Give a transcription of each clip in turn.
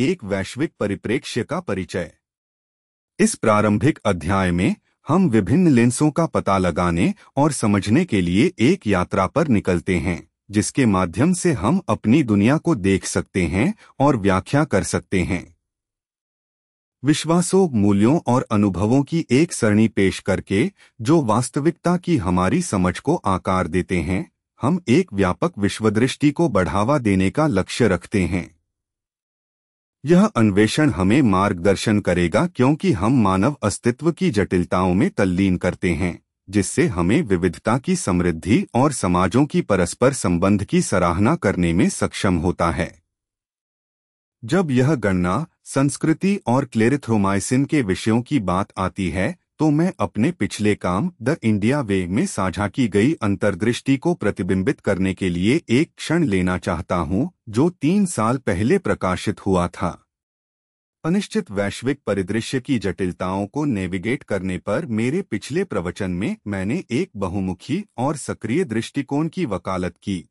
एक वैश्विक परिप्रेक्ष्य का परिचय इस प्रारंभिक अध्याय में हम विभिन्न लेंसों का पता लगाने और समझने के लिए एक यात्रा पर निकलते हैं जिसके माध्यम से हम अपनी दुनिया को देख सकते हैं और व्याख्या कर सकते हैं विश्वासों मूल्यों और अनुभवों की एक सरणी पेश करके जो वास्तविकता की हमारी समझ को आकार देते हैं हम एक व्यापक विश्वदृष्टि को बढ़ावा देने का लक्ष्य रखते हैं यह अन्वेषण हमें मार्गदर्शन करेगा क्योंकि हम मानव अस्तित्व की जटिलताओं में तल्लीन करते हैं जिससे हमें विविधता की समृद्धि और समाजों की परस्पर संबंध की सराहना करने में सक्षम होता है जब यह गणना संस्कृति और क्लेरिथ्रोमाइसिन के विषयों की बात आती है तो मैं अपने पिछले काम द इंडिया वे में साझा की गई अंतर्दृष्टि को प्रतिबिंबित करने के लिए एक क्षण लेना चाहता हूं जो तीन साल पहले प्रकाशित हुआ था अनिश्चित वैश्विक परिदृश्य की जटिलताओं को नेविगेट करने पर मेरे पिछले प्रवचन में मैंने एक बहुमुखी और सक्रिय दृष्टिकोण की वकालत की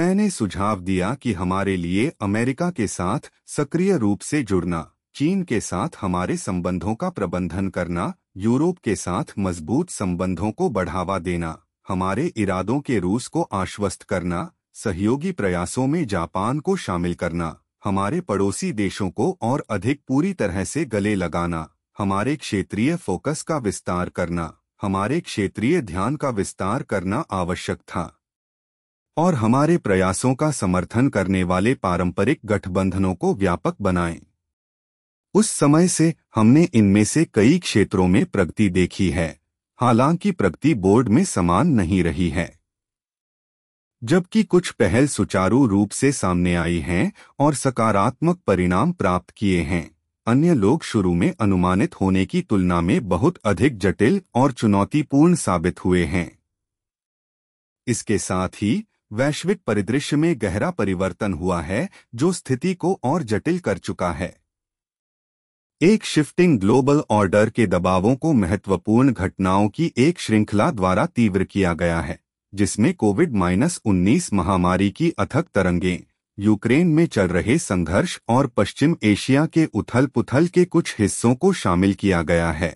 मैंने सुझाव दिया कि हमारे लिए अमेरिका के साथ सक्रिय रूप से जुड़ना चीन के साथ हमारे संबंधों का प्रबंधन करना यूरोप के साथ मजबूत संबंधों को बढ़ावा देना हमारे इरादों के रूस को आश्वस्त करना सहयोगी प्रयासों में जापान को शामिल करना हमारे पड़ोसी देशों को और अधिक पूरी तरह से गले लगाना हमारे क्षेत्रीय फोकस का विस्तार करना हमारे क्षेत्रीय ध्यान का विस्तार करना आवश्यक था और हमारे प्रयासों का समर्थन करने वाले पारंपरिक गठबंधनों को व्यापक बनाएं उस समय से हमने इनमें से कई क्षेत्रों में प्रगति देखी है हालांकि प्रगति बोर्ड में समान नहीं रही है जबकि कुछ पहल सुचारू रूप से सामने आई हैं और सकारात्मक परिणाम प्राप्त किए हैं अन्य लोग शुरू में अनुमानित होने की तुलना में बहुत अधिक जटिल और चुनौतीपूर्ण साबित हुए हैं इसके साथ ही वैश्विक परिदृश्य में गहरा परिवर्तन हुआ है जो स्थिति को और जटिल कर चुका है एक शिफ्टिंग ग्लोबल ऑर्डर के दबावों को महत्वपूर्ण घटनाओं की एक श्रृंखला द्वारा तीव्र किया गया है जिसमें कोविड माइनस उन्नीस महामारी की अथक तरंगे यूक्रेन में चल रहे संघर्ष और पश्चिम एशिया के उथल पुथल के कुछ हिस्सों को शामिल किया गया है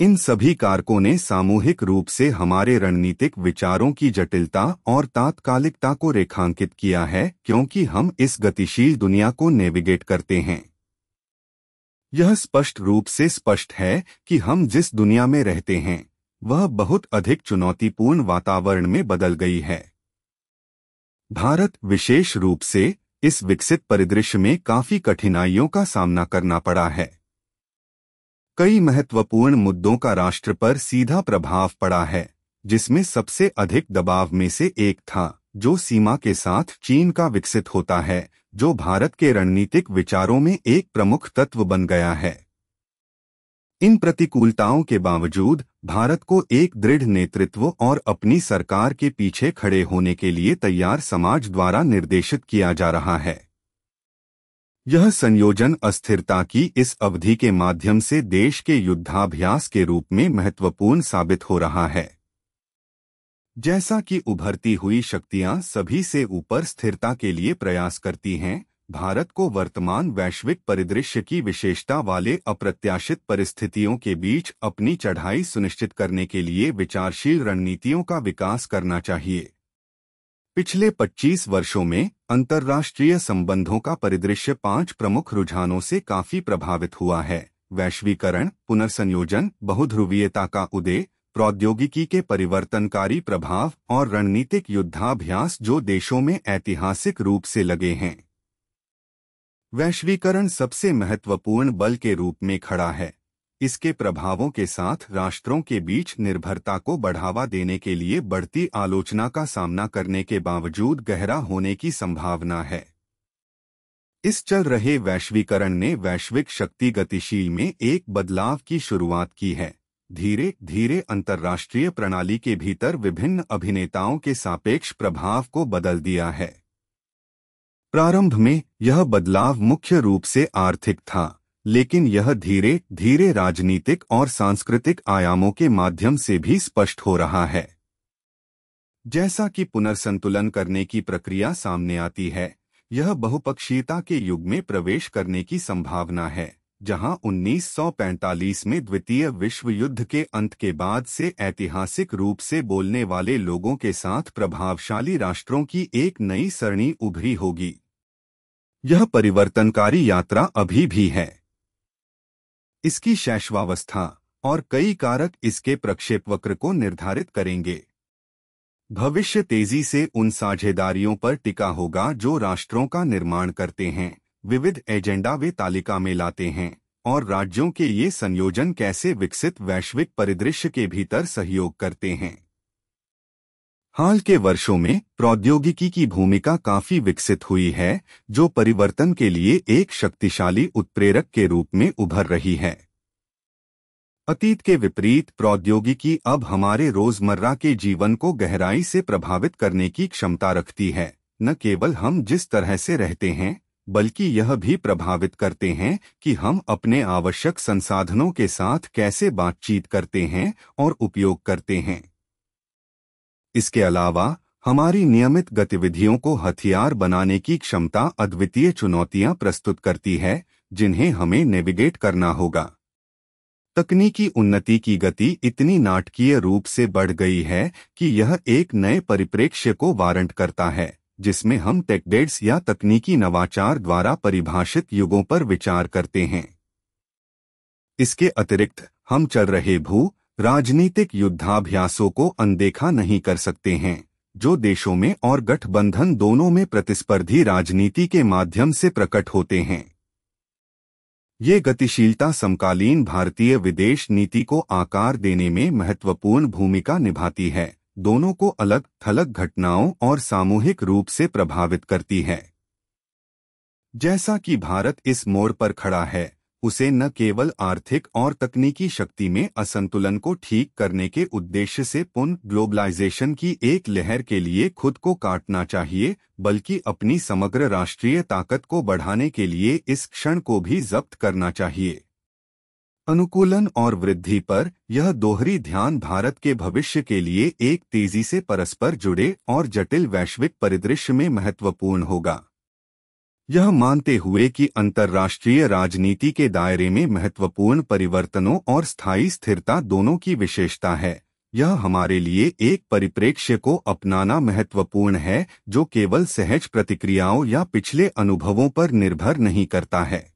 इन सभी कारकों ने सामूहिक रूप से हमारे रणनीतिक विचारों की जटिलता और तात्कालिकता को रेखांकित किया है क्योंकि हम इस गतिशील दुनिया को नेविगेट करते हैं यह स्पष्ट रूप से स्पष्ट है कि हम जिस दुनिया में रहते हैं वह बहुत अधिक चुनौतीपूर्ण वातावरण में बदल गई है भारत विशेष रूप से इस विकसित परिदृश्य में काफी कठिनाइयों का सामना करना पड़ा है कई महत्वपूर्ण मुद्दों का राष्ट्र पर सीधा प्रभाव पड़ा है जिसमें सबसे अधिक दबाव में से एक था जो सीमा के साथ चीन का विकसित होता है जो भारत के रणनीतिक विचारों में एक प्रमुख तत्व बन गया है इन प्रतिकूलताओं के बावजूद भारत को एक दृढ़ नेतृत्व और अपनी सरकार के पीछे खड़े होने के लिए तैयार समाज द्वारा निर्देशित किया जा रहा है यह संयोजन अस्थिरता की इस अवधि के माध्यम से देश के युद्धाभ्यास के रूप में महत्वपूर्ण साबित हो रहा है जैसा कि उभरती हुई शक्तियां सभी से ऊपर स्थिरता के लिए प्रयास करती हैं भारत को वर्तमान वैश्विक परिदृश्य की विशेषता वाले अप्रत्याशित परिस्थितियों के बीच अपनी चढ़ाई सुनिश्चित करने के लिए विचारशील रणनीतियों का विकास करना चाहिए पिछले 25 वर्षों में अंतर्राष्ट्रीय संबंधों का परिदृश्य पांच प्रमुख रुझानों से काफी प्रभावित हुआ है वैश्वीकरण पुनर्संयोजन बहुध्रुवीयता का उदय प्रौद्योगिकी के परिवर्तनकारी प्रभाव और रणनीतिक युद्धाभ्यास जो देशों में ऐतिहासिक रूप से लगे हैं वैश्वीकरण सबसे महत्वपूर्ण बल के रूप में खड़ा है इसके प्रभावों के साथ राष्ट्रों के बीच निर्भरता को बढ़ावा देने के लिए बढ़ती आलोचना का सामना करने के बावजूद गहरा होने की संभावना है इस चल रहे वैश्वीकरण ने वैश्विक शक्ति गतिशील में एक बदलाव की शुरुआत की है धीरे धीरे अंतर्राष्ट्रीय प्रणाली के भीतर विभिन्न अभिनेताओं के सापेक्ष प्रभाव को बदल दिया है प्रारंभ में यह बदलाव मुख्य रूप से आर्थिक था लेकिन यह धीरे धीरे राजनीतिक और सांस्कृतिक आयामों के माध्यम से भी स्पष्ट हो रहा है जैसा कि पुनर्संतुलन करने की प्रक्रिया सामने आती है यह बहुपक्षीयता के युग में प्रवेश करने की संभावना है जहां 1945 में द्वितीय विश्व युद्ध के अंत के बाद से ऐतिहासिक रूप से बोलने वाले लोगों के साथ प्रभावशाली राष्ट्रों की एक नई सरणी उभरी होगी यह परिवर्तनकारी यात्रा अभी भी है इसकी शैशवावस्था और कई कारक इसके प्रक्षेपवक्र को निर्धारित करेंगे भविष्य तेजी से उन साझेदारियों पर टिका होगा जो राष्ट्रों का निर्माण करते हैं विविध एजेंडा वे तालिका में लाते हैं और राज्यों के ये संयोजन कैसे विकसित वैश्विक परिदृश्य के भीतर सहयोग करते हैं हाल के वर्षों में प्रौद्योगिकी की भूमिका काफी विकसित हुई है जो परिवर्तन के लिए एक शक्तिशाली उत्प्रेरक के रूप में उभर रही है अतीत के विपरीत प्रौद्योगिकी अब हमारे रोजमर्रा के जीवन को गहराई से प्रभावित करने की क्षमता रखती है न केवल हम जिस तरह से रहते हैं बल्कि यह भी प्रभावित करते हैं कि हम अपने आवश्यक संसाधनों के साथ कैसे बातचीत करते हैं और उपयोग करते हैं इसके अलावा हमारी नियमित गतिविधियों को हथियार बनाने की क्षमता अद्वितीय चुनौतियां प्रस्तुत करती है जिन्हें हमें नेविगेट करना होगा तकनीकी उन्नति की गति इतनी नाटकीय रूप से बढ़ गई है कि यह एक नए परिप्रेक्ष्य को वारंट करता है जिसमें हम टेकडेड्स या तकनीकी नवाचार द्वारा परिभाषित युगों पर विचार करते हैं इसके अतिरिक्त हम चल रहे भू राजनीतिक युद्धाभ्यासों को अनदेखा नहीं कर सकते हैं जो देशों में और गठबंधन दोनों में प्रतिस्पर्धी राजनीति के माध्यम से प्रकट होते हैं ये गतिशीलता समकालीन भारतीय विदेश नीति को आकार देने में महत्वपूर्ण भूमिका निभाती है दोनों को अलग थलग घटनाओं और सामूहिक रूप से प्रभावित करती है जैसा कि भारत इस मोड़ पर खड़ा है उसे न केवल आर्थिक और तकनीकी शक्ति में असंतुलन को ठीक करने के उद्देश्य से पुनः ग्लोबलाइजेशन की एक लहर के लिए खुद को काटना चाहिए बल्कि अपनी समग्र राष्ट्रीय ताकत को बढ़ाने के लिए इस क्षण को भी जब्त करना चाहिए अनुकूलन और वृद्धि पर यह दोहरी ध्यान भारत के भविष्य के लिए एक तेजी से परस्पर जुड़े और जटिल वैश्विक परिदृश्य में महत्वपूर्ण होगा यह मानते हुए कि अंतर्राष्ट्रीय राजनीति के दायरे में महत्वपूर्ण परिवर्तनों और स्थायी स्थिरता दोनों की विशेषता है यह हमारे लिए एक परिप्रेक्ष्य को अपनाना महत्वपूर्ण है जो केवल सहज प्रतिक्रियाओं या पिछले अनुभवों पर निर्भर नहीं करता है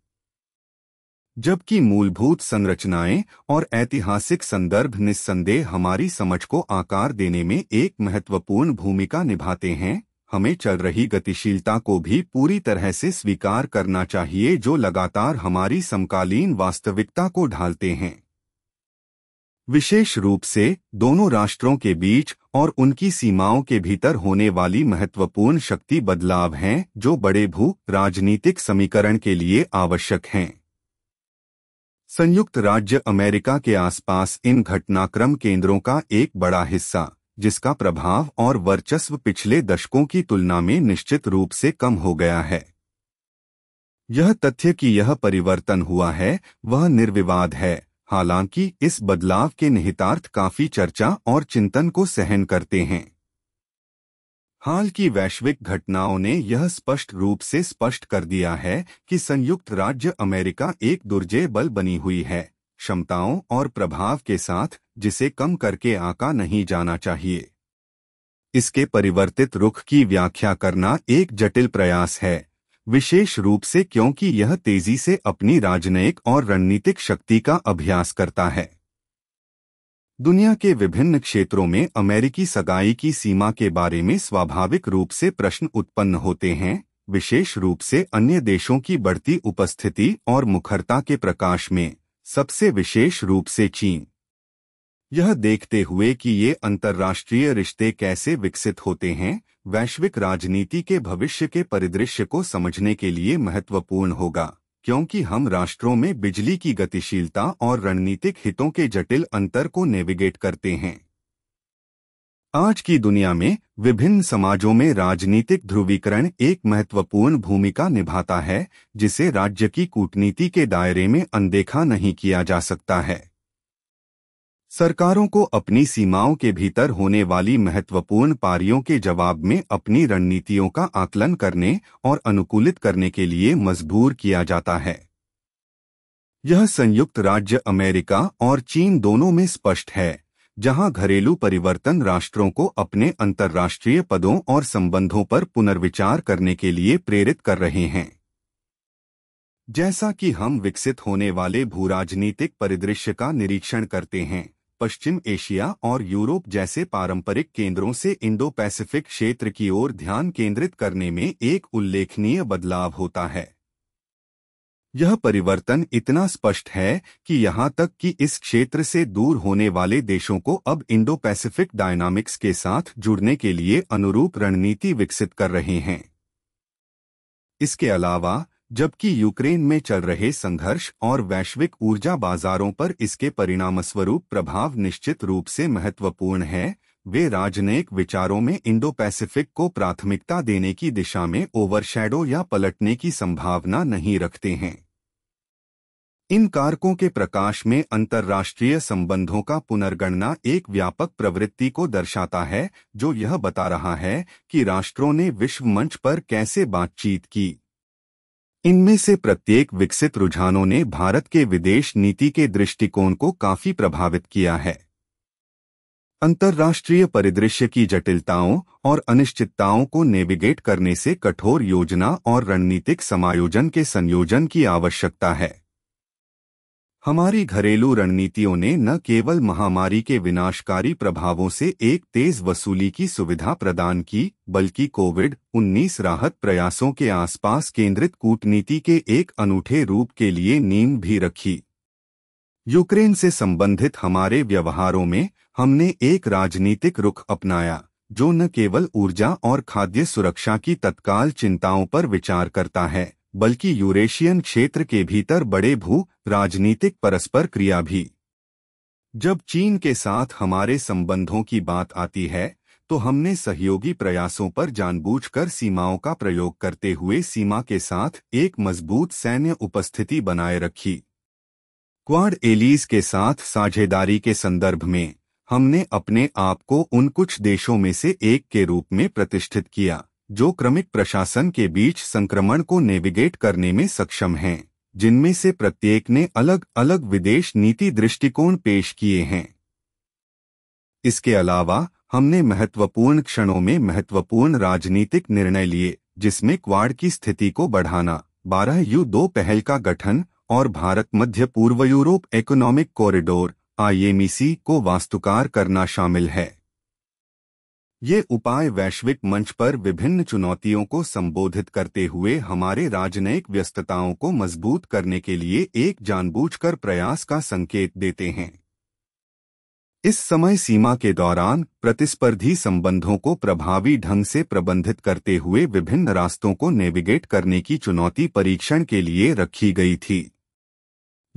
जबकि मूलभूत संरचनाएं और ऐतिहासिक संदर्भ निस्संदेह हमारी समझ को आकार देने में एक महत्वपूर्ण भूमिका निभाते हैं हमें चल रही गतिशीलता को भी पूरी तरह से स्वीकार करना चाहिए जो लगातार हमारी समकालीन वास्तविकता को ढालते हैं विशेष रूप से दोनों राष्ट्रों के बीच और उनकी सीमाओं के भीतर होने वाली महत्वपूर्ण शक्ति बदलाव हैं जो बड़े भू राजनीतिक समीकरण के लिए आवश्यक हैं संयुक्त राज्य अमेरिका के आसपास इन घटनाक्रम केंद्रों का एक बड़ा हिस्सा जिसका प्रभाव और वर्चस्व पिछले दशकों की तुलना में निश्चित रूप से कम हो गया है यह तथ्य कि यह परिवर्तन हुआ है वह निर्विवाद है हालांकि इस बदलाव के निहितार्थ काफी चर्चा और चिंतन को सहन करते हैं हाल की वैश्विक घटनाओं ने यह स्पष्ट रूप से स्पष्ट कर दिया है कि संयुक्त राज्य अमेरिका एक दुर्जय बल बनी हुई है क्षमताओं और प्रभाव के साथ जिसे कम करके आका नहीं जाना चाहिए इसके परिवर्तित रुख की व्याख्या करना एक जटिल प्रयास है विशेष रूप से क्योंकि यह तेजी से अपनी राजनयिक और रणनीतिक शक्ति का अभ्यास करता है दुनिया के विभिन्न क्षेत्रों में अमेरिकी सगाई की सीमा के बारे में स्वाभाविक रूप से प्रश्न उत्पन्न होते हैं विशेष रूप से अन्य देशों की बढ़ती उपस्थिति और मुखरता के प्रकाश में सबसे विशेष रूप से चीन यह देखते हुए कि ये अंतर्राष्ट्रीय रिश्ते कैसे विकसित होते हैं वैश्विक राजनीति के भविष्य के परिदृश्य को समझने के लिए महत्वपूर्ण होगा क्योंकि हम राष्ट्रों में बिजली की गतिशीलता और रणनीतिक हितों के जटिल अंतर को नेविगेट करते हैं आज की दुनिया में विभिन्न समाजों में राजनीतिक ध्रुवीकरण एक महत्वपूर्ण भूमिका निभाता है जिसे राज्य की कूटनीति के दायरे में अनदेखा नहीं किया जा सकता है सरकारों को अपनी सीमाओं के भीतर होने वाली महत्वपूर्ण पारियों के जवाब में अपनी रणनीतियों का आकलन करने और अनुकूलित करने के लिए मजबूर किया जाता है यह संयुक्त राज्य अमेरिका और चीन दोनों में स्पष्ट है जहां घरेलू परिवर्तन राष्ट्रों को अपने अंतर्राष्ट्रीय पदों और संबंधों पर पुनर्विचार करने के लिए प्रेरित कर रहे हैं जैसा कि हम विकसित होने वाले भूराजनीतिक परिदृश्य का निरीक्षण करते हैं पश्चिम एशिया और यूरोप जैसे पारंपरिक केंद्रों से इंडो पैसिफिक क्षेत्र की ओर ध्यान केंद्रित करने में एक उल्लेखनीय बदलाव होता है यह परिवर्तन इतना स्पष्ट है कि यहां तक कि इस क्षेत्र से दूर होने वाले देशों को अब इंडो पैसिफिक डायनामिक्स के साथ जुड़ने के लिए अनुरूप रणनीति विकसित कर रहे हैं इसके अलावा जबकि यूक्रेन में चल रहे संघर्ष और वैश्विक ऊर्जा बाजारों पर इसके परिणामस्वरूप प्रभाव निश्चित रूप से महत्वपूर्ण है वे राजनयिक विचारों में इंडो पैसिफिक को प्राथमिकता देने की दिशा में ओवरशैडो या पलटने की संभावना नहीं रखते हैं इन कारकों के प्रकाश में अंतर्राष्ट्रीय संबंधों का पुनर्गणना एक व्यापक प्रवृत्ति को दर्शाता है जो यह बता रहा है कि राष्ट्रों ने विश्व मंच पर कैसे बातचीत की इनमें से प्रत्येक विकसित रुझानों ने भारत के विदेश नीति के दृष्टिकोण को काफी प्रभावित किया है अंतर्राष्ट्रीय परिदृश्य की जटिलताओं और अनिश्चितताओं को नेविगेट करने से कठोर योजना और रणनीतिक समायोजन के संयोजन की आवश्यकता है हमारी घरेलू रणनीतियों ने न केवल महामारी के विनाशकारी प्रभावों से एक तेज वसूली की सुविधा प्रदान की बल्कि कोविड 19 राहत प्रयासों के आसपास केंद्रित कूटनीति के एक अनूठे रूप के लिए नींव भी रखी यूक्रेन से संबंधित हमारे व्यवहारों में हमने एक राजनीतिक रुख अपनाया जो न केवल ऊर्जा और खाद्य सुरक्षा की तत्काल चिंताओं पर विचार करता है बल्कि यूरेशियन क्षेत्र के भीतर बड़े भू राजनीतिक परस्पर क्रिया भी जब चीन के साथ हमारे संबंधों की बात आती है तो हमने सहयोगी प्रयासों पर जानबूझकर सीमाओं का प्रयोग करते हुए सीमा के साथ एक मजबूत सैन्य उपस्थिति बनाए रखी क्वाड एलीज के साथ साझेदारी के संदर्भ में हमने अपने आप को उन कुछ देशों में से एक के रूप में प्रतिष्ठित किया जो क्रमिक प्रशासन के बीच संक्रमण को नेविगेट करने में सक्षम हैं जिनमें से प्रत्येक ने अलग अलग विदेश नीति दृष्टिकोण पेश किए हैं इसके अलावा हमने महत्वपूर्ण क्षणों में महत्वपूर्ण राजनीतिक निर्णय लिए जिसमें क्वाड की स्थिति को बढ़ाना बारह यू दो पहल का गठन और भारत मध्य पूर्व यूरोप इकोनॉमिक कॉरिडोर आईएमईसी को वास्तुकार करना शामिल है ये उपाय वैश्विक मंच पर विभिन्न चुनौतियों को संबोधित करते हुए हमारे राजनयिक व्यस्तताओं को मजबूत करने के लिए एक जानबूझकर प्रयास का संकेत देते हैं इस समय सीमा के दौरान प्रतिस्पर्धी संबंधों को प्रभावी ढंग से प्रबंधित करते हुए विभिन्न रास्तों को नेविगेट करने की चुनौती परीक्षण के लिए रखी गई थी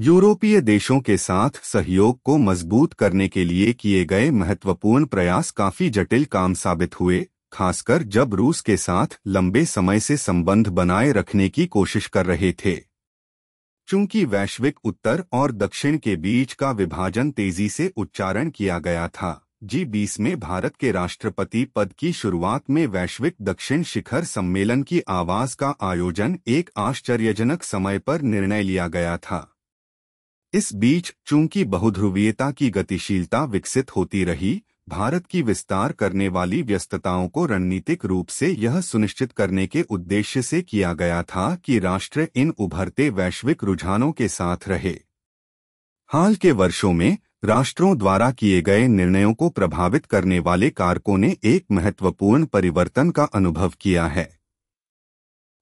यूरोपीय देशों के साथ सहयोग को मजबूत करने के लिए किए गए महत्वपूर्ण प्रयास काफी जटिल काम साबित हुए खासकर जब रूस के साथ लंबे समय से संबंध बनाए रखने की कोशिश कर रहे थे चूंकि वैश्विक उत्तर और दक्षिण के बीच का विभाजन तेजी से उच्चारण किया गया था जी बीस में भारत के राष्ट्रपति पद की शुरुआत में वैश्विक दक्षिण शिखर सम्मेलन की आवाज का आयोजन एक आश्चर्यजनक समय पर निर्णय लिया गया था इस बीच चूंकि बहुध्रुवीयता की गतिशीलता विकसित होती रही भारत की विस्तार करने वाली व्यस्तताओं को रणनीतिक रूप से यह सुनिश्चित करने के उद्देश्य से किया गया था कि राष्ट्र इन उभरते वैश्विक रुझानों के साथ रहे हाल के वर्षों में राष्ट्रों द्वारा किए गए निर्णयों को प्रभावित करने वाले कारकों ने एक महत्वपूर्ण परिवर्तन का अनुभव किया है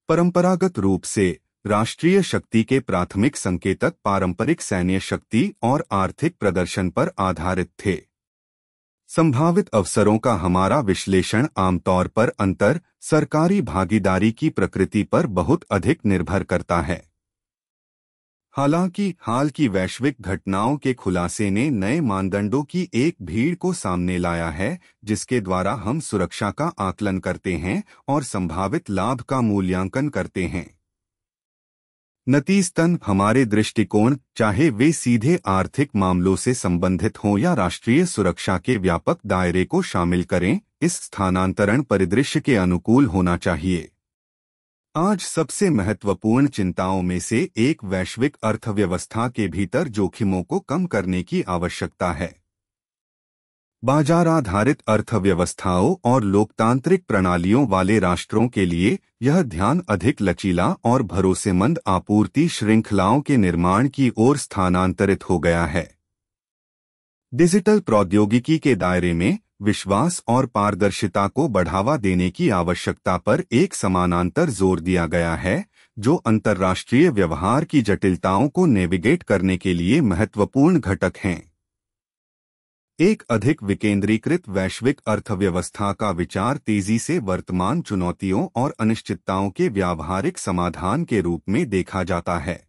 परंपरागत रूप से राष्ट्रीय शक्ति के प्राथमिक संकेतक पारंपरिक सैन्य शक्ति और आर्थिक प्रदर्शन पर आधारित थे संभावित अवसरों का हमारा विश्लेषण आमतौर पर अंतर सरकारी भागीदारी की प्रकृति पर बहुत अधिक निर्भर करता है हालांकि हाल की वैश्विक घटनाओं के खुलासे ने नए मानदंडों की एक भीड़ को सामने लाया है जिसके द्वारा हम सुरक्षा का आकलन करते हैं और संभावित लाभ का मूल्यांकन करते हैं नतीजतन हमारे दृष्टिकोण चाहे वे सीधे आर्थिक मामलों से संबंधित हों या राष्ट्रीय सुरक्षा के व्यापक दायरे को शामिल करें इस स्थानांतरण परिदृश्य के अनुकूल होना चाहिए आज सबसे महत्वपूर्ण चिंताओं में से एक वैश्विक अर्थव्यवस्था के भीतर जोखिमों को कम करने की आवश्यकता है बाजार आधारित अर्थव्यवस्थाओं और लोकतांत्रिक प्रणालियों वाले राष्ट्रों के लिए यह ध्यान अधिक लचीला और भरोसेमंद आपूर्ति श्रृंखलाओं के निर्माण की ओर स्थानांतरित हो गया है डिजिटल प्रौद्योगिकी के दायरे में विश्वास और पारदर्शिता को बढ़ावा देने की आवश्यकता पर एक समानांतर जोर दिया गया है जो अंतर्राष्ट्रीय व्यवहार की जटिलताओं को नेविगेट करने के लिए महत्वपूर्ण घटक हैं एक अधिक विकेंद्रीकृत वैश्विक अर्थव्यवस्था का विचार तेजी से वर्तमान चुनौतियों और अनिश्चितताओं के व्यावहारिक समाधान के रूप में देखा जाता है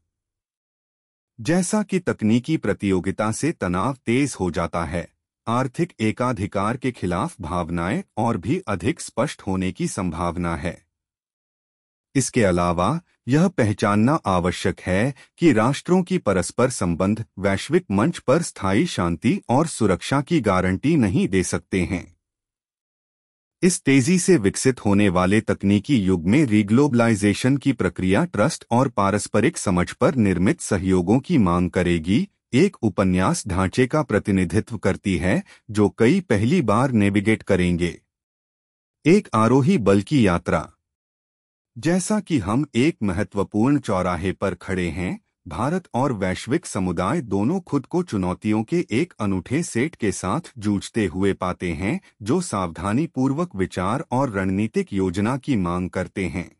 जैसा कि तकनीकी प्रतियोगिता से तनाव तेज हो जाता है आर्थिक एकाधिकार के खिलाफ भावनाएं और भी अधिक स्पष्ट होने की संभावना है इसके अलावा यह पहचानना आवश्यक है कि राष्ट्रों की परस्पर संबंध वैश्विक मंच पर स्थायी शांति और सुरक्षा की गारंटी नहीं दे सकते हैं इस तेजी से विकसित होने वाले तकनीकी युग में रीग्लोबलाइजेशन की प्रक्रिया ट्रस्ट और पारस्परिक समझ पर निर्मित सहयोगों की मांग करेगी एक उपन्यास ढांचे का प्रतिनिधित्व करती है जो कई पहली बार नेविगेट करेंगे एक आरोही बल की यात्रा जैसा कि हम एक महत्वपूर्ण चौराहे पर खड़े हैं भारत और वैश्विक समुदाय दोनों खुद को चुनौतियों के एक अनूठे सेट के साथ जूझते हुए पाते हैं जो सावधानी पूर्वक विचार और रणनीतिक योजना की मांग करते हैं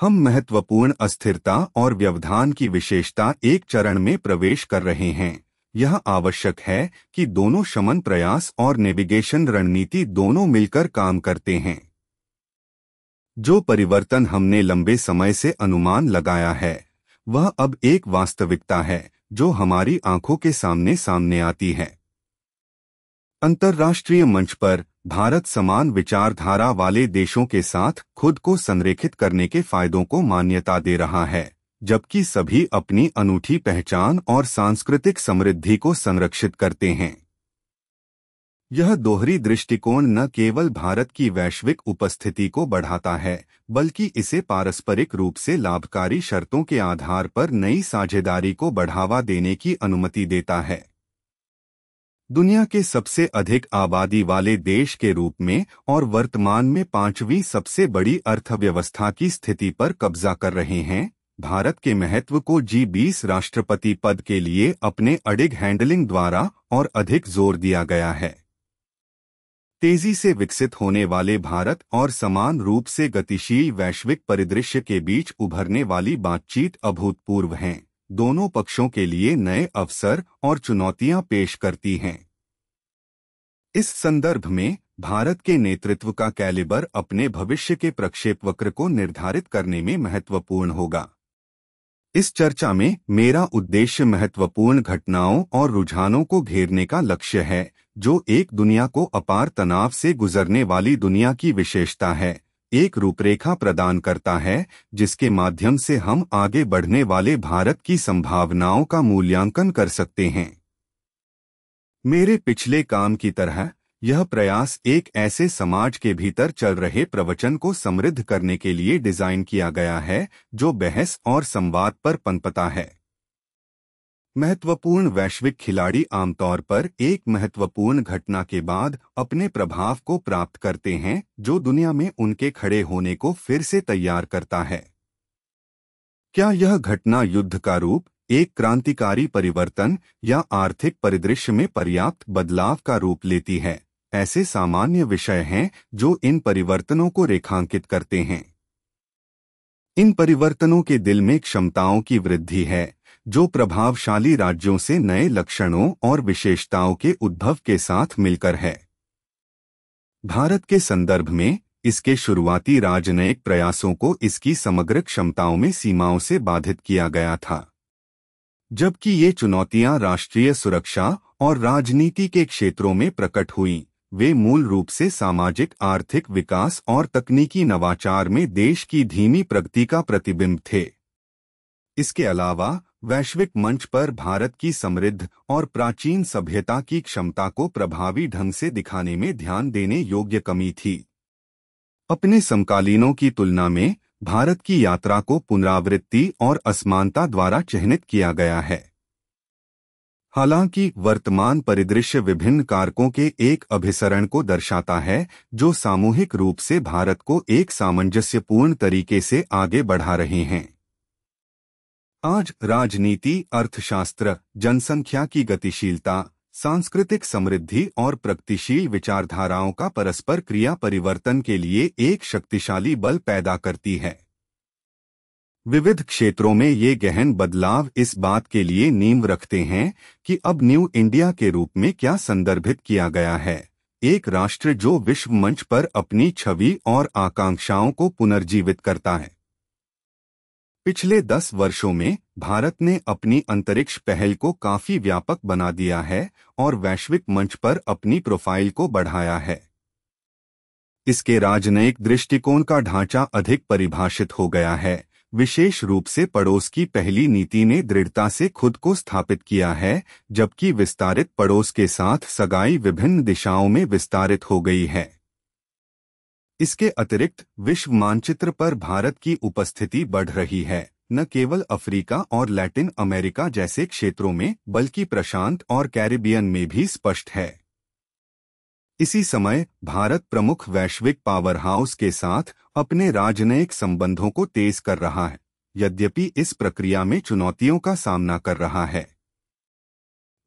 हम महत्वपूर्ण अस्थिरता और व्यवधान की विशेषता एक चरण में प्रवेश कर रहे हैं यह आवश्यक है कि दोनों शमन प्रयास और नेविगेशन रणनीति दोनों मिलकर काम करते हैं जो परिवर्तन हमने लंबे समय से अनुमान लगाया है वह अब एक वास्तविकता है जो हमारी आंखों के सामने सामने आती है अंतर्राष्ट्रीय मंच पर भारत समान विचारधारा वाले देशों के साथ खुद को संरेखित करने के फायदों को मान्यता दे रहा है जबकि सभी अपनी अनूठी पहचान और सांस्कृतिक समृद्धि को संरक्षित करते हैं यह दोहरी दृष्टिकोण न केवल भारत की वैश्विक उपस्थिति को बढ़ाता है बल्कि इसे पारस्परिक रूप से लाभकारी शर्तों के आधार पर नई साझेदारी को बढ़ावा देने की अनुमति देता है दुनिया के सबसे अधिक आबादी वाले देश के रूप में और वर्तमान में पांचवी सबसे बड़ी अर्थव्यवस्था की स्थिति पर कब्जा कर रहे हैं भारत के महत्व को जी बीस राष्ट्रपति पद के लिए अपने अडिग हैंडलिंग द्वारा और अधिक जोर दिया गया है तेजी से विकसित होने वाले भारत और समान रूप से गतिशील वैश्विक परिदृश्य के बीच उभरने वाली बातचीत अभूतपूर्व हैं दोनों पक्षों के लिए नए अवसर और चुनौतियां पेश करती हैं इस संदर्भ में भारत के नेतृत्व का कैलिबर अपने भविष्य के प्रक्षेपवक्र को निर्धारित करने में महत्वपूर्ण होगा इस चर्चा में मेरा उद्देश्य महत्वपूर्ण घटनाओं और रुझानों को घेरने का लक्ष्य है जो एक दुनिया को अपार तनाव से गुजरने वाली दुनिया की विशेषता है एक रूपरेखा प्रदान करता है जिसके माध्यम से हम आगे बढ़ने वाले भारत की संभावनाओं का मूल्यांकन कर सकते हैं मेरे पिछले काम की तरह यह प्रयास एक ऐसे समाज के भीतर चल रहे प्रवचन को समृद्ध करने के लिए डिजाइन किया गया है जो बहस और संवाद पर पनपता है महत्वपूर्ण वैश्विक खिलाड़ी आमतौर पर एक महत्वपूर्ण घटना के बाद अपने प्रभाव को प्राप्त करते हैं जो दुनिया में उनके खड़े होने को फिर से तैयार करता है क्या यह घटना युद्ध का रूप एक क्रांतिकारी परिवर्तन या आर्थिक परिदृश्य में पर्याप्त बदलाव का रूप लेती है ऐसे सामान्य विषय हैं जो इन परिवर्तनों को रेखांकित करते हैं इन परिवर्तनों के दिल में क्षमताओं की वृद्धि है जो प्रभावशाली राज्यों से नए लक्षणों और विशेषताओं के उद्भव के साथ मिलकर है भारत के संदर्भ में इसके शुरुआती राजनयिक प्रयासों को इसकी समग्र क्षमताओं में सीमाओं से बाधित किया गया था जबकि ये चुनौतियां राष्ट्रीय सुरक्षा और राजनीति के क्षेत्रों में प्रकट हुईं वे मूल रूप से सामाजिक आर्थिक विकास और तकनीकी नवाचार में देश की धीमी प्रगति का प्रतिबिंब थे इसके अलावा वैश्विक मंच पर भारत की समृद्ध और प्राचीन सभ्यता की क्षमता को प्रभावी ढंग से दिखाने में ध्यान देने योग्य कमी थी अपने समकालीनों की तुलना में भारत की यात्रा को पुनरावृत्ति और असमानता द्वारा चिन्हित किया गया है हालांकि वर्तमान परिदृश्य विभिन्न कारकों के एक अभिसरण को दर्शाता है जो सामूहिक रूप से भारत को एक सामंजस्यपूर्ण तरीके से आगे बढ़ा रहे हैं आज राजनीति अर्थशास्त्र जनसंख्या की गतिशीलता सांस्कृतिक समृद्धि और प्रगतिशील विचारधाराओं का परस्पर क्रिया परिवर्तन के लिए एक शक्तिशाली बल पैदा करती है विविध क्षेत्रों में ये गहन बदलाव इस बात के लिए नींव रखते हैं कि अब न्यू इंडिया के रूप में क्या संदर्भित किया गया है एक राष्ट्र जो विश्व मंच पर अपनी छवि और आकांक्षाओं को पुनर्जीवित करता है पिछले दस वर्षों में भारत ने अपनी अंतरिक्ष पहल को काफी व्यापक बना दिया है और वैश्विक मंच पर अपनी प्रोफाइल को बढ़ाया है इसके राजनयिक दृष्टिकोण का ढांचा अधिक परिभाषित हो गया है विशेष रूप से पड़ोस की पहली नीति ने दृढ़ता से खुद को स्थापित किया है जबकि विस्तारित पड़ोस के साथ सगाई विभिन्न दिशाओं में विस्तारित हो गई है इसके अतिरिक्त विश्व मानचित्र पर भारत की उपस्थिति बढ़ रही है न केवल अफ्रीका और लैटिन अमेरिका जैसे क्षेत्रों में बल्कि प्रशांत और कैरिबियन में भी स्पष्ट है इसी समय भारत प्रमुख वैश्विक पावर हाउस के साथ अपने राजनयिक संबंधों को तेज कर रहा है यद्यपि इस प्रक्रिया में चुनौतियों का सामना कर रहा है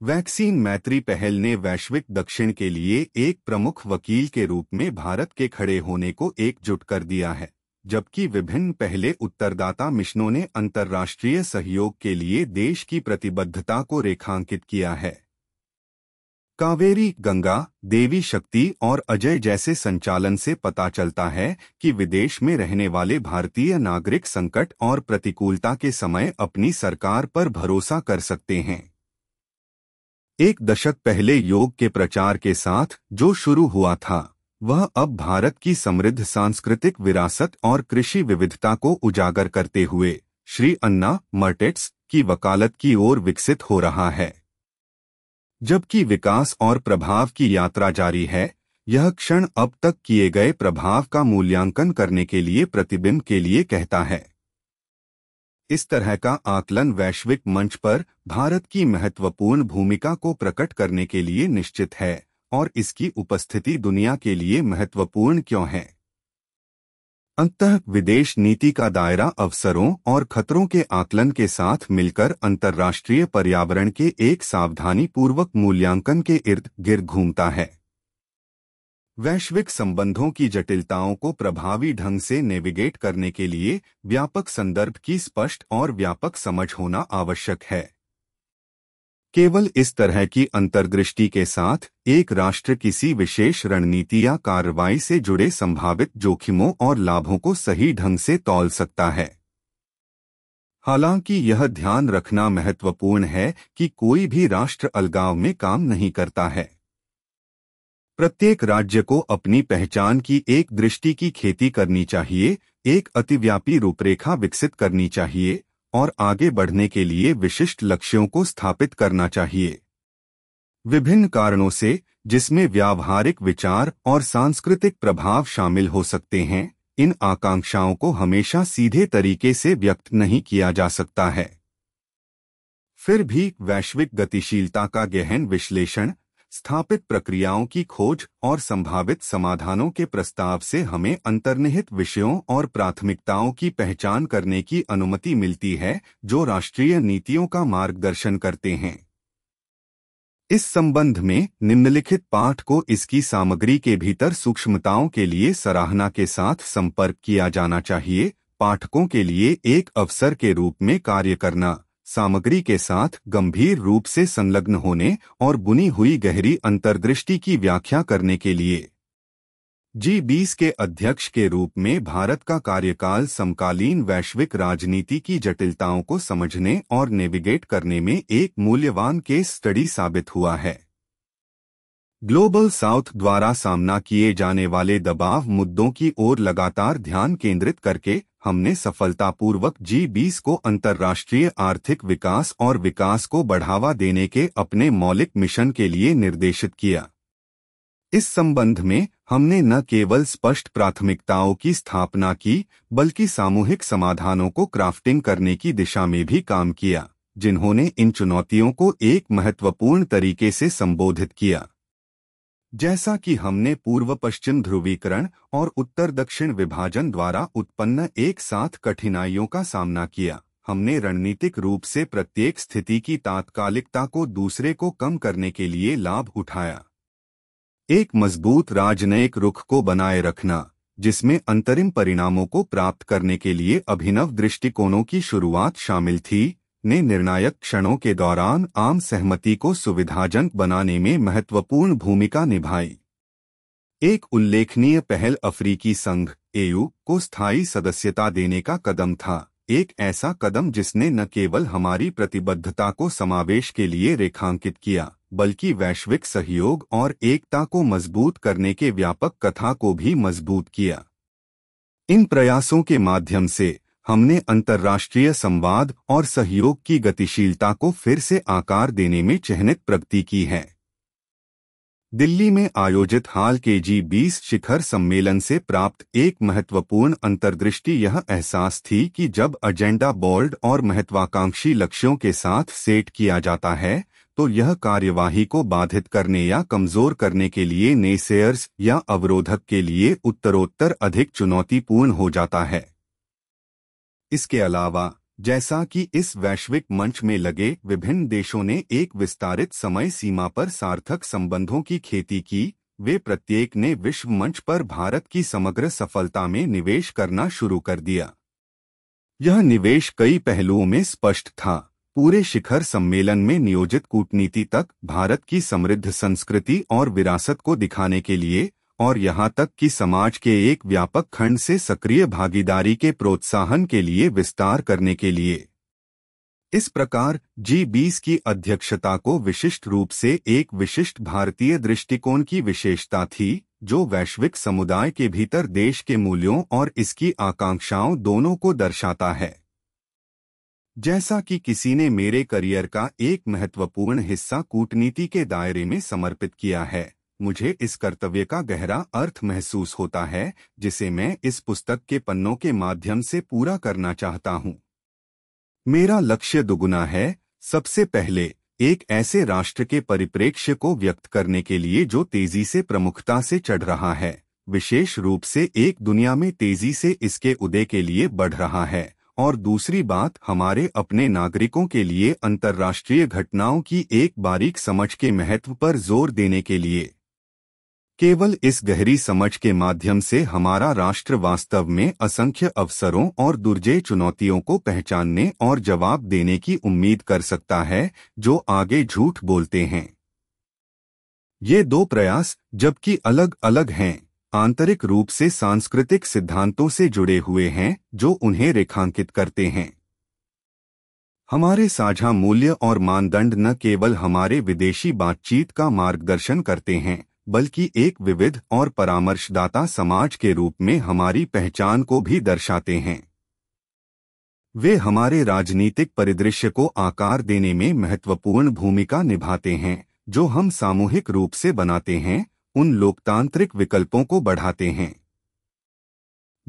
वैक्सीन मैत्री पहल ने वैश्विक दक्षिण के लिए एक प्रमुख वकील के रूप में भारत के खड़े होने को एकजुट कर दिया है जबकि विभिन्न पहले उत्तरदाता मिशनों ने अंतर्राष्ट्रीय सहयोग के लिए देश की प्रतिबद्धता को रेखांकित किया है कावेरी गंगा देवी शक्ति और अजय जैसे संचालन से पता चलता है कि विदेश में रहने वाले भारतीय नागरिक संकट और प्रतिकूलता के समय अपनी सरकार पर भरोसा कर सकते हैं एक दशक पहले योग के प्रचार के साथ जो शुरू हुआ था वह अब भारत की समृद्ध सांस्कृतिक विरासत और कृषि विविधता को उजागर करते हुए श्री अन्ना मर्टेट्स की वकालत की ओर विकसित हो रहा है जबकि विकास और प्रभाव की यात्रा जारी है यह क्षण अब तक किए गए प्रभाव का मूल्यांकन करने के लिए प्रतिबिंब के लिए कहता है इस तरह का आकलन वैश्विक मंच पर भारत की महत्वपूर्ण भूमिका को प्रकट करने के लिए निश्चित है और इसकी उपस्थिति दुनिया के लिए महत्वपूर्ण क्यों है अंत विदेश नीति का दायरा अवसरों और खतरों के आकलन के साथ मिलकर अंतर्राष्ट्रीय पर्यावरण के एक सावधानी पूर्वक मूल्यांकन के इर्द गिर्द घूमता है वैश्विक संबंधों की जटिलताओं को प्रभावी ढंग से नेविगेट करने के लिए व्यापक संदर्भ की स्पष्ट और व्यापक समझ होना आवश्यक है केवल इस तरह की अंतर्दृष्टि के साथ एक राष्ट्र किसी विशेष रणनीति या कार्रवाई से जुड़े संभावित जोखिमों और लाभों को सही ढंग से तौल सकता है हालांकि यह ध्यान रखना महत्वपूर्ण है कि कोई भी राष्ट्र अलगाव में काम नहीं करता है प्रत्येक राज्य को अपनी पहचान की एक दृष्टि की खेती करनी चाहिए एक अतिव्यापी रूपरेखा विकसित करनी चाहिए और आगे बढ़ने के लिए विशिष्ट लक्ष्यों को स्थापित करना चाहिए विभिन्न कारणों से जिसमें व्यावहारिक विचार और सांस्कृतिक प्रभाव शामिल हो सकते हैं इन आकांक्षाओं को हमेशा सीधे तरीके से व्यक्त नहीं किया जा सकता है फिर भी वैश्विक गतिशीलता का गहन विश्लेषण स्थापित प्रक्रियाओं की खोज और संभावित समाधानों के प्रस्ताव से हमें अंतर्निहित विषयों और प्राथमिकताओं की पहचान करने की अनुमति मिलती है जो राष्ट्रीय नीतियों का मार्गदर्शन करते हैं इस संबंध में निम्नलिखित पाठ को इसकी सामग्री के भीतर सूक्ष्मताओं के लिए सराहना के साथ संपर्क किया जाना चाहिए पाठकों के लिए एक अवसर के रूप में कार्य करना सामग्री के साथ गंभीर रूप से संलग्न होने और बुनी हुई गहरी अंतर्दृष्टि की व्याख्या करने के लिए जी बीस के अध्यक्ष के रूप में भारत का कार्यकाल समकालीन वैश्विक राजनीति की जटिलताओं को समझने और नेविगेट करने में एक मूल्यवान केस स्टडी साबित हुआ है ग्लोबल साउथ द्वारा सामना किए जाने वाले दबाव मुद्दों की ओर लगातार ध्यान केंद्रित करके हमने सफलतापूर्वक जी बीस को अंतर्राष्ट्रीय आर्थिक विकास और विकास को बढ़ावा देने के अपने मौलिक मिशन के लिए निर्देशित किया इस संबंध में हमने न केवल स्पष्ट प्राथमिकताओं की स्थापना की बल्कि सामूहिक समाधानों को क्राफ्टिंग करने की दिशा में भी काम किया जिन्होंने इन चुनौतियों को एक महत्वपूर्ण तरीके से संबोधित किया जैसा कि हमने पूर्व पश्चिम ध्रुवीकरण और उत्तर दक्षिण विभाजन द्वारा उत्पन्न एक साथ कठिनाइयों का सामना किया हमने रणनीतिक रूप से प्रत्येक स्थिति की तात्कालिकता को दूसरे को कम करने के लिए लाभ उठाया एक मजबूत राजनयिक रुख को बनाए रखना जिसमें अंतरिम परिणामों को प्राप्त करने के लिए अभिनव दृष्टिकोणों की शुरुआत शामिल थी ने निर्णायक क्षणों के दौरान आम सहमति को सुविधाजनक बनाने में महत्वपूर्ण भूमिका निभाई एक उल्लेखनीय पहल अफ्रीकी संघ एयू को स्थायी सदस्यता देने का कदम था एक ऐसा कदम जिसने न केवल हमारी प्रतिबद्धता को समावेश के लिए रेखांकित किया बल्कि वैश्विक सहयोग और एकता को मजबूत करने के व्यापक कथा को भी मजबूत किया इन प्रयासों के माध्यम से हमने अंतर्राष्ट्रीय संवाद और सहयोग की गतिशीलता को फिर से आकार देने में चिन्हित प्रगति की है दिल्ली में आयोजित हाल के जी बीस शिखर सम्मेलन से प्राप्त एक महत्वपूर्ण अंतर्दृष्टि यह एहसास थी कि जब एजेंडा बोर्ड और महत्वाकांक्षी लक्ष्यों के साथ सेट किया जाता है तो यह कार्यवाही को बाधित करने या कमजोर करने के लिए नेसेयर्स या अवरोधक के लिए उत्तरोत्तर अधिक चुनौतीपूर्ण हो जाता है इसके अलावा जैसा कि इस वैश्विक मंच में लगे विभिन्न देशों ने एक विस्तारित समय सीमा पर सार्थक संबंधों की खेती की वे प्रत्येक ने विश्व मंच पर भारत की समग्र सफलता में निवेश करना शुरू कर दिया यह निवेश कई पहलुओं में स्पष्ट था पूरे शिखर सम्मेलन में नियोजित कूटनीति तक भारत की समृद्ध संस्कृति और विरासत को दिखाने के लिए और यहाँ तक कि समाज के एक व्यापक खंड से सक्रिय भागीदारी के प्रोत्साहन के लिए विस्तार करने के लिए इस प्रकार जी बीस की अध्यक्षता को विशिष्ट रूप से एक विशिष्ट भारतीय दृष्टिकोण की विशेषता थी जो वैश्विक समुदाय के भीतर देश के मूल्यों और इसकी आकांक्षाओं दोनों को दर्शाता है जैसा कि किसी ने मेरे करियर का एक महत्वपूर्ण हिस्सा कूटनीति के दायरे में समर्पित किया है मुझे इस कर्तव्य का गहरा अर्थ महसूस होता है जिसे मैं इस पुस्तक के पन्नों के माध्यम से पूरा करना चाहता हूँ मेरा लक्ष्य दुगुना है सबसे पहले एक ऐसे राष्ट्र के परिप्रेक्ष्य को व्यक्त करने के लिए जो तेजी से प्रमुखता से चढ़ रहा है विशेष रूप से एक दुनिया में तेजी से इसके उदय के लिए बढ़ रहा है और दूसरी बात हमारे अपने नागरिकों के लिए अंतर्राष्ट्रीय घटनाओं की एक बारीक समझ के महत्व पर जोर देने के लिए केवल इस गहरी समझ के माध्यम से हमारा राष्ट्र वास्तव में असंख्य अवसरों और दुर्जय चुनौतियों को पहचानने और जवाब देने की उम्मीद कर सकता है जो आगे झूठ बोलते हैं ये दो प्रयास जबकि अलग अलग हैं आंतरिक रूप से सांस्कृतिक सिद्धांतों से जुड़े हुए हैं जो उन्हें रेखांकित करते हैं हमारे साझा मूल्य और मानदंड न केवल हमारे विदेशी बातचीत का मार्गदर्शन करते हैं बल्कि एक विविध और परामर्शदाता समाज के रूप में हमारी पहचान को भी दर्शाते हैं वे हमारे राजनीतिक परिदृश्य को आकार देने में महत्वपूर्ण भूमिका निभाते हैं जो हम सामूहिक रूप से बनाते हैं उन लोकतांत्रिक विकल्पों को बढ़ाते हैं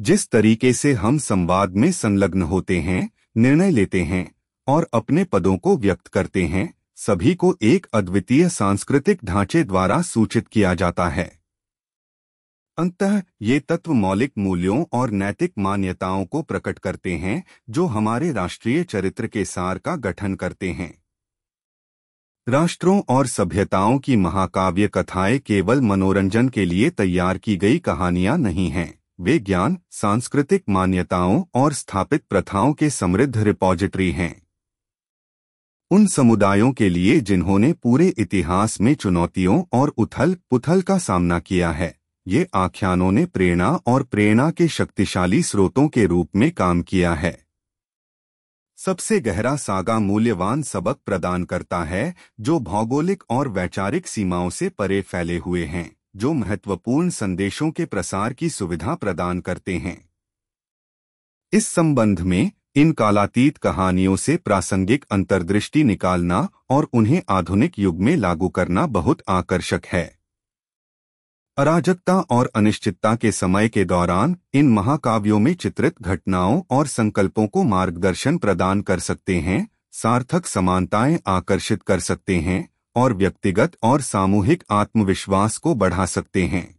जिस तरीके से हम संवाद में संलग्न होते हैं निर्णय लेते हैं और अपने पदों को व्यक्त करते हैं सभी को एक अद्वितीय सांस्कृतिक ढांचे द्वारा सूचित किया जाता है अंततः ये तत्व मौलिक मूल्यों और नैतिक मान्यताओं को प्रकट करते हैं जो हमारे राष्ट्रीय चरित्र के सार का गठन करते हैं राष्ट्रों और सभ्यताओं की महाकाव्य कथाएं केवल मनोरंजन के लिए तैयार की गई कहानियां नहीं हैं वे ज्ञान सांस्कृतिक मान्यताओं और स्थापित प्रथाओं के समृद्ध रिपोजिटरी हैं उन समुदायों के लिए जिन्होंने पूरे इतिहास में चुनौतियों और उथल पुथल का सामना किया है ये आख्यानों ने प्रेरणा और प्रेरणा के शक्तिशाली स्रोतों के रूप में काम किया है सबसे गहरा सागा मूल्यवान सबक प्रदान करता है जो भौगोलिक और वैचारिक सीमाओं से परे फैले हुए हैं जो महत्वपूर्ण संदेशों के प्रसार की सुविधा प्रदान करते हैं इस संबंध में इन कालातीत कहानियों से प्रासंगिक अंतर्दृष्टि निकालना और उन्हें आधुनिक युग में लागू करना बहुत आकर्षक है अराजकता और अनिश्चितता के समय के दौरान इन महाकाव्यों में चित्रित घटनाओं और संकल्पों को मार्गदर्शन प्रदान कर सकते हैं सार्थक समानताएं आकर्षित कर सकते हैं और व्यक्तिगत और सामूहिक आत्मविश्वास को बढ़ा सकते हैं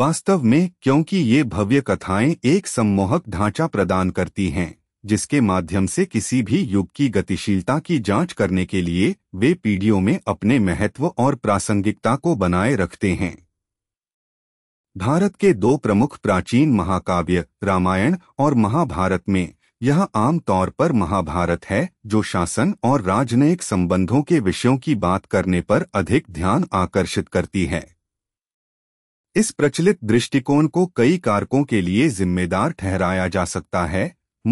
वास्तव में क्योंकि ये भव्य कथाएं एक सम्मोहक ढांचा प्रदान करती हैं जिसके माध्यम से किसी भी युग की गतिशीलता की जांच करने के लिए वे पीढ़ियों में अपने महत्व और प्रासंगिकता को बनाए रखते हैं भारत के दो प्रमुख प्राचीन महाकाव्य रामायण और महाभारत में यह आमतौर पर महाभारत है जो शासन और राजनयिक संबंधों के विषयों की बात करने पर अधिक ध्यान आकर्षित करती है इस प्रचलित दृष्टिकोण को कई कारकों के लिए जिम्मेदार ठहराया जा सकता है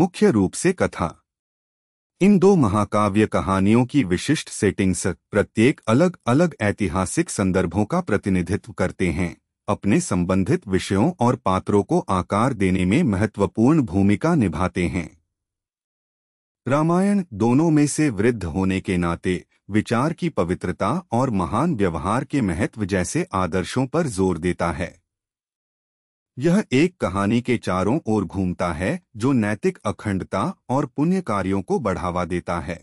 मुख्य रूप से कथा इन दो महाकाव्य कहानियों की विशिष्ट सेटिंग्स प्रत्येक अलग अलग ऐतिहासिक संदर्भों का प्रतिनिधित्व करते हैं अपने संबंधित विषयों और पात्रों को आकार देने में महत्वपूर्ण भूमिका निभाते हैं रामायण दोनों में से वृद्ध होने के नाते विचार की पवित्रता और महान व्यवहार के महत्व जैसे आदर्शों पर जोर देता है यह एक कहानी के चारों ओर घूमता है जो नैतिक अखंडता और पुण्य कार्यों को बढ़ावा देता है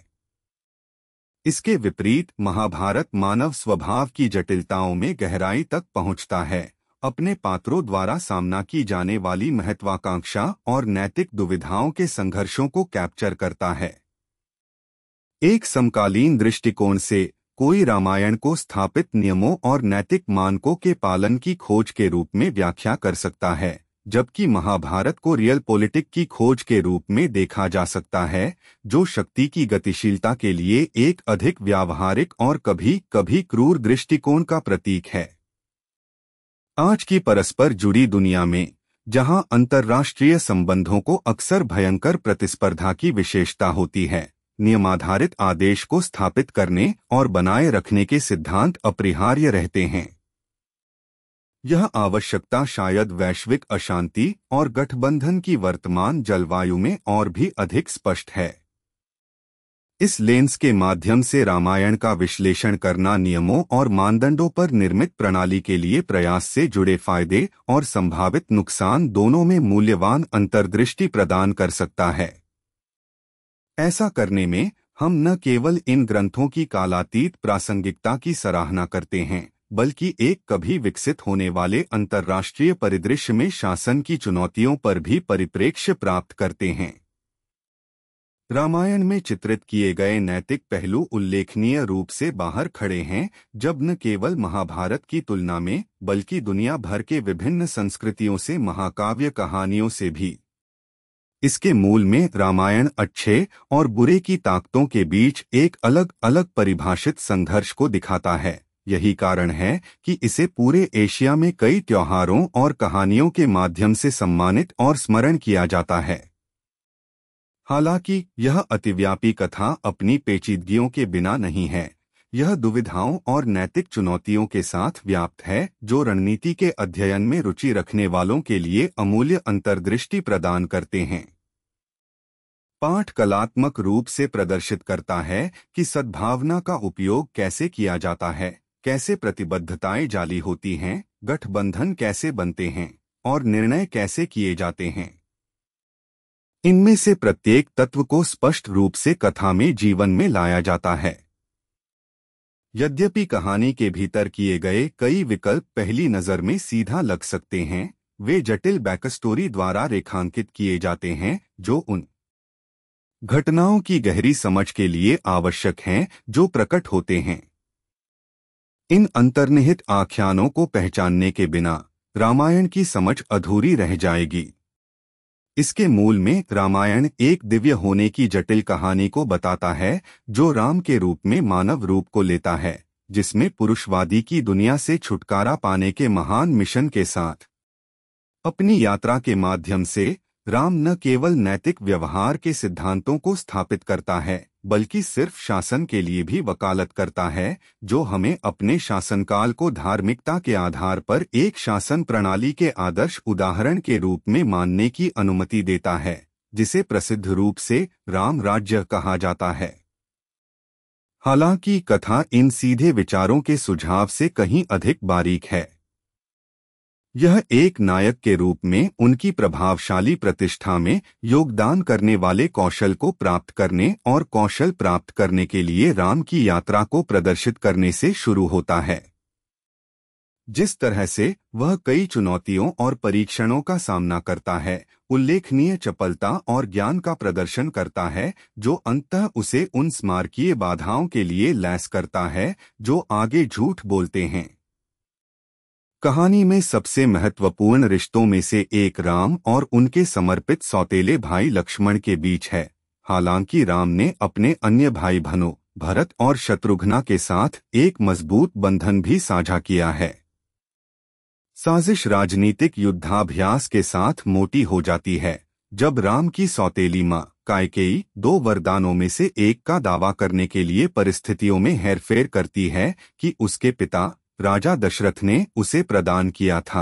इसके विपरीत महाभारत मानव स्वभाव की जटिलताओं में गहराई तक पहुंचता है अपने पात्रों द्वारा सामना की जाने वाली महत्वाकांक्षा और नैतिक दुविधाओं के संघर्षों को कैप्चर करता है एक समकालीन दृष्टिकोण से कोई रामायण को स्थापित नियमों और नैतिक मानकों के पालन की खोज के रूप में व्याख्या कर सकता है जबकि महाभारत को रियल पॉलिटिक की खोज के रूप में देखा जा सकता है जो शक्ति की गतिशीलता के लिए एक अधिक व्यावहारिक और कभी कभी क्रूर दृष्टिकोण का प्रतीक है आज की परस्पर जुड़ी दुनिया में जहां अंतर्राष्ट्रीय संबंधों को अक्सर भयंकर प्रतिस्पर्धा की विशेषता होती है नियमाधारित आदेश को स्थापित करने और बनाए रखने के सिद्धांत अपरिहार्य रहते हैं यह आवश्यकता शायद वैश्विक अशांति और गठबंधन की वर्तमान जलवायु में और भी अधिक स्पष्ट है इस लेंस के माध्यम से रामायण का विश्लेषण करना नियमों और मानदंडों पर निर्मित प्रणाली के लिए प्रयास से जुड़े फायदे और संभावित नुकसान दोनों में मूल्यवान अंतर्दृष्टि प्रदान कर सकता है ऐसा करने में हम न केवल इन ग्रंथों की कालातीत प्रासंगिकता की सराहना करते हैं बल्कि एक कभी विकसित होने वाले अंतर्राष्ट्रीय परिदृश्य में शासन की चुनौतियों पर भी परिप्रेक्ष्य प्राप्त करते हैं रामायण में चित्रित किए गए नैतिक पहलू उल्लेखनीय रूप से बाहर खड़े हैं जब न केवल महाभारत की तुलना में बल्कि दुनिया भर के विभिन्न संस्कृतियों से महाकाव्य कहानियों से भी इसके मूल में रामायण अच्छे और बुरे की ताकतों के बीच एक अलग अलग परिभाषित संघर्ष को दिखाता है यही कारण है कि इसे पूरे एशिया में कई त्योहारों और कहानियों के माध्यम से सम्मानित और स्मरण किया जाता है हालांकि यह अतिव्यापी कथा अपनी पेचीदगियों के बिना नहीं है यह दुविधाओं और नैतिक चुनौतियों के साथ व्याप्त है जो रणनीति के अध्ययन में रुचि रखने वालों के लिए अमूल्य अंतर्दृष्टि प्रदान करते हैं पाठ कलात्मक रूप से प्रदर्शित करता है कि सद्भावना का उपयोग कैसे किया जाता है कैसे प्रतिबद्धताएं जाली होती हैं गठबंधन कैसे बनते हैं और निर्णय कैसे किए जाते हैं इनमें से प्रत्येक तत्व को स्पष्ट रूप से कथा में जीवन में लाया जाता है यद्यपि कहानी के भीतर किए गए कई विकल्प पहली नज़र में सीधा लग सकते हैं वे जटिल बैकस्टोरी द्वारा रेखांकित किए जाते हैं जो उन घटनाओं की गहरी समझ के लिए आवश्यक हैं जो प्रकट होते हैं इन अंतर्निहित आख्यानों को पहचानने के बिना रामायण की समझ अधूरी रह जाएगी इसके मूल में रामायण एक दिव्य होने की जटिल कहानी को बताता है जो राम के रूप में मानव रूप को लेता है जिसमें पुरुषवादी की दुनिया से छुटकारा पाने के महान मिशन के साथ अपनी यात्रा के माध्यम से राम न केवल नैतिक व्यवहार के सिद्धांतों को स्थापित करता है बल्कि सिर्फ शासन के लिए भी वकालत करता है जो हमें अपने शासनकाल को धार्मिकता के आधार पर एक शासन प्रणाली के आदर्श उदाहरण के रूप में मानने की अनुमति देता है जिसे प्रसिद्ध रूप से राम राज्य कहा जाता है हालांकि कथा इन सीधे विचारों के सुझाव से कहीं अधिक बारीक है यह एक नायक के रूप में उनकी प्रभावशाली प्रतिष्ठा में योगदान करने वाले कौशल को प्राप्त करने और कौशल प्राप्त करने के लिए राम की यात्रा को प्रदर्शित करने से शुरू होता है जिस तरह से वह कई चुनौतियों और परीक्षणों का सामना करता है उल्लेखनीय चपलता और ज्ञान का प्रदर्शन करता है जो अंततः उसे उन स्मारकीय बाधाओं के लिए लैस करता है जो आगे झूठ बोलते हैं कहानी में सबसे महत्वपूर्ण रिश्तों में से एक राम और उनके समर्पित सौतेले भाई लक्ष्मण के बीच है हालांकि राम ने अपने अन्य भाई बहनों भरत और शत्रुघ्ना के साथ एक मजबूत बंधन भी साझा किया है साजिश राजनीतिक युद्धाभ्यास के साथ मोटी हो जाती है जब राम की सौतेली माँ कायकेई दो वरदानों में से एक का दावा करने के लिए परिस्थितियों में हेरफेर करती है कि उसके पिता राजा दशरथ ने उसे प्रदान किया था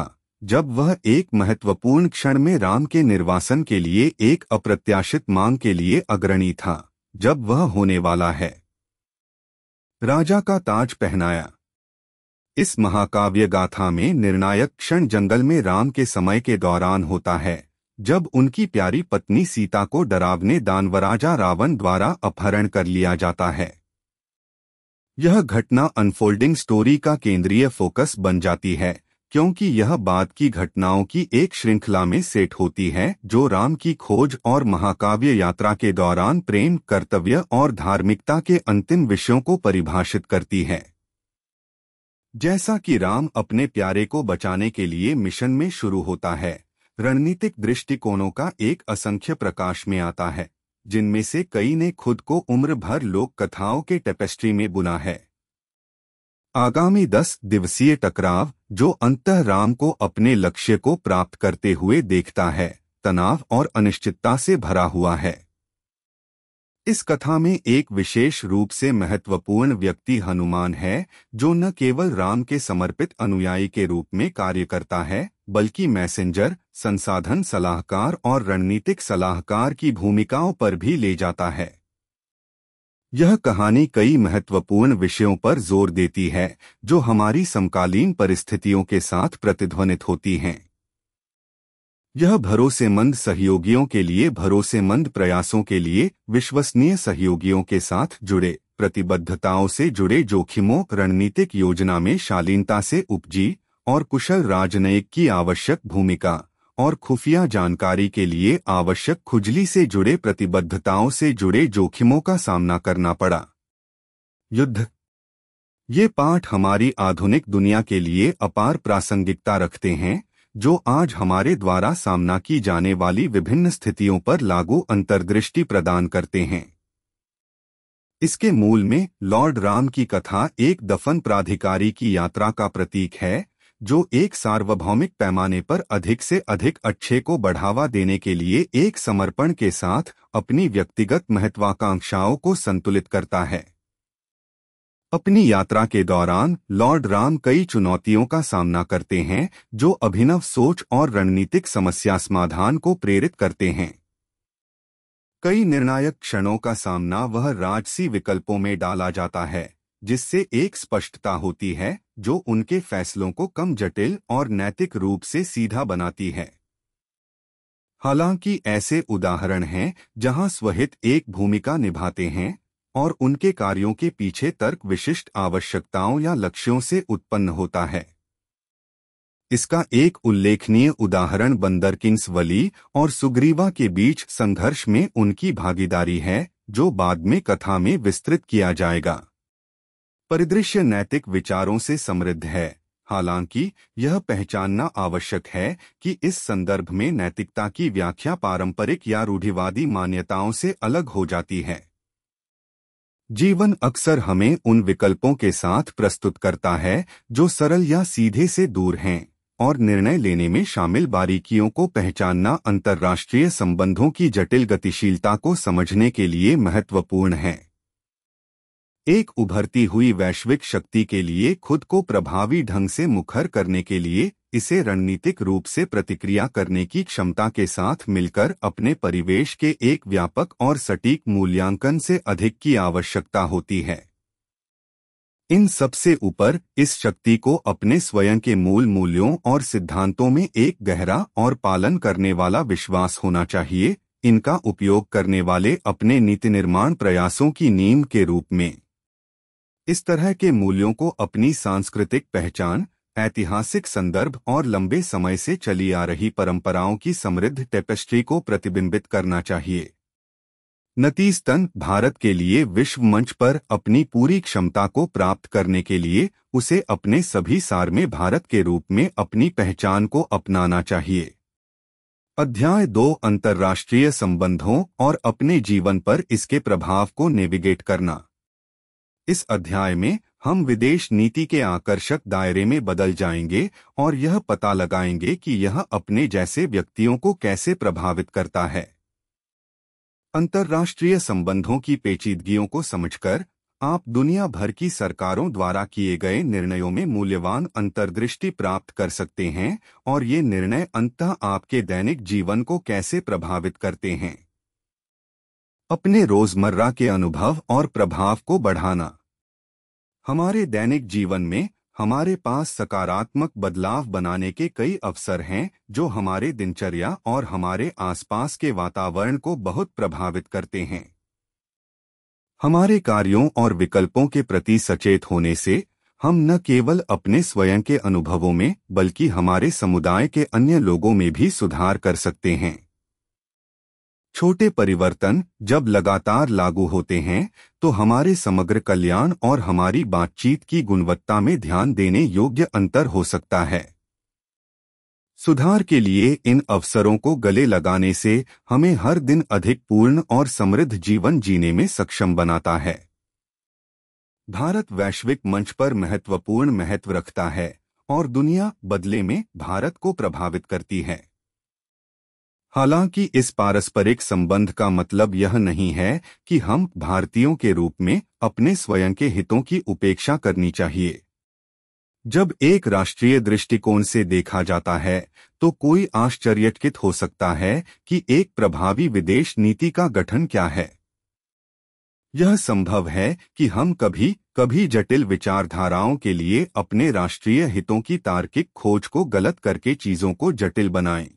जब वह एक महत्वपूर्ण क्षण में राम के निर्वासन के लिए एक अप्रत्याशित मांग के लिए अग्रणी था जब वह होने वाला है राजा का ताज पहनाया इस महाकाव्य गाथा में निर्णायक क्षण जंगल में राम के समय के दौरान होता है जब उनकी प्यारी पत्नी सीता को डरावने दानवराजा रावण द्वारा अपहरण कर लिया जाता है यह घटना अनफोल्डिंग स्टोरी का केंद्रीय फोकस बन जाती है क्योंकि यह बाद की घटनाओं की एक श्रृंखला में सेट होती है जो राम की खोज और महाकाव्य यात्रा के दौरान प्रेम कर्तव्य और धार्मिकता के अंतिम विषयों को परिभाषित करती है जैसा कि राम अपने प्यारे को बचाने के लिए मिशन में शुरू होता है रणनीतिक दृष्टिकोणों का एक असंख्य प्रकाश में आता है जिनमें से कई ने खुद को उम्र भर लोक कथाओं के टेपेस्ट्री में बुना है आगामी दस दिवसीय टकराव जो अंत राम को अपने लक्ष्य को प्राप्त करते हुए देखता है तनाव और अनिश्चितता से भरा हुआ है इस कथा में एक विशेष रूप से महत्वपूर्ण व्यक्ति हनुमान है जो न केवल राम के समर्पित अनुयायी के रूप में कार्य करता है बल्कि मैसेंजर संसाधन सलाहकार और रणनीतिक सलाहकार की भूमिकाओं पर भी ले जाता है यह कहानी कई महत्वपूर्ण विषयों पर जोर देती है जो हमारी समकालीन परिस्थितियों के साथ प्रतिध्वनित होती हैं यह भरोसेमंद सहयोगियों के लिए भरोसेमंद प्रयासों के लिए विश्वसनीय सहयोगियों के साथ जुड़े प्रतिबद्धताओं से जुड़े जोखिमों रणनीतिक योजना में शालीनता से उपजी और कुशल राजनयिक की आवश्यक भूमिका और खुफिया जानकारी के लिए आवश्यक खुजली से जुड़े प्रतिबद्धताओं से जुड़े जोखिमों का सामना करना पड़ा युद्ध ये पाठ हमारी आधुनिक दुनिया के लिए अपार प्रासंगिकता रखते हैं जो आज हमारे द्वारा सामना की जाने वाली विभिन्न स्थितियों पर लागू अंतर्दृष्टि प्रदान करते हैं इसके मूल में लॉर्ड राम की कथा एक दफन प्राधिकारी की यात्रा का प्रतीक है जो एक सार्वभौमिक पैमाने पर अधिक से अधिक अच्छे को बढ़ावा देने के लिए एक समर्पण के साथ अपनी व्यक्तिगत महत्वाकांक्षाओं को संतुलित करता है अपनी यात्रा के दौरान लॉर्ड राम कई चुनौतियों का सामना करते हैं जो अभिनव सोच और रणनीतिक समस्या समाधान को प्रेरित करते हैं कई निर्णायक क्षणों का सामना वह राजसी विकल्पों में डाला जाता है जिससे एक स्पष्टता होती है जो उनके फैसलों को कम जटिल और नैतिक रूप से सीधा बनाती है हालांकि ऐसे उदाहरण हैं जहां स्वहित एक भूमिका निभाते हैं और उनके कार्यों के पीछे तर्क विशिष्ट आवश्यकताओं या लक्ष्यों से उत्पन्न होता है इसका एक उल्लेखनीय उदाहरण बंदर किंग्स वली और सुग्रीवा के बीच संघर्ष में उनकी भागीदारी है जो बाद में कथा में विस्तृत किया जाएगा परिदृश्य नैतिक विचारों से समृद्ध है हालांकि यह पहचानना आवश्यक है कि इस संदर्भ में नैतिकता की व्याख्या पारंपरिक या रूढ़िवादी मान्यताओं से अलग हो जाती है जीवन अक्सर हमें उन विकल्पों के साथ प्रस्तुत करता है जो सरल या सीधे से दूर हैं और निर्णय लेने में शामिल बारीकियों को पहचानना अंतर्राष्ट्रीय संबंधों की जटिल गतिशीलता को समझने के लिए महत्वपूर्ण है एक उभरती हुई वैश्विक शक्ति के लिए खुद को प्रभावी ढंग से मुखर करने के लिए इसे रणनीतिक रूप से प्रतिक्रिया करने की क्षमता के साथ मिलकर अपने परिवेश के एक व्यापक और सटीक मूल्यांकन से अधिक की आवश्यकता होती है इन सबसे ऊपर इस शक्ति को अपने स्वयं के मूल मूल्यों और सिद्धांतों में एक गहरा और पालन करने वाला विश्वास होना चाहिए इनका उपयोग करने वाले अपने नीति निर्माण प्रयासों की नींव के रूप में इस तरह के मूल्यों को अपनी सांस्कृतिक पहचान ऐतिहासिक संदर्भ और लंबे समय से चली आ रही परंपराओं की समृद्ध टेपेस्ट्री को प्रतिबिंबित करना चाहिए नतीजतन भारत के लिए विश्व मंच पर अपनी पूरी क्षमता को प्राप्त करने के लिए उसे अपने सभी सार में भारत के रूप में अपनी पहचान को अपनाना चाहिए अध्याय दो अंतर्राष्ट्रीय संबंधों और अपने जीवन पर इसके प्रभाव को नेविगेट करना इस अध्याय में हम विदेश नीति के आकर्षक दायरे में बदल जाएंगे और यह पता लगाएंगे कि यह अपने जैसे व्यक्तियों को कैसे प्रभावित करता है अंतर्राष्ट्रीय संबंधों की पेचीदगियों को समझकर आप दुनिया भर की सरकारों द्वारा किए गए निर्णयों में मूल्यवान अंतर्दृष्टि प्राप्त कर सकते हैं और ये निर्णय अंततः आपके दैनिक जीवन को कैसे प्रभावित करते हैं अपने रोजमर्रा के अनुभव और प्रभाव को बढ़ाना हमारे दैनिक जीवन में हमारे पास सकारात्मक बदलाव बनाने के कई अवसर हैं जो हमारे दिनचर्या और हमारे आसपास के वातावरण को बहुत प्रभावित करते हैं हमारे कार्यों और विकल्पों के प्रति सचेत होने से हम न केवल अपने स्वयं के अनुभवों में बल्कि हमारे समुदाय के अन्य लोगों में भी सुधार कर सकते हैं छोटे परिवर्तन जब लगातार लागू होते हैं तो हमारे समग्र कल्याण और हमारी बातचीत की गुणवत्ता में ध्यान देने योग्य अंतर हो सकता है सुधार के लिए इन अवसरों को गले लगाने से हमें हर दिन अधिक पूर्ण और समृद्ध जीवन जीने में सक्षम बनाता है भारत वैश्विक मंच पर महत्वपूर्ण महत्व रखता है और दुनिया बदले में भारत को प्रभावित करती है हालांकि इस पारस्परिक संबंध का मतलब यह नहीं है कि हम भारतीयों के रूप में अपने स्वयं के हितों की उपेक्षा करनी चाहिए जब एक राष्ट्रीय दृष्टिकोण से देखा जाता है तो कोई आश्चर्यचकित हो सकता है कि एक प्रभावी विदेश नीति का गठन क्या है यह संभव है कि हम कभी कभी जटिल विचारधाराओं के लिए अपने राष्ट्रीय हितों की तार्किक खोज को गलत करके चीजों को जटिल बनाएं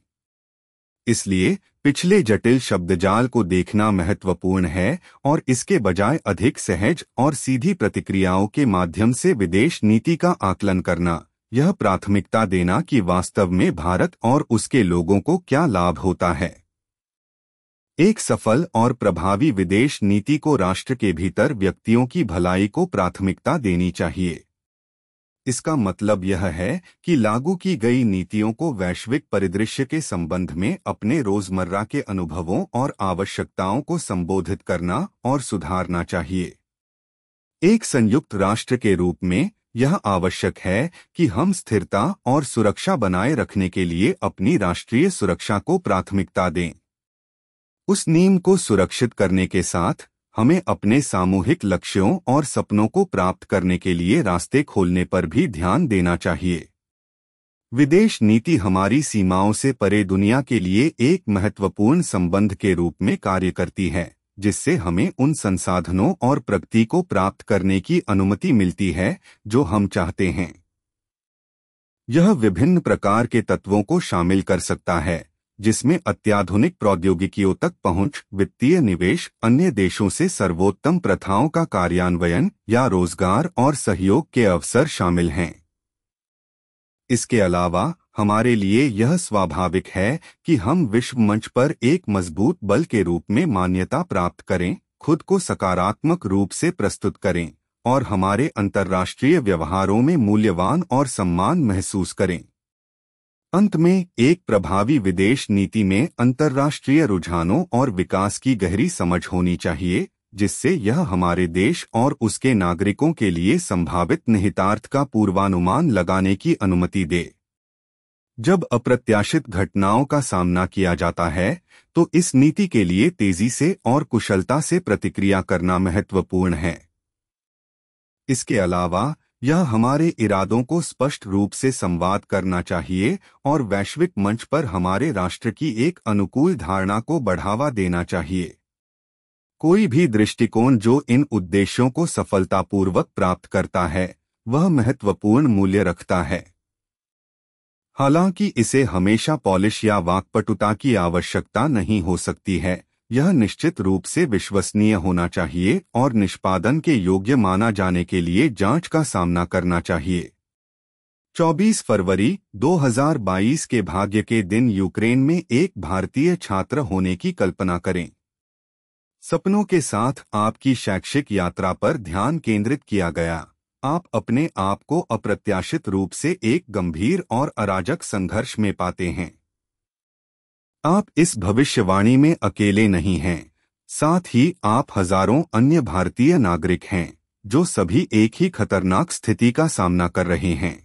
इसलिए पिछले जटिल शब्दजाल को देखना महत्वपूर्ण है और इसके बजाय अधिक सहज और सीधी प्रतिक्रियाओं के माध्यम से विदेश नीति का आकलन करना यह प्राथमिकता देना कि वास्तव में भारत और उसके लोगों को क्या लाभ होता है एक सफल और प्रभावी विदेश नीति को राष्ट्र के भीतर व्यक्तियों की भलाई को प्राथमिकता देनी चाहिए इसका मतलब यह है कि लागू की गई नीतियों को वैश्विक परिदृश्य के संबंध में अपने रोजमर्रा के अनुभवों और आवश्यकताओं को संबोधित करना और सुधारना चाहिए एक संयुक्त राष्ट्र के रूप में यह आवश्यक है कि हम स्थिरता और सुरक्षा बनाए रखने के लिए अपनी राष्ट्रीय सुरक्षा को प्राथमिकता दें उस नीम को सुरक्षित करने के साथ हमें अपने सामूहिक लक्ष्यों और सपनों को प्राप्त करने के लिए रास्ते खोलने पर भी ध्यान देना चाहिए विदेश नीति हमारी सीमाओं से परे दुनिया के लिए एक महत्वपूर्ण संबंध के रूप में कार्य करती है जिससे हमें उन संसाधनों और प्रगति को प्राप्त करने की अनुमति मिलती है जो हम चाहते हैं यह विभिन्न प्रकार के तत्वों को शामिल कर सकता है जिसमें अत्याधुनिक प्रौद्योगिकियों तक पहुंच वित्तीय निवेश अन्य देशों से सर्वोत्तम प्रथाओं का कार्यान्वयन या रोजगार और सहयोग के अवसर शामिल हैं इसके अलावा हमारे लिए यह स्वाभाविक है कि हम विश्व मंच पर एक मजबूत बल के रूप में मान्यता प्राप्त करें खुद को सकारात्मक रूप से प्रस्तुत करें और हमारे अंतर्राष्ट्रीय व्यवहारों में मूल्यवान और सम्मान महसूस करें अंत में एक प्रभावी विदेश नीति में अंतर्राष्ट्रीय रुझानों और विकास की गहरी समझ होनी चाहिए जिससे यह हमारे देश और उसके नागरिकों के लिए संभावित निहितार्थ का पूर्वानुमान लगाने की अनुमति दे जब अप्रत्याशित घटनाओं का सामना किया जाता है तो इस नीति के लिए तेजी से और कुशलता से प्रतिक्रिया करना महत्वपूर्ण है इसके अलावा यह हमारे इरादों को स्पष्ट रूप से संवाद करना चाहिए और वैश्विक मंच पर हमारे राष्ट्र की एक अनुकूल धारणा को बढ़ावा देना चाहिए कोई भी दृष्टिकोण जो इन उद्देश्यों को सफलतापूर्वक प्राप्त करता है वह महत्वपूर्ण मूल्य रखता है हालांकि इसे हमेशा पॉलिश या वाकपटुता की आवश्यकता नहीं हो सकती है यह निश्चित रूप से विश्वसनीय होना चाहिए और निष्पादन के योग्य माना जाने के लिए जांच का सामना करना चाहिए 24 फरवरी 2022 के भाग्य के दिन यूक्रेन में एक भारतीय छात्र होने की कल्पना करें सपनों के साथ आपकी शैक्षिक यात्रा पर ध्यान केंद्रित किया गया आप अपने आप को अप्रत्याशित रूप से एक गंभीर और अराजक संघर्ष में पाते हैं आप इस भविष्यवाणी में अकेले नहीं हैं साथ ही आप हजारों अन्य भारतीय नागरिक हैं जो सभी एक ही खतरनाक स्थिति का सामना कर रहे हैं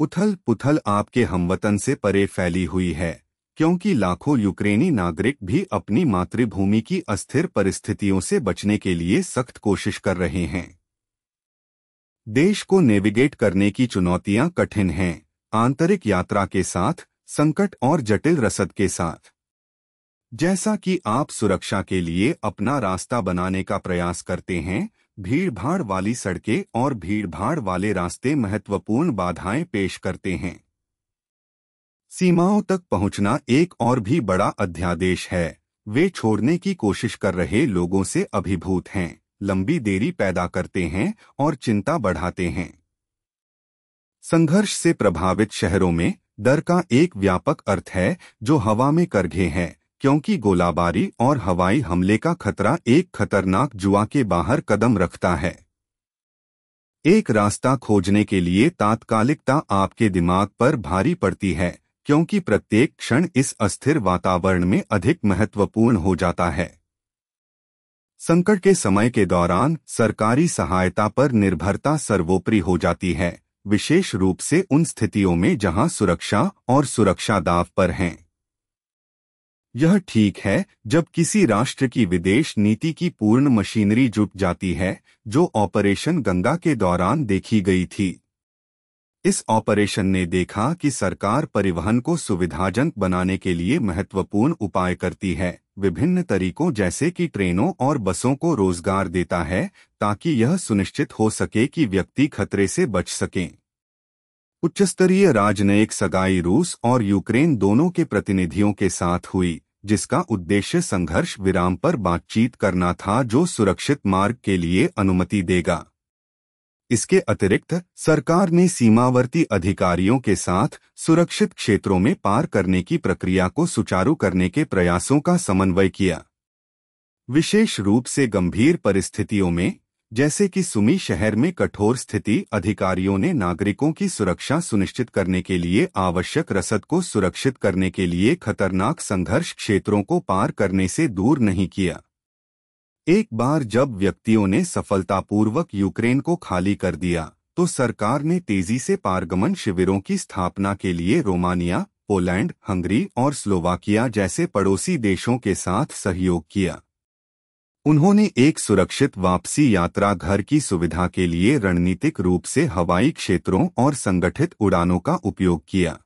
उथल पुथल आपके हमवतन से परे फैली हुई है क्योंकि लाखों यूक्रेनी नागरिक भी अपनी मातृभूमि की अस्थिर परिस्थितियों से बचने के लिए सख्त कोशिश कर रहे हैं देश को नेविगेट करने की चुनौतियां कठिन हैं आंतरिक यात्रा के साथ संकट और जटिल रसद के साथ जैसा कि आप सुरक्षा के लिए अपना रास्ता बनाने का प्रयास करते हैं भीड़भाड़ वाली सड़कें और भीड़भाड़ वाले रास्ते महत्वपूर्ण बाधाएं पेश करते हैं सीमाओं तक पहुंचना एक और भी बड़ा अध्यादेश है वे छोड़ने की कोशिश कर रहे लोगों से अभिभूत हैं लंबी देरी पैदा करते हैं और चिंता बढ़ाते हैं संघर्ष से प्रभावित शहरों में डर का एक व्यापक अर्थ है जो हवा में करघे हैं क्योंकि गोलाबारी और हवाई हमले का खतरा एक खतरनाक जुआ के बाहर कदम रखता है एक रास्ता खोजने के लिए तात्कालिकता आपके दिमाग पर भारी पड़ती है क्योंकि प्रत्येक क्षण इस अस्थिर वातावरण में अधिक महत्वपूर्ण हो जाता है संकट के समय के दौरान सरकारी सहायता पर निर्भरता सर्वोपरि हो जाती है विशेष रूप से उन स्थितियों में जहां सुरक्षा और सुरक्षा दाव पर हैं यह ठीक है जब किसी राष्ट्र की विदेश नीति की पूर्ण मशीनरी जुट जाती है जो ऑपरेशन गंगा के दौरान देखी गई थी इस ऑपरेशन ने देखा कि सरकार परिवहन को सुविधाजनक बनाने के लिए महत्वपूर्ण उपाय करती है विभिन्न तरीकों जैसे कि ट्रेनों और बसों को रोजगार देता है ताकि यह सुनिश्चित हो सके कि व्यक्ति खतरे से बच सकें उच्चस्तरीय राजनयिक सगाई रूस और यूक्रेन दोनों के प्रतिनिधियों के साथ हुई जिसका उद्देश्य संघर्ष विराम पर बातचीत करना था जो सुरक्षित मार्ग के लिए अनुमति देगा इसके अतिरिक्त सरकार ने सीमावर्ती अधिकारियों के साथ सुरक्षित क्षेत्रों में पार करने की प्रक्रिया को सुचारू करने के प्रयासों का समन्वय किया विशेष रूप से गंभीर परिस्थितियों में जैसे कि सुमी शहर में कठोर स्थिति अधिकारियों ने नागरिकों की सुरक्षा सुनिश्चित करने के लिए आवश्यक रसद को सुरक्षित करने के लिए खतरनाक संघर्ष क्षेत्रों को पार करने से दूर नहीं किया एक बार जब व्यक्तियों ने सफलतापूर्वक यूक्रेन को खाली कर दिया तो सरकार ने तेजी से पारगमन शिविरों की स्थापना के लिए रोमानिया पोलैंड हंगरी और स्लोवाकिया जैसे पड़ोसी देशों के साथ सहयोग किया उन्होंने एक सुरक्षित वापसी यात्रा घर की सुविधा के लिए रणनीतिक रूप से हवाई क्षेत्रों और संगठित उड़ानों का उपयोग किया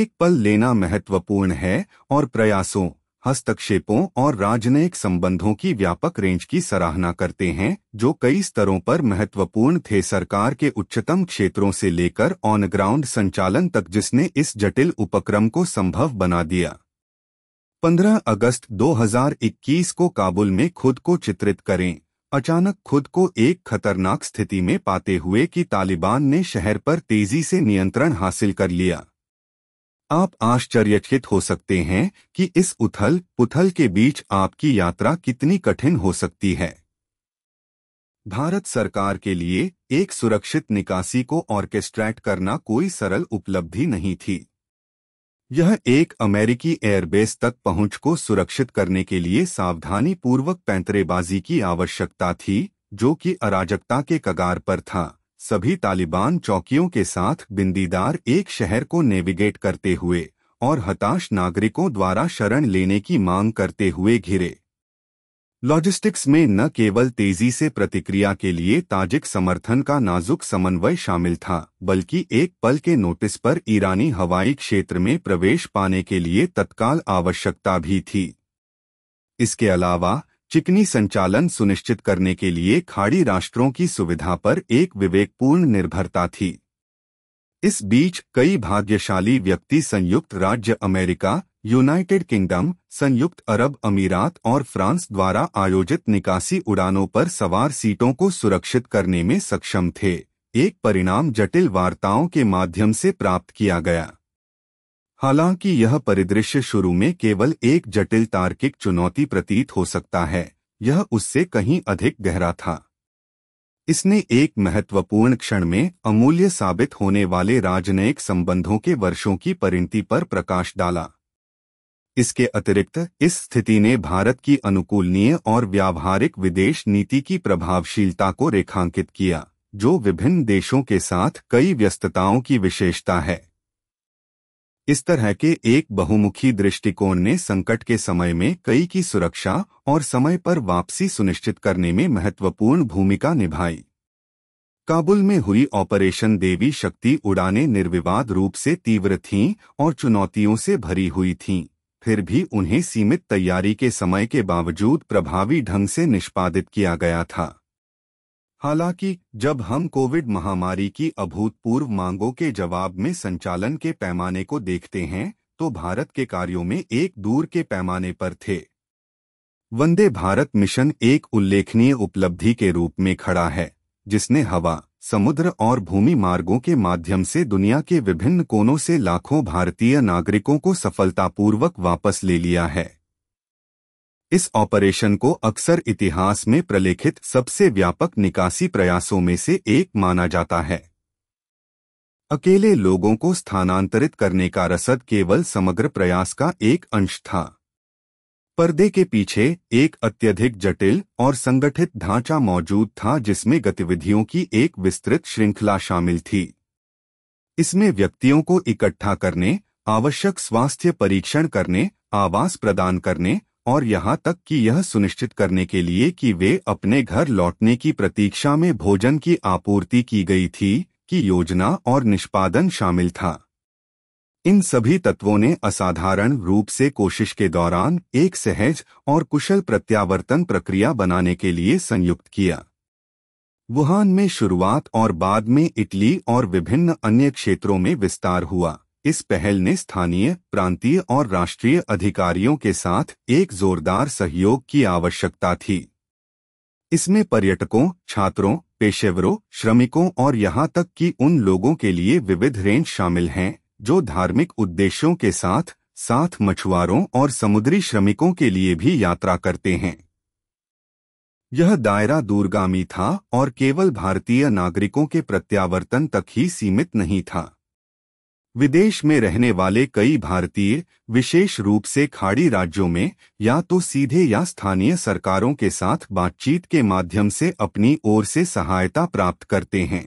एक पल लेना महत्वपूर्ण है और प्रयासों हस्तक्षेपों और राजनयिक संबंधों की व्यापक रेंज की सराहना करते हैं जो कई स्तरों पर महत्वपूर्ण थे सरकार के उच्चतम क्षेत्रों से लेकर ऑन ग्राउंड संचालन तक जिसने इस जटिल उपक्रम को संभव बना दिया 15 अगस्त 2021 को काबुल में खुद को चित्रित करें अचानक खुद को एक खतरनाक स्थिति में पाते हुए कि तालिबान ने शहर पर तेजी से नियंत्रण हासिल कर लिया आप आश्चर्यचकित हो सकते हैं कि इस उथल पुथल के बीच आपकी यात्रा कितनी कठिन हो सकती है भारत सरकार के लिए एक सुरक्षित निकासी को ऑर्केस्ट्रेट करना कोई सरल उपलब्धि नहीं थी यह एक अमेरिकी एयरबेस तक पहुंच को सुरक्षित करने के लिए सावधानी पूर्वक पैंतरेबाजी की आवश्यकता थी जो कि अराजकता के कगार पर था सभी तालिबान चौकियों के साथ बिंदीदार एक शहर को नेविगेट करते हुए और हताश नागरिकों द्वारा शरण लेने की मांग करते हुए घिरे लॉजिस्टिक्स में न केवल तेजी से प्रतिक्रिया के लिए ताजिक समर्थन का नाजुक समन्वय शामिल था बल्कि एक पल के नोटिस पर ईरानी हवाई क्षेत्र में प्रवेश पाने के लिए तत्काल आवश्यकता भी थी इसके अलावा चिकनी संचालन सुनिश्चित करने के लिए खाड़ी राष्ट्रों की सुविधा पर एक विवेकपूर्ण निर्भरता थी इस बीच कई भाग्यशाली व्यक्ति संयुक्त राज्य अमेरिका यूनाइटेड किंगडम संयुक्त अरब अमीरात और फ्रांस द्वारा आयोजित निकासी उड़ानों पर सवार सीटों को सुरक्षित करने में सक्षम थे एक परिणाम जटिल वार्ताओं के माध्यम से प्राप्त किया गया हालांकि यह परिदृश्य शुरू में केवल एक जटिल तार्किक चुनौती प्रतीत हो सकता है यह उससे कहीं अधिक गहरा था इसने एक महत्वपूर्ण क्षण में अमूल्य साबित होने वाले राजनयिक संबंधों के वर्षों की परिणति पर प्रकाश डाला इसके अतिरिक्त इस स्थिति ने भारत की अनुकूलनीय और व्यावहारिक विदेश नीति की प्रभावशीलता को रेखांकित किया जो विभिन्न देशों के साथ कई व्यस्तताओं की विशेषता है इस तरह के एक बहुमुखी दृष्टिकोण ने संकट के समय में कई की सुरक्षा और समय पर वापसी सुनिश्चित करने में महत्वपूर्ण भूमिका निभाई काबुल में हुई ऑपरेशन देवी शक्ति उड़ाने निर्विवाद रूप से तीव्र थीं और चुनौतियों से भरी हुई थीं फिर भी उन्हें सीमित तैयारी के समय के बावजूद प्रभावी ढंग से निष्पादित किया गया था हालांकि जब हम कोविड महामारी की अभूतपूर्व मांगों के जवाब में संचालन के पैमाने को देखते हैं तो भारत के कार्यों में एक दूर के पैमाने पर थे वंदे भारत मिशन एक उल्लेखनीय उपलब्धि के रूप में खड़ा है जिसने हवा समुद्र और भूमि मार्गों के माध्यम से दुनिया के विभिन्न कोनों से लाखों भारतीय नागरिकों को सफलतापूर्वक वापस ले लिया है इस ऑपरेशन को अक्सर इतिहास में प्रलेखित सबसे व्यापक निकासी प्रयासों में से एक माना जाता है अकेले लोगों को स्थानांतरित करने का रसद केवल समग्र प्रयास का एक अंश था पर्दे के पीछे एक अत्यधिक जटिल और संगठित ढांचा मौजूद था जिसमें गतिविधियों की एक विस्तृत श्रृंखला शामिल थी इसमें व्यक्तियों को इकट्ठा करने आवश्यक स्वास्थ्य परीक्षण करने आवास प्रदान करने और यहाँ तक कि यह सुनिश्चित करने के लिए कि वे अपने घर लौटने की प्रतीक्षा में भोजन की आपूर्ति की गई थी कि योजना और निष्पादन शामिल था इन सभी तत्वों ने असाधारण रूप से कोशिश के दौरान एक सहज और कुशल प्रत्यावर्तन प्रक्रिया बनाने के लिए संयुक्त किया वुहान में शुरुआत और बाद में इटली और विभिन्न अन्य क्षेत्रों में विस्तार हुआ इस पहल ने स्थानीय प्रांतीय और राष्ट्रीय अधिकारियों के साथ एक जोरदार सहयोग की आवश्यकता थी इसमें पर्यटकों छात्रों पेशेवरों श्रमिकों और यहाँ तक कि उन लोगों के लिए विविध रेंज शामिल हैं जो धार्मिक उद्देश्यों के साथ साथ मछुआरों और समुद्री श्रमिकों के लिए भी यात्रा करते हैं यह दायरा दूरगामी था और केवल भारतीय नागरिकों के प्रत्यावर्तन तक ही सीमित नहीं था विदेश में रहने वाले कई भारतीय विशेष रूप से खाड़ी राज्यों में या तो सीधे या स्थानीय सरकारों के साथ बातचीत के माध्यम से अपनी ओर से सहायता प्राप्त करते हैं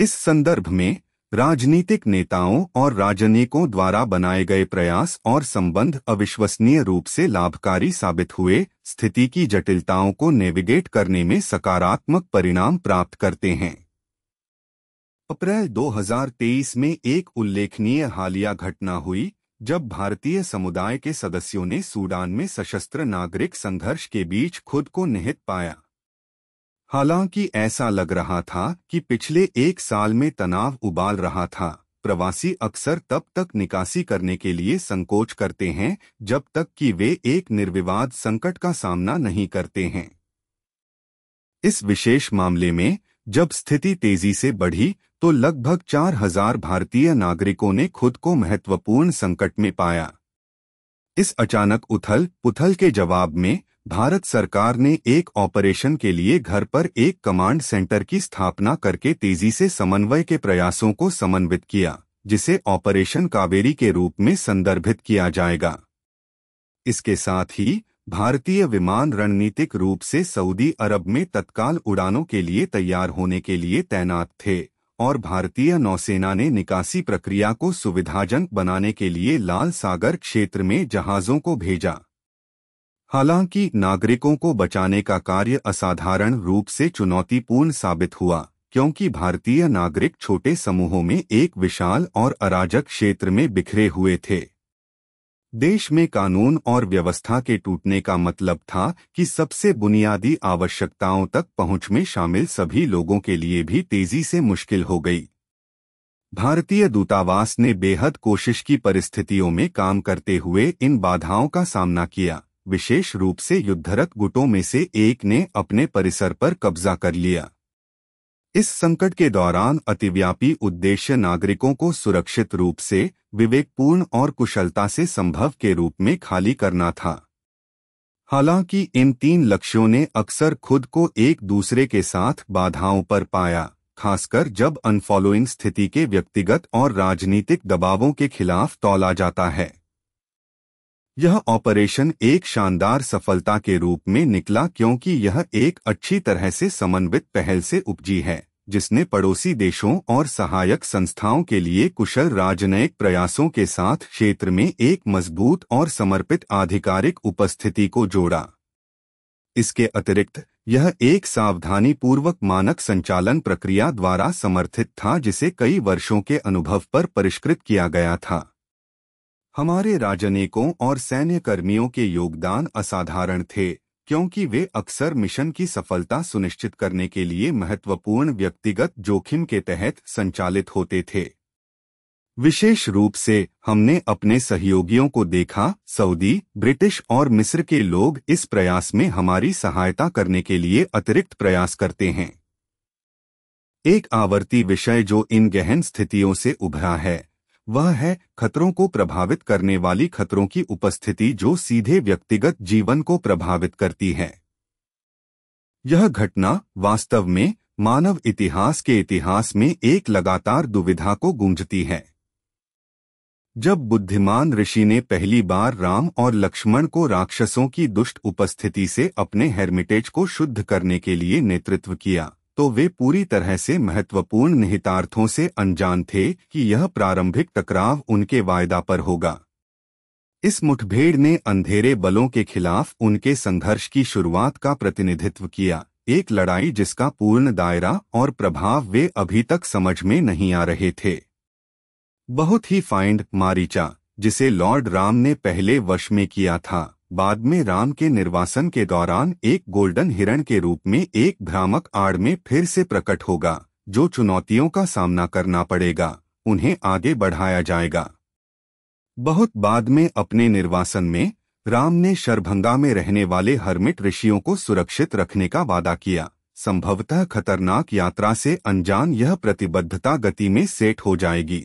इस संदर्भ में राजनीतिक नेताओं और राजनयिकों द्वारा बनाए गए प्रयास और संबंध अविश्वसनीय रूप से लाभकारी साबित हुए स्थिति की जटिलताओं को नेविगेट करने में सकारात्मक परिणाम प्राप्त करते हैं अप्रैल 2023 में एक उल्लेखनीय हालिया घटना हुई जब भारतीय समुदाय के सदस्यों ने सूडान में सशस्त्र नागरिक संघर्ष के बीच खुद को निहित पाया हालांकि ऐसा लग रहा था कि पिछले एक साल में तनाव उबाल रहा था प्रवासी अक्सर तब तक निकासी करने के लिए संकोच करते हैं जब तक कि वे एक निर्विवाद संकट का सामना नहीं करते हैं इस विशेष मामले में जब स्थिति तेजी से बढ़ी तो लगभग 4000 भारतीय नागरिकों ने खुद को महत्वपूर्ण संकट में पाया इस अचानक उथल पुथल के जवाब में भारत सरकार ने एक ऑपरेशन के लिए घर पर एक कमांड सेंटर की स्थापना करके तेजी से समन्वय के प्रयासों को समन्वित किया जिसे ऑपरेशन कावेरी के रूप में संदर्भित किया जाएगा इसके साथ ही भारतीय विमान रणनीतिक रूप से सऊदी अरब में तत्काल उड़ानों के लिए तैयार होने के लिए तैनात थे और भारतीय नौसेना ने निकासी प्रक्रिया को सुविधाजनक बनाने के लिए लाल सागर क्षेत्र में जहाज़ों को भेजा हालांकि नागरिकों को बचाने का कार्य असाधारण रूप से चुनौतीपूर्ण साबित हुआ क्योंकि भारतीय नागरिक छोटे समूहों में एक विशाल और अराजक क्षेत्र में बिखरे हुए थे देश में कानून और व्यवस्था के टूटने का मतलब था कि सबसे बुनियादी आवश्यकताओं तक पहुंच में शामिल सभी लोगों के लिए भी तेजी से मुश्किल हो गई भारतीय दूतावास ने बेहद कोशिश की परिस्थितियों में काम करते हुए इन बाधाओं का सामना किया विशेष रूप से युद्धरत गुटों में से एक ने अपने परिसर पर कब्जा कर लिया इस संकट के दौरान अतिव्यापी उद्देश्य नागरिकों को सुरक्षित रूप से विवेकपूर्ण और कुशलता से संभव के रूप में खाली करना था हालांकि इन तीन लक्ष्यों ने अक्सर खुद को एक दूसरे के साथ बाधाओं पर पाया खासकर जब अनफॉलोइंग स्थिति के व्यक्तिगत और राजनीतिक दबावों के खिलाफ तौला जाता है यह ऑपरेशन एक शानदार सफलता के रूप में निकला क्योंकि यह एक अच्छी तरह से समन्वित पहल से उपजी है जिसने पड़ोसी देशों और सहायक संस्थाओं के लिए कुशल राजनयिक प्रयासों के साथ क्षेत्र में एक मजबूत और समर्पित आधिकारिक उपस्थिति को जोड़ा इसके अतिरिक्त यह एक सावधानीपूर्वक मानक संचालन प्रक्रिया द्वारा समर्थित था जिसे कई वर्षों के अनुभव पर परिष्कृत किया गया था हमारे राजनयिकों और सैन्य कर्मियों के योगदान असाधारण थे क्योंकि वे अक्सर मिशन की सफलता सुनिश्चित करने के लिए महत्वपूर्ण व्यक्तिगत जोखिम के तहत संचालित होते थे विशेष रूप से हमने अपने सहयोगियों को देखा सऊदी ब्रिटिश और मिस्र के लोग इस प्रयास में हमारी सहायता करने के लिए अतिरिक्त प्रयास करते हैं एक आवर्ती विषय जो इन गहन स्थितियों से उभरा है वह है खतरों को प्रभावित करने वाली खतरों की उपस्थिति जो सीधे व्यक्तिगत जीवन को प्रभावित करती है यह घटना वास्तव में मानव इतिहास के इतिहास में एक लगातार दुविधा को गूंजती है जब बुद्धिमान ऋषि ने पहली बार राम और लक्ष्मण को राक्षसों की दुष्ट उपस्थिति से अपने हेरमिटेज को शुद्ध करने के लिए नेतृत्व किया तो वे पूरी तरह से महत्वपूर्ण निहितार्थों से अनजान थे कि यह प्रारंभिक टकराव उनके वायदा पर होगा इस मुठभेड़ ने अंधेरे बलों के खिलाफ उनके संघर्ष की शुरुआत का प्रतिनिधित्व किया एक लड़ाई जिसका पूर्ण दायरा और प्रभाव वे अभी तक समझ में नहीं आ रहे थे बहुत ही फाइंड मारीचा जिसे लॉर्ड राम ने पहले वश में किया था बाद में राम के निर्वासन के दौरान एक गोल्डन हिरण के रूप में एक भ्रामक आड़ में फिर से प्रकट होगा जो चुनौतियों का सामना करना पड़ेगा उन्हें आगे बढ़ाया जाएगा बहुत बाद में अपने निर्वासन में राम ने शरभंगा में रहने वाले हर्मिट ऋषियों को सुरक्षित रखने का वादा किया संभवतः खतरनाक यात्रा से अनजान यह प्रतिबद्धता गति में सेट हो जाएगी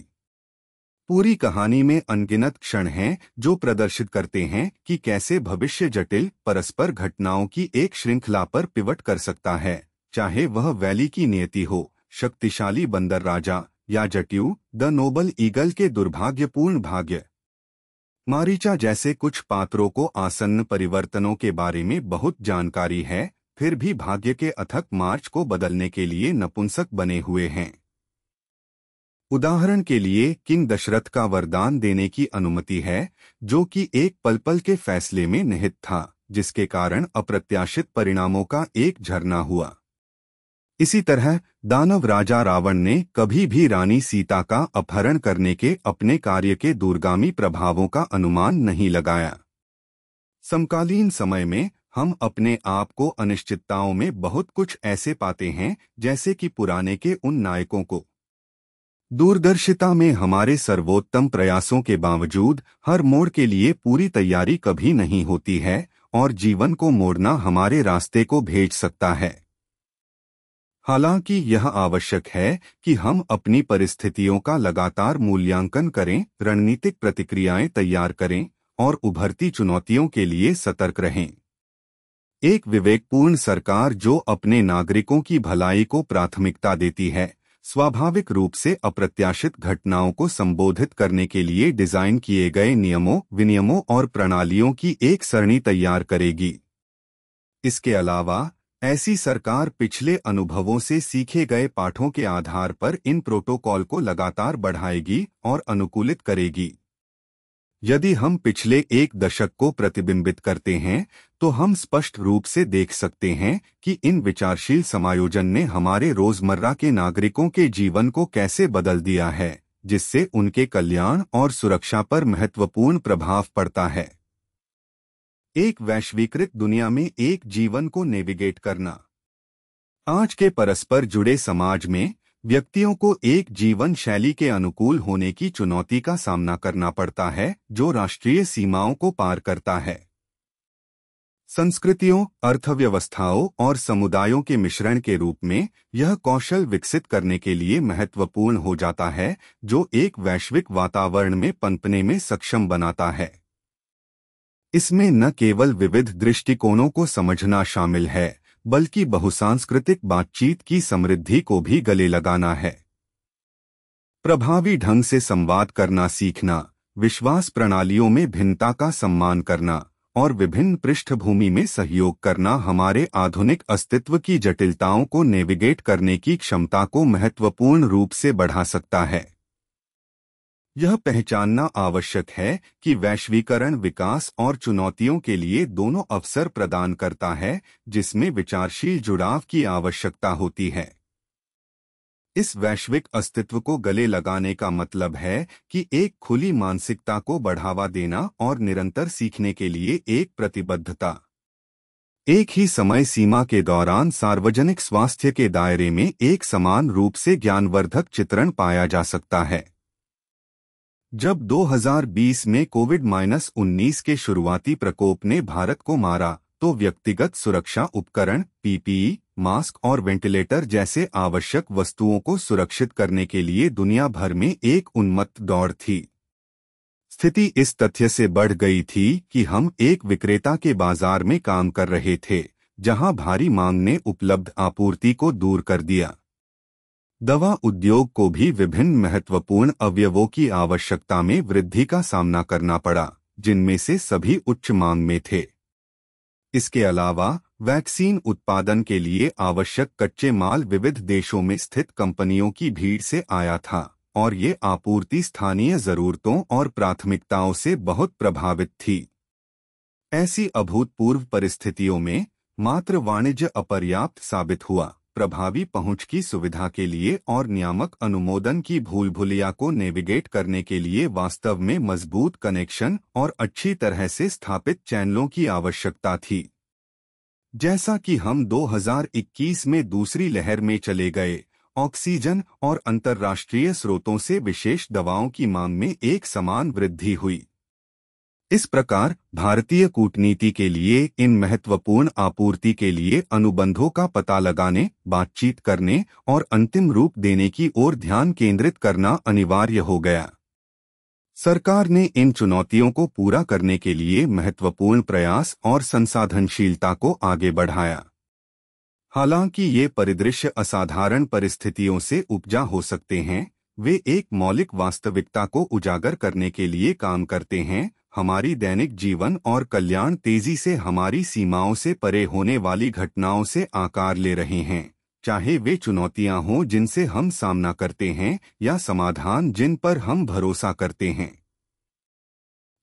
पूरी कहानी में अनगिनत क्षण हैं जो प्रदर्शित करते हैं कि कैसे भविष्य जटिल परस्पर घटनाओं की एक श्रृंखला पर पिवट कर सकता है चाहे वह वैली की नियति हो शक्तिशाली बंदर राजा या जट्यू द नोबल ईगल के दुर्भाग्यपूर्ण भाग्य मारिचा जैसे कुछ पात्रों को आसन्न परिवर्तनों के बारे में बहुत जानकारी है फिर भी भाग्य के अथक मार्च को बदलने के लिए नपुंसक बने हुए हैं उदाहरण के लिए किंग दशरथ का वरदान देने की अनुमति है जो कि एक पल पल के फैसले में निहित था जिसके कारण अप्रत्याशित परिणामों का एक झरना हुआ इसी तरह दानव राजा रावण ने कभी भी रानी सीता का अपहरण करने के अपने कार्य के दूरगामी प्रभावों का अनुमान नहीं लगाया समकालीन समय में हम अपने आप को अनिश्चितताओं में बहुत कुछ ऐसे पाते हैं जैसे कि पुराने के उन नायकों को दूरदर्शिता में हमारे सर्वोत्तम प्रयासों के बावजूद हर मोड़ के लिए पूरी तैयारी कभी नहीं होती है और जीवन को मोड़ना हमारे रास्ते को भेज सकता है हालांकि यह आवश्यक है कि हम अपनी परिस्थितियों का लगातार मूल्यांकन करें रणनीतिक प्रतिक्रियाएं तैयार करें और उभरती चुनौतियों के लिए सतर्क रहें एक विवेकपूर्ण सरकार जो अपने नागरिकों की भलाई को प्राथमिकता देती है स्वाभाविक रूप से अप्रत्याशित घटनाओं को संबोधित करने के लिए डिजाइन किए गए नियमों विनियमों और प्रणालियों की एक सरणी तैयार करेगी इसके अलावा ऐसी सरकार पिछले अनुभवों से सीखे गए पाठों के आधार पर इन प्रोटोकॉल को लगातार बढ़ाएगी और अनुकूलित करेगी यदि हम पिछले एक दशक को प्रतिबिंबित करते हैं तो हम स्पष्ट रूप से देख सकते हैं कि इन विचारशील समायोजन ने हमारे रोजमर्रा के नागरिकों के जीवन को कैसे बदल दिया है जिससे उनके कल्याण और सुरक्षा पर महत्वपूर्ण प्रभाव पड़ता है एक वैश्वीकृत दुनिया में एक जीवन को नेविगेट करना आज के परस्पर जुड़े समाज में व्यक्तियों को एक जीवन शैली के अनुकूल होने की चुनौती का सामना करना पड़ता है जो राष्ट्रीय सीमाओं को पार करता है संस्कृतियों अर्थव्यवस्थाओं और समुदायों के मिश्रण के रूप में यह कौशल विकसित करने के लिए महत्वपूर्ण हो जाता है जो एक वैश्विक वातावरण में पनपने में सक्षम बनाता है इसमें न केवल विविध दृष्टिकोणों को समझना शामिल है बल्कि बहुसांस्कृतिक बातचीत की समृद्धि को भी गले लगाना है प्रभावी ढंग से संवाद करना सीखना विश्वास प्रणालियों में भिन्नता का सम्मान करना और विभिन्न पृष्ठभूमि में सहयोग करना हमारे आधुनिक अस्तित्व की जटिलताओं को नेविगेट करने की क्षमता को महत्वपूर्ण रूप से बढ़ा सकता है यह पहचानना आवश्यक है कि वैश्वीकरण विकास और चुनौतियों के लिए दोनों अवसर प्रदान करता है जिसमें विचारशील जुड़ाव की आवश्यकता होती है इस वैश्विक अस्तित्व को गले लगाने का मतलब है कि एक खुली मानसिकता को बढ़ावा देना और निरंतर सीखने के लिए एक प्रतिबद्धता एक ही समय सीमा के दौरान सार्वजनिक स्वास्थ्य के दायरे में एक समान रूप से ज्ञानवर्धक चित्रण पाया जा सकता है जब 2020 में कोविड माइनस उन्नीस के शुरुआती प्रकोप ने भारत को मारा तो व्यक्तिगत सुरक्षा उपकरण पीपीई मास्क और वेंटिलेटर जैसे आवश्यक वस्तुओं को सुरक्षित करने के लिए दुनिया भर में एक उन्मत्त दौड़ थी स्थिति इस तथ्य से बढ़ गई थी कि हम एक विक्रेता के बाजार में काम कर रहे थे जहां भारी मांग ने उपलब्ध आपूर्ति को दूर कर दिया दवा उद्योग को भी विभिन्न महत्वपूर्ण अवयवों की आवश्यकता में वृद्धि का सामना करना पड़ा जिनमें से सभी उच्च मांग में थे इसके अलावा वैक्सीन उत्पादन के लिए आवश्यक कच्चे माल विविध देशों में स्थित कंपनियों की भीड़ से आया था और ये आपूर्ति स्थानीय जरूरतों और प्राथमिकताओं से बहुत प्रभावित थी ऐसी अभूतपूर्व परिस्थितियों में मात्र वाणिज्य अपर्याप्त साबित हुआ प्रभावी पहुंच की सुविधा के लिए और नियामक अनुमोदन की भूल भुलिया को नेविगेट करने के लिए वास्तव में मजबूत कनेक्शन और अच्छी तरह से स्थापित चैनलों की आवश्यकता थी जैसा कि हम 2021 में दूसरी लहर में चले गए ऑक्सीजन और अंतर्राष्ट्रीय स्रोतों से विशेष दवाओं की मांग में एक समान वृद्धि हुई इस प्रकार भारतीय कूटनीति के लिए इन महत्वपूर्ण आपूर्ति के लिए अनुबंधों का पता लगाने बातचीत करने और अंतिम रूप देने की ओर ध्यान केंद्रित करना अनिवार्य हो गया सरकार ने इन चुनौतियों को पूरा करने के लिए महत्वपूर्ण प्रयास और संसाधनशीलता को आगे बढ़ाया हालांकि ये परिदृश्य असाधारण परिस्थितियों से उपजा हो सकते हैं वे एक मौलिक वास्तविकता को उजागर करने के लिए काम करते हैं हमारी दैनिक जीवन और कल्याण तेजी से हमारी सीमाओं से परे होने वाली घटनाओं से आकार ले रहे हैं चाहे वे चुनौतियां हों जिनसे हम सामना करते हैं या समाधान जिन पर हम भरोसा करते हैं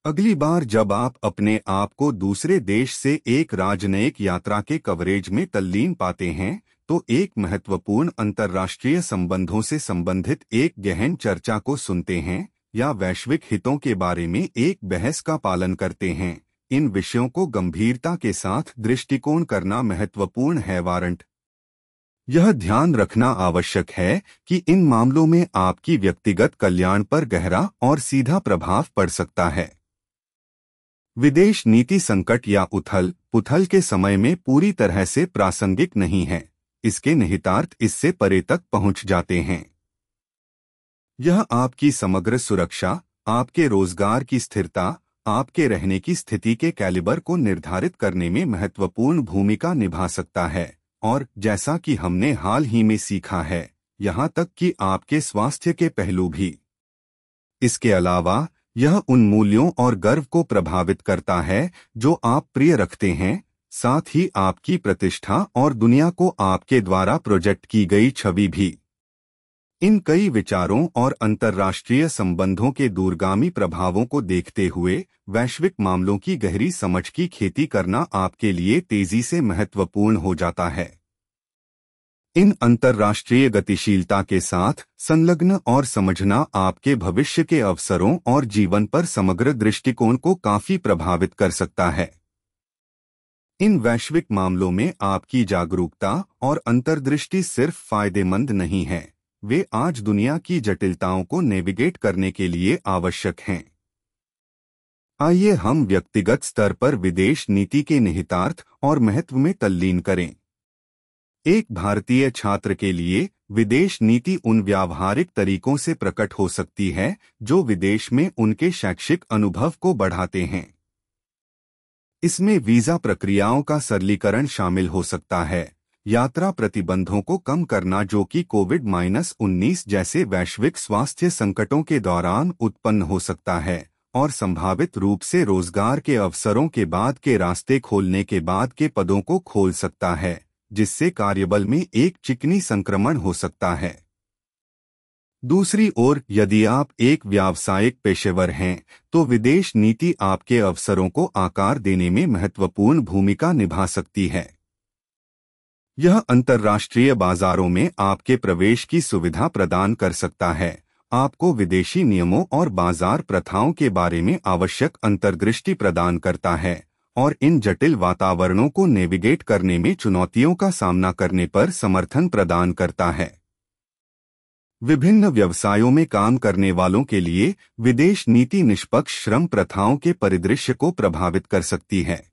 अगली बार जब आप अपने आप को दूसरे देश से एक राजनयिक यात्रा के कवरेज में तल्लीन पाते हैं तो एक महत्वपूर्ण अंतर्राष्ट्रीय संबंधों से संबंधित एक गहन चर्चा को सुनते हैं या वैश्विक हितों के बारे में एक बहस का पालन करते हैं इन विषयों को गंभीरता के साथ दृष्टिकोण करना महत्वपूर्ण है वारंट यह ध्यान रखना आवश्यक है कि इन मामलों में आपकी व्यक्तिगत कल्याण पर गहरा और सीधा प्रभाव पड़ सकता है विदेश नीति संकट या उथल पुथल के समय में पूरी तरह से प्रासंगिक नहीं है इसके निहितार्थ इससे परे तक पहुंच जाते हैं यह आपकी समग्र सुरक्षा आपके रोजगार की स्थिरता आपके रहने की स्थिति के कैलिबर को निर्धारित करने में महत्वपूर्ण भूमिका निभा सकता है और जैसा कि हमने हाल ही में सीखा है यहाँ तक कि आपके स्वास्थ्य के पहलू भी इसके अलावा यह उन मूल्यों और गर्व को प्रभावित करता है जो आप प्रिय रखते हैं साथ ही आपकी प्रतिष्ठा और दुनिया को आपके द्वारा प्रोजेक्ट की गई छवि भी इन कई विचारों और अंतर्राष्ट्रीय संबंधों के दूरगामी प्रभावों को देखते हुए वैश्विक मामलों की गहरी समझ की खेती करना आपके लिए तेजी से महत्वपूर्ण हो जाता है इन अंतर्राष्ट्रीय गतिशीलता के साथ संलग्न और समझना आपके भविष्य के अवसरों और जीवन पर समग्र दृष्टिकोण को काफी प्रभावित कर सकता है इन वैश्विक मामलों में आपकी जागरूकता और अंतर्दृष्टि सिर्फ फायदेमंद नहीं है वे आज दुनिया की जटिलताओं को नेविगेट करने के लिए आवश्यक हैं आइए हम व्यक्तिगत स्तर पर विदेश नीति के निहितार्थ और महत्व में तल्लीन करें एक भारतीय छात्र के लिए विदेश नीति उन व्यावहारिक तरीकों से प्रकट हो सकती है जो विदेश में उनके शैक्षिक अनुभव को बढ़ाते हैं इसमें वीजा प्रक्रियाओं का सरलीकरण शामिल हो सकता है यात्रा प्रतिबंधों को कम करना जो कि कोविड माइनस उन्नीस जैसे वैश्विक स्वास्थ्य संकटों के दौरान उत्पन्न हो सकता है और संभावित रूप से रोजगार के अवसरों के बाद के रास्ते खोलने के बाद के पदों को खोल सकता है जिससे कार्यबल में एक चिकनी संक्रमण हो सकता है दूसरी ओर यदि आप एक व्यावसायिक पेशेवर हैं तो विदेश नीति आपके अवसरों को आकार देने में महत्वपूर्ण भूमिका निभा सकती है यह अंतर्राष्ट्रीय बाजारों में आपके प्रवेश की सुविधा प्रदान कर सकता है आपको विदेशी नियमों और बाजार प्रथाओं के बारे में आवश्यक अंतर्दृष्टि प्रदान करता है और इन जटिल वातावरणों को नेविगेट करने में चुनौतियों का सामना करने पर समर्थन प्रदान करता है विभिन्न व्यवसायों में काम करने वालों के लिए विदेश नीति निष्पक्ष श्रम प्रथाओं के परिदृश्य को प्रभावित कर सकती है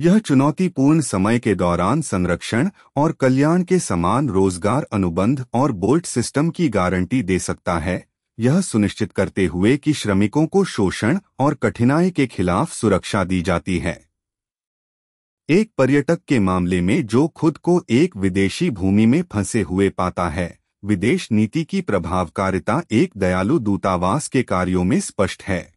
यह चुनौतीपूर्ण समय के दौरान संरक्षण और कल्याण के समान रोजगार अनुबंध और बोल्ट सिस्टम की गारंटी दे सकता है यह सुनिश्चित करते हुए कि श्रमिकों को शोषण और कठिनाई के खिलाफ सुरक्षा दी जाती है एक पर्यटक के मामले में जो खुद को एक विदेशी भूमि में फंसे हुए पाता है विदेश नीति की प्रभावकारिता एक दयालु दूतावास के कार्यों में स्पष्ट है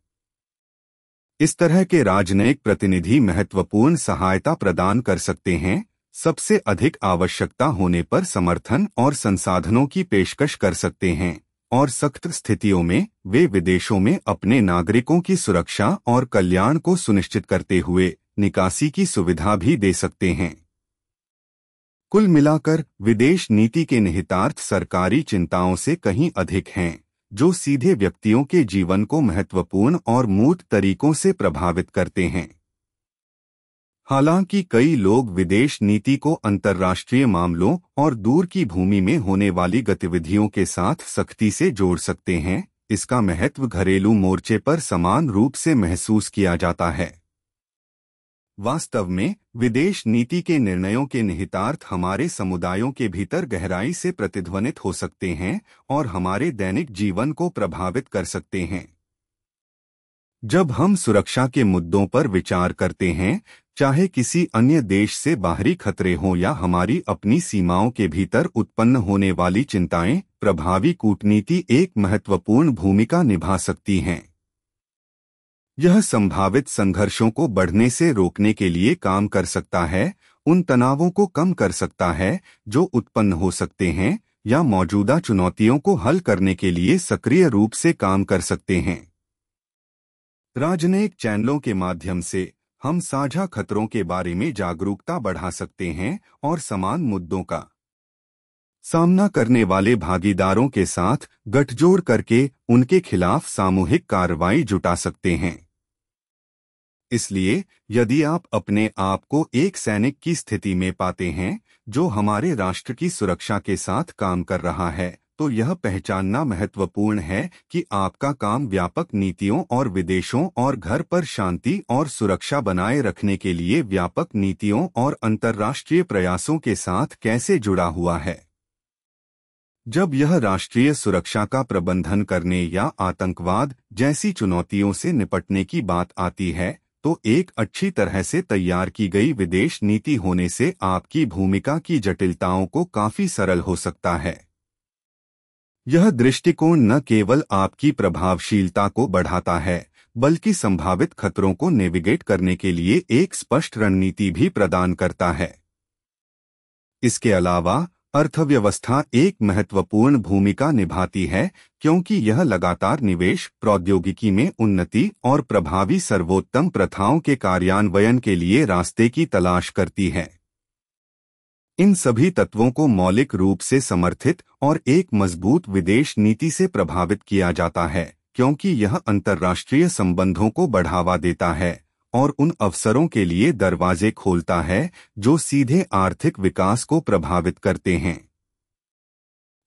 इस तरह के राजनयिक प्रतिनिधि महत्वपूर्ण सहायता प्रदान कर सकते हैं सबसे अधिक आवश्यकता होने पर समर्थन और संसाधनों की पेशकश कर सकते हैं और सख्त स्थितियों में वे विदेशों में अपने नागरिकों की सुरक्षा और कल्याण को सुनिश्चित करते हुए निकासी की सुविधा भी दे सकते हैं कुल मिलाकर विदेश नीति के निहितार्थ सरकारी चिंताओं से कहीं अधिक हैं जो सीधे व्यक्तियों के जीवन को महत्वपूर्ण और मूर्त तरीकों से प्रभावित करते हैं हालांकि कई लोग विदेश नीति को अंतर्राष्ट्रीय मामलों और दूर की भूमि में होने वाली गतिविधियों के साथ सख्ती से जोड़ सकते हैं इसका महत्व घरेलू मोर्चे पर समान रूप से महसूस किया जाता है वास्तव में विदेश नीति के निर्णयों के निहितार्थ हमारे समुदायों के भीतर गहराई से प्रतिध्वनित हो सकते हैं और हमारे दैनिक जीवन को प्रभावित कर सकते हैं जब हम सुरक्षा के मुद्दों पर विचार करते हैं चाहे किसी अन्य देश से बाहरी खतरे हों या हमारी अपनी सीमाओं के भीतर उत्पन्न होने वाली चिंताएं प्रभावी कूटनीति एक महत्वपूर्ण भूमिका निभा सकती हैं यह संभावित संघर्षों को बढ़ने से रोकने के लिए काम कर सकता है उन तनावों को कम कर सकता है जो उत्पन्न हो सकते हैं या मौजूदा चुनौतियों को हल करने के लिए सक्रिय रूप से काम कर सकते हैं राजनयिक चैनलों के माध्यम से हम साझा खतरों के बारे में जागरूकता बढ़ा सकते हैं और समान मुद्दों का सामना करने वाले भागीदारों के साथ गठजोड़ करके उनके खिलाफ सामूहिक कार्रवाई जुटा सकते हैं इसलिए यदि आप अपने आप को एक सैनिक की स्थिति में पाते हैं जो हमारे राष्ट्र की सुरक्षा के साथ काम कर रहा है तो यह पहचानना महत्वपूर्ण है कि आपका काम व्यापक नीतियों और विदेशों और घर पर शांति और सुरक्षा बनाए रखने के लिए व्यापक नीतियों और अंतर्राष्ट्रीय प्रयासों के साथ कैसे जुड़ा हुआ है जब यह राष्ट्रीय सुरक्षा का प्रबंधन करने या आतंकवाद जैसी चुनौतियों से निपटने की बात आती है तो एक अच्छी तरह से तैयार की गई विदेश नीति होने से आपकी भूमिका की जटिलताओं को काफी सरल हो सकता है यह दृष्टिकोण न केवल आपकी प्रभावशीलता को बढ़ाता है बल्कि संभावित खतरों को नेविगेट करने के लिए एक स्पष्ट रणनीति भी प्रदान करता है इसके अलावा अर्थव्यवस्था एक महत्वपूर्ण भूमिका निभाती है क्योंकि यह लगातार निवेश प्रौद्योगिकी में उन्नति और प्रभावी सर्वोत्तम प्रथाओं के कार्यान्वयन के लिए रास्ते की तलाश करती है इन सभी तत्वों को मौलिक रूप से समर्थित और एक मजबूत विदेश नीति से प्रभावित किया जाता है क्योंकि यह अंतर्राष्ट्रीय संबंधों को बढ़ावा देता है और उन अवसरों के लिए दरवाजे खोलता है जो सीधे आर्थिक विकास को प्रभावित करते हैं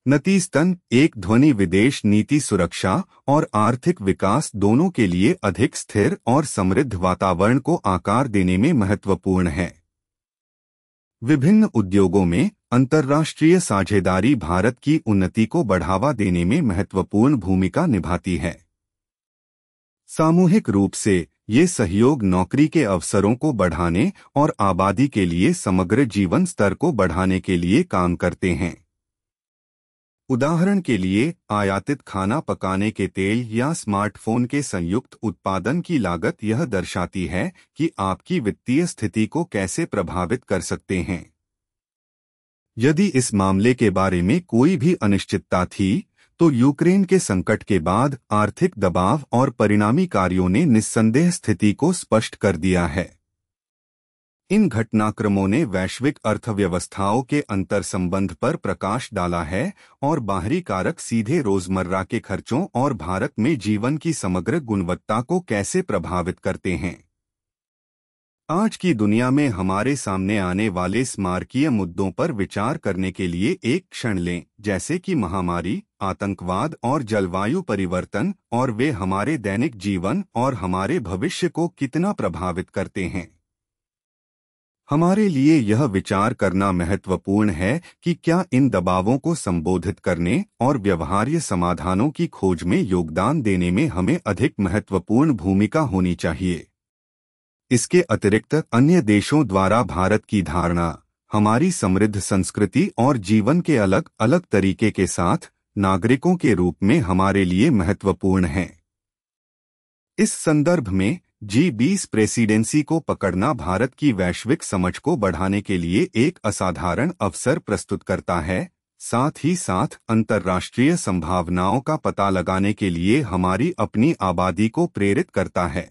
नतीजतन एक ध्वनि विदेश नीति सुरक्षा और आर्थिक विकास दोनों के लिए अधिक स्थिर और समृद्ध वातावरण को आकार देने में महत्वपूर्ण है विभिन्न उद्योगों में अंतर्राष्ट्रीय साझेदारी भारत की उन्नति को बढ़ावा देने में महत्वपूर्ण भूमिका निभाती है सामूहिक रूप से ये सहयोग नौकरी के अवसरों को बढ़ाने और आबादी के लिए समग्र जीवन स्तर को बढ़ाने के लिए काम करते हैं उदाहरण के लिए आयातित खाना पकाने के तेल या स्मार्टफोन के संयुक्त उत्पादन की लागत यह दर्शाती है कि आपकी वित्तीय स्थिति को कैसे प्रभावित कर सकते हैं यदि इस मामले के बारे में कोई भी अनिश्चितता थी तो यूक्रेन के संकट के बाद आर्थिक दबाव और परिणामी कार्यों ने निस्संदेह स्थिति को स्पष्ट कर दिया है इन घटनाक्रमों ने वैश्विक अर्थव्यवस्थाओं के अंतर संबंध पर प्रकाश डाला है और बाहरी कारक सीधे रोजमर्रा के खर्चों और भारत में जीवन की समग्र गुणवत्ता को कैसे प्रभावित करते हैं आज की दुनिया में हमारे सामने आने वाले स्मारकीय मुद्दों पर विचार करने के लिए एक क्षण लें जैसे कि महामारी आतंकवाद और जलवायु परिवर्तन और वे हमारे दैनिक जीवन और हमारे भविष्य को कितना प्रभावित करते हैं हमारे लिए यह विचार करना महत्वपूर्ण है कि क्या इन दबावों को संबोधित करने और व्यवहार्य समाधानों की खोज में योगदान देने में हमें अधिक महत्वपूर्ण भूमिका होनी चाहिए इसके अतिरिक्त अन्य देशों द्वारा भारत की धारणा हमारी समृद्ध संस्कृति और जीवन के अलग अलग तरीके के साथ नागरिकों के रूप में हमारे लिए महत्वपूर्ण है इस संदर्भ में जी बीस प्रेसिडेंसी को पकड़ना भारत की वैश्विक समझ को बढ़ाने के लिए एक असाधारण अवसर प्रस्तुत करता है साथ ही साथ अंतर्राष्ट्रीय संभावनाओं का पता लगाने के लिए हमारी अपनी आबादी को प्रेरित करता है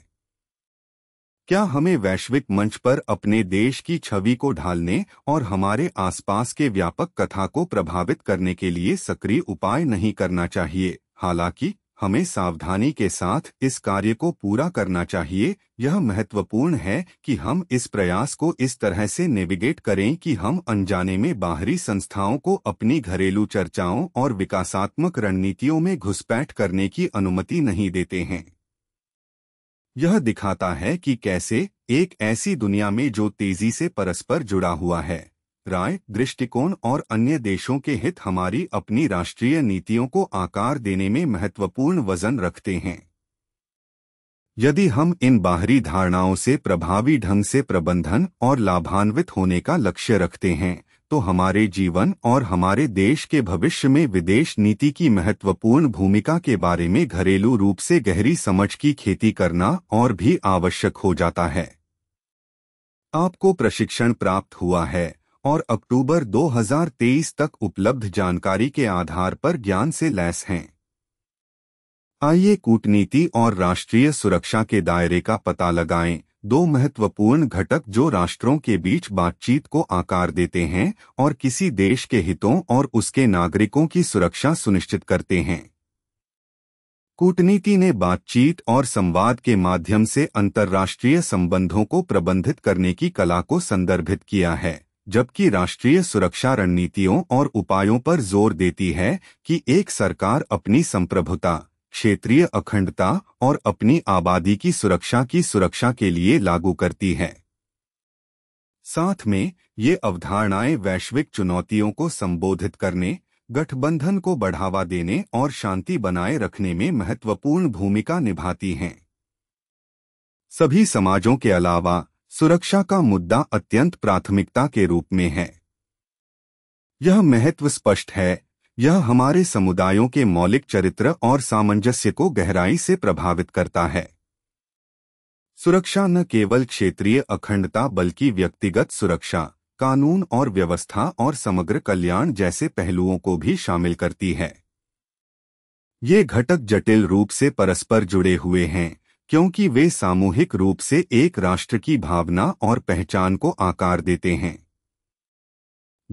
क्या हमें वैश्विक मंच पर अपने देश की छवि को ढालने और हमारे आसपास के व्यापक कथा को प्रभावित करने के लिए सक्रिय उपाय नहीं करना चाहिए हालांकि हमें सावधानी के साथ इस कार्य को पूरा करना चाहिए यह महत्वपूर्ण है कि हम इस प्रयास को इस तरह से नेविगेट करें कि हम अनजाने में बाहरी संस्थाओं को अपनी घरेलू चर्चाओं और विकासात्मक रणनीतियों में घुसपैठ करने की अनुमति नहीं देते हैं यह दिखाता है कि कैसे एक ऐसी दुनिया में जो तेजी से परस्पर जुड़ा हुआ है राय दृष्टिकोण और अन्य देशों के हित हमारी अपनी राष्ट्रीय नीतियों को आकार देने में महत्वपूर्ण वजन रखते हैं यदि हम इन बाहरी धारणाओं से प्रभावी ढंग से प्रबंधन और लाभान्वित होने का लक्ष्य रखते हैं तो हमारे जीवन और हमारे देश के भविष्य में विदेश नीति की महत्वपूर्ण भूमिका के बारे में घरेलू रूप से गहरी समझ की खेती करना और भी आवश्यक हो जाता है आपको प्रशिक्षण प्राप्त हुआ है और अक्टूबर 2023 तक उपलब्ध जानकारी के आधार पर ज्ञान से लैस हैं आइए कूटनीति और राष्ट्रीय सुरक्षा के दायरे का पता लगाएं दो महत्वपूर्ण घटक जो राष्ट्रों के बीच बातचीत को आकार देते हैं और किसी देश के हितों और उसके नागरिकों की सुरक्षा सुनिश्चित करते हैं कूटनीति ने बातचीत और संवाद के माध्यम से अंतर्राष्ट्रीय संबंधों को प्रबंधित करने की कला को संदर्भित किया है जबकि राष्ट्रीय सुरक्षा रणनीतियों और उपायों पर जोर देती है कि एक सरकार अपनी संप्रभुता क्षेत्रीय अखंडता और अपनी आबादी की सुरक्षा की सुरक्षा के लिए लागू करती है साथ में ये अवधारणाएं वैश्विक चुनौतियों को संबोधित करने गठबंधन को बढ़ावा देने और शांति बनाए रखने में महत्वपूर्ण भूमिका निभाती हैं सभी समाजों के अलावा सुरक्षा का मुद्दा अत्यंत प्राथमिकता के रूप में है यह महत्व स्पष्ट है यह हमारे समुदायों के मौलिक चरित्र और सामंजस्य को गहराई से प्रभावित करता है सुरक्षा न केवल क्षेत्रीय अखंडता बल्कि व्यक्तिगत सुरक्षा कानून और व्यवस्था और समग्र कल्याण जैसे पहलुओं को भी शामिल करती है ये घटक जटिल रूप से परस्पर जुड़े हुए हैं क्योंकि वे सामूहिक रूप से एक राष्ट्र की भावना और पहचान को आकार देते हैं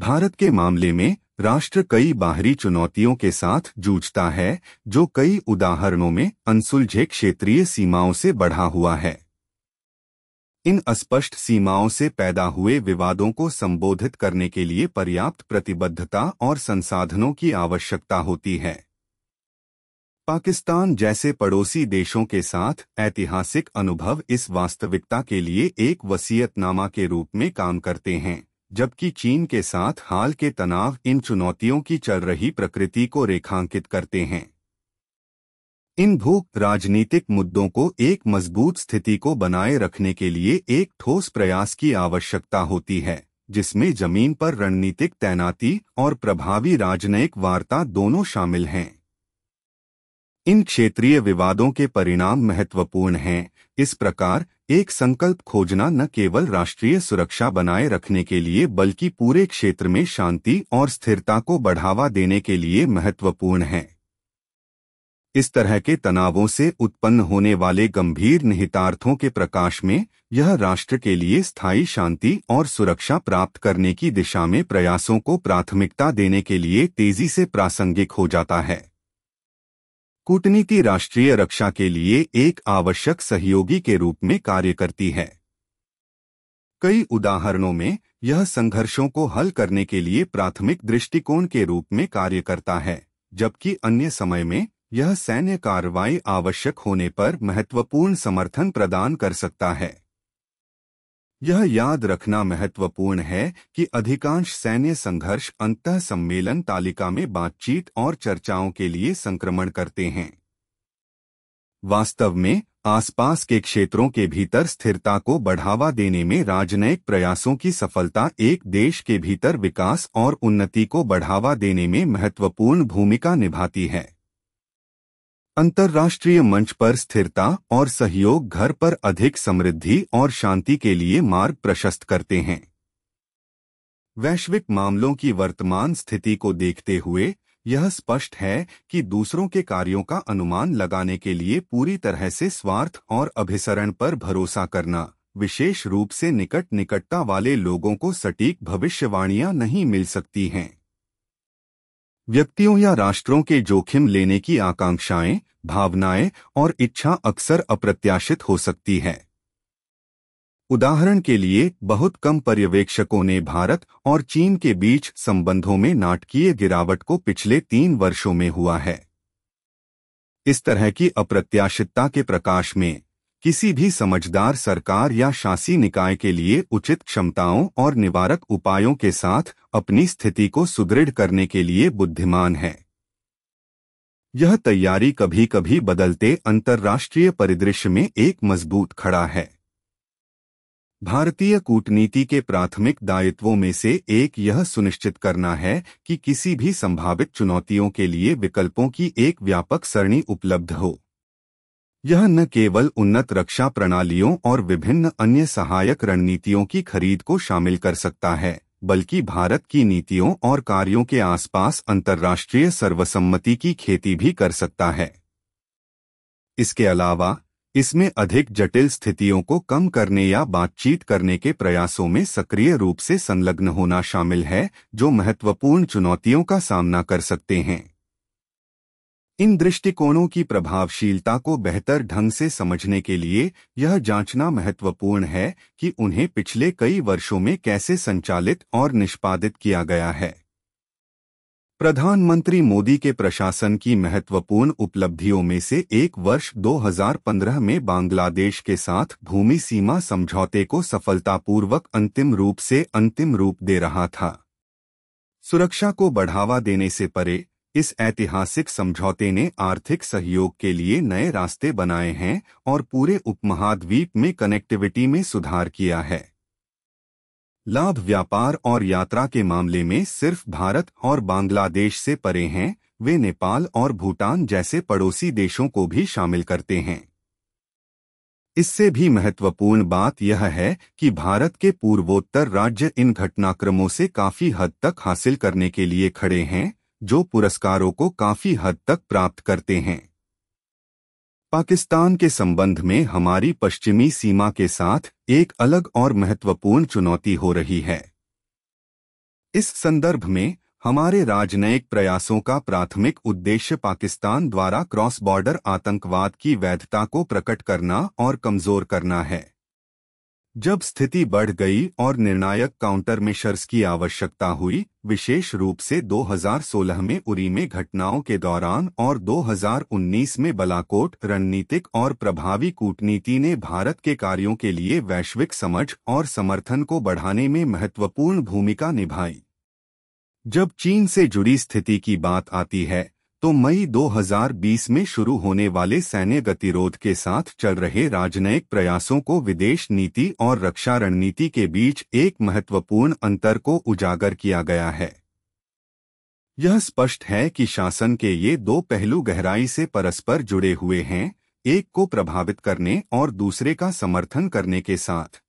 भारत के मामले में राष्ट्र कई बाहरी चुनौतियों के साथ जूझता है जो कई उदाहरणों में अनसुलझे क्षेत्रीय सीमाओं से बढ़ा हुआ है इन अस्पष्ट सीमाओं से पैदा हुए विवादों को संबोधित करने के लिए पर्याप्त प्रतिबद्धता और संसाधनों की आवश्यकता होती है पाकिस्तान जैसे पड़ोसी देशों के साथ ऐतिहासिक अनुभव इस वास्तविकता के लिए एक वसीयतनामा के रूप में काम करते हैं जबकि चीन के साथ हाल के तनाव इन चुनौतियों की चल रही प्रकृति को रेखांकित करते हैं इन भू राजनीतिक मुद्दों को एक मजबूत स्थिति को बनाए रखने के लिए एक ठोस प्रयास की आवश्यकता होती है जिसमें जमीन पर रणनीतिक तैनाती और प्रभावी राजनयिक वार्ता दोनों शामिल हैं इन क्षेत्रीय विवादों के परिणाम महत्वपूर्ण हैं इस प्रकार एक संकल्प खोजना न केवल राष्ट्रीय सुरक्षा बनाए रखने के लिए बल्कि पूरे क्षेत्र में शांति और स्थिरता को बढ़ावा देने के लिए महत्वपूर्ण है इस तरह के तनावों से उत्पन्न होने वाले गंभीर निहितार्थों के प्रकाश में यह राष्ट्र के लिए स्थायी शांति और सुरक्षा प्राप्त करने की दिशा में प्रयासों को प्राथमिकता देने के लिए तेजी से प्रासंगिक हो जाता है कूटनीति राष्ट्रीय रक्षा के लिए एक आवश्यक सहयोगी के रूप में कार्य करती है कई उदाहरणों में यह संघर्षों को हल करने के लिए प्राथमिक दृष्टिकोण के रूप में कार्य करता है जबकि अन्य समय में यह सैन्य कार्रवाई आवश्यक होने पर महत्वपूर्ण समर्थन प्रदान कर सकता है यह याद रखना महत्वपूर्ण है कि अधिकांश सैन्य संघर्ष अंत सम्मेलन तालिका में बातचीत और चर्चाओं के लिए संक्रमण करते हैं वास्तव में आसपास के क्षेत्रों के भीतर स्थिरता को बढ़ावा देने में राजनयिक प्रयासों की सफलता एक देश के भीतर विकास और उन्नति को बढ़ावा देने में महत्वपूर्ण भूमिका निभाती है अंतर्राष्ट्रीय मंच पर स्थिरता और सहयोग घर पर अधिक समृद्धि और शांति के लिए मार्ग प्रशस्त करते हैं वैश्विक मामलों की वर्तमान स्थिति को देखते हुए यह स्पष्ट है कि दूसरों के कार्यों का अनुमान लगाने के लिए पूरी तरह से स्वार्थ और अभिसरण पर भरोसा करना विशेष रूप से निकट निकटता वाले लोगों को सटीक भविष्यवाणियां नहीं मिल सकती हैं व्यक्तियों या राष्ट्रों के जोखिम लेने की आकांक्षाएं भावनाएं और इच्छा अक्सर अप्रत्याशित हो सकती है उदाहरण के लिए बहुत कम पर्यवेक्षकों ने भारत और चीन के बीच संबंधों में नाटकीय गिरावट को पिछले तीन वर्षों में हुआ है इस तरह की अप्रत्याशितता के प्रकाश में किसी भी समझदार सरकार या शासी निकाय के लिए उचित क्षमताओं और निवारक उपायों के साथ अपनी स्थिति को सुदृढ़ करने के लिए बुद्धिमान है यह तैयारी कभी कभी बदलते अंतर्राष्ट्रीय परिदृश्य में एक मजबूत खड़ा है भारतीय कूटनीति के प्राथमिक दायित्वों में से एक यह सुनिश्चित करना है कि किसी भी संभावित चुनौतियों के लिए विकल्पों की एक व्यापक सरणी उपलब्ध हो यह न केवल उन्नत रक्षा प्रणालियों और विभिन्न अन्य सहायक रणनीतियों की खरीद को शामिल कर सकता है बल्कि भारत की नीतियों और कार्यों के आसपास अंतर्राष्ट्रीय सर्वसम्मति की खेती भी कर सकता है इसके अलावा इसमें अधिक जटिल स्थितियों को कम करने या बातचीत करने के प्रयासों में सक्रिय रूप से संलग्न होना शामिल है जो महत्वपूर्ण चुनौतियों का सामना कर सकते हैं इन दृष्टिकोणों की प्रभावशीलता को बेहतर ढंग से समझने के लिए यह जांचना महत्वपूर्ण है कि उन्हें पिछले कई वर्षों में कैसे संचालित और निष्पादित किया गया है प्रधानमंत्री मोदी के प्रशासन की महत्वपूर्ण उपलब्धियों में से एक वर्ष 2015 में बांग्लादेश के साथ भूमि सीमा समझौते को सफलतापूर्वक अंतिम रूप से अंतिम रूप दे रहा था सुरक्षा को बढ़ावा देने से परे इस ऐतिहासिक समझौते ने आर्थिक सहयोग के लिए नए रास्ते बनाए हैं और पूरे उपमहाद्वीप में कनेक्टिविटी में सुधार किया है लाभ व्यापार और यात्रा के मामले में सिर्फ भारत और बांग्लादेश से परे हैं वे नेपाल और भूटान जैसे पड़ोसी देशों को भी शामिल करते हैं इससे भी महत्वपूर्ण बात यह है कि भारत के पूर्वोत्तर राज्य इन घटनाक्रमों से काफी हद तक हासिल करने के लिए खड़े हैं जो पुरस्कारों को काफी हद तक प्राप्त करते हैं पाकिस्तान के संबंध में हमारी पश्चिमी सीमा के साथ एक अलग और महत्वपूर्ण चुनौती हो रही है इस संदर्भ में हमारे राजनयिक प्रयासों का प्राथमिक उद्देश्य पाकिस्तान द्वारा क्रॉस बॉर्डर आतंकवाद की वैधता को प्रकट करना और कमजोर करना है जब स्थिति बढ़ गई और निर्णायक काउंटर मेशर्स की आवश्यकता हुई विशेष रूप से 2016 में उरी में घटनाओं के दौरान और 2019 में बलाकोट रणनीतिक और प्रभावी कूटनीति ने भारत के कार्यों के लिए वैश्विक समझ और समर्थन को बढ़ाने में महत्वपूर्ण भूमिका निभाई जब चीन से जुड़ी स्थिति की बात आती है तो मई 2020 में शुरू होने वाले सैन्य गतिरोध के साथ चल रहे राजनयिक प्रयासों को विदेश नीति और रक्षा रणनीति के बीच एक महत्वपूर्ण अंतर को उजागर किया गया है यह स्पष्ट है कि शासन के ये दो पहलू गहराई से परस्पर जुड़े हुए हैं एक को प्रभावित करने और दूसरे का समर्थन करने के साथ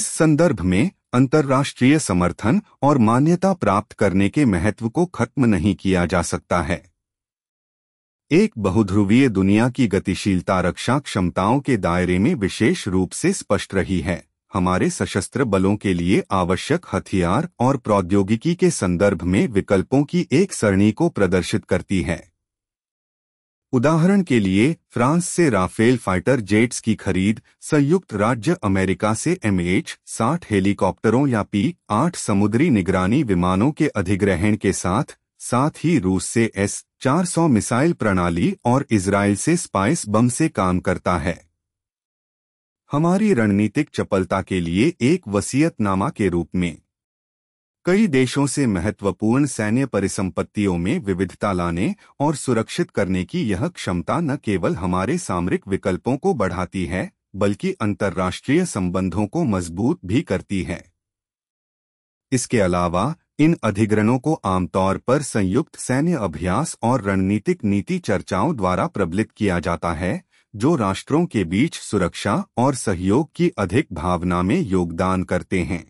इस संदर्भ में अंतर्राष्ट्रीय समर्थन और मान्यता प्राप्त करने के महत्व को खत्म नहीं किया जा सकता है एक बहुध्रुवीय दुनिया की गतिशीलता रक्षा क्षमताओं के दायरे में विशेष रूप से स्पष्ट रही है हमारे सशस्त्र बलों के लिए आवश्यक हथियार और प्रौद्योगिकी के संदर्भ में विकल्पों की एक सरणी को प्रदर्शित करती है उदाहरण के लिए फ्रांस से राफेल फाइटर जेट्स की खरीद संयुक्त राज्य अमेरिका से एम एच साठ हेलीकॉप्टरों या पी आठ समुद्री निगरानी विमानों के अधिग्रहण के साथ साथ ही रूस से एस 400 मिसाइल प्रणाली और इसराइल से स्पाइस बम से काम करता है हमारी रणनीतिक चपलता के लिए एक वसीयतनामा के रूप में कई देशों से महत्वपूर्ण सैन्य परिसंपत्तियों में विविधता लाने और सुरक्षित करने की यह क्षमता न केवल हमारे सामरिक विकल्पों को बढ़ाती है बल्कि अंतर्राष्ट्रीय संबंधों को मजबूत भी करती है इसके अलावा इन अधिग्रहणों को आमतौर पर संयुक्त सैन्य अभ्यास और रणनीतिक नीति चर्चाओं द्वारा प्रबलित किया जाता है जो राष्ट्रों के बीच सुरक्षा और सहयोग की अधिक भावना में योगदान करते हैं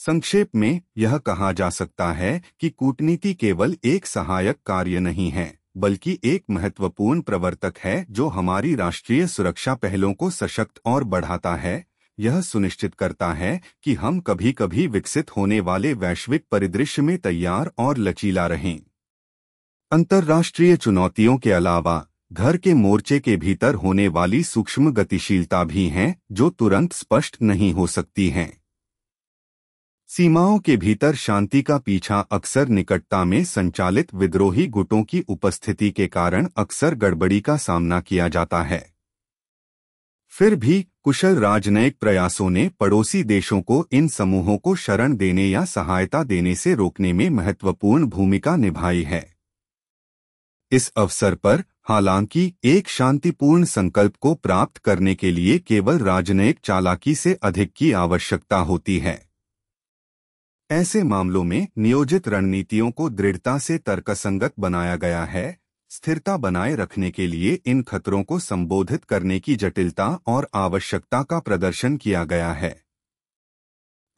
संक्षेप में यह कहा जा सकता है कि कूटनीति केवल एक सहायक कार्य नहीं है बल्कि एक महत्वपूर्ण प्रवर्तक है जो हमारी राष्ट्रीय सुरक्षा पहलों को सशक्त और बढ़ाता है यह सुनिश्चित करता है कि हम कभी कभी विकसित होने वाले वैश्विक परिदृश्य में तैयार और लचीला रहें अंतर्राष्ट्रीय चुनौतियों के अलावा घर के मोर्चे के भीतर होने वाली सूक्ष्म गतिशीलता भी हैं जो तुरंत स्पष्ट नहीं हो सकती हैं सीमाओं के भीतर शांति का पीछा अक्सर निकटता में संचालित विद्रोही गुटों की उपस्थिति के कारण अक्सर गड़बड़ी का सामना किया जाता है फिर भी कुशल राजनयिक प्रयासों ने पड़ोसी देशों को इन समूहों को शरण देने या सहायता देने से रोकने में महत्वपूर्ण भूमिका निभाई है इस अवसर पर हालांकि एक शांतिपूर्ण संकल्प को प्राप्त करने के लिए केवल राजनयिक चालाकी से अधिक की आवश्यकता होती है ऐसे मामलों में नियोजित रणनीतियों को दृढ़ता से तर्कसंगत बनाया गया है स्थिरता बनाए रखने के लिए इन खतरों को संबोधित करने की जटिलता और आवश्यकता का प्रदर्शन किया गया है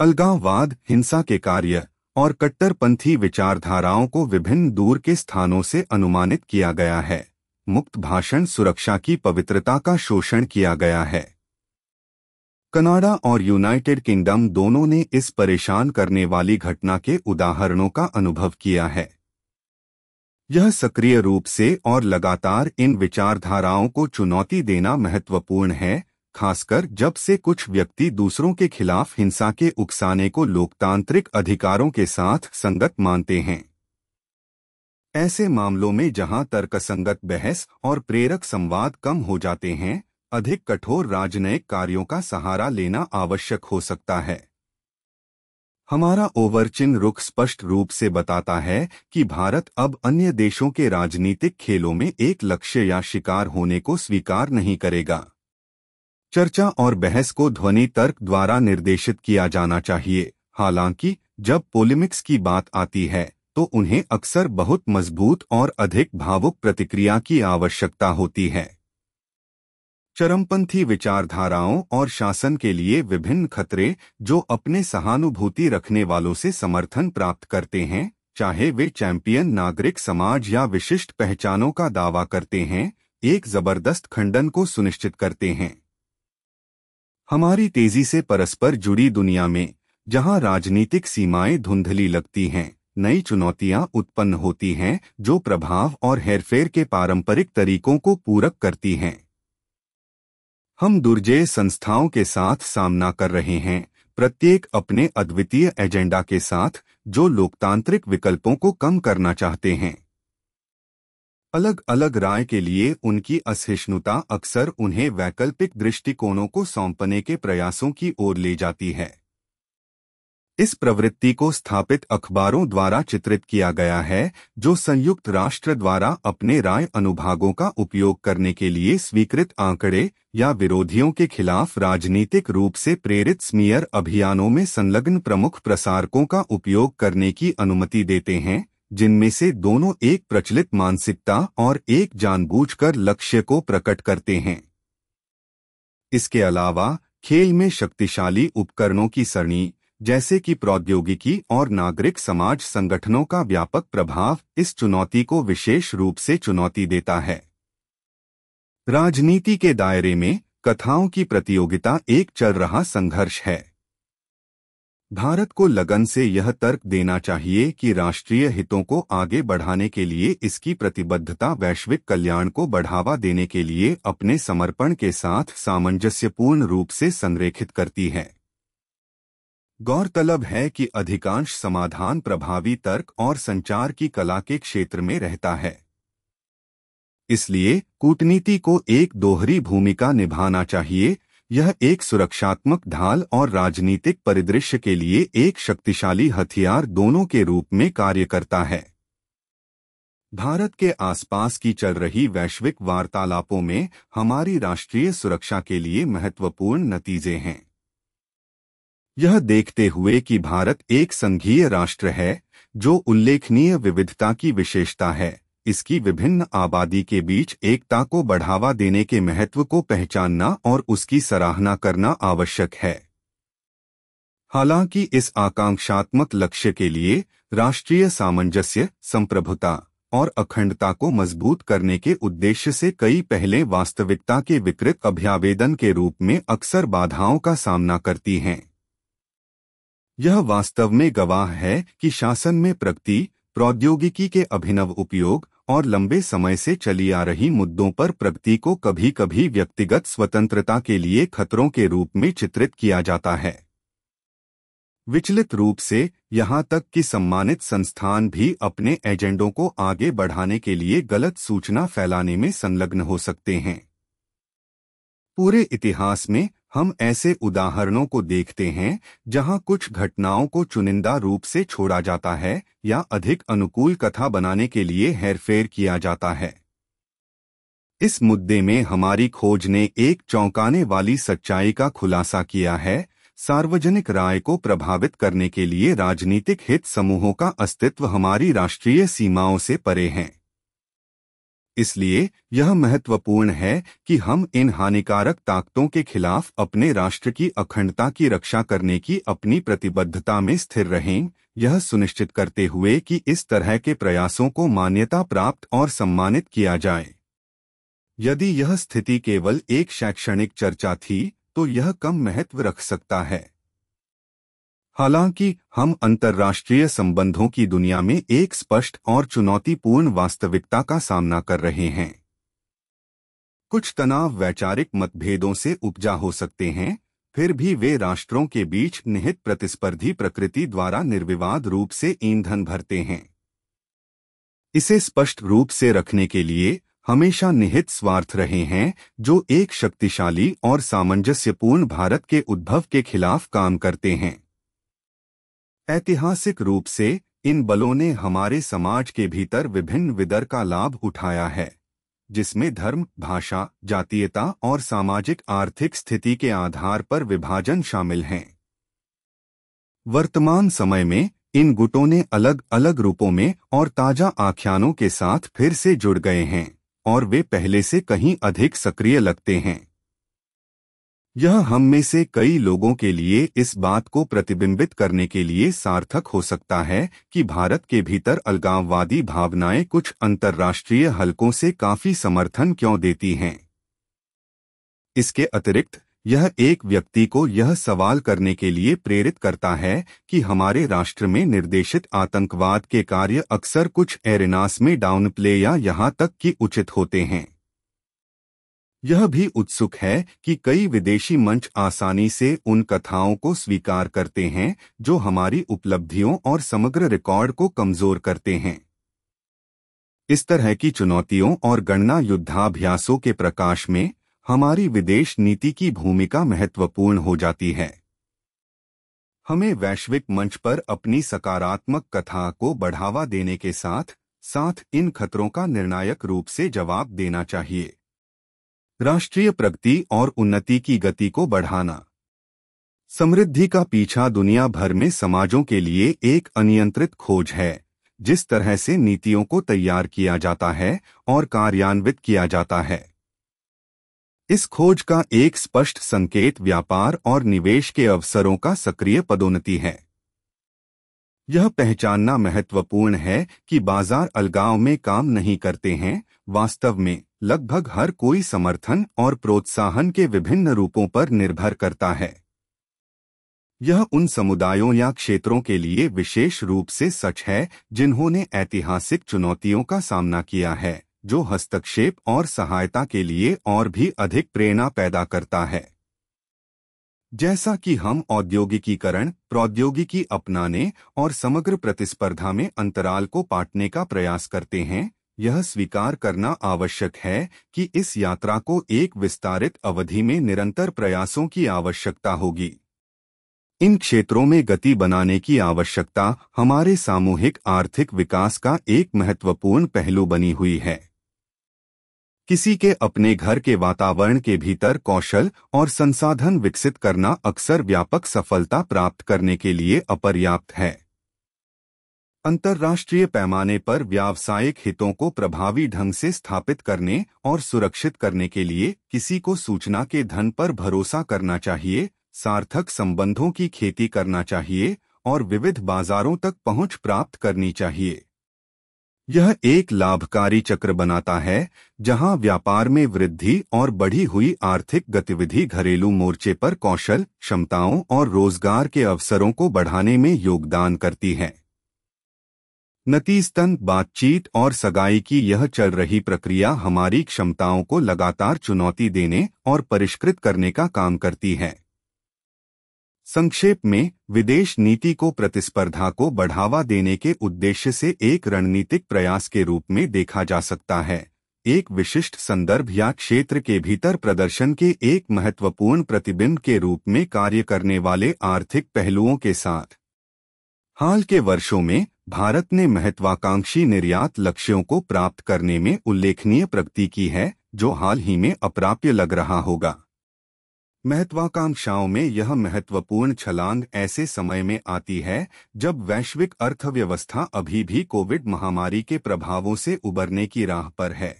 अलगाववाद हिंसा के कार्य और कट्टरपंथी विचारधाराओं को विभिन्न दूर के स्थानों से अनुमानित किया गया है मुक्त भाषण सुरक्षा की पवित्रता का शोषण किया गया है कनाडा और यूनाइटेड किंगडम दोनों ने इस परेशान करने वाली घटना के उदाहरणों का अनुभव किया है यह सक्रिय रूप से और लगातार इन विचारधाराओं को चुनौती देना महत्वपूर्ण है खासकर जब से कुछ व्यक्ति दूसरों के खिलाफ हिंसा के उकसाने को लोकतांत्रिक अधिकारों के साथ संगत मानते हैं ऐसे मामलों में जहां तर्कसंगत बहस और प्रेरक संवाद कम हो जाते हैं अधिक कठोर राजनयिक कार्यों का सहारा लेना आवश्यक हो सकता है हमारा ओवरचिन रुख स्पष्ट रूप से बताता है कि भारत अब अन्य देशों के राजनीतिक खेलों में एक लक्ष्य या शिकार होने को स्वीकार नहीं करेगा चर्चा और बहस को ध्वनि तर्क द्वारा निर्देशित किया जाना चाहिए हालांकि जब पोलिमिक्स की बात आती है तो उन्हें अक्सर बहुत मजबूत और अधिक भावुक प्रतिक्रिया की आवश्यकता होती है चरमपंथी विचारधाराओं और शासन के लिए विभिन्न खतरे जो अपने सहानुभूति रखने वालों से समर्थन प्राप्त करते हैं चाहे वे चैंपियन नागरिक समाज या विशिष्ट पहचानों का दावा करते हैं एक जबरदस्त खंडन को सुनिश्चित करते हैं हमारी तेजी से परस्पर जुड़ी दुनिया में जहां राजनीतिक सीमाएं धुंधली लगती हैं नई चुनौतियां उत्पन्न होती हैं जो प्रभाव और हेरफेर के पारंपरिक तरीकों को पूरक करती हैं हम दुर्जय संस्थाओं के साथ सामना कर रहे हैं प्रत्येक अपने अद्वितीय एजेंडा के साथ जो लोकतांत्रिक विकल्पों को कम करना चाहते हैं अलग अलग राय के लिए उनकी असहिष्णुता अक्सर उन्हें वैकल्पिक दृष्टिकोणों को सौंपने के प्रयासों की ओर ले जाती है इस प्रवृत्ति को स्थापित अखबारों द्वारा चित्रित किया गया है जो संयुक्त राष्ट्र द्वारा अपने राय अनुभागों का उपयोग करने के लिए स्वीकृत आंकड़े या विरोधियों के खिलाफ राजनीतिक रूप से प्रेरित स्मीयर अभियानों में संलग्न प्रमुख प्रसारकों का उपयोग करने की अनुमति देते हैं जिनमें से दोनों एक प्रचलित मानसिकता और एक जानबूझकर लक्ष्य को प्रकट करते हैं इसके अलावा खेल में शक्तिशाली उपकरणों की सरणी जैसे कि प्रौद्योगिकी और नागरिक समाज संगठनों का व्यापक प्रभाव इस चुनौती को विशेष रूप से चुनौती देता है राजनीति के दायरे में कथाओं की प्रतियोगिता एक चल रहा संघर्ष है भारत को लगन से यह तर्क देना चाहिए कि राष्ट्रीय हितों को आगे बढ़ाने के लिए इसकी प्रतिबद्धता वैश्विक कल्याण को बढ़ावा देने के लिए अपने समर्पण के साथ सामंजस्यपूर्ण रूप से संरेखित करती है गौरतलब है कि अधिकांश समाधान प्रभावी तर्क और संचार की कला के क्षेत्र में रहता है इसलिए कूटनीति को एक दोहरी भूमिका निभाना चाहिए यह एक सुरक्षात्मक ढाल और राजनीतिक परिदृश्य के लिए एक शक्तिशाली हथियार दोनों के रूप में कार्य करता है भारत के आसपास की चल रही वैश्विक वार्तालापों में हमारी राष्ट्रीय सुरक्षा के लिए महत्वपूर्ण नतीजे हैं यह देखते हुए कि भारत एक संघीय राष्ट्र है जो उल्लेखनीय विविधता की विशेषता है इसकी विभिन्न आबादी के बीच एकता को बढ़ावा देने के महत्व को पहचानना और उसकी सराहना करना आवश्यक है हालांकि इस आकांक्षात्मक लक्ष्य के लिए राष्ट्रीय सामंजस्य संप्रभुता और अखंडता को मजबूत करने के उद्देश्य से कई पहले वास्तविकता के विकृत अभ्यावेदन के रूप में अक्सर बाधाओं का सामना करती हैं यह वास्तव में गवाह है कि शासन में प्रगति प्रौद्योगिकी के अभिनव उपयोग और लंबे समय से चली आ रही मुद्दों पर प्रगति को कभी कभी व्यक्तिगत स्वतंत्रता के लिए खतरों के रूप में चित्रित किया जाता है विचलित रूप से यहाँ तक कि सम्मानित संस्थान भी अपने एजेंडों को आगे बढ़ाने के लिए गलत सूचना फैलाने में संलग्न हो सकते हैं पूरे इतिहास में हम ऐसे उदाहरणों को देखते हैं जहां कुछ घटनाओं को चुनिंदा रूप से छोड़ा जाता है या अधिक अनुकूल कथा बनाने के लिए हेरफेर किया जाता है इस मुद्दे में हमारी खोज ने एक चौंकाने वाली सच्चाई का खुलासा किया है सार्वजनिक राय को प्रभावित करने के लिए राजनीतिक हित समूहों का अस्तित्व हमारी राष्ट्रीय सीमाओं से परे हैं इसलिए यह महत्वपूर्ण है कि हम इन हानिकारक ताकतों के खिलाफ अपने राष्ट्र की अखंडता की रक्षा करने की अपनी प्रतिबद्धता में स्थिर रहें यह सुनिश्चित करते हुए कि इस तरह के प्रयासों को मान्यता प्राप्त और सम्मानित किया जाए यदि यह स्थिति केवल एक शैक्षणिक चर्चा थी तो यह कम महत्व रख सकता है हालांकि हम अंतर्राष्ट्रीय संबंधों की दुनिया में एक स्पष्ट और चुनौतीपूर्ण वास्तविकता का सामना कर रहे हैं कुछ तनाव वैचारिक मतभेदों से उपजा हो सकते हैं फिर भी वे राष्ट्रों के बीच निहित प्रतिस्पर्धी प्रकृति द्वारा निर्विवाद रूप से ईंधन भरते हैं इसे स्पष्ट रूप से रखने के लिए हमेशा निहित स्वार्थ रहे हैं जो एक शक्तिशाली और सामंजस्यपूर्ण भारत के उद्भव के खिलाफ काम करते हैं ऐतिहासिक रूप से इन बलों ने हमारे समाज के भीतर विभिन्न विदर का लाभ उठाया है जिसमें धर्म भाषा जातीयता और सामाजिक आर्थिक स्थिति के आधार पर विभाजन शामिल हैं वर्तमान समय में इन गुटों ने अलग अलग रूपों में और ताजा आख्यानों के साथ फिर से जुड़ गए हैं और वे पहले से कहीं अधिक सक्रिय लगते हैं यह हम में से कई लोगों के लिए इस बात को प्रतिबिंबित करने के लिए सार्थक हो सकता है कि भारत के भीतर अलगाववादी भावनाएं कुछ अंतर्राष्ट्रीय हलकों से काफी समर्थन क्यों देती हैं इसके अतिरिक्त यह एक व्यक्ति को यह सवाल करने के लिए प्रेरित करता है कि हमारे राष्ट्र में निर्देशित आतंकवाद के कार्य अक्सर कुछ एरेनास में डाउनप्ले या यहाँ तक कि उचित होते हैं यह भी उत्सुक है कि कई विदेशी मंच आसानी से उन कथाओं को स्वीकार करते हैं जो हमारी उपलब्धियों और समग्र रिकॉर्ड को कमजोर करते हैं इस तरह की चुनौतियों और गणना युद्धाभ्यासों के प्रकाश में हमारी विदेश नीति की भूमिका महत्वपूर्ण हो जाती है हमें वैश्विक मंच पर अपनी सकारात्मक कथा को बढ़ावा देने के साथ साथ इन खतरों का निर्णायक रूप से जवाब देना चाहिए राष्ट्रीय प्रगति और उन्नति की गति को बढ़ाना समृद्धि का पीछा दुनिया भर में समाजों के लिए एक अनियंत्रित खोज है जिस तरह से नीतियों को तैयार किया जाता है और कार्यान्वित किया जाता है इस खोज का एक स्पष्ट संकेत व्यापार और निवेश के अवसरों का सक्रिय पदोन्नति है यह पहचानना महत्वपूर्ण है कि बाजार अलगाव में काम नहीं करते हैं वास्तव में लगभग हर कोई समर्थन और प्रोत्साहन के विभिन्न रूपों पर निर्भर करता है यह उन समुदायों या क्षेत्रों के लिए विशेष रूप से सच है जिन्होंने ऐतिहासिक चुनौतियों का सामना किया है जो हस्तक्षेप और सहायता के लिए और भी अधिक प्रेरणा पैदा करता है जैसा कि हम औद्योगिकीकरण प्रौद्योगिकी अपनाने और समग्र प्रतिस्पर्धा में अंतराल को पाटने का प्रयास करते हैं यह स्वीकार करना आवश्यक है कि इस यात्रा को एक विस्तारित अवधि में निरंतर प्रयासों की आवश्यकता होगी इन क्षेत्रों में गति बनाने की आवश्यकता हमारे सामूहिक आर्थिक विकास का एक महत्वपूर्ण पहलू बनी हुई है किसी के अपने घर के वातावरण के भीतर कौशल और संसाधन विकसित करना अक्सर व्यापक सफलता प्राप्त करने के लिए अपर्याप्त है अंतर्राष्ट्रीय पैमाने पर व्यावसायिक हितों को प्रभावी ढंग से स्थापित करने और सुरक्षित करने के लिए किसी को सूचना के धन पर भरोसा करना चाहिए सार्थक संबंधों की खेती करना चाहिए और विविध बाजारों तक पहुंच प्राप्त करनी चाहिए यह एक लाभकारी चक्र बनाता है जहां व्यापार में वृद्धि और बढ़ी हुई आर्थिक गतिविधि घरेलू मोर्चे पर कौशल क्षमताओं और रोजगार के अवसरों को बढ़ाने में योगदान करती है नतीजतन बातचीत और सगाई की यह चल रही प्रक्रिया हमारी क्षमताओं को लगातार चुनौती देने और परिष्कृत करने का काम करती है संक्षेप में विदेश नीति को प्रतिस्पर्धा को बढ़ावा देने के उद्देश्य से एक रणनीतिक प्रयास के रूप में देखा जा सकता है एक विशिष्ट संदर्भ या क्षेत्र के भीतर प्रदर्शन के एक महत्वपूर्ण प्रतिबिंब के रूप में कार्य करने वाले आर्थिक पहलुओं के साथ हाल के वर्षों में भारत ने महत्वाकांक्षी निर्यात लक्ष्यों को प्राप्त करने में उल्लेखनीय प्रगति की है जो हाल ही में अप्राप्य लग रहा होगा महत्वाकांक्षाओं में यह महत्वपूर्ण छलांग ऐसे समय में आती है जब वैश्विक अर्थव्यवस्था अभी भी कोविड महामारी के प्रभावों से उबरने की राह पर है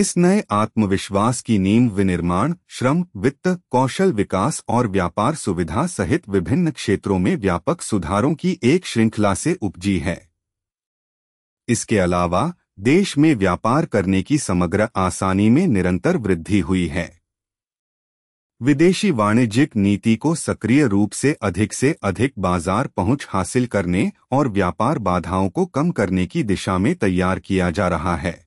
इस नए आत्मविश्वास की नींव विनिर्माण श्रम वित्त कौशल विकास और व्यापार सुविधा सहित विभिन्न क्षेत्रों में व्यापक सुधारों की एक श्रृंखला से उपजी है इसके अलावा देश में व्यापार करने की समग्र आसानी में निरंतर वृद्धि हुई है विदेशी वाणिज्यिक नीति को सक्रिय रूप से अधिक से अधिक बाजार पहुंच हासिल करने और व्यापार बाधाओं को कम करने की दिशा में तैयार किया जा रहा है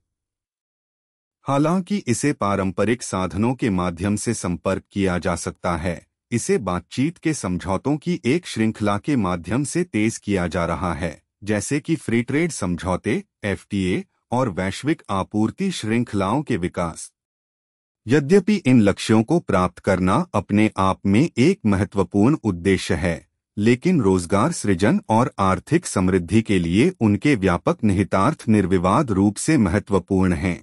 हालांकि इसे पारंपरिक साधनों के माध्यम से संपर्क किया जा सकता है इसे बातचीत के समझौतों की एक श्रृंखला के माध्यम से तेज किया जा रहा है जैसे कि फ्री ट्रेड समझौते एफटीए और वैश्विक आपूर्ति श्रृंखलाओं के विकास यद्यपि इन लक्ष्यों को प्राप्त करना अपने आप में एक महत्वपूर्ण उद्देश्य है लेकिन रोजगार सृजन और आर्थिक समृद्धि के लिए उनके व्यापक निहितार्थ निर्विवाद रूप से महत्वपूर्ण हैं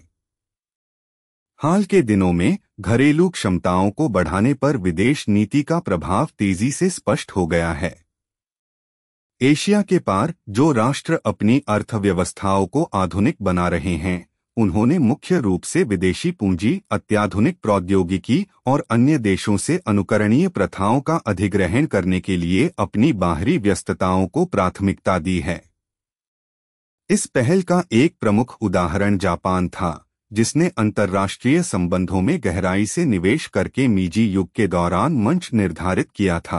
हाल के दिनों में घरेलू क्षमताओं को बढ़ाने पर विदेश नीति का प्रभाव तेजी से स्पष्ट हो गया है एशिया के पार जो राष्ट्र अपनी अर्थव्यवस्थाओं को आधुनिक बना रहे हैं उन्होंने मुख्य रूप से विदेशी पूंजी अत्याधुनिक प्रौद्योगिकी और अन्य देशों से अनुकरणीय प्रथाओं का अधिग्रहण करने के लिए अपनी बाहरी व्यस्तताओं को प्राथमिकता दी है इस पहल का एक प्रमुख उदाहरण जापान था जिसने अंतर्राष्ट्रीय संबंधों में गहराई से निवेश करके निजी युग के दौरान मंच निर्धारित किया था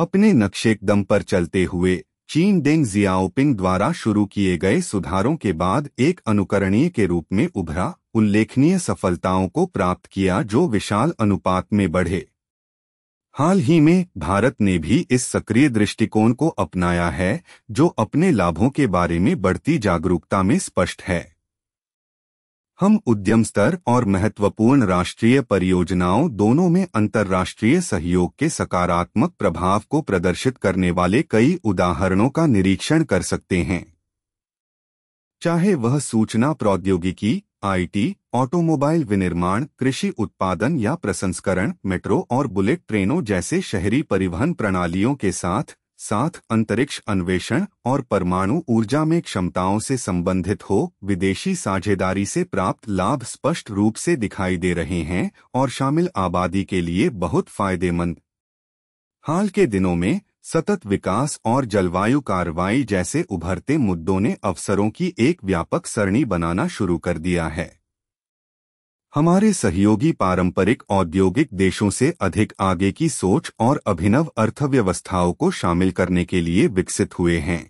अपने नक्शेकदम पर चलते हुए चीन डेंग जियाओपिंग द्वारा शुरू किए गए सुधारों के बाद एक अनुकरणीय के रूप में उभरा उल्लेखनीय सफलताओं को प्राप्त किया जो विशाल अनुपात में बढ़े हाल ही में भारत ने भी इस सक्रिय दृष्टिकोण को अपनाया है जो अपने लाभों के बारे में बढ़ती जागरूकता में स्पष्ट है हम उद्यम स्तर और महत्वपूर्ण राष्ट्रीय परियोजनाओं दोनों में अंतर्राष्ट्रीय सहयोग के सकारात्मक प्रभाव को प्रदर्शित करने वाले कई उदाहरणों का निरीक्षण कर सकते हैं चाहे वह सूचना प्रौद्योगिकी आईटी, ऑटोमोबाइल विनिर्माण कृषि उत्पादन या प्रसंस्करण मेट्रो और बुलेट ट्रेनों जैसे शहरी परिवहन प्रणालियों के साथ साथ अंतरिक्ष अन्वेषण और परमाणु ऊर्जा में क्षमताओं से संबंधित हो विदेशी साझेदारी से प्राप्त लाभ स्पष्ट रूप से दिखाई दे रहे हैं और शामिल आबादी के लिए बहुत फायदेमंद हाल के दिनों में सतत विकास और जलवायु कार्रवाई जैसे उभरते मुद्दों ने अवसरों की एक व्यापक सरणी बनाना शुरू कर दिया है हमारे सहयोगी पारंपरिक औद्योगिक देशों से अधिक आगे की सोच और अभिनव अर्थव्यवस्थाओं को शामिल करने के लिए विकसित हुए हैं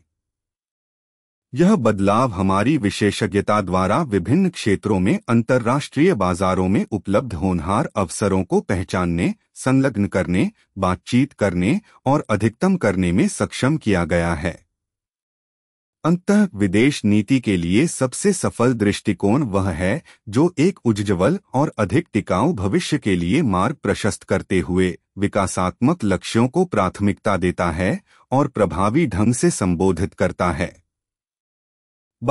यह बदलाव हमारी विशेषज्ञता द्वारा विभिन्न क्षेत्रों में अंतर्राष्ट्रीय बाजारों में उपलब्ध होनहार अवसरों को पहचानने संलग्न करने बातचीत करने और अधिकतम करने में सक्षम किया गया है अंत विदेश नीति के लिए सबसे सफल दृष्टिकोण वह है जो एक उज्ज्वल और अधिक टिकाऊ भविष्य के लिए मार्ग प्रशस्त करते हुए विकासात्मक लक्ष्यों को प्राथमिकता देता है और प्रभावी ढंग से संबोधित करता है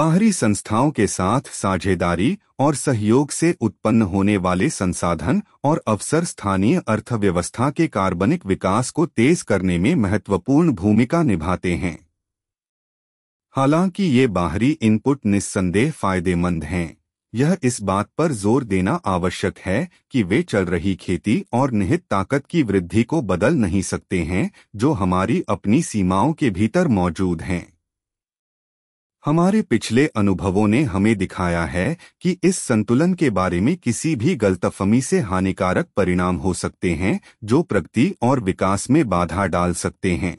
बाहरी संस्थाओं के साथ साझेदारी और सहयोग से उत्पन्न होने वाले संसाधन और अवसर स्थानीय अर्थव्यवस्था के कार्बनिक विकास को तेज करने में महत्वपूर्ण भूमिका निभाते हैं हालांकि ये बाहरी इनपुट निस्संदेह फायदेमंद हैं यह इस बात पर जोर देना आवश्यक है कि वे चल रही खेती और निहित ताकत की वृद्धि को बदल नहीं सकते हैं जो हमारी अपनी सीमाओं के भीतर मौजूद हैं हमारे पिछले अनुभवों ने हमें दिखाया है कि इस संतुलन के बारे में किसी भी गलतफहमी से हानिकारक परिणाम हो सकते हैं जो प्रगति और विकास में बाधा डाल सकते हैं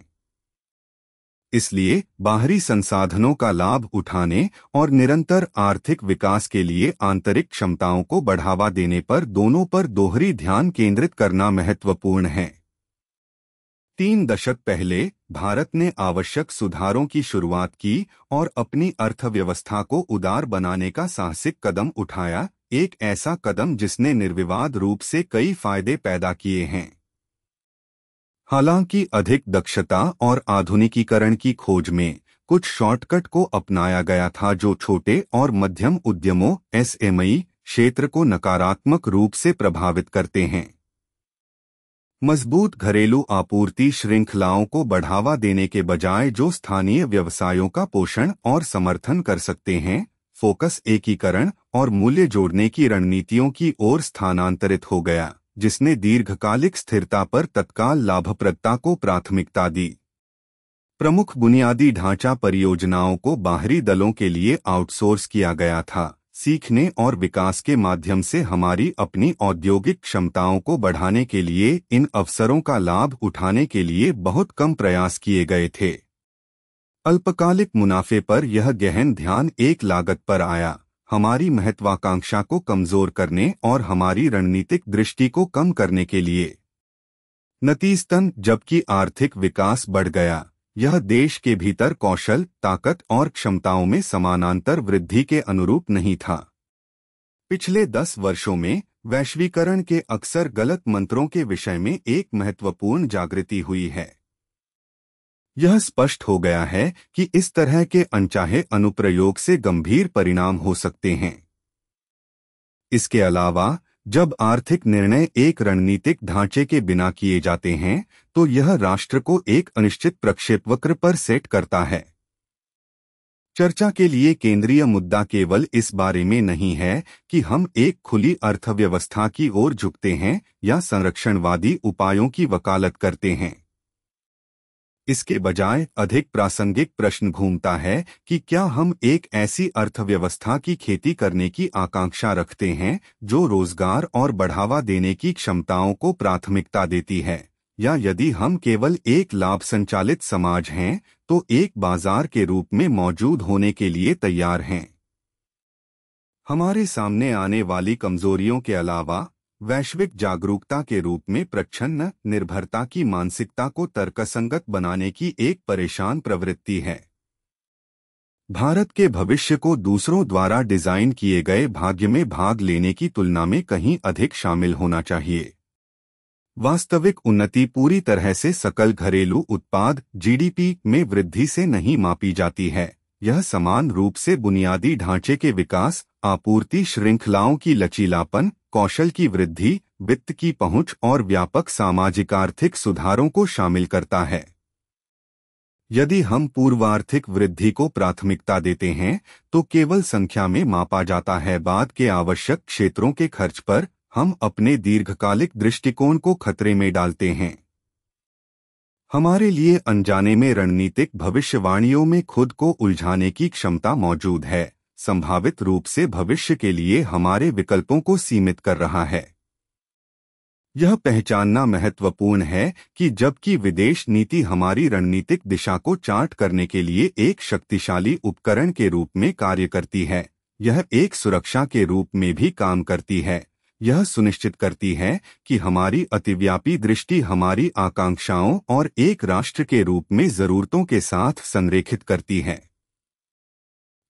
इसलिए बाहरी संसाधनों का लाभ उठाने और निरंतर आर्थिक विकास के लिए आंतरिक क्षमताओं को बढ़ावा देने पर दोनों पर दोहरी ध्यान केंद्रित करना महत्वपूर्ण है तीन दशक पहले भारत ने आवश्यक सुधारों की शुरुआत की और अपनी अर्थव्यवस्था को उदार बनाने का साहसिक कदम उठाया एक ऐसा कदम जिसने निर्विवाद रूप से कई फायदे पैदा किए हैं हालांकि अधिक दक्षता और आधुनिकीकरण की खोज में कुछ शॉर्टकट को अपनाया गया था जो छोटे और मध्यम उद्यमों एसएमई क्षेत्र को नकारात्मक रूप से प्रभावित करते हैं मजबूत घरेलू आपूर्ति श्रृंखलाओं को बढ़ावा देने के बजाय जो स्थानीय व्यवसायों का पोषण और समर्थन कर सकते हैं फोकस एकीकरण और मूल्य जोड़ने की रणनीतियों की ओर स्थानांतरित हो गया जिसने दीर्घकालिक स्थिरता पर तत्काल लाभप्रदता को प्राथमिकता दी प्रमुख बुनियादी ढांचा परियोजनाओं को बाहरी दलों के लिए आउटसोर्स किया गया था सीखने और विकास के माध्यम से हमारी अपनी औद्योगिक क्षमताओं को बढ़ाने के लिए इन अवसरों का लाभ उठाने के लिए बहुत कम प्रयास किए गए थे अल्पकालिक मुनाफे पर यह गहन ध्यान एक लागत पर आया हमारी महत्वाकांक्षा को कमजोर करने और हमारी रणनीतिक दृष्टि को कम करने के लिए नतीजतन जबकि आर्थिक विकास बढ़ गया यह देश के भीतर कौशल ताकत और क्षमताओं में समानांतर वृद्धि के अनुरूप नहीं था पिछले दस वर्षों में वैश्वीकरण के अक्सर गलत मंत्रों के विषय में एक महत्वपूर्ण जागृति हुई है यह स्पष्ट हो गया है कि इस तरह के अनचाहे अनुप्रयोग से गंभीर परिणाम हो सकते हैं इसके अलावा जब आर्थिक निर्णय एक रणनीतिक ढांचे के बिना किए जाते हैं तो यह राष्ट्र को एक अनिश्चित प्रक्षेपवक्र पर सेट करता है चर्चा के लिए केंद्रीय मुद्दा केवल इस बारे में नहीं है कि हम एक खुली अर्थव्यवस्था की ओर झुकते हैं या संरक्षणवादी उपायों की वकालत करते हैं इसके बजाय अधिक प्रासंगिक प्रश्न घूमता है कि क्या हम एक ऐसी अर्थव्यवस्था की खेती करने की आकांक्षा रखते हैं जो रोजगार और बढ़ावा देने की क्षमताओं को प्राथमिकता देती है या यदि हम केवल एक लाभ संचालित समाज हैं तो एक बाजार के रूप में मौजूद होने के लिए तैयार हैं हमारे सामने आने वाली कमजोरियों के अलावा वैश्विक जागरूकता के रूप में प्रच्छन्न निर्भरता की मानसिकता को तर्कसंगत बनाने की एक परेशान प्रवृत्ति है भारत के भविष्य को दूसरों द्वारा डिजाइन किए गए भाग्य में भाग लेने की तुलना में कहीं अधिक शामिल होना चाहिए वास्तविक उन्नति पूरी तरह से सकल घरेलू उत्पाद जीडीपी में वृद्धि से नहीं मापी जाती है यह समान रूप से बुनियादी ढांचे के विकास आपूर्ति श्रृंखलाओं की लचीलापन कौशल की वृद्धि वित्त की पहुंच और व्यापक सामाजिक आर्थिक सुधारों को शामिल करता है यदि हम पूर्वार्थिक वृद्धि को प्राथमिकता देते हैं तो केवल संख्या में मापा जाता है बाद के आवश्यक क्षेत्रों के खर्च पर हम अपने दीर्घकालिक दृष्टिकोण को खतरे में डालते हैं हमारे लिए अनजाने में रणनीतिक भविष्यवाणियों में खुद को उलझाने की क्षमता मौजूद है संभावित रूप से भविष्य के लिए हमारे विकल्पों को सीमित कर रहा है यह पहचानना महत्वपूर्ण है कि जबकि विदेश नीति हमारी रणनीतिक दिशा को चार्ट करने के लिए एक शक्तिशाली उपकरण के रूप में कार्य करती है यह एक सुरक्षा के रूप में भी काम करती है यह सुनिश्चित करती है कि हमारी अतिव्यापी दृष्टि हमारी आकांक्षाओं और एक राष्ट्र के रूप में जरूरतों के साथ संरेखित करती है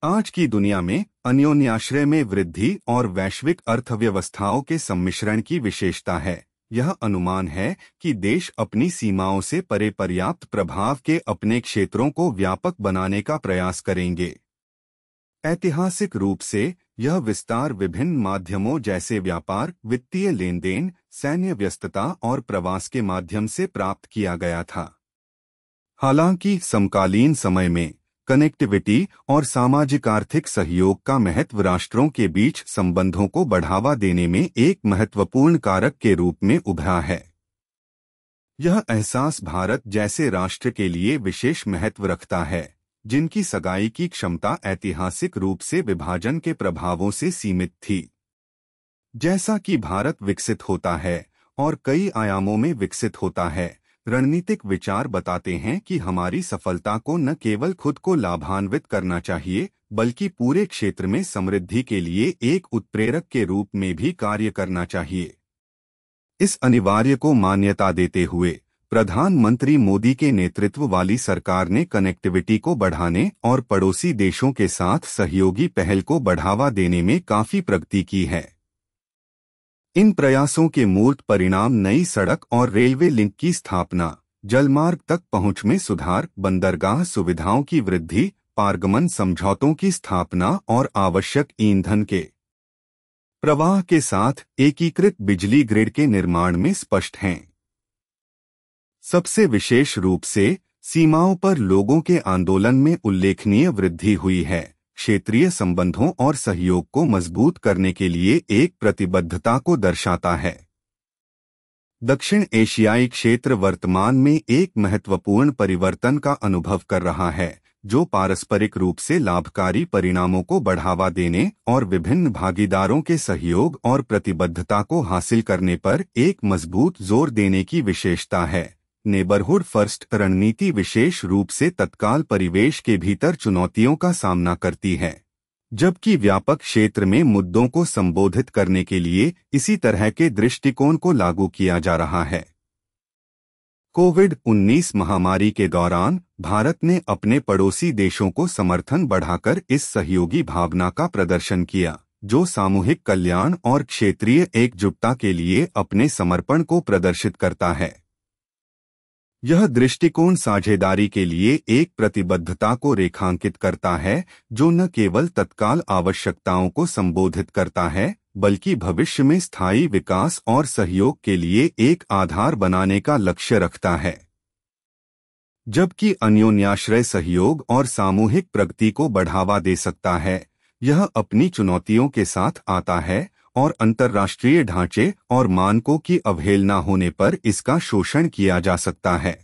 आज की दुनिया में अन्योन्याश्रय में वृद्धि और वैश्विक अर्थव्यवस्थाओं के सम्मिश्रण की विशेषता है यह अनुमान है कि देश अपनी सीमाओं से परे पर्याप्त प्रभाव के अपने क्षेत्रों को व्यापक बनाने का प्रयास करेंगे ऐतिहासिक रूप से यह विस्तार विभिन्न माध्यमों जैसे व्यापार वित्तीय लेन देन सैन्य व्यस्तता और प्रवास के माध्यम से प्राप्त किया गया था हालांकि समकालीन समय में कनेक्टिविटी और सामाजिक आर्थिक सहयोग का महत्व राष्ट्रों के बीच संबंधों को बढ़ावा देने में एक महत्वपूर्ण कारक के रूप में उभरा है यह एहसास भारत जैसे राष्ट्र के लिए विशेष महत्व रखता है जिनकी सगाई की क्षमता ऐतिहासिक रूप से विभाजन के प्रभावों से सीमित थी जैसा कि भारत विकसित होता है और कई आयामों में विकसित होता है रणनीतिक विचार बताते हैं कि हमारी सफलता को न केवल खुद को लाभान्वित करना चाहिए बल्कि पूरे क्षेत्र में समृद्धि के लिए एक उत्प्रेरक के रूप में भी कार्य करना चाहिए इस अनिवार्य को मान्यता देते हुए प्रधानमंत्री मोदी के नेतृत्व वाली सरकार ने कनेक्टिविटी को बढ़ाने और पड़ोसी देशों के साथ सहयोगी पहल को बढ़ावा देने में काफी प्रगति की है इन प्रयासों के मूर्त परिणाम नई सड़क और रेलवे लिंक की स्थापना जलमार्ग तक पहुंच में सुधार बंदरगाह सुविधाओं की वृद्धि पारगमन समझौतों की स्थापना और आवश्यक ईंधन के प्रवाह के साथ एकीकृत बिजली ग्रिड के निर्माण में स्पष्ट हैं सबसे विशेष रूप से सीमाओं पर लोगों के आंदोलन में उल्लेखनीय वृद्धि हुई है क्षेत्रीय संबंधों और सहयोग को मजबूत करने के लिए एक प्रतिबद्धता को दर्शाता है दक्षिण एशियाई क्षेत्र वर्तमान में एक महत्वपूर्ण परिवर्तन का अनुभव कर रहा है जो पारस्परिक रूप से लाभकारी परिणामों को बढ़ावा देने और विभिन्न भागीदारों के सहयोग और प्रतिबद्धता को हासिल करने पर एक मजबूत जोर देने की विशेषता है नेबरहुड फर्स्ट रणनीति विशेष रूप से तत्काल परिवेश के भीतर चुनौतियों का सामना करती है जबकि व्यापक क्षेत्र में मुद्दों को संबोधित करने के लिए इसी तरह के दृष्टिकोण को लागू किया जा रहा है कोविड 19 महामारी के दौरान भारत ने अपने पड़ोसी देशों को समर्थन बढ़ाकर इस सहयोगी भावना का प्रदर्शन किया जो सामूहिक कल्याण और क्षेत्रीय एकजुटता के लिए अपने समर्पण को प्रदर्शित करता है यह दृष्टिकोण साझेदारी के लिए एक प्रतिबद्धता को रेखांकित करता है जो न केवल तत्काल आवश्यकताओं को संबोधित करता है बल्कि भविष्य में स्थायी विकास और सहयोग के लिए एक आधार बनाने का लक्ष्य रखता है जबकि अन्योन्याश्रय सहयोग और सामूहिक प्रगति को बढ़ावा दे सकता है यह अपनी चुनौतियों के साथ आता है और अंतर्राष्ट्रीय ढांचे और मानकों की अवहेलना होने पर इसका शोषण किया जा सकता है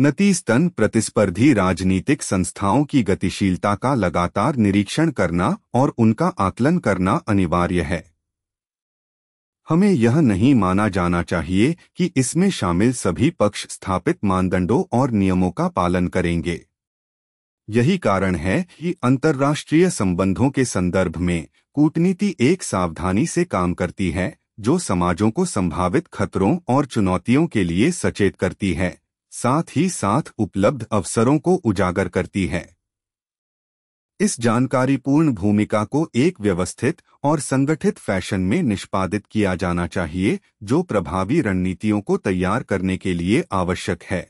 नतीजतन प्रतिस्पर्धी राजनीतिक संस्थाओं की गतिशीलता का लगातार निरीक्षण करना और उनका आकलन करना अनिवार्य है हमें यह नहीं माना जाना चाहिए कि इसमें शामिल सभी पक्ष स्थापित मानदंडों और नियमों का पालन करेंगे यही कारण है कि अंतर्राष्ट्रीय संबंधों के संदर्भ में कूटनीति एक सावधानी से काम करती है जो समाजों को संभावित खतरों और चुनौतियों के लिए सचेत करती है साथ ही साथ उपलब्ध अवसरों को उजागर करती है इस जानकारीपूर्ण भूमिका को एक व्यवस्थित और संगठित फैशन में निष्पादित किया जाना चाहिए जो प्रभावी रणनीतियों को तैयार करने के लिए आवश्यक है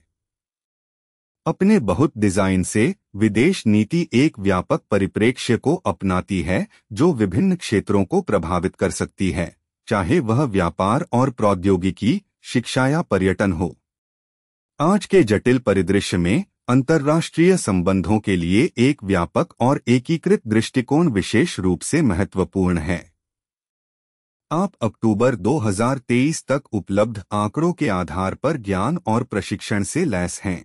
अपने बहुत डिजाइन से विदेश नीति एक व्यापक परिप्रेक्ष्य को अपनाती है जो विभिन्न क्षेत्रों को प्रभावित कर सकती है चाहे वह व्यापार और प्रौद्योगिकी शिक्षा या पर्यटन हो आज के जटिल परिदृश्य में अंतर्राष्ट्रीय संबंधों के लिए एक व्यापक और एकीकृत दृष्टिकोण विशेष रूप से महत्वपूर्ण है आप अक्टूबर 2023 तक उपलब्ध आंकड़ों के आधार पर ज्ञान और प्रशिक्षण से लैस हैं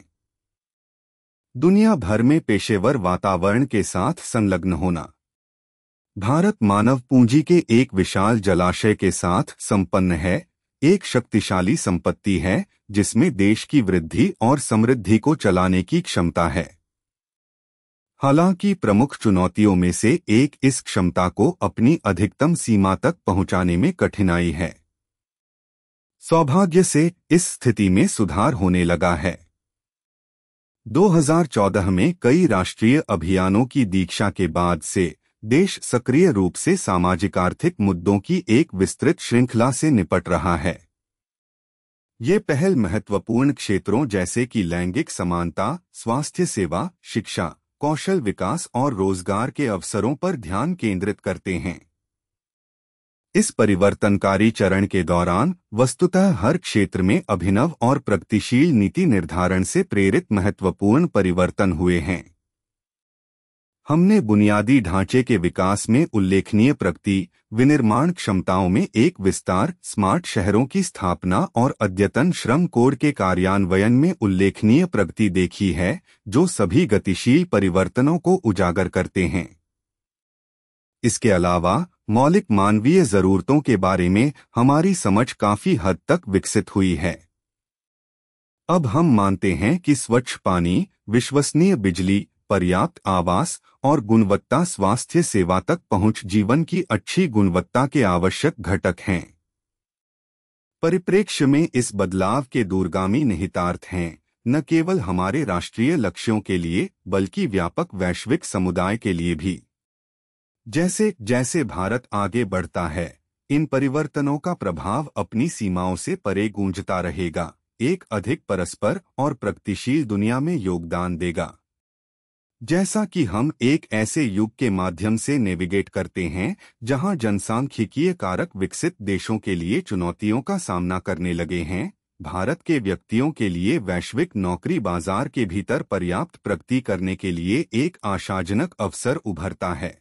दुनिया भर में पेशेवर वातावरण के साथ संलग्न होना भारत मानव पूंजी के एक विशाल जलाशय के साथ संपन्न है एक शक्तिशाली संपत्ति है जिसमें देश की वृद्धि और समृद्धि को चलाने की क्षमता है हालांकि प्रमुख चुनौतियों में से एक इस क्षमता को अपनी अधिकतम सीमा तक पहुंचाने में कठिनाई है सौभाग्य से इस स्थिति में सुधार होने लगा है 2014 में कई राष्ट्रीय अभियानों की दीक्षा के बाद से देश सक्रिय रूप से सामाजिक आर्थिक मुद्दों की एक विस्तृत श्रृंखला से निपट रहा है ये पहल महत्वपूर्ण क्षेत्रों जैसे कि लैंगिक समानता स्वास्थ्य सेवा शिक्षा कौशल विकास और रोजगार के अवसरों पर ध्यान केंद्रित करते हैं इस परिवर्तनकारी चरण के दौरान वस्तुतः हर क्षेत्र में अभिनव और प्रगतिशील नीति निर्धारण से प्रेरित महत्वपूर्ण परिवर्तन हुए हैं हमने बुनियादी ढांचे के विकास में उल्लेखनीय प्रगति विनिर्माण क्षमताओं में एक विस्तार स्मार्ट शहरों की स्थापना और अद्यतन श्रम कोड के कार्यान्वयन में उल्लेखनीय प्रगति देखी है जो सभी गतिशील परिवर्तनों को उजागर करते हैं इसके अलावा मौलिक मानवीय जरूरतों के बारे में हमारी समझ काफी हद तक विकसित हुई है अब हम मानते हैं कि स्वच्छ पानी विश्वसनीय बिजली पर्याप्त आवास और गुणवत्ता स्वास्थ्य सेवा तक पहुंच जीवन की अच्छी गुणवत्ता के आवश्यक घटक हैं परिप्रेक्ष्य में इस बदलाव के दूरगामी निहितार्थ हैं न केवल हमारे राष्ट्रीय लक्ष्यों के लिए बल्कि व्यापक वैश्विक समुदाय के लिए भी जैसे जैसे भारत आगे बढ़ता है इन परिवर्तनों का प्रभाव अपनी सीमाओं से परे गूंजता रहेगा एक अधिक परस्पर और प्रगतिशील दुनिया में योगदान देगा जैसा कि हम एक ऐसे युग के माध्यम से नेविगेट करते हैं जहां जनसांख्यिकीय कारक विकसित देशों के लिए चुनौतियों का सामना करने लगे हैं भारत के व्यक्तियों के लिए वैश्विक नौकरी बाजार के भीतर पर्याप्त प्रगति करने के लिए एक आशाजनक अवसर उभरता है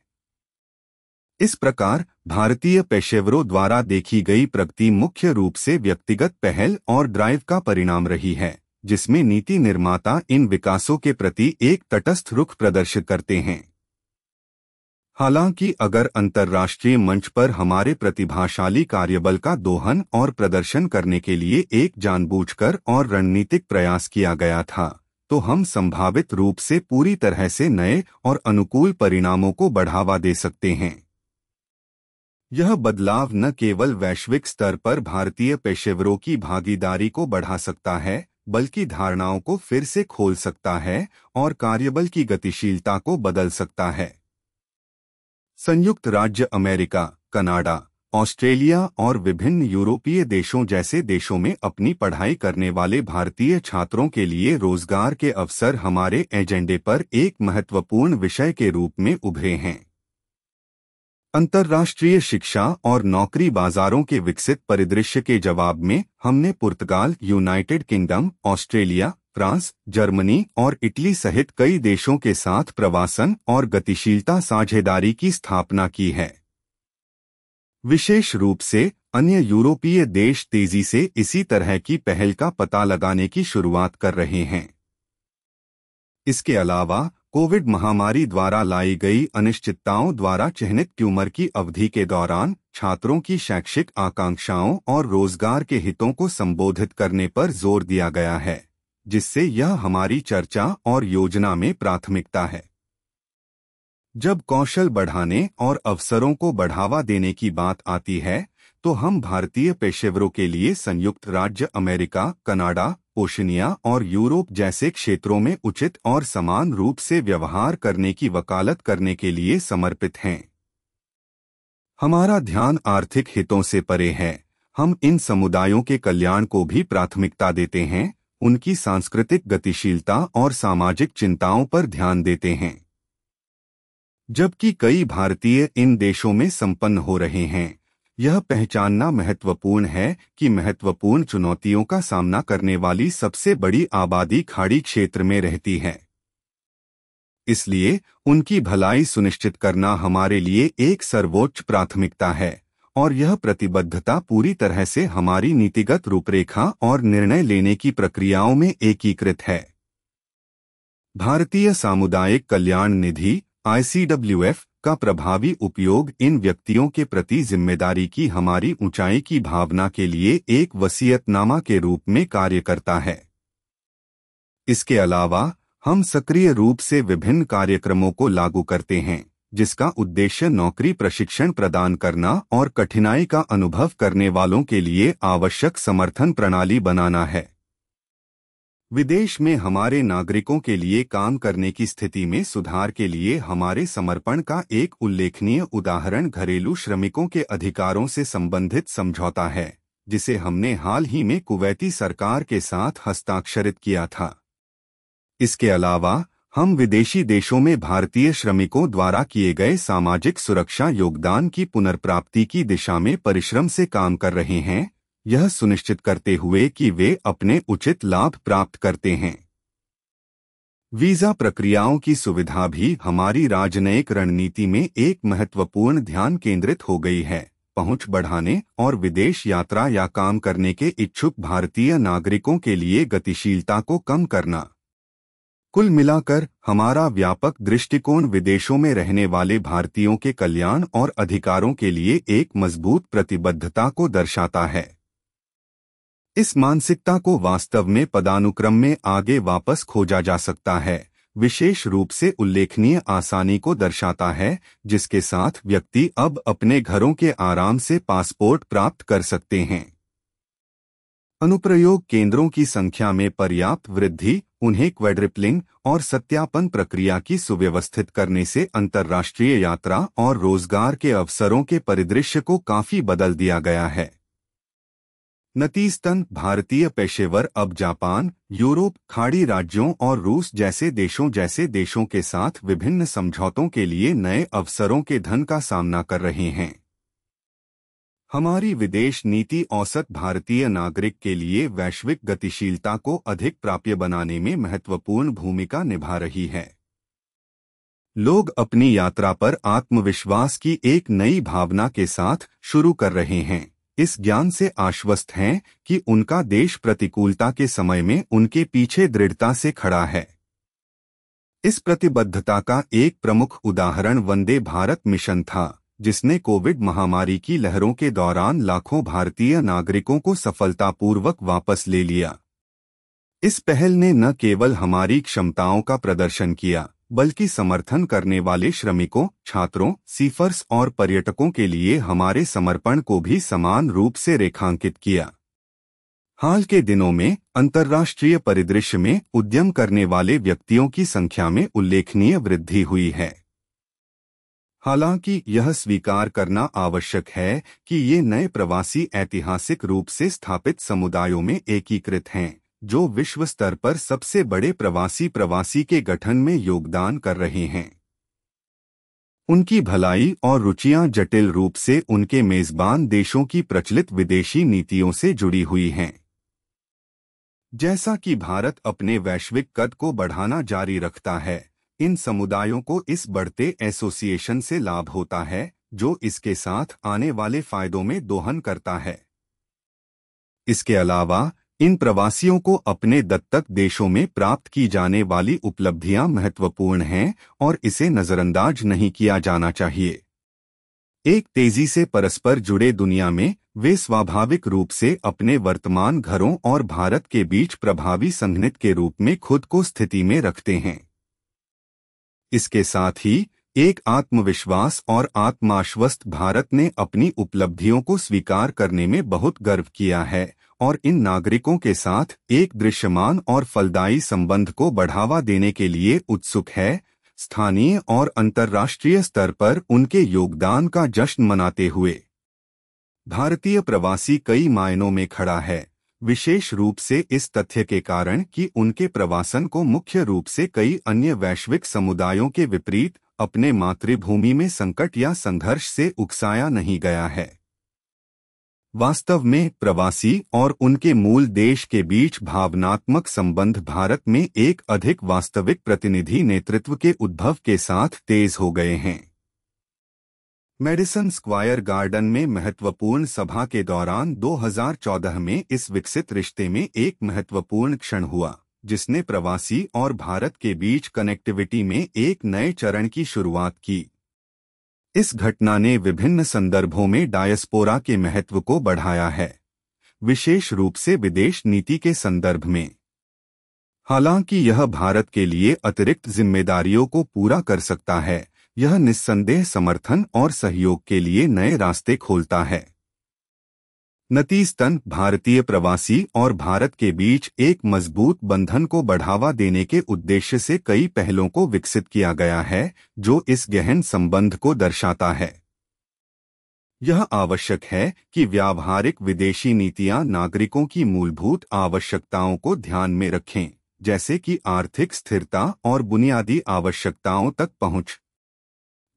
इस प्रकार भारतीय पेशेवरों द्वारा देखी गई प्रगति मुख्य रूप से व्यक्तिगत पहल और ड्राइव का परिणाम रही है जिसमें नीति निर्माता इन विकासों के प्रति एक तटस्थ रुख प्रदर्शित करते हैं हालांकि अगर अंतर्राष्ट्रीय मंच पर हमारे प्रतिभाशाली कार्यबल का दोहन और प्रदर्शन करने के लिए एक जानबूझकर और रणनीतिक प्रयास किया गया था तो हम संभावित रूप से पूरी तरह से नए और अनुकूल परिणामों को बढ़ावा दे सकते हैं यह बदलाव न केवल वैश्विक स्तर पर भारतीय पेशेवरों की भागीदारी को बढ़ा सकता है बल्कि धारणाओं को फिर से खोल सकता है और कार्यबल की गतिशीलता को बदल सकता है संयुक्त राज्य अमेरिका कनाडा ऑस्ट्रेलिया और विभिन्न यूरोपीय देशों जैसे देशों में अपनी पढ़ाई करने वाले भारतीय छात्रों के लिए रोजगार के अवसर हमारे एजेंडे पर एक महत्वपूर्ण विषय के रूप में उभरे हैं अंतर्राष्ट्रीय शिक्षा और नौकरी बाजारों के विकसित परिदृश्य के जवाब में हमने पुर्तगाल United Kingdom Australia France Germany और इटली सहित कई देशों के साथ प्रवासन और गतिशीलता साझेदारी की स्थापना की है विशेष रूप से अन्य यूरोपीय देश तेजी से इसी तरह की पहल का पता लगाने की शुरुआत कर रहे हैं इसके अलावा कोविड महामारी द्वारा लाई गई अनिश्चितताओं द्वारा चिन्हित ट्यूमर की अवधि के दौरान छात्रों की शैक्षिक आकांक्षाओं और रोजगार के हितों को संबोधित करने पर जोर दिया गया है जिससे यह हमारी चर्चा और योजना में प्राथमिकता है जब कौशल बढ़ाने और अवसरों को बढ़ावा देने की बात आती है तो हम भारतीय पेशेवरों के लिए संयुक्त राज्य अमेरिका कनाडा ओशनिया और यूरोप जैसे क्षेत्रों में उचित और समान रूप से व्यवहार करने की वकालत करने के लिए समर्पित हैं हमारा ध्यान आर्थिक हितों से परे है हम इन समुदायों के कल्याण को भी प्राथमिकता देते हैं उनकी सांस्कृतिक गतिशीलता और सामाजिक चिंताओं पर ध्यान देते हैं जबकि कई भारतीय इन देशों में संपन्न हो रहे हैं यह पहचानना महत्वपूर्ण है कि महत्वपूर्ण चुनौतियों का सामना करने वाली सबसे बड़ी आबादी खाड़ी क्षेत्र में रहती है इसलिए उनकी भलाई सुनिश्चित करना हमारे लिए एक सर्वोच्च प्राथमिकता है और यह प्रतिबद्धता पूरी तरह से हमारी नीतिगत रूपरेखा और निर्णय लेने की प्रक्रियाओं में एकीकृत है भारतीय सामुदायिक कल्याण निधि आईसीडब्ल्यूएफ का प्रभावी उपयोग इन व्यक्तियों के प्रति जिम्मेदारी की हमारी ऊंचाई की भावना के लिए एक वसीयतनामा के रूप में कार्य करता है इसके अलावा हम सक्रिय रूप से विभिन्न कार्यक्रमों को लागू करते हैं जिसका उद्देश्य नौकरी प्रशिक्षण प्रदान करना और कठिनाई का अनुभव करने वालों के लिए आवश्यक समर्थन प्रणाली बनाना है विदेश में हमारे नागरिकों के लिए काम करने की स्थिति में सुधार के लिए हमारे समर्पण का एक उल्लेखनीय उदाहरण घरेलू श्रमिकों के अधिकारों से संबंधित समझौता है जिसे हमने हाल ही में कुवैती सरकार के साथ हस्ताक्षरित किया था इसके अलावा हम विदेशी देशों में भारतीय श्रमिकों द्वारा किए गए सामाजिक सुरक्षा योगदान की पुनर्प्राप्ति की दिशा में परिश्रम से काम कर रहे हैं यह सुनिश्चित करते हुए कि वे अपने उचित लाभ प्राप्त करते हैं वीजा प्रक्रियाओं की सुविधा भी हमारी राजनयिक रणनीति में एक महत्वपूर्ण ध्यान केंद्रित हो गई है पहुंच बढ़ाने और विदेश यात्रा या काम करने के इच्छुक भारतीय नागरिकों के लिए गतिशीलता को कम करना कुल मिलाकर हमारा व्यापक दृष्टिकोण विदेशों में रहने वाले भारतीयों के कल्याण और अधिकारों के लिए एक मजबूत प्रतिबद्धता को दर्शाता है इस मानसिकता को वास्तव में पदानुक्रम में आगे वापस खोजा जा सकता है विशेष रूप से उल्लेखनीय आसानी को दर्शाता है जिसके साथ व्यक्ति अब अपने घरों के आराम से पासपोर्ट प्राप्त कर सकते हैं अनुप्रयोग केंद्रों की संख्या में पर्याप्त वृद्धि उन्हें क्वेड्रिपलिंग और सत्यापन प्रक्रिया की सुव्यवस्थित करने से अंतर्राष्ट्रीय यात्रा और रोजगार के अवसरों के परिदृश्य को काफी बदल दिया गया है नतीजतन भारतीय पेशेवर अब जापान यूरोप खाड़ी राज्यों और रूस जैसे देशों जैसे देशों के साथ विभिन्न समझौतों के लिए नए अवसरों के धन का सामना कर रहे हैं हमारी विदेश नीति औसत भारतीय नागरिक के लिए वैश्विक गतिशीलता को अधिक प्राप्य बनाने में महत्वपूर्ण भूमिका निभा रही है लोग अपनी यात्रा पर आत्मविश्वास की एक नई भावना के साथ शुरू कर रहे हैं इस ज्ञान से आश्वस्त हैं कि उनका देश प्रतिकूलता के समय में उनके पीछे दृढ़ता से खड़ा है इस प्रतिबद्धता का एक प्रमुख उदाहरण वंदे भारत मिशन था जिसने कोविड महामारी की लहरों के दौरान लाखों भारतीय नागरिकों को सफलतापूर्वक वापस ले लिया इस पहल ने न केवल हमारी क्षमताओं का प्रदर्शन किया बल्कि समर्थन करने वाले श्रमिकों छात्रों सीफर्स और पर्यटकों के लिए हमारे समर्पण को भी समान रूप से रेखांकित किया हाल के दिनों में अंतर्राष्ट्रीय परिदृश्य में उद्यम करने वाले व्यक्तियों की संख्या में उल्लेखनीय वृद्धि हुई है हालांकि यह स्वीकार करना आवश्यक है कि ये नए प्रवासी ऐतिहासिक रूप से स्थापित समुदायों में एकीकृत हैं जो विश्व स्तर पर सबसे बड़े प्रवासी प्रवासी के गठन में योगदान कर रहे हैं उनकी भलाई और रुचियां जटिल रूप से उनके मेजबान देशों की प्रचलित विदेशी नीतियों से जुड़ी हुई हैं जैसा कि भारत अपने वैश्विक कद को बढ़ाना जारी रखता है इन समुदायों को इस बढ़ते एसोसिएशन से लाभ होता है जो इसके साथ आने वाले फायदों में दोहन करता है इसके अलावा इन प्रवासियों को अपने दत्तक देशों में प्राप्त की जाने वाली उपलब्धियां महत्वपूर्ण हैं और इसे नज़रअंदाज नहीं किया जाना चाहिए एक तेजी से परस्पर जुड़े दुनिया में वे स्वाभाविक रूप से अपने वर्तमान घरों और भारत के बीच प्रभावी संघनित के रूप में खुद को स्थिति में रखते हैं इसके साथ ही एक आत्मविश्वास और आत्माश्वस्त भारत ने अपनी उपलब्धियों को स्वीकार करने में बहुत गर्व किया है और इन नागरिकों के साथ एक दृश्यमान और फलदायी संबंध को बढ़ावा देने के लिए उत्सुक है स्थानीय और अंतर्राष्ट्रीय स्तर पर उनके योगदान का जश्न मनाते हुए भारतीय प्रवासी कई मायनों में खड़ा है विशेष रूप से इस तथ्य के कारण कि उनके प्रवासन को मुख्य रूप से कई अन्य वैश्विक समुदायों के विपरीत अपने मातृभूमि में संकट या संघर्ष से उकसाया नहीं गया है वास्तव में प्रवासी और उनके मूल देश के बीच भावनात्मक संबंध भारत में एक अधिक वास्तविक प्रतिनिधि नेतृत्व के उद्भव के साथ तेज हो गए हैं मेडिसन स्क्वायर गार्डन में महत्वपूर्ण सभा के दौरान 2014 में इस विकसित रिश्ते में एक महत्वपूर्ण क्षण हुआ जिसने प्रवासी और भारत के बीच कनेक्टिविटी में एक नए चरण की शुरुआत की इस घटना ने विभिन्न संदर्भों में डायस्पोरा के महत्व को बढ़ाया है विशेष रूप से विदेश नीति के संदर्भ में हालांकि यह भारत के लिए अतिरिक्त जिम्मेदारियों को पूरा कर सकता है यह निस्संदेह समर्थन और सहयोग के लिए नए रास्ते खोलता है नतीजतन भारतीय प्रवासी और भारत के बीच एक मजबूत बंधन को बढ़ावा देने के उद्देश्य से कई पहलों को विकसित किया गया है जो इस गहन संबंध को दर्शाता है यह आवश्यक है कि व्यावहारिक विदेशी नीतियां नागरिकों की मूलभूत आवश्यकताओं को ध्यान में रखें जैसे कि आर्थिक स्थिरता और बुनियादी आवश्यकताओं तक पहुंच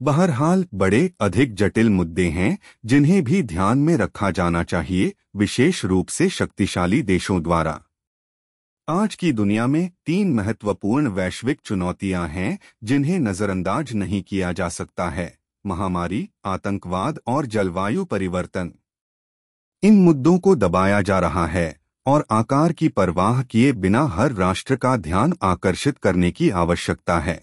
बहरहाल बड़े अधिक जटिल मुद्दे हैं जिन्हें भी ध्यान में रखा जाना चाहिए विशेष रूप से शक्तिशाली देशों द्वारा आज की दुनिया में तीन महत्वपूर्ण वैश्विक चुनौतियां हैं जिन्हें नजरअंदाज नहीं किया जा सकता है महामारी आतंकवाद और जलवायु परिवर्तन इन मुद्दों को दबाया जा रहा है और आकार की परवाह किए बिना हर राष्ट्र का ध्यान आकर्षित करने की आवश्यकता है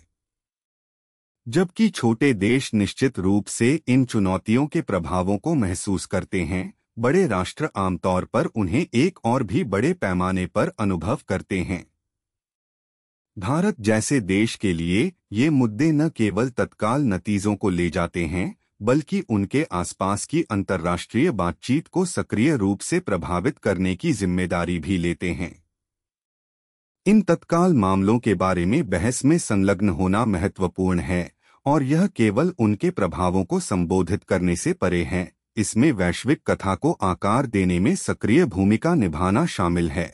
जबकि छोटे देश निश्चित रूप से इन चुनौतियों के प्रभावों को महसूस करते हैं बड़े राष्ट्र आमतौर पर उन्हें एक और भी बड़े पैमाने पर अनुभव करते हैं भारत जैसे देश के लिए ये मुद्दे न केवल तत्काल नतीजों को ले जाते हैं बल्कि उनके आसपास की अंतर्राष्ट्रीय बातचीत को सक्रिय रूप से प्रभावित करने की जिम्मेदारी भी लेते हैं इन तत्काल मामलों के बारे में बहस में संलग्न होना महत्वपूर्ण है और यह केवल उनके प्रभावों को संबोधित करने से परे है इसमें वैश्विक कथा को आकार देने में सक्रिय भूमिका निभाना शामिल है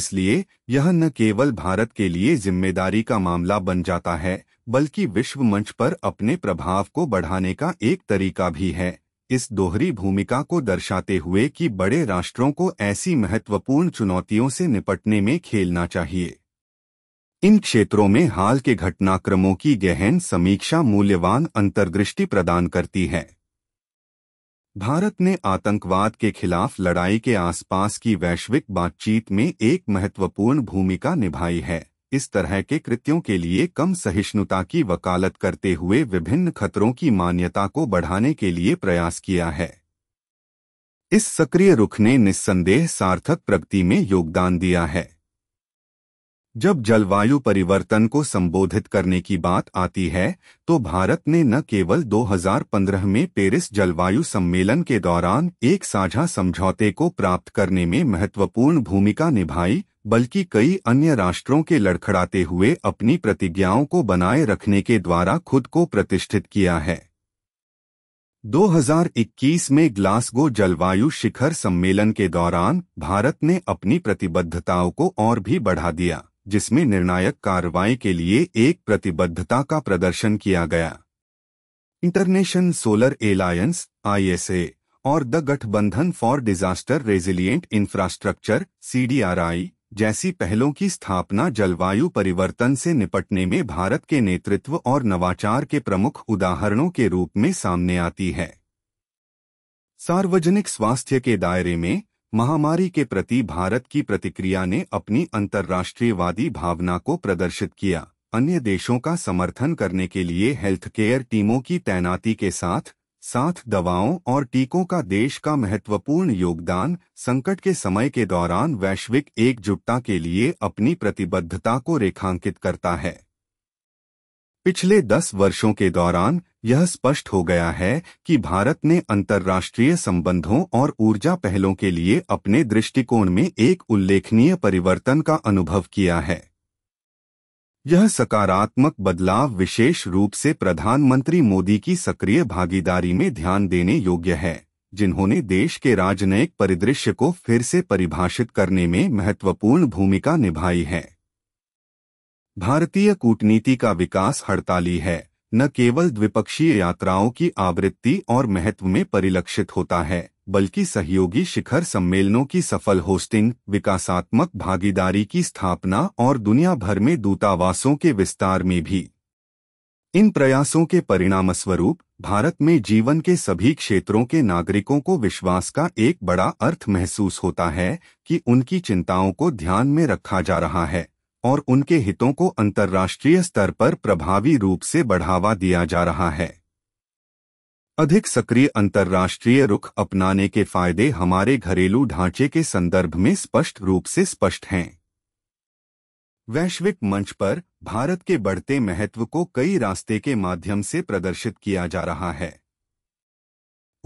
इसलिए यह न केवल भारत के लिए जिम्मेदारी का मामला बन जाता है बल्कि विश्व मंच पर अपने प्रभाव को बढ़ाने का एक तरीका भी है इस दोहरी भूमिका को दर्शाते हुए कि बड़े राष्ट्रों को ऐसी महत्वपूर्ण चुनौतियों से निपटने में खेलना चाहिए इन क्षेत्रों में हाल के घटनाक्रमों की गहन समीक्षा मूल्यवान अंतर्दृष्टि प्रदान करती है भारत ने आतंकवाद के खिलाफ लड़ाई के आसपास की वैश्विक बातचीत में एक महत्वपूर्ण भूमिका निभाई है इस तरह के कृत्यों के लिए कम सहिष्णुता की वकालत करते हुए विभिन्न खतरों की मान्यता को बढ़ाने के लिए प्रयास किया है इस सक्रिय रुख ने निस्संदेह सार्थक प्रगति में योगदान दिया है जब जलवायु परिवर्तन को संबोधित करने की बात आती है तो भारत ने न केवल 2015 में पेरिस जलवायु सम्मेलन के दौरान एक साझा समझौते को प्राप्त करने में महत्वपूर्ण भूमिका निभाई बल्कि कई अन्य राष्ट्रों के लड़खड़ाते हुए अपनी प्रतिज्ञाओं को बनाए रखने के द्वारा खुद को प्रतिष्ठित किया है 2021 में ग्लासगो जलवायु शिखर सम्मेलन के दौरान भारत ने अपनी प्रतिबद्धताओं को और भी बढ़ा दिया जिसमें निर्णायक कार्रवाई के लिए एक प्रतिबद्धता का प्रदर्शन किया गया इंटरनेशनल सोलर एलायंस आईएसए और द गठबंधन for Disaster Resilient Infrastructure CDRI जैसी पहलों की स्थापना जलवायु परिवर्तन से निपटने में भारत के नेतृत्व और नवाचार के प्रमुख उदाहरणों के रूप में सामने आती है सार्वजनिक स्वास्थ्य के दायरे में महामारी के प्रति भारत की प्रतिक्रिया ने अपनी अंतर्राष्ट्रीयवादी भावना को प्रदर्शित किया अन्य देशों का समर्थन करने के लिए हेल्थ केयर टीमों की तैनाती के साथ साथ दवाओं और टीकों का देश का महत्वपूर्ण योगदान संकट के समय के दौरान वैश्विक एकजुटता के लिए अपनी प्रतिबद्धता को रेखांकित करता है पिछले दस वर्षों के दौरान यह स्पष्ट हो गया है कि भारत ने अंतर्राष्ट्रीय संबंधों और ऊर्जा पहलों के लिए अपने दृष्टिकोण में एक उल्लेखनीय परिवर्तन का अनुभव किया है यह सकारात्मक बदलाव विशेष रूप से प्रधानमंत्री मोदी की सक्रिय भागीदारी में ध्यान देने योग्य है जिन्होंने देश के राजनयिक परिदृश्य को फिर से परिभाषित करने में महत्वपूर्ण भूमिका निभाई है भारतीय कूटनीति का विकास हड़ताली है न केवल द्विपक्षीय यात्राओं की आवृत्ति और महत्व में परिलक्षित होता है बल्कि सहयोगी शिखर सम्मेलनों की सफल होस्टिंग विकासात्मक भागीदारी की स्थापना और दुनिया भर में दूतावासों के विस्तार में भी इन प्रयासों के परिणामस्वरूप भारत में जीवन के सभी क्षेत्रों के नागरिकों को विश्वास का एक बड़ा अर्थ महसूस होता है कि उनकी चिंताओं को ध्यान में रखा जा रहा है और उनके हितों को अंतर्राष्ट्रीय स्तर पर प्रभावी रूप से बढ़ावा दिया जा रहा है अधिक सक्रिय अंतर्राष्ट्रीय रुख अपनाने के फायदे हमारे घरेलू ढांचे के संदर्भ में स्पष्ट रूप से स्पष्ट हैं वैश्विक मंच पर भारत के बढ़ते महत्व को कई रास्ते के माध्यम से प्रदर्शित किया जा रहा है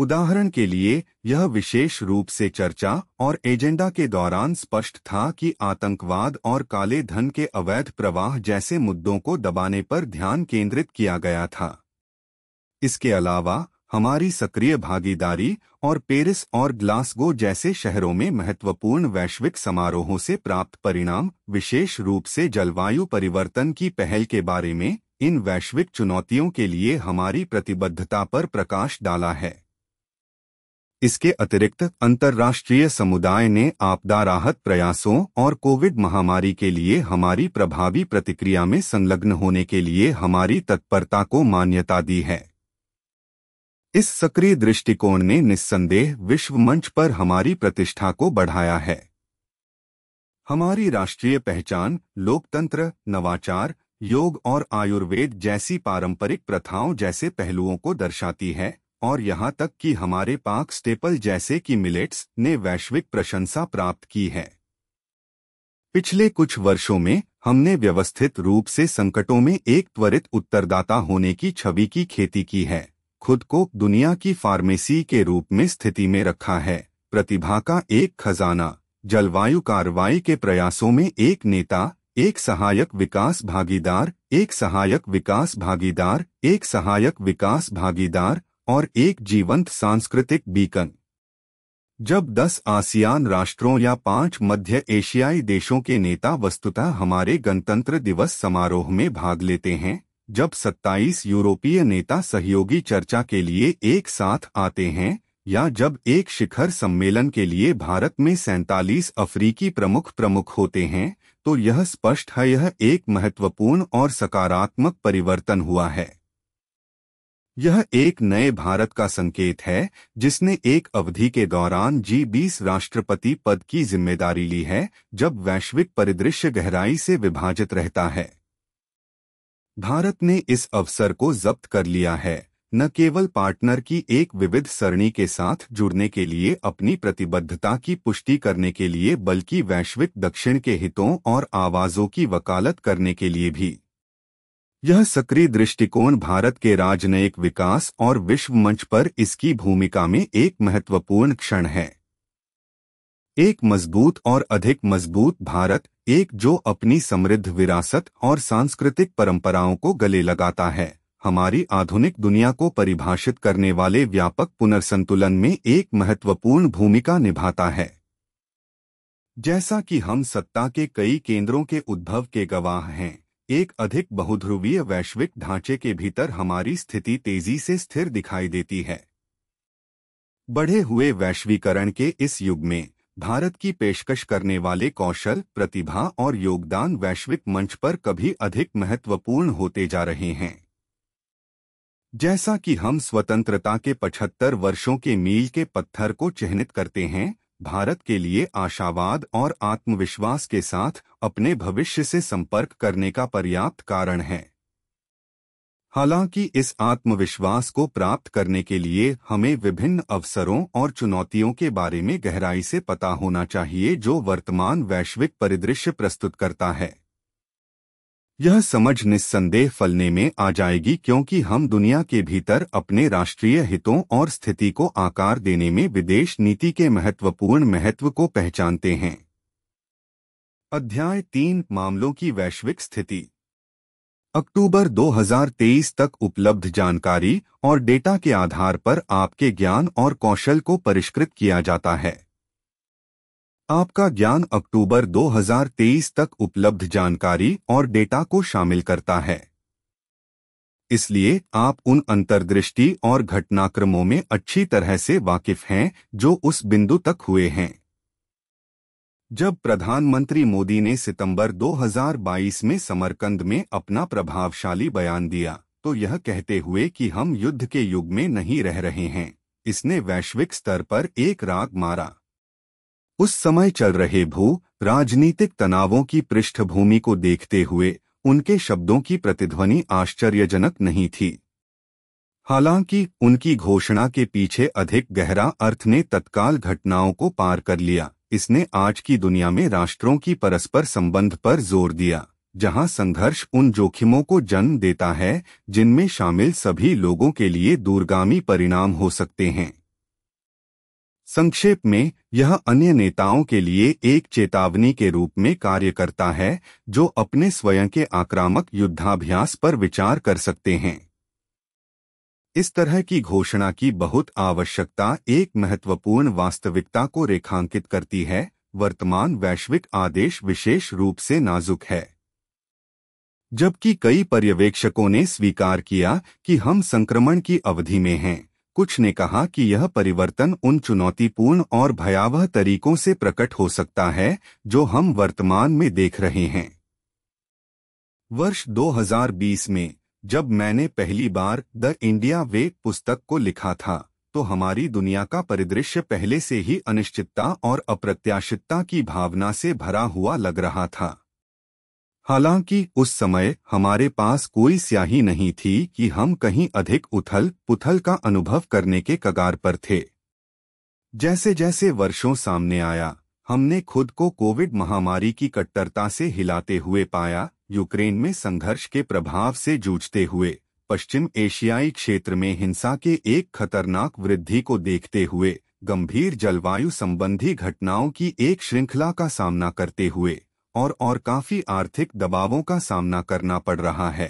उदाहरण के लिए यह विशेष रूप से चर्चा और एजेंडा के दौरान स्पष्ट था कि आतंकवाद और काले धन के अवैध प्रवाह जैसे मुद्दों को दबाने पर ध्यान केंद्रित किया गया था इसके अलावा हमारी सक्रिय भागीदारी और पेरिस और ग्लासगो जैसे शहरों में महत्वपूर्ण वैश्विक समारोहों से प्राप्त परिणाम विशेष रूप से जलवायु परिवर्तन की पहल के बारे में इन वैश्विक चुनौतियों के लिए हमारी प्रतिबद्धता पर प्रकाश डाला है इसके अतिरिक्त अंतर्राष्ट्रीय समुदाय ने आपदा राहत प्रयासों और कोविड महामारी के लिए हमारी प्रभावी प्रतिक्रिया में संलग्न होने के लिए हमारी तत्परता को मान्यता दी है इस सक्रिय दृष्टिकोण ने निस्संदेह विश्व मंच पर हमारी प्रतिष्ठा को बढ़ाया है हमारी राष्ट्रीय पहचान लोकतंत्र नवाचार योग और आयुर्वेद जैसी पारंपरिक प्रथाओं जैसे पहलुओं को दर्शाती है और यहाँ तक कि हमारे पाक स्टेपल जैसे कि मिलेट्स ने वैश्विक प्रशंसा प्राप्त की है पिछले कुछ वर्षों में हमने व्यवस्थित रूप से संकटों में एक त्वरित उत्तरदाता होने की छवि की खेती की है खुद को दुनिया की फार्मेसी के रूप में स्थिति में रखा है प्रतिभा का एक खजाना जलवायु कार्रवाई के प्रयासों में एक नेता एक सहायक विकास भागीदार एक सहायक विकास भागीदार एक सहायक विकास भागीदार और एक जीवंत सांस्कृतिक बीकन जब 10 आसियान राष्ट्रों या पांच मध्य एशियाई देशों के नेता वस्तुतः हमारे गणतंत्र दिवस समारोह में भाग लेते हैं जब 27 यूरोपीय नेता सहयोगी चर्चा के लिए एक साथ आते हैं या जब एक शिखर सम्मेलन के लिए भारत में सैंतालीस अफ्रीकी प्रमुख प्रमुख होते हैं तो यह स्पष्ट है यह एक महत्वपूर्ण और सकारात्मक परिवर्तन हुआ है यह एक नए भारत का संकेत है जिसने एक अवधि के दौरान जी बीस राष्ट्रपति पद की जिम्मेदारी ली है जब वैश्विक परिदृश्य गहराई से विभाजित रहता है भारत ने इस अवसर को जब्त कर लिया है न केवल पार्टनर की एक विविध सरणी के साथ जुड़ने के लिए अपनी प्रतिबद्धता की पुष्टि करने के लिए बल्कि वैश्विक दक्षिण के हितों और आवाज़ों की वकालत करने के लिए भी यह सक्रिय दृष्टिकोण भारत के राजनयिक विकास और विश्व मंच पर इसकी भूमिका में एक महत्वपूर्ण क्षण है एक मजबूत और अधिक मजबूत भारत एक जो अपनी समृद्ध विरासत और सांस्कृतिक परंपराओं को गले लगाता है हमारी आधुनिक दुनिया को परिभाषित करने वाले व्यापक पुनर्संतुलन में एक महत्वपूर्ण भूमिका निभाता है जैसा कि हम सत्ता के कई केंद्रों के उद्भव के गवाह हैं एक अधिक बहुध्रुवीय वैश्विक ढांचे के भीतर हमारी स्थिति तेजी से स्थिर दिखाई देती है बढ़े हुए वैश्वीकरण के इस युग में भारत की पेशकश करने वाले कौशल प्रतिभा और योगदान वैश्विक मंच पर कभी अधिक महत्वपूर्ण होते जा रहे हैं जैसा कि हम स्वतंत्रता के 75 वर्षों के मील के पत्थर को चिन्हित करते हैं भारत के लिए आशावाद और आत्मविश्वास के साथ अपने भविष्य से संपर्क करने का पर्याप्त कारण है हालांकि इस आत्मविश्वास को प्राप्त करने के लिए हमें विभिन्न अवसरों और चुनौतियों के बारे में गहराई से पता होना चाहिए जो वर्तमान वैश्विक परिदृश्य प्रस्तुत करता है यह समझ निस्संदेह फलने में आ जाएगी क्योंकि हम दुनिया के भीतर अपने राष्ट्रीय हितों और स्थिति को आकार देने में विदेश नीति के महत्वपूर्ण महत्व को पहचानते हैं अध्याय तीन मामलों की वैश्विक स्थिति अक्टूबर 2023 तक उपलब्ध जानकारी और डेटा के आधार पर आपके ज्ञान और कौशल को परिष्कृत किया जाता है आपका ज्ञान अक्टूबर 2023 तक उपलब्ध जानकारी और डेटा को शामिल करता है इसलिए आप उन अंतर्दृष्टि और घटनाक्रमों में अच्छी तरह से वाकिफ हैं जो उस बिंदु तक हुए हैं जब प्रधानमंत्री मोदी ने सितंबर 2022 में समरकंद में अपना प्रभावशाली बयान दिया तो यह कहते हुए कि हम युद्ध के युग में नहीं रह रहे हैं इसने वैश्विक स्तर पर एक राग मारा उस समय चल रहे भू राजनीतिक तनावों की पृष्ठभूमि को देखते हुए उनके शब्दों की प्रतिध्वनि आश्चर्यजनक नहीं थी हालांकि उनकी घोषणा के पीछे अधिक गहरा अर्थ ने तत्काल घटनाओं को पार कर लिया इसने आज की दुनिया में राष्ट्रों की परस्पर संबंध पर जोर दिया जहां संघर्ष उन जोखिमों को जन्म देता है जिनमें शामिल सभी लोगों के लिए दूरगामी परिणाम हो सकते हैं संक्षेप में यह अन्य नेताओं के लिए एक चेतावनी के रूप में कार्य करता है जो अपने स्वयं के आक्रामक युद्धाभ्यास पर विचार कर सकते हैं इस तरह की घोषणा की बहुत आवश्यकता एक महत्वपूर्ण वास्तविकता को रेखांकित करती है वर्तमान वैश्विक आदेश विशेष रूप से नाजुक है जबकि कई पर्यवेक्षकों ने स्वीकार किया कि हम संक्रमण की अवधि में हैं कुछ ने कहा कि यह परिवर्तन उन चुनौतीपूर्ण और भयावह तरीकों से प्रकट हो सकता है जो हम वर्तमान में देख रहे हैं वर्ष 2020 में जब मैंने पहली बार द इंडिया वे पुस्तक को लिखा था तो हमारी दुनिया का परिदृश्य पहले से ही अनिश्चितता और अप्रत्याशितता की भावना से भरा हुआ लग रहा था हालांकि उस समय हमारे पास कोई स्याही नहीं थी कि हम कहीं अधिक उथल पुथल का अनुभव करने के कगार पर थे जैसे जैसे वर्षों सामने आया हमने खुद को कोविड महामारी की कट्टरता से हिलाते हुए पाया यूक्रेन में संघर्ष के प्रभाव से जूझते हुए पश्चिम एशियाई क्षेत्र में हिंसा के एक खतरनाक वृद्धि को देखते हुए गंभीर जलवायु संबंधी घटनाओं की एक श्रृंखला का सामना करते हुए और और काफी आर्थिक दबावों का सामना करना पड़ रहा है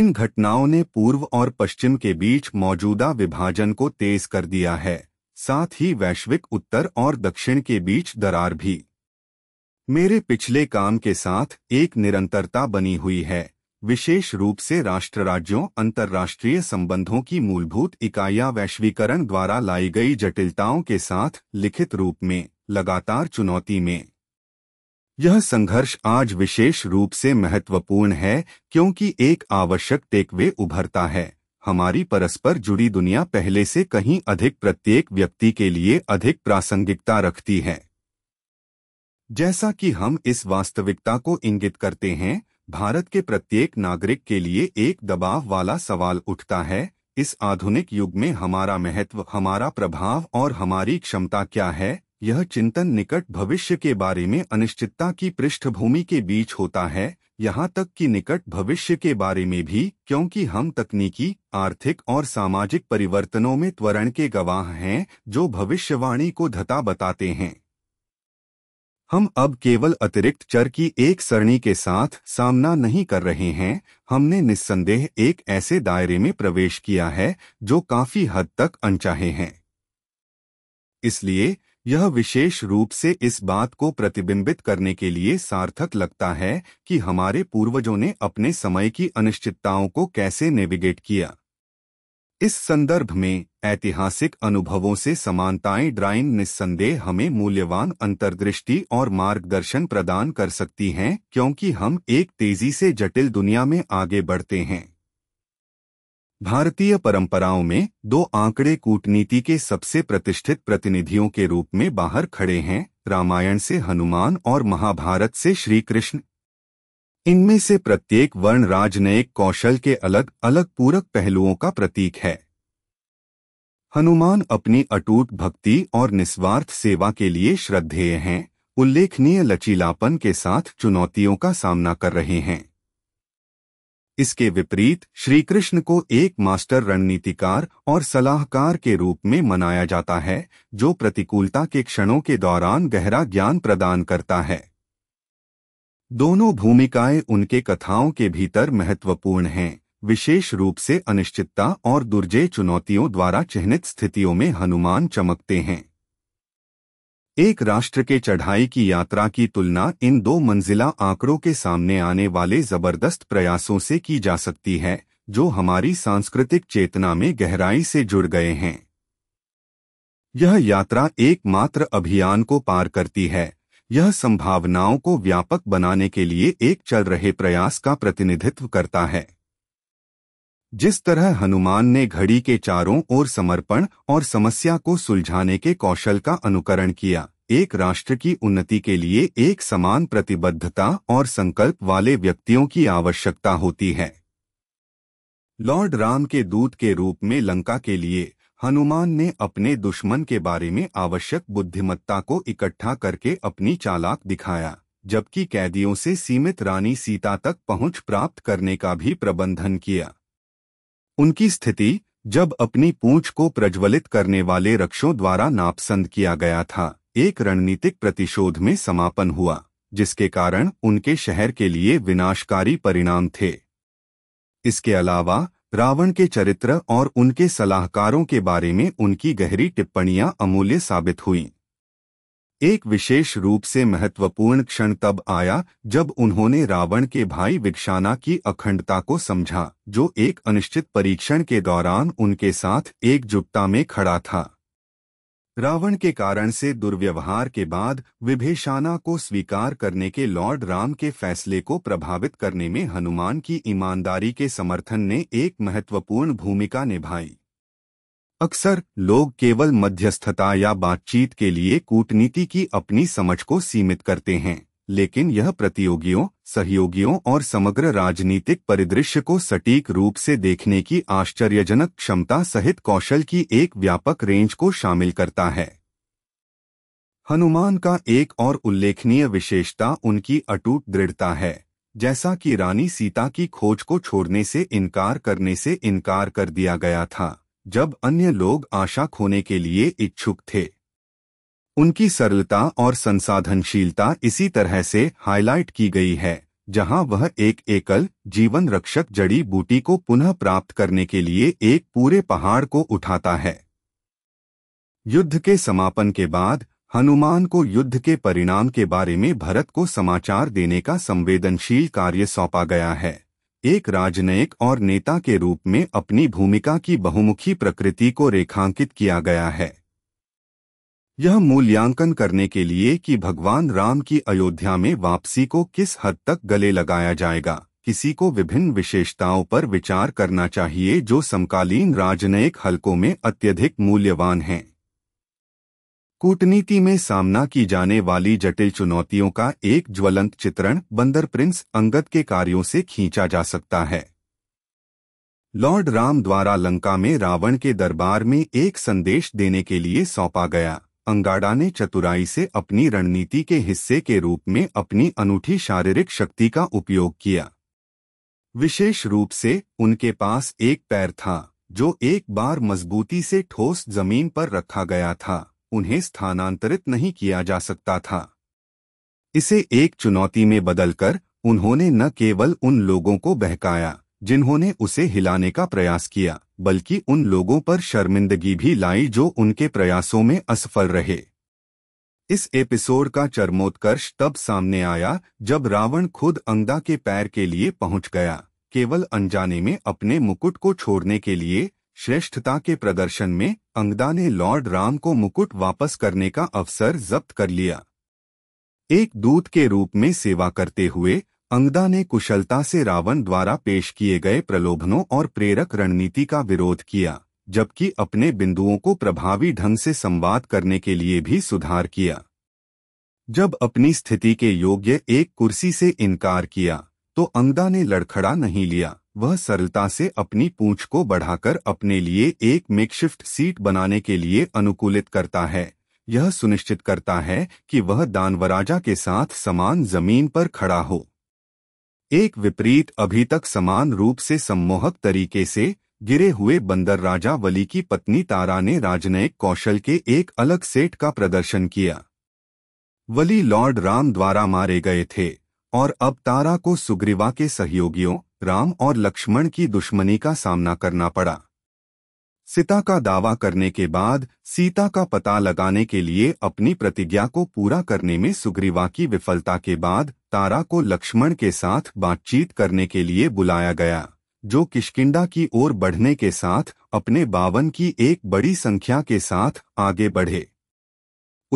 इन घटनाओं ने पूर्व और पश्चिम के बीच मौजूदा विभाजन को तेज कर दिया है साथ ही वैश्विक उत्तर और दक्षिण के बीच दरार भी मेरे पिछले काम के साथ एक निरंतरता बनी हुई है विशेष रूप से राष्ट्र राज्यों अंतर्राष्ट्रीय संबंधों की मूलभूत इकाइया वैश्वीकरण द्वारा लाई गई जटिलताओं के साथ लिखित रूप में लगातार चुनौती में यह संघर्ष आज विशेष रूप से महत्वपूर्ण है क्योंकि एक आवश्यक टेकवे उभरता है हमारी परस्पर जुड़ी दुनिया पहले से कहीं अधिक प्रत्येक व्यक्ति के लिए अधिक प्रासंगिकता रखती है जैसा कि हम इस वास्तविकता को इंगित करते हैं भारत के प्रत्येक नागरिक के लिए एक दबाव वाला सवाल उठता है इस आधुनिक युग में हमारा महत्व हमारा प्रभाव और हमारी क्षमता क्या है यह चिंतन निकट भविष्य के बारे में अनिश्चितता की पृष्ठभूमि के बीच होता है यहाँ तक कि निकट भविष्य के बारे में भी क्योंकि हम तकनीकी आर्थिक और सामाजिक परिवर्तनों में त्वरण के गवाह हैं जो भविष्यवाणी को धता बताते हैं हम अब केवल अतिरिक्त चर की एक सरणी के साथ सामना नहीं कर रहे हैं हमने निस्संदेह एक ऐसे दायरे में प्रवेश किया है जो काफी हद तक अनचाहे हैं इसलिए यह विशेष रूप से इस बात को प्रतिबिंबित करने के लिए सार्थक लगता है कि हमारे पूर्वजों ने अपने समय की अनिश्चितताओं को कैसे नेविगेट किया इस संदर्भ में ऐतिहासिक अनुभवों से समानताएं ड्राइन निस्संदेह हमें मूल्यवान अंतर्दृष्टि और मार्गदर्शन प्रदान कर सकती हैं क्योंकि हम एक तेजी से जटिल दुनिया में आगे बढ़ते हैं भारतीय परंपराओं में दो आंकड़े कूटनीति के सबसे प्रतिष्ठित प्रतिनिधियों के रूप में बाहर खड़े हैं रामायण से हनुमान और महाभारत से श्री कृष्ण इनमें से प्रत्येक वर्ण राजनयिक कौशल के अलग अलग पूरक पहलुओं का प्रतीक है हनुमान अपनी अटूट भक्ति और निस्वार्थ सेवा के लिए श्रद्धेय हैं उल्लेखनीय लचीलापन के साथ चुनौतियों का सामना कर रहे हैं इसके विपरीत श्रीकृष्ण को एक मास्टर रणनीतिकार और सलाहकार के रूप में मनाया जाता है जो प्रतिकूलता के क्षणों के दौरान गहरा ज्ञान प्रदान करता है दोनों भूमिकाएं उनके कथाओं के भीतर महत्वपूर्ण हैं विशेष रूप से अनिश्चितता और दुर्जय चुनौतियों द्वारा चिन्हित स्थितियों में हनुमान चमकते हैं एक राष्ट्र के चढ़ाई की यात्रा की तुलना इन दो मंजिला आंकड़ों के सामने आने वाले जबरदस्त प्रयासों से की जा सकती है जो हमारी सांस्कृतिक चेतना में गहराई से जुड़ गए हैं यह यात्रा एकमात्र अभियान को पार करती है यह संभावनाओं को व्यापक बनाने के लिए एक चल रहे प्रयास का प्रतिनिधित्व करता है जिस तरह हनुमान ने घड़ी के चारों ओर समर्पण और समस्या को सुलझाने के कौशल का अनुकरण किया एक राष्ट्र की उन्नति के लिए एक समान प्रतिबद्धता और संकल्प वाले व्यक्तियों की आवश्यकता होती है लॉर्ड राम के दूत के रूप में लंका के लिए हनुमान ने अपने दुश्मन के बारे में आवश्यक बुद्धिमत्ता को इकट्ठा करके अपनी चालाक दिखाया जबकि कैदियों से सीमित रानी सीता तक पहुंच प्राप्त करने का भी प्रबंधन किया उनकी स्थिति जब अपनी पूंछ को प्रज्वलित करने वाले रक्षों द्वारा नापसंद किया गया था एक रणनीतिक प्रतिशोध में समापन हुआ जिसके कारण उनके शहर के लिए विनाशकारी परिणाम थे इसके अलावा रावण के चरित्र और उनके सलाहकारों के बारे में उनकी गहरी टिप्पणियां अमूल्य साबित हुईं एक विशेष रूप से महत्वपूर्ण क्षण तब आया जब उन्होंने रावण के भाई विक्षाना की अखंडता को समझा जो एक अनिश्चित परीक्षण के दौरान उनके साथ एकजुटता में खड़ा था रावण के कारण से दुर्व्यवहार के बाद विभेषाना को स्वीकार करने के लॉर्ड राम के फैसले को प्रभावित करने में हनुमान की ईमानदारी के समर्थन ने एक महत्वपूर्ण भूमिका निभाई अक्सर लोग केवल मध्यस्थता या बातचीत के लिए कूटनीति की अपनी समझ को सीमित करते हैं लेकिन यह प्रतियोगियों सहयोगियों और समग्र राजनीतिक परिदृश्य को सटीक रूप से देखने की आश्चर्यजनक क्षमता सहित कौशल की एक व्यापक रेंज को शामिल करता है हनुमान का एक और उल्लेखनीय विशेषता उनकी अटूट दृढ़ता है जैसा कि रानी सीता की खोज को छोड़ने से इनकार करने से इनकार कर दिया गया था जब अन्य लोग आशा खोने के लिए इच्छुक थे उनकी सरलता और संसाधनशीलता इसी तरह से हाईलाइट की गई है जहां वह एक एकल जीवन रक्षक जड़ी बूटी को पुनः प्राप्त करने के लिए एक पूरे पहाड़ को उठाता है युद्ध के समापन के बाद हनुमान को युद्ध के परिणाम के बारे में भरत को समाचार देने का संवेदनशील कार्य सौंपा गया है एक राजनयिक और नेता के रूप में अपनी भूमिका की बहुमुखी प्रकृति को रेखांकित किया गया है यह मूल्यांकन करने के लिए कि भगवान राम की अयोध्या में वापसी को किस हद तक गले लगाया जाएगा किसी को विभिन्न विशेषताओं पर विचार करना चाहिए जो समकालीन राजनयिक हलकों में अत्यधिक मूल्यवान हैं कूटनीति में सामना की जाने वाली जटिल चुनौतियों का एक ज्वलंत चित्रण बंदर प्रिंस अंगद के कार्यों से खींचा जा सकता है लॉर्ड राम द्वारा लंका में रावण के दरबार में एक संदेश देने के लिए सौंपा गया अंगाड़ा ने चतुराई से अपनी रणनीति के हिस्से के रूप में अपनी अनूठी शारीरिक शक्ति का उपयोग किया विशेष रूप से उनके पास एक पैर था जो एक बार मजबूती से ठोस जमीन पर रखा गया था उन्हें स्थानांतरित नहीं किया जा सकता था इसे एक चुनौती में बदलकर उन्होंने न केवल उन लोगों को बहकाया जिन्होंने उसे हिलाने का प्रयास किया बल्कि उन लोगों पर शर्मिंदगी भी लाई जो उनके प्रयासों में असफल रहे इस एपिसोड का चरमोत्कर्ष तब सामने आया जब रावण खुद अंगदा के पैर के लिए पहुंच गया केवल अनजाने में अपने मुकुट को छोड़ने के लिए श्रेष्ठता के प्रदर्शन में अंगदा ने लॉर्ड राम को मुकुट वापस करने का अवसर जब्त कर लिया एक दूत के रूप में सेवा करते हुए अंगदा ने कुशलता से रावण द्वारा पेश किए गए प्रलोभनों और प्रेरक रणनीति का विरोध किया जबकि अपने बिंदुओं को प्रभावी ढंग से संवाद करने के लिए भी सुधार किया जब अपनी स्थिति के योग्य एक कुर्सी से इनकार किया तो अंगदा ने लड़खड़ा नहीं लिया वह सरलता से अपनी पूंछ को बढ़ाकर अपने लिए एक मेकशिफ्ट सीट बनाने के लिए अनुकूलित करता है यह सुनिश्चित करता है कि वह दानवराजा के साथ समान जमीन पर खड़ा हो एक विपरीत अभी तक समान रूप से सम्मोहक तरीके से गिरे हुए बंदर राजा वली की पत्नी तारा ने राजनयिक कौशल के एक अलग सेट का प्रदर्शन किया वली लॉर्ड राम द्वारा मारे गए थे और अब तारा को सुग्रीवा के सहयोगियों राम और लक्ष्मण की दुश्मनी का सामना करना पड़ा सीता का दावा करने के बाद सीता का पता लगाने के लिए अपनी प्रतिज्ञा को पूरा करने में सुग्रीवा की विफलता के बाद तारा को लक्ष्मण के साथ बातचीत करने के लिए बुलाया गया जो किशकिंडा की ओर बढ़ने के साथ अपने बावन की एक बड़ी संख्या के साथ आगे बढ़े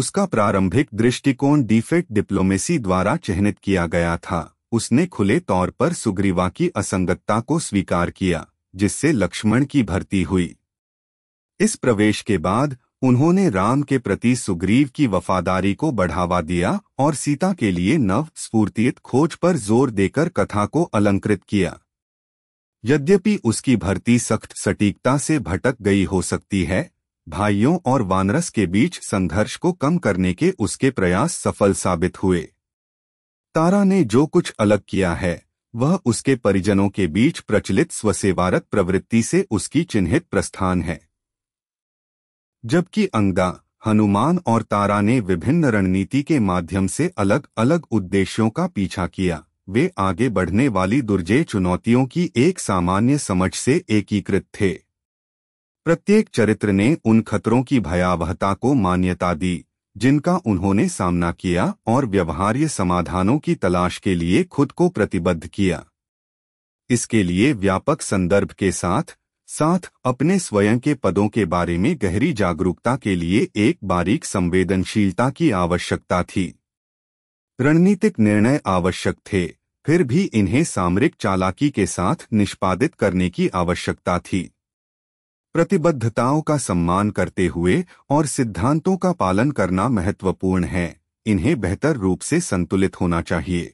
उसका प्रारंभिक दृष्टिकोण डिफेक्ट डिप्लोमेसी द्वारा चिन्हित किया गया था उसने खुले तौर पर सुग्रीवा की असंगतता को स्वीकार किया जिससे लक्ष्मण की भर्ती हुई इस प्रवेश के बाद उन्होंने राम के प्रति सुग्रीव की वफादारी को बढ़ावा दिया और सीता के लिए नव स्फूर्तित खोज पर जोर देकर कथा को अलंकृत किया यद्यपि उसकी भर्ती सख्त सटीकता से भटक गई हो सकती है भाइयों और वानरस के बीच संघर्ष को कम करने के उसके प्रयास सफल साबित हुए तारा ने जो कुछ अलग किया है वह उसके परिजनों के बीच प्रचलित स्वसेवारत प्रवृत्ति से उसकी चिन्हित प्रस्थान है जबकि अंगदा हनुमान और तारा ने विभिन्न रणनीति के माध्यम से अलग अलग उद्देश्यों का पीछा किया वे आगे बढ़ने वाली दुर्जय चुनौतियों की एक सामान्य समझ से एकीकृत थे प्रत्येक चरित्र ने उन खतरों की भयावहता को मान्यता दी जिनका उन्होंने सामना किया और व्यवहार्य समाधानों की तलाश के लिए खुद को प्रतिबद्ध किया इसके लिए व्यापक संदर्भ के साथ साथ अपने स्वयं के पदों के बारे में गहरी जागरूकता के लिए एक बारीक संवेदनशीलता की आवश्यकता थी रणनीतिक निर्णय आवश्यक थे फिर भी इन्हें सामरिक चालाकी के साथ निष्पादित करने की आवश्यकता थी प्रतिबद्धताओं का सम्मान करते हुए और सिद्धांतों का पालन करना महत्वपूर्ण है इन्हें बेहतर रूप से संतुलित होना चाहिए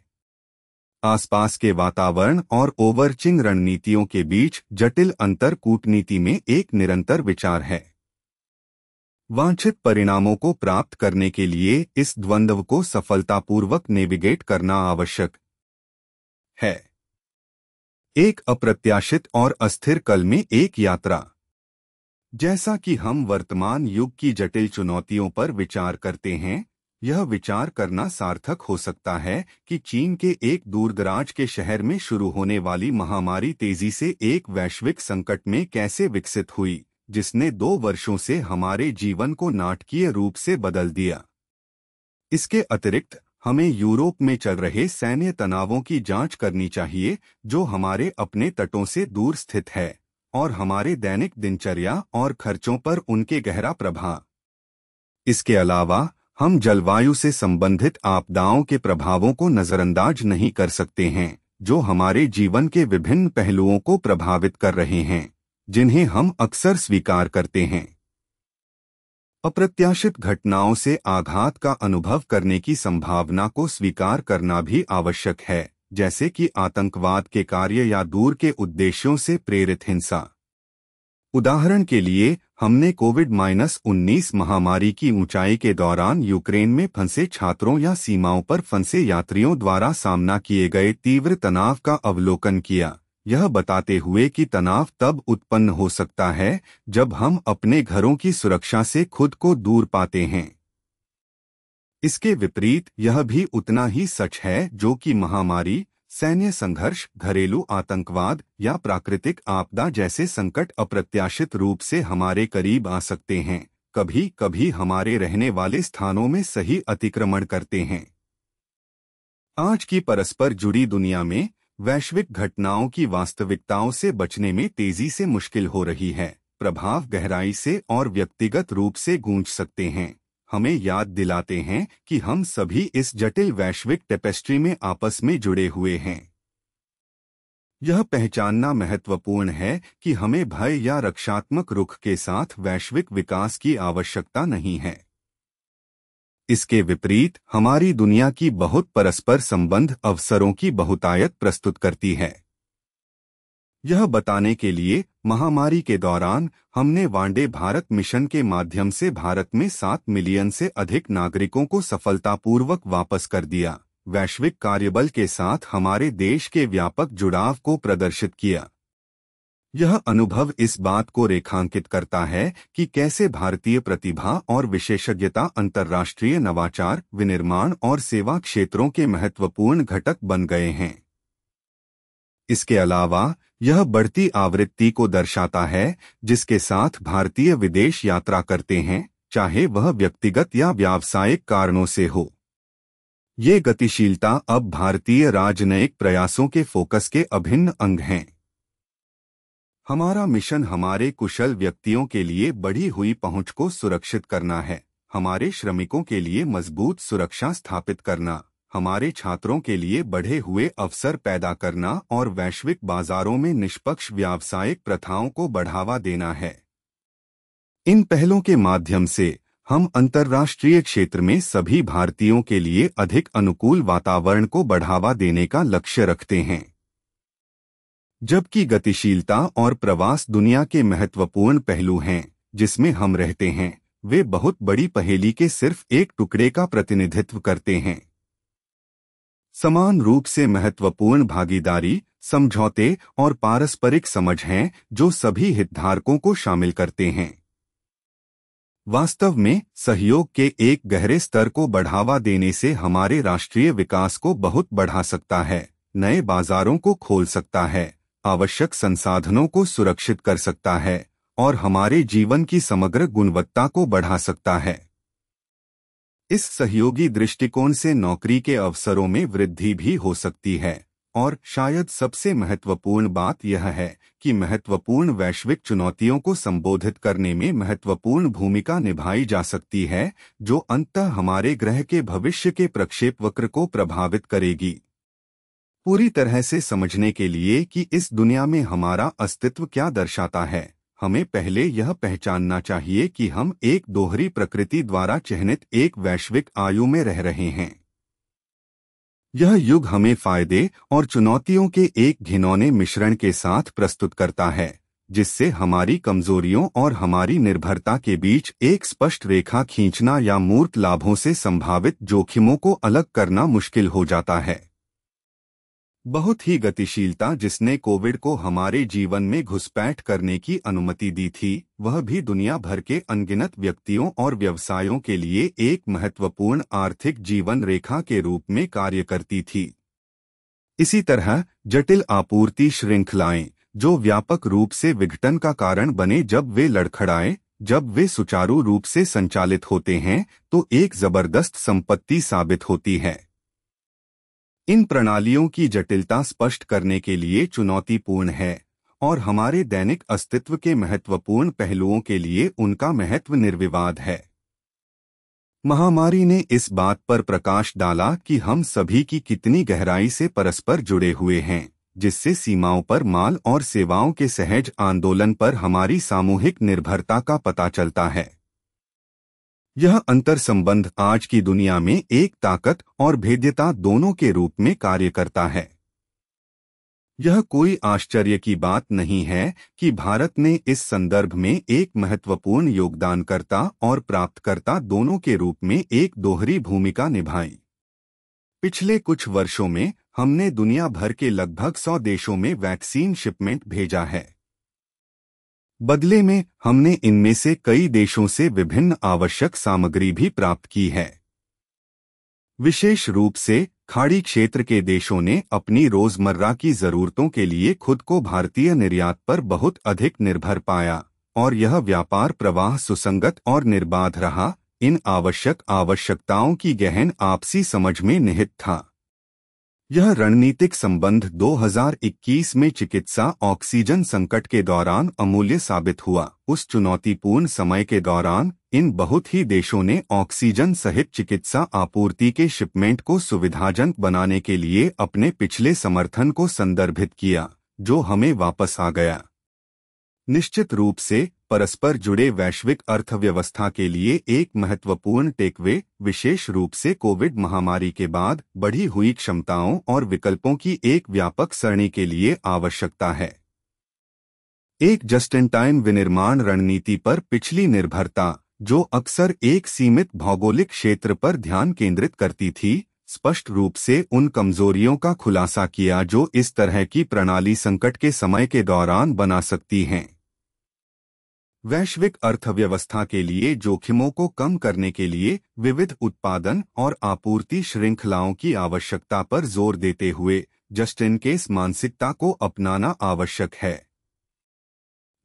आसपास के वातावरण और ओवरचिंग रणनीतियों के बीच जटिल अंतर कूटनीति में एक निरंतर विचार है वांछित परिणामों को प्राप्त करने के लिए इस द्वंद्व को सफलतापूर्वक नेविगेट करना आवश्यक है एक अप्रत्याशित और अस्थिर कल में एक यात्रा जैसा कि हम वर्तमान युग की जटिल चुनौतियों पर विचार करते हैं यह विचार करना सार्थक हो सकता है कि चीन के एक दूरदराज के शहर में शुरू होने वाली महामारी तेजी से एक वैश्विक संकट में कैसे विकसित हुई जिसने दो वर्षों से हमारे जीवन को नाटकीय रूप से बदल दिया इसके अतिरिक्त हमें यूरोप में चल रहे सैन्य तनावों की जांच करनी चाहिए जो हमारे अपने तटों से दूर स्थित है और हमारे दैनिक दिनचर्या और खर्चों पर उनके गहरा प्रभाव इसके अलावा हम जलवायु से संबंधित आपदाओं के प्रभावों को नज़रअंदाज नहीं कर सकते हैं जो हमारे जीवन के विभिन्न पहलुओं को प्रभावित कर रहे हैं जिन्हें हम अक्सर स्वीकार करते हैं अप्रत्याशित घटनाओं से आघात का अनुभव करने की संभावना को स्वीकार करना भी आवश्यक है जैसे कि आतंकवाद के कार्य या दूर के उद्देश्यों से प्रेरित हिंसा उदाहरण के लिए हमने कोविड माइनस उन्नीस महामारी की ऊंचाई के दौरान यूक्रेन में फंसे छात्रों या सीमाओं पर फंसे यात्रियों द्वारा सामना किए गए तीव्र तनाव का अवलोकन किया यह बताते हुए कि तनाव तब उत्पन्न हो सकता है जब हम अपने घरों की सुरक्षा से खुद को दूर पाते हैं इसके विपरीत यह भी उतना ही सच है जो कि महामारी सैन्य संघर्ष घरेलू आतंकवाद या प्राकृतिक आपदा जैसे संकट अप्रत्याशित रूप से हमारे करीब आ सकते हैं कभी कभी हमारे रहने वाले स्थानों में सही अतिक्रमण करते हैं आज की परस्पर जुड़ी दुनिया में वैश्विक घटनाओं की वास्तविकताओं से बचने में तेजी से मुश्किल हो रही है प्रभाव गहराई से और व्यक्तिगत रूप से गूंज सकते हैं हमें याद दिलाते हैं कि हम सभी इस जटिल वैश्विक टेपेस्ट्री में आपस में जुड़े हुए हैं यह पहचानना महत्वपूर्ण है कि हमें भय या रक्षात्मक रुख के साथ वैश्विक विकास की आवश्यकता नहीं है इसके विपरीत हमारी दुनिया की बहुत परस्पर संबंध अवसरों की बहुतायत प्रस्तुत करती है यह बताने के लिए महामारी के दौरान हमने वांडे भारत मिशन के माध्यम से भारत में सात मिलियन से अधिक नागरिकों को सफलतापूर्वक वापस कर दिया वैश्विक कार्यबल के साथ हमारे देश के व्यापक जुड़ाव को प्रदर्शित किया यह अनुभव इस बात को रेखांकित करता है कि कैसे भारतीय प्रतिभा और विशेषज्ञता अंतर्राष्ट्रीय नवाचार विनिर्माण और सेवा क्षेत्रों के महत्वपूर्ण घटक बन गए हैं इसके अलावा यह बढ़ती आवृत्ति को दर्शाता है जिसके साथ भारतीय विदेश यात्रा करते हैं चाहे वह व्यक्तिगत या व्यावसायिक कारणों से हो ये गतिशीलता अब भारतीय राजनयिक प्रयासों के फोकस के अभिन्न अंग हैं हमारा मिशन हमारे कुशल व्यक्तियों के लिए बढ़ी हुई पहुंच को सुरक्षित करना है हमारे श्रमिकों के लिए मजबूत सुरक्षा स्थापित करना हमारे छात्रों के लिए बढ़े हुए अवसर पैदा करना और वैश्विक बाजारों में निष्पक्ष व्यावसायिक प्रथाओं को बढ़ावा देना है इन पहलों के माध्यम से हम अंतर्राष्ट्रीय क्षेत्र में सभी भारतीयों के लिए अधिक अनुकूल वातावरण को बढ़ावा देने का लक्ष्य रखते हैं जबकि गतिशीलता और प्रवास दुनिया के महत्वपूर्ण पहलू हैं जिसमें हम रहते हैं वे बहुत बड़ी पहेली के सिर्फ एक टुकड़े का प्रतिनिधित्व करते हैं समान रूप से महत्वपूर्ण भागीदारी समझौते और पारस्परिक समझ हैं जो सभी हितधारकों को शामिल करते हैं वास्तव में सहयोग के एक गहरे स्तर को बढ़ावा देने से हमारे राष्ट्रीय विकास को बहुत बढ़ा सकता है नए बाजारों को खोल सकता है आवश्यक संसाधनों को सुरक्षित कर सकता है और हमारे जीवन की समग्र गुणवत्ता को बढ़ा सकता है इस सहयोगी दृष्टिकोण से नौकरी के अवसरों में वृद्धि भी हो सकती है और शायद सबसे महत्वपूर्ण बात यह है कि महत्वपूर्ण वैश्विक चुनौतियों को संबोधित करने में महत्वपूर्ण भूमिका निभाई जा सकती है जो अंततः हमारे ग्रह के भविष्य के प्रक्षेप वक्र को प्रभावित करेगी पूरी तरह से समझने के लिए कि इस दुनिया में हमारा अस्तित्व क्या दर्शाता है हमें पहले यह पहचानना चाहिए कि हम एक दोहरी प्रकृति द्वारा चिन्हित एक वैश्विक आयु में रह रहे हैं यह युग हमें फायदे और चुनौतियों के एक घिनौने मिश्रण के साथ प्रस्तुत करता है जिससे हमारी कमजोरियों और हमारी निर्भरता के बीच एक स्पष्ट रेखा खींचना या मूर्त लाभों से संभावित जोखिमों को अलग करना मुश्किल हो जाता है बहुत ही गतिशीलता जिसने कोविड को हमारे जीवन में घुसपैठ करने की अनुमति दी थी वह भी दुनिया भर के अनगिनत व्यक्तियों और व्यवसायों के लिए एक महत्वपूर्ण आर्थिक जीवन रेखा के रूप में कार्य करती थी इसी तरह जटिल आपूर्ति श्रृंखलाएं जो व्यापक रूप से विघटन का कारण बने जब वे लड़खड़ाएं जब वे सुचारू रूप से संचालित होते हैं तो एक जबरदस्त संपत्ति साबित होती है इन प्रणालियों की जटिलता स्पष्ट करने के लिए चुनौतीपूर्ण है और हमारे दैनिक अस्तित्व के महत्वपूर्ण पहलुओं के लिए उनका महत्व निर्विवाद है महामारी ने इस बात पर प्रकाश डाला कि हम सभी की कितनी गहराई से परस्पर जुड़े हुए हैं जिससे सीमाओं पर माल और सेवाओं के सहज आंदोलन पर हमारी सामूहिक निर्भरता का पता चलता है यह अंतर संबंध आज की दुनिया में एक ताकत और भेद्यता दोनों के रूप में कार्य करता है यह कोई आश्चर्य की बात नहीं है कि भारत ने इस संदर्भ में एक महत्वपूर्ण योगदानकर्ता और प्राप्तकर्ता दोनों के रूप में एक दोहरी भूमिका निभाई पिछले कुछ वर्षों में हमने दुनिया भर के लगभग 100 देशों में वैक्सीन शिपमेंट भेजा है बदले में हमने इनमें से कई देशों से विभिन्न आवश्यक सामग्री भी प्राप्त की है विशेष रूप से खाड़ी क्षेत्र के देशों ने अपनी रोजमर्रा की जरूरतों के लिए खुद को भारतीय निर्यात पर बहुत अधिक निर्भर पाया और यह व्यापार प्रवाह सुसंगत और निर्बाध रहा इन आवश्यक आवश्यकताओं की गहन आपसी समझ में निहित था यह रणनीतिक संबंध 2021 में चिकित्सा ऑक्सीजन संकट के दौरान अमूल्य साबित हुआ उस चुनौतीपूर्ण समय के दौरान इन बहुत ही देशों ने ऑक्सीजन सहित चिकित्सा आपूर्ति के शिपमेंट को सुविधाजनक बनाने के लिए अपने पिछले समर्थन को संदर्भित किया जो हमें वापस आ गया निश्चित रूप से परस्पर जुड़े वैश्विक अर्थव्यवस्था के लिए एक महत्वपूर्ण टेकवे विशेष रूप से कोविड महामारी के बाद बढ़ी हुई क्षमताओं और विकल्पों की एक व्यापक सरणी के लिए आवश्यकता है एक जस्ट इन टाइम विनिर्माण रणनीति पर पिछली निर्भरता जो अक्सर एक सीमित भौगोलिक क्षेत्र पर ध्यान केंद्रित करती थी स्पष्ट रूप से उन कमजोरियों का खुलासा किया जो इस तरह की प्रणाली संकट के समय के दौरान बना सकती हैं वैश्विक अर्थव्यवस्था के लिए जोखिमों को कम करने के लिए विविध उत्पादन और आपूर्ति श्रृंखलाओं की आवश्यकता पर जोर देते हुए जस्टिन इस मानसिकता को अपनाना आवश्यक है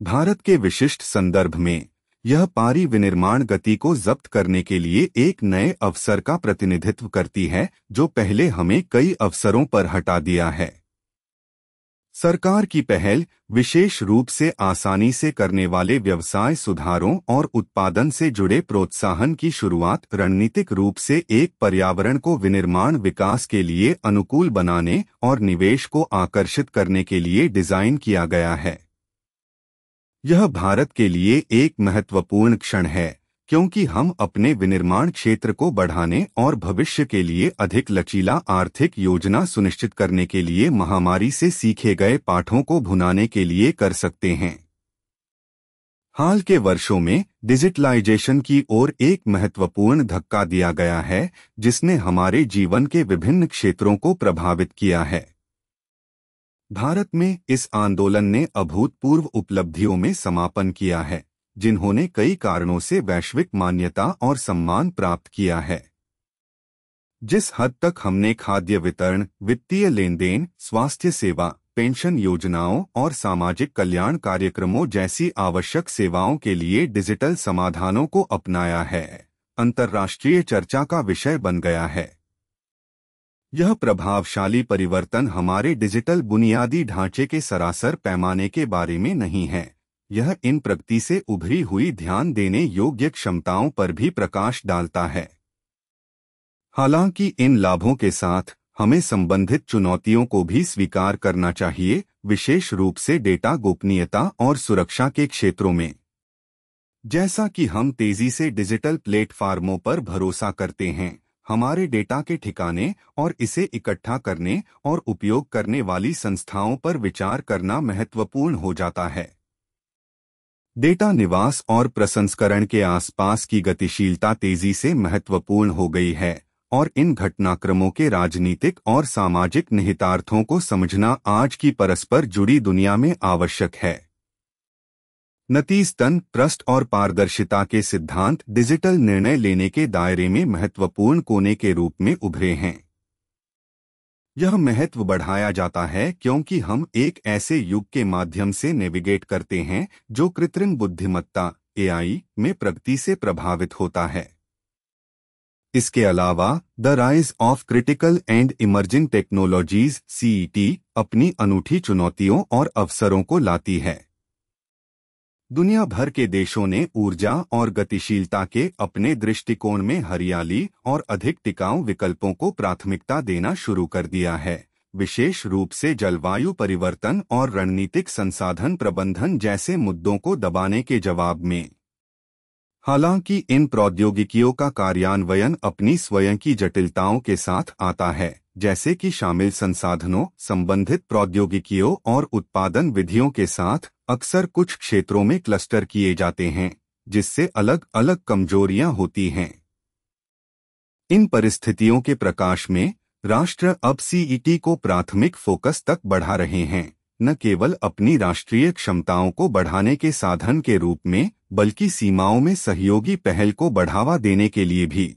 भारत के विशिष्ट संदर्भ में यह पारी विनिर्माण गति को जब्त करने के लिए एक नए अवसर का प्रतिनिधित्व करती है जो पहले हमें कई अवसरों पर हटा दिया है सरकार की पहल विशेष रूप से आसानी से करने वाले व्यवसाय सुधारों और उत्पादन से जुड़े प्रोत्साहन की शुरुआत रणनीतिक रूप से एक पर्यावरण को विनिर्माण विकास के लिए अनुकूल बनाने और निवेश को आकर्षित करने के लिए डिजाइन किया गया है यह भारत के लिए एक महत्वपूर्ण क्षण है क्योंकि हम अपने विनिर्माण क्षेत्र को बढ़ाने और भविष्य के लिए अधिक लचीला आर्थिक योजना सुनिश्चित करने के लिए महामारी से सीखे गए पाठों को भुनाने के लिए कर सकते हैं हाल के वर्षों में डिजिटलाइजेशन की ओर एक महत्वपूर्ण धक्का दिया गया है जिसने हमारे जीवन के विभिन्न क्षेत्रों को प्रभावित किया है भारत में इस आंदोलन ने अभूतपूर्व उपलब्धियों में समापन किया है जिन्होंने कई कारणों से वैश्विक मान्यता और सम्मान प्राप्त किया है जिस हद तक हमने खाद्य वितरण वित्तीय लेन देन स्वास्थ्य सेवा पेंशन योजनाओं और सामाजिक कल्याण कार्यक्रमों जैसी आवश्यक सेवाओं के लिए डिजिटल समाधानों को अपनाया है अंतर्राष्ट्रीय चर्चा का विषय बन गया है यह प्रभावशाली परिवर्तन हमारे डिजिटल बुनियादी ढांचे के सरासर पैमाने के बारे में नहीं है यह इन प्रगति से उभरी हुई ध्यान देने योग्य क्षमताओं पर भी प्रकाश डालता है हालांकि इन लाभों के साथ हमें संबंधित चुनौतियों को भी स्वीकार करना चाहिए विशेष रूप से डेटा गोपनीयता और सुरक्षा के क्षेत्रों में जैसा कि हम तेजी से डिजिटल प्लेटफार्मों पर भरोसा करते हैं हमारे डेटा के ठिकाने और इसे इकट्ठा करने और उपयोग करने वाली संस्थाओं पर विचार करना महत्वपूर्ण हो जाता है डेटा निवास और प्रसंस्करण के आसपास की गतिशीलता तेजी से महत्वपूर्ण हो गई है और इन घटनाक्रमों के राजनीतिक और सामाजिक निहितार्थों को समझना आज की परस्पर जुड़ी दुनिया में आवश्यक है नतीजतन ट्रस्ट और पारदर्शिता के सिद्धांत डिजिटल निर्णय लेने के दायरे में महत्वपूर्ण कोने के रूप में उभरे हैं यह महत्व बढ़ाया जाता है क्योंकि हम एक ऐसे युग के माध्यम से नेविगेट करते हैं जो कृत्रिम बुद्धिमत्ता एआई में प्रगति से प्रभावित होता है इसके अलावा the rise of critical and emerging technologies CET अपनी अनूठी चुनौतियों और अवसरों को लाती है दुनिया भर के देशों ने ऊर्जा और गतिशीलता के अपने दृष्टिकोण में हरियाली और अधिक टिकाऊ विकल्पों को प्राथमिकता देना शुरू कर दिया है विशेष रूप से जलवायु परिवर्तन और रणनीतिक संसाधन प्रबंधन जैसे मुद्दों को दबाने के जवाब में हालांकि इन प्रौद्योगिकियों का कार्यान्वयन अपनी स्वयं की जटिलताओं के साथ आता है जैसे कि शामिल संसाधनों संबंधित प्रौद्योगिकियों और उत्पादन विधियों के साथ अक्सर कुछ क्षेत्रों में क्लस्टर किए जाते हैं जिससे अलग अलग कमजोरियां होती हैं इन परिस्थितियों के प्रकाश में राष्ट्र अब सीईटी e को प्राथमिक फोकस तक बढ़ा रहे हैं न केवल अपनी राष्ट्रीय क्षमताओं को बढ़ाने के साधन के रूप में बल्कि सीमाओं में सहयोगी पहल को बढ़ावा देने के लिए भी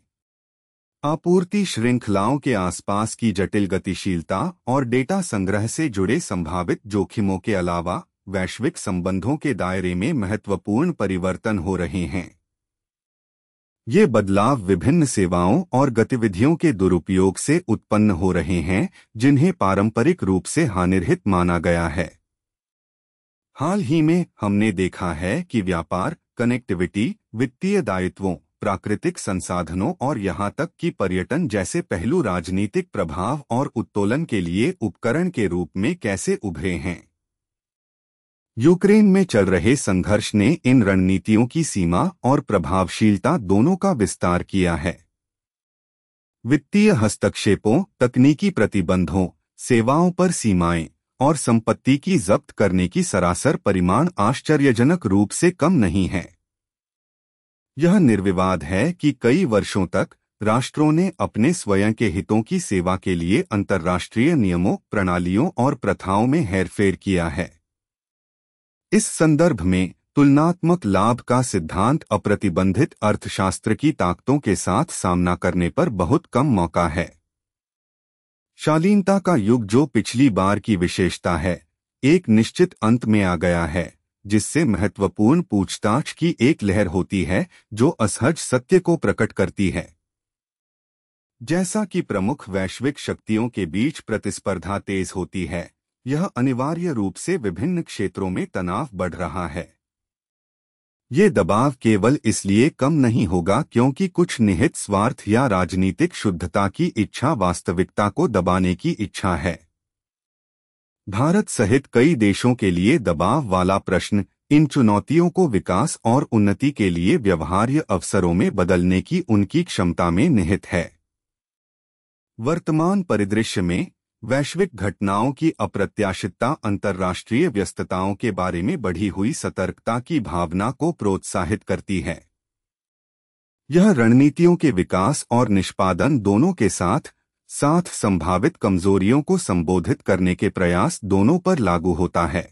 आपूर्ति श्रृंखलाओं के आसपास की जटिल गतिशीलता और डेटा संग्रह से जुड़े संभावित जोखिमों के अलावा वैश्विक संबंधों के दायरे में महत्वपूर्ण परिवर्तन हो रहे हैं ये बदलाव विभिन्न सेवाओं और गतिविधियों के दुरुपयोग से उत्पन्न हो रहे हैं जिन्हें पारंपरिक रूप से हानिरहित माना गया है हाल ही में हमने देखा है कि व्यापार कनेक्टिविटी वित्तीय दायित्वों प्राकृतिक संसाधनों और यहाँ तक कि पर्यटन जैसे पहलू राजनीतिक प्रभाव और उत्तोलन के लिए उपकरण के रूप में कैसे उभरे हैं यूक्रेन में चल रहे संघर्ष ने इन रणनीतियों की सीमा और प्रभावशीलता दोनों का विस्तार किया है वित्तीय हस्तक्षेपों तकनीकी प्रतिबंधों सेवाओं पर सीमाएं और संपत्ति की जब्त करने की सरासर परिमाण आश्चर्यजनक रूप से कम नहीं है यह निर्विवाद है कि कई वर्षों तक राष्ट्रों ने अपने स्वयं के हितों की सेवा के लिए अंतर्राष्ट्रीय नियमों प्रणालियों और प्रथाओं में हेरफेर किया है इस संदर्भ में तुलनात्मक लाभ का सिद्धांत अप्रतिबंधित अर्थशास्त्र की ताकतों के साथ सामना करने पर बहुत कम मौका है शालीनता का युग जो पिछली बार की विशेषता है एक निश्चित अंत में आ गया है जिससे महत्वपूर्ण पूछताछ की एक लहर होती है जो असहज सत्य को प्रकट करती है जैसा कि प्रमुख वैश्विक शक्तियों के बीच प्रतिस्पर्धा तेज होती है यह अनिवार्य रूप से विभिन्न क्षेत्रों में तनाव बढ़ रहा है ये दबाव केवल इसलिए कम नहीं होगा क्योंकि कुछ निहित स्वार्थ या राजनीतिक शुद्धता की इच्छा वास्तविकता को दबाने की इच्छा है भारत सहित कई देशों के लिए दबाव वाला प्रश्न इन चुनौतियों को विकास और उन्नति के लिए व्यवहार्य अवसरों में बदलने की उनकी क्षमता में निहित है वर्तमान परिदृश्य में वैश्विक घटनाओं की अप्रत्याशितता अंतर्राष्ट्रीय व्यस्तताओं के बारे में बढ़ी हुई सतर्कता की भावना को प्रोत्साहित करती है यह रणनीतियों के विकास और निष्पादन दोनों के साथ साथ संभावित कमजोरियों को संबोधित करने के प्रयास दोनों पर लागू होता है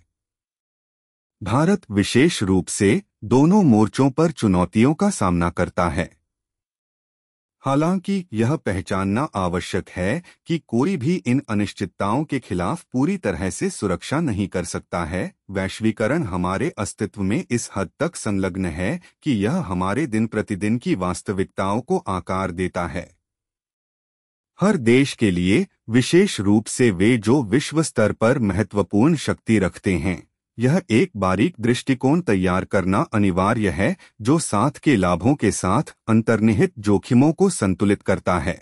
भारत विशेष रूप से दोनों मोर्चों पर चुनौतियों का सामना करता है हालांकि यह पहचानना आवश्यक है कि कोई भी इन अनिश्चितताओं के खिलाफ पूरी तरह से सुरक्षा नहीं कर सकता है वैश्वीकरण हमारे अस्तित्व में इस हद तक संलग्न है कि यह हमारे दिन प्रतिदिन की वास्तविकताओं को आकार देता है हर देश के लिए विशेष रूप से वे जो विश्व स्तर पर महत्वपूर्ण शक्ति रखते हैं यह एक बारीक दृष्टिकोण तैयार करना अनिवार्य है जो साथ के लाभों के साथ अंतर्निहित जोखिमों को संतुलित करता है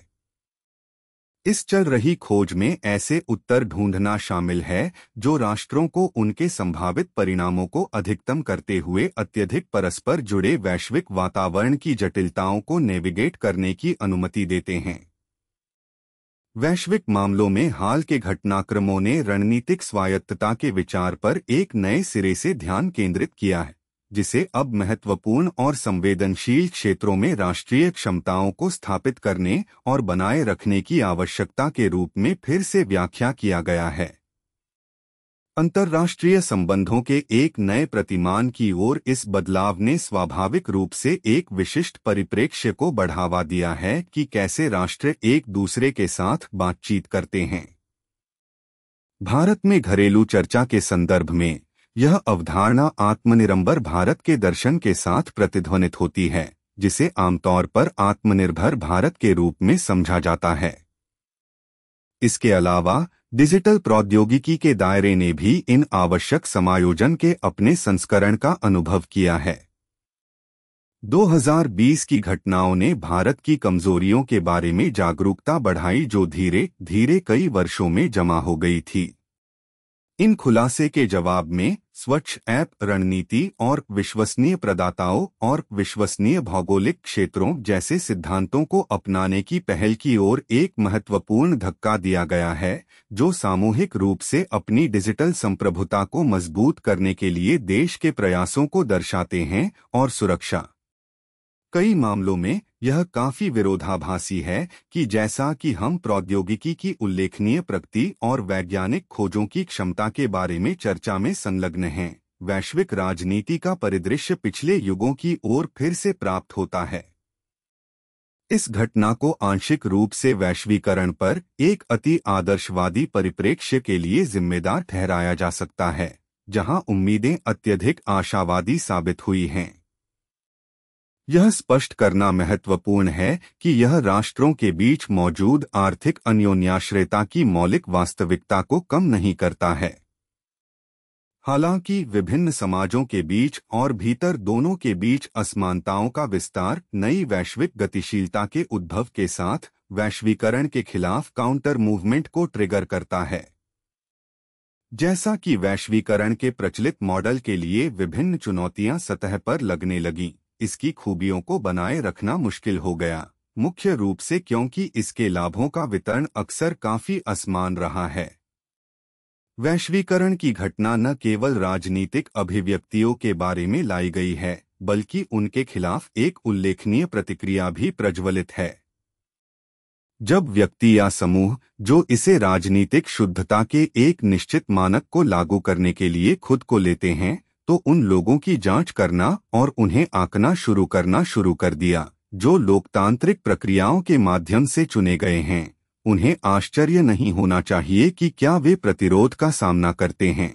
इस चल रही खोज में ऐसे उत्तर ढूंढना शामिल है जो राष्ट्रों को उनके संभावित परिणामों को अधिकतम करते हुए अत्यधिक परस्पर जुड़े वैश्विक वातावरण की जटिलताओं को नेविगेट करने की अनुमति देते हैं वैश्विक मामलों में हाल के घटनाक्रमों ने रणनीतिक स्वायत्तता के विचार पर एक नए सिरे से ध्यान केंद्रित किया है जिसे अब महत्वपूर्ण और संवेदनशील क्षेत्रों में राष्ट्रीय क्षमताओं को स्थापित करने और बनाए रखने की आवश्यकता के रूप में फिर से व्याख्या किया गया है अंतर्राष्ट्रीय संबंधों के एक नए प्रतिमान की ओर इस बदलाव ने स्वाभाविक रूप से एक विशिष्ट परिप्रेक्ष्य को बढ़ावा दिया है कि कैसे राष्ट्र एक दूसरे के साथ बातचीत करते हैं भारत में घरेलू चर्चा के संदर्भ में यह अवधारणा आत्मनिर्भर भारत के दर्शन के साथ प्रतिध्वनित होती है जिसे आमतौर पर आत्मनिर्भर भारत के रूप में समझा जाता है इसके अलावा डिजिटल प्रौद्योगिकी के दायरे ने भी इन आवश्यक समायोजन के अपने संस्करण का अनुभव किया है 2020 की घटनाओं ने भारत की कमजोरियों के बारे में जागरूकता बढ़ाई जो धीरे धीरे कई वर्षों में जमा हो गई थी इन खुलासे के जवाब में स्वच्छ ऐप रणनीति और विश्वसनीय प्रदाताओं और विश्वसनीय भौगोलिक क्षेत्रों जैसे सिद्धांतों को अपनाने की पहल की ओर एक महत्वपूर्ण धक्का दिया गया है जो सामूहिक रूप से अपनी डिजिटल संप्रभुता को मजबूत करने के लिए देश के प्रयासों को दर्शाते हैं और सुरक्षा कई मामलों में यह काफी विरोधाभासी है कि जैसा कि हम प्रौद्योगिकी की उल्लेखनीय प्रगति और वैज्ञानिक खोजों की क्षमता के बारे में चर्चा में संलग्न हैं वैश्विक राजनीति का परिदृश्य पिछले युगों की ओर फिर से प्राप्त होता है इस घटना को आंशिक रूप से वैश्वीकरण पर एक अति आदर्शवादी परिप्रेक्ष्य के लिए जिम्मेदार ठहराया जा सकता है जहां उम्मीदें अत्यधिक आशावादी साबित हुई हैं यह स्पष्ट करना महत्वपूर्ण है कि यह राष्ट्रों के बीच मौजूद आर्थिक अन्योन्याश्रयता की मौलिक वास्तविकता को कम नहीं करता है हालांकि विभिन्न समाजों के बीच और भीतर दोनों के बीच असमानताओं का विस्तार नई वैश्विक गतिशीलता के उद्भव के साथ वैश्वीकरण के खिलाफ काउंटर मूवमेंट को ट्रिगर करता है जैसा कि वैश्वीकरण के प्रचलित मॉडल के लिए विभिन्न चुनौतियां सतह पर लगने लगीं इसकी खूबियों को बनाए रखना मुश्किल हो गया मुख्य रूप से क्योंकि इसके लाभों का वितरण अक्सर काफी असमान रहा है वैश्वीकरण की घटना न केवल राजनीतिक अभिव्यक्तियों के बारे में लाई गई है बल्कि उनके खिलाफ एक उल्लेखनीय प्रतिक्रिया भी प्रज्वलित है जब व्यक्ति या समूह जो इसे राजनीतिक शुद्धता के एक निश्चित मानक को लागू करने के लिए खुद को लेते हैं तो उन लोगों की जांच करना और उन्हें आंकना शुरू करना शुरू कर दिया जो लोकतांत्रिक प्रक्रियाओं के माध्यम से चुने गए हैं उन्हें आश्चर्य नहीं होना चाहिए कि क्या वे प्रतिरोध का सामना करते हैं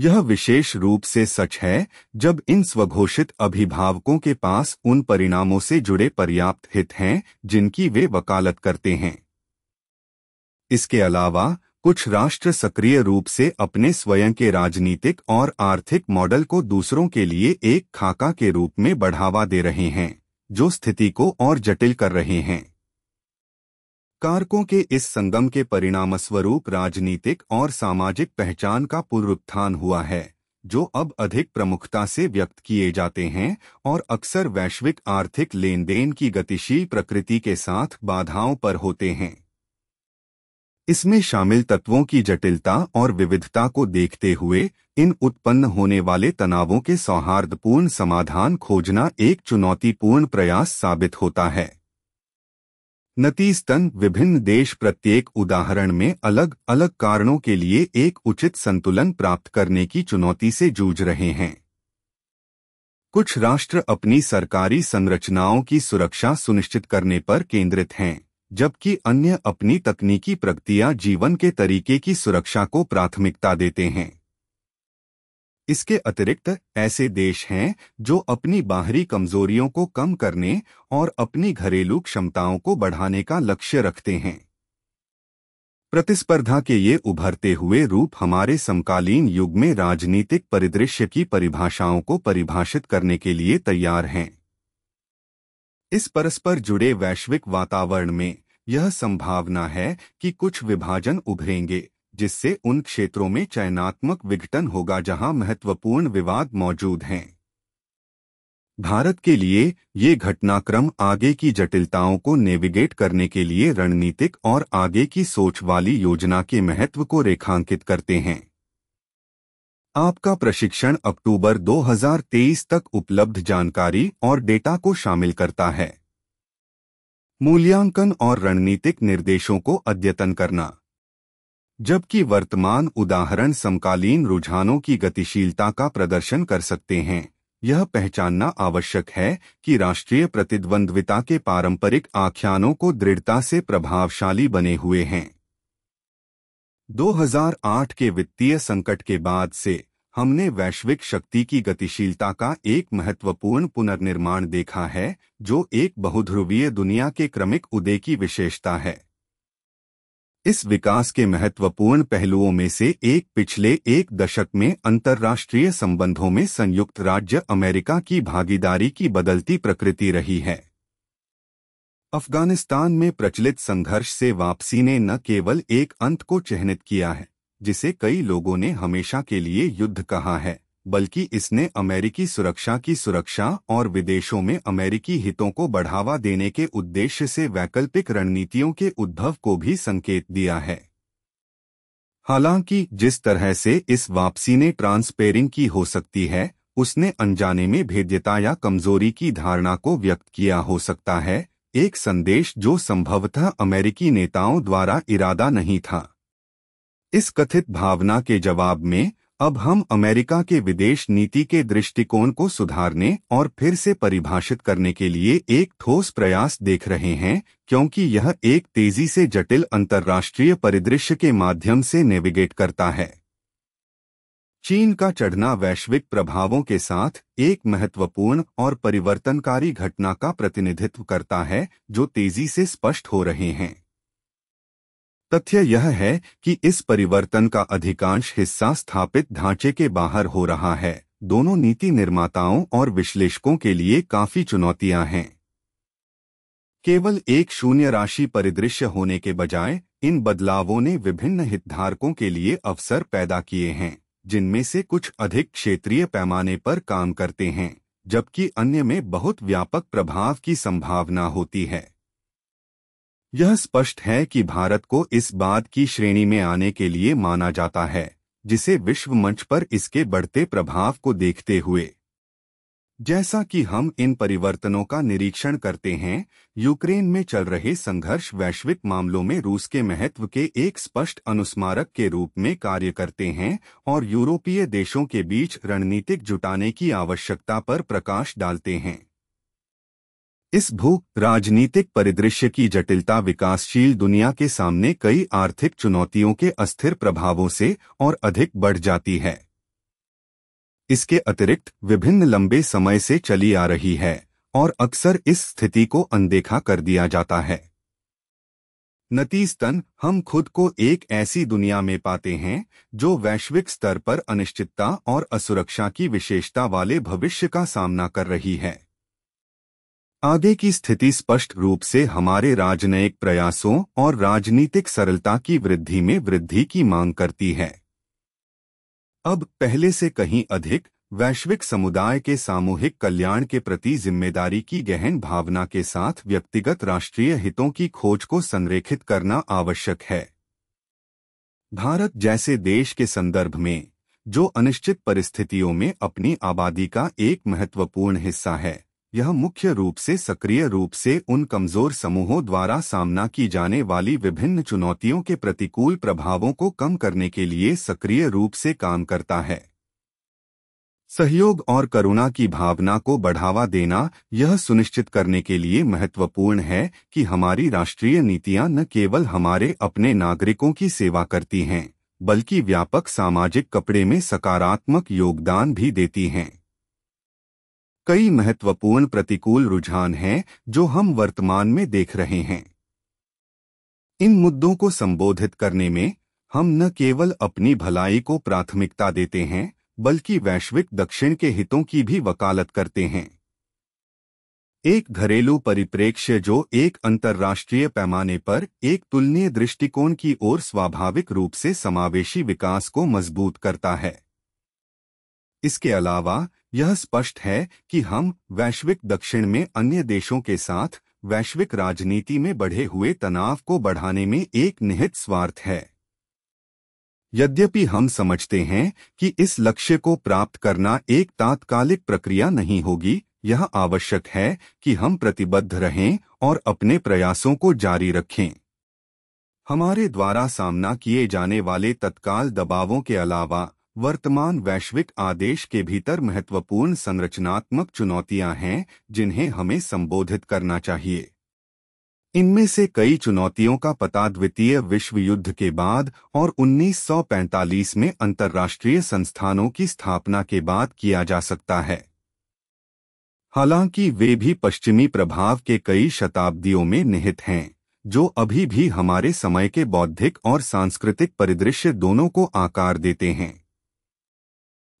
यह विशेष रूप से सच है जब इन स्वघोषित अभिभावकों के पास उन परिणामों से जुड़े पर्याप्त हित हैं जिनकी वे वकालत करते हैं इसके अलावा कुछ राष्ट्र सक्रिय रूप से अपने स्वयं के राजनीतिक और आर्थिक मॉडल को दूसरों के लिए एक खाका के रूप में बढ़ावा दे रहे हैं जो स्थिति को और जटिल कर रहे हैं कारकों के इस संगम के परिणामस्वरूप राजनीतिक और सामाजिक पहचान का पुनरुत्थान हुआ है जो अब अधिक प्रमुखता से व्यक्त किए जाते हैं और अक्सर वैश्विक आर्थिक लेन देन की गतिशील प्रकृति के साथ बाधाओं पर होते हैं इसमें शामिल तत्वों की जटिलता और विविधता को देखते हुए इन उत्पन्न होने वाले तनावों के सौहार्दपूर्ण समाधान खोजना एक चुनौतीपूर्ण प्रयास साबित होता है नतीजतन विभिन्न देश प्रत्येक उदाहरण में अलग अलग कारणों के लिए एक उचित संतुलन प्राप्त करने की चुनौती से जूझ रहे हैं कुछ राष्ट्र अपनी सरकारी संरचनाओं की सुरक्षा सुनिश्चित करने पर केंद्रित हैं जबकि अन्य अपनी तकनीकी प्रगतियां जीवन के तरीके की सुरक्षा को प्राथमिकता देते हैं इसके अतिरिक्त ऐसे देश हैं जो अपनी बाहरी कमजोरियों को कम करने और अपनी घरेलू क्षमताओं को बढ़ाने का लक्ष्य रखते हैं प्रतिस्पर्धा के ये उभरते हुए रूप हमारे समकालीन युग में राजनीतिक परिदृश्य की परिभाषाओं को परिभाषित करने के लिए तैयार हैं इस परस्पर जुड़े वैश्विक वातावरण में यह संभावना है कि कुछ विभाजन उभरेंगे जिससे उन क्षेत्रों में चयनात्मक विघटन होगा जहां महत्वपूर्ण विवाद मौजूद हैं भारत के लिए ये घटनाक्रम आगे की जटिलताओं को नेविगेट करने के लिए रणनीतिक और आगे की सोच वाली योजना के महत्व को रेखांकित करते हैं आपका प्रशिक्षण अक्टूबर 2023 तक उपलब्ध जानकारी और डेटा को शामिल करता है मूल्यांकन और रणनीतिक निर्देशों को अद्यतन करना जबकि वर्तमान उदाहरण समकालीन रुझानों की गतिशीलता का प्रदर्शन कर सकते हैं यह पहचानना आवश्यक है कि राष्ट्रीय प्रतिद्वंद्विता के पारंपरिक आख्यानों को दृढ़ता से प्रभावशाली बने हुए हैं 2008 के वित्तीय संकट के बाद से हमने वैश्विक शक्ति की गतिशीलता का एक महत्वपूर्ण पुनर्निर्माण देखा है जो एक बहुध्रुवीय दुनिया के क्रमिक उदय की विशेषता है इस विकास के महत्वपूर्ण पहलुओं में से एक पिछले एक दशक में अंतर्राष्ट्रीय संबंधों में संयुक्त राज्य अमेरिका की भागीदारी की बदलती प्रकृति रही है अफगानिस्तान में प्रचलित संघर्ष से वापसी ने न केवल एक अंत को चिन्हित किया है जिसे कई लोगों ने हमेशा के लिए युद्ध कहा है बल्कि इसने अमेरिकी सुरक्षा की सुरक्षा और विदेशों में अमेरिकी हितों को बढ़ावा देने के उद्देश्य से वैकल्पिक रणनीतियों के उद्भव को भी संकेत दिया है हालांकि जिस तरह से इस वापसी ने ट्रांसपेरिंग की हो सकती है उसने अनजाने में भेद्यता या कमजोरी की धारणा को व्यक्त किया हो सकता है एक संदेश जो संभवतः अमेरिकी नेताओं द्वारा इरादा नहीं था इस कथित भावना के जवाब में अब हम अमेरिका के विदेश नीति के दृष्टिकोण को सुधारने और फिर से परिभाषित करने के लिए एक ठोस प्रयास देख रहे हैं क्योंकि यह एक तेजी से जटिल अंतर्राष्ट्रीय परिदृश्य के माध्यम से नेविगेट करता है चीन का चढ़ना वैश्विक प्रभावों के साथ एक महत्वपूर्ण और परिवर्तनकारी घटना का प्रतिनिधित्व करता है जो तेजी से स्पष्ट हो रहे हैं तथ्य यह है कि इस परिवर्तन का अधिकांश हिस्सा स्थापित ढांचे के बाहर हो रहा है दोनों नीति निर्माताओं और विश्लेषकों के लिए काफी चुनौतियां हैं केवल एक शून्य राशि परिदृश्य होने के बजाय इन बदलावों ने विभिन्न हितधारकों के लिए अवसर पैदा किए हैं जिनमें से कुछ अधिक क्षेत्रीय पैमाने पर काम करते हैं जबकि अन्य में बहुत व्यापक प्रभाव की संभावना होती है यह स्पष्ट है कि भारत को इस बात की श्रेणी में आने के लिए माना जाता है जिसे विश्व मंच पर इसके बढ़ते प्रभाव को देखते हुए जैसा कि हम इन परिवर्तनों का निरीक्षण करते हैं यूक्रेन में चल रहे संघर्ष वैश्विक मामलों में रूस के महत्व के एक स्पष्ट अनुस्मारक के रूप में कार्य करते हैं और यूरोपीय देशों के बीच रणनीतिक जुटाने की आवश्यकता पर प्रकाश डालते हैं इस भू राजनीतिक परिदृश्य की जटिलता विकासशील दुनिया के सामने कई आर्थिक चुनौतियों के अस्थिर प्रभावों से और अधिक बढ़ जाती है इसके अतिरिक्त विभिन्न लंबे समय से चली आ रही है और अक्सर इस स्थिति को अनदेखा कर दिया जाता है नतीजतन हम खुद को एक ऐसी दुनिया में पाते हैं जो वैश्विक स्तर पर अनिश्चितता और असुरक्षा की विशेषता वाले भविष्य का सामना कर रही है आगे की स्थिति स्पष्ट रूप से हमारे राजनयिक प्रयासों और राजनीतिक सरलता की वृद्धि में वृद्धि की मांग करती है अब पहले से कहीं अधिक वैश्विक समुदाय के सामूहिक कल्याण के प्रति जिम्मेदारी की गहन भावना के साथ व्यक्तिगत राष्ट्रीय हितों की खोज को संरेखित करना आवश्यक है भारत जैसे देश के संदर्भ में जो अनिश्चित परिस्थितियों में अपनी आबादी का एक महत्वपूर्ण हिस्सा है यह मुख्य रूप से सक्रिय रूप से उन कमजोर समूहों द्वारा सामना की जाने वाली विभिन्न चुनौतियों के प्रतिकूल प्रभावों को कम करने के लिए सक्रिय रूप से काम करता है सहयोग और करुणा की भावना को बढ़ावा देना यह सुनिश्चित करने के लिए महत्वपूर्ण है कि हमारी राष्ट्रीय नीतियां न केवल हमारे अपने नागरिकों की सेवा करती हैं बल्कि व्यापक सामाजिक कपड़े में सकारात्मक योगदान भी देती हैं कई महत्वपूर्ण प्रतिकूल रुझान हैं जो हम वर्तमान में देख रहे हैं इन मुद्दों को संबोधित करने में हम न केवल अपनी भलाई को प्राथमिकता देते हैं बल्कि वैश्विक दक्षिण के हितों की भी वकालत करते हैं एक घरेलू परिप्रेक्ष्य जो एक अंतर्राष्ट्रीय पैमाने पर एक तुलनीय दृष्टिकोण की ओर स्वाभाविक रूप से समावेशी विकास को मजबूत करता है इसके अलावा यह स्पष्ट है कि हम वैश्विक दक्षिण में अन्य देशों के साथ वैश्विक राजनीति में बढ़े हुए तनाव को बढ़ाने में एक निहित स्वार्थ है यद्यपि हम समझते हैं कि इस लक्ष्य को प्राप्त करना एक तात्कालिक प्रक्रिया नहीं होगी यह आवश्यक है कि हम प्रतिबद्ध रहें और अपने प्रयासों को जारी रखें हमारे द्वारा सामना किए जाने वाले तत्काल दबावों के अलावा वर्तमान वैश्विक आदेश के भीतर महत्वपूर्ण संरचनात्मक चुनौतियां हैं जिन्हें हमें संबोधित करना चाहिए इनमें से कई चुनौतियों का पता द्वितीय विश्व युद्ध के बाद और 1945 में अंतर्राष्ट्रीय संस्थानों की स्थापना के बाद किया जा सकता है हालांकि वे भी पश्चिमी प्रभाव के कई शताब्दियों में निहित हैं जो अभी भी हमारे समय के बौद्धिक और सांस्कृतिक परिदृश्य दोनों को आकार देते हैं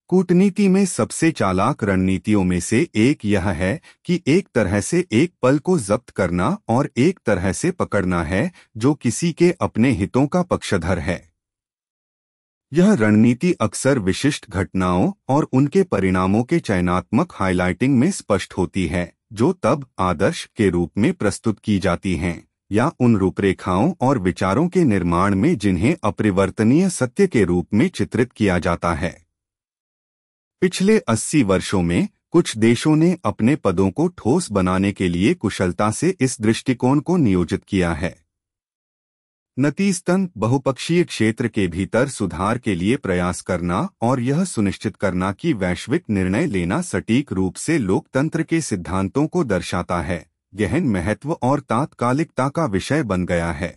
कूटनीति में सबसे चालाक रणनीतियों में से एक यह है कि एक तरह से एक पल को जब्त करना और एक तरह से पकड़ना है जो किसी के अपने हितों का पक्षधर है यह रणनीति अक्सर विशिष्ट घटनाओं और उनके परिणामों के चयनात्मक हाइलाइटिंग में स्पष्ट होती है जो तब आदर्श के रूप में प्रस्तुत की जाती हैं या उन रूपरेखाओं और विचारों के निर्माण में जिन्हें अपरिवर्तनीय सत्य के रूप में चित्रित किया जाता है पिछले 80 वर्षों में कुछ देशों ने अपने पदों को ठोस बनाने के लिए कुशलता से इस दृष्टिकोण को नियोजित किया है नतीजतन बहुपक्षीय क्षेत्र के भीतर सुधार के लिए प्रयास करना और यह सुनिश्चित करना कि वैश्विक निर्णय लेना सटीक रूप से लोकतंत्र के सिद्धांतों को दर्शाता है गहन महत्व और तात्कालिकता का विषय बन गया है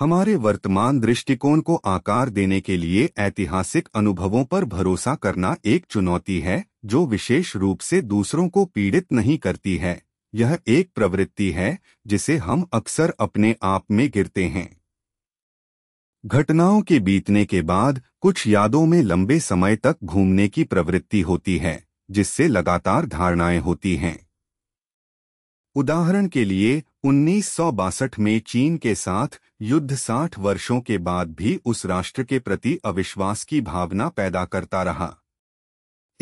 हमारे वर्तमान दृष्टिकोण को आकार देने के लिए ऐतिहासिक अनुभवों पर भरोसा करना एक चुनौती है जो विशेष रूप से दूसरों को पीड़ित नहीं करती है यह एक प्रवृत्ति है जिसे हम अक्सर अपने आप में गिरते हैं घटनाओं के बीतने के बाद कुछ यादों में लंबे समय तक घूमने की प्रवृत्ति होती है जिससे लगातार धारणाएं होती हैं उदाहरण के लिए उन्नीस में चीन के साथ युद्ध साठ वर्षों के बाद भी उस राष्ट्र के प्रति अविश्वास की भावना पैदा करता रहा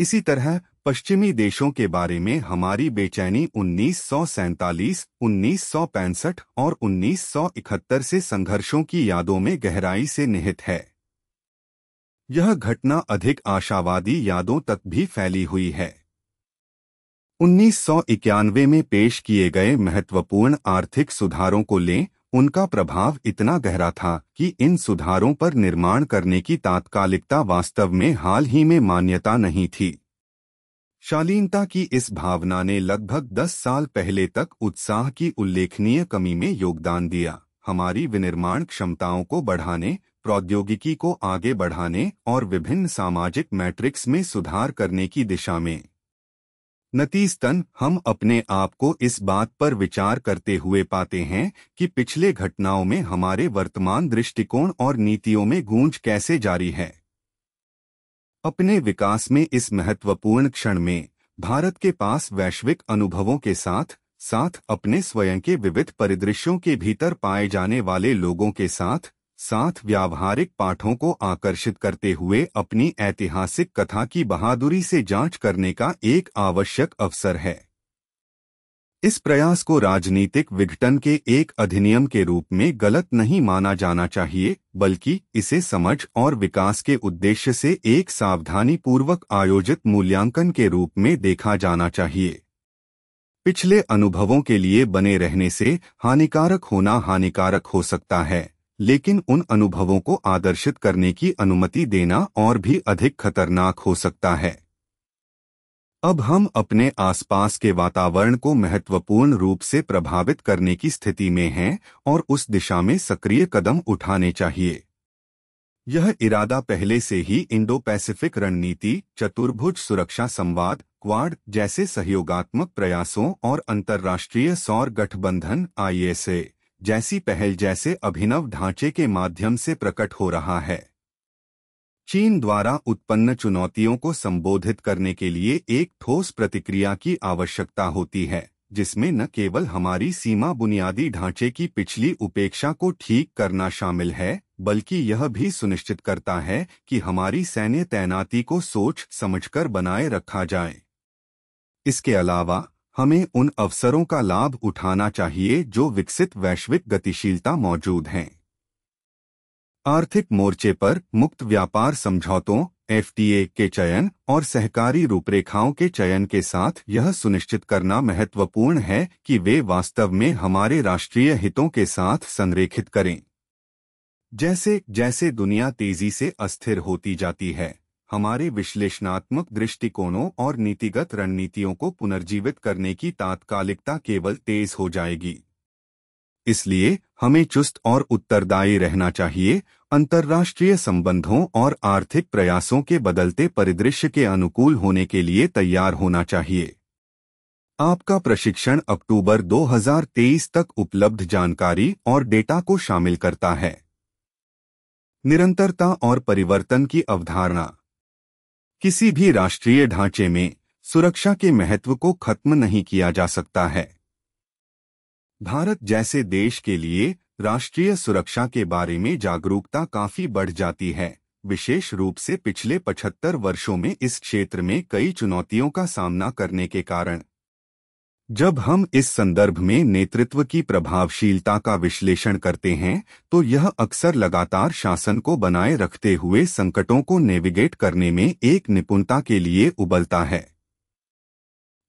इसी तरह पश्चिमी देशों के बारे में हमारी बेचैनी उन्नीस सौ सैंतालीस उन्नीस सौ पैंसठ और उन्नीस सौ इकहत्तर से संघर्षों की यादों में गहराई से निहित है यह घटना अधिक आशावादी यादों तक भी फैली हुई है उन्नीस में पेश किए गए महत्वपूर्ण आर्थिक सुधारों को लें उनका प्रभाव इतना गहरा था कि इन सुधारों पर निर्माण करने की तात्कालिकता वास्तव में हाल ही में मान्यता नहीं थी शालीनता की इस भावना ने लगभग दस साल पहले तक उत्साह की उल्लेखनीय कमी में योगदान दिया हमारी विनिर्माण क्षमताओं को बढ़ाने प्रौद्योगिकी को आगे बढ़ाने और विभिन्न सामाजिक मैट्रिक्स में सुधार करने की दिशा में नतीजतन हम अपने आप को इस बात पर विचार करते हुए पाते हैं कि पिछले घटनाओं में हमारे वर्तमान दृष्टिकोण और नीतियों में गूंज कैसे जारी है अपने विकास में इस महत्वपूर्ण क्षण में भारत के पास वैश्विक अनुभवों के साथ साथ अपने स्वयं के विविध परिदृश्यों के भीतर पाए जाने वाले लोगों के साथ साथ व्यावहारिक पाठों को आकर्षित करते हुए अपनी ऐतिहासिक कथा की बहादुरी से जांच करने का एक आवश्यक अवसर है इस प्रयास को राजनीतिक विघटन के एक अधिनियम के रूप में गलत नहीं माना जाना चाहिए बल्कि इसे समझ और विकास के उद्देश्य से एक सावधानीपूर्वक आयोजित मूल्यांकन के रूप में देखा जाना चाहिए पिछले अनुभवों के लिए बने रहने से हानिकारक होना हानिकारक हो सकता है लेकिन उन अनुभवों को आदर्शित करने की अनुमति देना और भी अधिक खतरनाक हो सकता है अब हम अपने आसपास के वातावरण को महत्वपूर्ण रूप से प्रभावित करने की स्थिति में हैं और उस दिशा में सक्रिय कदम उठाने चाहिए यह इरादा पहले से ही इंडो पैसिफिक रणनीति चतुर्भुज सुरक्षा संवाद क्वाड जैसे सहयोगात्मक प्रयासों और अंतर्राष्ट्रीय सौर गठबंधन आईएसए जैसी पहल जैसे अभिनव ढांचे के माध्यम से प्रकट हो रहा है चीन द्वारा उत्पन्न चुनौतियों को संबोधित करने के लिए एक ठोस प्रतिक्रिया की आवश्यकता होती है जिसमें न केवल हमारी सीमा बुनियादी ढांचे की पिछली उपेक्षा को ठीक करना शामिल है बल्कि यह भी सुनिश्चित करता है कि हमारी सैन्य तैनाती को सोच समझकर बनाए रखा जाए इसके अलावा हमें उन अवसरों का लाभ उठाना चाहिए जो विकसित वैश्विक गतिशीलता मौजूद हैं आर्थिक मोर्चे पर मुक्त व्यापार समझौतों एफटीए के चयन और सहकारी रूपरेखाओं के चयन के साथ यह सुनिश्चित करना महत्वपूर्ण है कि वे वास्तव में हमारे राष्ट्रीय हितों के साथ संरेखित करें जैसे जैसे दुनिया तेजी से अस्थिर होती जाती है हमारे विश्लेषणात्मक दृष्टिकोणों और नीतिगत रणनीतियों को पुनर्जीवित करने की तात्कालिकता केवल तेज हो जाएगी इसलिए हमें चुस्त और उत्तरदायी रहना चाहिए अंतर्राष्ट्रीय संबंधों और आर्थिक प्रयासों के बदलते परिदृश्य के अनुकूल होने के लिए तैयार होना चाहिए आपका प्रशिक्षण अक्टूबर 2023 तक उपलब्ध जानकारी और डेटा को शामिल करता है निरंतरता और परिवर्तन की अवधारणा किसी भी राष्ट्रीय ढांचे में सुरक्षा के महत्व को खत्म नहीं किया जा सकता है भारत जैसे देश के लिए राष्ट्रीय सुरक्षा के बारे में जागरूकता काफी बढ़ जाती है विशेष रूप से पिछले 75 वर्षों में इस क्षेत्र में कई चुनौतियों का सामना करने के कारण जब हम इस संदर्भ में नेतृत्व की प्रभावशीलता का विश्लेषण करते हैं तो यह अक्सर लगातार शासन को बनाए रखते हुए संकटों को नेविगेट करने में एक निपुणता के लिए उबलता है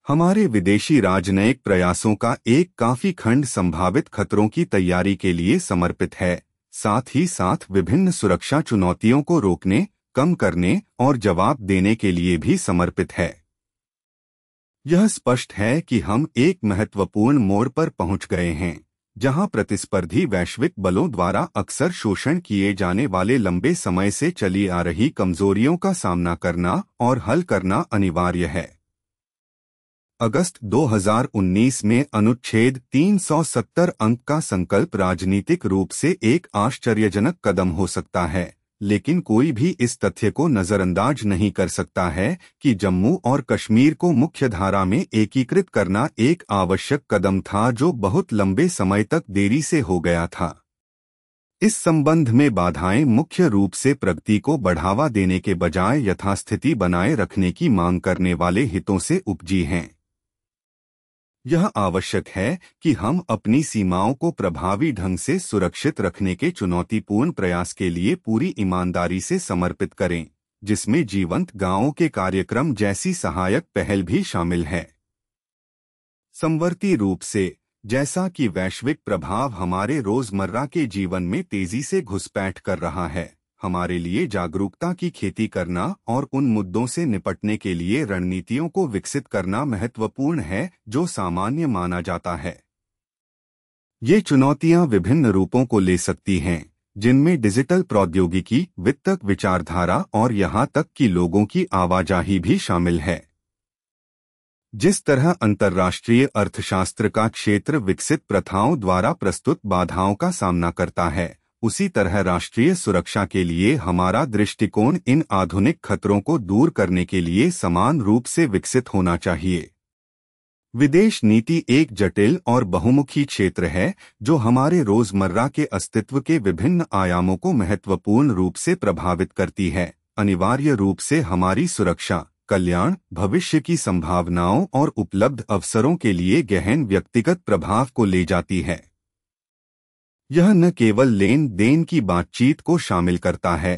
हमारे विदेशी राजनयिक प्रयासों का एक काफी खंड संभावित खतरों की तैयारी के लिए समर्पित है साथ ही साथ विभिन्न सुरक्षा चुनौतियों को रोकने कम करने और जवाब देने के लिए भी समर्पित है यह स्पष्ट है कि हम एक महत्वपूर्ण मोड़ पर पहुंच गए हैं जहां प्रतिस्पर्धी वैश्विक बलों द्वारा अक्सर शोषण किए जाने वाले लंबे समय से चली आ रही कमजोरियों का सामना करना और हल करना अनिवार्य है अगस्त 2019 में अनुच्छेद 370 अंक का संकल्प राजनीतिक रूप से एक आश्चर्यजनक कदम हो सकता है लेकिन कोई भी इस तथ्य को नज़रअंदाज नहीं कर सकता है कि जम्मू और कश्मीर को मुख्यधारा में एकीकृत करना एक आवश्यक कदम था जो बहुत लंबे समय तक देरी से हो गया था इस संबंध में बाधाएं मुख्य रूप से प्रगति को बढ़ावा देने के बजाय यथास्थिति बनाए रखने की मांग करने वाले हितों से उपजी हैं यह आवश्यक है कि हम अपनी सीमाओं को प्रभावी ढंग से सुरक्षित रखने के चुनौतीपूर्ण प्रयास के लिए पूरी ईमानदारी से समर्पित करें जिसमें जीवंत गांवों के कार्यक्रम जैसी सहायक पहल भी शामिल है संवर्ती रूप से जैसा कि वैश्विक प्रभाव हमारे रोजमर्रा के जीवन में तेजी से घुसपैठ कर रहा है हमारे लिए जागरूकता की खेती करना और उन मुद्दों से निपटने के लिए रणनीतियों को विकसित करना महत्वपूर्ण है जो सामान्य माना जाता है ये चुनौतियां विभिन्न रूपों को ले सकती हैं जिनमें डिजिटल प्रौद्योगिकी वित्तक विचारधारा और यहाँ तक कि लोगों की आवाजाही भी शामिल है जिस तरह अंतर्राष्ट्रीय अर्थशास्त्र का क्षेत्र विकसित प्रथाओं द्वारा प्रस्तुत बाधाओं का सामना करता है उसी तरह राष्ट्रीय सुरक्षा के लिए हमारा दृष्टिकोण इन आधुनिक खतरों को दूर करने के लिए समान रूप से विकसित होना चाहिए विदेश नीति एक जटिल और बहुमुखी क्षेत्र है जो हमारे रोजमर्रा के अस्तित्व के विभिन्न आयामों को महत्वपूर्ण रूप से प्रभावित करती है अनिवार्य रूप से हमारी सुरक्षा कल्याण भविष्य की संभावनाओं और उपलब्ध अवसरों के लिए गहन व्यक्तिगत प्रभाव को ले जाती है यह न केवल लेन देन की बातचीत को शामिल करता है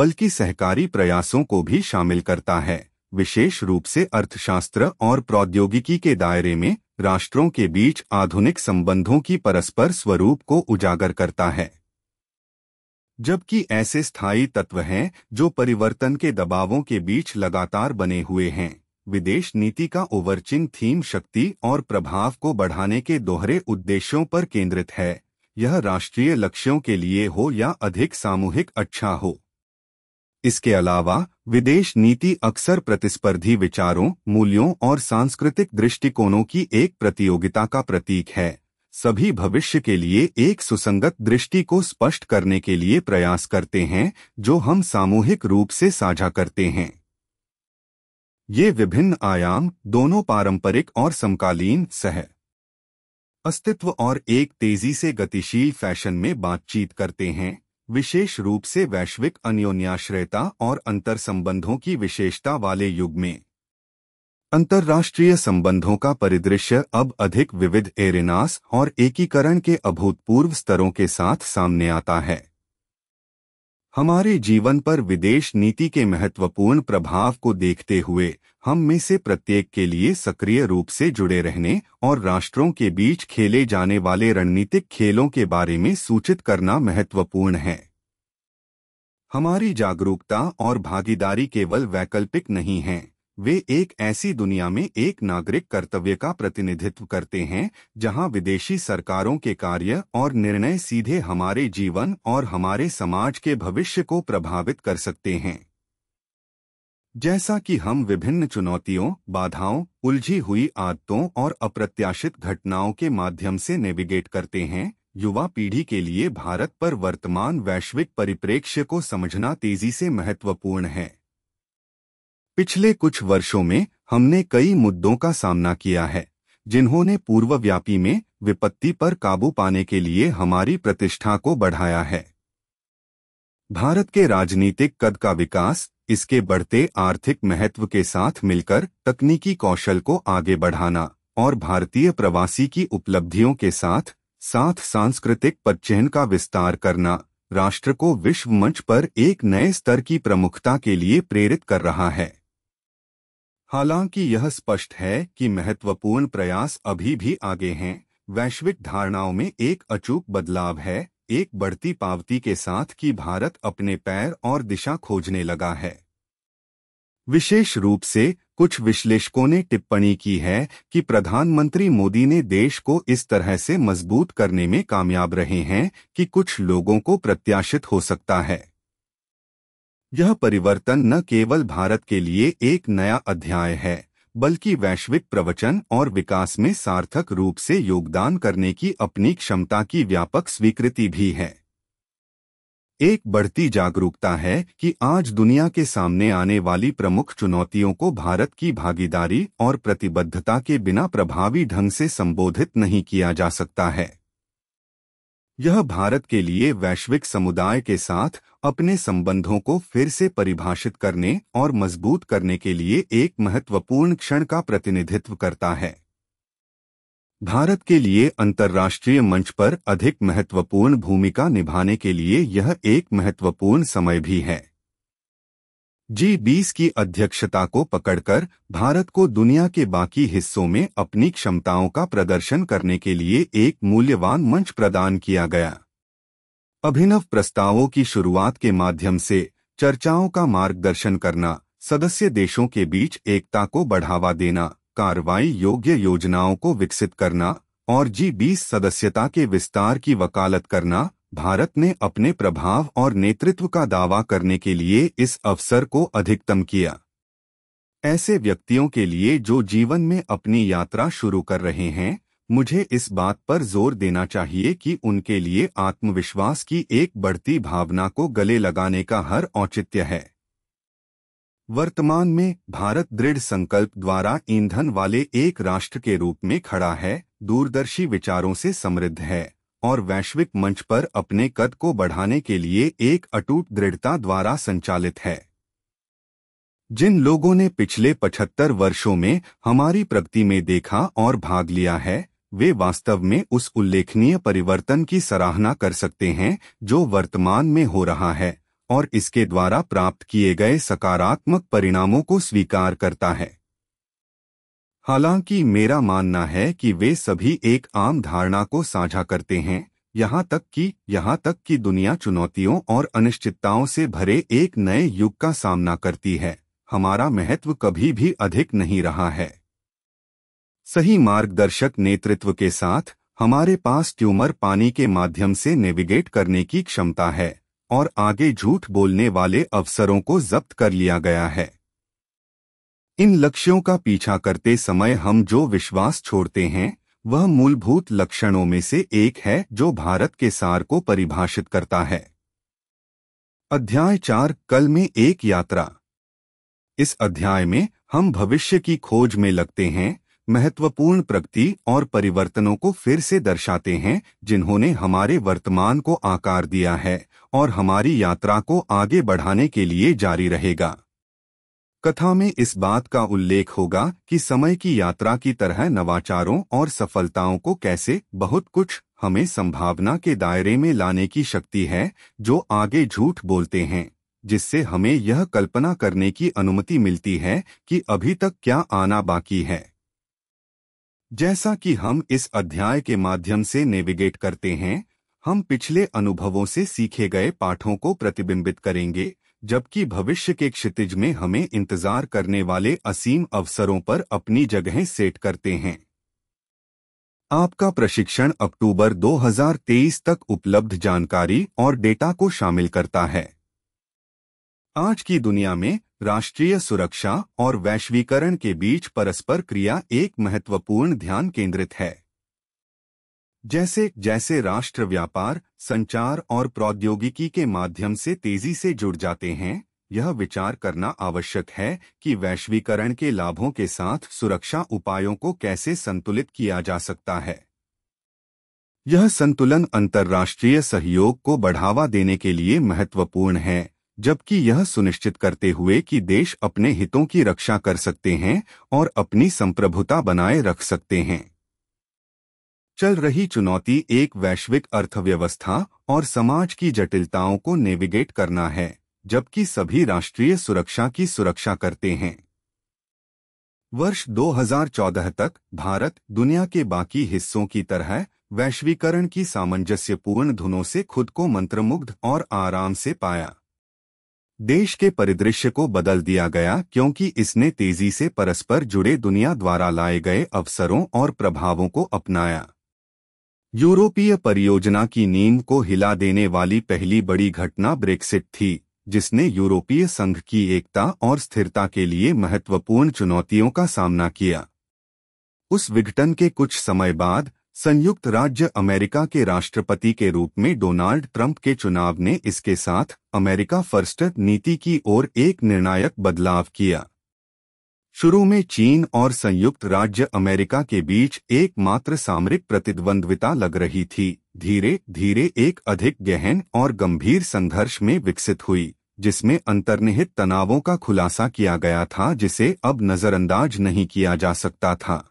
बल्कि सहकारी प्रयासों को भी शामिल करता है विशेष रूप से अर्थशास्त्र और प्रौद्योगिकी के दायरे में राष्ट्रों के बीच आधुनिक संबंधों की परस्पर स्वरूप को उजागर करता है जबकि ऐसे स्थायी तत्व हैं जो परिवर्तन के दबावों के बीच लगातार बने हुए हैं विदेश नीति का ओवरचिंग थीम शक्ति और प्रभाव को बढ़ाने के दोहरे उद्देश्यों पर केंद्रित है यह राष्ट्रीय लक्ष्यों के लिए हो या अधिक सामूहिक अच्छा हो इसके अलावा विदेश नीति अक्सर प्रतिस्पर्धी विचारों मूल्यों और सांस्कृतिक दृष्टिकोणों की एक प्रतियोगिता का प्रतीक है सभी भविष्य के लिए एक सुसंगत दृष्टि को स्पष्ट करने के लिए प्रयास करते हैं जो हम सामूहिक रूप से साझा करते हैं ये विभिन्न आयाम दोनों पारंपरिक और समकालीन सह अस्तित्व और एक तेजी से गतिशील फैशन में बातचीत करते हैं विशेष रूप से वैश्विक अन्योन्याश्रयता और अंतर संबंधों की विशेषता वाले युग में अंतर्राष्ट्रीय संबंधों का परिदृश्य अब अधिक विविध एरेनास और एकीकरण के अभूतपूर्व स्तरों के साथ सामने आता है हमारे जीवन पर विदेश नीति के महत्वपूर्ण प्रभाव को देखते हुए हम में से प्रत्येक के लिए सक्रिय रूप से जुड़े रहने और राष्ट्रों के बीच खेले जाने वाले रणनीतिक खेलों के बारे में सूचित करना महत्वपूर्ण है हमारी जागरूकता और भागीदारी केवल वैकल्पिक नहीं है वे एक ऐसी दुनिया में एक नागरिक कर्तव्य का प्रतिनिधित्व करते हैं जहां विदेशी सरकारों के कार्य और निर्णय सीधे हमारे जीवन और हमारे समाज के भविष्य को प्रभावित कर सकते हैं जैसा कि हम विभिन्न चुनौतियों बाधाओं उलझी हुई आदतों और अप्रत्याशित घटनाओं के माध्यम से नेविगेट करते हैं युवा पीढ़ी के लिए भारत पर वर्तमान वैश्विक परिप्रेक्ष्य को समझना तेजी से महत्वपूर्ण है पिछले कुछ वर्षों में हमने कई मुद्दों का सामना किया है जिन्होंने पूर्वव्यापी में विपत्ति पर काबू पाने के लिए हमारी प्रतिष्ठा को बढ़ाया है भारत के राजनीतिक कद का विकास इसके बढ़ते आर्थिक महत्व के साथ मिलकर तकनीकी कौशल को आगे बढ़ाना और भारतीय प्रवासी की उपलब्धियों के साथ साथ सांस्कृतिक पदचिह्न का विस्तार करना राष्ट्र को विश्व मंच पर एक नए स्तर की प्रमुखता के लिए प्रेरित कर रहा है हालांकि यह स्पष्ट है कि महत्वपूर्ण प्रयास अभी भी आगे हैं वैश्विक धारणाओं में एक अचूक बदलाव है एक बढ़ती पावती के साथ कि भारत अपने पैर और दिशा खोजने लगा है विशेष रूप से कुछ विश्लेषकों ने टिप्पणी की है कि प्रधानमंत्री मोदी ने देश को इस तरह से मजबूत करने में कामयाब रहे हैं कि कुछ लोगों को प्रत्याशित हो सकता है यह परिवर्तन न केवल भारत के लिए एक नया अध्याय है बल्कि वैश्विक प्रवचन और विकास में सार्थक रूप से योगदान करने की अपनी क्षमता की व्यापक स्वीकृति भी है एक बढ़ती जागरूकता है कि आज दुनिया के सामने आने वाली प्रमुख चुनौतियों को भारत की भागीदारी और प्रतिबद्धता के बिना प्रभावी ढंग से संबोधित नहीं किया जा सकता है यह भारत के लिए वैश्विक समुदाय के साथ अपने संबंधों को फिर से परिभाषित करने और मजबूत करने के लिए एक महत्वपूर्ण क्षण का प्रतिनिधित्व करता है भारत के लिए अंतर्राष्ट्रीय मंच पर अधिक महत्वपूर्ण भूमिका निभाने के लिए यह एक महत्वपूर्ण समय भी है जी बीस की अध्यक्षता को पकड़कर भारत को दुनिया के बाकी हिस्सों में अपनी क्षमताओं का प्रदर्शन करने के लिए एक मूल्यवान मंच प्रदान किया गया अभिनव प्रस्तावों की शुरुआत के माध्यम से चर्चाओं का मार्गदर्शन करना सदस्य देशों के बीच एकता को बढ़ावा देना कार्रवाई योग्य योजनाओं को विकसित करना और जी बीस सदस्यता के विस्तार की वकालत करना भारत ने अपने प्रभाव और नेतृत्व का दावा करने के लिए इस अवसर को अधिकतम किया ऐसे व्यक्तियों के लिए जो जीवन में अपनी यात्रा शुरू कर रहे हैं मुझे इस बात पर जोर देना चाहिए कि उनके लिए आत्मविश्वास की एक बढ़ती भावना को गले लगाने का हर औचित्य है वर्तमान में भारत दृढ़ संकल्प द्वारा ईंधन वाले एक राष्ट्र के रूप में खड़ा है दूरदर्शी विचारों से समृद्ध है और वैश्विक मंच पर अपने कद को बढ़ाने के लिए एक अटूट दृढ़ता द्वारा संचालित है जिन लोगों ने पिछले 75 वर्षों में हमारी प्रगति में देखा और भाग लिया है वे वास्तव में उस उल्लेखनीय परिवर्तन की सराहना कर सकते हैं जो वर्तमान में हो रहा है और इसके द्वारा प्राप्त किए गए सकारात्मक परिणामों को स्वीकार करता है हालांकि मेरा मानना है कि वे सभी एक आम धारणा को साझा करते हैं यहाँ तक कि यहाँ तक कि दुनिया चुनौतियों और अनिश्चितताओं से भरे एक नए युग का सामना करती है हमारा महत्व कभी भी अधिक नहीं रहा है सही मार्गदर्शक नेतृत्व के साथ हमारे पास ट्यूमर पानी के माध्यम से नेविगेट करने की क्षमता है और आगे झूठ बोलने वाले अवसरों को जब्त कर लिया गया है इन लक्ष्यों का पीछा करते समय हम जो विश्वास छोड़ते हैं वह मूलभूत लक्षणों में से एक है जो भारत के सार को परिभाषित करता है अध्याय चार कल में एक यात्रा इस अध्याय में हम भविष्य की खोज में लगते हैं महत्वपूर्ण प्रगति और परिवर्तनों को फिर से दर्शाते हैं जिन्होंने हमारे वर्तमान को आकार दिया है और हमारी यात्रा को आगे बढ़ाने के लिए जारी रहेगा कथा में इस बात का उल्लेख होगा कि समय की यात्रा की तरह नवाचारों और सफलताओं को कैसे बहुत कुछ हमें संभावना के दायरे में लाने की शक्ति है जो आगे झूठ बोलते हैं जिससे हमें यह कल्पना करने की अनुमति मिलती है कि अभी तक क्या आना बाकी है जैसा कि हम इस अध्याय के माध्यम से नेविगेट करते हैं हम पिछले अनुभवों से सीखे गए पाठों को प्रतिबिंबित करेंगे जबकि भविष्य के क्षितिज में हमें इंतजार करने वाले असीम अवसरों पर अपनी जगहें सेट करते हैं आपका प्रशिक्षण अक्टूबर 2023 तक उपलब्ध जानकारी और डेटा को शामिल करता है आज की दुनिया में राष्ट्रीय सुरक्षा और वैश्वीकरण के बीच परस्पर क्रिया एक महत्वपूर्ण ध्यान केंद्रित है जैसे जैसे राष्ट्र व्यापार संचार और प्रौद्योगिकी के माध्यम से तेजी से जुड़ जाते हैं यह विचार करना आवश्यक है कि वैश्वीकरण के लाभों के साथ सुरक्षा उपायों को कैसे संतुलित किया जा सकता है यह संतुलन अंतर्राष्ट्रीय सहयोग को बढ़ावा देने के लिए महत्वपूर्ण है जबकि यह सुनिश्चित करते हुए कि देश अपने हितों की रक्षा कर सकते हैं और अपनी संप्रभुता बनाए रख सकते हैं चल रही चुनौती एक वैश्विक अर्थव्यवस्था और समाज की जटिलताओं को नेविगेट करना है जबकि सभी राष्ट्रीय सुरक्षा की सुरक्षा करते हैं वर्ष 2014 तक भारत दुनिया के बाकी हिस्सों की तरह वैश्वीकरण की सामंजस्यपूर्ण धुनों से खुद को मंत्रमुग्ध और आराम से पाया देश के परिदृश्य को बदल दिया गया क्योंकि इसने तेजी से परस्पर जुड़े दुनिया द्वारा लाए गए अवसरों और प्रभावों को अपनाया यूरोपीय परियोजना की नींव को हिला देने वाली पहली बड़ी घटना ब्रेक्सिट थी जिसने यूरोपीय संघ की एकता और स्थिरता के लिए महत्वपूर्ण चुनौतियों का सामना किया उस विघटन के कुछ समय बाद संयुक्त राज्य अमेरिका के राष्ट्रपति के रूप में डोनाल्ड ट्रंप के चुनाव ने इसके साथ अमेरिका फर्स्ट नीति की ओर एक निर्णायक बदलाव किया शुरू में चीन और संयुक्त राज्य अमेरिका के बीच एकमात्र सामरिक प्रतिद्वंद्विता लग रही थी धीरे धीरे एक अधिक गहन और गंभीर संघर्ष में विकसित हुई जिसमें अंतर्निहित तनावों का खुलासा किया गया था जिसे अब नज़रअंदाज नहीं किया जा सकता था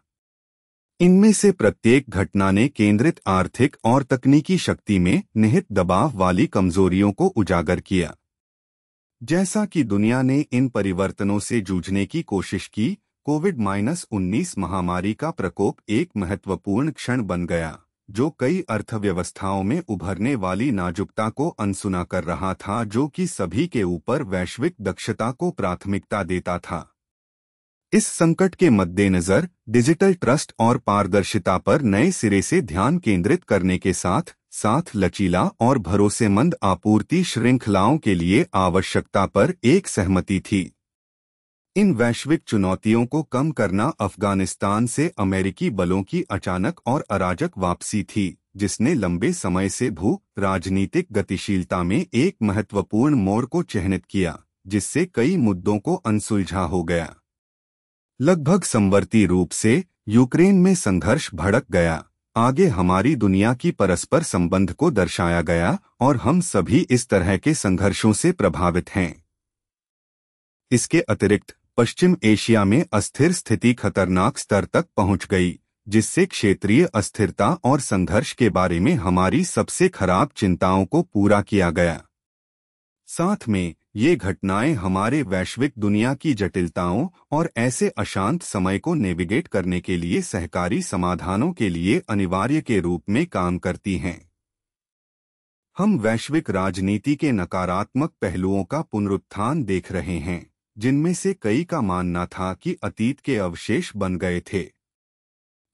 इनमें से प्रत्येक घटना ने केंद्रित आर्थिक और तकनीकी शक्ति में निहित दबाव वाली कमजोरियों को उजागर किया जैसा कि दुनिया ने इन परिवर्तनों से जूझने की कोशिश की कोविड माइनस उन्नीस महामारी का प्रकोप एक महत्वपूर्ण क्षण बन गया जो कई अर्थव्यवस्थाओं में उभरने वाली नाजुकता को अनसुना कर रहा था जो कि सभी के ऊपर वैश्विक दक्षता को प्राथमिकता देता था इस संकट के मद्देनजर डिजिटल ट्रस्ट और पारदर्शिता पर नए सिरे से ध्यान केंद्रित करने के साथ साथ लचीला और भरोसेमंद आपूर्ति श्रृंखलाओं के लिए आवश्यकता पर एक सहमति थी इन वैश्विक चुनौतियों को कम करना अफगानिस्तान से अमेरिकी बलों की अचानक और अराजक वापसी थी जिसने लंबे समय से भू राजनीतिक गतिशीलता में एक महत्वपूर्ण मोड़ को चिन्हित किया जिससे कई मुद्दों को अनसुलझा हो गया लगभग संवर्ती रूप से यूक्रेन में संघर्ष भड़क गया आगे हमारी दुनिया की परस्पर संबंध को दर्शाया गया और हम सभी इस तरह के संघर्षों से प्रभावित हैं इसके अतिरिक्त पश्चिम एशिया में अस्थिर स्थिति खतरनाक स्तर तक पहुंच गई जिससे क्षेत्रीय अस्थिरता और संघर्ष के बारे में हमारी सबसे खराब चिंताओं को पूरा किया गया साथ में ये घटनाएं हमारे वैश्विक दुनिया की जटिलताओं और ऐसे अशांत समय को नेविगेट करने के लिए सहकारी समाधानों के लिए अनिवार्य के रूप में काम करती हैं हम वैश्विक राजनीति के नकारात्मक पहलुओं का पुनरुत्थान देख रहे हैं जिनमें से कई का मानना था कि अतीत के अवशेष बन गए थे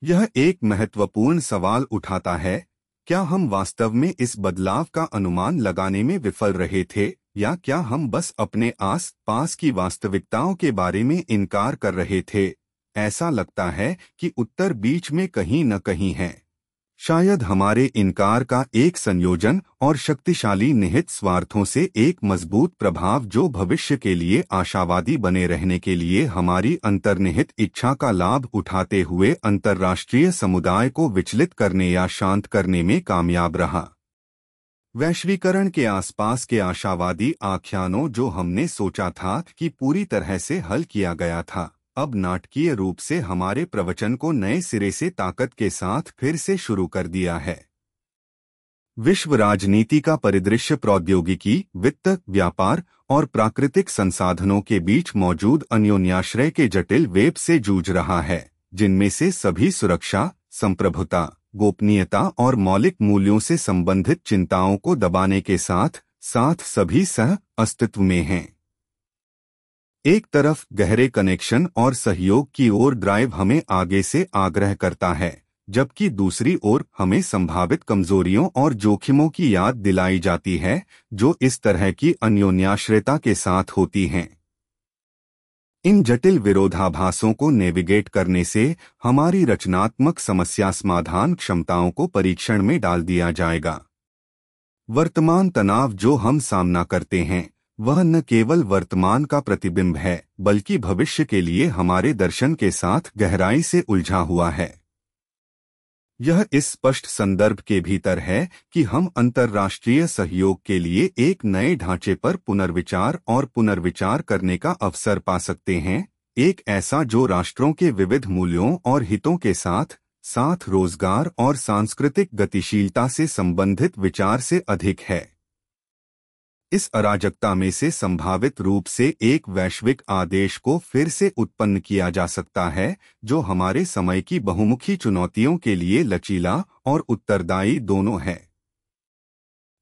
यह एक महत्वपूर्ण सवाल उठाता है क्या हम वास्तव में इस बदलाव का अनुमान लगाने में विफल रहे थे या क्या हम बस अपने आस पास की वास्तविकताओं के बारे में इनकार कर रहे थे ऐसा लगता है कि उत्तर बीच में कहीं न कहीं है शायद हमारे इनकार का एक संयोजन और शक्तिशाली निहित स्वार्थों से एक मजबूत प्रभाव जो भविष्य के लिए आशावादी बने रहने के लिए हमारी अंतर्निहित इच्छा का लाभ उठाते हुए अंतर्राष्ट्रीय समुदाय को विचलित करने या शांत करने में कामयाब रहा वैश्वीकरण के आसपास के आशावादी आख्यानों जो हमने सोचा था कि पूरी तरह से हल किया गया था अब नाटकीय रूप से हमारे प्रवचन को नए सिरे से ताकत के साथ फिर से शुरू कर दिया है विश्व राजनीति का परिदृश्य प्रौद्योगिकी वित्त व्यापार और प्राकृतिक संसाधनों के बीच मौजूद अन्योन्याश्रय के जटिल वेब से जूझ रहा है जिनमें से सभी सुरक्षा संप्रभुता गोपनीयता और मौलिक मूल्यों से संबंधित चिंताओं को दबाने के साथ साथ सभी सह अस्तित्व में हैं एक तरफ गहरे कनेक्शन और सहयोग की ओर ड्राइव हमें आगे से आग्रह करता है जबकि दूसरी ओर हमें संभावित कमजोरियों और जोखिमों की याद दिलाई जाती है जो इस तरह की अन्योन्याश्रयता के साथ होती हैं इन जटिल विरोधाभासों को नेविगेट करने से हमारी रचनात्मक समस्या समाधान क्षमताओं को परीक्षण में डाल दिया जाएगा वर्तमान तनाव जो हम सामना करते हैं वह न केवल वर्तमान का प्रतिबिंब है बल्कि भविष्य के लिए हमारे दर्शन के साथ गहराई से उलझा हुआ है यह इस स्पष्ट संदर्भ के भीतर है कि हम अंतर्राष्ट्रीय सहयोग के लिए एक नए ढांचे पर पुनर्विचार और पुनर्विचार करने का अवसर पा सकते हैं एक ऐसा जो राष्ट्रों के विविध मूल्यों और हितों के साथ साथ रोजगार और सांस्कृतिक गतिशीलता से संबंधित विचार से अधिक है इस अराजकता में से संभावित रूप से एक वैश्विक आदेश को फिर से उत्पन्न किया जा सकता है जो हमारे समय की बहुमुखी चुनौतियों के लिए लचीला और उत्तरदायी दोनों है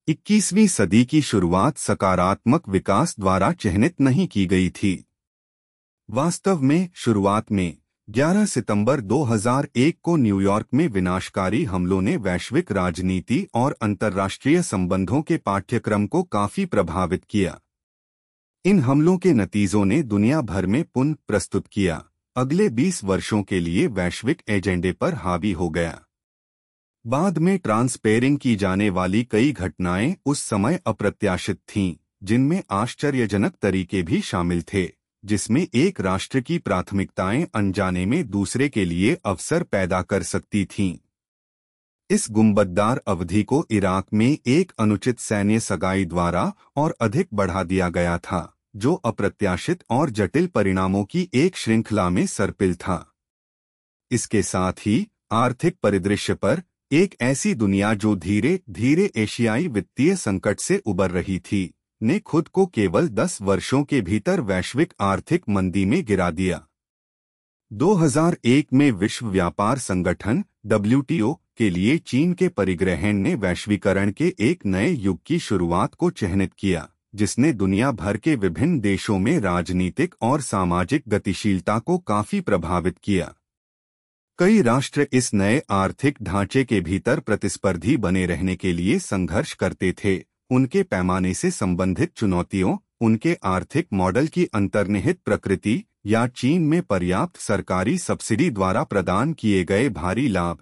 21वीं सदी की शुरुआत सकारात्मक विकास द्वारा चिन्हित नहीं की गई थी वास्तव में शुरुआत में 11 सितंबर 2001 को न्यूयॉर्क में विनाशकारी हमलों ने वैश्विक राजनीति और अंतर्राष्ट्रीय संबंधों के पाठ्यक्रम को काफी प्रभावित किया इन हमलों के नतीजों ने दुनिया भर में पुनः प्रस्तुत किया अगले 20 वर्षों के लिए वैश्विक एजेंडे पर हावी हो गया बाद में ट्रांसपेयरिंग की जाने वाली कई घटनाएं उस समय अप्रत्याशित थीं जिनमें आश्चर्यजनक तरीके भी शामिल थे जिसमें एक राष्ट्र की प्राथमिकताएं अनजाने में दूसरे के लिए अवसर पैदा कर सकती थीं इस गुम्बदार अवधि को इराक में एक अनुचित सैन्य सगाई द्वारा और अधिक बढ़ा दिया गया था जो अप्रत्याशित और जटिल परिणामों की एक श्रृंखला में सर्पिल था इसके साथ ही आर्थिक परिदृश्य पर एक ऐसी दुनिया जो धीरे धीरे एशियाई वित्तीय संकट से उबर रही थी ने खुद को केवल 10 वर्षों के भीतर वैश्विक आर्थिक मंदी में गिरा दिया 2001 में विश्व व्यापार संगठन डब्ल्यूटीओ के लिए चीन के परिग्रहण ने वैश्वीकरण के एक नए युग की शुरुआत को चिन्हित किया जिसने दुनिया भर के विभिन्न देशों में राजनीतिक और सामाजिक गतिशीलता को काफी प्रभावित किया कई राष्ट्र इस नए आर्थिक ढांचे के भीतर प्रतिस्पर्धी बने रहने के लिए संघर्ष करते थे उनके पैमाने से संबंधित चुनौतियों उनके आर्थिक मॉडल की अंतर्निहित प्रकृति या चीन में पर्याप्त सरकारी सब्सिडी द्वारा प्रदान किए गए भारी लाभ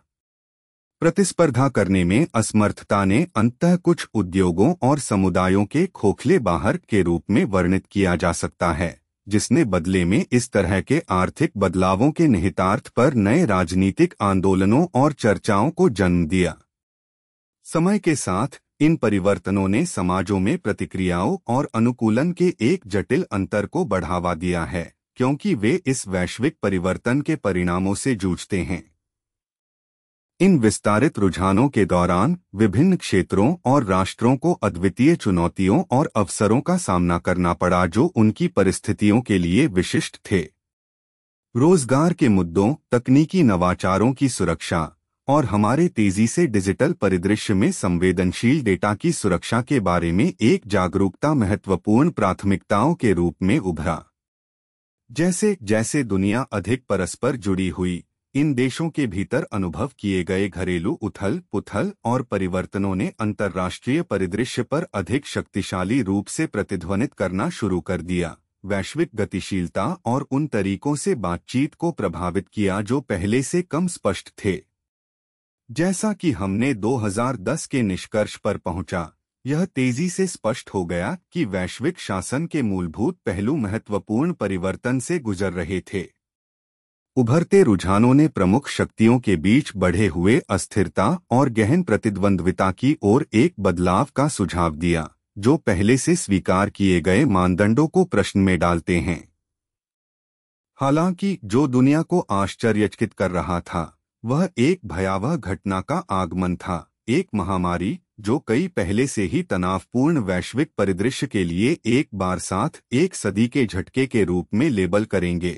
प्रतिस्पर्धा करने में असमर्थता ने अंततः कुछ उद्योगों और समुदायों के खोखले बाहर के रूप में वर्णित किया जा सकता है जिसने बदले में इस तरह के आर्थिक बदलावों के निहितार्थ पर नए राजनीतिक आंदोलनों और चर्चाओं को जन्म दिया समय के साथ इन परिवर्तनों ने समाजों में प्रतिक्रियाओं और अनुकूलन के एक जटिल अंतर को बढ़ावा दिया है क्योंकि वे इस वैश्विक परिवर्तन के परिणामों से जूझते हैं इन विस्तारित रुझानों के दौरान विभिन्न क्षेत्रों और राष्ट्रों को अद्वितीय चुनौतियों और अवसरों का सामना करना पड़ा जो उनकी परिस्थितियों के लिए विशिष्ट थे रोजगार के मुद्दों तकनीकी नवाचारों की सुरक्षा और हमारे तेजी से डिजिटल परिदृश्य में संवेदनशील डेटा की सुरक्षा के बारे में एक जागरूकता महत्वपूर्ण प्राथमिकताओं के रूप में उभरा जैसे जैसे दुनिया अधिक परस्पर जुड़ी हुई इन देशों के भीतर अनुभव किए गए घरेलू उथल पुथल और परिवर्तनों ने अंतर्राष्ट्रीय परिदृश्य पर अधिक शक्तिशाली रूप से प्रतिध्वनित करना शुरू कर दिया वैश्विक गतिशीलता और उन तरीकों से बातचीत को प्रभावित किया जो पहले से कम स्पष्ट थे जैसा कि हमने 2010 के निष्कर्ष पर पहुंचा यह तेजी से स्पष्ट हो गया कि वैश्विक शासन के मूलभूत पहलू महत्वपूर्ण परिवर्तन से गुजर रहे थे उभरते रुझानों ने प्रमुख शक्तियों के बीच बढ़े हुए अस्थिरता और गहन प्रतिद्वंद्विता की ओर एक बदलाव का सुझाव दिया जो पहले से स्वीकार किए गए मानदंडों को प्रश्न में डालते हैं हालांकि जो दुनिया को आश्चर्यचकित कर रहा था वह एक भयावह घटना का आगमन था एक महामारी जो कई पहले से ही तनावपूर्ण वैश्विक परिदृश्य के लिए एक बार साथ एक सदी के झटके के रूप में लेबल करेंगे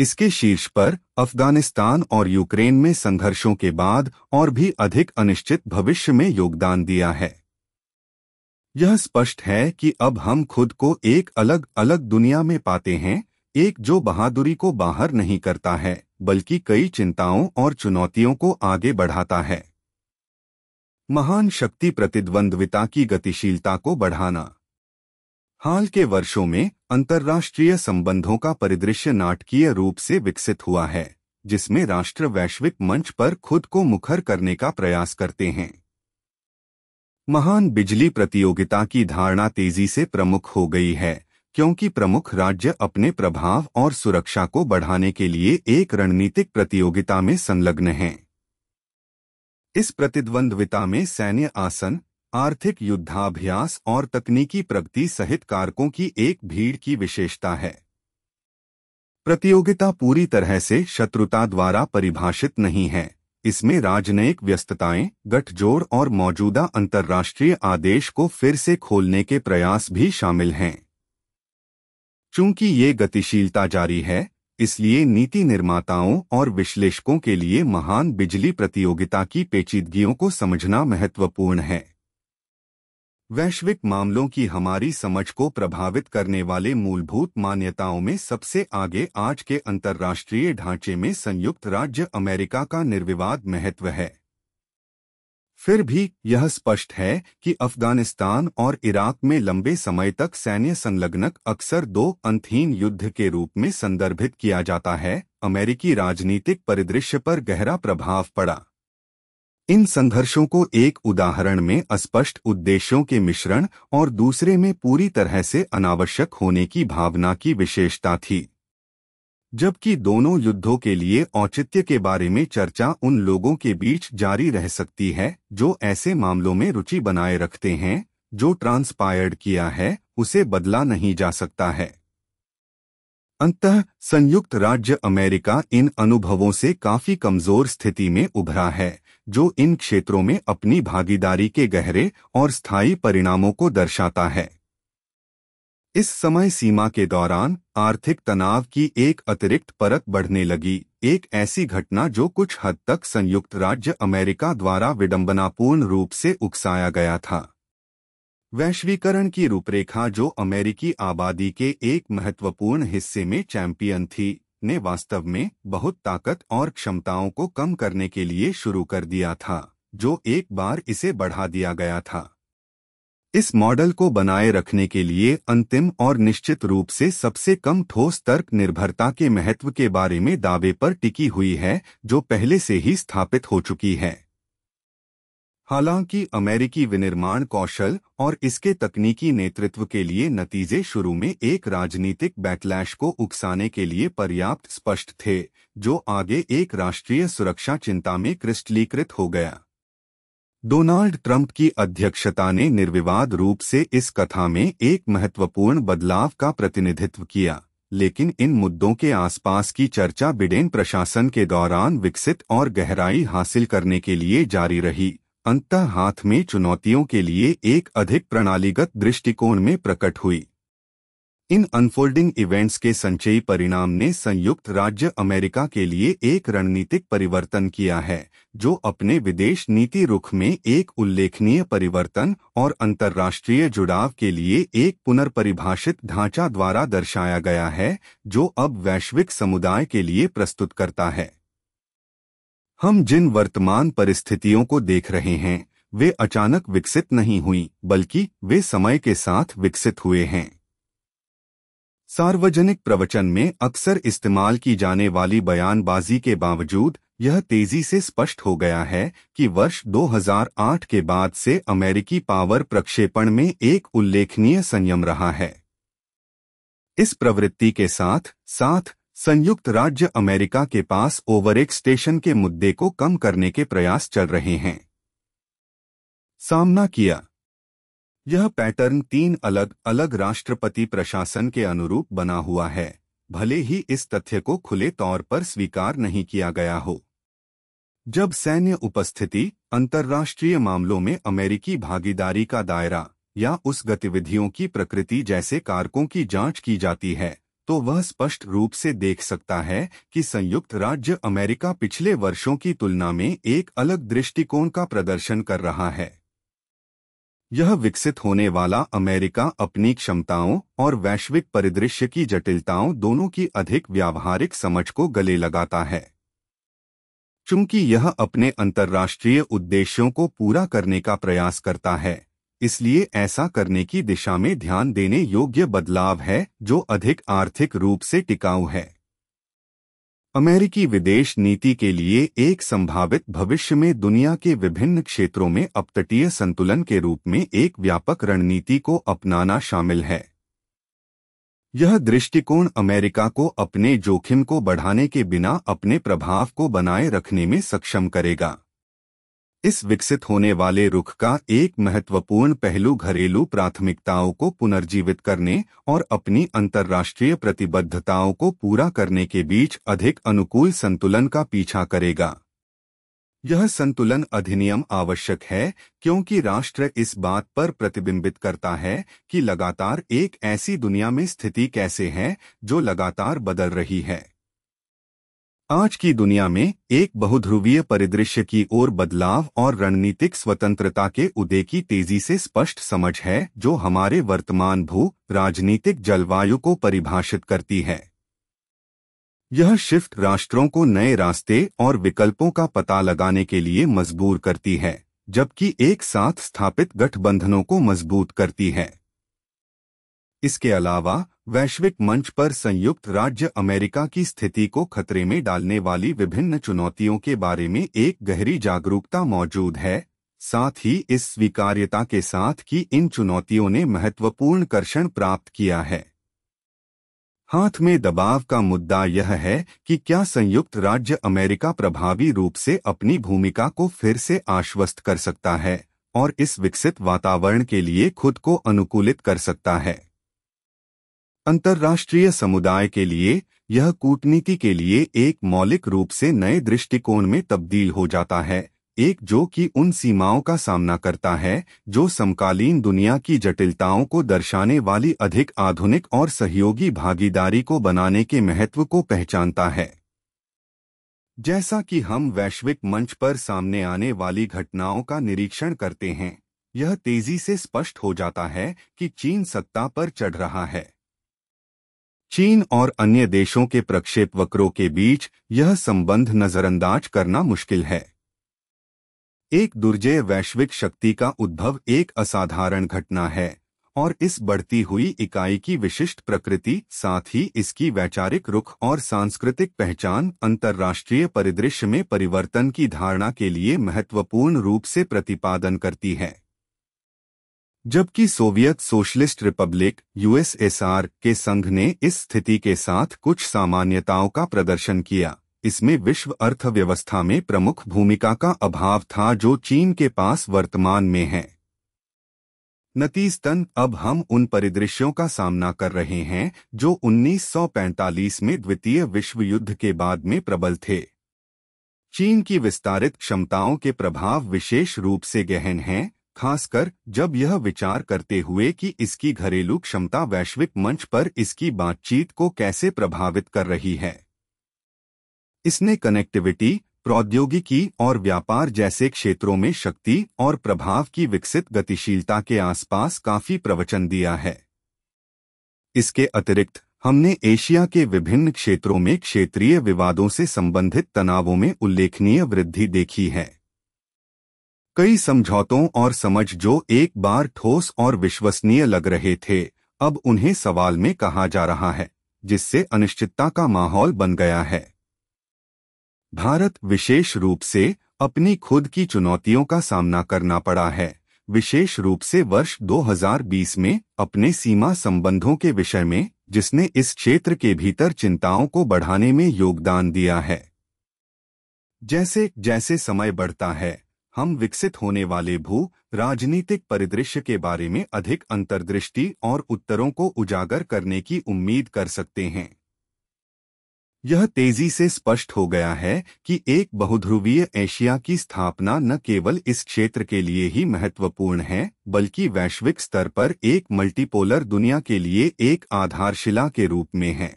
इसके शीर्ष पर अफगानिस्तान और यूक्रेन में संघर्षों के बाद और भी अधिक अनिश्चित भविष्य में योगदान दिया है यह स्पष्ट है कि अब हम खुद को एक अलग अलग दुनिया में पाते हैं एक जो बहादुरी को बाहर नहीं करता है बल्कि कई चिंताओं और चुनौतियों को आगे बढ़ाता है महान शक्ति प्रतिद्वंद्विता की गतिशीलता को बढ़ाना हाल के वर्षों में अंतर्राष्ट्रीय संबंधों का परिदृश्य नाटकीय रूप से विकसित हुआ है जिसमें राष्ट्र वैश्विक मंच पर खुद को मुखर करने का प्रयास करते हैं महान बिजली प्रतियोगिता की धारणा तेजी से प्रमुख हो गई है क्योंकि प्रमुख राज्य अपने प्रभाव और सुरक्षा को बढ़ाने के लिए एक रणनीतिक प्रतियोगिता में संलग्न हैं इस प्रतिद्वंद्विता में सैन्य आसन आर्थिक युद्धाभ्यास और तकनीकी प्रगति सहित कारकों की एक भीड़ की विशेषता है प्रतियोगिता पूरी तरह से शत्रुता द्वारा परिभाषित नहीं है इसमें राजनयिक व्यस्तताएं गठजोड़ और मौजूदा अंतर्राष्ट्रीय आदेश को फिर से खोलने के प्रयास भी शामिल हैं चूंकि ये गतिशीलता जारी है इसलिए नीति निर्माताओं और विश्लेषकों के लिए महान बिजली प्रतियोगिता की पेचीदगियों को समझना महत्वपूर्ण है वैश्विक मामलों की हमारी समझ को प्रभावित करने वाले मूलभूत मान्यताओं में सबसे आगे आज के अंतर्राष्ट्रीय ढांचे में संयुक्त राज्य अमेरिका का निर्विवाद महत्व है फिर भी यह स्पष्ट है कि अफगानिस्तान और इराक में लंबे समय तक सैन्य संलग्नक अक्सर दो अंतहीन युद्ध के रूप में संदर्भित किया जाता है अमेरिकी राजनीतिक परिदृश्य पर गहरा प्रभाव पड़ा इन संघर्षों को एक उदाहरण में अस्पष्ट उद्देश्यों के मिश्रण और दूसरे में पूरी तरह से अनावश्यक होने की भावना की विशेषता थी जबकि दोनों युद्धों के लिए औचित्य के बारे में चर्चा उन लोगों के बीच जारी रह सकती है जो ऐसे मामलों में रुचि बनाए रखते हैं जो ट्रांसपायर्ड किया है उसे बदला नहीं जा सकता है अंततः संयुक्त राज्य अमेरिका इन अनुभवों से काफी कमजोर स्थिति में उभरा है जो इन क्षेत्रों में अपनी भागीदारी के गहरे और स्थायी परिणामों को दर्शाता है इस समय सीमा के दौरान आर्थिक तनाव की एक अतिरिक्त परत बढ़ने लगी एक ऐसी घटना जो कुछ हद तक संयुक्त राज्य अमेरिका द्वारा विडंबनापूर्ण रूप से उकसाया गया था वैश्वीकरण की रूपरेखा जो अमेरिकी आबादी के एक महत्वपूर्ण हिस्से में चैंपियन थी ने वास्तव में बहुत ताकत और क्षमताओं को कम करने के लिए शुरू कर दिया था जो एक बार इसे बढ़ा दिया गया था इस मॉडल को बनाए रखने के लिए अंतिम और निश्चित रूप से सबसे कम ठोस तर्क निर्भरता के महत्व के बारे में दावे पर टिकी हुई है जो पहले से ही स्थापित हो चुकी है हालांकि अमेरिकी विनिर्माण कौशल और इसके तकनीकी नेतृत्व के लिए नतीजे शुरू में एक राजनीतिक बैकलैश को उकसाने के लिए पर्याप्त स्पष्ट थे जो आगे एक राष्ट्रीय सुरक्षा चिंता में क्रिस्टलीकृत हो गया डोनाल्ड ट्रंप की अध्यक्षता ने निर्विवाद रूप से इस कथा में एक महत्वपूर्ण बदलाव का प्रतिनिधित्व किया लेकिन इन मुद्दों के आसपास की चर्चा बिडेन प्रशासन के दौरान विकसित और गहराई हासिल करने के लिए जारी रही अंत हाथ में चुनौतियों के लिए एक अधिक प्रणालीगत दृष्टिकोण में प्रकट हुई इन अनफोल्डिंग इवेंट्स के संचयी परिणाम ने संयुक्त राज्य अमेरिका के लिए एक रणनीतिक परिवर्तन किया है जो अपने विदेश नीति रुख में एक उल्लेखनीय परिवर्तन और अंतर्राष्ट्रीय जुड़ाव के लिए एक पुनर्परिभाषित ढांचा द्वारा दर्शाया गया है जो अब वैश्विक समुदाय के लिए प्रस्तुत करता है हम जिन वर्तमान परिस्थितियों को देख रहे हैं वे अचानक विकसित नहीं हुई बल्कि वे समय के साथ विकसित हुए हैं सार्वजनिक प्रवचन में अक्सर इस्तेमाल की जाने वाली बयानबाजी के बावजूद यह तेजी से स्पष्ट हो गया है कि वर्ष 2008 के बाद से अमेरिकी पावर प्रक्षेपण में एक उल्लेखनीय संयम रहा है इस प्रवृत्ति के साथ साथ संयुक्त राज्य अमेरिका के पास ओवर एक स्टेशन के मुद्दे को कम करने के प्रयास चल रहे हैं सामना किया यह पैटर्न तीन अलग अलग राष्ट्रपति प्रशासन के अनुरूप बना हुआ है भले ही इस तथ्य को खुले तौर पर स्वीकार नहीं किया गया हो जब सैन्य उपस्थिति अंतर्राष्ट्रीय मामलों में अमेरिकी भागीदारी का दायरा या उस गतिविधियों की प्रकृति जैसे कारकों की जांच की जाती है तो वह स्पष्ट रूप से देख सकता है कि संयुक्त राज्य अमेरिका पिछले वर्षों की तुलना में एक अलग दृष्टिकोण का प्रदर्शन कर रहा है यह विकसित होने वाला अमेरिका अपनी क्षमताओं और वैश्विक परिदृश्य की जटिलताओं दोनों की अधिक व्यावहारिक समझ को गले लगाता है चूंकि यह अपने अंतर्राष्ट्रीय उद्देश्यों को पूरा करने का प्रयास करता है इसलिए ऐसा करने की दिशा में ध्यान देने योग्य बदलाव है जो अधिक आर्थिक रूप से टिकाऊ है अमेरिकी विदेश नीति के लिए एक संभावित भविष्य में दुनिया के विभिन्न क्षेत्रों में अपतटीय संतुलन के रूप में एक व्यापक रणनीति को अपनाना शामिल है यह दृष्टिकोण अमेरिका को अपने जोखिम को बढ़ाने के बिना अपने प्रभाव को बनाए रखने में सक्षम करेगा इस विकसित होने वाले रुख का एक महत्वपूर्ण पहलू घरेलू प्राथमिकताओं को पुनर्जीवित करने और अपनी अंतर्राष्ट्रीय प्रतिबद्धताओं को पूरा करने के बीच अधिक अनुकूल संतुलन का पीछा करेगा यह संतुलन अधिनियम आवश्यक है क्योंकि राष्ट्र इस बात पर प्रतिबिंबित करता है कि लगातार एक ऐसी दुनिया में स्थिति कैसे है जो लगातार बदल रही है आज की दुनिया में एक बहुध्रुवीय परिदृश्य की ओर बदलाव और रणनीतिक स्वतंत्रता के उदय की तेजी से स्पष्ट समझ है जो हमारे वर्तमान भू राजनीतिक जलवायु को परिभाषित करती है यह शिफ्ट राष्ट्रों को नए रास्ते और विकल्पों का पता लगाने के लिए मजबूर करती है जबकि एक साथ स्थापित गठबंधनों को मजबूत करती है इसके अलावा वैश्विक मंच पर संयुक्त राज्य अमेरिका की स्थिति को खतरे में डालने वाली विभिन्न चुनौतियों के बारे में एक गहरी जागरूकता मौजूद है साथ ही इस स्वीकार्यता के साथ कि इन चुनौतियों ने महत्वपूर्ण कर्षण प्राप्त किया है हाथ में दबाव का मुद्दा यह है कि क्या संयुक्त राज्य अमेरिका प्रभावी रूप से अपनी भूमिका को फिर से आश्वस्त कर सकता है और इस विकसित वातावरण के लिए खुद को अनुकूलित कर सकता है अंतर्राष्ट्रीय समुदाय के लिए यह कूटनीति के लिए एक मौलिक रूप से नए दृष्टिकोण में तब्दील हो जाता है एक जो कि उन सीमाओं का सामना करता है जो समकालीन दुनिया की जटिलताओं को दर्शाने वाली अधिक आधुनिक और सहयोगी भागीदारी को बनाने के महत्व को पहचानता है जैसा कि हम वैश्विक मंच पर सामने आने वाली घटनाओं का निरीक्षण करते हैं यह तेजी से स्पष्ट हो जाता है कि चीन सत्ता पर चढ़ रहा है चीन और अन्य देशों के प्रक्षेपवक्रों के बीच यह संबंध नजरअंदाज करना मुश्किल है एक दुर्जय वैश्विक शक्ति का उद्भव एक असाधारण घटना है और इस बढ़ती हुई इकाई की विशिष्ट प्रकृति साथ ही इसकी वैचारिक रुख और सांस्कृतिक पहचान अंतर्राष्ट्रीय परिदृश्य में परिवर्तन की धारणा के लिए महत्वपूर्ण रूप से प्रतिपादन करती है जबकि सोवियत सोशलिस्ट रिपब्लिक यूएसएसआर के संघ ने इस स्थिति के साथ कुछ सामान्यताओं का प्रदर्शन किया इसमें विश्व अर्थव्यवस्था में प्रमुख भूमिका का अभाव था जो चीन के पास वर्तमान में है नतीजतन अब हम उन परिदृश्यों का सामना कर रहे हैं जो 1945 में द्वितीय विश्व युद्ध के बाद में प्रबल थे चीन की विस्तारित क्षमताओं के प्रभाव विशेष रूप से गहन हैं खासकर जब यह विचार करते हुए कि इसकी घरेलू क्षमता वैश्विक मंच पर इसकी बातचीत को कैसे प्रभावित कर रही है इसने कनेक्टिविटी प्रौद्योगिकी और व्यापार जैसे क्षेत्रों में शक्ति और प्रभाव की विकसित गतिशीलता के आसपास काफी प्रवचन दिया है इसके अतिरिक्त हमने एशिया के विभिन्न क्षेत्रों में क्षेत्रीय विवादों से संबंधित तनावों में उल्लेखनीय वृद्धि देखी है कई समझौतों और समझ जो एक बार ठोस और विश्वसनीय लग रहे थे अब उन्हें सवाल में कहा जा रहा है जिससे अनिश्चितता का माहौल बन गया है भारत विशेष रूप से अपनी खुद की चुनौतियों का सामना करना पड़ा है विशेष रूप से वर्ष 2020 में अपने सीमा संबंधों के विषय में जिसने इस क्षेत्र के भीतर चिंताओं को बढ़ाने में योगदान दिया है जैसे जैसे समय बढ़ता है हम विकसित होने वाले भू राजनीतिक परिदृश्य के बारे में अधिक अंतर्दृष्टि और उत्तरों को उजागर करने की उम्मीद कर सकते हैं यह तेजी से स्पष्ट हो गया है कि एक बहुध्रुवीय एशिया की स्थापना न केवल इस क्षेत्र के लिए ही महत्वपूर्ण है बल्कि वैश्विक स्तर पर एक मल्टीपोलर दुनिया के लिए एक आधारशिला के रूप में है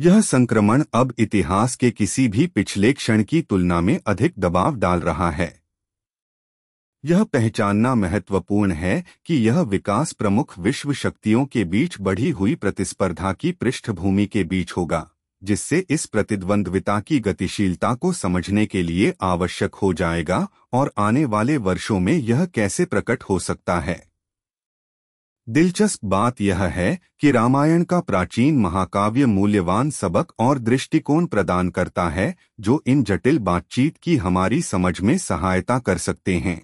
यह संक्रमण अब इतिहास के किसी भी पिछले क्षण की तुलना में अधिक दबाव डाल रहा है यह पहचानना महत्वपूर्ण है कि यह विकास प्रमुख विश्व शक्तियों के बीच बढ़ी हुई प्रतिस्पर्धा की पृष्ठभूमि के बीच होगा जिससे इस प्रतिद्वंद्विता की गतिशीलता को समझने के लिए आवश्यक हो जाएगा और आने वाले वर्षों में यह कैसे प्रकट हो सकता है दिलचस्प बात यह है कि रामायण का प्राचीन महाकाव्य मूल्यवान सबक और दृष्टिकोण प्रदान करता है जो इन जटिल बातचीत की हमारी समझ में सहायता कर सकते हैं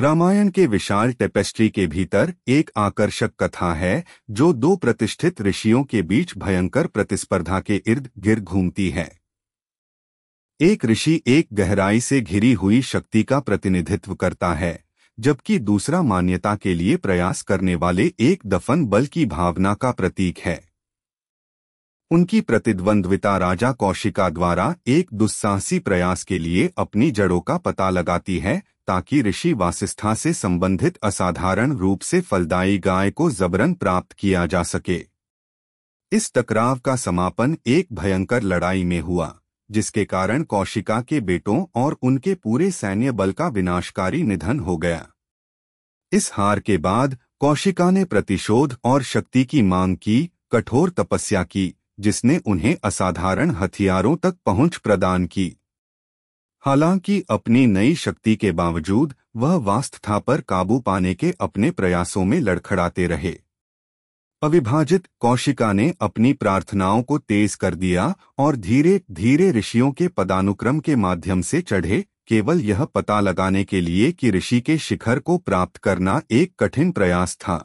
रामायण के विशाल टेपेस्ट्री के भीतर एक आकर्षक कथा है जो दो प्रतिष्ठित ऋषियों के बीच भयंकर प्रतिस्पर्धा के इर्द गिर्द घूमती है एक ऋषि एक गहराई से घिरी हुई शक्ति का प्रतिनिधित्व करता है जबकि दूसरा मान्यता के लिए प्रयास करने वाले एक दफन बल की भावना का प्रतीक है उनकी प्रतिद्वंद्विता राजा कौशिका द्वारा एक दुस्साहसी प्रयास के लिए अपनी जड़ों का पता लगाती है ताकि ऋषि वासिष्ठा से संबंधित असाधारण रूप से फलदायी गाय को जबरन प्राप्त किया जा सके इस टकराव का समापन एक भयंकर लड़ाई में हुआ जिसके कारण कौशिका के बेटों और उनके पूरे सैन्य बल का विनाशकारी निधन हो गया इस हार के बाद कौशिका ने प्रतिशोध और शक्ति की मांग की कठोर तपस्या की जिसने उन्हें असाधारण हथियारों तक पहुंच प्रदान की हालांकि अपनी नई शक्ति के बावजूद वह वास्तथा पर काबू पाने के अपने प्रयासों में लड़खड़ाते रहे अविभाजित कौशिका ने अपनी प्रार्थनाओं को तेज कर दिया और धीरे धीरे ऋषियों के पदानुक्रम के माध्यम से चढ़े केवल यह पता लगाने के लिए कि ऋषि के शिखर को प्राप्त करना एक कठिन प्रयास था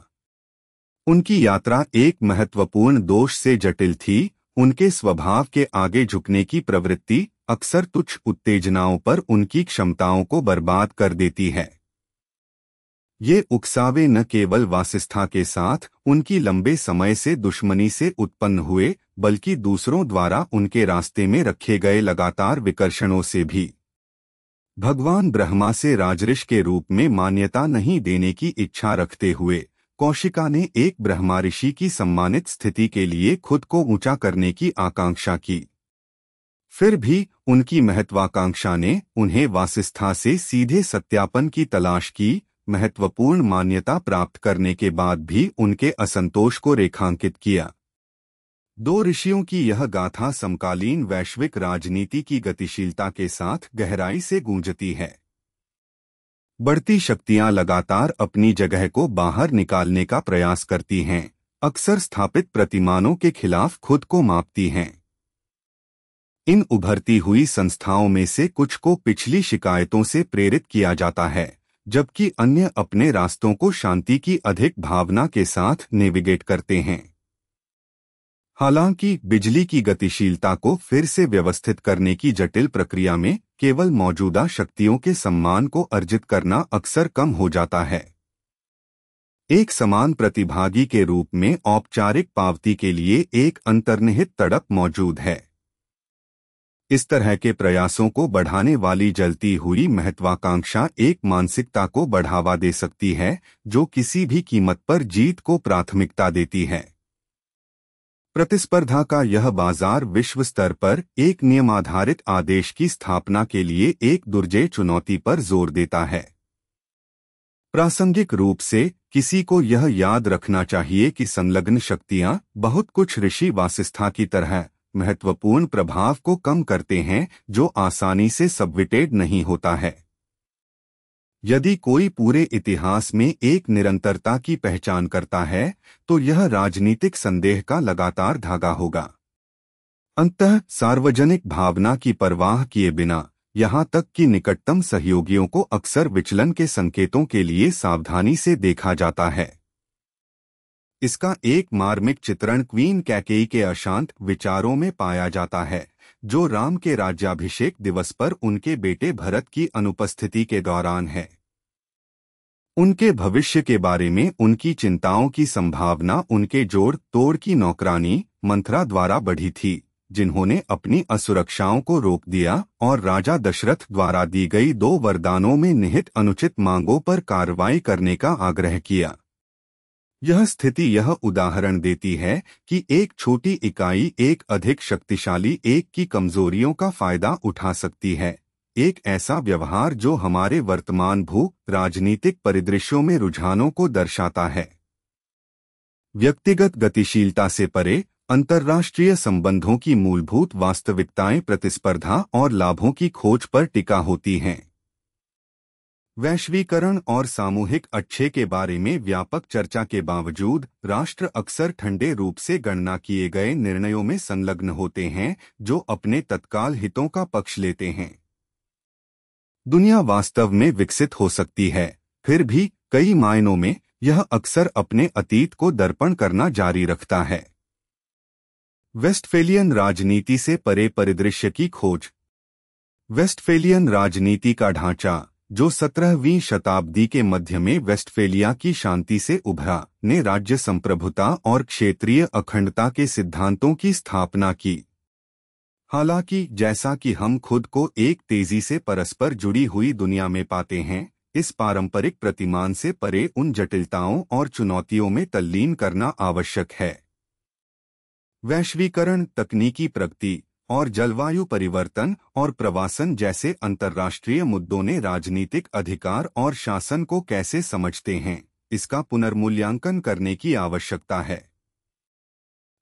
उनकी यात्रा एक महत्वपूर्ण दोष से जटिल थी उनके स्वभाव के आगे झुकने की प्रवृत्ति अक्सर तुच्छ उत्तेजनाओं पर उनकी क्षमताओं को बर्बाद कर देती है ये उकसावे न केवल वासिस्था के साथ उनकी लंबे समय से दुश्मनी से उत्पन्न हुए बल्कि दूसरों द्वारा उनके रास्ते में रखे गए लगातार विकर्षणों से भी भगवान ब्रह्मा से राजऋष के रूप में मान्यता नहीं देने की इच्छा रखते हुए कौशिका ने एक ब्रह्मा ऋषि की सम्मानित स्थिति के लिए खुद को ऊंचा करने की आकांक्षा की फिर भी उनकी महत्वाकांक्षा ने उन्हें वासिस्था से सीधे सत्यापन की तलाश की महत्वपूर्ण मान्यता प्राप्त करने के बाद भी उनके असंतोष को रेखांकित किया दो ऋषियों की यह गाथा समकालीन वैश्विक राजनीति की गतिशीलता के साथ गहराई से गूंजती है बढ़ती शक्तियां लगातार अपनी जगह को बाहर निकालने का प्रयास करती हैं अक्सर स्थापित प्रतिमानों के खिलाफ खुद को मापती हैं इन उभरती हुई संस्थाओं में से कुछ को पिछली शिकायतों से प्रेरित किया जाता है जबकि अन्य अपने रास्तों को शांति की अधिक भावना के साथ नेविगेट करते हैं हालांकि बिजली की गतिशीलता को फिर से व्यवस्थित करने की जटिल प्रक्रिया में केवल मौजूदा शक्तियों के सम्मान को अर्जित करना अक्सर कम हो जाता है एक समान प्रतिभागी के रूप में औपचारिक पावती के लिए एक अंतर्निहित तड़प मौजूद है इस तरह के प्रयासों को बढ़ाने वाली जलती हुई महत्वाकांक्षा एक मानसिकता को बढ़ावा दे सकती है जो किसी भी कीमत पर जीत को प्राथमिकता देती है प्रतिस्पर्धा का यह बाजार विश्व स्तर पर एक नियमाधारित आदेश की स्थापना के लिए एक दुर्जय चुनौती पर जोर देता है प्रासंगिक रूप से किसी को यह याद रखना चाहिए कि संलग्न शक्तियां बहुत कुछ ऋषि वासिस्था की तरह महत्वपूर्ण प्रभाव को कम करते हैं जो आसानी से सबविटेड नहीं होता है यदि कोई पूरे इतिहास में एक निरंतरता की पहचान करता है तो यह राजनीतिक संदेह का लगातार धागा होगा अंतः सार्वजनिक भावना की परवाह किए बिना यहाँ तक कि निकटतम सहयोगियों को अक्सर विचलन के संकेतों के लिए सावधानी से देखा जाता है इसका एक मार्मिक चित्रण क्वीन कैकेई के अशांत विचारों में पाया जाता है जो राम के राज्याभिषेक दिवस पर उनके बेटे भरत की अनुपस्थिति के दौरान है उनके भविष्य के बारे में उनकी चिंताओं की संभावना उनके जोड़ तोड़ की नौकरानी मंथरा द्वारा बढ़ी थी जिन्होंने अपनी असुरक्षाओं को रोक दिया और राजा दशरथ द्वारा दी गई दो वरदानों में निहित अनुचित मांगों पर कार्रवाई करने का आग्रह किया यह स्थिति यह उदाहरण देती है कि एक छोटी इकाई एक अधिक शक्तिशाली एक की कमजोरियों का फायदा उठा सकती है एक ऐसा व्यवहार जो हमारे वर्तमान भू राजनीतिक परिदृश्यों में रुझानों को दर्शाता है व्यक्तिगत गतिशीलता से परे अंतर्राष्ट्रीय संबंधों की मूलभूत वास्तविकताएं प्रतिस्पर्धा और लाभों की खोज पर टिका होती हैं वैश्वीकरण और सामूहिक अच्छे के बारे में व्यापक चर्चा के बावजूद राष्ट्र अक्सर ठंडे रूप से गणना किए गए निर्णयों में संलग्न होते हैं जो अपने तत्काल हितों का पक्ष लेते हैं दुनिया वास्तव में विकसित हो सकती है फिर भी कई मायनों में यह अक्सर अपने अतीत को दर्पण करना जारी रखता है वेस्टफेलियन राजनीति से परे परिदृश्य की खोज वेस्टफेलियन राजनीति का ढांचा जो सत्रहवीं शताब्दी के मध्य में वेस्टफेलिया की शांति से उभरा ने राज्य संप्रभुता और क्षेत्रीय अखंडता के सिद्धांतों की स्थापना की हालांकि जैसा कि हम खुद को एक तेजी से परस्पर जुड़ी हुई दुनिया में पाते हैं इस पारंपरिक प्रतिमान से परे उन जटिलताओं और चुनौतियों में तल्लीन करना आवश्यक है वैश्वीकरण तकनीकी प्रगति और जलवायु परिवर्तन और प्रवासन जैसे अंतर्राष्ट्रीय मुद्दों ने राजनीतिक अधिकार और शासन को कैसे समझते हैं इसका पुनर्मूल्यांकन करने की आवश्यकता है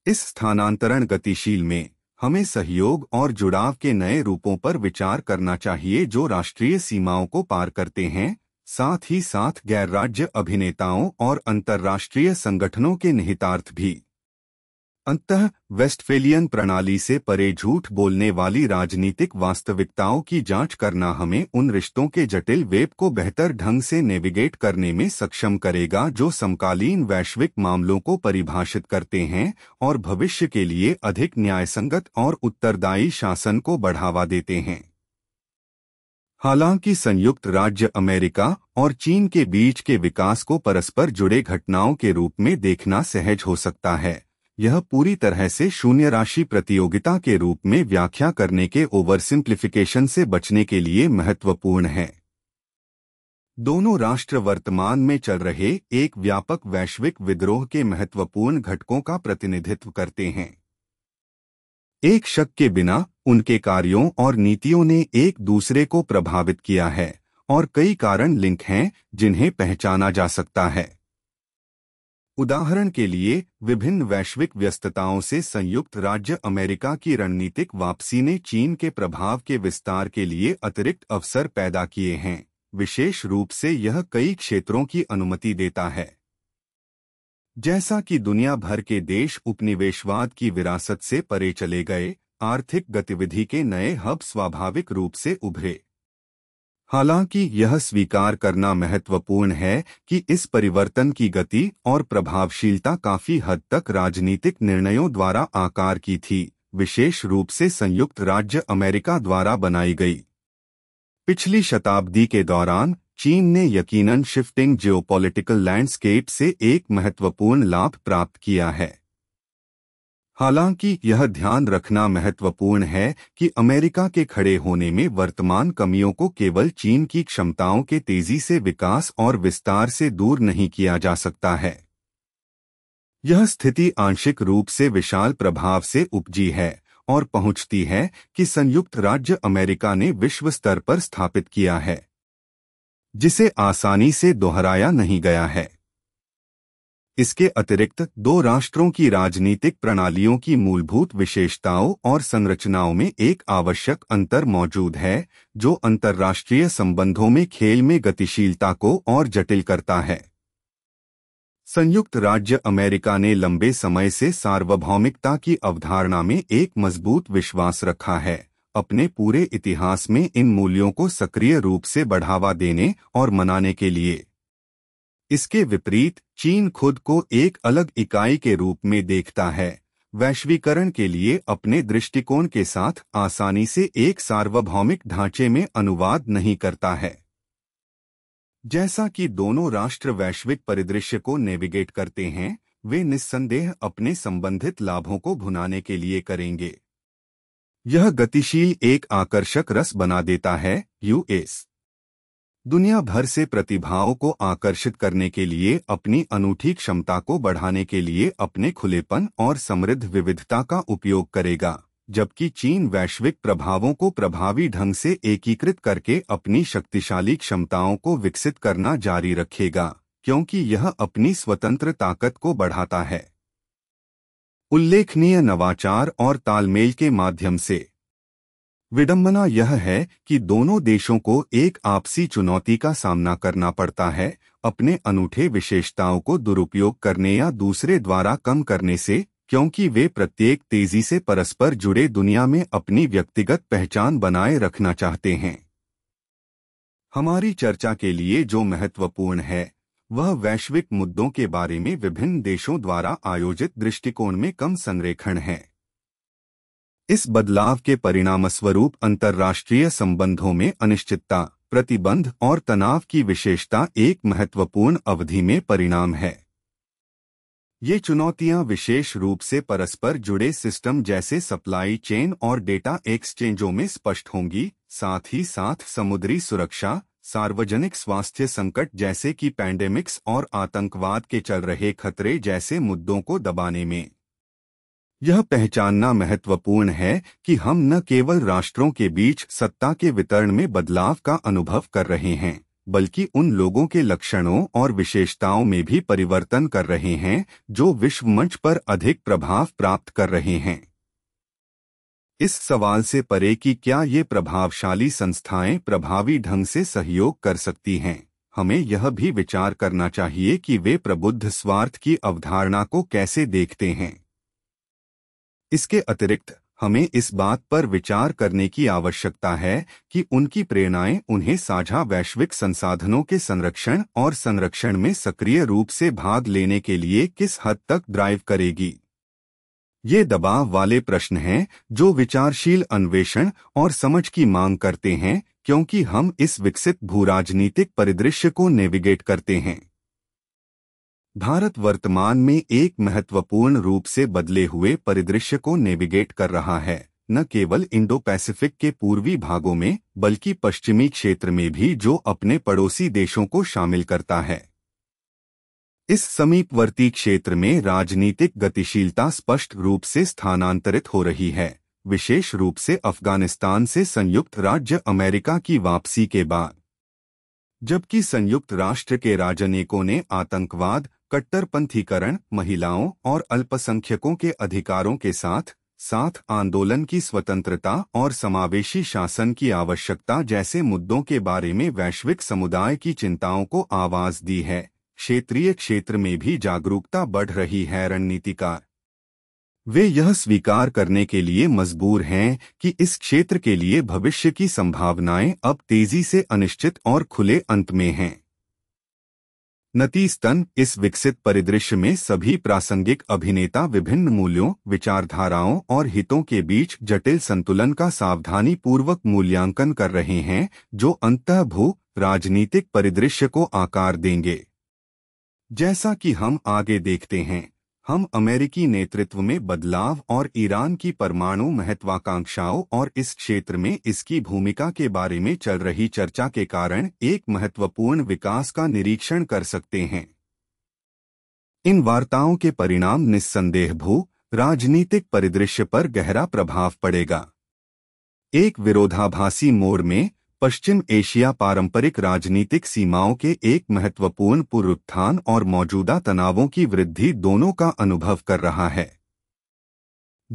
इस स्थानांतरण गतिशील में हमें सहयोग और जुड़ाव के नए रूपों पर विचार करना चाहिए जो राष्ट्रीय सीमाओं को पार करते हैं साथ ही साथ गैर राज्य अभिनेताओं और अंतर्राष्ट्रीय संगठनों के निहितार्थ भी अंतः वेस्टफेलियन प्रणाली से परे झूठ बोलने वाली राजनीतिक वास्तविकताओं की जांच करना हमें उन रिश्तों के जटिल वेब को बेहतर ढंग से नेविगेट करने में सक्षम करेगा जो समकालीन वैश्विक मामलों को परिभाषित करते हैं और भविष्य के लिए अधिक न्यायसंगत और उत्तरदायी शासन को बढ़ावा देते हैं हालांकि संयुक्त राज्य अमेरिका और चीन के बीच के विकास को परस्पर जुड़े घटनाओं के रूप में देखना सहज हो सकता है यह पूरी तरह से शून्य राशि प्रतियोगिता के रूप में व्याख्या करने के ओवर सिंप्लीफिकेशन से बचने के लिए महत्वपूर्ण है दोनों राष्ट्र वर्तमान में चल रहे एक व्यापक वैश्विक विद्रोह के महत्वपूर्ण घटकों का प्रतिनिधित्व करते हैं एक शक के बिना उनके कार्यों और नीतियों ने एक दूसरे को प्रभावित किया है और कई कारण लिंक हैं जिन्हें पहचाना जा सकता है उदाहरण के लिए विभिन्न वैश्विक व्यस्तताओं से संयुक्त राज्य अमेरिका की रणनीतिक वापसी ने चीन के प्रभाव के विस्तार के लिए अतिरिक्त अवसर पैदा किए हैं विशेष रूप से यह कई क्षेत्रों की अनुमति देता है जैसा कि दुनिया भर के देश उपनिवेशवाद की विरासत से परे चले गए आर्थिक गतिविधि के नए हब स्वाभाविक रूप से उभरे हालांकि यह स्वीकार करना महत्वपूर्ण है कि इस परिवर्तन की गति और प्रभावशीलता काफी हद तक राजनीतिक निर्णयों द्वारा आकार की थी विशेष रूप से संयुक्त राज्य अमेरिका द्वारा बनाई गई पिछली शताब्दी के दौरान चीन ने यकीनन शिफ्टिंग जियोपॉलिटिकल लैंडस्केप से एक महत्वपूर्ण लाभ प्राप्त किया है हालांकि यह ध्यान रखना महत्वपूर्ण है कि अमेरिका के खड़े होने में वर्तमान कमियों को केवल चीन की क्षमताओं के तेजी से विकास और विस्तार से दूर नहीं किया जा सकता है यह स्थिति आंशिक रूप से विशाल प्रभाव से उपजी है और पहुंचती है कि संयुक्त राज्य अमेरिका ने विश्व स्तर पर स्थापित किया है जिसे आसानी से दोहराया नहीं गया है इसके अतिरिक्त दो राष्ट्रों की राजनीतिक प्रणालियों की मूलभूत विशेषताओं और संरचनाओं में एक आवश्यक अंतर मौजूद है जो अंतर्राष्ट्रीय संबंधों में खेल में गतिशीलता को और जटिल करता है संयुक्त राज्य अमेरिका ने लंबे समय से सार्वभौमिकता की अवधारणा में एक मजबूत विश्वास रखा है अपने पूरे इतिहास में इन मूल्यों को सक्रिय रूप से बढ़ावा देने और मनाने के लिए इसके विपरीत चीन खुद को एक अलग इकाई के रूप में देखता है वैश्वीकरण के लिए अपने दृष्टिकोण के साथ आसानी से एक सार्वभौमिक ढांचे में अनुवाद नहीं करता है जैसा कि दोनों राष्ट्र वैश्विक परिदृश्य को नेविगेट करते हैं वे निस्संदेह अपने संबंधित लाभों को भुनाने के लिए करेंगे यह गतिशील एक आकर्षक रस बना देता है यूएस दुनिया भर से प्रतिभाओं को आकर्षित करने के लिए अपनी अनूठी क्षमता को बढ़ाने के लिए अपने खुलेपन और समृद्ध विविधता का उपयोग करेगा जबकि चीन वैश्विक प्रभावों को प्रभावी ढंग से एकीकृत करके अपनी शक्तिशाली क्षमताओं को विकसित करना जारी रखेगा क्योंकि यह अपनी स्वतंत्र ताकत को बढ़ाता है उल्लेखनीय नवाचार और तालमेल के माध्यम से विडंबना यह है कि दोनों देशों को एक आपसी चुनौती का सामना करना पड़ता है अपने अनूठे विशेषताओं को दुरुपयोग करने या दूसरे द्वारा कम करने से क्योंकि वे प्रत्येक तेजी से परस्पर जुड़े दुनिया में अपनी व्यक्तिगत पहचान बनाए रखना चाहते हैं हमारी चर्चा के लिए जो महत्वपूर्ण है वह वैश्विक मुद्दों के बारे में विभिन्न देशों द्वारा आयोजित दृष्टिकोण में कम संरेखण है इस बदलाव के परिणामस्वरूप अंतर्राष्ट्रीय संबंधों में अनिश्चितता प्रतिबंध और तनाव की विशेषता एक महत्वपूर्ण अवधि में परिणाम है ये चुनौतियां विशेष रूप से परस्पर जुड़े सिस्टम जैसे सप्लाई चेन और डेटा एक्सचेंजों में स्पष्ट होंगी साथ ही साथ समुद्री सुरक्षा सार्वजनिक स्वास्थ्य संकट जैसे कि पैंडेमिक्स और आतंकवाद के चल रहे खतरे जैसे मुद्दों को दबाने में यह पहचानना महत्वपूर्ण है कि हम न केवल राष्ट्रों के बीच सत्ता के वितरण में बदलाव का अनुभव कर रहे हैं बल्कि उन लोगों के लक्षणों और विशेषताओं में भी परिवर्तन कर रहे हैं जो विश्व मंच पर अधिक प्रभाव प्राप्त कर रहे हैं इस सवाल से परे कि क्या ये प्रभावशाली संस्थाएं प्रभावी ढंग से सहयोग कर सकती हैं हमें यह भी विचार करना चाहिए कि वे प्रबुद्ध स्वार्थ की अवधारणा को कैसे देखते हैं इसके अतिरिक्त हमें इस बात पर विचार करने की आवश्यकता है कि उनकी प्रेरणाएं उन्हें साझा वैश्विक संसाधनों के संरक्षण और संरक्षण में सक्रिय रूप से भाग लेने के लिए किस हद तक ड्राइव करेगी ये दबाव वाले प्रश्न हैं जो विचारशील अन्वेषण और समझ की मांग करते हैं क्योंकि हम इस विकसित भूराजनीतिक परिदृश्य को नेविगेट करते हैं भारत वर्तमान में एक महत्वपूर्ण रूप से बदले हुए परिदृश्य को नेविगेट कर रहा है न केवल इंडो पैसिफिक के पूर्वी भागों में बल्कि पश्चिमी क्षेत्र में भी जो अपने पड़ोसी देशों को शामिल करता है इस समीपवर्ती क्षेत्र में राजनीतिक गतिशीलता स्पष्ट रूप से स्थानांतरित हो रही है विशेष रूप से अफगानिस्तान से संयुक्त राज्य अमेरिका की वापसी के बाद जबकि संयुक्त राष्ट्र के राजनयिकों ने आतंकवाद कट्टरपंथीकरण महिलाओं और अल्पसंख्यकों के अधिकारों के साथ साथ आंदोलन की स्वतंत्रता और समावेशी शासन की आवश्यकता जैसे मुद्दों के बारे में वैश्विक समुदाय की चिंताओं को आवाज दी है क्षेत्रीय क्षेत्र में भी जागरूकता बढ़ रही है रणनीतिकार वे यह स्वीकार करने के लिए मजबूर हैं कि इस क्षेत्र के लिए भविष्य की संभावनाएं अब तेजी से अनिश्चित और खुले अंत में हैं नतीस्तन इस विकसित परिदृश्य में सभी प्रासंगिक अभिनेता विभिन्न मूल्यों विचारधाराओं और हितों के बीच जटिल संतुलन का सावधानीपूर्वक मूल्यांकन कर रहे हैं जो अंतभू राजनीतिक परिदृश्य को आकार देंगे जैसा कि हम आगे देखते हैं हम अमेरिकी नेतृत्व में बदलाव और ईरान की परमाणु महत्वाकांक्षाओं और इस क्षेत्र में इसकी भूमिका के बारे में चल रही चर्चा के कारण एक महत्वपूर्ण विकास का निरीक्षण कर सकते हैं इन वार्ताओं के परिणाम निस्संदेह भू राजनीतिक परिदृश्य पर गहरा प्रभाव पड़ेगा एक विरोधाभासी मोड़ में पश्चिम एशिया पारंपरिक राजनीतिक सीमाओं के एक महत्वपूर्ण पुरुत्थान और मौजूदा तनावों की वृद्धि दोनों का अनुभव कर रहा है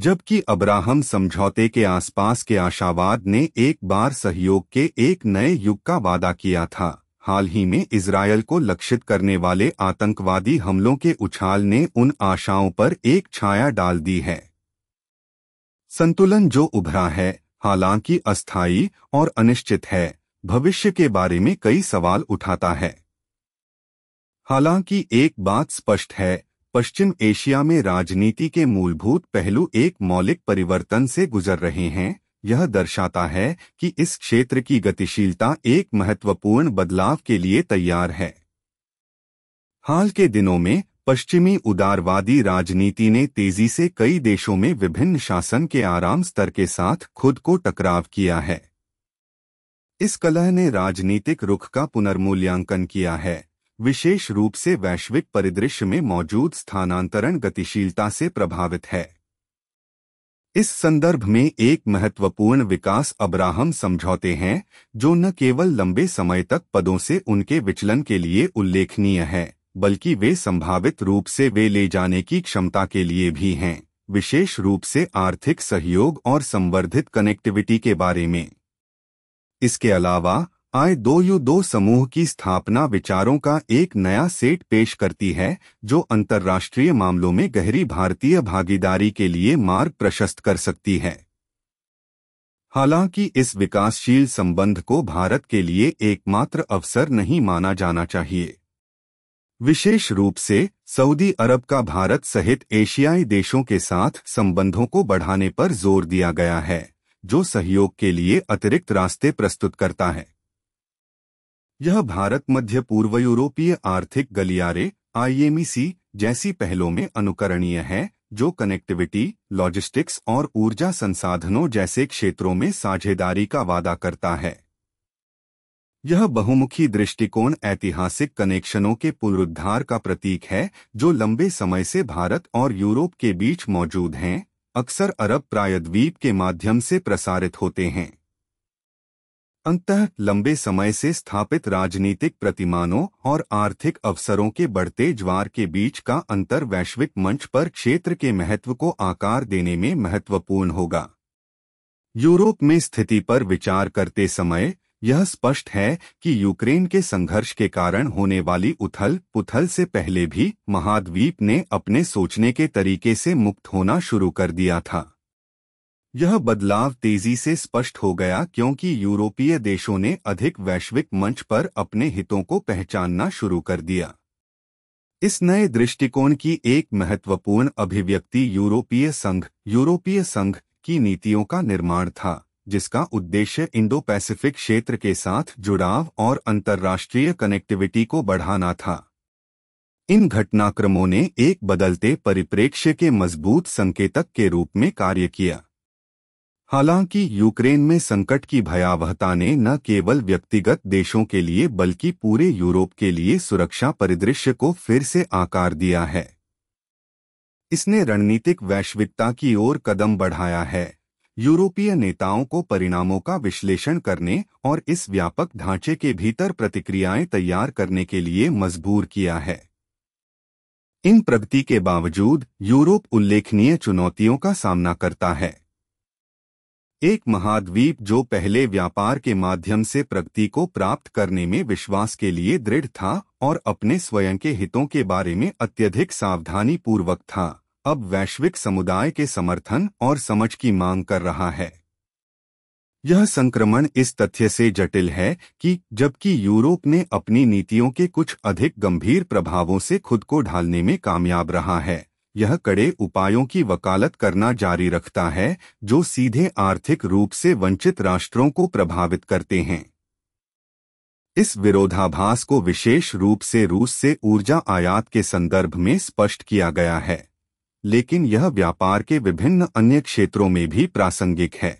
जबकि अब्राहम समझौते के आसपास के आशावाद ने एक बार सहयोग के एक नए युग का वादा किया था हाल ही में इसराइल को लक्षित करने वाले आतंकवादी हमलों के उछाल ने उन आशाओं पर एक छाया डाल दी है संतुलन जो उभरा है हालांकि अस्थायी और अनिश्चित है भविष्य के बारे में कई सवाल उठाता है हालांकि एक बात स्पष्ट है पश्चिम एशिया में राजनीति के मूलभूत पहलू एक मौलिक परिवर्तन से गुजर रहे हैं यह दर्शाता है कि इस क्षेत्र की गतिशीलता एक महत्वपूर्ण बदलाव के लिए तैयार है हाल के दिनों में पश्चिमी उदारवादी राजनीति ने तेजी से कई देशों में विभिन्न शासन के आराम स्तर के साथ खुद को टकराव किया है इस कलह ने राजनीतिक रुख का पुनर्मूल्यांकन किया है विशेष रूप से वैश्विक परिदृश्य में मौजूद स्थानांतरण गतिशीलता से प्रभावित है इस संदर्भ में एक महत्वपूर्ण विकास अब्राहम समझौते हैं जो न केवल लंबे समय तक पदों से उनके विचलन के लिए उल्लेखनीय है बल्कि वे संभावित रूप से वे ले जाने की क्षमता के लिए भी हैं विशेष रूप से आर्थिक सहयोग और संवर्धित कनेक्टिविटी के बारे में इसके अलावा आय दो यू दो समूह की स्थापना विचारों का एक नया सेट पेश करती है जो अंतर्राष्ट्रीय मामलों में गहरी भारतीय भागीदारी के लिए मार्ग प्रशस्त कर सकती है हालांकि इस विकासशील संबंध को भारत के लिए एकमात्र अवसर नहीं माना जाना चाहिए विशेष रूप से सऊदी अरब का भारत सहित एशियाई देशों के साथ संबंधों को बढ़ाने पर जोर दिया गया है जो सहयोग के लिए अतिरिक्त रास्ते प्रस्तुत करता है यह भारत मध्य पूर्व यूरोपीय आर्थिक गलियारे आईएमईसी e जैसी पहलों में अनुकरणीय है जो कनेक्टिविटी लॉजिस्टिक्स और ऊर्जा संसाधनों जैसे क्षेत्रों में साझेदारी का वादा करता है यह बहुमुखी दृष्टिकोण ऐतिहासिक कनेक्शनों के पुनरुद्धार का प्रतीक है जो लंबे समय से भारत और यूरोप के बीच मौजूद हैं अक्सर अरब प्रायद्वीप के माध्यम से प्रसारित होते हैं अंततः लंबे समय से स्थापित राजनीतिक प्रतिमानों और आर्थिक अवसरों के बढ़ते ज्वार के बीच का अंतर वैश्विक मंच पर क्षेत्र के महत्व को आकार देने में महत्वपूर्ण होगा यूरोप में स्थिति पर विचार करते समय यह स्पष्ट है कि यूक्रेन के संघर्ष के कारण होने वाली उथल पुथल से पहले भी महाद्वीप ने अपने सोचने के तरीके से मुक्त होना शुरू कर दिया था यह बदलाव तेजी से स्पष्ट हो गया क्योंकि यूरोपीय देशों ने अधिक वैश्विक मंच पर अपने हितों को पहचानना शुरू कर दिया इस नए दृष्टिकोण की एक महत्वपूर्ण अभिव्यक्ति यूरोपीय संघ यूरोपीय संघ की नीतियों का निर्माण था जिसका उद्देश्य इंडो पैसिफिक क्षेत्र के साथ जुड़ाव और अंतर्राष्ट्रीय कनेक्टिविटी को बढ़ाना था इन घटनाक्रमों ने एक बदलते परिप्रेक्ष्य के मजबूत संकेतक के रूप में कार्य किया हालांकि यूक्रेन में संकट की भयावहता ने न केवल व्यक्तिगत देशों के लिए बल्कि पूरे यूरोप के लिए सुरक्षा परिदृश्य को फिर से आकार दिया है इसने रणनीतिक वैश्विकता की ओर कदम बढ़ाया है यूरोपीय नेताओं को परिणामों का विश्लेषण करने और इस व्यापक ढांचे के भीतर प्रतिक्रियाएं तैयार करने के लिए मजबूर किया है इन प्रगति के बावजूद यूरोप उल्लेखनीय चुनौतियों का सामना करता है एक महाद्वीप जो पहले व्यापार के माध्यम से प्रगति को प्राप्त करने में विश्वास के लिए दृढ़ था और अपने स्वयं के हितों के बारे में अत्यधिक सावधानी पूर्वक था अब वैश्विक समुदाय के समर्थन और समझ की मांग कर रहा है यह संक्रमण इस तथ्य से जटिल है कि जबकि यूरोप ने अपनी नीतियों के कुछ अधिक गंभीर प्रभावों से खुद को ढालने में कामयाब रहा है यह कड़े उपायों की वकालत करना जारी रखता है जो सीधे आर्थिक रूप से वंचित राष्ट्रों को प्रभावित करते हैं इस विरोधाभास को विशेष रूप से रूस से ऊर्जा आयात के संदर्भ में स्पष्ट किया गया है लेकिन यह व्यापार के विभिन्न अन्य क्षेत्रों में भी प्रासंगिक है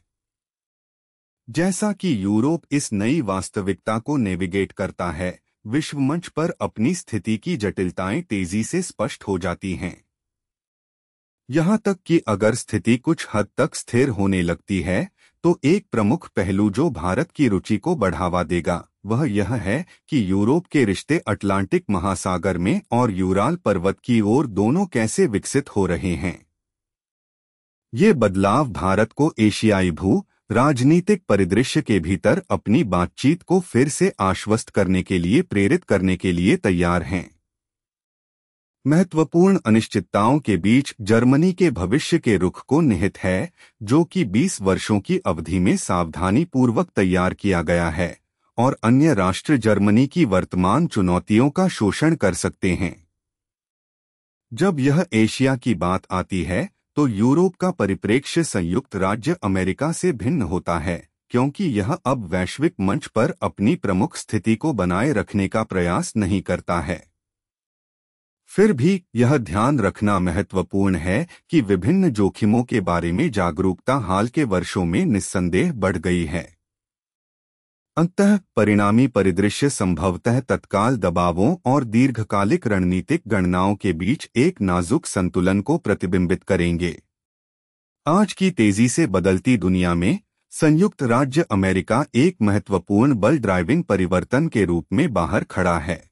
जैसा कि यूरोप इस नई वास्तविकता को नेविगेट करता है विश्व मंच पर अपनी स्थिति की जटिलताएं तेजी से स्पष्ट हो जाती हैं यहां तक कि अगर स्थिति कुछ हद तक स्थिर होने लगती है तो एक प्रमुख पहलू जो भारत की रुचि को बढ़ावा देगा वह यह है कि यूरोप के रिश्ते अटलांटिक महासागर में और यूराल पर्वत की ओर दोनों कैसे विकसित हो रहे हैं ये बदलाव भारत को एशियाई भू राजनीतिक परिदृश्य के भीतर अपनी बातचीत को फिर से आश्वस्त करने के लिए प्रेरित करने के लिए तैयार हैं महत्वपूर्ण अनिश्चितताओं के बीच जर्मनी के भविष्य के रुख को निहित है जो कि 20 वर्षों की अवधि में सावधानी पूर्वक तैयार किया गया है और अन्य राष्ट्र जर्मनी की वर्तमान चुनौतियों का शोषण कर सकते हैं जब यह एशिया की बात आती है तो यूरोप का परिप्रेक्ष्य संयुक्त राज्य अमेरिका से भिन्न होता है क्योंकि यह अब वैश्विक मंच पर अपनी प्रमुख स्थिति को बनाए रखने का प्रयास नहीं करता है फिर भी यह ध्यान रखना महत्वपूर्ण है कि विभिन्न जोखिमों के बारे में जागरूकता हाल के वर्षों में निस्संदेह बढ़ गई है अंतः परिणामी परिदृश्य संभवतः तत्काल दबावों और दीर्घकालिक रणनीतिक गणनाओं के बीच एक नाजुक संतुलन को प्रतिबिंबित करेंगे आज की तेजी से बदलती दुनिया में संयुक्त राज्य अमेरिका एक महत्वपूर्ण बल ड्राइविंग परिवर्तन के रूप में बाहर खड़ा है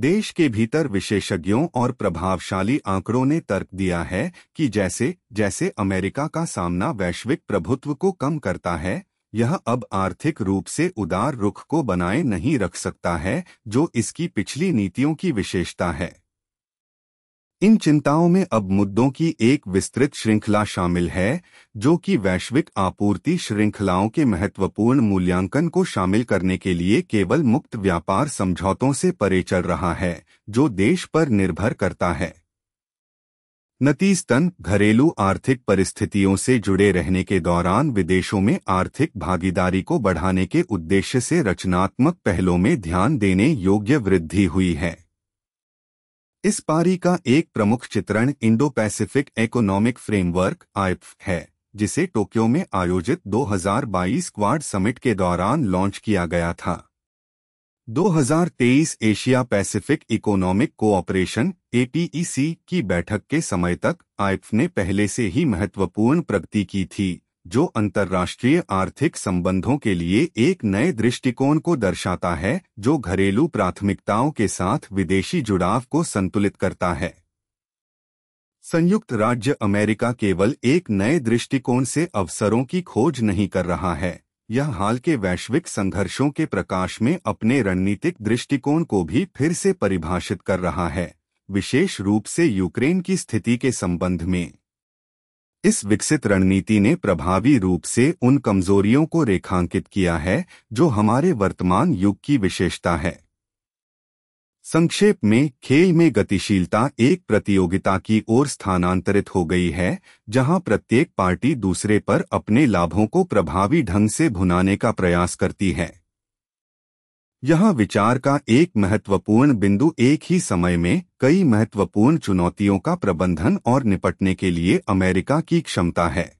देश के भीतर विशेषज्ञों और प्रभावशाली आंकड़ों ने तर्क दिया है कि जैसे जैसे अमेरिका का सामना वैश्विक प्रभुत्व को कम करता है यह अब आर्थिक रूप से उदार रुख को बनाए नहीं रख सकता है जो इसकी पिछली नीतियों की विशेषता है इन चिंताओं में अब मुद्दों की एक विस्तृत श्रृंखला शामिल है जो कि वैश्विक आपूर्ति श्रृंखलाओं के महत्वपूर्ण मूल्यांकन को शामिल करने के लिए केवल मुक्त व्यापार समझौतों से परे चल रहा है जो देश पर निर्भर करता है नतीजतन घरेलू आर्थिक परिस्थितियों से जुड़े रहने के दौरान विदेशों में आर्थिक भागीदारी को बढ़ाने के उद्देश्य से रचनात्मक पहलों में ध्यान देने योग्य वृद्धि हुई है इस पारी का एक प्रमुख चित्रण इंडो पैसिफिक इकोनॉमिक फ्रेमवर्क आइफ है जिसे टोक्यो में आयोजित 2022 क्वाड समिट के दौरान लॉन्च किया गया था 2023 Asia Pacific Economic Cooperation APEC की बैठक के समय तक आइफ ने पहले से ही महत्वपूर्ण प्रगति की थी जो अंतर्राष्ट्रीय आर्थिक संबंधों के लिए एक नए दृष्टिकोण को दर्शाता है जो घरेलू प्राथमिकताओं के साथ विदेशी जुड़ाव को संतुलित करता है संयुक्त राज्य अमेरिका केवल एक नए दृष्टिकोण से अवसरों की खोज नहीं कर रहा है यह हाल के वैश्विक संघर्षों के प्रकाश में अपने रणनीतिक दृष्टिकोण को भी फिर से परिभाषित कर रहा है विशेष रूप से यूक्रेन की स्थिति के संबंध में इस विकसित रणनीति ने प्रभावी रूप से उन कमजोरियों को रेखांकित किया है जो हमारे वर्तमान युग की विशेषता है संक्षेप में खेल में गतिशीलता एक प्रतियोगिता की ओर स्थानांतरित हो गई है जहां प्रत्येक पार्टी दूसरे पर अपने लाभों को प्रभावी ढंग से भुनाने का प्रयास करती है यह विचार का एक महत्वपूर्ण बिंदु एक ही समय में कई महत्वपूर्ण चुनौतियों का प्रबंधन और निपटने के लिए अमेरिका की क्षमता है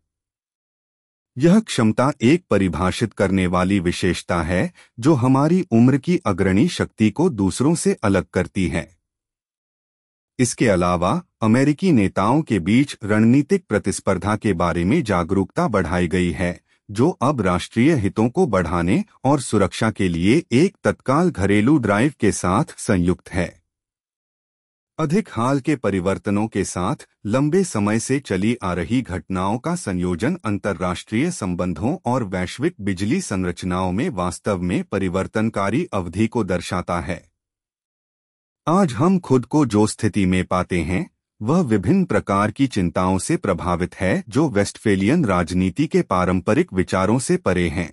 यह क्षमता एक परिभाषित करने वाली विशेषता है जो हमारी उम्र की अग्रणी शक्ति को दूसरों से अलग करती है इसके अलावा अमेरिकी नेताओं के बीच रणनीतिक प्रतिस्पर्धा के बारे में जागरूकता बढ़ाई गई है जो अब राष्ट्रीय हितों को बढ़ाने और सुरक्षा के लिए एक तत्काल घरेलू ड्राइव के साथ संयुक्त है अधिक हाल के परिवर्तनों के साथ लंबे समय से चली आ रही घटनाओं का संयोजन अंतर्राष्ट्रीय संबंधों और वैश्विक बिजली संरचनाओं में वास्तव में परिवर्तनकारी अवधि को दर्शाता है आज हम खुद को जो स्थिति में पाते हैं वह विभिन्न प्रकार की चिंताओं से प्रभावित है जो वेस्टफेलियन राजनीति के पारंपरिक विचारों से परे हैं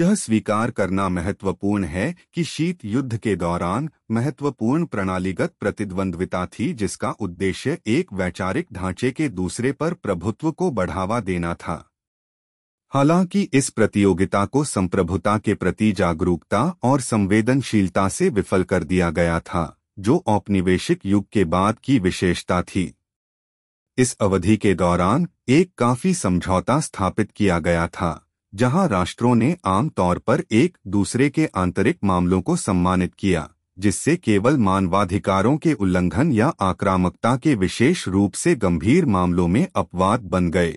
यह स्वीकार करना महत्वपूर्ण है कि शीत युद्ध के दौरान महत्वपूर्ण प्रणालीगत प्रतिद्वंद्विता थी जिसका उद्देश्य एक वैचारिक ढांचे के दूसरे पर प्रभुत्व को बढ़ावा देना था हालांकि इस प्रतियोगिता को संप्रभुता के प्रति जागरूकता और संवेदनशीलता से विफल कर दिया गया था जो औपनिवेशिक युग के बाद की विशेषता थी इस अवधि के दौरान एक काफी समझौता स्थापित किया गया था जहां राष्ट्रों ने आमतौर पर एक दूसरे के आंतरिक मामलों को सम्मानित किया जिससे केवल मानवाधिकारों के उल्लंघन या आक्रामकता के विशेष रूप से गंभीर मामलों में अपवाद बन गए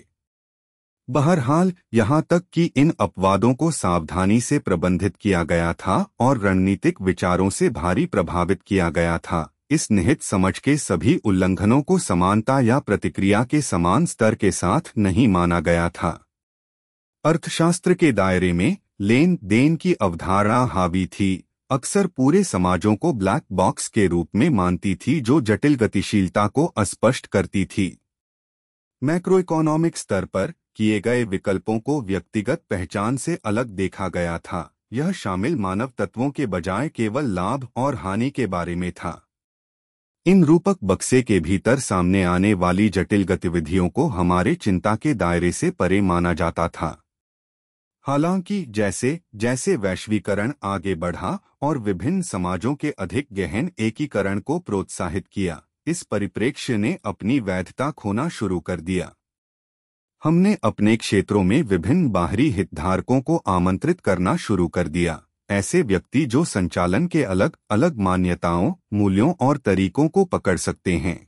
बहरहाल यहां तक कि इन अपवादों को सावधानी से प्रबंधित किया गया था और रणनीतिक विचारों से भारी प्रभावित किया गया था इस निहित समझ के सभी उल्लंघनों को समानता या प्रतिक्रिया के समान स्तर के साथ नहीं माना गया था अर्थशास्त्र के दायरे में लेन देन की अवधारणा हावी थी अक्सर पूरे समाजों को ब्लैक बॉक्स के रूप में मानती थी जो जटिल गतिशीलता को अस्पष्ट करती थी मैक्रोइकोनॉमिक स्तर पर किए गए विकल्पों को व्यक्तिगत पहचान से अलग देखा गया था यह शामिल मानव तत्वों के बजाय केवल लाभ और हानि के बारे में था इन रूपक बक्से के भीतर सामने आने वाली जटिल गतिविधियों को हमारे चिंता के दायरे से परे माना जाता था हालांकि जैसे जैसे वैश्वीकरण आगे बढ़ा और विभिन्न समाजों के अधिक गहन एकीकरण को प्रोत्साहित किया इस परिप्रेक्ष्य ने अपनी वैधता खोना शुरू कर दिया हमने अपने क्षेत्रों में विभिन्न बाहरी हितधारकों को आमंत्रित करना शुरू कर दिया ऐसे व्यक्ति जो संचालन के अलग अलग मान्यताओं मूल्यों और तरीकों को पकड़ सकते हैं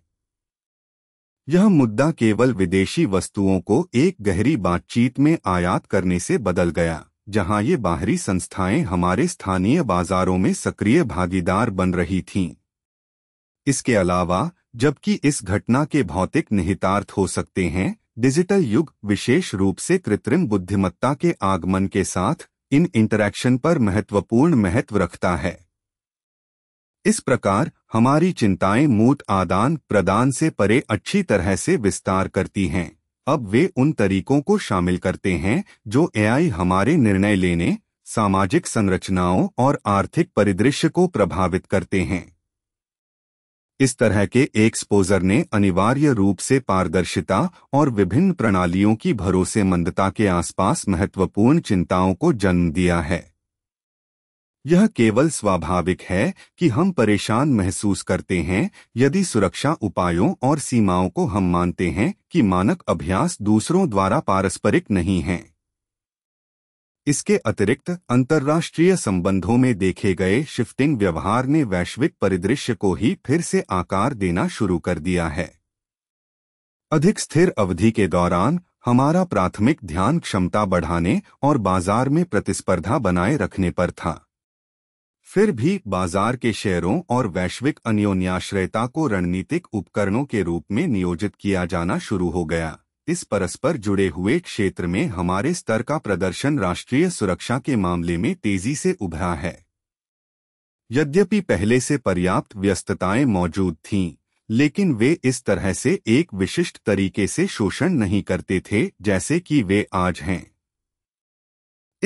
यह मुद्दा केवल विदेशी वस्तुओं को एक गहरी बातचीत में आयात करने से बदल गया जहां ये बाहरी संस्थाएं हमारे स्थानीय बाजारों में सक्रिय भागीदार बन रही थीं इसके अलावा जबकि इस घटना के भौतिक निहितार्थ हो सकते हैं डिजिटल युग विशेष रूप से कृत्रिम बुद्धिमत्ता के आगमन के साथ इन इंटरैक्शन पर महत्वपूर्ण महत्व रखता है इस प्रकार हमारी चिंताएं मूत आदान प्रदान से परे अच्छी तरह से विस्तार करती हैं अब वे उन तरीकों को शामिल करते हैं जो एआई हमारे निर्णय लेने सामाजिक संरचनाओं और आर्थिक परिदृश्य को प्रभावित करते हैं इस तरह के एक्सपोजर ने अनिवार्य रूप से पारदर्शिता और विभिन्न प्रणालियों की भरोसेमंदता के आसपास महत्वपूर्ण चिंताओं को जन्म दिया है यह केवल स्वाभाविक है कि हम परेशान महसूस करते हैं यदि सुरक्षा उपायों और सीमाओं को हम मानते हैं कि मानक अभ्यास दूसरों द्वारा पारस्परिक नहीं हैं इसके अतिरिक्त अंतर्राष्ट्रीय संबंधों में देखे गए शिफ्टिंग व्यवहार ने वैश्विक परिदृश्य को ही फिर से आकार देना शुरू कर दिया है अधिक स्थिर अवधि के दौरान हमारा प्राथमिक ध्यान क्षमता बढ़ाने और बाजार में प्रतिस्पर्धा बनाए रखने पर था फिर भी बाजार के शेयरों और वैश्विक अन्योन्याश्रयता को रणनीतिक उपकरणों के रूप में नियोजित किया जाना शुरू हो गया इस परस्पर जुड़े हुए क्षेत्र में हमारे स्तर का प्रदर्शन राष्ट्रीय सुरक्षा के मामले में तेजी से उभरा है यद्यपि पहले से पर्याप्त व्यस्तताएं मौजूद थीं लेकिन वे इस तरह से एक विशिष्ट तरीके से शोषण नहीं करते थे जैसे कि वे आज हैं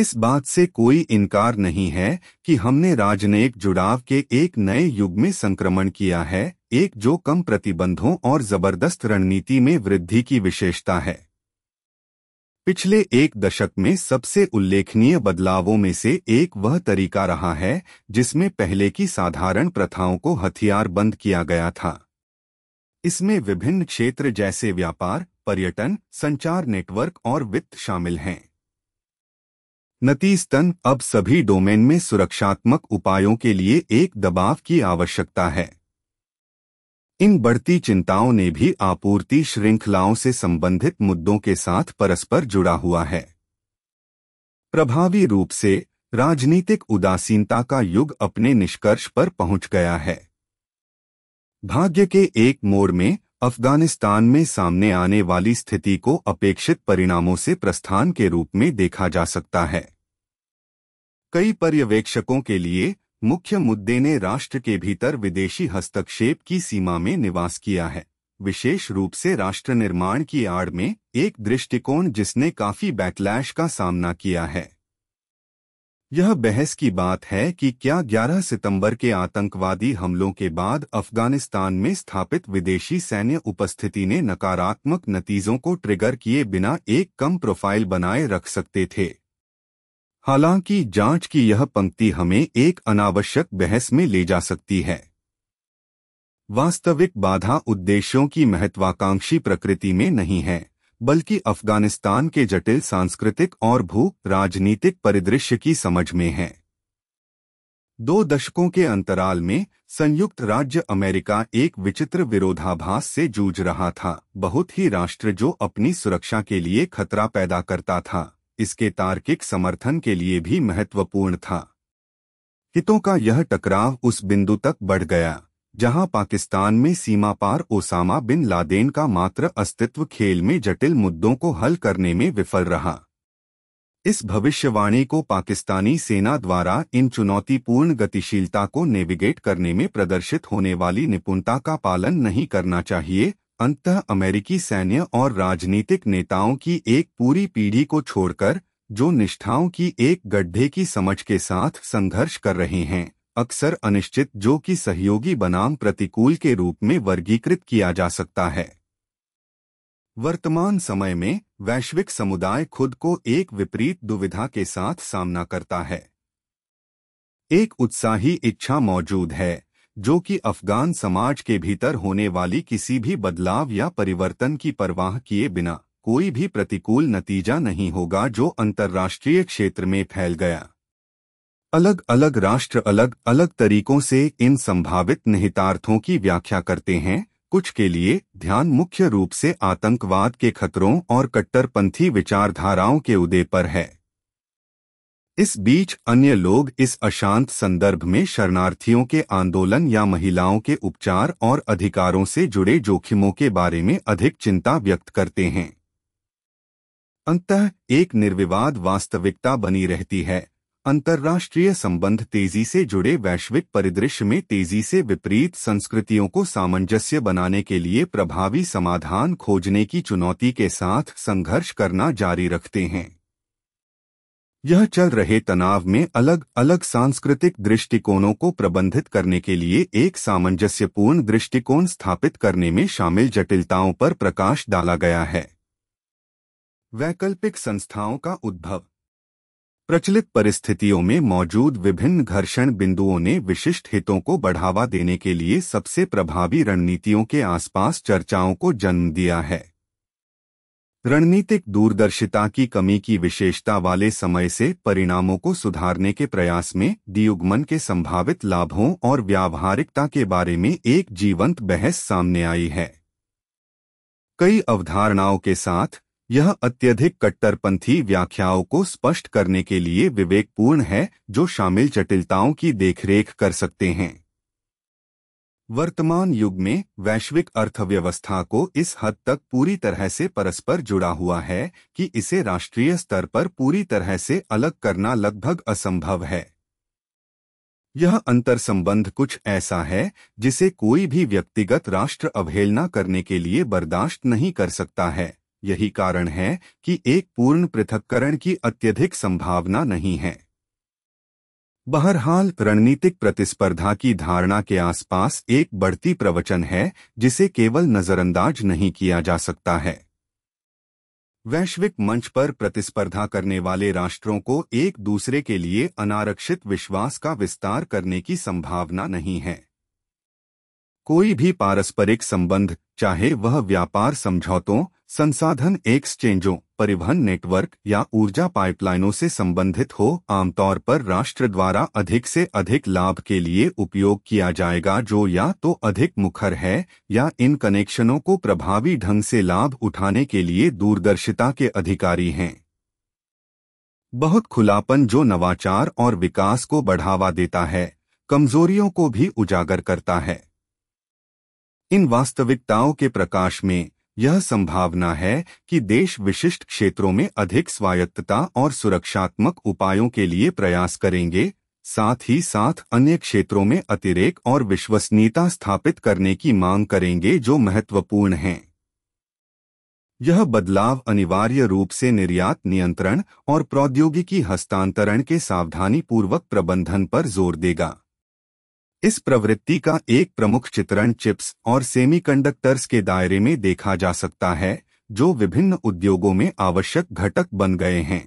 इस बात से कोई इनकार नहीं है कि हमने राजनयिक जुड़ाव के एक नए युग में संक्रमण किया है एक जो कम प्रतिबंधों और जबरदस्त रणनीति में वृद्धि की विशेषता है पिछले एक दशक में सबसे उल्लेखनीय बदलावों में से एक वह तरीका रहा है जिसमें पहले की साधारण प्रथाओं को हथियार बंद किया गया था इसमें विभिन्न क्षेत्र जैसे व्यापार पर्यटन संचार नेटवर्क और वित्त शामिल हैं नतीजतन अब सभी डोमेन में सुरक्षात्मक उपायों के लिए एक दबाव की आवश्यकता है इन बढ़ती चिंताओं ने भी आपूर्ति श्रृंखलाओं से संबंधित मुद्दों के साथ परस्पर जुड़ा हुआ है प्रभावी रूप से राजनीतिक उदासीनता का युग अपने निष्कर्ष पर पहुंच गया है भाग्य के एक मोड़ में अफगानिस्तान में सामने आने वाली स्थिति को अपेक्षित परिणामों से प्रस्थान के रूप में देखा जा सकता है कई पर्यवेक्षकों के लिए मुख्य मुद्दे ने राष्ट्र के भीतर विदेशी हस्तक्षेप की सीमा में निवास किया है विशेष रूप से राष्ट्र निर्माण की आड़ में एक दृष्टिकोण जिसने काफी बैकलैश का सामना किया है यह बहस की बात है कि क्या 11 सितंबर के आतंकवादी हमलों के बाद अफगानिस्तान में स्थापित विदेशी सैन्य उपस्थिति ने नकारात्मक नतीजों को ट्रिगर किए बिना एक कम प्रोफाइल बनाए रख सकते थे हालांकि जांच की यह पंक्ति हमें एक अनावश्यक बहस में ले जा सकती है वास्तविक बाधा उद्देश्यों की महत्वाकांक्षी प्रकृति में नहीं है बल्कि अफगानिस्तान के जटिल सांस्कृतिक और भू राजनीतिक परिदृश्य की समझ में है दो दशकों के अंतराल में संयुक्त राज्य अमेरिका एक विचित्र विरोधाभास से जूझ रहा था बहुत ही राष्ट्र जो अपनी सुरक्षा के लिए खतरा पैदा करता था इसके तार्किक समर्थन के लिए भी महत्वपूर्ण था हितों का यह टकराव उस बिंदु तक बढ़ गया जहां पाकिस्तान में सीमा पार ओसामा बिन लादेन का मात्र अस्तित्व खेल में जटिल मुद्दों को हल करने में विफल रहा इस भविष्यवाणी को पाकिस्तानी सेना द्वारा इन चुनौतीपूर्ण गतिशीलता को नेविगेट करने में प्रदर्शित होने वाली निपुणता का पालन नहीं करना चाहिए अंततः अमेरिकी सैन्य और राजनीतिक नेताओं की एक पूरी पीढ़ी को छोड़कर जो निष्ठाओं की एक गड्ढे की समझ के साथ संघर्ष कर रहे हैं अक्सर अनिश्चित जो कि सहयोगी बनाम प्रतिकूल के रूप में वर्गीकृत किया जा सकता है वर्तमान समय में वैश्विक समुदाय खुद को एक विपरीत दुविधा के साथ सामना करता है एक उत्साही इच्छा मौजूद है जो कि अफगान समाज के भीतर होने वाली किसी भी बदलाव या परिवर्तन की परवाह किए बिना कोई भी प्रतिकूल नतीजा नहीं होगा जो अंतर्राष्ट्रीय क्षेत्र में फैल गया अलग अलग राष्ट्र अलग अलग तरीकों से इन संभावित निहितार्थों की व्याख्या करते हैं कुछ के लिए ध्यान मुख्य रूप से आतंकवाद के खतरों और कट्टरपंथी विचारधाराओं के उदय पर है इस बीच अन्य लोग इस अशांत संदर्भ में शरणार्थियों के आंदोलन या महिलाओं के उपचार और अधिकारों से जुड़े जोखिमों के बारे में अधिक चिंता व्यक्त करते हैं अंतः एक निर्विवाद वास्तविकता बनी रहती है अंतर्राष्ट्रीय संबंध तेजी से जुड़े वैश्विक परिदृश्य में तेजी से विपरीत संस्कृतियों को सामंजस्य बनाने के लिए प्रभावी समाधान खोजने की चुनौती के साथ संघर्ष करना जारी रखते हैं यह चल रहे तनाव में अलग अलग सांस्कृतिक दृष्टिकोणों को प्रबंधित करने के लिए एक सामंजस्यपूर्ण दृष्टिकोण स्थापित करने में शामिल जटिलताओं पर प्रकाश डाला गया है वैकल्पिक संस्थाओं का उद्भव प्रचलित परिस्थितियों में मौजूद विभिन्न घर्षण बिंदुओं ने विशिष्ट हितों को बढ़ावा देने के लिए सबसे प्रभावी रणनीतियों के आसपास चर्चाओं को जन्म दिया है रणनीतिक दूरदर्शिता की कमी की विशेषता वाले समय से परिणामों को सुधारने के प्रयास में दियुग्मन के संभावित लाभों और व्यावहारिकता के बारे में एक जीवंत बहस सामने आई है कई अवधारणाओं के साथ यह अत्यधिक कट्टरपंथी व्याख्याओं को स्पष्ट करने के लिए विवेकपूर्ण है जो शामिल जटिलताओं की देखरेख कर सकते हैं वर्तमान युग में वैश्विक अर्थव्यवस्था को इस हद तक पूरी तरह से परस्पर जुड़ा हुआ है कि इसे राष्ट्रीय स्तर पर पूरी तरह से अलग करना लगभग असंभव है यह अंतर संबंध कुछ ऐसा है जिसे कोई भी व्यक्तिगत राष्ट्र अवहेलना करने के लिए बर्दाश्त नहीं कर सकता है यही कारण है कि एक पूर्ण पृथक्करण की अत्यधिक संभावना नहीं है बहरहाल रणनीतिक प्रतिस्पर्धा की धारणा के आसपास एक बढ़ती प्रवचन है जिसे केवल नजरअंदाज नहीं किया जा सकता है वैश्विक मंच पर प्रतिस्पर्धा करने वाले राष्ट्रों को एक दूसरे के लिए अनारक्षित विश्वास का विस्तार करने की संभावना नहीं है कोई भी पारस्परिक संबंध चाहे वह व्यापार समझौतों संसाधन एक्सचेंजों परिवहन नेटवर्क या ऊर्जा पाइपलाइनों से संबंधित हो आमतौर पर राष्ट्र द्वारा अधिक से अधिक लाभ के लिए उपयोग किया जाएगा जो या तो अधिक मुखर है या इन कनेक्शनों को प्रभावी ढंग से लाभ उठाने के लिए दूरदर्शिता के अधिकारी हैं बहुत खुलापन जो नवाचार और विकास को बढ़ावा देता है कमजोरियों को भी उजागर करता है इन वास्तविकताओं के प्रकाश में यह संभावना है कि देश विशिष्ट क्षेत्रों में अधिक स्वायत्तता और सुरक्षात्मक उपायों के लिए प्रयास करेंगे साथ ही साथ अन्य क्षेत्रों में अतिरेक और विश्वसनीयता स्थापित करने की मांग करेंगे जो महत्वपूर्ण हैं यह बदलाव अनिवार्य रूप से निर्यात नियंत्रण और प्रौद्योगिकी हस्तांतरण के सावधानीपूर्वक प्रबंधन पर जोर देगा इस प्रवृत्ति का एक प्रमुख चित्रण चिप्स और सेमीकंडक्टर्स के दायरे में देखा जा सकता है जो विभिन्न उद्योगों में आवश्यक घटक बन गए हैं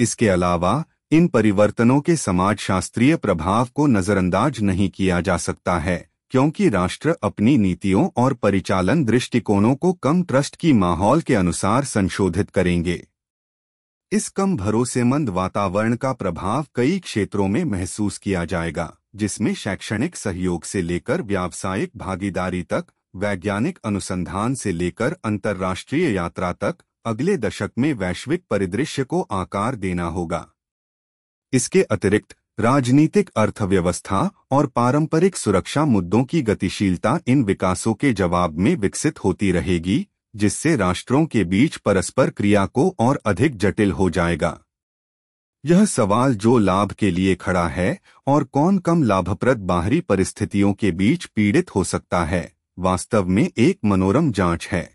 इसके अलावा इन परिवर्तनों के समाजशास्त्रीय प्रभाव को नजरअंदाज नहीं किया जा सकता है क्योंकि राष्ट्र अपनी नीतियों और परिचालन दृष्टिकोणों को कम ट्रस्ट की माहौल के अनुसार संशोधित करेंगे इस कम भरोसेमंद वातावरण का प्रभाव कई क्षेत्रों में महसूस किया जाएगा जिसमें शैक्षणिक सहयोग से लेकर व्यावसायिक भागीदारी तक वैज्ञानिक अनुसंधान से लेकर अंतर्राष्ट्रीय यात्रा तक अगले दशक में वैश्विक परिदृश्य को आकार देना होगा इसके अतिरिक्त राजनीतिक अर्थव्यवस्था और पारंपरिक सुरक्षा मुद्दों की गतिशीलता इन विकासों के जवाब में विकसित होती रहेगी जिससे राष्ट्रों के बीच परस्पर क्रिया को और अधिक जटिल हो जाएगा यह सवाल जो लाभ के लिए खड़ा है और कौन कम लाभप्रद बाहरी परिस्थितियों के बीच पीड़ित हो सकता है वास्तव में एक मनोरम जांच है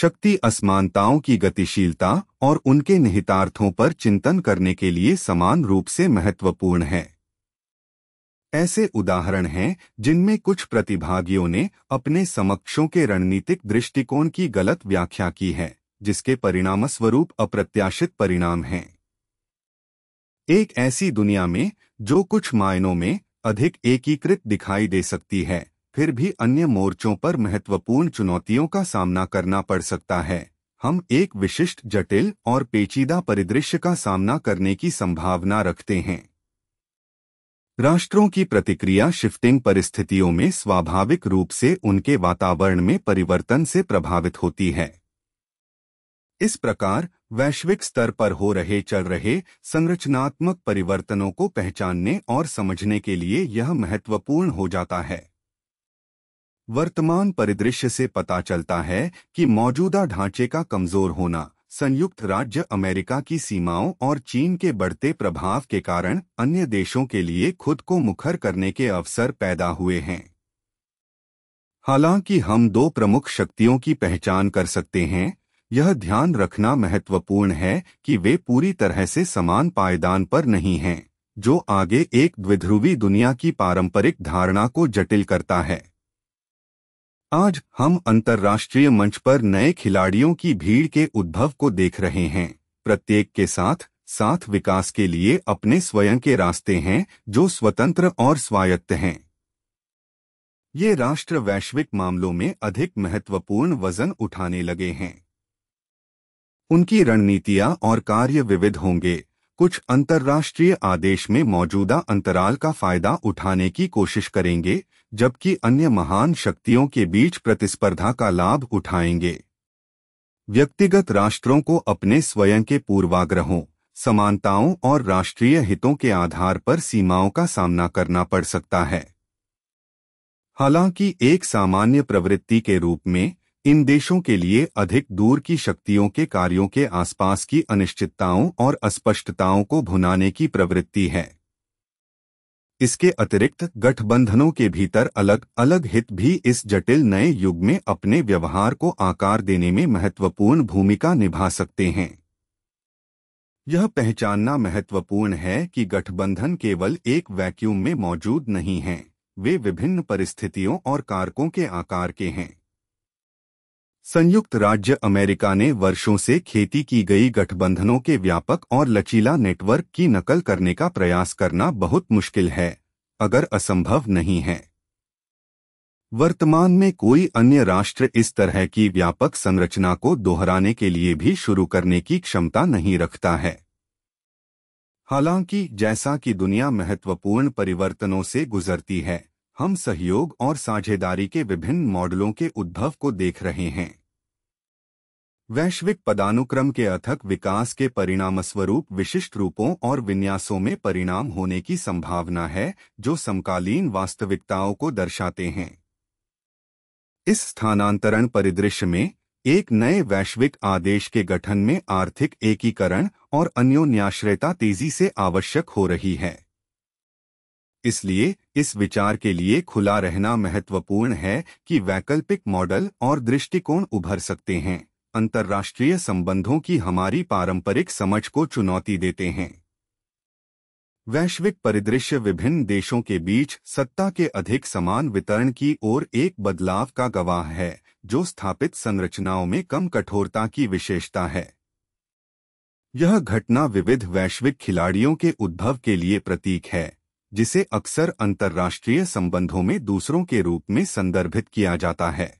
शक्ति असमानताओं की गतिशीलता और उनके निहितार्थों पर चिंतन करने के लिए समान रूप से महत्वपूर्ण है ऐसे उदाहरण हैं जिनमें कुछ प्रतिभागियों ने अपने समक्षों के रणनीतिक दृष्टिकोण की गलत व्याख्या की है जिसके परिणामस्वरूप अप्रत्याशित परिणाम हैं एक ऐसी दुनिया में जो कुछ मायनों में अधिक एकीकृत दिखाई दे सकती है फिर भी अन्य मोर्चों पर महत्वपूर्ण चुनौतियों का सामना करना पड़ सकता है हम एक विशिष्ट जटिल और पेचीदा परिदृश्य का सामना करने की संभावना रखते हैं राष्ट्रों की प्रतिक्रिया शिफ्टिंग परिस्थितियों में स्वाभाविक रूप से उनके वातावरण में परिवर्तन से प्रभावित होती है इस प्रकार वैश्विक स्तर पर हो रहे चल रहे संरचनात्मक परिवर्तनों को पहचानने और समझने के लिए यह महत्वपूर्ण हो जाता है वर्तमान परिदृश्य से पता चलता है कि मौजूदा ढांचे का कमजोर होना संयुक्त राज्य अमेरिका की सीमाओं और चीन के बढ़ते प्रभाव के कारण अन्य देशों के लिए खुद को मुखर करने के अवसर पैदा हुए हैं हालांकि हम दो प्रमुख शक्तियों की पहचान कर सकते हैं यह ध्यान रखना महत्वपूर्ण है कि वे पूरी तरह से समान पायदान पर नहीं हैं जो आगे एक द्विध्रुवी दुनिया की पारंपरिक धारणा को जटिल करता है आज हम अंतर्राष्ट्रीय मंच पर नए खिलाड़ियों की भीड़ के उद्भव को देख रहे हैं प्रत्येक के साथ साथ विकास के लिए अपने स्वयं के रास्ते हैं जो स्वतंत्र और स्वायत्त हैं ये राष्ट्र वैश्विक मामलों में अधिक महत्वपूर्ण वजन उठाने लगे हैं उनकी रणनीतियां और कार्य विविध होंगे कुछ अंतर्राष्ट्रीय आदेश में मौजूदा अंतराल का फायदा उठाने की कोशिश करेंगे जबकि अन्य महान शक्तियों के बीच प्रतिस्पर्धा का लाभ उठाएंगे व्यक्तिगत राष्ट्रों को अपने स्वयं के पूर्वाग्रहों समानताओं और राष्ट्रीय हितों के आधार पर सीमाओं का सामना करना पड़ सकता है हालांकि एक सामान्य प्रवृत्ति के रूप में इन देशों के लिए अधिक दूर की शक्तियों के कार्यों के आसपास की अनिश्चितताओं और अस्पष्टताओं को भुनाने की प्रवृत्ति है इसके अतिरिक्त गठबंधनों के भीतर अलग अलग हित भी इस जटिल नए युग में अपने व्यवहार को आकार देने में महत्वपूर्ण भूमिका निभा सकते हैं यह पहचानना महत्वपूर्ण है कि गठबंधन केवल एक वैक्यूम में मौजूद नहीं है वे विभिन्न परिस्थितियों और कारकों के आकार के हैं संयुक्त राज्य अमेरिका ने वर्षों से खेती की गई गठबंधनों के व्यापक और लचीला नेटवर्क की नकल करने का प्रयास करना बहुत मुश्किल है अगर असंभव नहीं है वर्तमान में कोई अन्य राष्ट्र इस तरह की व्यापक संरचना को दोहराने के लिए भी शुरू करने की क्षमता नहीं रखता है हालांकि जैसा कि दुनिया महत्वपूर्ण परिवर्तनों से गुजरती है हम सहयोग और साझेदारी के विभिन्न मॉडलों के उद्भव को देख रहे हैं वैश्विक पदानुक्रम के अथक विकास के परिणामस्वरूप विशिष्ट रूपों और विन्यासों में परिणाम होने की संभावना है जो समकालीन वास्तविकताओं को दर्शाते हैं इस स्थानांतरण परिदृश्य में एक नए वैश्विक आदेश के गठन में आर्थिक एकीकरण और अन्योन्याश्रयता तेजी से आवश्यक हो रही है इसलिए इस विचार के लिए खुला रहना महत्वपूर्ण है कि वैकल्पिक मॉडल और दृष्टिकोण उभर सकते हैं अंतर्राष्ट्रीय संबंधों की हमारी पारंपरिक समझ को चुनौती देते हैं वैश्विक परिदृश्य विभिन्न देशों के बीच सत्ता के अधिक समान वितरण की ओर एक बदलाव का गवाह है जो स्थापित संरचनाओं में कम कठोरता की विशेषता है यह घटना विविध वैश्विक खिलाड़ियों के उद्भव के लिए प्रतीक है जिसे अक्सर अंतर्राष्ट्रीय संबंधों में दूसरों के रूप में संदर्भित किया जाता है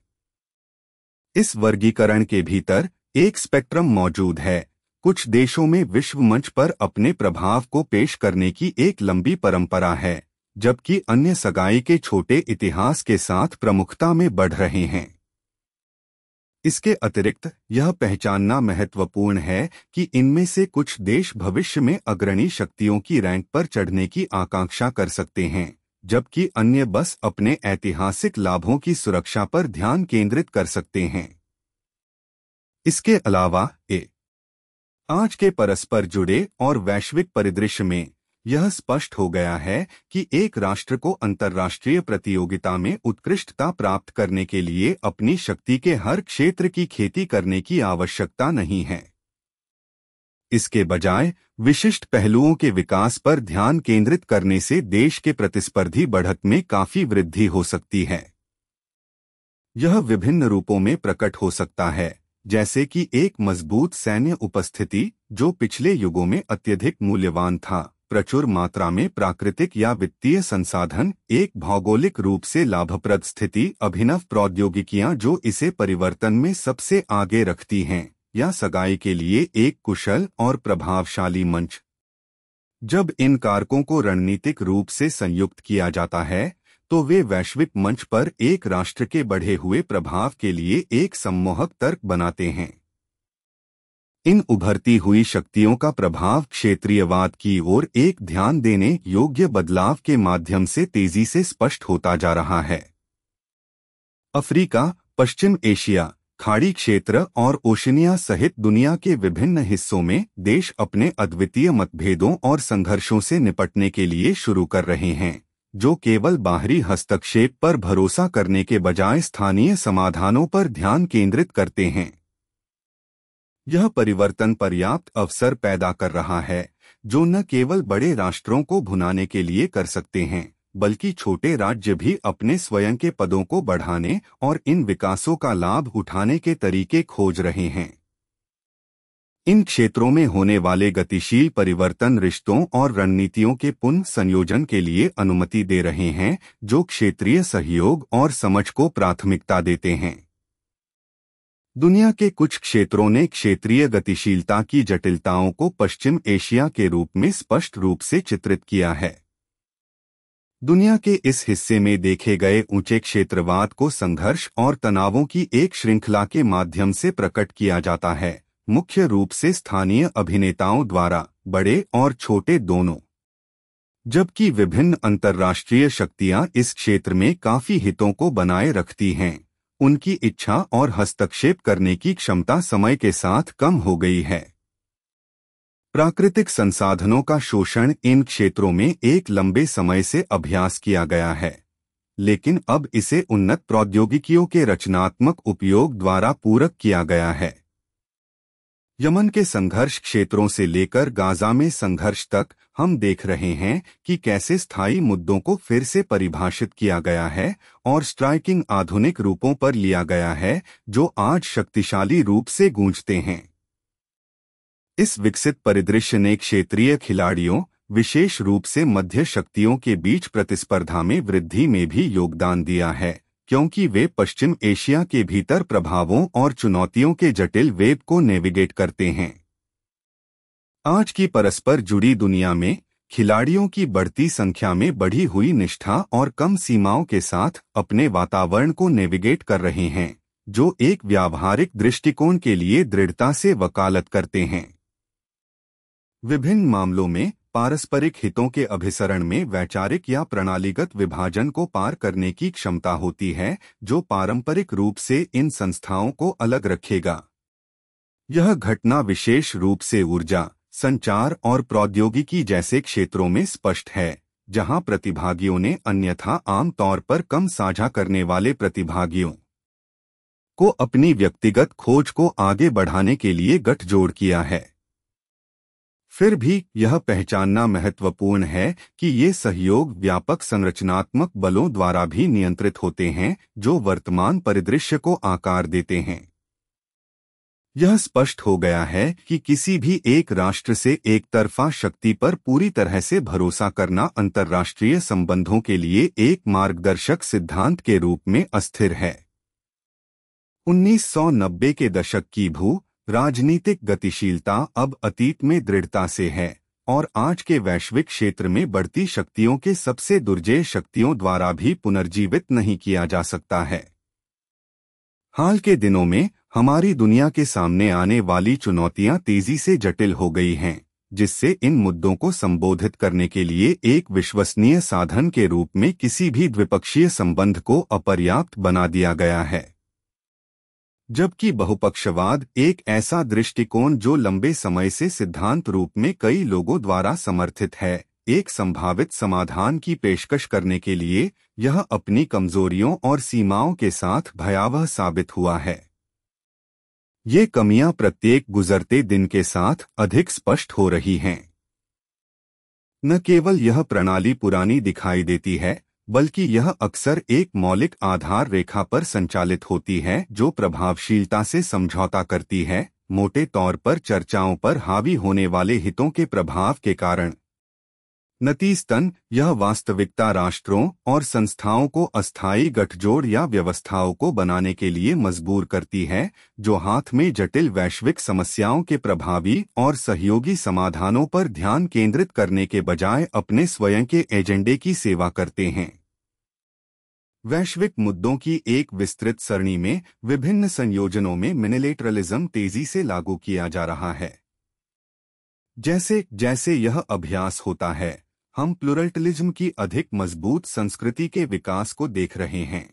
इस वर्गीकरण के भीतर एक स्पेक्ट्रम मौजूद है कुछ देशों में विश्व मंच पर अपने प्रभाव को पेश करने की एक लंबी परंपरा है जबकि अन्य सगाई के छोटे इतिहास के साथ प्रमुखता में बढ़ रहे हैं इसके अतिरिक्त यह पहचानना महत्वपूर्ण है कि इनमें से कुछ देश भविष्य में अग्रणी शक्तियों की रैंक पर चढ़ने की आकांक्षा कर सकते हैं जबकि अन्य बस अपने ऐतिहासिक लाभों की सुरक्षा पर ध्यान केंद्रित कर सकते हैं इसके अलावा ए आज के परस्पर जुड़े और वैश्विक परिदृश्य में यह स्पष्ट हो गया है कि एक राष्ट्र को अंतर्राष्ट्रीय प्रतियोगिता में उत्कृष्टता प्राप्त करने के लिए अपनी शक्ति के हर क्षेत्र की खेती करने की आवश्यकता नहीं है इसके बजाय विशिष्ट पहलुओं के विकास पर ध्यान केंद्रित करने से देश के प्रतिस्पर्धी बढ़त में काफी वृद्धि हो सकती है यह विभिन्न रूपों में प्रकट हो सकता है जैसे कि एक मजबूत सैन्य उपस्थिति जो पिछले युगों में अत्यधिक मूल्यवान था प्रचुर मात्रा में प्राकृतिक या वित्तीय संसाधन एक भौगोलिक रूप से लाभप्रद स्थिति अभिनव प्रौद्योगिकियां जो इसे परिवर्तन में सबसे आगे रखती हैं या सगाई के लिए एक कुशल और प्रभावशाली मंच जब इन कारकों को रणनीतिक रूप से संयुक्त किया जाता है तो वे वैश्विक मंच पर एक राष्ट्र के बढ़े हुए प्रभाव के लिए एक सम्मोहक तर्क बनाते हैं इन उभरती हुई शक्तियों का प्रभाव क्षेत्रीयवाद की ओर एक ध्यान देने योग्य बदलाव के माध्यम से तेजी से स्पष्ट होता जा रहा है अफ्रीका पश्चिम एशिया खाड़ी क्षेत्र और ओशनिया सहित दुनिया के विभिन्न हिस्सों में देश अपने अद्वितीय मतभेदों और संघर्षों से निपटने के लिए शुरू कर रहे हैं जो केवल बाहरी हस्तक्षेप पर भरोसा करने के बजाय स्थानीय समाधानों पर ध्यान केंद्रित करते हैं यह परिवर्तन पर्याप्त अवसर पैदा कर रहा है जो न केवल बड़े राष्ट्रों को भुनाने के लिए कर सकते हैं बल्कि छोटे राज्य भी अपने स्वयं के पदों को बढ़ाने और इन विकासों का लाभ उठाने के तरीके खोज रहे हैं इन क्षेत्रों में होने वाले गतिशील परिवर्तन रिश्तों और रणनीतियों के पुनः संयोजन के लिए अनुमति दे रहे हैं जो क्षेत्रीय सहयोग और समझ को प्राथमिकता देते हैं दुनिया के कुछ क्षेत्रों ने क्षेत्रीय गतिशीलता की जटिलताओं को पश्चिम एशिया के रूप में स्पष्ट रूप से चित्रित किया है दुनिया के इस हिस्से में देखे गए ऊंचे क्षेत्रवाद को संघर्ष और तनावों की एक श्रृंखला के माध्यम से प्रकट किया जाता है मुख्य रूप से स्थानीय अभिनेताओं द्वारा बड़े और छोटे दोनों जबकि विभिन्न अंतर्राष्ट्रीय शक्तियां इस क्षेत्र में काफी हितों को बनाए रखती हैं उनकी इच्छा और हस्तक्षेप करने की क्षमता समय के साथ कम हो गई है प्राकृतिक संसाधनों का शोषण इन क्षेत्रों में एक लंबे समय से अभ्यास किया गया है लेकिन अब इसे उन्नत प्रौद्योगिकियों के रचनात्मक उपयोग द्वारा पूरक किया गया है यमन के संघर्ष क्षेत्रों से लेकर गाजा में संघर्ष तक हम देख रहे हैं कि कैसे स्थायी मुद्दों को फिर से परिभाषित किया गया है और स्ट्राइकिंग आधुनिक रूपों पर लिया गया है जो आज शक्तिशाली रूप से गूंजते हैं इस विकसित परिदृश्य ने क्षेत्रीय खिलाड़ियों विशेष रूप से मध्य शक्तियों के बीच प्रतिस्पर्धा में वृद्धि में भी योगदान दिया है क्योंकि वे पश्चिम एशिया के भीतर प्रभावों और चुनौतियों के जटिल वेब को नेविगेट करते हैं आज की परस्पर जुड़ी दुनिया में खिलाड़ियों की बढ़ती संख्या में बढ़ी हुई निष्ठा और कम सीमाओं के साथ अपने वातावरण को नेविगेट कर रहे हैं जो एक व्यावहारिक दृष्टिकोण के लिए दृढ़ता से वकालत करते हैं विभिन्न मामलों में पारस्परिक हितों के अभिसरण में वैचारिक या प्रणालीगत विभाजन को पार करने की क्षमता होती है जो पारंपरिक रूप से इन संस्थाओं को अलग रखेगा यह घटना विशेष रूप से ऊर्जा संचार और प्रौद्योगिकी जैसे क्षेत्रों में स्पष्ट है जहां प्रतिभागियों ने अन्यथा आमतौर पर कम साझा करने वाले प्रतिभागियों को अपनी व्यक्तिगत खोज को आगे बढ़ाने के लिए गठजोड़ किया है फिर भी यह पहचानना महत्वपूर्ण है कि ये सहयोग व्यापक संरचनात्मक बलों द्वारा भी नियंत्रित होते हैं जो वर्तमान परिदृश्य को आकार देते हैं यह स्पष्ट हो गया है कि किसी भी एक राष्ट्र से एक तरफा शक्ति पर पूरी तरह से भरोसा करना अंतर्राष्ट्रीय संबंधों के लिए एक मार्गदर्शक सिद्धांत के रूप में अस्थिर है 1990 के दशक की भू राजनीतिक गतिशीलता अब अतीत में दृढ़ता से है और आज के वैश्विक क्षेत्र में बढ़ती शक्तियों के सबसे दुर्जय शक्तियों द्वारा भी पुनर्जीवित नहीं किया जा सकता है हाल के दिनों में हमारी दुनिया के सामने आने वाली चुनौतियां तेजी से जटिल हो गई हैं जिससे इन मुद्दों को संबोधित करने के लिए एक विश्वसनीय साधन के रूप में किसी भी द्विपक्षीय संबंध को अपर्याप्त बना दिया गया है जबकि बहुपक्षवाद एक ऐसा दृष्टिकोण जो लंबे समय से सिद्धांत रूप में कई लोगों द्वारा समर्थित है एक संभावित समाधान की पेशकश करने के लिए यह अपनी कमजोरियों और सीमाओं के साथ भयावह साबित हुआ है ये कमियां प्रत्येक गुजरते दिन के साथ अधिक स्पष्ट हो रही हैं न केवल यह प्रणाली पुरानी दिखाई देती है बल्कि यह अक्सर एक मौलिक आधार रेखा पर संचालित होती है जो प्रभावशीलता से समझौता करती है मोटे तौर पर चर्चाओं पर हावी होने वाले हितों के प्रभाव के कारण नतीजतन यह वास्तविकता राष्ट्रों और संस्थाओं को अस्थायी गठजोड़ या व्यवस्थाओं को बनाने के लिए मजबूर करती है जो हाथ में जटिल वैश्विक समस्याओं के प्रभावी और सहयोगी समाधानों पर ध्यान केंद्रित करने के बजाय अपने स्वयं के एजेंडे की सेवा करते हैं वैश्विक मुद्दों की एक विस्तृत सरणी में विभिन्न संयोजनों में मिनिलेटरलिज्म तेजी से लागू किया जा रहा है जैसे जैसे यह अभ्यास होता है हम प्लुरल्टलिज्म की अधिक मजबूत संस्कृति के विकास को देख रहे हैं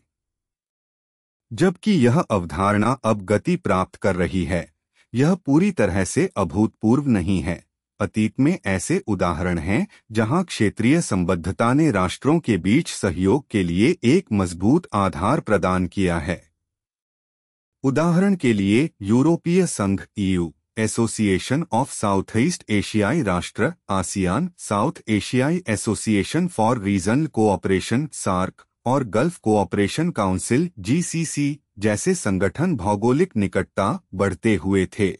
जबकि यह अवधारणा अब गति प्राप्त कर रही है यह पूरी तरह से अभूतपूर्व नहीं है अतीत में ऐसे उदाहरण हैं जहां क्षेत्रीय संबद्धता ने राष्ट्रों के बीच सहयोग के लिए एक मजबूत आधार प्रदान किया है उदाहरण के लिए यूरोपीय संघ EU Association of South East एशियाई राष्ट्र आसियान साउथ एशियाई Association for Regional Cooperation SAARC और गल्फ कोऑपरेशन काउंसिल जीसीसी जैसे संगठन भौगोलिक निकटता बढ़ते हुए थे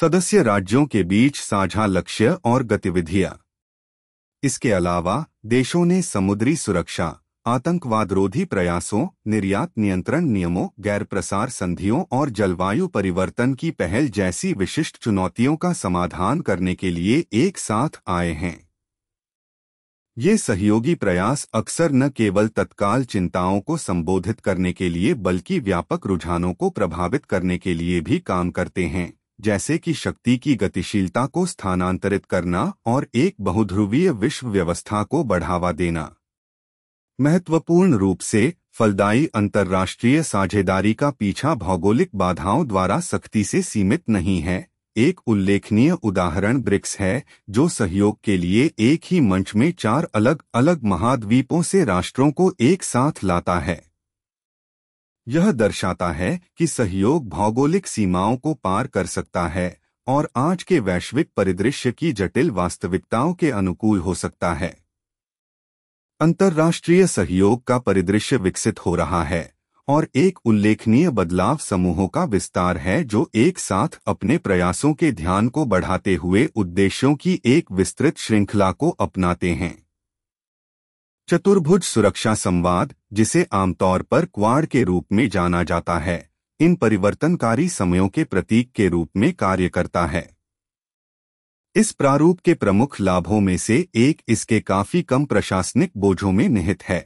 सदस्य राज्यों के बीच साझा लक्ष्य और गतिविधियां इसके अलावा देशों ने समुद्री सुरक्षा आतंकवाद रोधी प्रयासों निर्यात नियंत्रण नियमों गैर प्रसार संधियों और जलवायु परिवर्तन की पहल जैसी विशिष्ट चुनौतियों का समाधान करने के लिए एक साथ आए हैं ये सहयोगी प्रयास अक्सर न केवल तत्काल चिंताओं को संबोधित करने के लिए बल्कि व्यापक रुझानों को प्रभावित करने के लिए भी काम करते हैं जैसे कि शक्ति की गतिशीलता को स्थानांतरित करना और एक बहुध्रुवीय विश्व व्यवस्था को बढ़ावा देना महत्वपूर्ण रूप से फलदायी अंतर्राष्ट्रीय साझेदारी का पीछा भौगोलिक बाधाओं द्वारा सख्ती से सीमित नहीं है एक उल्लेखनीय उदाहरण ब्रिक्स है जो सहयोग के लिए एक ही मंच में चार अलग अलग महाद्वीपों से राष्ट्रों को एक साथ लाता है यह दर्शाता है कि सहयोग भौगोलिक सीमाओं को पार कर सकता है और आज के वैश्विक परिदृश्य की जटिल वास्तविकताओं के अनुकूल हो सकता है अंतर्राष्ट्रीय सहयोग का परिदृश्य विकसित हो रहा है और एक उल्लेखनीय बदलाव समूहों का विस्तार है जो एक साथ अपने प्रयासों के ध्यान को बढ़ाते हुए उद्देश्यों की एक विस्तृत श्रृंखला को अपनाते हैं चतुर्भुज सुरक्षा संवाद जिसे आमतौर पर क्वाड के रूप में जाना जाता है इन परिवर्तनकारी समयों के प्रतीक के रूप में कार्य करता है इस प्रारूप के प्रमुख लाभों में से एक इसके काफी कम प्रशासनिक बोझों में निहित है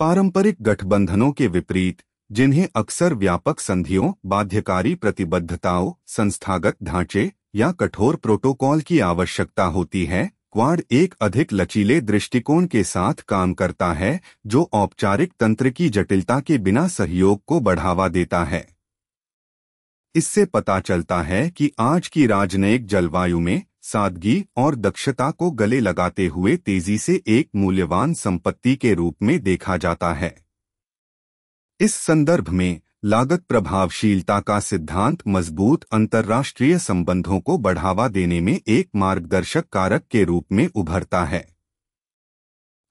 पारंपरिक गठबंधनों के विपरीत जिन्हें अक्सर व्यापक संधियों बाध्यकारी प्रतिबद्धताओं संस्थागत ढांचे या कठोर प्रोटोकॉल की आवश्यकता होती है क्वाड एक अधिक लचीले दृष्टिकोण के साथ काम करता है जो औपचारिक तंत्र की जटिलता के बिना सहयोग को बढ़ावा देता है इससे पता चलता है कि आज की राजनयिक जलवायु में सादगी और दक्षता को गले लगाते हुए तेजी से एक मूल्यवान संपत्ति के रूप में देखा जाता है इस संदर्भ में लागत प्रभावशीलता का सिद्धांत मजबूत अंतर्राष्ट्रीय संबंधों को बढ़ावा देने में एक मार्गदर्शक कारक के रूप में उभरता है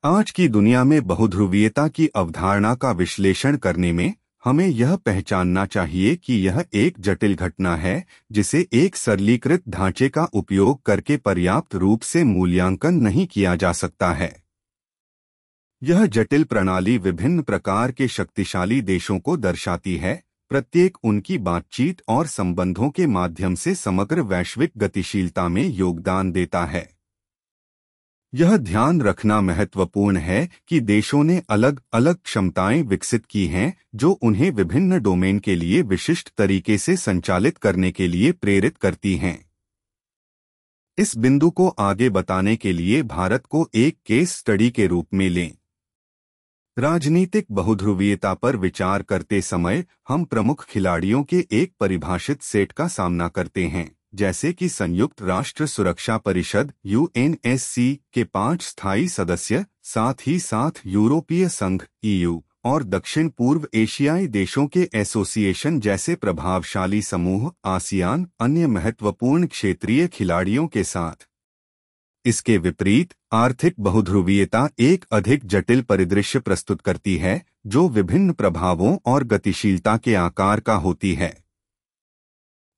आज की दुनिया में बहुध्रुवीयता की अवधारणा का विश्लेषण करने में हमें यह पहचानना चाहिए कि यह एक जटिल घटना है जिसे एक सरलीकृत ढांचे का उपयोग करके पर्याप्त रूप से मूल्यांकन नहीं किया जा सकता है यह जटिल प्रणाली विभिन्न प्रकार के शक्तिशाली देशों को दर्शाती है प्रत्येक उनकी बातचीत और संबंधों के माध्यम से समग्र वैश्विक गतिशीलता में योगदान देता है यह ध्यान रखना महत्वपूर्ण है कि देशों ने अलग अलग क्षमताएं विकसित की हैं जो उन्हें विभिन्न डोमेन के लिए विशिष्ट तरीके से संचालित करने के लिए प्रेरित करती हैं इस बिंदु को आगे बताने के लिए भारत को एक केस स्टडी के रूप में लें राजनीतिक बहुध्रुवीयता पर विचार करते समय हम प्रमुख खिलाड़ियों के एक परिभाषित सेट का सामना करते हैं जैसे कि संयुक्त राष्ट्र सुरक्षा परिषद यूएनएससी के पांच स्थायी सदस्य साथ ही साथ यूरोपीय संघ ईयू e और दक्षिण पूर्व एशियाई देशों के एसोसिएशन जैसे प्रभावशाली समूह आसियान अन्य महत्वपूर्ण क्षेत्रीय खिलाड़ियों के साथ इसके विपरीत आर्थिक बहुध्रुवीयता एक अधिक जटिल परिदृश्य प्रस्तुत करती है जो विभिन्न प्रभावों और गतिशीलता के आकार का होती है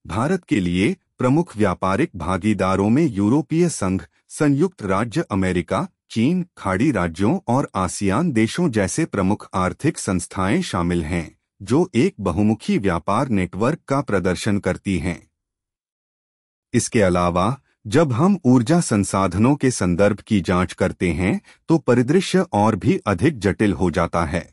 भारत के लिए प्रमुख व्यापारिक भागीदारों में यूरोपीय संघ संयुक्त राज्य अमेरिका चीन खाड़ी राज्यों और आसियान देशों जैसे प्रमुख आर्थिक संस्थाएं शामिल हैं जो एक बहुमुखी व्यापार नेटवर्क का प्रदर्शन करती हैं इसके अलावा जब हम ऊर्जा संसाधनों के संदर्भ की जांच करते हैं तो परिदृश्य और भी अधिक जटिल हो जाता है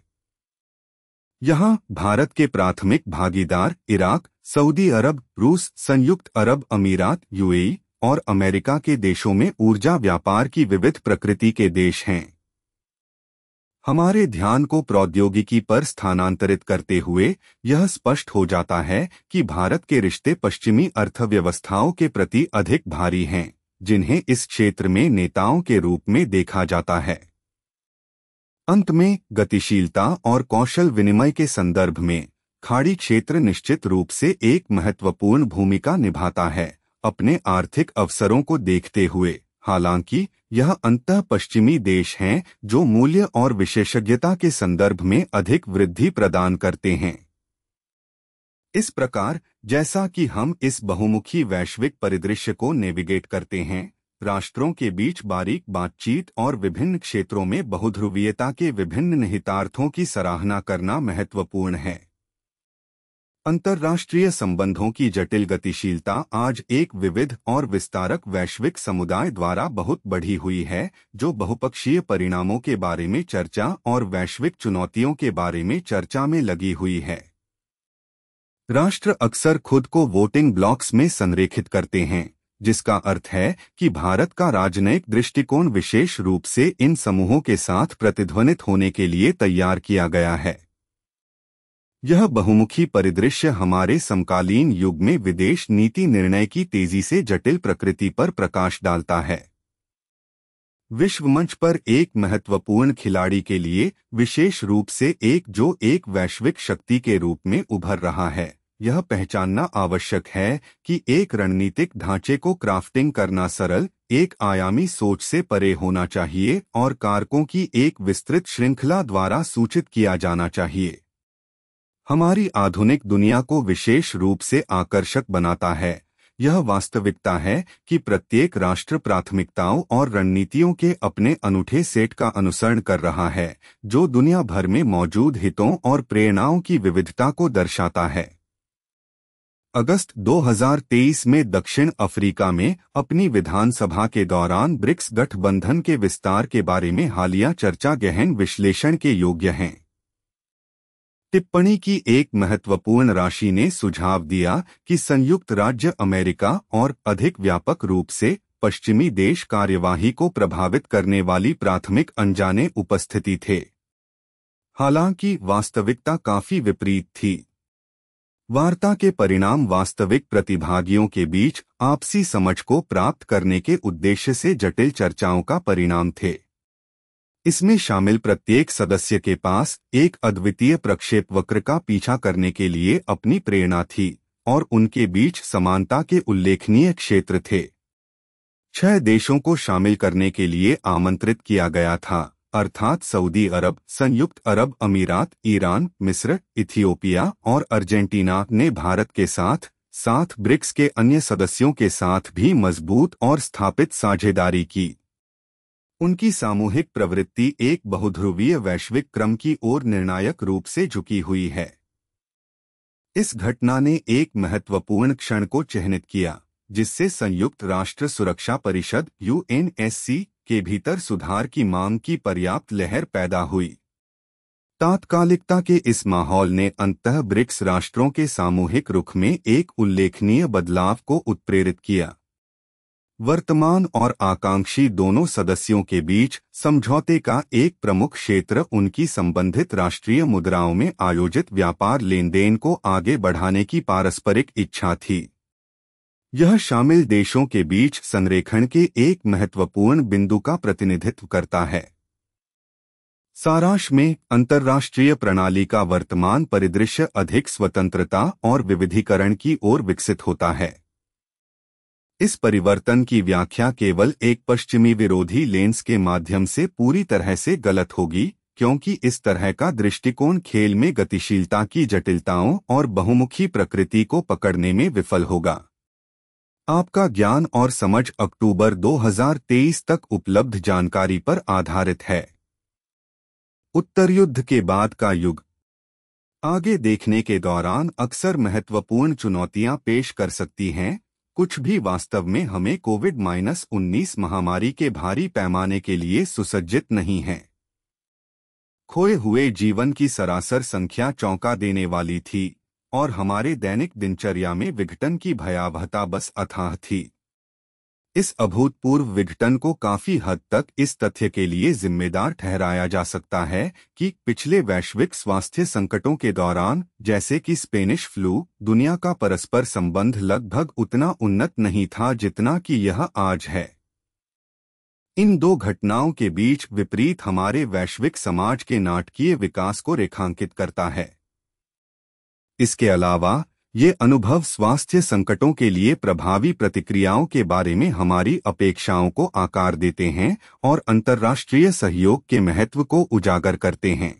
यहाँ भारत के प्राथमिक भागीदार इराक सऊदी अरब रूस संयुक्त अरब अमीरात यूएई और अमेरिका के देशों में ऊर्जा व्यापार की विविध प्रकृति के देश हैं हमारे ध्यान को प्रौद्योगिकी पर स्थानांतरित करते हुए यह स्पष्ट हो जाता है कि भारत के रिश्ते पश्चिमी अर्थव्यवस्थाओं के प्रति अधिक भारी हैं जिन्हें इस क्षेत्र में नेताओं के रूप में देखा जाता है अंत में गतिशीलता और कौशल विनिमय के संदर्भ में खाड़ी क्षेत्र निश्चित रूप से एक महत्वपूर्ण भूमिका निभाता है अपने आर्थिक अवसरों को देखते हुए हालांकि यह अंत पश्चिमी देश हैं जो मूल्य और विशेषज्ञता के संदर्भ में अधिक वृद्धि प्रदान करते हैं इस प्रकार जैसा कि हम इस बहुमुखी वैश्विक परिदृश्य को नेविगेट करते हैं राष्ट्रों के बीच बारीक बातचीत और विभिन्न क्षेत्रों में बहुध्रुवीयता के विभिन्न निहितार्थों की सराहना करना महत्वपूर्ण है अंतर्राष्ट्रीय संबंधों की जटिल गतिशीलता आज एक विविध और विस्तारक वैश्विक समुदाय द्वारा बहुत बढ़ी हुई है जो बहुपक्षीय परिणामों के बारे में चर्चा और वैश्विक चुनौतियों के बारे में चर्चा में लगी हुई है राष्ट्र अक्सर खुद को वोटिंग ब्लॉक्स में संरेखित करते हैं जिसका अर्थ है कि भारत का राजनयिक दृष्टिकोण विशेष रूप से इन समूहों के साथ प्रतिध्वनित होने के लिए तैयार किया गया है यह बहुमुखी परिदृश्य हमारे समकालीन युग में विदेश नीति निर्णय की तेजी से जटिल प्रकृति पर प्रकाश डालता है विश्व मंच पर एक महत्वपूर्ण खिलाड़ी के लिए विशेष रूप से एक जो एक वैश्विक शक्ति के रूप में उभर रहा है यह पहचानना आवश्यक है कि एक रणनीतिक ढांचे को क्राफ्टिंग करना सरल एक आयामी सोच से परे होना चाहिए और कारकों की एक विस्तृत श्रृंखला द्वारा सूचित किया जाना चाहिए हमारी आधुनिक दुनिया को विशेष रूप से आकर्षक बनाता है यह वास्तविकता है कि प्रत्येक राष्ट्र प्राथमिकताओं और रणनीतियों के अपने अनूठे सेट का अनुसरण कर रहा है जो दुनिया भर में मौजूद हितों और प्रेरणाओं की विविधता को दर्शाता है अगस्त 2023 में दक्षिण अफ्रीका में अपनी विधानसभा के दौरान ब्रिक्स गठबंधन के विस्तार के बारे में हालिया चर्चा गहन विश्लेषण के योग्य हैं टिप्पणी की एक महत्वपूर्ण राशि ने सुझाव दिया कि संयुक्त राज्य अमेरिका और अधिक व्यापक रूप से पश्चिमी देश कार्यवाही को प्रभावित करने वाली प्राथमिक अनजाने उपस्थिति थे हालांकि वास्तविकता काफी विपरीत थी वार्ता के परिणाम वास्तविक प्रतिभागियों के बीच आपसी समझ को प्राप्त करने के उद्देश्य से जटिल चर्चाओं का परिणाम थे इसमें शामिल प्रत्येक सदस्य के पास एक अद्वितीय प्रक्षेप वक्र का पीछा करने के लिए अपनी प्रेरणा थी और उनके बीच समानता के उल्लेखनीय क्षेत्र थे छह देशों को शामिल करने के लिए आमंत्रित किया गया था अर्थात सऊदी अरब संयुक्त अरब अमीरात ईरान मिस्र इथियोपिया और अर्जेंटीना ने भारत के साथ साथ ब्रिक्स के अन्य सदस्यों के साथ भी मजबूत और स्थापित साझेदारी की उनकी सामूहिक प्रवृत्ति एक बहुध्रुवीय वैश्विक क्रम की ओर निर्णायक रूप से झुकी हुई है इस घटना ने एक महत्वपूर्ण क्षण को चिन्हित किया जिससे संयुक्त राष्ट्र सुरक्षा परिषद यूएनएससी के भीतर सुधार की मांग की पर्याप्त लहर पैदा हुई तात्कालिकता के इस माहौल ने अंतः ब्रिक्स राष्ट्रों के सामूहिक रुख में एक उल्लेखनीय बदलाव को उत्प्रेरित किया वर्तमान और आकांक्षी दोनों सदस्यों के बीच समझौते का एक प्रमुख क्षेत्र उनकी संबंधित राष्ट्रीय मुद्राओं में आयोजित व्यापार लेनदेन को आगे बढ़ाने की पारस्परिक इच्छा थी यह शामिल देशों के बीच संरेखण के एक महत्वपूर्ण बिंदु का प्रतिनिधित्व करता है सारांश में अंतर्राष्ट्रीय प्रणाली का वर्तमान परिदृश्य अधिक स्वतंत्रता और विविधीकरण की ओर विकसित होता है इस परिवर्तन की व्याख्या केवल एक पश्चिमी विरोधी लेंस के माध्यम से पूरी तरह से गलत होगी क्योंकि इस तरह का दृष्टिकोण खेल में गतिशीलता की जटिलताओं और बहुमुखी प्रकृति को पकड़ने में विफल होगा आपका ज्ञान और समझ अक्टूबर 2023 तक उपलब्ध जानकारी पर आधारित है उत्तर युद्ध के बाद का युग आगे देखने के दौरान अक्सर महत्वपूर्ण चुनौतियां पेश कर सकती हैं कुछ भी वास्तव में हमें कोविड माइनस उन्नीस महामारी के भारी पैमाने के लिए सुसज्जित नहीं है खोए हुए जीवन की सरासर संख्या चौंका देने वाली थी और हमारे दैनिक दिनचर्या में विघटन की भयावहता बस अथाह थी इस अभूतपूर्व विघटन को काफी हद तक इस तथ्य के लिए जिम्मेदार ठहराया जा सकता है कि पिछले वैश्विक स्वास्थ्य संकटों के दौरान जैसे कि स्पेनिश फ्लू दुनिया का परस्पर संबंध लगभग उतना उन्नत नहीं था जितना कि यह आज है इन दो घटनाओं के बीच विपरीत हमारे वैश्विक समाज के नाटकीय विकास को रेखांकित करता है इसके अलावा ये अनुभव स्वास्थ्य संकटों के लिए प्रभावी प्रतिक्रियाओं के बारे में हमारी अपेक्षाओं को आकार देते हैं और अंतर्राष्ट्रीय सहयोग के महत्व को उजागर करते हैं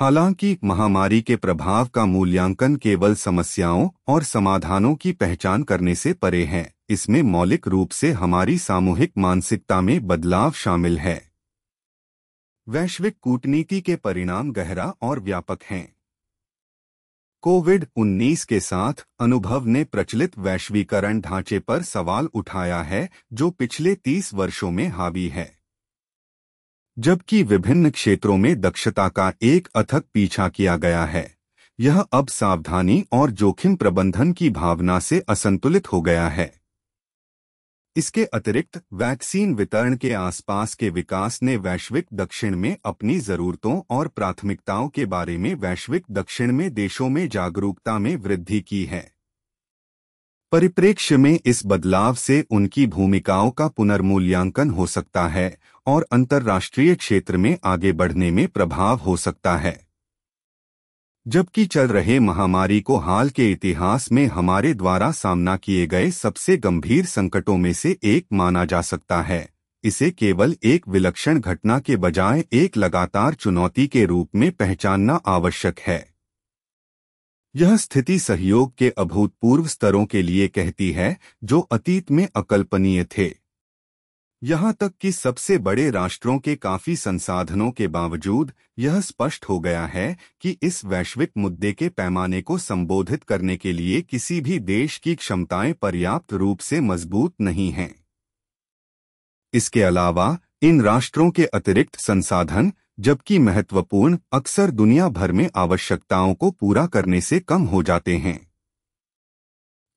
हालांकि महामारी के प्रभाव का मूल्यांकन केवल समस्याओं और समाधानों की पहचान करने से परे है इसमें मौलिक रूप से हमारी सामूहिक मानसिकता में बदलाव शामिल है वैश्विक कूटनीति के परिणाम गहरा और व्यापक हैं कोविड 19 के साथ अनुभव ने प्रचलित वैश्वीकरण ढांचे पर सवाल उठाया है जो पिछले 30 वर्षों में हावी है जबकि विभिन्न क्षेत्रों में दक्षता का एक अथक पीछा किया गया है यह अब सावधानी और जोखिम प्रबंधन की भावना से असंतुलित हो गया है इसके अतिरिक्त वैक्सीन वितरण के आसपास के विकास ने वैश्विक दक्षिण में अपनी जरूरतों और प्राथमिकताओं के बारे में वैश्विक दक्षिण में देशों में जागरूकता में वृद्धि की है परिप्रेक्ष्य में इस बदलाव से उनकी भूमिकाओं का पुनर्मूल्यांकन हो सकता है और अंतर्राष्ट्रीय क्षेत्र में आगे बढ़ने में प्रभाव हो सकता है जबकि चल रहे महामारी को हाल के इतिहास में हमारे द्वारा सामना किए गए सबसे गंभीर संकटों में से एक माना जा सकता है इसे केवल एक विलक्षण घटना के बजाय एक लगातार चुनौती के रूप में पहचानना आवश्यक है यह स्थिति सहयोग के अभूतपूर्व स्तरों के लिए कहती है जो अतीत में अकल्पनीय थे यहाँ तक कि सबसे बड़े राष्ट्रों के काफी संसाधनों के बावजूद यह स्पष्ट हो गया है कि इस वैश्विक मुद्दे के पैमाने को संबोधित करने के लिए किसी भी देश की क्षमताएं पर्याप्त रूप से मजबूत नहीं हैं इसके अलावा इन राष्ट्रों के अतिरिक्त संसाधन जबकि महत्वपूर्ण अक्सर दुनिया भर में आवश्यकताओं को पूरा करने से कम हो जाते हैं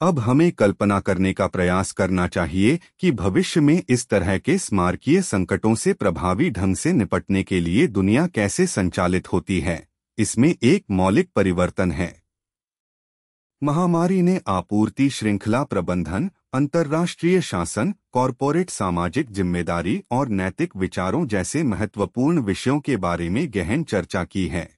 अब हमें कल्पना करने का प्रयास करना चाहिए कि भविष्य में इस तरह के स्मारकीय संकटों से प्रभावी ढंग से निपटने के लिए दुनिया कैसे संचालित होती है इसमें एक मौलिक परिवर्तन है महामारी ने आपूर्ति श्रृंखला प्रबंधन अंतर्राष्ट्रीय शासन कॉरपोरेट सामाजिक जिम्मेदारी और नैतिक विचारों जैसे महत्वपूर्ण विषयों के बारे में गहन चर्चा की है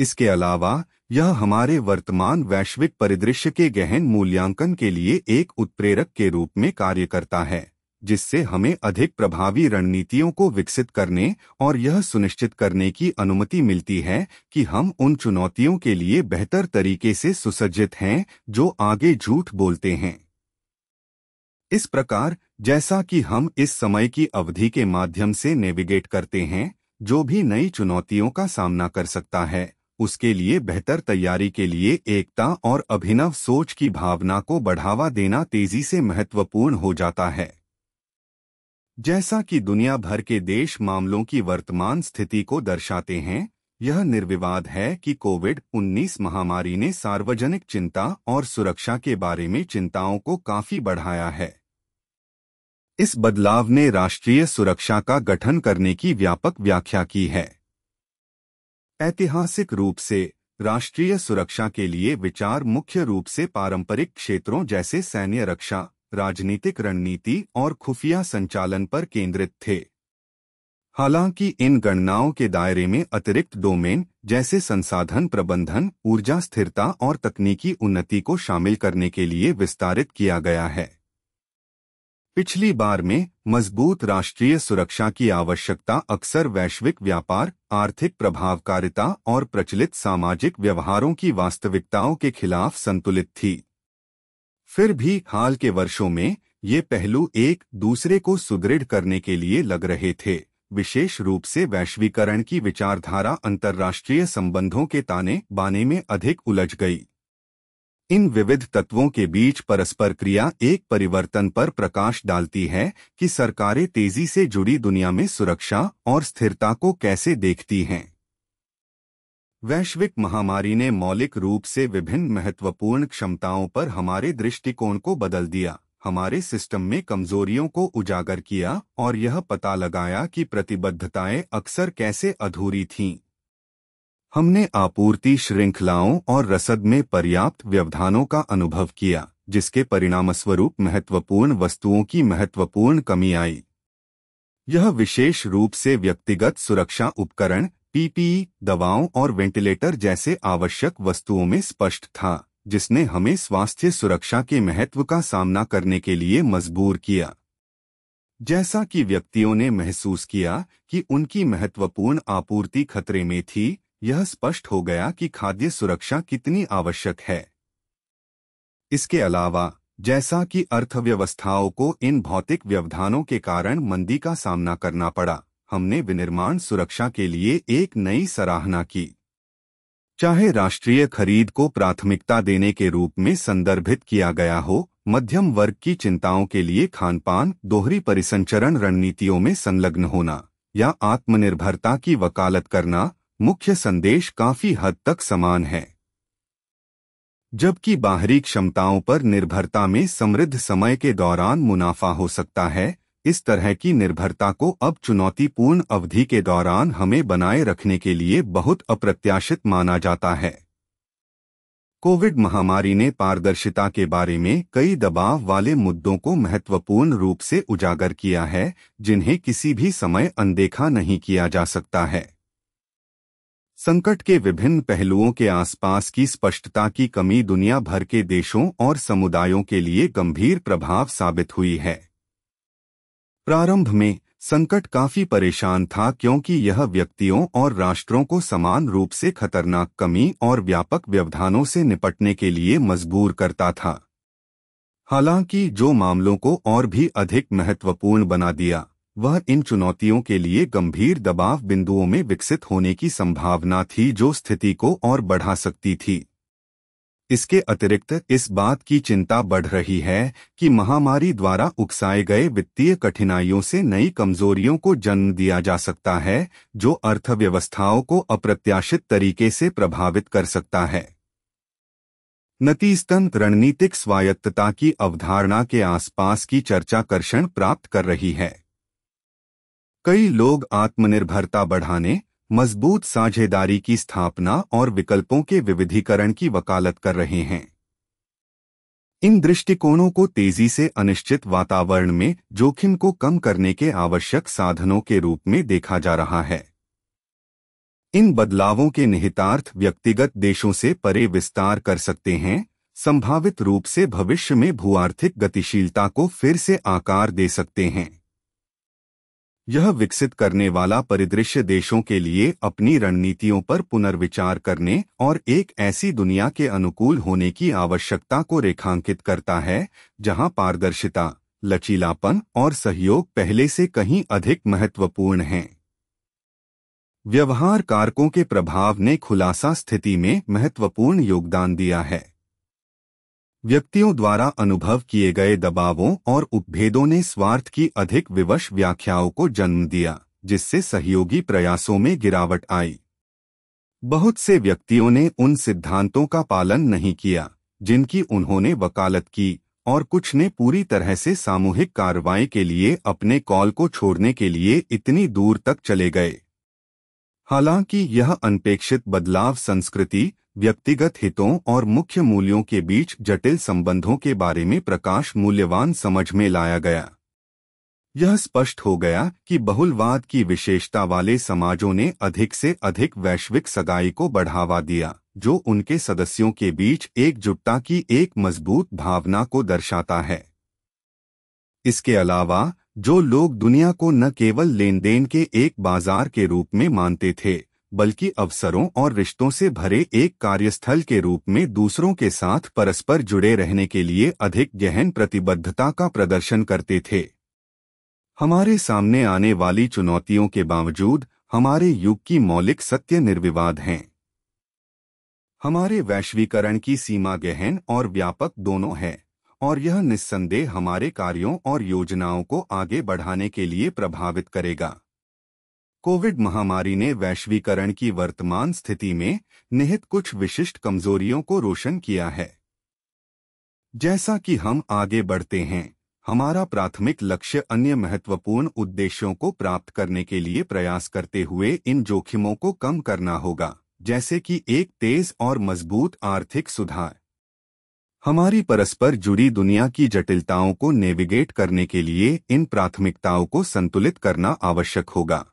इसके अलावा यह हमारे वर्तमान वैश्विक परिदृश्य के गहन मूल्यांकन के लिए एक उत्प्रेरक के रूप में कार्य करता है जिससे हमें अधिक प्रभावी रणनीतियों को विकसित करने और यह सुनिश्चित करने की अनुमति मिलती है कि हम उन चुनौतियों के लिए बेहतर तरीके से सुसज्जित हैं जो आगे झूठ बोलते हैं इस प्रकार जैसा कि हम इस समय की अवधि के माध्यम से नेविगेट करते हैं जो भी नई चुनौतियों का सामना कर सकता है उसके लिए बेहतर तैयारी के लिए एकता और अभिनव सोच की भावना को बढ़ावा देना तेजी से महत्वपूर्ण हो जाता है जैसा कि दुनिया भर के देश मामलों की वर्तमान स्थिति को दर्शाते हैं यह निर्विवाद है कि कोविड 19 महामारी ने सार्वजनिक चिंता और सुरक्षा के बारे में चिंताओं को काफी बढ़ाया है इस बदलाव ने राष्ट्रीय सुरक्षा का गठन करने की व्यापक व्याख्या की है ऐतिहासिक रूप से राष्ट्रीय सुरक्षा के लिए विचार मुख्य रूप से पारंपरिक क्षेत्रों जैसे सैन्य रक्षा राजनीतिक रणनीति और खुफिया संचालन पर केंद्रित थे हालांकि इन गणनाओं के दायरे में अतिरिक्त डोमेन जैसे संसाधन प्रबंधन ऊर्जा स्थिरता और तकनीकी उन्नति को शामिल करने के लिए विस्तारित किया गया है पिछली बार में मजबूत राष्ट्रीय सुरक्षा की आवश्यकता अक्सर वैश्विक व्यापार आर्थिक प्रभावकारिता और प्रचलित सामाजिक व्यवहारों की वास्तविकताओं के खिलाफ संतुलित थी फिर भी हाल के वर्षों में ये पहलू एक दूसरे को सुदृढ़ करने के लिए लग रहे थे विशेष रूप से वैश्वीकरण की विचारधारा अंतर्राष्ट्रीय संबंधों के ताने बाने में अधिक उलझ गई इन विविध तत्वों के बीच परस्पर क्रिया एक परिवर्तन पर प्रकाश डालती है कि सरकारें तेजी से जुड़ी दुनिया में सुरक्षा और स्थिरता को कैसे देखती हैं वैश्विक महामारी ने मौलिक रूप से विभिन्न महत्वपूर्ण क्षमताओं पर हमारे दृष्टिकोण को बदल दिया हमारे सिस्टम में कमजोरियों को उजागर किया और यह पता लगाया कि प्रतिबद्धताएं अक्सर कैसे अधूरी थीं हमने आपूर्ति श्रृंखलाओं और रसद में पर्याप्त व्यवधानों का अनुभव किया जिसके परिणामस्वरूप महत्वपूर्ण वस्तुओं की महत्वपूर्ण कमी आई यह विशेष रूप से व्यक्तिगत सुरक्षा उपकरण पीपीई दवाओं और वेंटिलेटर जैसे आवश्यक वस्तुओं में स्पष्ट था जिसने हमें स्वास्थ्य सुरक्षा के महत्व का सामना करने के लिए मजबूर किया जैसा कि व्यक्तियों ने महसूस किया कि उनकी महत्वपूर्ण आपूर्ति खतरे में थी यह स्पष्ट हो गया कि खाद्य सुरक्षा कितनी आवश्यक है इसके अलावा जैसा कि अर्थव्यवस्थाओं को इन भौतिक व्यवधानों के कारण मंदी का सामना करना पड़ा हमने विनिर्माण सुरक्षा के लिए एक नई सराहना की चाहे राष्ट्रीय खरीद को प्राथमिकता देने के रूप में संदर्भित किया गया हो मध्यम वर्ग की चिंताओं के लिए खानपान दोहरी परिसंचरण रणनीतियों में संलग्न होना या आत्मनिर्भरता की वकालत करना मुख्य संदेश काफी हद तक समान है जबकि बाहरी क्षमताओं पर निर्भरता में समृद्ध समय के दौरान मुनाफा हो सकता है इस तरह की निर्भरता को अब चुनौतीपूर्ण अवधि के दौरान हमें बनाए रखने के लिए बहुत अप्रत्याशित माना जाता है कोविड महामारी ने पारदर्शिता के बारे में कई दबाव वाले मुद्दों को महत्वपूर्ण रूप से उजागर किया है जिन्हें किसी भी समय अनदेखा नहीं किया जा सकता है संकट के विभिन्न पहलुओं के आसपास की स्पष्टता की कमी दुनिया भर के देशों और समुदायों के लिए गंभीर प्रभाव साबित हुई है प्रारंभ में संकट काफी परेशान था क्योंकि यह व्यक्तियों और राष्ट्रों को समान रूप से खतरनाक कमी और व्यापक व्यवधानों से निपटने के लिए मजबूर करता था हालांकि जो मामलों को और भी अधिक महत्वपूर्ण बना दिया वह इन चुनौतियों के लिए गंभीर दबाव बिंदुओं में विकसित होने की संभावना थी जो स्थिति को और बढ़ा सकती थी इसके अतिरिक्त इस बात की चिंता बढ़ रही है कि महामारी द्वारा उकसाए गए वित्तीय कठिनाइयों से नई कमजोरियों को जन्म दिया जा सकता है जो अर्थव्यवस्थाओं को अप्रत्याशित तरीके से प्रभावित कर सकता है नतीजतन रणनीतिक स्वायत्तता की अवधारणा के आसपास की चर्चा कर्षण प्राप्त कर रही है कई लोग आत्मनिर्भरता बढ़ाने मजबूत साझेदारी की स्थापना और विकल्पों के विविधीकरण की वकालत कर रहे हैं इन दृष्टिकोणों को तेजी से अनिश्चित वातावरण में जोखिम को कम करने के आवश्यक साधनों के रूप में देखा जा रहा है इन बदलावों के निहितार्थ व्यक्तिगत देशों से परे विस्तार कर सकते हैं संभावित रूप से भविष्य में भूआर्थिक गतिशीलता को फिर से आकार दे सकते हैं यह विकसित करने वाला परिदृश्य देशों के लिए अपनी रणनीतियों पर पुनर्विचार करने और एक ऐसी दुनिया के अनुकूल होने की आवश्यकता को रेखांकित करता है जहां पारदर्शिता लचीलापन और सहयोग पहले से कहीं अधिक महत्वपूर्ण हैं व्यवहार कारकों के प्रभाव ने खुलासा स्थिति में महत्वपूर्ण योगदान दिया है व्यक्तियों द्वारा अनुभव किए गए दबावों और उपभेदों ने स्वार्थ की अधिक विवश व्याख्याओं को जन्म दिया जिससे सहयोगी प्रयासों में गिरावट आई बहुत से व्यक्तियों ने उन सिद्धांतों का पालन नहीं किया जिनकी उन्होंने वकालत की और कुछ ने पूरी तरह से सामूहिक कार्रवाई के लिए अपने कॉल को छोड़ने के लिए इतनी दूर तक चले गए हालांकि यह अनपेक्षित बदलाव संस्कृति व्यक्तिगत हितों और मुख्य मूल्यों के बीच जटिल संबंधों के बारे में प्रकाश मूल्यवान समझ में लाया गया यह स्पष्ट हो गया कि बहुलवाद की विशेषता वाले समाजों ने अधिक से अधिक वैश्विक सगाई को बढ़ावा दिया जो उनके सदस्यों के बीच एकजुटता की एक मजबूत भावना को दर्शाता है इसके अलावा जो लोग दुनिया को न केवल देन के एक बाजार के रूप में मानते थे बल्कि अवसरों और रिश्तों से भरे एक कार्यस्थल के रूप में दूसरों के साथ परस्पर जुड़े रहने के लिए अधिक गहन प्रतिबद्धता का प्रदर्शन करते थे हमारे सामने आने वाली चुनौतियों के बावजूद हमारे युग की मौलिक सत्य निर्विवाद हैं हमारे वैश्वीकरण की सीमा गहन और व्यापक दोनों है और यह निस्संदेह हमारे कार्यों और योजनाओं को आगे बढ़ाने के लिए प्रभावित करेगा कोविड महामारी ने वैश्वीकरण की वर्तमान स्थिति में निहित कुछ विशिष्ट कमजोरियों को रोशन किया है जैसा कि हम आगे बढ़ते हैं हमारा प्राथमिक लक्ष्य अन्य महत्वपूर्ण उद्देश्यों को प्राप्त करने के लिए प्रयास करते हुए इन जोखिमों को कम करना होगा जैसे कि एक तेज और मजबूत आर्थिक सुधार हमारी परस्पर जुड़ी दुनिया की जटिलताओं को नेविगेट करने के लिए इन प्राथमिकताओं को संतुलित करना आवश्यक होगा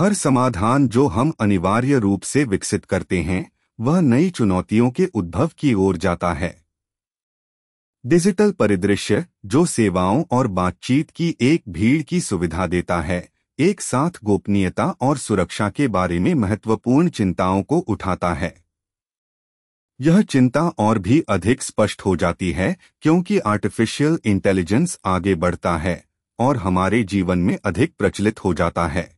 हर समाधान जो हम अनिवार्य रूप से विकसित करते हैं वह नई चुनौतियों के उद्भव की ओर जाता है डिजिटल परिदृश्य जो सेवाओं और बातचीत की एक भीड़ की सुविधा देता है एक साथ गोपनीयता और सुरक्षा के बारे में महत्वपूर्ण चिंताओं को उठाता है यह चिंता और भी अधिक स्पष्ट हो जाती है क्योंकि आर्टिफिशियल इंटेलिजेंस आगे बढ़ता है और हमारे जीवन में अधिक प्रचलित हो जाता है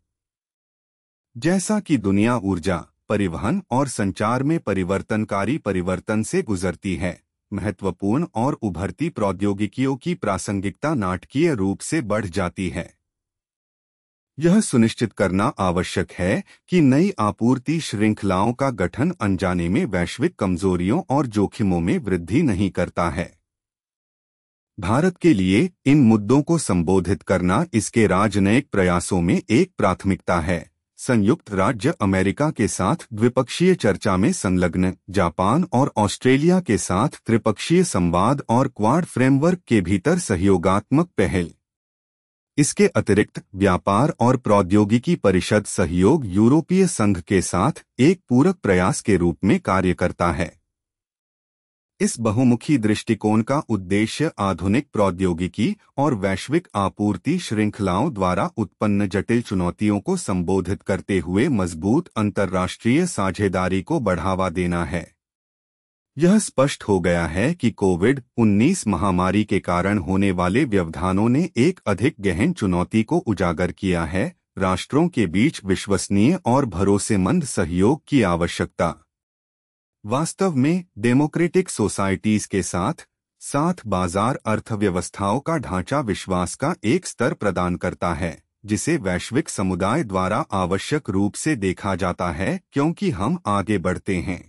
जैसा कि दुनिया ऊर्जा परिवहन और संचार में परिवर्तनकारी परिवर्तन से गुजरती है महत्वपूर्ण और उभरती प्रौद्योगिकियों की प्रासंगिकता नाटकीय रूप से बढ़ जाती है यह सुनिश्चित करना आवश्यक है कि नई आपूर्ति श्रृंखलाओं का गठन अनजाने में वैश्विक कमजोरियों और जोखिमों में वृद्धि नहीं करता है भारत के लिए इन मुद्दों को संबोधित करना इसके राजनयिक प्रयासों में एक प्राथमिकता है संयुक्त राज्य अमेरिका के साथ द्विपक्षीय चर्चा में संलग्न जापान और ऑस्ट्रेलिया के साथ त्रिपक्षीय संवाद और क्वाड फ्रेमवर्क के भीतर सहयोगात्मक पहल इसके अतिरिक्त व्यापार और प्रौद्योगिकी परिषद सहयोग यूरोपीय संघ के साथ एक पूरक प्रयास के रूप में कार्य करता है इस बहुमुखी दृष्टिकोण का उद्देश्य आधुनिक प्रौद्योगिकी और वैश्विक आपूर्ति श्रृंखलाओं द्वारा उत्पन्न जटिल चुनौतियों को संबोधित करते हुए मजबूत अंतर्राष्ट्रीय साझेदारी को बढ़ावा देना है यह स्पष्ट हो गया है कि कोविड 19 महामारी के कारण होने वाले व्यवधानों ने एक अधिक गहन चुनौती को उजागर किया है राष्ट्रों के बीच विश्वसनीय और भरोसेमंद सहयोग की आवश्यकता वास्तव में डेमोक्रेटिक सोसाइटीज के साथ साथ बाजार अर्थव्यवस्थाओं का ढांचा विश्वास का एक स्तर प्रदान करता है जिसे वैश्विक समुदाय द्वारा आवश्यक रूप से देखा जाता है क्योंकि हम आगे बढ़ते हैं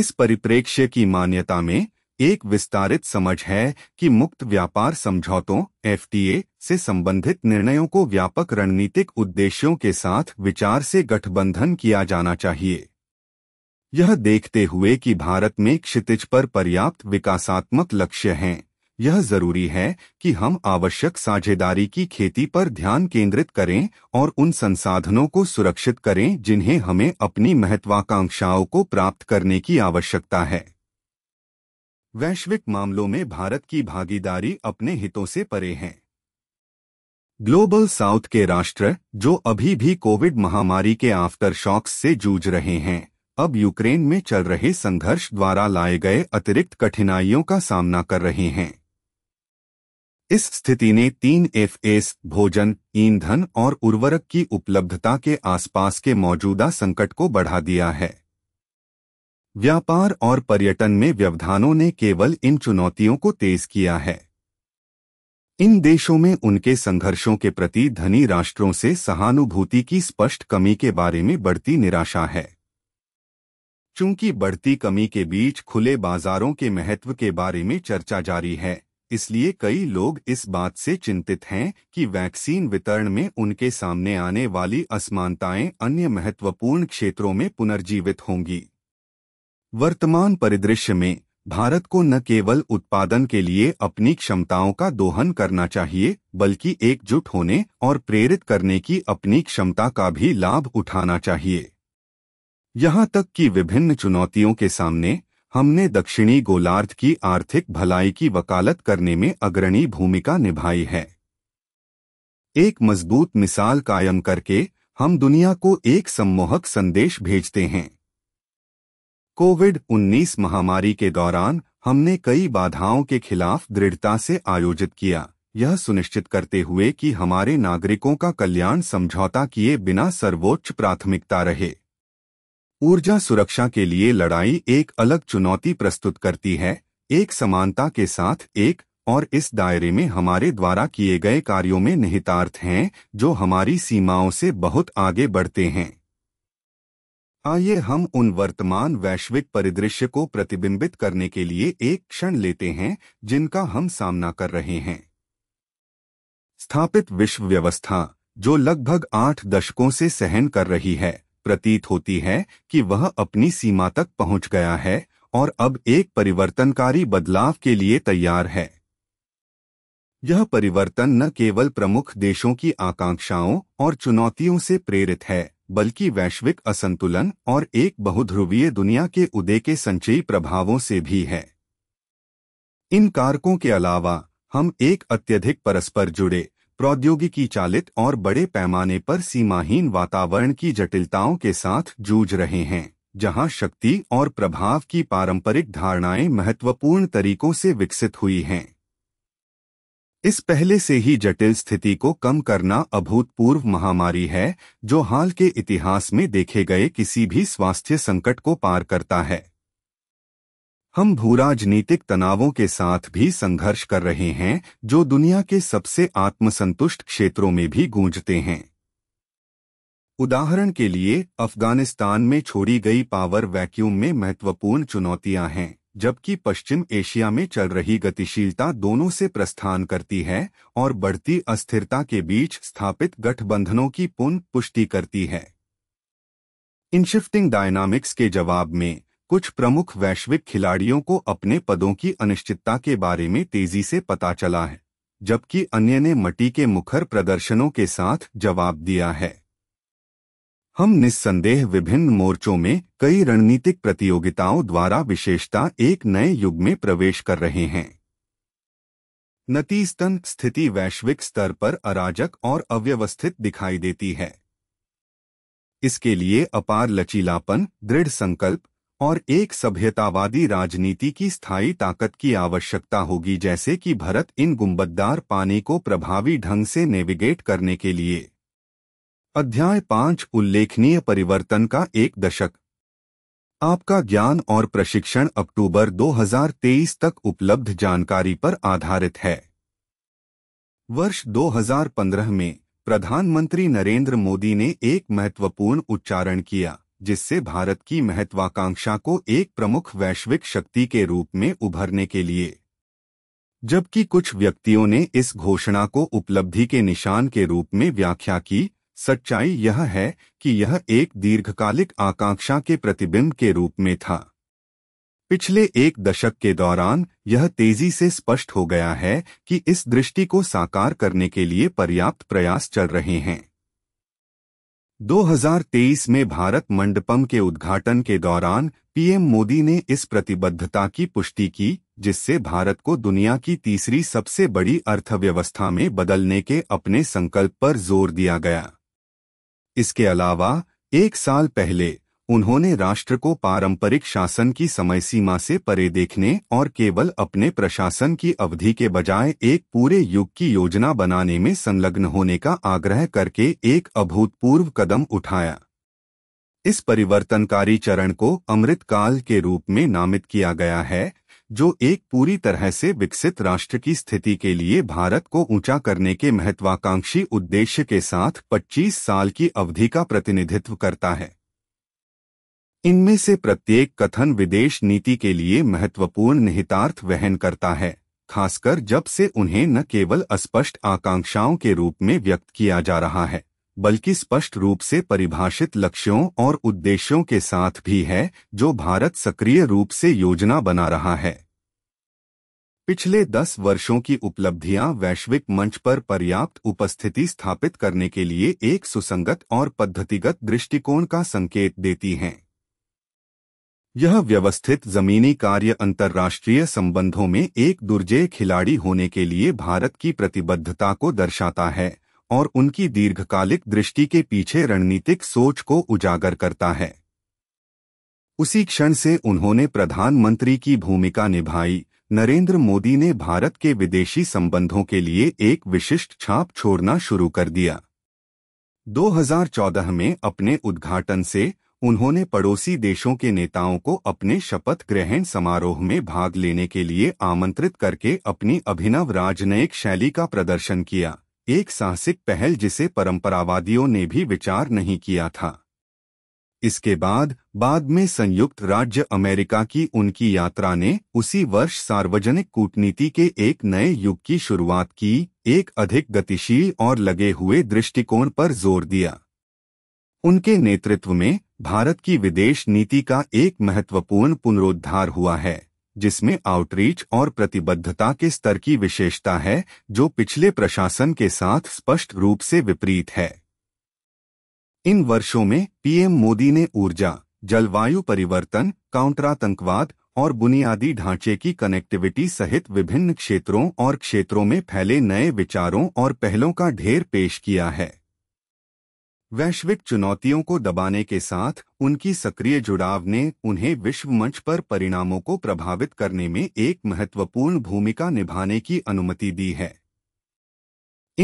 इस परिप्रेक्ष्य की मान्यता में एक विस्तारित समझ है कि मुक्त व्यापार समझौतों एफटीए से संबंधित निर्णयों को व्यापक रणनीतिक उद्देश्यों के साथ विचार से गठबंधन किया जाना चाहिए यह देखते हुए कि भारत में क्षितिज पर पर्याप्त विकासात्मक लक्ष्य हैं यह जरूरी है कि हम आवश्यक साझेदारी की खेती पर ध्यान केंद्रित करें और उन संसाधनों को सुरक्षित करें जिन्हें हमें अपनी महत्वाकांक्षाओं को प्राप्त करने की आवश्यकता है वैश्विक मामलों में भारत की भागीदारी अपने हितों से परे है ग्लोबल साउथ के राष्ट्र जो अभी भी कोविड महामारी के आफ्टर शॉक्स से जूझ रहे हैं अब यूक्रेन में चल रहे संघर्ष द्वारा लाए गए अतिरिक्त कठिनाइयों का सामना कर रहे हैं इस स्थिति ने तीन एफ एस भोजन ईंधन और उर्वरक की उपलब्धता के आसपास के मौजूदा संकट को बढ़ा दिया है व्यापार और पर्यटन में व्यवधानों ने केवल इन चुनौतियों को तेज किया है इन देशों में उनके संघर्षों के प्रति धनी राष्ट्रों से सहानुभूति की स्पष्ट कमी के बारे में बढ़ती निराशा है चूंकि बढ़ती कमी के बीच खुले बाजारों के महत्व के बारे में चर्चा जारी है इसलिए कई लोग इस बात से चिंतित हैं कि वैक्सीन वितरण में उनके सामने आने वाली असमानताएं अन्य महत्वपूर्ण क्षेत्रों में पुनर्जीवित होंगी वर्तमान परिदृश्य में भारत को न केवल उत्पादन के लिए अपनी क्षमताओं का दोहन करना चाहिए बल्कि एकजुट होने और प्रेरित करने की अपनी क्षमता का भी लाभ उठाना चाहिए यहाँ तक कि विभिन्न चुनौतियों के सामने हमने दक्षिणी गोलार्ध की आर्थिक भलाई की वकालत करने में अग्रणी भूमिका निभाई है एक मजबूत मिसाल कायम करके हम दुनिया को एक सम्मोहक संदेश भेजते हैं कोविड 19 महामारी के दौरान हमने कई बाधाओं के खिलाफ दृढ़ता से आयोजित किया यह सुनिश्चित करते हुए कि हमारे नागरिकों का कल्याण समझौता किए बिना सर्वोच्च प्राथमिकता रहे ऊर्जा सुरक्षा के लिए लड़ाई एक अलग चुनौती प्रस्तुत करती है एक समानता के साथ एक और इस दायरे में हमारे द्वारा किए गए कार्यों में निहितार्थ हैं जो हमारी सीमाओं से बहुत आगे बढ़ते हैं आइए हम उन वर्तमान वैश्विक परिदृश्य को प्रतिबिंबित करने के लिए एक क्षण लेते हैं जिनका हम सामना कर रहे हैं स्थापित विश्व व्यवस्था जो लगभग आठ दशकों से सहन कर रही है प्रतीत होती है कि वह अपनी सीमा तक पहुंच गया है और अब एक परिवर्तनकारी बदलाव के लिए तैयार है यह परिवर्तन न केवल प्रमुख देशों की आकांक्षाओं और चुनौतियों से प्रेरित है बल्कि वैश्विक असंतुलन और एक बहुध्रुवीय दुनिया के उदय के संचयी प्रभावों से भी है इन कारकों के अलावा हम एक अत्यधिक परस्पर जुड़े प्रौद्योगिकी चालित और बड़े पैमाने पर सीमाहीन वातावरण की जटिलताओं के साथ जूझ रहे हैं जहां शक्ति और प्रभाव की पारंपरिक धारणाएं महत्वपूर्ण तरीकों से विकसित हुई हैं इस पहले से ही जटिल स्थिति को कम करना अभूतपूर्व महामारी है जो हाल के इतिहास में देखे गए किसी भी स्वास्थ्य संकट को पार करता है हम भू राजनीतिक तनावों के साथ भी संघर्ष कर रहे हैं जो दुनिया के सबसे आत्मसंतुष्ट क्षेत्रों में भी गूंजते हैं उदाहरण के लिए अफगानिस्तान में छोड़ी गई पावर वैक्यूम में महत्वपूर्ण चुनौतियां हैं जबकि पश्चिम एशिया में चल रही गतिशीलता दोनों से प्रस्थान करती है और बढ़ती अस्थिरता के बीच स्थापित गठबंधनों की पुनः पुष्टि करती है इन शिफ्टिंग डायनामिक्स के जवाब में कुछ प्रमुख वैश्विक खिलाड़ियों को अपने पदों की अनिश्चितता के बारे में तेजी से पता चला है जबकि अन्य ने मटी के मुखर प्रदर्शनों के साथ जवाब दिया है हम निस्संदेह विभिन्न मोर्चों में कई रणनीतिक प्रतियोगिताओं द्वारा विशेषता एक नए युग में प्रवेश कर रहे हैं नतीस्तन स्थिति वैश्विक स्तर पर अराजक और अव्यवस्थित दिखाई देती है इसके लिए अपार लचीलापन दृढ़ संकल्प और एक सभ्यतावादी राजनीति की स्थायी ताकत की आवश्यकता होगी जैसे कि भारत इन गुम्बदार पानी को प्रभावी ढंग से नेविगेट करने के लिए अध्याय पांच उल्लेखनीय परिवर्तन का एक दशक आपका ज्ञान और प्रशिक्षण अक्टूबर 2023 तक उपलब्ध जानकारी पर आधारित है वर्ष 2015 में प्रधानमंत्री नरेंद्र मोदी ने एक महत्वपूर्ण उच्चारण किया जिससे भारत की महत्वाकांक्षा को एक प्रमुख वैश्विक शक्ति के रूप में उभरने के लिए जबकि कुछ व्यक्तियों ने इस घोषणा को उपलब्धि के निशान के रूप में व्याख्या की सच्चाई यह है कि यह एक दीर्घकालिक आकांक्षा के प्रतिबिंब के रूप में था पिछले एक दशक के दौरान यह तेजी से स्पष्ट हो गया है कि इस दृष्टि को साकार करने के लिए पर्याप्त प्रयास चल रहे हैं 2023 में भारत मंडपम के उद्घाटन के दौरान पीएम मोदी ने इस प्रतिबद्धता की पुष्टि की जिससे भारत को दुनिया की तीसरी सबसे बड़ी अर्थव्यवस्था में बदलने के अपने संकल्प पर जोर दिया गया इसके अलावा एक साल पहले उन्होंने राष्ट्र को पारंपरिक शासन की समय सीमा से परे देखने और केवल अपने प्रशासन की अवधि के बजाय एक पूरे युग की योजना बनाने में संलग्न होने का आग्रह करके एक अभूतपूर्व कदम उठाया इस परिवर्तनकारी चरण को अमृतकाल के रूप में नामित किया गया है जो एक पूरी तरह से विकसित राष्ट्र की स्थिति के लिए भारत को ऊंचा करने के महत्वाकांक्षी उद्देश्य के साथ 25 साल की अवधि का प्रतिनिधित्व करता है इनमें से प्रत्येक कथन विदेश नीति के लिए महत्वपूर्ण निहितार्थ वहन करता है खासकर जब से उन्हें न केवल अस्पष्ट आकांक्षाओं के रूप में व्यक्त किया जा रहा है बल्कि स्पष्ट रूप से परिभाषित लक्ष्यों और उद्देश्यों के साथ भी है जो भारत सक्रिय रूप से योजना बना रहा है पिछले दस वर्षों की उपलब्धियां वैश्विक मंच पर पर्याप्त उपस्थिति स्थापित करने के लिए एक सुसंगत और पद्धतिगत दृष्टिकोण का संकेत देती हैं यह व्यवस्थित जमीनी कार्य अंतर्राष्ट्रीय संबंधों में एक दुर्जय खिलाड़ी होने के लिए भारत की प्रतिबद्धता को दर्शाता है और उनकी दीर्घकालिक दृष्टि के पीछे रणनीतिक सोच को उजागर करता है उसी क्षण से उन्होंने प्रधानमंत्री की भूमिका निभाई नरेंद्र मोदी ने भारत के विदेशी संबंधों के लिए एक विशिष्ट छाप छोड़ना शुरू कर दिया 2014 में अपने उद्घाटन से उन्होंने पड़ोसी देशों के नेताओं को अपने शपथ ग्रहण समारोह में भाग लेने के लिए आमंत्रित करके अपनी अभिनव राजनयिक शैली का प्रदर्शन किया एक साहसिक पहल जिसे परंपरावादियों ने भी विचार नहीं किया था इसके बाद बाद में संयुक्त राज्य अमेरिका की उनकी यात्रा ने उसी वर्ष सार्वजनिक कूटनीति के एक नए युग की शुरुआत की एक अधिक गतिशील और लगे हुए दृष्टिकोण पर जोर दिया उनके नेतृत्व में भारत की विदेश नीति का एक महत्वपूर्ण पुनरुद्धार हुआ है जिसमें आउटरीच और प्रतिबद्धता के स्तर की विशेषता है जो पिछले प्रशासन के साथ स्पष्ट रूप से विपरीत है इन वर्षों में पीएम मोदी ने ऊर्जा जलवायु परिवर्तन काउंटरातंकवाद और बुनियादी ढांचे की कनेक्टिविटी सहित विभिन्न क्षेत्रों और क्षेत्रों में फैले नए विचारों और पहलों का ढेर पेश किया है वैश्विक चुनौतियों को दबाने के साथ उनकी सक्रिय जुड़ाव ने उन्हें विश्व मंच पर परिणामों को प्रभावित करने में एक महत्वपूर्ण भूमिका निभाने की अनुमति दी है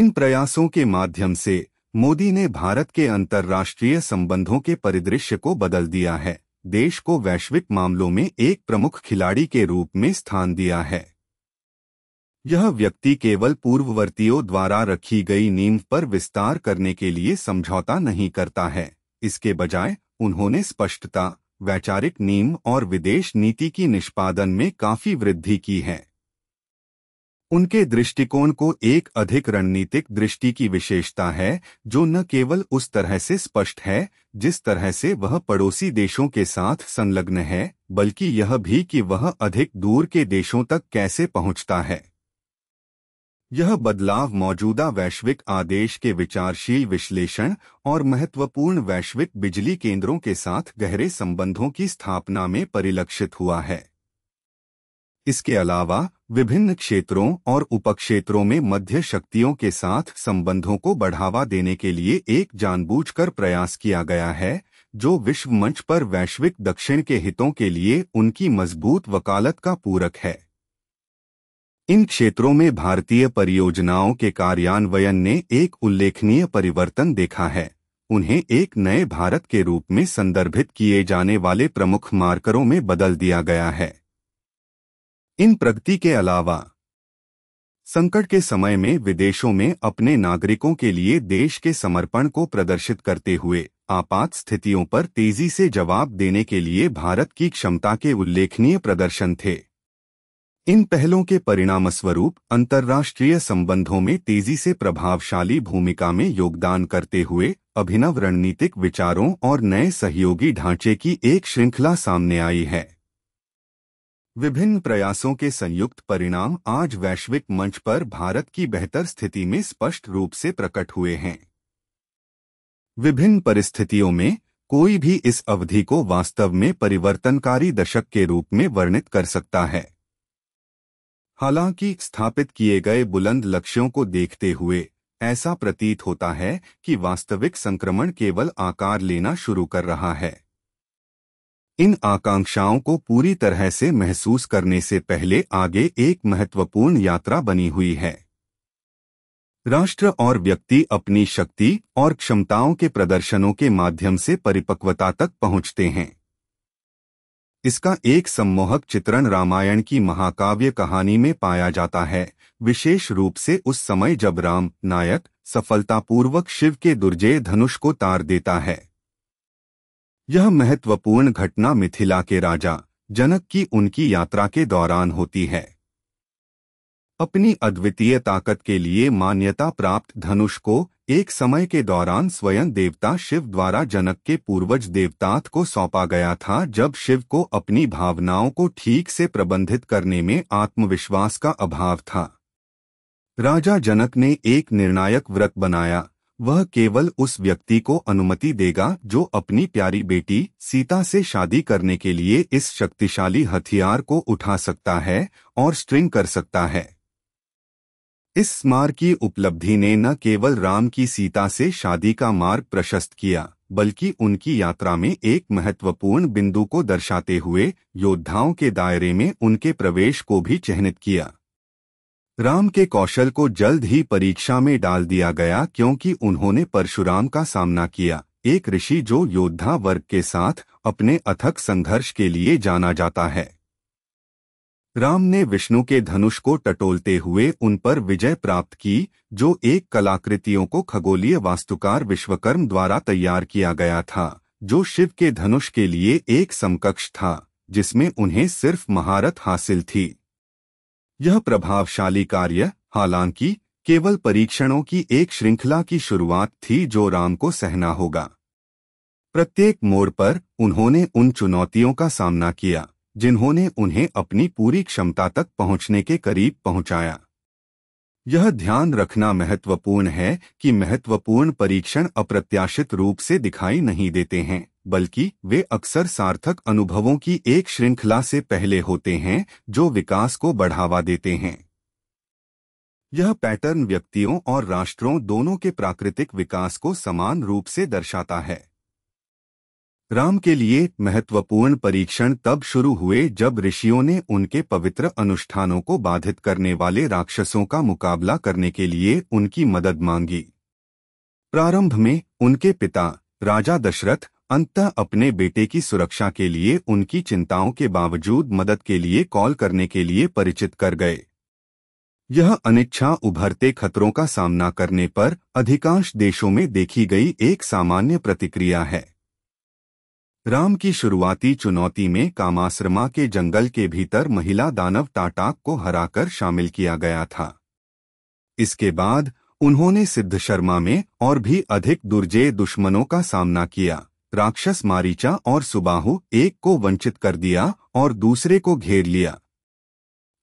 इन प्रयासों के माध्यम से मोदी ने भारत के अंतर्राष्ट्रीय संबंधों के परिदृश्य को बदल दिया है देश को वैश्विक मामलों में एक प्रमुख खिलाड़ी के रूप में स्थान दिया है यह व्यक्ति केवल पूर्ववर्तियों द्वारा रखी गई नींव पर विस्तार करने के लिए समझौता नहीं करता है इसके बजाय उन्होंने स्पष्टता वैचारिक नीम और विदेश नीति की निष्पादन में काफी वृद्धि की है उनके दृष्टिकोण को एक अधिक रणनीतिक दृष्टि की विशेषता है जो न केवल उस तरह से स्पष्ट है जिस तरह से वह पड़ोसी देशों के साथ संलग्न है बल्कि यह भी कि वह अधिक दूर के देशों तक कैसे पहुंचता है यह बदलाव मौजूदा वैश्विक आदेश के विचारशील विश्लेषण और महत्वपूर्ण वैश्विक बिजली केंद्रों के साथ गहरे संबंधों की स्थापना में परिलक्षित हुआ है इसके अलावा विभिन्न क्षेत्रों और उपक्षेत्रों में मध्य शक्तियों के साथ संबंधों को बढ़ावा देने के लिए एक जानबूझकर प्रयास किया गया है जो विश्व मंच पर वैश्विक दक्षिण के हितों के लिए उनकी मजबूत वकालत का पूरक है इन क्षेत्रों में भारतीय परियोजनाओं के कार्यान्वयन ने एक उल्लेखनीय परिवर्तन देखा है उन्हें एक नए भारत के रूप में संदर्भित किए जाने वाले प्रमुख मार्करों में बदल दिया गया है इन प्रगति के अलावा संकट के समय में विदेशों में अपने नागरिकों के लिए देश के समर्पण को प्रदर्शित करते हुए आपात स्थितियों पर तेजी से जवाब देने के लिए भारत की क्षमता के उल्लेखनीय प्रदर्शन थे इन पहलों के परिणामस्वरूप अंतर्राष्ट्रीय संबंधों में तेजी से प्रभावशाली भूमिका में योगदान करते हुए अभिनव रणनीतिक विचारों और नए सहयोगी ढांचे की एक श्रृंखला सामने आई है विभिन्न प्रयासों के संयुक्त परिणाम आज वैश्विक मंच पर भारत की बेहतर स्थिति में स्पष्ट रूप से प्रकट हुए हैं विभिन्न परिस्थितियों में कोई भी इस अवधि को वास्तव में परिवर्तनकारी दशक के रूप में वर्णित कर सकता है हालांकि स्थापित किए गए बुलंद लक्ष्यों को देखते हुए ऐसा प्रतीत होता है कि वास्तविक संक्रमण केवल आकार लेना शुरू कर रहा है इन आकांक्षाओं को पूरी तरह से महसूस करने से पहले आगे एक महत्वपूर्ण यात्रा बनी हुई है राष्ट्र और व्यक्ति अपनी शक्ति और क्षमताओं के प्रदर्शनों के माध्यम से परिपक्वता तक पहुंचते हैं इसका एक सम्मोहक चित्रण रामायण की महाकाव्य कहानी में पाया जाता है विशेष रूप से उस समय जब राम नायक सफलतापूर्वक शिव के दुर्जय धनुष को तार देता है यह महत्वपूर्ण घटना मिथिला के राजा जनक की उनकी यात्रा के दौरान होती है अपनी अद्वितीय ताकत के लिए मान्यता प्राप्त धनुष को एक समय के दौरान स्वयं देवता शिव द्वारा जनक के पूर्वज देवताथ को सौंपा गया था जब शिव को अपनी भावनाओं को ठीक से प्रबंधित करने में आत्मविश्वास का अभाव था राजा जनक ने एक निर्णायक व्रत बनाया वह केवल उस व्यक्ति को अनुमति देगा जो अपनी प्यारी बेटी सीता से शादी करने के लिए इस शक्तिशाली हथियार को उठा सकता है और स्ट्रिंग कर सकता है इस मार्ग की उपलब्धि ने न केवल राम की सीता से शादी का मार्ग प्रशस्त किया बल्कि उनकी यात्रा में एक महत्वपूर्ण बिंदु को दर्शाते हुए योद्धाओं के दायरे में उनके प्रवेश को भी चिन्हित किया राम के कौशल को जल्द ही परीक्षा में डाल दिया गया क्योंकि उन्होंने परशुराम का सामना किया एक ऋषि जो योद्धा वर्ग के साथ अपने अथक संघर्ष के लिए जाना जाता है राम ने विष्णु के धनुष को टटोलते हुए उन पर विजय प्राप्त की जो एक कलाकृतियों को खगोलीय वास्तुकार विश्वकर्म द्वारा तैयार किया गया था जो शिव के धनुष के लिए एक समकक्ष था जिसमें उन्हें सिर्फ महारत हासिल थी यह प्रभावशाली कार्य हालांकि केवल परीक्षणों की एक श्रृंखला की शुरुआत थी जो राम को सहना होगा प्रत्येक मोड़ पर उन्होंने उन चुनौतियों का सामना किया जिन्होंने उन्हें अपनी पूरी क्षमता तक पहुंचने के करीब पहुंचाया यह ध्यान रखना महत्वपूर्ण है कि महत्वपूर्ण परीक्षण अप्रत्याशित रूप से दिखाई नहीं देते हैं बल्कि वे अक्सर सार्थक अनुभवों की एक श्रृंखला से पहले होते हैं जो विकास को बढ़ावा देते हैं यह पैटर्न व्यक्तियों और राष्ट्रों दोनों के प्राकृतिक विकास को समान रूप से दर्शाता है राम के लिए महत्वपूर्ण परीक्षण तब शुरू हुए जब ऋषियों ने उनके पवित्र अनुष्ठानों को बाधित करने वाले राक्षसों का मुकाबला करने के लिए उनकी मदद मांगी प्रारंभ में उनके पिता राजा दशरथ अंत अपने बेटे की सुरक्षा के लिए उनकी चिंताओं के बावजूद मदद के लिए कॉल करने के लिए परिचित कर गए यह अनिच्छा उभरते खतरों का सामना करने पर अधिकांश देशों में देखी गई एक सामान्य प्रतिक्रिया है राम की शुरुआती चुनौती में कामाश्रमा के जंगल के भीतर महिला दानव टाटाक को हराकर शामिल किया गया था इसके बाद उन्होंने सिद्ध शर्मा में और भी अधिक दुर्जय दुश्मनों का सामना किया राक्षस मारीचा और सुबाहु एक को वंचित कर दिया और दूसरे को घेर लिया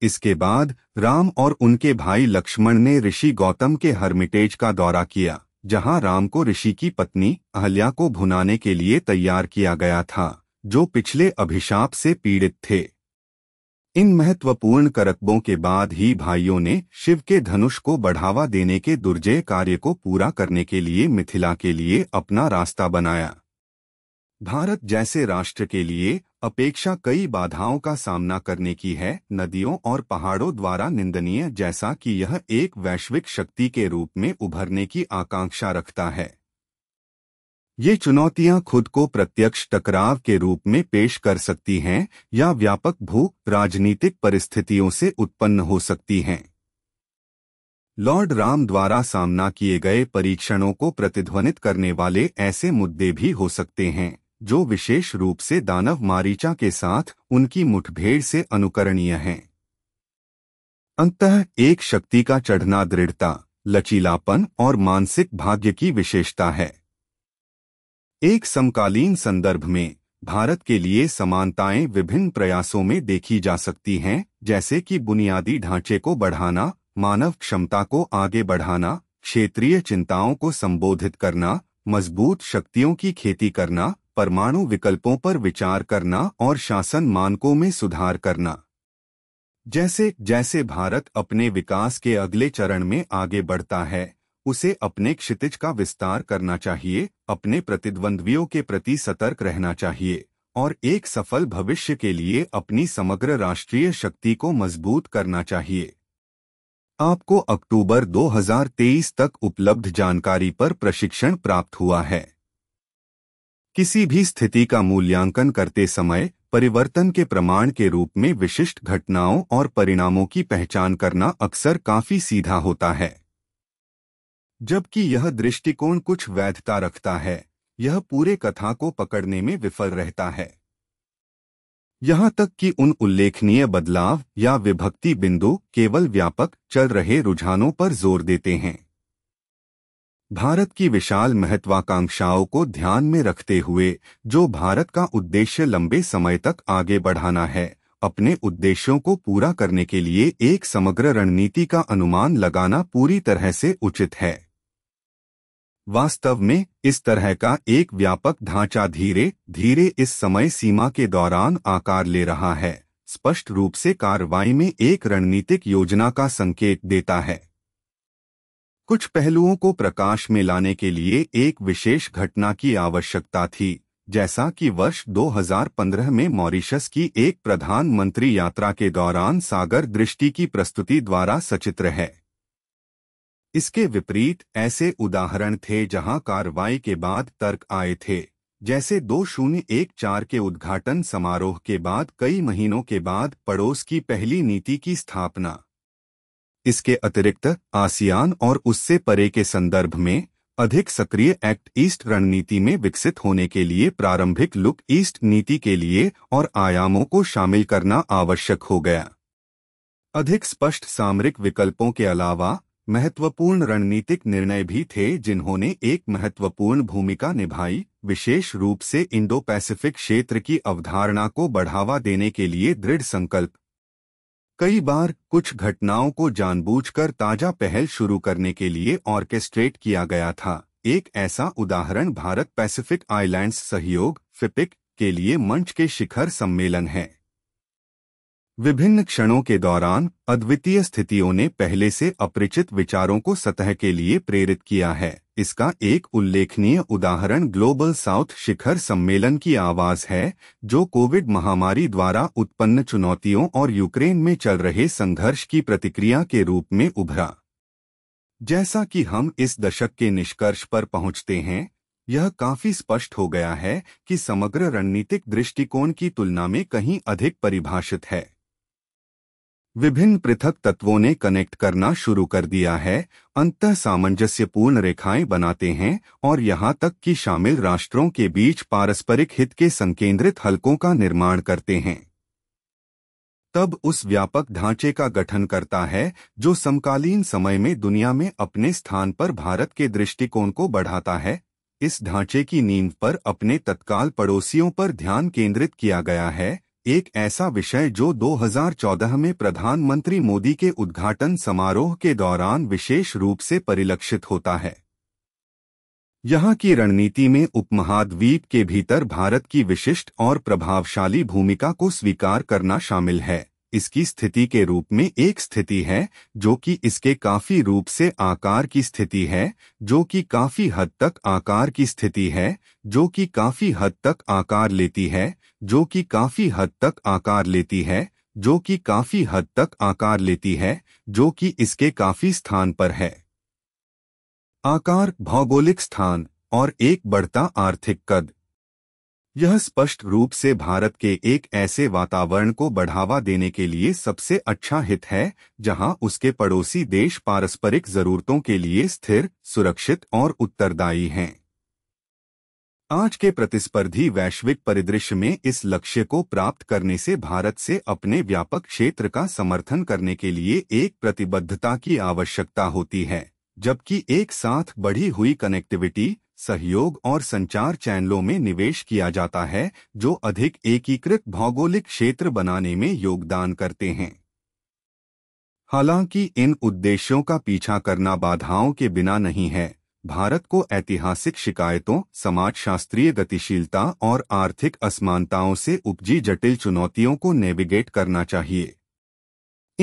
इसके बाद राम और उनके भाई लक्ष्मण ने ऋषि गौतम के हर्मिटेज का दौरा किया जहां राम को ऋषि की पत्नी अहल्या को भुनाने के लिए तैयार किया गया था जो पिछले अभिशाप से पीड़ित थे इन महत्वपूर्ण करकबों के बाद ही भाइयों ने शिव के धनुष को बढ़ावा देने के दुर्जय कार्य को पूरा करने के लिए मिथिला के लिए अपना रास्ता बनाया भारत जैसे राष्ट्र के लिए अपेक्षा कई बाधाओं का सामना करने की है नदियों और पहाड़ों द्वारा निंदनीय जैसा कि यह एक वैश्विक शक्ति के रूप में उभरने की आकांक्षा रखता है ये चुनौतियां खुद को प्रत्यक्ष टकराव के रूप में पेश कर सकती हैं या व्यापक भू राजनीतिक परिस्थितियों से उत्पन्न हो सकती हैं लॉर्ड राम द्वारा सामना किए गए परीक्षणों को प्रतिध्वनित करने वाले ऐसे मुद्दे भी हो सकते हैं जो विशेष रूप से दानव मारीचा के साथ उनकी मुठभेड़ से अनुकरणीय हैं अंतः एक शक्ति का चढ़ना दृढ़ता लचीलापन और मानसिक भाग्य की विशेषता है एक समकालीन संदर्भ में भारत के लिए समानताएं विभिन्न प्रयासों में देखी जा सकती हैं जैसे कि बुनियादी ढांचे को बढ़ाना मानव क्षमता को आगे बढ़ाना क्षेत्रीय चिंताओं को संबोधित करना मजबूत शक्तियों की खेती करना परमाणु विकल्पों पर विचार करना और शासन मानकों में सुधार करना जैसे जैसे भारत अपने विकास के अगले चरण में आगे बढ़ता है उसे अपने क्षितिज का विस्तार करना चाहिए अपने प्रतिद्वंद्वियों के प्रति सतर्क रहना चाहिए और एक सफल भविष्य के लिए अपनी समग्र राष्ट्रीय शक्ति को मजबूत करना चाहिए आपको अक्टूबर 2023 तक उपलब्ध जानकारी पर प्रशिक्षण प्राप्त हुआ है किसी भी स्थिति का मूल्यांकन करते समय परिवर्तन के प्रमाण के रूप में विशिष्ट घटनाओं और परिणामों की पहचान करना अक्सर काफी सीधा होता है जबकि यह दृष्टिकोण कुछ वैधता रखता है यह पूरे कथा को पकड़ने में विफल रहता है यहाँ तक कि उन उल्लेखनीय बदलाव या विभक्ति बिंदु केवल व्यापक चल रहे रुझानों पर जोर देते हैं भारत की विशाल महत्वाकांक्षाओं को ध्यान में रखते हुए जो भारत का उद्देश्य लंबे समय तक आगे बढ़ाना है अपने उद्देश्यों को पूरा करने के लिए एक समग्र रणनीति का अनुमान लगाना पूरी तरह से उचित है वास्तव में इस तरह का एक व्यापक ढांचा धीरे धीरे इस समय सीमा के दौरान आकार ले रहा है स्पष्ट रूप से कार्रवाई में एक रणनीतिक योजना का संकेत देता है कुछ पहलुओं को प्रकाश में लाने के लिए एक विशेष घटना की आवश्यकता थी जैसा कि वर्ष 2015 में मॉरिशस की एक प्रधानमंत्री यात्रा के दौरान सागर दृष्टि की प्रस्तुति द्वारा सचित्र है इसके विपरीत ऐसे उदाहरण थे जहां कार्रवाई के बाद तर्क आए थे जैसे दो शून्य एक चार के उद्घाटन समारोह के बाद कई महीनों के बाद पड़ोस की पहली नीति की स्थापना इसके अतिरिक्त आसियान और उससे परे के संदर्भ में अधिक सक्रिय एक्ट ईस्ट रणनीति में विकसित होने के लिए प्रारंभिक लुक ईस्ट नीति के लिए और आयामों को शामिल करना आवश्यक हो गया अधिक स्पष्ट सामरिक विकल्पों के अलावा महत्वपूर्ण रणनीतिक निर्णय भी थे जिन्होंने एक महत्वपूर्ण भूमिका निभाई विशेष रूप से इंडो पैसिफिक क्षेत्र की अवधारणा को बढ़ावा देने के लिए दृढ़ संकल्प कई बार कुछ घटनाओं को जानबूझकर ताजा पहल शुरू करने के लिए ऑर्केस्ट्रेट किया गया था एक ऐसा उदाहरण भारत पैसिफिक आइलैंड्स सहयोग फिपिक के लिए मंच के शिखर सम्मेलन है विभिन्न क्षणों के दौरान अद्वितीय स्थितियों ने पहले से अपरिचित विचारों को सतह के लिए प्रेरित किया है इसका एक उल्लेखनीय उदाहरण ग्लोबल साउथ शिखर सम्मेलन की आवाज है जो कोविड महामारी द्वारा उत्पन्न चुनौतियों और यूक्रेन में चल रहे संघर्ष की प्रतिक्रिया के रूप में उभरा जैसा कि हम इस दशक के निष्कर्ष पर पहुंचते हैं यह काफी स्पष्ट हो गया है कि समग्र रणनीतिक दृष्टिकोण की तुलना में कहीं अधिक परिभाषित है विभिन्न पृथक तत्वों ने कनेक्ट करना शुरू कर दिया है अंत सामंजस्यपूर्ण रेखाएं बनाते हैं और यहां तक कि शामिल राष्ट्रों के बीच पारस्परिक हित के संकेंद्रित हलकों का निर्माण करते हैं तब उस व्यापक ढांचे का गठन करता है जो समकालीन समय में दुनिया में अपने स्थान पर भारत के दृष्टिकोण को बढ़ाता है इस ढांचे की नींव पर अपने तत्काल पड़ोसियों पर ध्यान केंद्रित किया गया है एक ऐसा विषय जो 2014 में प्रधानमंत्री मोदी के उद्घाटन समारोह के दौरान विशेष रूप से परिलक्षित होता है यहाँ की रणनीति में उपमहाद्वीप के भीतर भारत की विशिष्ट और प्रभावशाली भूमिका को स्वीकार करना शामिल है इसकी स्थिति के रूप में एक स्थिति है जो कि इसके काफी रूप से आकार की स्थिति है जो कि काफी हद तक आकार की स्थिति है जो कि काफी हद तक आकार लेती है जो कि काफी हद तक आकार लेती है जो कि काफी हद तक आकार लेती है जो कि इसके काफी स्थान पर है आकार भौगोलिक स्थान और एक बढ़ता आर्थिक कद यह स्पष्ट रूप से भारत के एक ऐसे वातावरण को बढ़ावा देने के लिए सबसे अच्छा हित है जहां उसके पड़ोसी देश पारस्परिक जरूरतों के लिए स्थिर सुरक्षित और उत्तरदायी हैं आज के प्रतिस्पर्धी वैश्विक परिदृश्य में इस लक्ष्य को प्राप्त करने से भारत से अपने व्यापक क्षेत्र का समर्थन करने के लिए एक प्रतिबद्धता की आवश्यकता होती है जबकि एक साथ बढ़ी हुई कनेक्टिविटी सहयोग और संचार चैनलों में निवेश किया जाता है जो अधिक एकीकृत भौगोलिक क्षेत्र बनाने में योगदान करते हैं हालांकि इन उद्देश्यों का पीछा करना बाधाओं के बिना नहीं है भारत को ऐतिहासिक शिकायतों समाजशास्त्रीय गतिशीलता और आर्थिक असमानताओं से उपजी जटिल चुनौतियों को नेविगेट करना चाहिए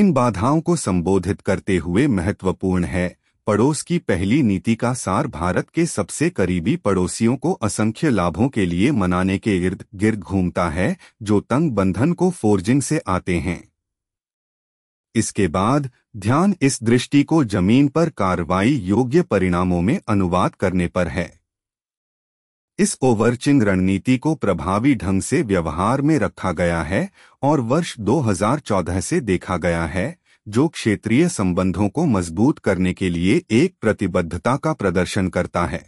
इन बाधाओं को संबोधित करते हुए महत्वपूर्ण है पड़ोस की पहली नीति का सार भारत के सबसे करीबी पड़ोसियों को असंख्य लाभों के लिए मनाने के इर्द गिर्द घूमता है जो तंग बंधन को फोर्जिंग से आते हैं इसके बाद ध्यान इस दृष्टि को जमीन पर कार्रवाई योग्य परिणामों में अनुवाद करने पर है इस ओवरचिंग रणनीति को प्रभावी ढंग से व्यवहार में रखा गया है और वर्ष 2014 से देखा गया है जो क्षेत्रीय संबंधों को मजबूत करने के लिए एक प्रतिबद्धता का प्रदर्शन करता है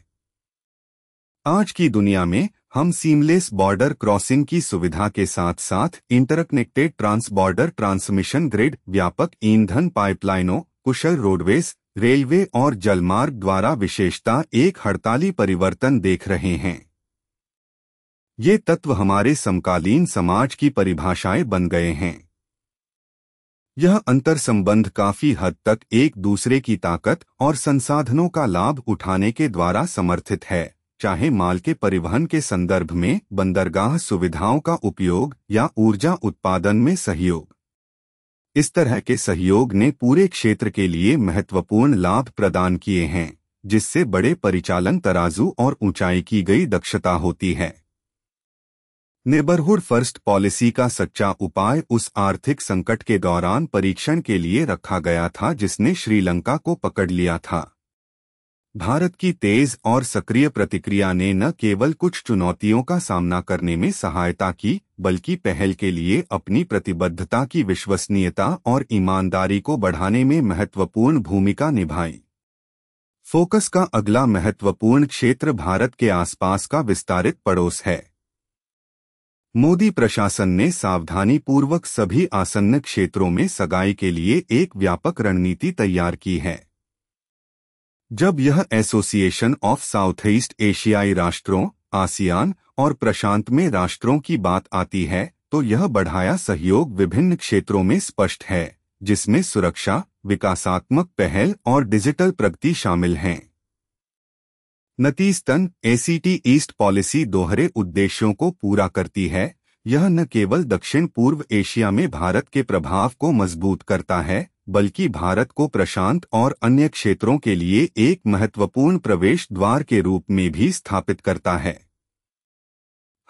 आज की दुनिया में हम सीमलेस बॉर्डर क्रॉसिंग की सुविधा के साथ साथ interconnected trans border transmission grid व्यापक ईंधन पाइपलाइनों कुशल रोडवेज रेलवे और जलमार्ग द्वारा विशेषता एक हड़ताली परिवर्तन देख रहे हैं ये तत्व हमारे समकालीन समाज की परिभाषाएं बन गए हैं यह अंतर संबंध काफी हद तक एक दूसरे की ताकत और संसाधनों का लाभ उठाने के द्वारा समर्थित है चाहे माल के परिवहन के संदर्भ में बंदरगाह सुविधाओं का उपयोग या ऊर्जा उत्पादन में सहयोग इस तरह के सहयोग ने पूरे क्षेत्र के लिए महत्वपूर्ण लाभ प्रदान किए हैं जिससे बड़े परिचालन तराजू और ऊंचाई की गई दक्षता होती है नेबरहुड फर्स्ट पॉलिसी का सच्चा उपाय उस आर्थिक संकट के दौरान परीक्षण के लिए रखा गया था जिसने श्रीलंका को पकड़ लिया था भारत की तेज और सक्रिय प्रतिक्रिया ने न केवल कुछ चुनौतियों का सामना करने में सहायता की बल्कि पहल के लिए अपनी प्रतिबद्धता की विश्वसनीयता और ईमानदारी को बढ़ाने में महत्वपूर्ण भूमिका निभाई फोकस का अगला महत्वपूर्ण क्षेत्र भारत के आसपास का विस्तारित पड़ोस है मोदी प्रशासन ने सावधानीपूर्वक सभी आसन्न क्षेत्रों में सगाई के लिए एक व्यापक रणनीति तैयार की है जब यह एसोसिएशन ऑफ साउथ ईस्ट एशियाई राष्ट्रों आसियान और प्रशांत में राष्ट्रों की बात आती है तो यह बढ़ाया सहयोग विभिन्न क्षेत्रों में स्पष्ट है जिसमें सुरक्षा विकासात्मक पहल और डिजिटल प्रगति शामिल हैं नतीजतन एसीटी ईस्ट पॉलिसी दोहरे उद्देश्यों को पूरा करती है यह न केवल दक्षिण पूर्व एशिया में भारत के प्रभाव को मजबूत करता है बल्कि भारत को प्रशांत और अन्य क्षेत्रों के लिए एक महत्वपूर्ण प्रवेश द्वार के रूप में भी स्थापित करता है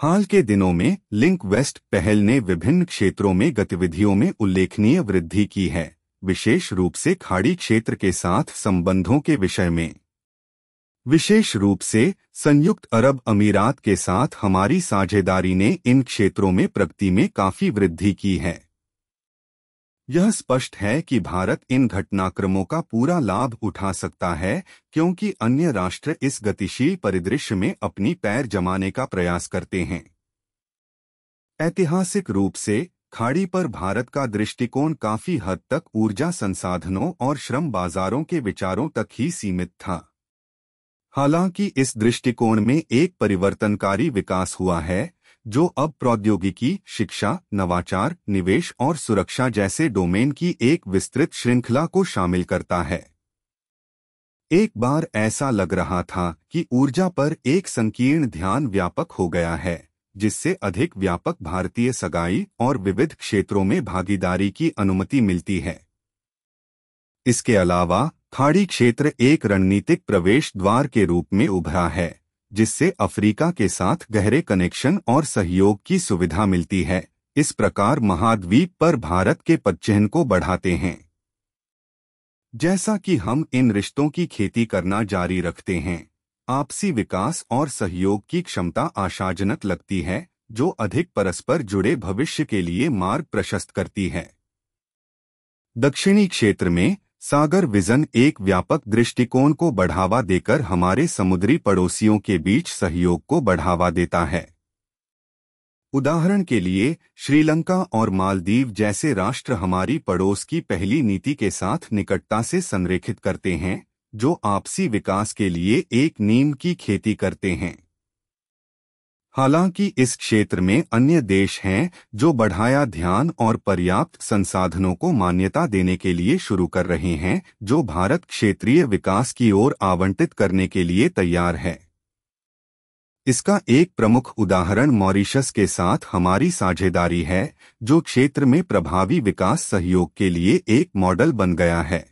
हाल के दिनों में लिंक वेस्ट पहल ने विभिन्न क्षेत्रों में गतिविधियों में उल्लेखनीय वृद्धि की है विशेष रूप से खाड़ी क्षेत्र के साथ संबंधों के विषय में विशेष रूप से संयुक्त अरब अमीरात के साथ हमारी साझेदारी ने इन क्षेत्रों में प्रगति में काफी वृद्धि की है यह स्पष्ट है कि भारत इन घटनाक्रमों का पूरा लाभ उठा सकता है क्योंकि अन्य राष्ट्र इस गतिशील परिदृश्य में अपनी पैर जमाने का प्रयास करते हैं ऐतिहासिक रूप से खाड़ी पर भारत का दृष्टिकोण काफी हद तक ऊर्जा संसाधनों और श्रम बाजारों के विचारों तक ही सीमित था हालांकि इस दृष्टिकोण में एक परिवर्तनकारी विकास हुआ है जो अब प्रौद्योगिकी शिक्षा नवाचार निवेश और सुरक्षा जैसे डोमेन की एक विस्तृत श्रृंखला को शामिल करता है एक बार ऐसा लग रहा था कि ऊर्जा पर एक संकीर्ण ध्यान व्यापक हो गया है जिससे अधिक व्यापक भारतीय सगाई और विविध क्षेत्रों में भागीदारी की अनुमति मिलती है इसके अलावा खाड़ी क्षेत्र एक रणनीतिक प्रवेश द्वार के रूप में उभरा है जिससे अफ्रीका के साथ गहरे कनेक्शन और सहयोग की सुविधा मिलती है इस प्रकार महाद्वीप पर भारत के पच्चहन को बढ़ाते हैं जैसा कि हम इन रिश्तों की खेती करना जारी रखते हैं आपसी विकास और सहयोग की क्षमता आशाजनक लगती है जो अधिक परस्पर जुड़े भविष्य के लिए मार्ग प्रशस्त करती है दक्षिणी क्षेत्र में सागर विजन एक व्यापक दृष्टिकोण को बढ़ावा देकर हमारे समुद्री पड़ोसियों के बीच सहयोग को बढ़ावा देता है उदाहरण के लिए श्रीलंका और मालदीव जैसे राष्ट्र हमारी पड़ोस की पहली नीति के साथ निकटता से संरेखित करते हैं जो आपसी विकास के लिए एक नीम की खेती करते हैं हालांकि इस क्षेत्र में अन्य देश हैं जो बढ़ाया ध्यान और पर्याप्त संसाधनों को मान्यता देने के लिए शुरू कर रहे हैं जो भारत क्षेत्रीय विकास की ओर आवंटित करने के लिए तैयार है इसका एक प्रमुख उदाहरण मॉरिशस के साथ हमारी साझेदारी है जो क्षेत्र में प्रभावी विकास सहयोग के लिए एक मॉडल बन गया है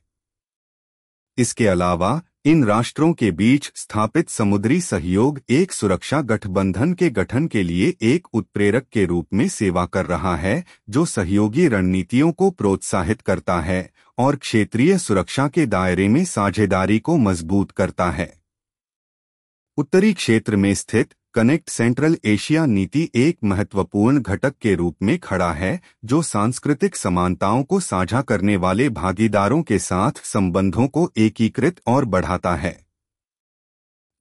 इसके अलावा इन राष्ट्रों के बीच स्थापित समुद्री सहयोग एक सुरक्षा गठबंधन के गठन के लिए एक उत्प्रेरक के रूप में सेवा कर रहा है जो सहयोगी रणनीतियों को प्रोत्साहित करता है और क्षेत्रीय सुरक्षा के दायरे में साझेदारी को मजबूत करता है उत्तरी क्षेत्र में स्थित कनेक्ट सेंट्रल एशिया नीति एक महत्वपूर्ण घटक के रूप में खड़ा है जो सांस्कृतिक समानताओं को साझा करने वाले भागीदारों के साथ संबंधों को एकीकृत और बढ़ाता है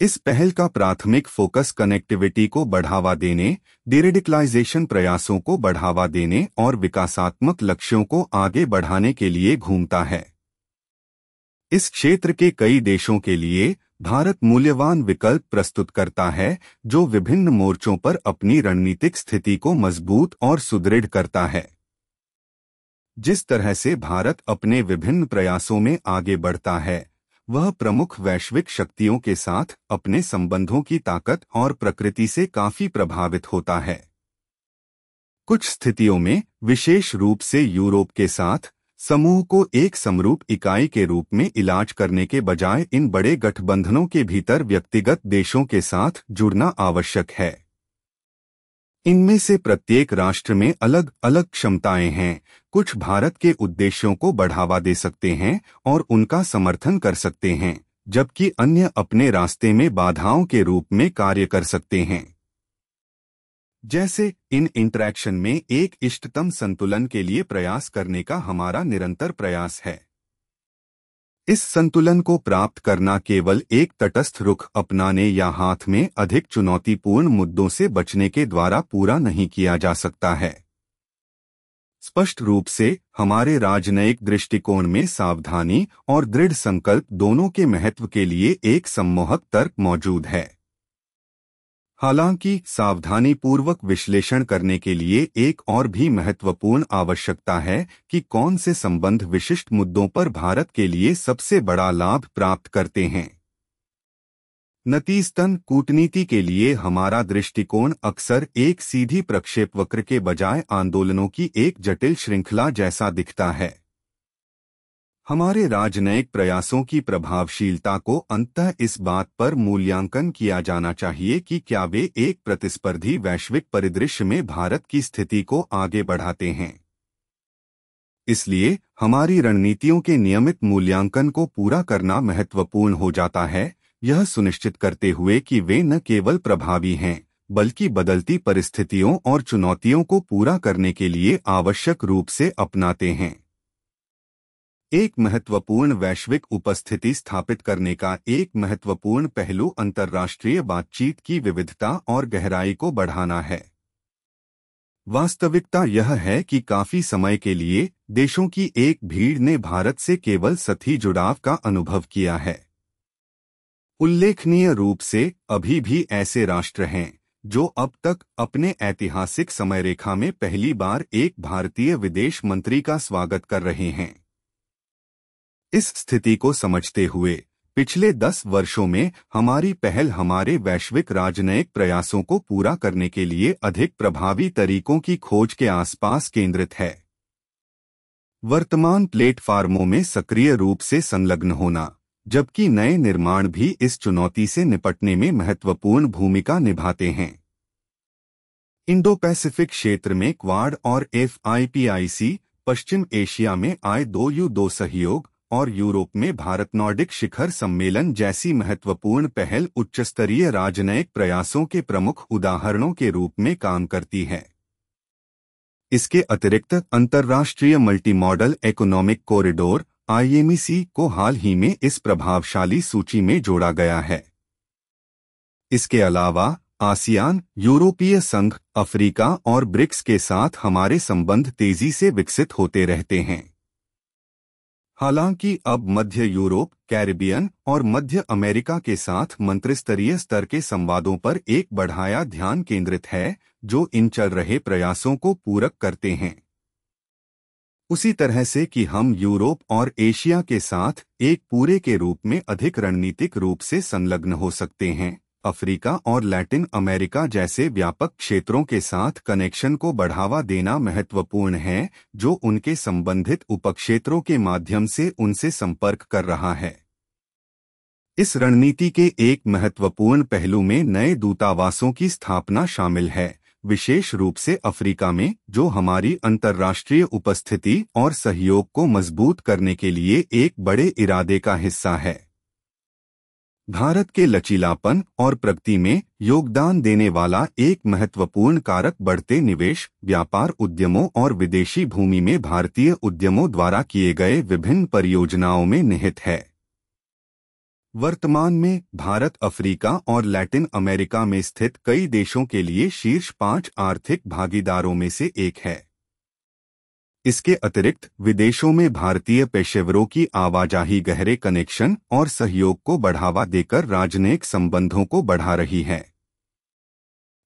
इस पहल का प्राथमिक फोकस कनेक्टिविटी को बढ़ावा देने डिरेडिकलाइजेशन प्रयासों को बढ़ावा देने और विकासात्मक लक्ष्यों को आगे बढ़ाने के लिए घूमता है इस क्षेत्र के कई देशों के लिए भारत मूल्यवान विकल्प प्रस्तुत करता है जो विभिन्न मोर्चों पर अपनी रणनीतिक स्थिति को मजबूत और सुदृढ़ करता है जिस तरह से भारत अपने विभिन्न प्रयासों में आगे बढ़ता है वह प्रमुख वैश्विक शक्तियों के साथ अपने संबंधों की ताकत और प्रकृति से काफी प्रभावित होता है कुछ स्थितियों में विशेष रूप से यूरोप के साथ समूह को एक समरूप इकाई के रूप में इलाज करने के बजाय इन बड़े गठबंधनों के भीतर व्यक्तिगत देशों के साथ जुड़ना आवश्यक है इनमें से प्रत्येक राष्ट्र में अलग अलग क्षमताएं हैं कुछ भारत के उद्देश्यों को बढ़ावा दे सकते हैं और उनका समर्थन कर सकते हैं जबकि अन्य अपने रास्ते में बाधाओं के रूप में कार्य कर सकते हैं जैसे इन इंटरैक्शन में एक इष्टतम संतुलन के लिए प्रयास करने का हमारा निरंतर प्रयास है इस संतुलन को प्राप्त करना केवल एक तटस्थ रुख अपनाने या हाथ में अधिक चुनौतीपूर्ण मुद्दों से बचने के द्वारा पूरा नहीं किया जा सकता है स्पष्ट रूप से हमारे राजनयिक दृष्टिकोण में सावधानी और दृढ़ संकल्प दोनों के महत्व के लिए एक सम्मोहक तर्क मौजूद है हालांकि सावधानीपूर्वक विश्लेषण करने के लिए एक और भी महत्वपूर्ण आवश्यकता है कि कौन से संबंध विशिष्ट मुद्दों पर भारत के लिए सबसे बड़ा लाभ प्राप्त करते हैं नतीजतन कूटनीति के लिए हमारा दृष्टिकोण अक्सर एक सीधी प्रक्षेपवक्र के बजाय आंदोलनों की एक जटिल श्रृंखला जैसा दिखता है हमारे राजनयिक प्रयासों की प्रभावशीलता को अंततः इस बात पर मूल्यांकन किया जाना चाहिए कि क्या वे एक प्रतिस्पर्धी वैश्विक परिदृश्य में भारत की स्थिति को आगे बढ़ाते हैं इसलिए हमारी रणनीतियों के नियमित मूल्यांकन को पूरा करना महत्वपूर्ण हो जाता है यह सुनिश्चित करते हुए कि वे न केवल प्रभावी हैं बल्कि बदलती परिस्थितियों और चुनौतियों को पूरा करने के लिए आवश्यक रूप से अपनाते हैं एक महत्वपूर्ण वैश्विक उपस्थिति स्थापित करने का एक महत्वपूर्ण पहलू अंतर्राष्ट्रीय बातचीत की विविधता और गहराई को बढ़ाना है वास्तविकता यह है कि काफी समय के लिए देशों की एक भीड़ ने भारत से केवल सती जुड़ाव का अनुभव किया है उल्लेखनीय रूप से अभी भी ऐसे राष्ट्र हैं जो अब तक अपने ऐतिहासिक समय रेखा में पहली बार एक भारतीय विदेश मंत्री का स्वागत कर रहे हैं इस स्थिति को समझते हुए पिछले दस वर्षों में हमारी पहल हमारे वैश्विक राजनयिक प्रयासों को पूरा करने के लिए अधिक प्रभावी तरीकों की खोज के आसपास केंद्रित है वर्तमान प्लेटफार्मों में सक्रिय रूप से संलग्न होना जबकि नए निर्माण भी इस चुनौती से निपटने में महत्वपूर्ण भूमिका निभाते हैं इंडो पैसिफिक क्षेत्र में क्वाड और एफ पश्चिम एशिया में आए दो यू दो सहयोग और यूरोप में भारत नॉर्डिक शिखर सम्मेलन जैसी महत्वपूर्ण पहल उच्चस्तरीय राजनयिक प्रयासों के प्रमुख उदाहरणों के रूप में काम करती है इसके अतिरिक्त अंतर्राष्ट्रीय multi modal economic corridor IMEC e को हाल ही में इस प्रभावशाली सूची में जोड़ा गया है इसके अलावा आसियान यूरोपीय संघ अफ्रीका और ब्रिक्स के साथ हमारे संबंध तेजी से विकसित होते रहते हैं हालांकि अब मध्य यूरोप कैरिबियन और मध्य अमेरिका के साथ मंत्रिस्तरीय स्तर के संवादों पर एक बढ़ाया ध्यान केंद्रित है जो इन चल रहे प्रयासों को पूरक करते हैं उसी तरह से कि हम यूरोप और एशिया के साथ एक पूरे के रूप में अधिक रणनीतिक रूप से संलग्न हो सकते हैं अफ्रीका और लैटिन अमेरिका जैसे व्यापक क्षेत्रों के साथ कनेक्शन को बढ़ावा देना महत्वपूर्ण है जो उनके संबंधित उपक्षेत्रों के माध्यम से उनसे संपर्क कर रहा है इस रणनीति के एक महत्वपूर्ण पहलू में नए दूतावासों की स्थापना शामिल है विशेष रूप से अफ्रीका में जो हमारी अंतर्राष्ट्रीय उपस्थिति और सहयोग को मजबूत करने के लिए एक बड़े इरादे का हिस्सा है भारत के लचीलापन और प्रगति में योगदान देने वाला एक महत्वपूर्ण कारक बढ़ते निवेश व्यापार उद्यमों और विदेशी भूमि में भारतीय उद्यमों द्वारा किए गए विभिन्न परियोजनाओं में निहित है वर्तमान में भारत अफ्रीका और लैटिन अमेरिका में स्थित कई देशों के लिए शीर्ष पांच आर्थिक भागीदारों में से एक है इसके अतिरिक्त विदेशों में भारतीय पेशेवरों की आवाजाही गहरे कनेक्शन और सहयोग को बढ़ावा देकर राजनयिक संबंधों को बढ़ा रही है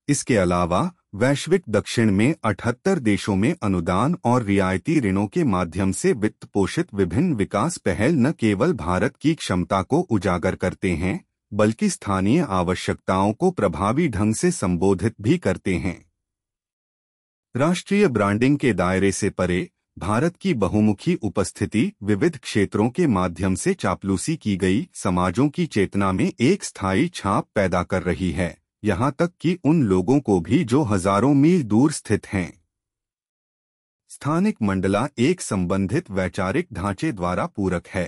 इसके अलावा वैश्विक दक्षिण में 78 देशों में अनुदान और रियायती ऋणों के माध्यम से वित्त पोषित विभिन्न विकास पहल न केवल भारत की क्षमता को उजागर करते हैं बल्कि स्थानीय आवश्यकताओं को प्रभावी ढंग से संबोधित भी करते हैं राष्ट्रीय ब्रांडिंग के दायरे से परे भारत की बहुमुखी उपस्थिति विविध क्षेत्रों के माध्यम से चापलूसी की गई समाजों की चेतना में एक स्थायी छाप पैदा कर रही है यहाँ तक कि उन लोगों को भी जो हजारों मील दूर स्थित हैं स्थानिक मंडला एक संबंधित वैचारिक ढांचे द्वारा पूरक है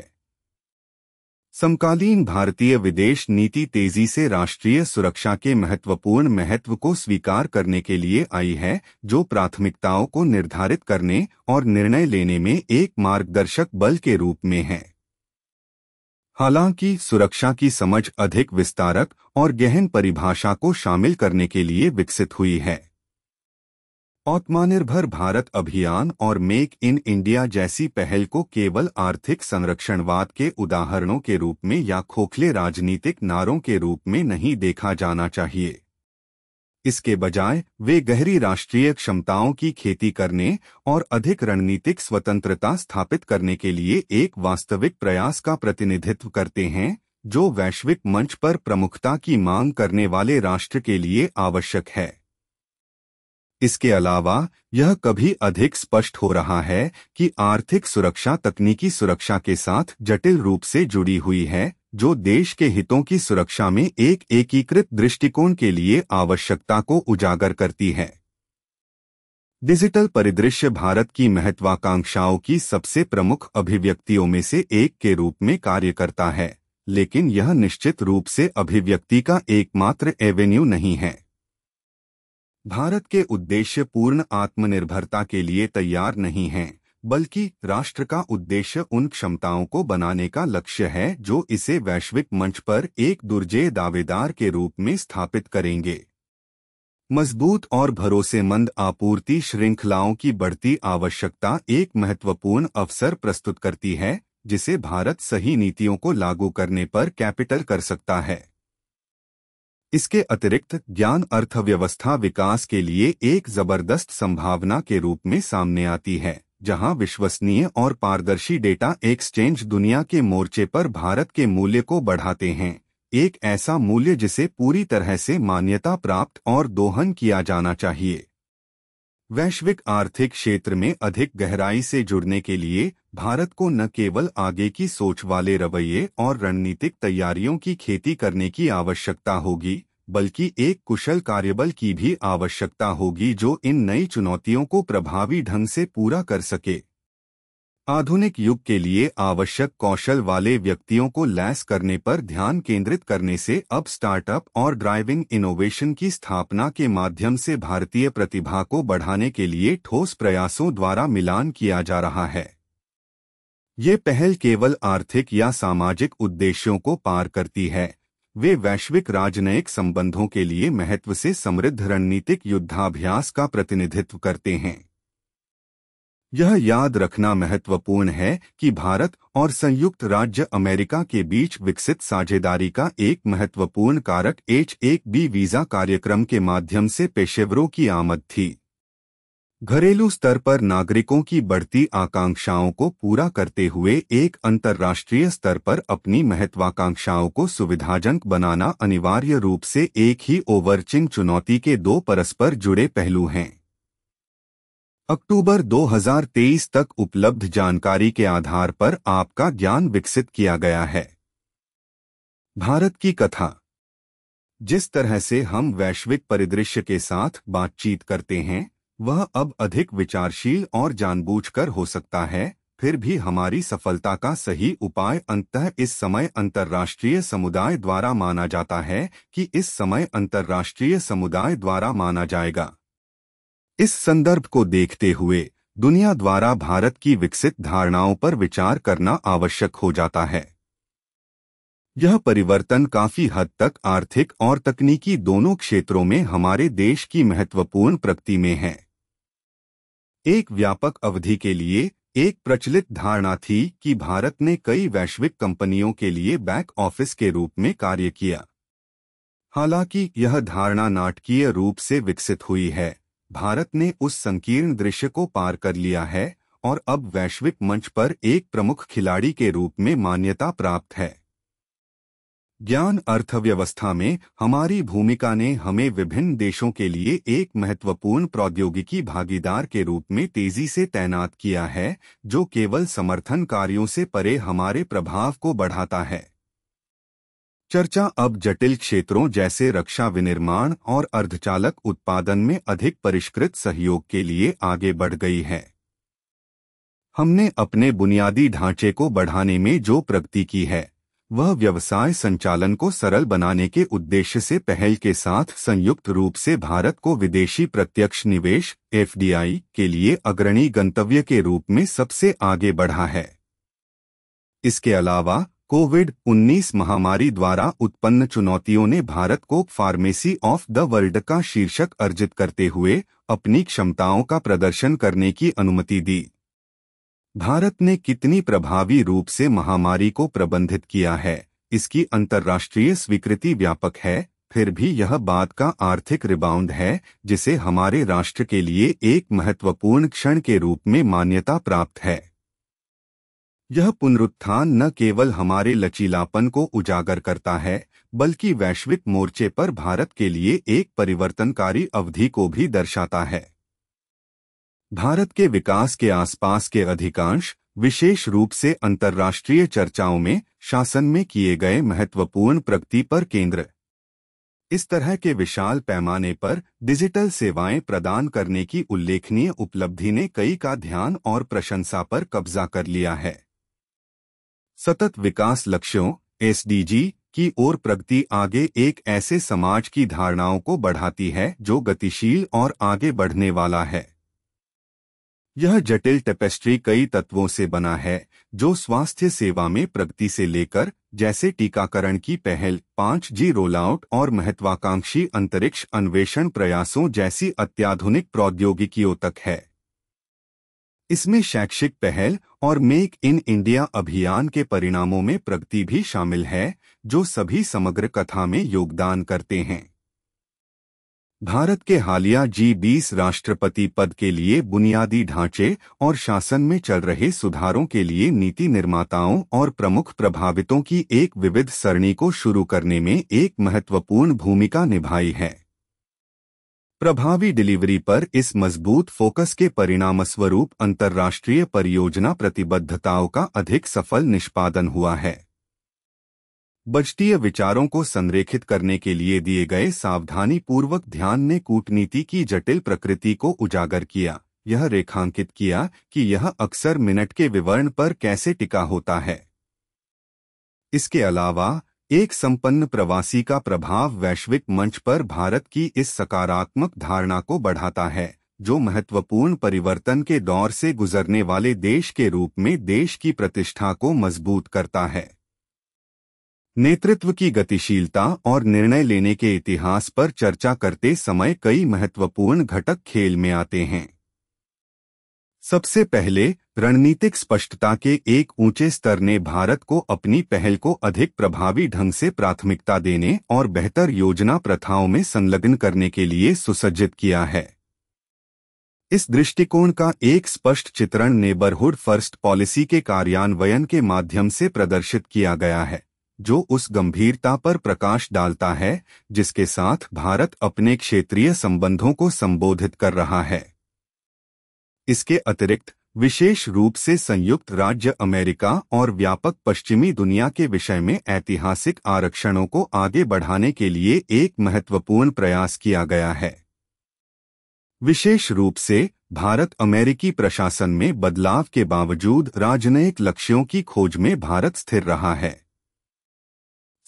समकालीन भारतीय विदेश नीति तेजी से राष्ट्रीय सुरक्षा के महत्वपूर्ण महत्व को स्वीकार करने के लिए आई है जो प्राथमिकताओं को निर्धारित करने और निर्णय लेने में एक मार्गदर्शक बल के रूप में है हालांकि सुरक्षा की समझ अधिक विस्तारक और गहन परिभाषा को शामिल करने के लिए विकसित हुई है आत्मनिर्भर भारत अभियान और मेक इन इंडिया जैसी पहल को केवल आर्थिक संरक्षणवाद के उदाहरणों के रूप में या खोखले राजनीतिक नारों के रूप में नहीं देखा जाना चाहिए इसके बजाय वे गहरी राष्ट्रीय क्षमताओं की खेती करने और अधिक रणनीतिक स्वतंत्रता स्थापित करने के लिए एक वास्तविक प्रयास का प्रतिनिधित्व करते हैं जो वैश्विक मंच पर प्रमुखता की मांग करने वाले राष्ट्र के लिए आवश्यक है इसके अलावा यह कभी अधिक स्पष्ट हो रहा है कि आर्थिक सुरक्षा तकनीकी सुरक्षा के साथ जटिल रूप से जुड़ी हुई है जो देश के हितों की सुरक्षा में एक एकीकृत दृष्टिकोण के लिए आवश्यकता को उजागर करती है डिजिटल परिदृश्य भारत की महत्वाकांक्षाओं की सबसे प्रमुख अभिव्यक्तियों में से एक के रूप में कार्य करता है लेकिन यह निश्चित रूप से अभिव्यक्ति का एकमात्र एवेन्यू नहीं है भारत के उद्देश्य पूर्ण आत्मनिर्भरता के लिए तैयार नहीं हैं बल्कि राष्ट्र का उद्देश्य उन क्षमताओं को बनाने का लक्ष्य है जो इसे वैश्विक मंच पर एक दुर्जय दावेदार के रूप में स्थापित करेंगे मजबूत और भरोसेमंद आपूर्ति श्रृंखलाओं की बढ़ती आवश्यकता एक महत्वपूर्ण अवसर प्रस्तुत करती है जिसे भारत सही नीतियों को लागू करने पर कैपिटल कर सकता है इसके अतिरिक्त ज्ञान अर्थव्यवस्था विकास के लिए एक जबरदस्त संभावना के रूप में सामने आती है जहां विश्वसनीय और पारदर्शी डेटा एक्सचेंज दुनिया के मोर्चे पर भारत के मूल्य को बढ़ाते हैं एक ऐसा मूल्य जिसे पूरी तरह से मान्यता प्राप्त और दोहन किया जाना चाहिए वैश्विक आर्थिक क्षेत्र में अधिक गहराई से जुड़ने के लिए भारत को न केवल आगे की सोच वाले रवैये और रणनीतिक तैयारियों की खेती करने की आवश्यकता होगी बल्कि एक कुशल कार्यबल की भी आवश्यकता होगी जो इन नई चुनौतियों को प्रभावी ढंग से पूरा कर सके आधुनिक युग के लिए आवश्यक कौशल वाले व्यक्तियों को लैस करने पर ध्यान केंद्रित करने से अब स्टार्टअप और ड्राइविंग इनोवेशन की स्थापना के माध्यम से भारतीय प्रतिभा को बढ़ाने के लिए ठोस प्रयासों द्वारा मिलान किया जा रहा है ये पहल केवल आर्थिक या सामाजिक उद्देश्यों को पार करती है वे वैश्विक राजनयिक संबंधों के लिए महत्व से समृद्ध रणनीतिक युद्धाभ्यास का प्रतिनिधित्व करते हैं यह याद रखना महत्वपूर्ण है कि भारत और संयुक्त राज्य अमेरिका के बीच विकसित साझेदारी का एक महत्वपूर्ण कारक एच एक बी वीजा कार्यक्रम के माध्यम से पेशेवरों की आमद थी घरेलू स्तर पर नागरिकों की बढ़ती आकांक्षाओं को पूरा करते हुए एक अंतर्राष्ट्रीय स्तर पर अपनी महत्वाकांक्षाओं को सुविधाजनक बनाना अनिवार्य रूप से एक ही ओवरचिंग चुनौती के दो परस्पर जुड़े पहलू हैं अक्टूबर 2023 तक उपलब्ध जानकारी के आधार पर आपका ज्ञान विकसित किया गया है भारत की कथा जिस तरह से हम वैश्विक परिदृश्य के साथ बातचीत करते हैं वह अब अधिक विचारशील और जानबूझकर हो सकता है फिर भी हमारी सफलता का सही उपाय अंतः इस समय अंतर्राष्ट्रीय समुदाय द्वारा माना जाता है कि इस समय अंतर्राष्ट्रीय समुदाय द्वारा माना जाएगा इस संदर्भ को देखते हुए दुनिया द्वारा भारत की विकसित धारणाओं पर विचार करना आवश्यक हो जाता है यह परिवर्तन काफी हद तक आर्थिक और तकनीकी दोनों क्षेत्रों में हमारे देश की महत्वपूर्ण प्रगति में है एक व्यापक अवधि के लिए एक प्रचलित धारणा थी कि भारत ने कई वैश्विक कंपनियों के लिए बैक ऑफिस के रूप में कार्य किया हालांकि यह धारणा नाटकीय रूप से विकसित हुई है भारत ने उस संकीर्ण दृश्य को पार कर लिया है और अब वैश्विक मंच पर एक प्रमुख खिलाड़ी के रूप में मान्यता प्राप्त है ज्ञान अर्थव्यवस्था में हमारी भूमिका ने हमें विभिन्न देशों के लिए एक महत्वपूर्ण प्रौद्योगिकी भागीदार के रूप में तेजी से तैनात किया है जो केवल समर्थन कार्यों से परे हमारे प्रभाव को बढ़ाता है चर्चा अब जटिल क्षेत्रों जैसे रक्षा विनिर्माण और अर्धचालक उत्पादन में अधिक परिष्कृत सहयोग के लिए आगे बढ़ गई है हमने अपने बुनियादी ढांचे को बढ़ाने में जो प्रगति की है वह व्यवसाय संचालन को सरल बनाने के उद्देश्य से पहल के साथ संयुक्त रूप से भारत को विदेशी प्रत्यक्ष निवेश एफडीआई के लिए अग्रणी गंतव्य के रूप में सबसे आगे बढ़ा है इसके अलावा कोविड 19 महामारी द्वारा उत्पन्न चुनौतियों ने भारत को फार्मेसी ऑफ द वर्ल्ड का शीर्षक अर्जित करते हुए अपनी क्षमताओं का प्रदर्शन करने की अनुमति दी भारत ने कितनी प्रभावी रूप से महामारी को प्रबंधित किया है इसकी अंतर्राष्ट्रीय स्वीकृति व्यापक है फिर भी यह बात का आर्थिक रिबाउंड है जिसे हमारे राष्ट्र के लिए एक महत्वपूर्ण क्षण के रूप में मान्यता प्राप्त है यह पुनरुत्थान न केवल हमारे लचीलापन को उजागर करता है बल्कि वैश्विक मोर्चे पर भारत के लिए एक परिवर्तनकारी अवधि को भी दर्शाता है भारत के विकास के आसपास के अधिकांश विशेष रूप से अंतर्राष्ट्रीय चर्चाओं में शासन में किए गए महत्वपूर्ण प्रगति पर केंद्र इस तरह के विशाल पैमाने पर डिजिटल सेवाएं प्रदान करने की उल्लेखनीय उपलब्धि ने कई का ध्यान और प्रशंसा पर कब्जा कर लिया है सतत विकास लक्ष्यों एसडीजी की ओर प्रगति आगे एक ऐसे समाज की धारणाओं को बढ़ाती है जो गतिशील और आगे बढ़ने वाला है यह जटिल टेपेस्ट्री कई तत्वों से बना है जो स्वास्थ्य सेवा में प्रगति से लेकर जैसे टीकाकरण की पहल पांच जी रोलआउट और महत्वाकांक्षी अंतरिक्ष अन्वेषण प्रयासों जैसी अत्याधुनिक प्रौद्योगिकियों तक है इसमें शैक्षिक पहल और मेक इन इंडिया अभियान के परिणामों में प्रगति भी शामिल है जो सभी समग्र कथा में योगदान करते हैं भारत के हालिया जी बीस राष्ट्रपति पद के लिए बुनियादी ढांचे और शासन में चल रहे सुधारों के लिए नीति निर्माताओं और प्रमुख प्रभावितों की एक विविध सरणी को शुरू करने में एक महत्वपूर्ण भूमिका निभाई है प्रभावी डिलीवरी पर इस मजबूत फोकस के परिणामस्वरूप अंतर्राष्ट्रीय परियोजना प्रतिबद्धताओं का अधिक सफल निष्पादन हुआ है बजटीय विचारों को संरेखित करने के लिए दिए गए सावधानी पूर्वक ध्यान ने कूटनीति की जटिल प्रकृति को उजागर किया यह रेखांकित किया कि यह अक्सर मिनट के विवरण पर कैसे टिका होता है इसके अलावा एक संपन्न प्रवासी का प्रभाव वैश्विक मंच पर भारत की इस सकारात्मक धारणा को बढ़ाता है जो महत्वपूर्ण परिवर्तन के दौर से गुजरने वाले देश के रूप में देश की प्रतिष्ठा को मजबूत करता है नेतृत्व की गतिशीलता और निर्णय लेने के इतिहास पर चर्चा करते समय कई महत्वपूर्ण घटक खेल में आते हैं सबसे पहले रणनीतिक स्पष्टता के एक ऊंचे स्तर ने भारत को अपनी पहल को अधिक प्रभावी ढंग से प्राथमिकता देने और बेहतर योजना प्रथाओं में संलग्न करने के लिए सुसज्जित किया है इस दृष्टिकोण का एक स्पष्ट चित्रण नेबरहुड फर्स्ट पॉलिसी के कार्यान्वयन के माध्यम से प्रदर्शित किया गया है जो उस गंभीरता पर प्रकाश डालता है जिसके साथ भारत अपने क्षेत्रीय संबंधों को संबोधित कर रहा है इसके अतिरिक्त विशेष रूप से संयुक्त राज्य अमेरिका और व्यापक पश्चिमी दुनिया के विषय में ऐतिहासिक आरक्षणों को आगे बढ़ाने के लिए एक महत्वपूर्ण प्रयास किया गया है विशेष रूप से भारत अमेरिकी प्रशासन में बदलाव के बावजूद राजनयिक लक्ष्यों की खोज में भारत स्थिर रहा है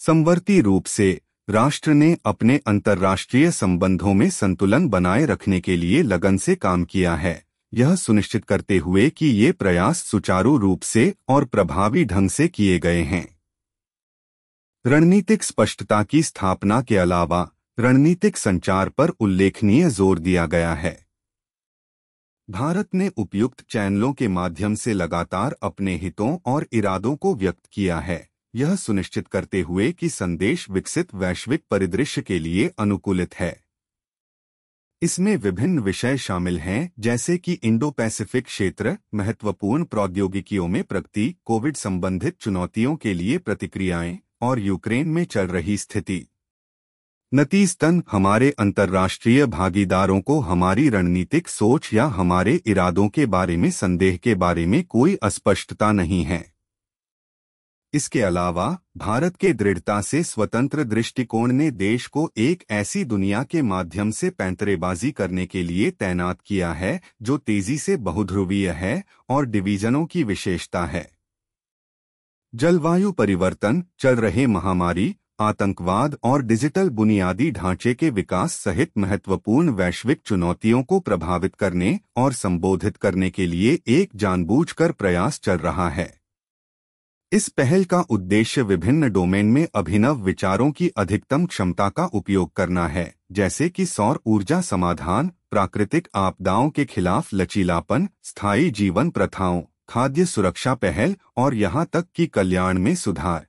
संवर्ती रूप से राष्ट्र ने अपने अंतर्राष्ट्रीय संबंधों में संतुलन बनाए रखने के लिए लगन से काम किया है यह सुनिश्चित करते हुए कि ये प्रयास सुचारू रूप से और प्रभावी ढंग से किए गए हैं रणनीतिक स्पष्टता की स्थापना के अलावा रणनीतिक संचार पर उल्लेखनीय जोर दिया गया है भारत ने उपयुक्त चैनलों के माध्यम से लगातार अपने हितों और इरादों को व्यक्त किया है यह सुनिश्चित करते हुए कि संदेश विकसित वैश्विक परिदृश्य के लिए अनुकूलित है इसमें विभिन्न विषय शामिल हैं जैसे कि इंडो पैसिफिक क्षेत्र महत्वपूर्ण प्रौद्योगिकियों में प्रगति कोविड संबंधित चुनौतियों के लिए प्रतिक्रियाएं और यूक्रेन में चल रही स्थिति नतीजतन हमारे अंतर्राष्ट्रीय भागीदारों को हमारी रणनीतिक सोच या हमारे इरादों के बारे में संदेह के बारे में कोई अस्पष्टता नहीं है इसके अलावा भारत के दृढ़ता से स्वतंत्र दृष्टिकोण ने देश को एक ऐसी दुनिया के माध्यम से पैंतरेबाजी करने के लिए तैनात किया है जो तेजी से बहुध्रुवीय है और डिवीजनों की विशेषता है जलवायु परिवर्तन चल रहे महामारी आतंकवाद और डिजिटल बुनियादी ढांचे के विकास सहित महत्वपूर्ण वैश्विक चुनौतियों को प्रभावित करने और संबोधित करने के लिए एक जानबूझकर प्रयास चल रहा है इस पहल का उद्देश्य विभिन्न डोमेन में अभिनव विचारों की अधिकतम क्षमता का उपयोग करना है जैसे कि सौर ऊर्जा समाधान प्राकृतिक आपदाओं के खिलाफ लचीलापन स्थायी जीवन प्रथाओं खाद्य सुरक्षा पहल और यहाँ तक कि कल्याण में सुधार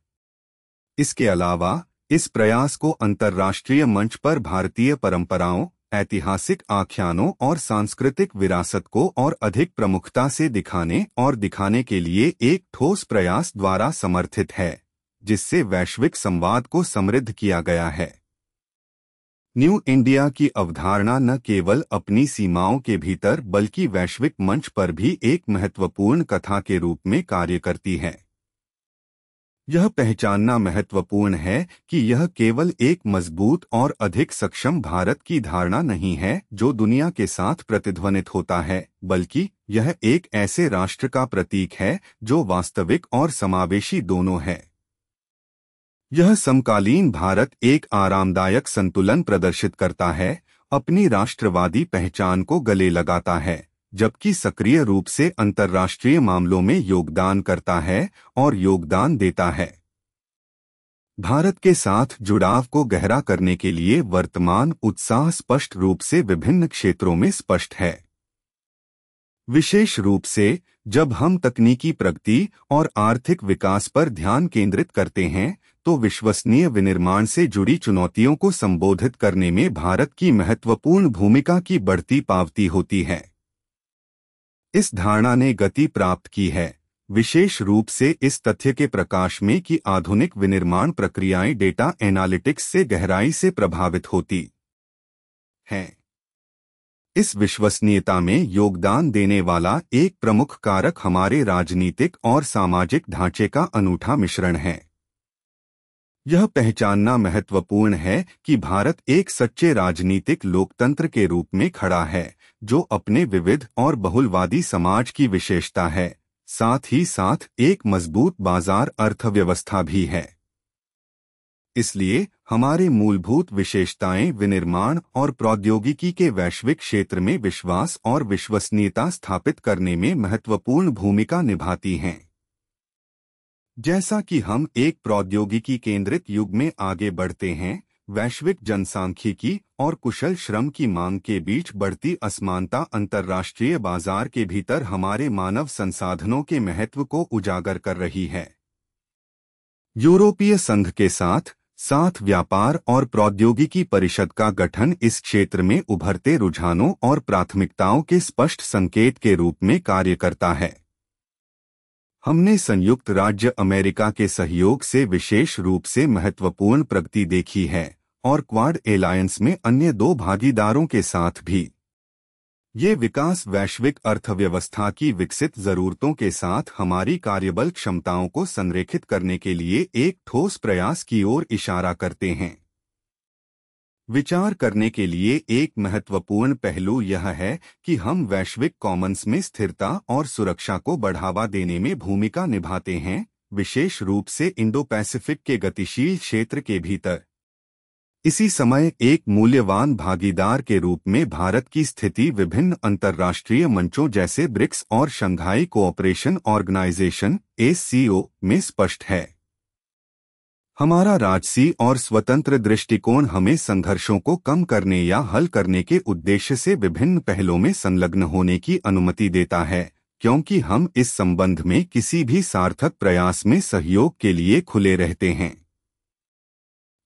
इसके अलावा इस प्रयास को अंतर्राष्ट्रीय मंच पर भारतीय परंपराओं ऐतिहासिक आख्यानों और सांस्कृतिक विरासत को और अधिक प्रमुखता से दिखाने और दिखाने के लिए एक ठोस प्रयास द्वारा समर्थित है जिससे वैश्विक संवाद को समृद्ध किया गया है न्यू इंडिया की अवधारणा न केवल अपनी सीमाओं के भीतर बल्कि वैश्विक मंच पर भी एक महत्वपूर्ण कथा के रूप में कार्य करती है यह पहचानना महत्वपूर्ण है कि यह केवल एक मजबूत और अधिक सक्षम भारत की धारणा नहीं है जो दुनिया के साथ प्रतिध्वनित होता है बल्कि यह एक ऐसे राष्ट्र का प्रतीक है जो वास्तविक और समावेशी दोनों है यह समकालीन भारत एक आरामदायक संतुलन प्रदर्शित करता है अपनी राष्ट्रवादी पहचान को गले लगाता है जबकि सक्रिय रूप से अंतर्राष्ट्रीय मामलों में योगदान करता है और योगदान देता है भारत के साथ जुड़ाव को गहरा करने के लिए वर्तमान उत्साह स्पष्ट रूप से विभिन्न क्षेत्रों में स्पष्ट है विशेष रूप से जब हम तकनीकी प्रगति और आर्थिक विकास पर ध्यान केंद्रित करते हैं तो विश्वसनीय विनिर्माण से जुड़ी चुनौतियों को संबोधित करने में भारत की महत्वपूर्ण भूमिका की बढ़ती पावती होती है इस धारणा ने गति प्राप्त की है विशेष रूप से इस तथ्य के प्रकाश में कि आधुनिक विनिर्माण प्रक्रियाएं डेटा एनालिटिक्स से गहराई से प्रभावित होती हैं इस विश्वसनीयता में योगदान देने वाला एक प्रमुख कारक हमारे राजनीतिक और सामाजिक ढांचे का अनूठा मिश्रण है यह पहचानना महत्वपूर्ण है कि भारत एक सच्चे राजनीतिक लोकतंत्र के रूप में खड़ा है जो अपने विविध और बहुलवादी समाज की विशेषता है साथ ही साथ एक मजबूत बाजार अर्थव्यवस्था भी है इसलिए हमारे मूलभूत विशेषताएं विनिर्माण और प्रौद्योगिकी के वैश्विक क्षेत्र में विश्वास और विश्वसनीयता स्थापित करने में महत्वपूर्ण भूमिका निभाती हैं जैसा कि हम एक प्रौद्योगिकी केंद्रित युग में आगे बढ़ते हैं वैश्विक जनसांख्यिकी और कुशल श्रम की मांग के बीच बढ़ती असमानता अंतर्राष्ट्रीय बाजार के भीतर हमारे मानव संसाधनों के महत्व को उजागर कर रही है यूरोपीय संघ के साथ साथ व्यापार और प्रौद्योगिकी परिषद का गठन इस क्षेत्र में उभरते रुझानों और प्राथमिकताओं के स्पष्ट संकेत के रूप में कार्य करता है हमने संयुक्त राज्य अमेरिका के सहयोग से विशेष रूप से महत्वपूर्ण प्रगति देखी है और क्वाड एलायंस में अन्य दो भागीदारों के साथ भी ये विकास वैश्विक अर्थव्यवस्था की विकसित जरूरतों के साथ हमारी कार्यबल क्षमताओं को संरेखित करने के लिए एक ठोस प्रयास की ओर इशारा करते हैं विचार करने के लिए एक महत्वपूर्ण पहलू यह है कि हम वैश्विक कॉमन्स में स्थिरता और सुरक्षा को बढ़ावा देने में भूमिका निभाते हैं विशेष रूप से इंडो पैसिफिक के गतिशील क्षेत्र के भीतर इसी समय एक मूल्यवान भागीदार के रूप में भारत की स्थिति विभिन्न अंतर्राष्ट्रीय मंचों जैसे ब्रिक्स और शंघाई कोऑपरेशन ऑर्गेनाइजेशन एससीओ में स्पष्ट है हमारा राजसी और स्वतंत्र दृष्टिकोण हमें संघर्षों को कम करने या हल करने के उद्देश्य से विभिन्न पहलों में संलग्न होने की अनुमति देता है क्योंकि हम इस संबंध में किसी भी सार्थक प्रयास में सहयोग के लिए खुले रहते हैं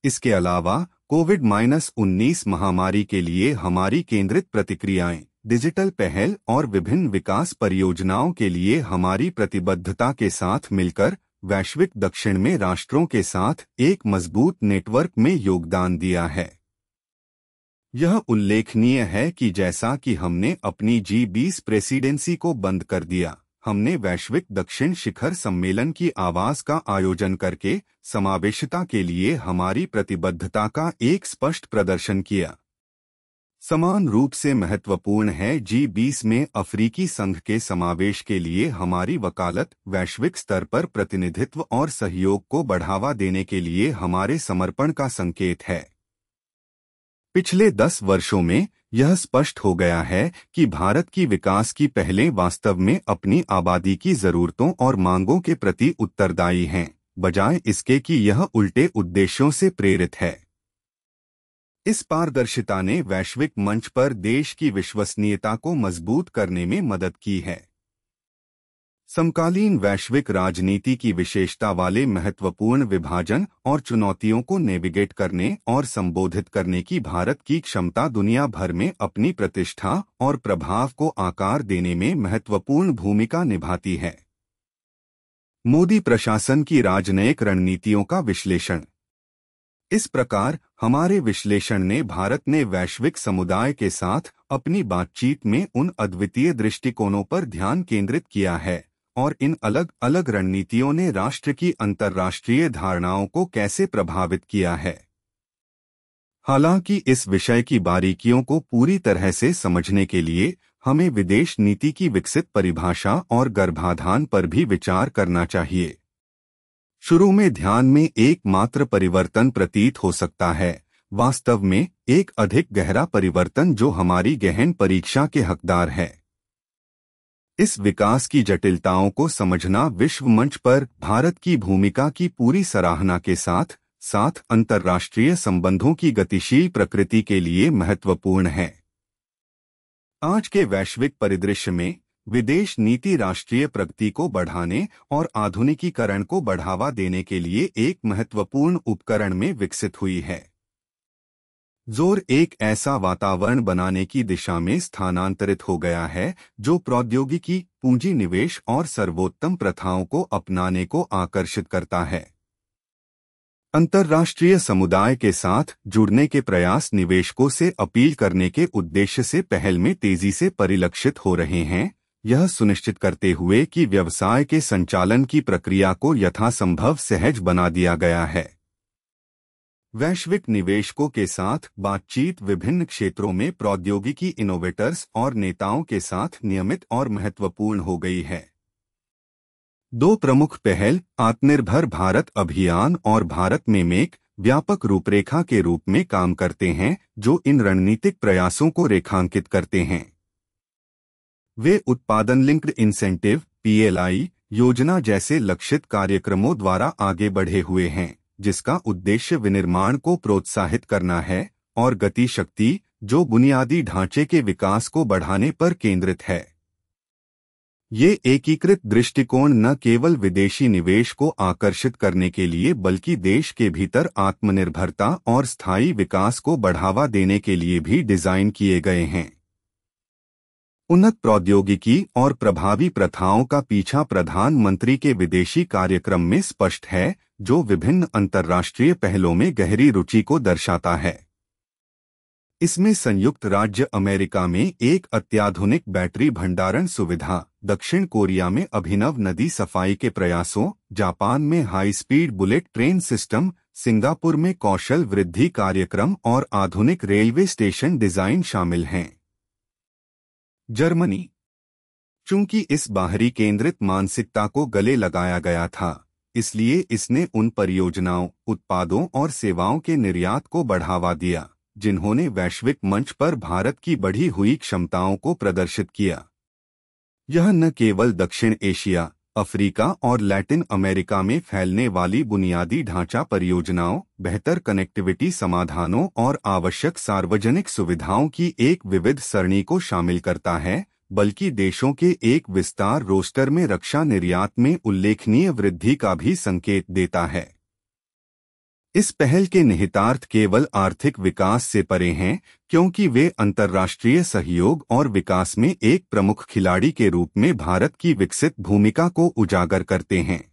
इसके अलावा कोविड माइनस उन्नीस महामारी के लिए हमारी केंद्रित प्रतिक्रियाएं डिजिटल पहल और विभिन्न विकास परियोजनाओं के लिए हमारी प्रतिबद्धता के साथ मिलकर वैश्विक दक्षिण में राष्ट्रों के साथ एक मजबूत नेटवर्क में योगदान दिया है यह उल्लेखनीय है कि जैसा कि हमने अपनी जी बीस प्रेसिडेंसी को बंद कर दिया हमने वैश्विक दक्षिण शिखर सम्मेलन की आवाज का आयोजन करके समावेशता के लिए हमारी प्रतिबद्धता का एक स्पष्ट प्रदर्शन किया समान रूप से महत्वपूर्ण है जी बीस में अफ्रीकी संघ के समावेश के लिए हमारी वकालत वैश्विक स्तर पर प्रतिनिधित्व और सहयोग को बढ़ावा देने के लिए हमारे समर्पण का संकेत है पिछले दस वर्षों में यह स्पष्ट हो गया है कि भारत की विकास की पहले वास्तव में अपनी आबादी की जरूरतों और मांगों के प्रति उत्तरदायी हैं बजाय इसके कि यह उल्टे उद्देश्यों से प्रेरित है इस पारदर्शिता ने वैश्विक मंच पर देश की विश्वसनीयता को मजबूत करने में मदद की है समकालीन वैश्विक राजनीति की विशेषता वाले महत्वपूर्ण विभाजन और चुनौतियों को नेविगेट करने और संबोधित करने की भारत की क्षमता दुनिया भर में अपनी प्रतिष्ठा और प्रभाव को आकार देने में महत्वपूर्ण भूमिका निभाती है मोदी प्रशासन की राजनयिक रणनीतियों का विश्लेषण इस प्रकार हमारे विश्लेषण ने भारत ने वैश्विक समुदाय के साथ अपनी बातचीत में उन अद्वितीय दृष्टिकोणों पर ध्यान केंद्रित किया है और इन अलग अलग रणनीतियों ने राष्ट्र की अंतर्राष्ट्रीय धारणाओं को कैसे प्रभावित किया है हालांकि इस विषय की बारीकियों को पूरी तरह से समझने के लिए हमें विदेश नीति की विकसित परिभाषा और गर्भाधान पर भी विचार करना चाहिए शुरू में ध्यान में एकमात्र परिवर्तन प्रतीत हो सकता है वास्तव में एक अधिक गहरा परिवर्तन जो हमारी गहन परीक्षा के हकदार है इस विकास की जटिलताओं को समझना विश्व मंच पर भारत की भूमिका की पूरी सराहना के साथ साथ अंतर्राष्ट्रीय संबंधों की गतिशील प्रकृति के लिए महत्वपूर्ण है आज के वैश्विक परिदृश्य में विदेश नीति राष्ट्रीय प्रगति को बढ़ाने और आधुनिकीकरण को बढ़ावा देने के लिए एक महत्वपूर्ण उपकरण में विकसित हुई है जोर एक ऐसा वातावरण बनाने की दिशा में स्थानांतरित हो गया है जो प्रौद्योगिकी पूंजी निवेश और सर्वोत्तम प्रथाओं को अपनाने को आकर्षित करता है अंतर्राष्ट्रीय समुदाय के साथ जुड़ने के प्रयास निवेशकों से अपील करने के उद्देश्य से पहल में तेजी से परिलक्षित हो रहे हैं यह सुनिश्चित करते हुए कि व्यवसाय के संचालन की प्रक्रिया को यथासंभव सहज बना दिया गया है वैश्विक निवेशकों के साथ बातचीत विभिन्न क्षेत्रों में प्रौद्योगिकी इनोवेटर्स और नेताओं के साथ नियमित और महत्वपूर्ण हो गई है दो प्रमुख पहल आत्मनिर्भर भारत अभियान और भारत में मेक व्यापक रूपरेखा के रूप में काम करते हैं जो इन रणनीतिक प्रयासों को रेखांकित करते हैं वे उत्पादन लिंक्ड इंसेंटिव पीएलआई योजना जैसे लक्षित कार्यक्रमों द्वारा आगे बढ़े हुए हैं जिसका उद्देश्य विनिर्माण को प्रोत्साहित करना है और गतिशक्ति जो बुनियादी ढांचे के विकास को बढ़ाने पर केंद्रित है ये एकीकृत दृष्टिकोण न केवल विदेशी निवेश को आकर्षित करने के लिए बल्कि देश के भीतर आत्मनिर्भरता और स्थायी विकास को बढ़ावा देने के लिए भी डिजाइन किए गए हैं उन्नत प्रौद्योगिकी और प्रभावी प्रथाओं का पीछा प्रधानमंत्री के विदेशी कार्यक्रम में स्पष्ट है जो विभिन्न अंतर्राष्ट्रीय पहलों में गहरी रुचि को दर्शाता है इसमें संयुक्त राज्य अमेरिका में एक अत्याधुनिक बैटरी भंडारण सुविधा दक्षिण कोरिया में अभिनव नदी सफाई के प्रयासों जापान में high speed bullet train system Singapore में कौशल वृद्धि कार्यक्रम और आधुनिक रेलवे स्टेशन डिजाइन शामिल हैं जर्मनी चूंकि इस बाहरी केंद्रित मानसिकता को गले लगाया गया था इसलिए इसने उन परियोजनाओं उत्पादों और सेवाओं के निर्यात को बढ़ावा दिया जिन्होंने वैश्विक मंच पर भारत की बढ़ी हुई क्षमताओं को प्रदर्शित किया यह न केवल दक्षिण एशिया अफ्रीका और लैटिन अमेरिका में फैलने वाली बुनियादी ढांचा परियोजनाओं बेहतर कनेक्टिविटी समाधानों और आवश्यक सार्वजनिक सुविधाओं की एक विविध सरणी को शामिल करता है बल्कि देशों के एक विस्तार रोस्टर में रक्षा निर्यात में उल्लेखनीय वृद्धि का भी संकेत देता है इस पहल के निहितार्थ केवल आर्थिक विकास से परे हैं क्योंकि वे अंतर्राष्ट्रीय सहयोग और विकास में एक प्रमुख खिलाड़ी के रूप में भारत की विकसित भूमिका को उजागर करते हैं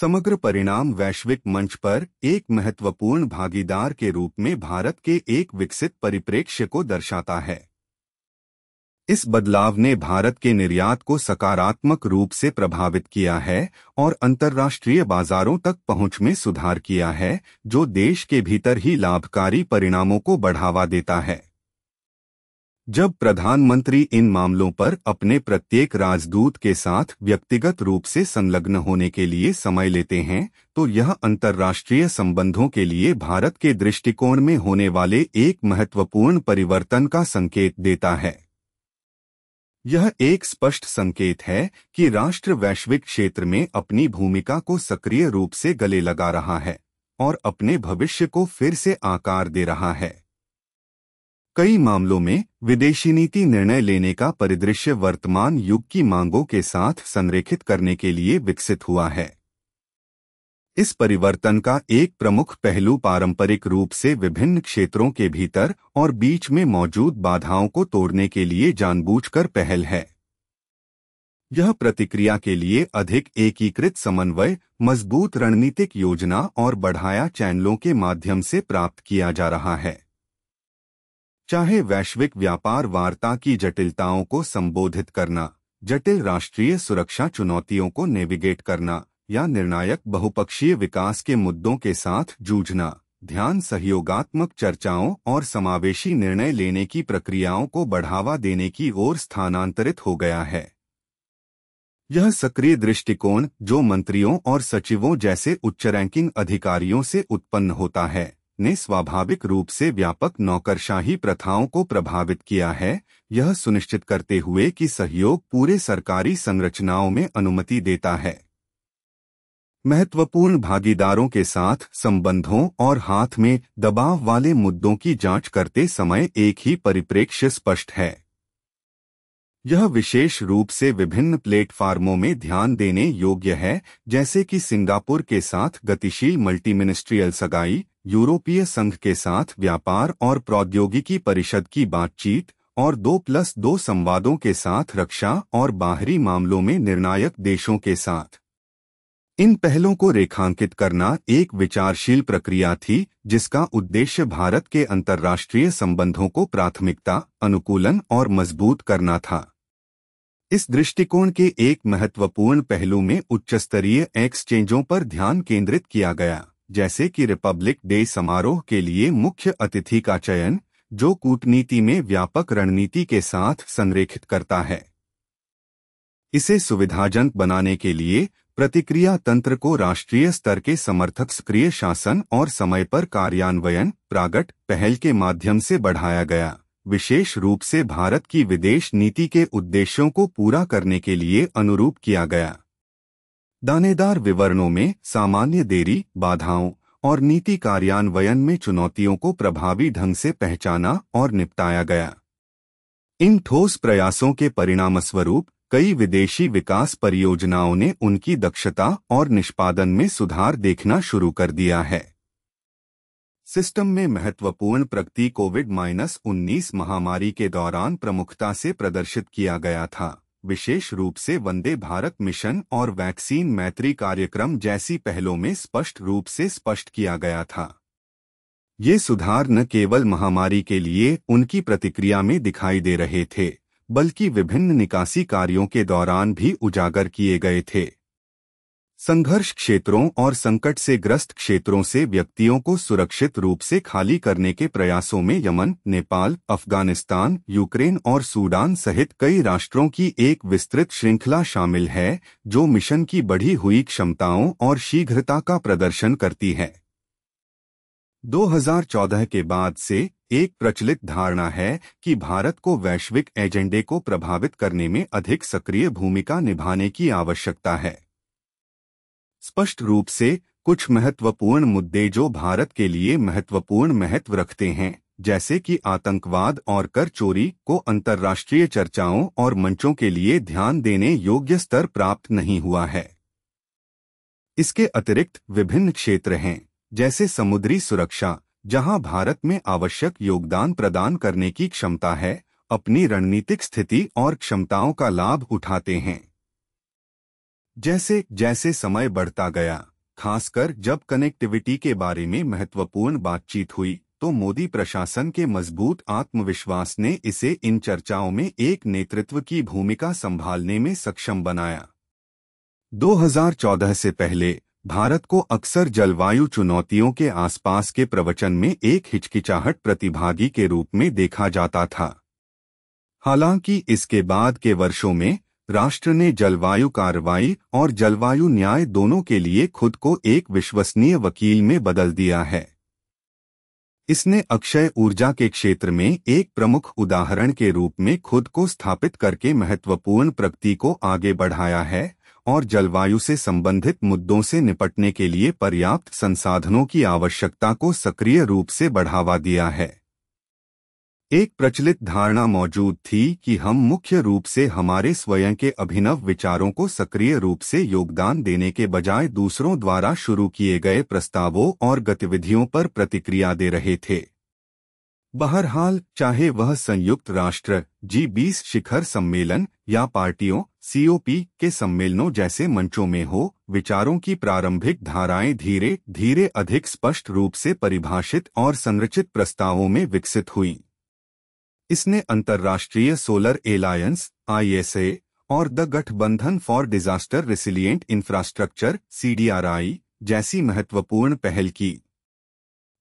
समग्र परिणाम वैश्विक मंच पर एक महत्वपूर्ण भागीदार के रूप में भारत के एक विकसित परिप्रेक्ष्य को दर्शाता है इस बदलाव ने भारत के निर्यात को सकारात्मक रूप से प्रभावित किया है और अंतर्राष्ट्रीय बाजारों तक पहुंच में सुधार किया है जो देश के भीतर ही लाभकारी परिणामों को बढ़ावा देता है जब प्रधानमंत्री इन मामलों पर अपने प्रत्येक राजदूत के साथ व्यक्तिगत रूप से संलग्न होने के लिए समय लेते हैं तो यह अंतर्राष्ट्रीय संबंधों के लिए भारत के दृष्टिकोण में होने वाले एक महत्वपूर्ण परिवर्तन का संकेत देता है यह एक स्पष्ट संकेत है कि राष्ट्र वैश्विक क्षेत्र में अपनी भूमिका को सक्रिय रूप से गले लगा रहा है और अपने भविष्य को फिर से आकार दे रहा है कई मामलों में विदेशी नीति निर्णय लेने का परिदृश्य वर्तमान युग की मांगों के साथ संरेखित करने के लिए विकसित हुआ है इस परिवर्तन का एक प्रमुख पहलू पारंपरिक रूप से विभिन्न क्षेत्रों के भीतर और बीच में मौजूद बाधाओं को तोड़ने के लिए जानबूझकर पहल है यह प्रतिक्रिया के लिए अधिक एकीकृत समन्वय मजबूत रणनीतिक योजना और बढ़ाया चैनलों के माध्यम से प्राप्त किया जा रहा है चाहे वैश्विक व्यापार वार्ता की जटिलताओं को संबोधित करना जटिल राष्ट्रीय सुरक्षा चुनौतियों को नेविगेट करना या निर्णायक बहुपक्षीय विकास के मुद्दों के साथ जूझना ध्यान सहयोगात्मक चर्चाओं और समावेशी निर्णय लेने की प्रक्रियाओं को बढ़ावा देने की ओर स्थानांतरित हो गया है यह सक्रिय दृष्टिकोण जो मंत्रियों और सचिवों जैसे उच्च रैंकिंग अधिकारियों से उत्पन्न होता है ने स्वाभाविक रूप से व्यापक नौकरशाही प्रथाओं को प्रभावित किया है यह सुनिश्चित करते हुए कि सहयोग पूरे सरकारी संरचनाओं में अनुमति देता है महत्वपूर्ण भागीदारों के साथ संबंधों और हाथ में दबाव वाले मुद्दों की जांच करते समय एक ही परिप्रेक्ष्य स्पष्ट है यह विशेष रूप से विभिन्न प्लेटफार्मों में ध्यान देने योग्य है जैसे कि सिंगापुर के साथ गतिशील मल्टीमिनिस्ट्रियल सगाई यूरोपीय संघ के साथ व्यापार और प्रौद्योगिकी परिषद की बातचीत और दो प्लस दो संवादों के साथ रक्षा और बाहरी मामलों में निर्णायक देशों के साथ इन पहलों को रेखांकित करना एक विचारशील प्रक्रिया थी जिसका उद्देश्य भारत के अंतर्राष्ट्रीय संबंधों को प्राथमिकता अनुकूलन और मजबूत करना था इस दृष्टिकोण के एक महत्वपूर्ण पहलू में उच्चस्तरीय एक्सचेंजों पर ध्यान केंद्रित किया गया जैसे कि रिपब्लिक डे समारोह के लिए मुख्य अतिथि का चयन जो कूटनीति में व्यापक रणनीति के साथ संरेखित करता है इसे सुविधाजनक बनाने के लिए प्रतिक्रिया तंत्र को राष्ट्रीय स्तर के समर्थक सक्रिय शासन और समय पर कार्यान्वयन प्रागट पहल के माध्यम से बढ़ाया गया विशेष रूप से भारत की विदेश नीति के उद्देश्यों को पूरा करने के लिए अनुरूप किया गया दानेदार विवरणों में सामान्य देरी बाधाओं और नीति कार्यान्वयन में चुनौतियों को प्रभावी ढंग से पहचाना और निपटाया गया इन ठोस प्रयासों के परिणामस्वरूप कई विदेशी विकास परियोजनाओं ने उनकी दक्षता और निष्पादन में सुधार देखना शुरू कर दिया है सिस्टम में महत्वपूर्ण प्रगति कोविड माइनस उन्नीस महामारी के दौरान प्रमुखता से प्रदर्शित किया गया था विशेष रूप से वंदे भारत मिशन और वैक्सीन मैत्री कार्यक्रम जैसी पहलों में स्पष्ट रूप से स्पष्ट किया गया था ये सुधार न केवल महामारी के लिए उनकी प्रतिक्रिया में दिखाई दे रहे थे बल्कि विभिन्न निकासी कार्यों के दौरान भी उजागर किए गए थे संघर्ष क्षेत्रों और संकट से ग्रस्त क्षेत्रों से व्यक्तियों को सुरक्षित रूप से खाली करने के प्रयासों में यमन नेपाल अफगानिस्तान यूक्रेन और सूडान सहित कई राष्ट्रों की एक विस्तृत श्रृंखला शामिल है जो मिशन की बढ़ी हुई क्षमताओं और शीघ्रता का प्रदर्शन करती है 2014 के बाद से एक प्रचलित धारणा है कि भारत को वैश्विक एजेंडे को प्रभावित करने में अधिक सक्रिय भूमिका निभाने की आवश्यकता है स्पष्ट रूप से कुछ महत्वपूर्ण मुद्दे जो भारत के लिए महत्वपूर्ण महत्व रखते हैं जैसे कि आतंकवाद और कर चोरी को अंतर्राष्ट्रीय चर्चाओं और मंचों के लिए ध्यान देने योग्य स्तर प्राप्त नहीं हुआ है इसके अतिरिक्त विभिन्न क्षेत्र हैं जैसे समुद्री सुरक्षा जहां भारत में आवश्यक योगदान प्रदान करने की क्षमता है अपनी रणनीतिक स्थिति और क्षमताओं का लाभ उठाते हैं जैसे जैसे समय बढ़ता गया खासकर जब कनेक्टिविटी के बारे में महत्वपूर्ण बातचीत हुई तो मोदी प्रशासन के मजबूत आत्मविश्वास ने इसे इन चर्चाओं में एक नेतृत्व की भूमिका संभालने में सक्षम बनाया 2014 से पहले भारत को अक्सर जलवायु चुनौतियों के आसपास के प्रवचन में एक हिचकिचाहट प्रतिभागी के रूप में देखा जाता था हालांकि इसके बाद के वर्षों में राष्ट्र ने जलवायु कार्रवाई और जलवायु न्याय दोनों के लिए खुद को एक विश्वसनीय वकील में बदल दिया है इसने अक्षय ऊर्जा के क्षेत्र में एक प्रमुख उदाहरण के रूप में खुद को स्थापित करके महत्वपूर्ण प्रगति को आगे बढ़ाया है और जलवायु से संबंधित मुद्दों से निपटने के लिए पर्याप्त संसाधनों की आवश्यकता को सक्रिय रूप से बढ़ावा दिया है एक प्रचलित धारणा मौजूद थी कि हम मुख्य रूप से हमारे स्वयं के अभिनव विचारों को सक्रिय रूप से योगदान देने के बजाय दूसरों द्वारा शुरू किए गए प्रस्तावों और गतिविधियों पर प्रतिक्रिया दे रहे थे बहरहाल चाहे वह संयुक्त राष्ट्र जी बीस शिखर सम्मेलन या पार्टियों सीओपी के सम्मेलनों जैसे मंचों में हो विचारों की प्रारंभिक धाराएं धीरे धीरे अधिक स्पष्ट रूप से परिभाषित और संरचित प्रस्तावों में विकसित हुई इसने अंतर्राष्ट्रीय सोलर एलायंस आईएसए और द गठबंधन for Disaster Resilient Infrastructure CDRI जैसी महत्वपूर्ण पहल की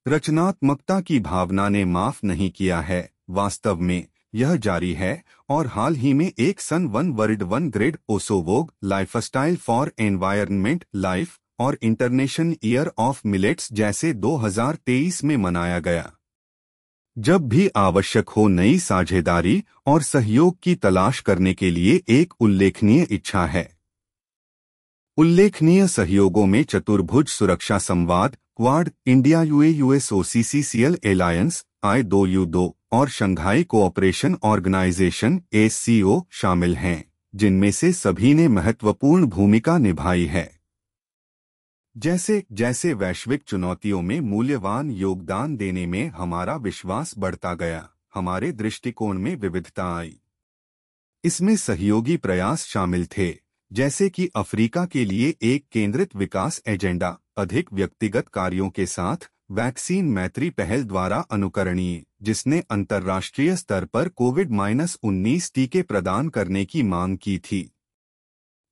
रचनात्मकता की भावना ने माफ नहीं किया है वास्तव में यह जारी है और हाल ही में एक sun one world one grid ओसोवोग लाइफस्टाइल फॉर एनवायरमेंट लाइफ और इंटरनेशनल ईयर ऑफ मिलेट्स जैसे 2023 में मनाया गया जब भी आवश्यक हो नई साझेदारी और सहयोग की तलाश करने के लिए एक उल्लेखनीय इच्छा है उल्लेखनीय सहयोगों में चतुर्भुज सुरक्षा संवाद क्वाड इंडिया यूए यूएस ओसीसीसीएल एलायंस आई दो यू दो और शंघाई कोऑपरेशन ऑर्गेनाइजेशन एसीओ शामिल हैं जिनमें से सभी ने महत्वपूर्ण भूमिका निभाई है जैसे जैसे वैश्विक चुनौतियों में मूल्यवान योगदान देने में हमारा विश्वास बढ़ता गया हमारे दृष्टिकोण में विविधता आई इसमें सहयोगी प्रयास शामिल थे जैसे कि अफ्रीका के लिए एक केंद्रित विकास एजेंडा अधिक व्यक्तिगत कार्यों के साथ वैक्सीन मैत्री पहल द्वारा अनुकरणीय जिसने अंतर्राष्ट्रीय स्तर पर कोविड माइनस उन्नीस टीके प्रदान करने की मांग की थी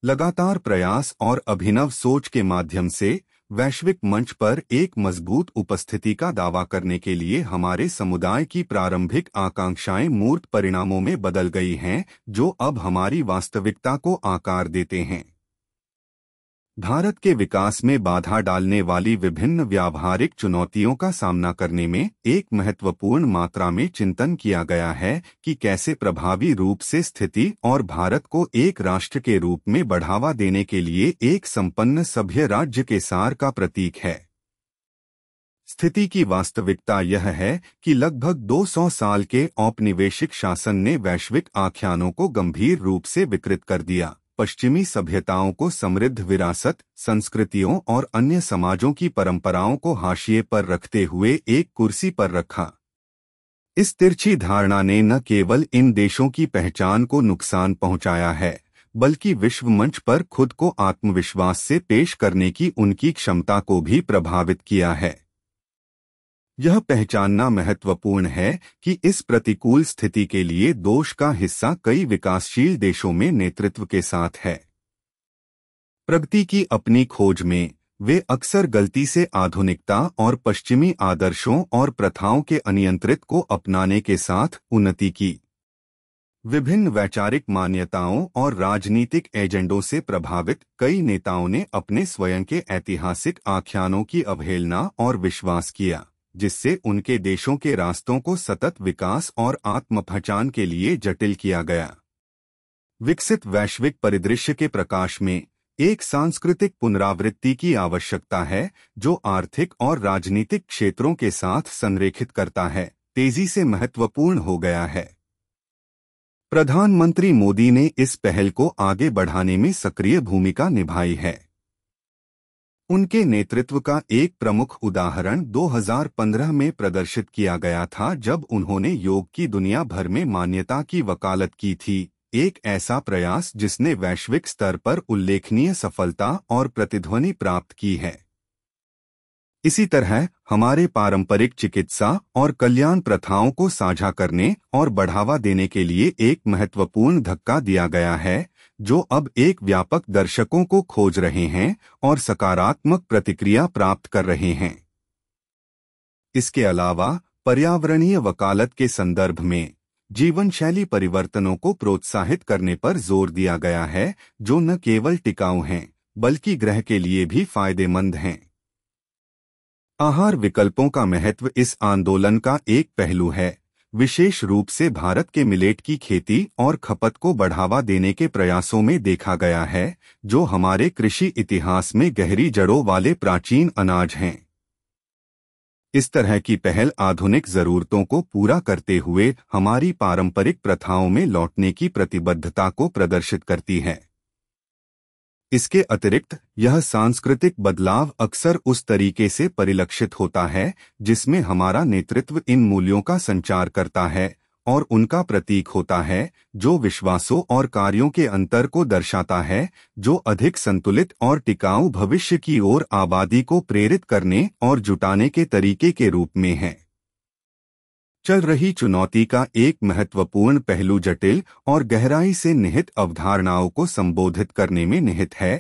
लगातार प्रयास और अभिनव सोच के माध्यम से वैश्विक मंच पर एक मजबूत उपस्थिति का दावा करने के लिए हमारे समुदाय की प्रारंभिक आकांक्षाएं मूर्त परिणामों में बदल गई हैं जो अब हमारी वास्तविकता को आकार देते हैं भारत के विकास में बाधा डालने वाली विभिन्न व्यावहारिक चुनौतियों का सामना करने में एक महत्वपूर्ण मात्रा में चिंतन किया गया है कि कैसे प्रभावी रूप से स्थिति और भारत को एक राष्ट्र के रूप में बढ़ावा देने के लिए एक संपन्न सभ्य राज्य के सार का प्रतीक है स्थिति की वास्तविकता यह है कि लगभग 200 साल के औपनिवेशिक शासन ने वैश्विक आख्यानों को गंभीर रूप से विकृत कर दिया पश्चिमी सभ्यताओं को समृद्ध विरासत संस्कृतियों और अन्य समाजों की परंपराओं को हाशिए पर रखते हुए एक कुर्सी पर रखा इस तिरछी धारणा ने न केवल इन देशों की पहचान को नुकसान पहुंचाया है बल्कि विश्व मंच पर खुद को आत्मविश्वास से पेश करने की उनकी क्षमता को भी प्रभावित किया है यह पहचानना महत्वपूर्ण है कि इस प्रतिकूल स्थिति के लिए दोष का हिस्सा कई विकासशील देशों में नेतृत्व के साथ है प्रगति की अपनी खोज में वे अक्सर गलती से आधुनिकता और पश्चिमी आदर्शों और प्रथाओं के अनियंत्रित को अपनाने के साथ उन्नति की विभिन्न वैचारिक मान्यताओं और राजनीतिक एजेंडों से प्रभावित कई नेताओं ने अपने स्वयं के ऐतिहासिक आख्यानों की अवहेलना और विश्वास किया जिससे उनके देशों के रास्तों को सतत विकास और आत्म पहचान के लिए जटिल किया गया विकसित वैश्विक परिदृश्य के प्रकाश में एक सांस्कृतिक पुनरावृत्ति की आवश्यकता है जो आर्थिक और राजनीतिक क्षेत्रों के साथ संरेखित करता है तेजी से महत्वपूर्ण हो गया है प्रधानमंत्री मोदी ने इस पहल को आगे बढ़ाने में सक्रिय भूमिका निभाई है उनके नेतृत्व का एक प्रमुख उदाहरण 2015 में प्रदर्शित किया गया था जब उन्होंने योग की दुनिया भर में मान्यता की वकालत की थी एक ऐसा प्रयास जिसने वैश्विक स्तर पर उल्लेखनीय सफलता और प्रतिध्वनि प्राप्त की है इसी तरह हमारे पारंपरिक चिकित्सा और कल्याण प्रथाओं को साझा करने और बढ़ावा देने के लिए एक महत्वपूर्ण धक्का दिया गया है जो अब एक व्यापक दर्शकों को खोज रहे हैं और सकारात्मक प्रतिक्रिया प्राप्त कर रहे हैं इसके अलावा पर्यावरणीय वकालत के संदर्भ में जीवन शैली परिवर्तनों को प्रोत्साहित करने पर जोर दिया गया है जो न केवल टिकाऊ हैं बल्कि ग्रह के लिए भी फायदेमंद हैं आहार विकल्पों का महत्व इस आंदोलन का एक पहलू है विशेष रूप से भारत के मिलेट की खेती और खपत को बढ़ावा देने के प्रयासों में देखा गया है जो हमारे कृषि इतिहास में गहरी जड़ों वाले प्राचीन अनाज हैं इस तरह की पहल आधुनिक जरूरतों को पूरा करते हुए हमारी पारंपरिक प्रथाओं में लौटने की प्रतिबद्धता को प्रदर्शित करती है इसके अतिरिक्त यह सांस्कृतिक बदलाव अक्सर उस तरीके से परिलक्षित होता है जिसमें हमारा नेतृत्व इन मूल्यों का संचार करता है और उनका प्रतीक होता है जो विश्वासों और कार्यों के अंतर को दर्शाता है जो अधिक संतुलित और टिकाऊ भविष्य की ओर आबादी को प्रेरित करने और जुटाने के तरीके के रूप में है चल रही चुनौती का एक महत्वपूर्ण पहलू जटिल और गहराई से निहित अवधारणाओं को संबोधित करने में निहित है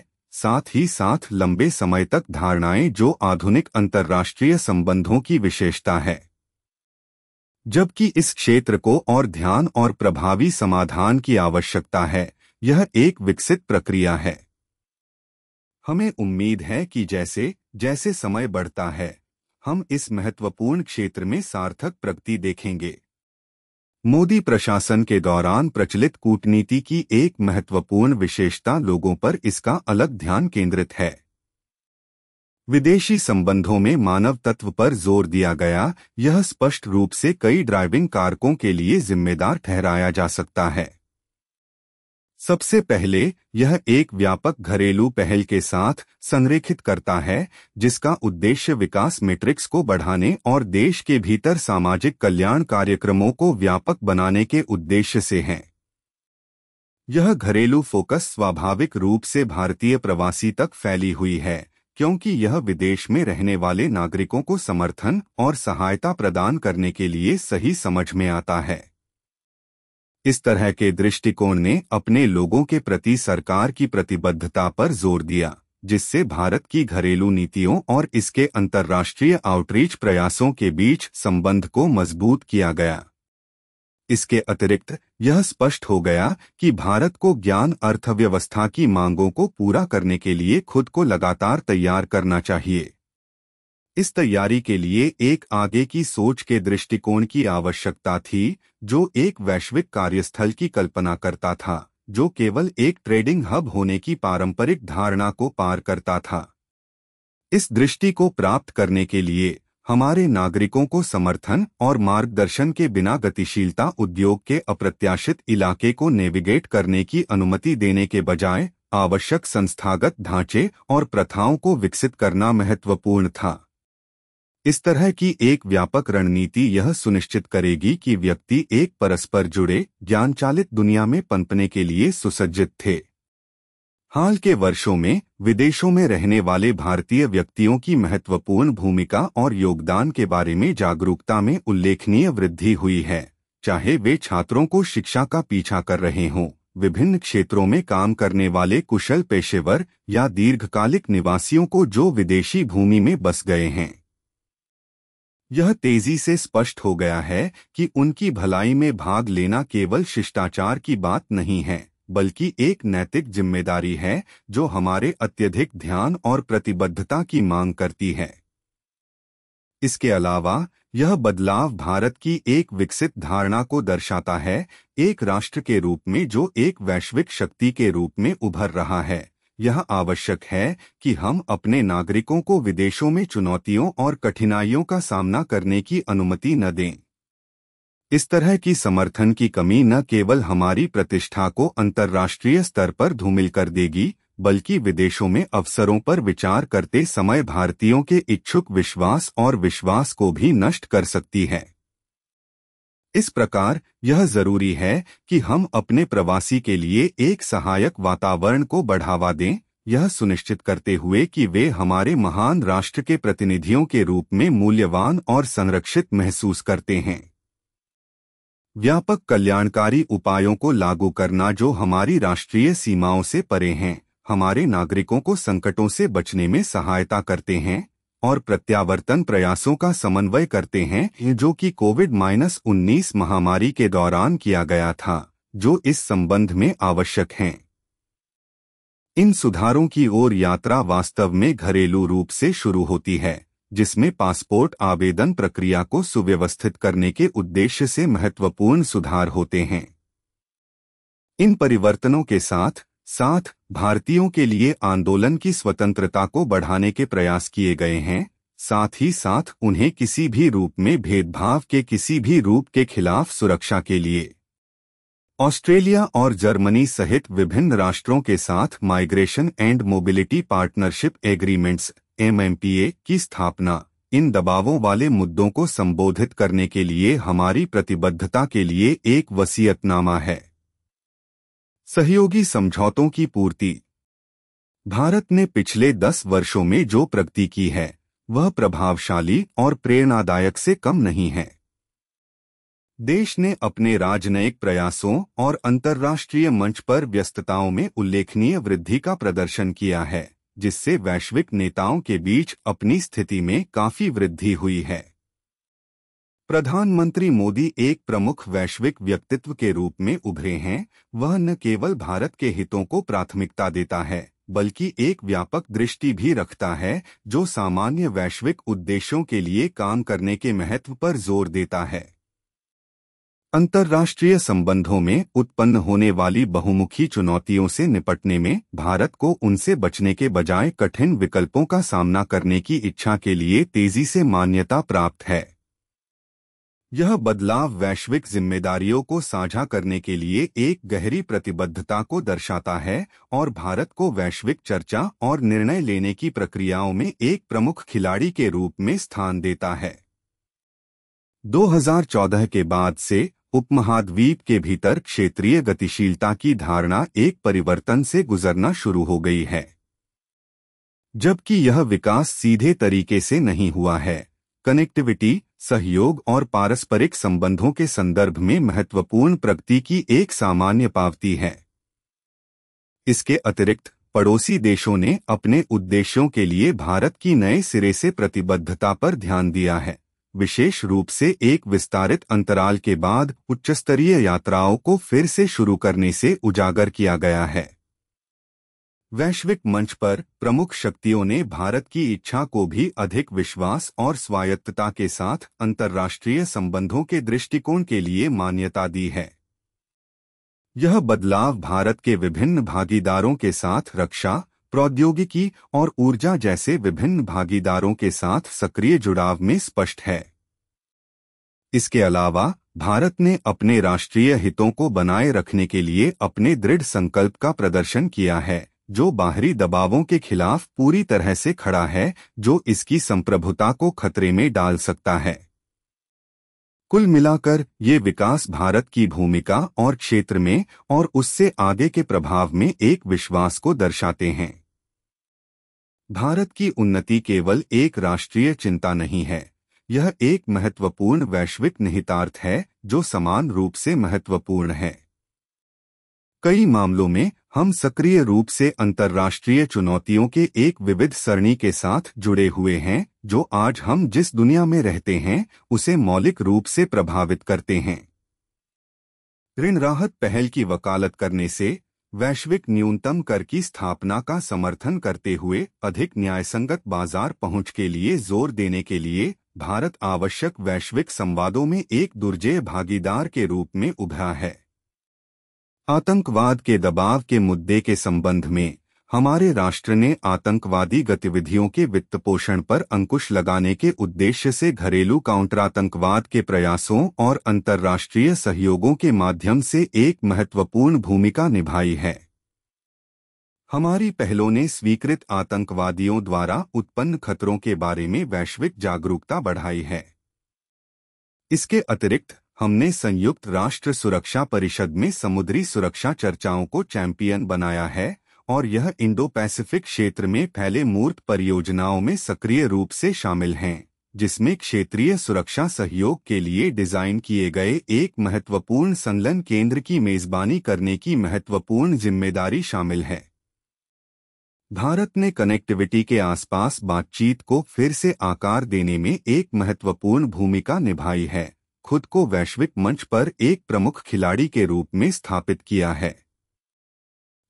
साथ ही साथ लंबे समय तक धारणाएं जो आधुनिक अंतर्राष्ट्रीय संबंधों की विशेषता है जबकि इस क्षेत्र को और ध्यान और प्रभावी समाधान की आवश्यकता है यह एक विकसित प्रक्रिया है हमें उम्मीद है कि जैसे जैसे समय बढ़ता है हम इस महत्वपूर्ण क्षेत्र में सार्थक प्रगति देखेंगे मोदी प्रशासन के दौरान प्रचलित कूटनीति की एक महत्वपूर्ण विशेषता लोगों पर इसका अलग ध्यान केंद्रित है विदेशी संबंधों में मानव तत्व पर जोर दिया गया यह स्पष्ट रूप से कई ड्राइविंग कारकों के लिए जिम्मेदार ठहराया जा सकता है सबसे पहले यह एक व्यापक घरेलू पहल के साथ संरेखित करता है जिसका उद्देश्य विकास मैट्रिक्स को बढ़ाने और देश के भीतर सामाजिक कल्याण कार्यक्रमों को व्यापक बनाने के उद्देश्य से है यह घरेलू फोकस स्वाभाविक रूप से भारतीय प्रवासी तक फैली हुई है क्योंकि यह विदेश में रहने वाले नागरिकों को समर्थन और सहायता प्रदान करने के लिए सही समझ में आता है इस तरह के दृष्टिकोण ने अपने लोगों के प्रति सरकार की प्रतिबद्धता पर जोर दिया जिससे भारत की घरेलू नीतियों और इसके अंतर्राष्ट्रीय आउटरीच प्रयासों के बीच संबंध को मजबूत किया गया इसके अतिरिक्त यह स्पष्ट हो गया कि भारत को ज्ञान अर्थव्यवस्था की मांगों को पूरा करने के लिए खुद को लगातार तैयार करना चाहिए इस तैयारी के लिए एक आगे की सोच के दृष्टिकोण की आवश्यकता थी जो एक वैश्विक कार्यस्थल की कल्पना करता था जो केवल एक ट्रेडिंग हब होने की पारंपरिक धारणा को पार करता था इस दृष्टि को प्राप्त करने के लिए हमारे नागरिकों को समर्थन और मार्गदर्शन के बिना गतिशीलता उद्योग के अप्रत्याशित इलाके को नेविगेट करने की अनुमति देने के बजाय आवश्यक संस्थागत ढांचे और प्रथाओं को विकसित करना महत्वपूर्ण था इस तरह की एक व्यापक रणनीति यह सुनिश्चित करेगी कि व्यक्ति एक परस्पर जुड़े ज्ञान चालित दुनिया में पनपने के लिए सुसज्जित थे हाल के वर्षों में विदेशों में रहने वाले भारतीय व्यक्तियों की महत्वपूर्ण भूमिका और योगदान के बारे में जागरूकता में उल्लेखनीय वृद्धि हुई है चाहे वे छात्रों को शिक्षा का पीछा कर रहे हों विभिन्न क्षेत्रों में काम करने वाले कुशल पेशेवर या दीर्घकालिक निवासियों को जो विदेशी भूमि में बस गए हैं यह तेजी से स्पष्ट हो गया है कि उनकी भलाई में भाग लेना केवल शिष्टाचार की बात नहीं है बल्कि एक नैतिक जिम्मेदारी है जो हमारे अत्यधिक ध्यान और प्रतिबद्धता की मांग करती है इसके अलावा यह बदलाव भारत की एक विकसित धारणा को दर्शाता है एक राष्ट्र के रूप में जो एक वैश्विक शक्ति के रूप में उभर रहा है यह आवश्यक है कि हम अपने नागरिकों को विदेशों में चुनौतियों और कठिनाइयों का सामना करने की अनुमति न दें इस तरह की समर्थन की कमी न केवल हमारी प्रतिष्ठा को अंतर्राष्ट्रीय स्तर पर धूमिल कर देगी बल्कि विदेशों में अवसरों पर विचार करते समय भारतीयों के इच्छुक विश्वास और विश्वास को भी नष्ट कर सकती है इस प्रकार यह जरूरी है कि हम अपने प्रवासी के लिए एक सहायक वातावरण को बढ़ावा दें यह सुनिश्चित करते हुए कि वे हमारे महान राष्ट्र के प्रतिनिधियों के रूप में मूल्यवान और संरक्षित महसूस करते हैं व्यापक कल्याणकारी उपायों को लागू करना जो हमारी राष्ट्रीय सीमाओं से परे हैं हमारे नागरिकों को संकटों से बचने में सहायता करते हैं और प्रत्यावर्तन प्रयासों का समन्वय करते हैं जो कि कोविड माइनस उन्नीस महामारी के दौरान किया गया था जो इस संबंध में आवश्यक हैं इन सुधारों की ओर यात्रा वास्तव में घरेलू रूप से शुरू होती है जिसमें पासपोर्ट आवेदन प्रक्रिया को सुव्यवस्थित करने के उद्देश्य से महत्वपूर्ण सुधार होते हैं इन परिवर्तनों के साथ साथ भारतीयों के लिए आंदोलन की स्वतंत्रता को बढ़ाने के प्रयास किए गए हैं साथ ही साथ उन्हें किसी भी रूप में भेदभाव के किसी भी रूप के खिलाफ सुरक्षा के लिए ऑस्ट्रेलिया और जर्मनी सहित विभिन्न राष्ट्रों के साथ migration and mobility partnership agreements MMPA की स्थापना इन दबावों वाले मुद्दों को संबोधित करने के लिए हमारी प्रतिबद्धता के लिए एक वसीयतनामा है सहयोगी समझौतों की पूर्ति भारत ने पिछले दस वर्षों में जो प्रगति की है वह प्रभावशाली और प्रेरणादायक से कम नहीं है देश ने अपने राजनयिक प्रयासों और अंतर्राष्ट्रीय मंच पर व्यस्तताओं में उल्लेखनीय वृद्धि का प्रदर्शन किया है जिससे वैश्विक नेताओं के बीच अपनी स्थिति में काफी वृद्धि हुई है प्रधानमंत्री मोदी एक प्रमुख वैश्विक व्यक्तित्व के रूप में उभरे हैं वह न केवल भारत के हितों को प्राथमिकता देता है बल्कि एक व्यापक दृष्टि भी रखता है जो सामान्य वैश्विक उद्देश्यों के लिए काम करने के महत्व पर जोर देता है अंतर्राष्ट्रीय संबंधों में उत्पन्न होने वाली बहुमुखी चुनौतियों से निपटने में भारत को उनसे बचने के बजाय कठिन विकल्पों का सामना करने की इच्छा के लिए तेजी से मान्यता प्राप्त है यह बदलाव वैश्विक जिम्मेदारियों को साझा करने के लिए एक गहरी प्रतिबद्धता को दर्शाता है और भारत को वैश्विक चर्चा और निर्णय लेने की प्रक्रियाओं में एक प्रमुख खिलाड़ी के रूप में स्थान देता है 2014 के बाद से उपमहाद्वीप के भीतर क्षेत्रीय गतिशीलता की धारणा एक परिवर्तन से गुजरना शुरू हो गई है जबकि यह विकास सीधे तरीके से नहीं हुआ है कनेक्टिविटी सहयोग और पारस्परिक संबंधों के संदर्भ में महत्वपूर्ण प्रगति की एक सामान्य पावती है इसके अतिरिक्त पड़ोसी देशों ने अपने उद्देश्यों के लिए भारत की नए सिरे से प्रतिबद्धता पर ध्यान दिया है विशेष रूप से एक विस्तारित अंतराल के बाद उच्च स्तरीय यात्राओं को फिर से शुरू करने से उजागर किया गया है वैश्विक मंच पर प्रमुख शक्तियों ने भारत की इच्छा को भी अधिक विश्वास और स्वायत्तता के साथ अंतर्राष्ट्रीय संबंधों के दृष्टिकोण के लिए मान्यता दी है यह बदलाव भारत के विभिन्न भागीदारों के साथ रक्षा प्रौद्योगिकी और ऊर्जा जैसे विभिन्न भागीदारों के साथ सक्रिय जुड़ाव में स्पष्ट है इसके अलावा भारत ने अपने राष्ट्रीय हितों को बनाए रखने के लिए अपने दृढ़ संकल्प का प्रदर्शन किया है जो बाहरी दबावों के खिलाफ पूरी तरह से खड़ा है जो इसकी संप्रभुता को खतरे में डाल सकता है कुल मिलाकर ये विकास भारत की भूमिका और क्षेत्र में और उससे आगे के प्रभाव में एक विश्वास को दर्शाते हैं भारत की उन्नति केवल एक राष्ट्रीय चिंता नहीं है यह एक महत्वपूर्ण वैश्विक निहितार्थ है जो समान रूप से महत्वपूर्ण है कई मामलों में हम सक्रिय रूप से अंतर्राष्ट्रीय चुनौतियों के एक विविध सरणी के साथ जुड़े हुए हैं जो आज हम जिस दुनिया में रहते हैं उसे मौलिक रूप से प्रभावित करते हैं ऋण राहत पहल की वकालत करने से वैश्विक न्यूनतम कर की स्थापना का समर्थन करते हुए अधिक न्यायसंगत बाजार पहुंच के लिए जोर देने के लिए भारत आवश्यक वैश्विक संवादों में एक दुर्जय भागीदार के रूप में उभरा है आतंकवाद के दबाव के मुद्दे के संबंध में हमारे राष्ट्र ने आतंकवादी गतिविधियों के वित्त पोषण पर अंकुश लगाने के उद्देश्य से घरेलू काउंटर आतंकवाद के प्रयासों और अंतर्राष्ट्रीय सहयोगों के माध्यम से एक महत्वपूर्ण भूमिका निभाई है हमारी पहलों ने स्वीकृत आतंकवादियों द्वारा उत्पन्न खतरों के बारे में वैश्विक जागरूकता बढ़ाई है इसके अतिरिक्त हमने संयुक्त राष्ट्र सुरक्षा परिषद में समुद्री सुरक्षा चर्चाओं को चैंपियन बनाया है और यह इंडो पैसिफिक क्षेत्र में फैले मूर्त परियोजनाओं में सक्रिय रूप से शामिल हैं जिसमें क्षेत्रीय सुरक्षा सहयोग के लिए डिजाइन किए गए एक महत्वपूर्ण संलन केंद्र की मेजबानी करने की महत्वपूर्ण जिम्मेदारी शामिल है भारत ने कनेक्टिविटी के आसपास बातचीत को फिर से आकार देने में एक महत्वपूर्ण भूमिका निभाई है खुद को वैश्विक मंच पर एक प्रमुख खिलाड़ी के रूप में स्थापित किया है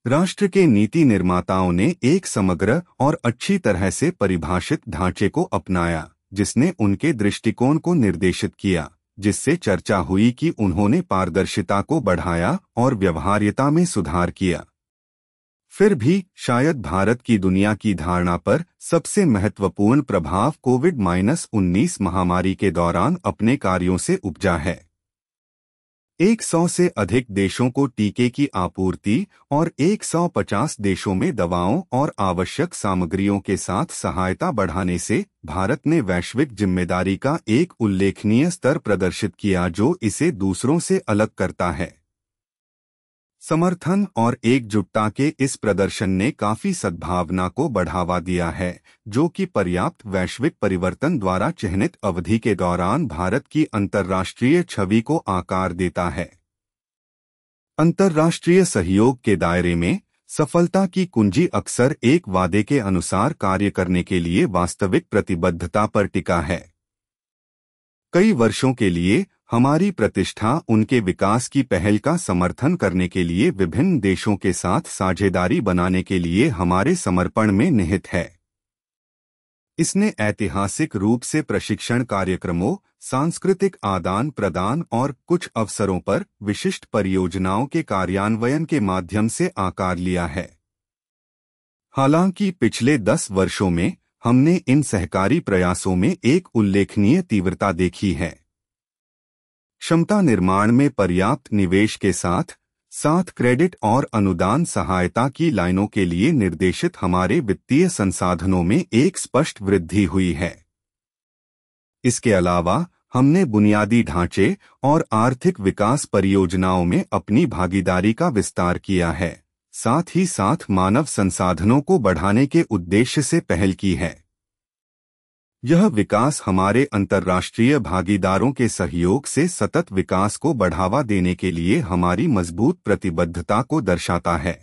राष्ट्र के नीति निर्माताओं ने एक समग्र और अच्छी तरह से परिभाषित ढांचे को अपनाया जिसने उनके दृष्टिकोण को निर्देशित किया जिससे चर्चा हुई कि उन्होंने पारदर्शिता को बढ़ाया और व्यवहार्यता में सुधार किया फिर भी शायद भारत की दुनिया की धारणा पर सबसे महत्वपूर्ण प्रभाव कोविड माइनस उन्नीस महामारी के दौरान अपने कार्यों से उपजा है 100 से अधिक देशों को टीके की आपूर्ति और 150 देशों में दवाओं और आवश्यक सामग्रियों के साथ सहायता बढ़ाने से भारत ने वैश्विक जिम्मेदारी का एक उल्लेखनीय स्तर प्रदर्शित किया जो इसे दूसरों से अलग करता है समर्थन और एकजुटता के इस प्रदर्शन ने काफी सद्भावना को बढ़ावा दिया है जो कि पर्याप्त वैश्विक परिवर्तन द्वारा चिन्हित अवधि के दौरान भारत की अंतर्राष्ट्रीय छवि को आकार देता है अंतर्राष्ट्रीय सहयोग के दायरे में सफलता की कुंजी अक्सर एक वादे के अनुसार कार्य करने के लिए वास्तविक प्रतिबद्धता पर टिका है कई वर्षों के लिए हमारी प्रतिष्ठा उनके विकास की पहल का समर्थन करने के लिए विभिन्न देशों के साथ साझेदारी बनाने के लिए हमारे समर्पण में निहित है इसने ऐतिहासिक रूप से प्रशिक्षण कार्यक्रमों सांस्कृतिक आदान प्रदान और कुछ अवसरों पर विशिष्ट परियोजनाओं के कार्यान्वयन के माध्यम से आकार लिया है हालांकि पिछले दस वर्षों में हमने इन सहकारी प्रयासों में एक उल्लेखनीय तीव्रता देखी है क्षमता निर्माण में पर्याप्त निवेश के साथ साथ क्रेडिट और अनुदान सहायता की लाइनों के लिए निर्देशित हमारे वित्तीय संसाधनों में एक स्पष्ट वृद्धि हुई है इसके अलावा हमने बुनियादी ढांचे और आर्थिक विकास परियोजनाओं में अपनी भागीदारी का विस्तार किया है साथ ही साथ मानव संसाधनों को बढ़ाने के उद्देश्य से पहल की है यह विकास हमारे अंतर्राष्ट्रीय भागीदारों के सहयोग से सतत विकास को बढ़ावा देने के लिए हमारी मजबूत प्रतिबद्धता को दर्शाता है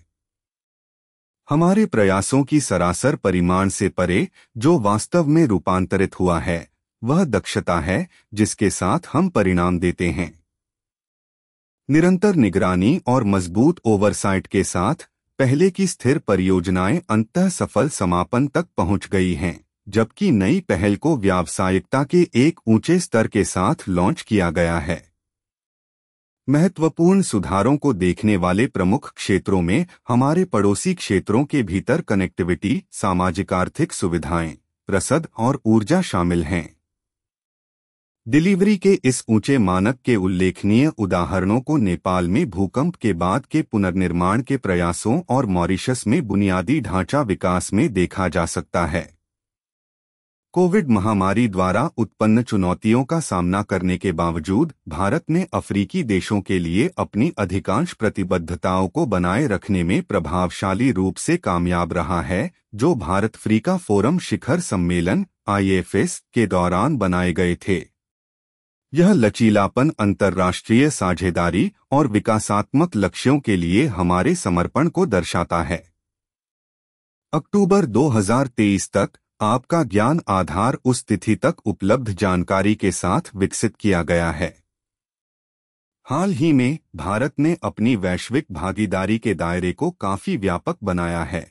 हमारे प्रयासों की सरासर परिमाण से परे जो वास्तव में रूपांतरित हुआ है वह दक्षता है जिसके साथ हम परिणाम देते हैं निरंतर निगरानी और मजबूत ओवरसाइट के साथ पहले की स्थिर परियोजनाएं अंत सफल समापन तक पहुंच गई हैं जबकि नई पहल को व्यावसायिकता के एक ऊंचे स्तर के साथ लॉन्च किया गया है महत्वपूर्ण सुधारों को देखने वाले प्रमुख क्षेत्रों में हमारे पड़ोसी क्षेत्रों के भीतर कनेक्टिविटी सामाजिक आर्थिक सुविधाएं रसद और ऊर्जा शामिल हैं डिलीवरी के इस ऊंचे मानक के उल्लेखनीय उदाहरणों को नेपाल में भूकंप के बाद के पुनर्निर्माण के प्रयासों और मॉरिशस में बुनियादी ढांचा विकास में देखा जा सकता है कोविड महामारी द्वारा उत्पन्न चुनौतियों का सामना करने के बावजूद भारत ने अफ्रीकी देशों के लिए अपनी अधिकांश प्रतिबद्धताओं को बनाए रखने में प्रभावशाली रूप से कामयाब रहा है जो भारत फ्रीका फोरम शिखर सम्मेलन आईएफएस के दौरान बनाए गए थे यह लचीलापन अंतर्राष्ट्रीय साझेदारी और विकासात्मक लक्ष्यों के लिए हमारे समर्पण को दर्शाता है अक्टूबर 2023 तक आपका ज्ञान आधार उस तिथि तक उपलब्ध जानकारी के साथ विकसित किया गया है हाल ही में भारत ने अपनी वैश्विक भागीदारी के दायरे को काफी व्यापक बनाया है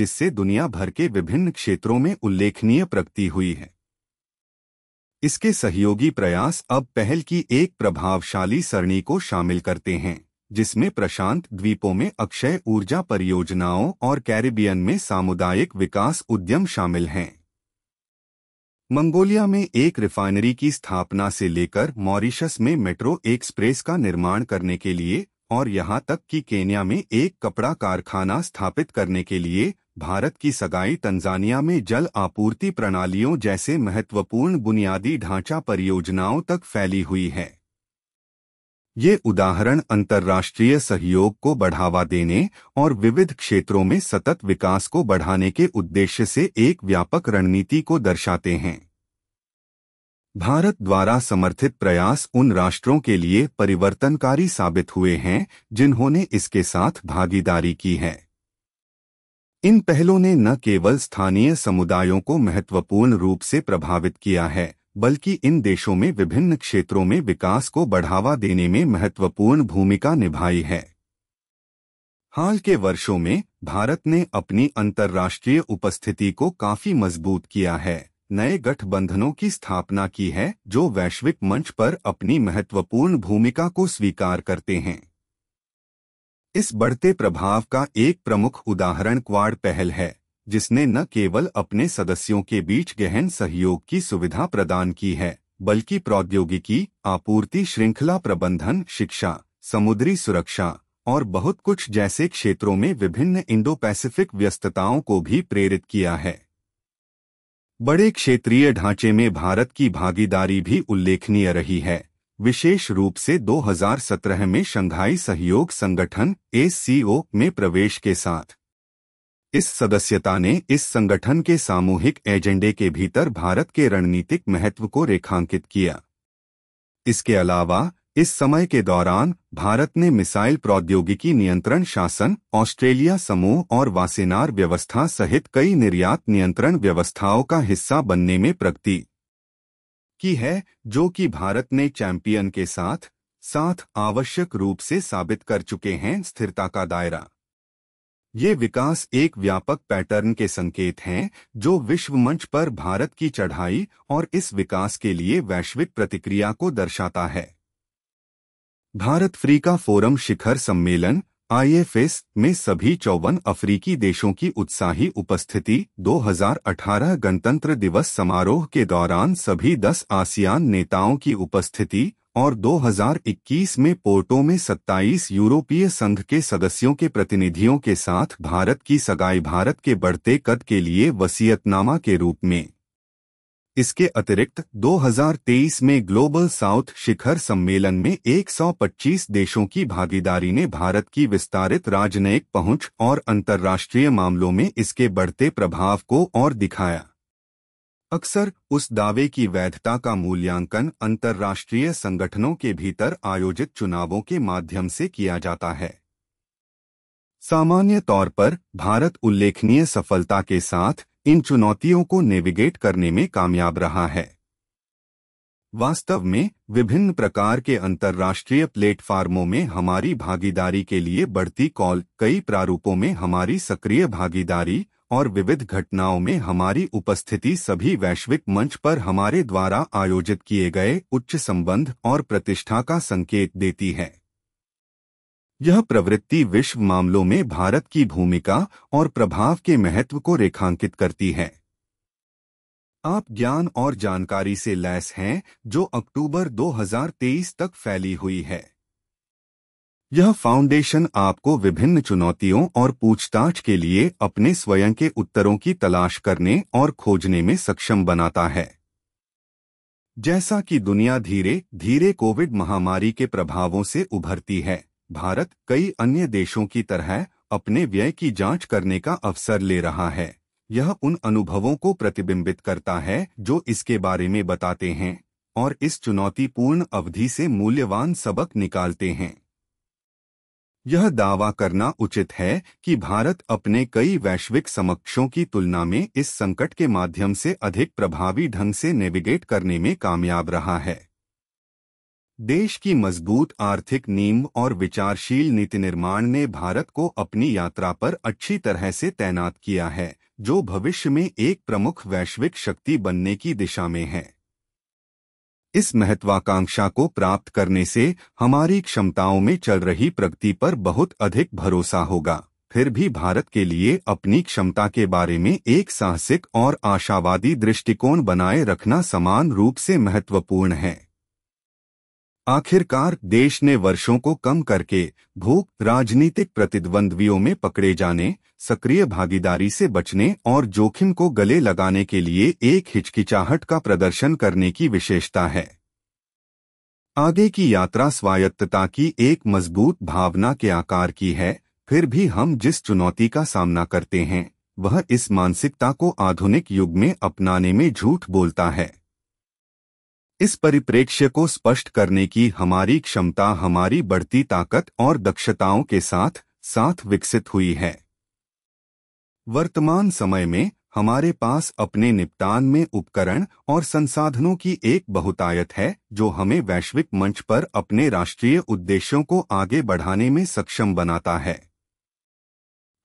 जिससे दुनिया भर के विभिन्न क्षेत्रों में उल्लेखनीय प्रगति हुई है इसके सहयोगी प्रयास अब पहल की एक प्रभावशाली सरणी को शामिल करते हैं जिसमें प्रशांत द्वीपों में अक्षय ऊर्जा परियोजनाओं और कैरिबियन में सामुदायिक विकास उद्यम शामिल हैं मंगोलिया में एक रिफाइनरी की स्थापना से लेकर मॉरिशस में मेट्रो एक्सप्रेस का निर्माण करने के लिए और यहाँ तक कि केन्या में एक कपड़ा कारखाना स्थापित करने के लिए भारत की सगाई तंजानिया में जल आपूर्ति प्रणालियों जैसे महत्वपूर्ण बुनियादी ढांचा परियोजनाओं तक फैली हुई है ये उदाहरण अंतर्राष्ट्रीय सहयोग को बढ़ावा देने और विविध क्षेत्रों में सतत विकास को बढ़ाने के उद्देश्य से एक व्यापक रणनीति को दर्शाते हैं भारत द्वारा समर्थित प्रयास उन राष्ट्रों के लिए परिवर्तनकारी साबित हुए हैं जिन्होंने इसके साथ भागीदारी की है इन पहलों ने न केवल स्थानीय समुदायों को महत्वपूर्ण रूप से प्रभावित किया है बल्कि इन देशों में विभिन्न क्षेत्रों में विकास को बढ़ावा देने में महत्वपूर्ण भूमिका निभाई है हाल के वर्षों में भारत ने अपनी अंतर्राष्ट्रीय उपस्थिति को काफी मजबूत किया है नए गठबंधनों की स्थापना की है जो वैश्विक मंच पर अपनी महत्वपूर्ण भूमिका को स्वीकार करते हैं इस बढ़ते प्रभाव का एक प्रमुख उदाहरण क्वाड पहल है जिसने न केवल अपने सदस्यों के बीच गहन सहयोग की सुविधा प्रदान की है बल्कि प्रौद्योगिकी आपूर्ति श्रृंखला प्रबंधन शिक्षा समुद्री सुरक्षा और बहुत कुछ जैसे क्षेत्रों में विभिन्न इंडो पैसिफिक व्यस्तताओं को भी प्रेरित किया है बड़े क्षेत्रीय ढांचे में भारत की भागीदारी भी उल्लेखनीय रही है विशेष रूप से 2017 में शंघाई सहयोग संगठन एस में प्रवेश के साथ इस सदस्यता ने इस संगठन के सामूहिक एजेंडे के भीतर भारत के रणनीतिक महत्व को रेखांकित किया इसके अलावा इस समय के दौरान भारत ने मिसाइल प्रौद्योगिकी नियंत्रण शासन ऑस्ट्रेलिया समूह और वासेनार व्यवस्था सहित कई निर्यात नियंत्रण व्यवस्थाओं का हिस्सा बनने में प्रगति की है जो कि भारत ने चैंपियन के साथ साथ आवश्यक रूप से साबित कर चुके हैं स्थिरता का दायरा ये विकास एक व्यापक पैटर्न के संकेत हैं जो विश्व मंच पर भारत की चढ़ाई और इस विकास के लिए वैश्विक प्रतिक्रिया को दर्शाता है भारत फ्रीका फोरम शिखर सम्मेलन आईएफएस में सभी चौवन अफ्रीकी देशों की उत्साही उपस्थिति 2018 गणतंत्र दिवस समारोह के दौरान सभी 10 आसियान नेताओं की उपस्थिति और 2021 में पोर्टो में 27 यूरोपीय संघ के सदस्यों के प्रतिनिधियों के साथ भारत की सगाई भारत के बढ़ते कद के लिए वसीयतनामा के रूप में इसके अतिरिक्त 2023 में ग्लोबल साउथ शिखर सम्मेलन में 125 देशों की भागीदारी ने भारत की विस्तारित राजनयिक पहुंच और अंतर्राष्ट्रीय मामलों में इसके बढ़ते प्रभाव को और दिखाया अक्सर उस दावे की वैधता का मूल्यांकन अंतर्राष्ट्रीय संगठनों के भीतर आयोजित चुनावों के माध्यम से किया जाता है सामान्य तौर पर भारत उल्लेखनीय सफलता के साथ इन चुनौतियों को नेविगेट करने में कामयाब रहा है वास्तव में विभिन्न प्रकार के अंतर्राष्ट्रीय प्लेटफार्मों में हमारी भागीदारी के लिए बढ़ती कॉल कई प्रारूपों में हमारी सक्रिय भागीदारी और विविध घटनाओं में हमारी उपस्थिति सभी वैश्विक मंच पर हमारे द्वारा आयोजित किए गए उच्च संबंध और प्रतिष्ठा का संकेत देती है यह प्रवृत्ति विश्व मामलों में भारत की भूमिका और प्रभाव के महत्व को रेखांकित करती है आप ज्ञान और जानकारी से लैस हैं जो अक्टूबर 2023 तक फैली हुई है यह फाउंडेशन आपको विभिन्न चुनौतियों और पूछताछ के लिए अपने स्वयं के उत्तरों की तलाश करने और खोजने में सक्षम बनाता है जैसा कि दुनिया धीरे धीरे कोविड महामारी के प्रभावों से उभरती है भारत कई अन्य देशों की तरह अपने व्यय की जांच करने का अवसर ले रहा है यह उन अनुभवों को प्रतिबिंबित करता है जो इसके बारे में बताते हैं और इस चुनौतीपूर्ण अवधि से मूल्यवान सबक निकालते हैं यह दावा करना उचित है कि भारत अपने कई वैश्विक समक्षों की तुलना में इस संकट के माध्यम से अधिक प्रभावी ढंग से नेविगेट करने में कामयाब रहा है देश की मजबूत आर्थिक नीम और विचारशील नीति निर्माण ने भारत को अपनी यात्रा पर अच्छी तरह से तैनात किया है जो भविष्य में एक प्रमुख वैश्विक शक्ति बनने की दिशा में है इस महत्वाकांक्षा को प्राप्त करने से हमारी क्षमताओं में चल रही प्रगति पर बहुत अधिक भरोसा होगा फिर भी भारत के लिए अपनी क्षमता के बारे में एक साहसिक और आशावादी दृष्टिकोण बनाए रखना समान रूप से महत्वपूर्ण है आखिरकार देश ने वर्षों को कम करके भूख राजनीतिक प्रतिद्वंद्वियों में पकड़े जाने सक्रिय भागीदारी से बचने और जोखिम को गले लगाने के लिए एक हिचकिचाहट का प्रदर्शन करने की विशेषता है आगे की यात्रा स्वायत्तता की एक मजबूत भावना के आकार की है फिर भी हम जिस चुनौती का सामना करते हैं वह इस मानसिकता को आधुनिक युग में अपनाने में झूठ बोलता है इस परिप्रेक्ष्य को स्पष्ट करने की हमारी क्षमता हमारी बढ़ती ताकत और दक्षताओं के साथ साथ विकसित हुई है वर्तमान समय में हमारे पास अपने निपटान में उपकरण और संसाधनों की एक बहुतायत है जो हमें वैश्विक मंच पर अपने राष्ट्रीय उद्देश्यों को आगे बढ़ाने में सक्षम बनाता है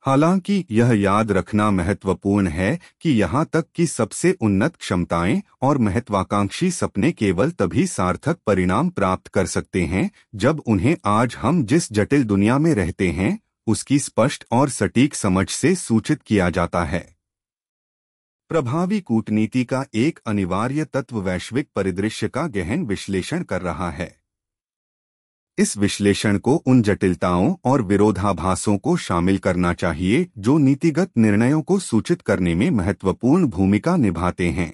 हालांकि यह याद रखना महत्वपूर्ण है कि यहाँ तक कि सबसे उन्नत क्षमताएं और महत्वाकांक्षी सपने केवल तभी सार्थक परिणाम प्राप्त कर सकते हैं जब उन्हें आज हम जिस जटिल दुनिया में रहते हैं उसकी स्पष्ट और सटीक समझ से सूचित किया जाता है प्रभावी कूटनीति का एक अनिवार्य तत्व वैश्विक परिदृश्य का गहन विश्लेषण कर रहा है इस विश्लेषण को उन जटिलताओं और विरोधाभासों को शामिल करना चाहिए जो नीतिगत निर्णयों को सूचित करने में महत्वपूर्ण भूमिका निभाते हैं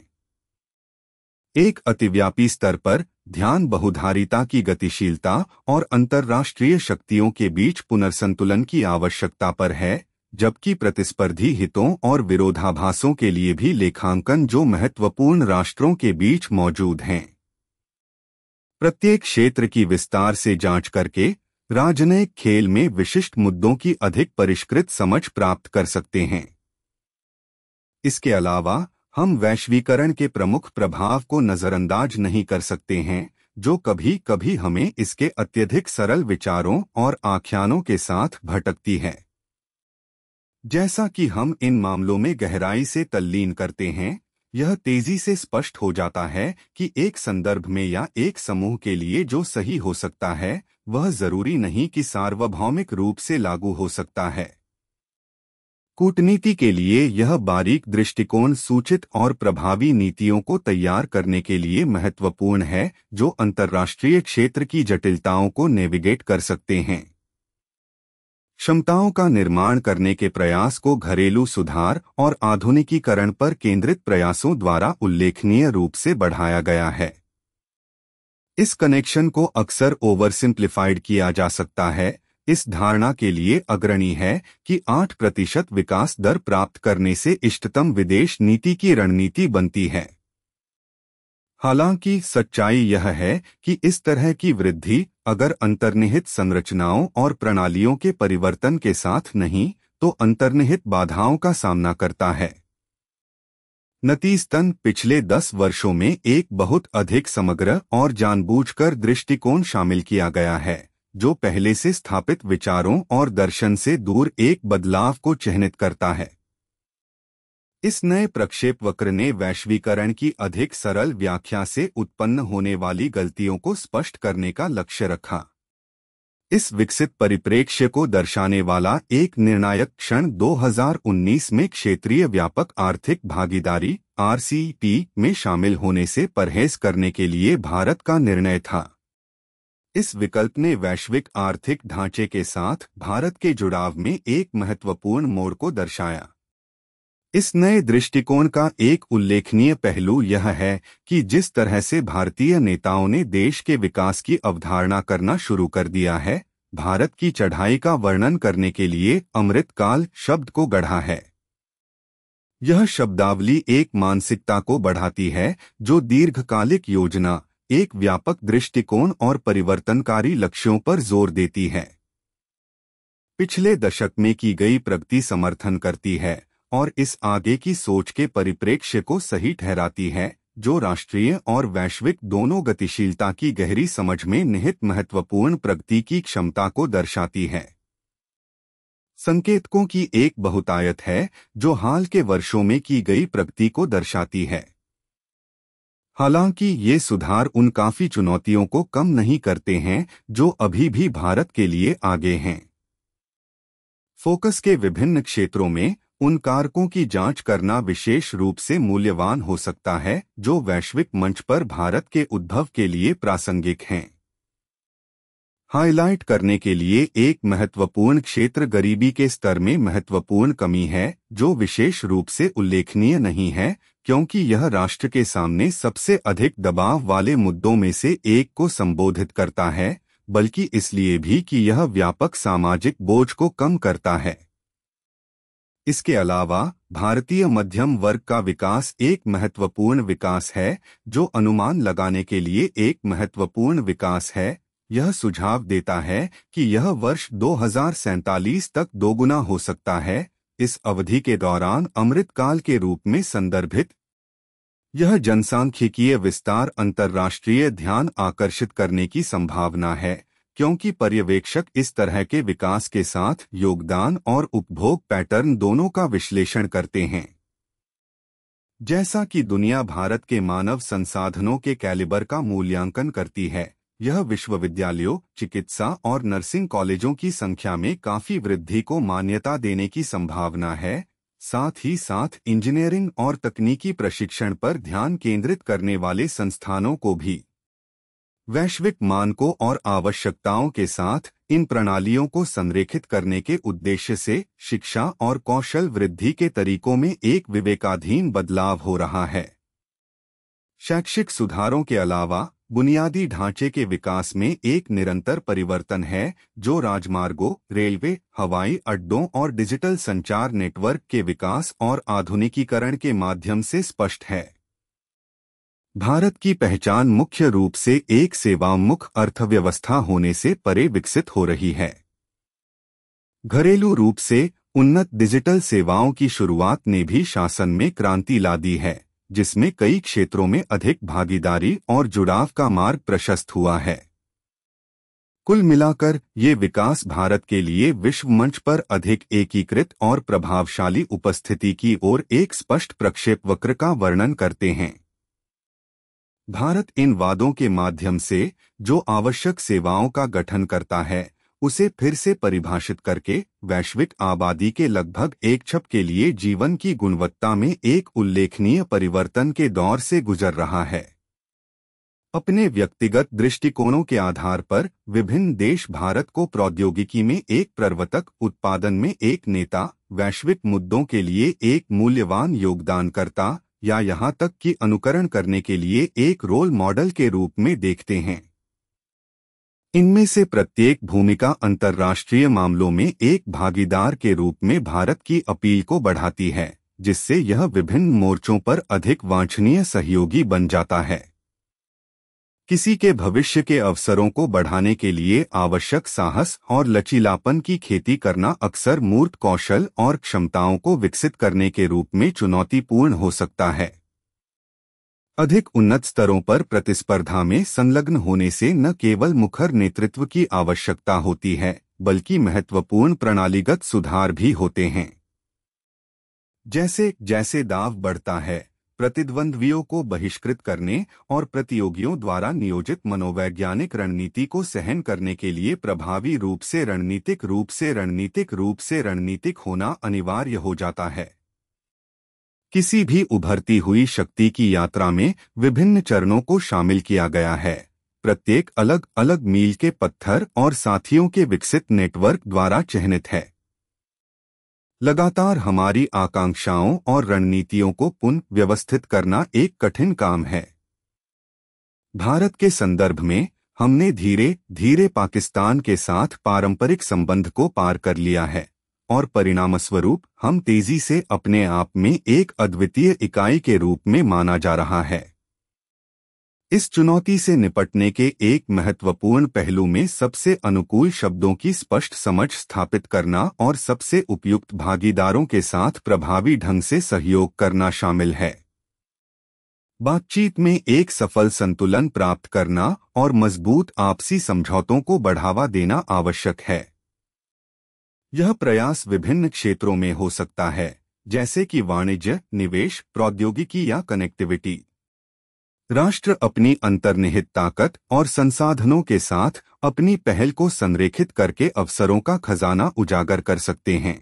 एक अतिव्यापी स्तर पर ध्यान बहुधारिता की गतिशीलता और अंतर्राष्ट्रीय शक्तियों के बीच पुनर्संतुलन की आवश्यकता पर है जबकि प्रतिस्पर्धी हितों और विरोधाभासों के लिए भी लेखांकन जो महत्वपूर्ण राष्ट्रों के बीच मौजूद हैं प्रत्येक क्षेत्र की विस्तार से जांच करके राजनयिक खेल में विशिष्ट मुद्दों की अधिक परिष्कृत समझ प्राप्त कर सकते हैं इसके अलावा हम वैश्वीकरण के प्रमुख प्रभाव को नजरअंदाज नहीं कर सकते हैं जो कभी कभी हमें इसके अत्यधिक सरल विचारों और आख्यानों के साथ भटकती है जैसा कि हम इन मामलों में गहराई से तल्लीन करते हैं यह तेजी से स्पष्ट हो जाता है कि एक संदर्भ में या एक समूह के लिए जो सही हो सकता है वह जरूरी नहीं कि सार्वभौमिक रूप से लागू हो सकता है कूटनीति के लिए यह बारीक दृष्टिकोण सूचित और प्रभावी नीतियों को तैयार करने के लिए महत्वपूर्ण है जो अंतर्राष्ट्रीय क्षेत्र की जटिलताओं को नेविगेट कर सकते हैं क्षमताओं का निर्माण करने के प्रयास को घरेलू सुधार और आधुनिकीकरण पर केंद्रित प्रयासों द्वारा उल्लेखनीय रूप से बढ़ाया गया है इस कनेक्शन को अक्सर ओवर सिंप्लीफाइड किया जा सकता है इस धारणा के लिए अग्रणी है कि 8 प्रतिशत विकास दर प्राप्त करने से इष्टतम विदेश नीति की रणनीति बनती है हालांकि सच्चाई यह है कि इस तरह की वृद्धि अगर अंतर्निहित संरचनाओं और प्रणालियों के परिवर्तन के साथ नहीं तो अंतर्निहित बाधाओं का सामना करता है नतीजतन पिछले दस वर्षों में एक बहुत अधिक समग्र और जानबूझकर दृष्टिकोण शामिल किया गया है जो पहले से स्थापित विचारों और दर्शन से दूर एक बदलाव को चिन्हित करता है इस नए प्रक्षेप वक्र ने वैश्वीकरण की अधिक सरल व्याख्या से उत्पन्न होने वाली गलतियों को स्पष्ट करने का लक्ष्य रखा इस विकसित परिप्रेक्ष्य को दर्शाने वाला एक निर्णायक क्षण 2019 में क्षेत्रीय व्यापक आर्थिक भागीदारी आरसीपी में शामिल होने से परहेज करने के लिए भारत का निर्णय था इस विकल्प ने वैश्विक आर्थिक ढांचे के साथ भारत के जुड़ाव में एक महत्वपूर्ण मोड़ को दर्शाया इस नए दृष्टिकोण का एक उल्लेखनीय पहलू यह है कि जिस तरह से भारतीय नेताओं ने देश के विकास की अवधारणा करना शुरू कर दिया है भारत की चढ़ाई का वर्णन करने के लिए अमृतकाल शब्द को गढ़ा है यह शब्दावली एक मानसिकता को बढ़ाती है जो दीर्घकालिक योजना एक व्यापक दृष्टिकोण और परिवर्तनकारी लक्ष्यों पर जोर देती है पिछले दशक में की गई प्रगति समर्थन करती है और इस आगे की सोच के परिप्रेक्ष्य को सही ठहराती है जो राष्ट्रीय और वैश्विक दोनों गतिशीलता की गहरी समझ में निहित महत्वपूर्ण प्रगति की क्षमता को दर्शाती है संकेतकों की एक बहुतायत है जो हाल के वर्षों में की गई प्रगति को दर्शाती है हालांकि ये सुधार उन काफी चुनौतियों को कम नहीं करते हैं जो अभी भी भारत के लिए आगे हैं फोकस के विभिन्न क्षेत्रों में उन कारकों की जांच करना विशेष रूप से मूल्यवान हो सकता है जो वैश्विक मंच पर भारत के उद्भव के लिए प्रासंगिक हैं हाईलाइट करने के लिए एक महत्वपूर्ण क्षेत्र गरीबी के स्तर में महत्वपूर्ण कमी है जो विशेष रूप से उल्लेखनीय नहीं है क्योंकि यह राष्ट्र के सामने सबसे अधिक दबाव वाले मुद्दों में से एक को संबोधित करता है बल्कि इसलिए भी कि यह व्यापक सामाजिक बोझ को कम करता है इसके अलावा भारतीय मध्यम वर्ग का विकास एक महत्वपूर्ण विकास है जो अनुमान लगाने के लिए एक महत्वपूर्ण विकास है यह सुझाव देता है कि यह वर्ष दो तक दोगुना हो सकता है इस अवधि के दौरान अमृतकाल के रूप में संदर्भित यह जनसांख्यिकीय विस्तार अंतर्राष्ट्रीय ध्यान आकर्षित करने की संभावना है क्योंकि पर्यवेक्षक इस तरह के विकास के साथ योगदान और उपभोग पैटर्न दोनों का विश्लेषण करते हैं जैसा कि दुनिया भारत के मानव संसाधनों के कैलिबर का मूल्यांकन करती है यह विश्वविद्यालयों चिकित्सा और नर्सिंग कॉलेजों की संख्या में काफी वृद्धि को मान्यता देने की संभावना है साथ ही साथ इंजीनियरिंग और तकनीकी प्रशिक्षण पर ध्यान केंद्रित करने वाले संस्थानों को भी वैश्विक मानकों और आवश्यकताओं के साथ इन प्रणालियों को संरेखित करने के उद्देश्य से शिक्षा और कौशल वृद्धि के तरीकों में एक विवेकाधीन बदलाव हो रहा है शैक्षिक सुधारों के अलावा बुनियादी ढांचे के विकास में एक निरंतर परिवर्तन है जो राजमार्गों रेलवे हवाई अड्डों और डिजिटल संचार नेटवर्क के विकास और आधुनिकीकरण के माध्यम से स्पष्ट है भारत की पहचान मुख्य रूप से एक सेवामुख अर्थव्यवस्था होने से परे विकसित हो रही है घरेलू रूप से उन्नत डिजिटल सेवाओं की शुरुआत ने भी शासन में क्रांति ला दी है जिसमें कई क्षेत्रों में अधिक भागीदारी और जुड़ाव का मार्ग प्रशस्त हुआ है कुल मिलाकर ये विकास भारत के लिए विश्व मंच पर अधिक एकीकृत और प्रभावशाली उपस्थिति की ओर एक स्पष्ट प्रक्षेप वक्र का वर्णन करते हैं भारत इन वादों के माध्यम से जो आवश्यक सेवाओं का गठन करता है उसे फिर से परिभाषित करके वैश्विक आबादी के लगभग एक छप के लिए जीवन की गुणवत्ता में एक उल्लेखनीय परिवर्तन के दौर से गुजर रहा है अपने व्यक्तिगत दृष्टिकोणों के आधार पर विभिन्न देश भारत को प्रौद्योगिकी में एक प्रवर्तक उत्पादन में एक नेता वैश्विक मुद्दों के लिए एक मूल्यवान योगदानकर्ता या यहां तक कि अनुकरण करने के लिए एक रोल मॉडल के रूप में देखते हैं इनमें से प्रत्येक भूमिका अंतर्राष्ट्रीय मामलों में एक भागीदार के रूप में भारत की अपील को बढ़ाती है जिससे यह विभिन्न मोर्चों पर अधिक वांछनीय सहयोगी बन जाता है किसी के भविष्य के अवसरों को बढ़ाने के लिए आवश्यक साहस और लचीलापन की खेती करना अक्सर मूर्त कौशल और क्षमताओं को विकसित करने के रूप में चुनौतीपूर्ण हो सकता है अधिक उन्नत स्तरों पर प्रतिस्पर्धा में संलग्न होने से न केवल मुखर नेतृत्व की आवश्यकता होती है बल्कि महत्वपूर्ण प्रणालीगत सुधार भी होते हैं जैसे जैसे दाव बढ़ता है प्रतिद्वंद्वियों को बहिष्कृत करने और प्रतियोगियों द्वारा नियोजित मनोवैज्ञानिक रणनीति को सहन करने के लिए प्रभावी रूप से रणनीतिक रूप से रणनीतिक रूप से रणनीतिक होना अनिवार्य हो जाता है किसी भी उभरती हुई शक्ति की यात्रा में विभिन्न चरणों को शामिल किया गया है प्रत्येक अलग अलग मील के पत्थर और साथियों के विकसित नेटवर्क द्वारा चिन्हित है लगातार हमारी आकांक्षाओं और रणनीतियों को पुनः व्यवस्थित करना एक कठिन काम है भारत के संदर्भ में हमने धीरे धीरे पाकिस्तान के साथ पारंपरिक संबंध को पार कर लिया है और परिणामस्वरूप हम तेजी से अपने आप में एक अद्वितीय इकाई के रूप में माना जा रहा है इस चुनौती से निपटने के एक महत्वपूर्ण पहलू में सबसे अनुकूल शब्दों की स्पष्ट समझ स्थापित करना और सबसे उपयुक्त भागीदारों के साथ प्रभावी ढंग से सहयोग करना शामिल है बातचीत में एक सफल संतुलन प्राप्त करना और मजबूत आपसी समझौतों को बढ़ावा देना आवश्यक है यह प्रयास विभिन्न क्षेत्रों में हो सकता है जैसे कि वाणिज्य निवेश प्रौद्योगिकी या कनेक्टिविटी राष्ट्र अपनी अंतर्निहित ताकत और संसाधनों के साथ अपनी पहल को संरेखित करके अवसरों का खजाना उजागर कर सकते हैं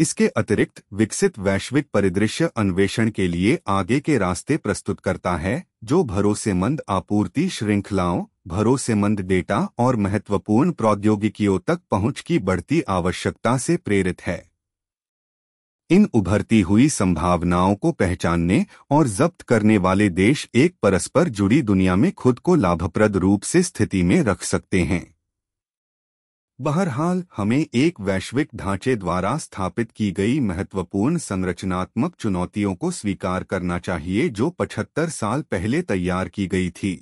इसके अतिरिक्त विकसित वैश्विक परिदृश्य अन्वेषण के लिए आगे के रास्ते प्रस्तुत करता है जो भरोसेमंद आपूर्ति श्रृंखलाओं भरोसेमंद डेटा और महत्वपूर्ण प्रौद्योगिकियों तक पहुंच की बढ़ती आवश्यकता से प्रेरित है इन उभरती हुई संभावनाओं को पहचानने और जब्त करने वाले देश एक परस्पर जुड़ी दुनिया में खुद को लाभप्रद रूप से स्थिति में रख सकते हैं बहरहाल हमें एक वैश्विक ढांचे द्वारा स्थापित की गई महत्वपूर्ण संरचनात्मक चुनौतियों को स्वीकार करना चाहिए जो 75 साल पहले तैयार की गई थी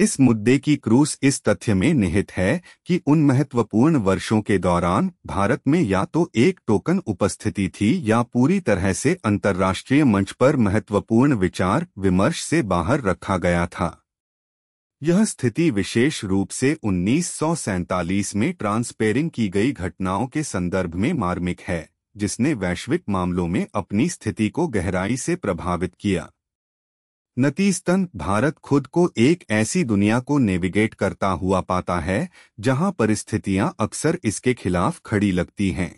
इस मुद्दे की क्रूस इस तथ्य में निहित है कि उन महत्वपूर्ण वर्षों के दौरान भारत में या तो एक टोकन उपस्थिति थी या पूरी तरह से अंतर्राष्ट्रीय मंच पर महत्वपूर्ण विचार विमर्श से बाहर रखा गया था यह स्थिति विशेष रूप से उन्नीस में ट्रांसपेरिंग की गई घटनाओं के संदर्भ में मार्मिक है जिसने वैश्विक मामलों में अपनी स्थिति को गहराई से प्रभावित किया नतीजतन भारत खुद को एक ऐसी दुनिया को नेविगेट करता हुआ पाता है जहां परिस्थितियां अक्सर इसके खिलाफ खड़ी लगती हैं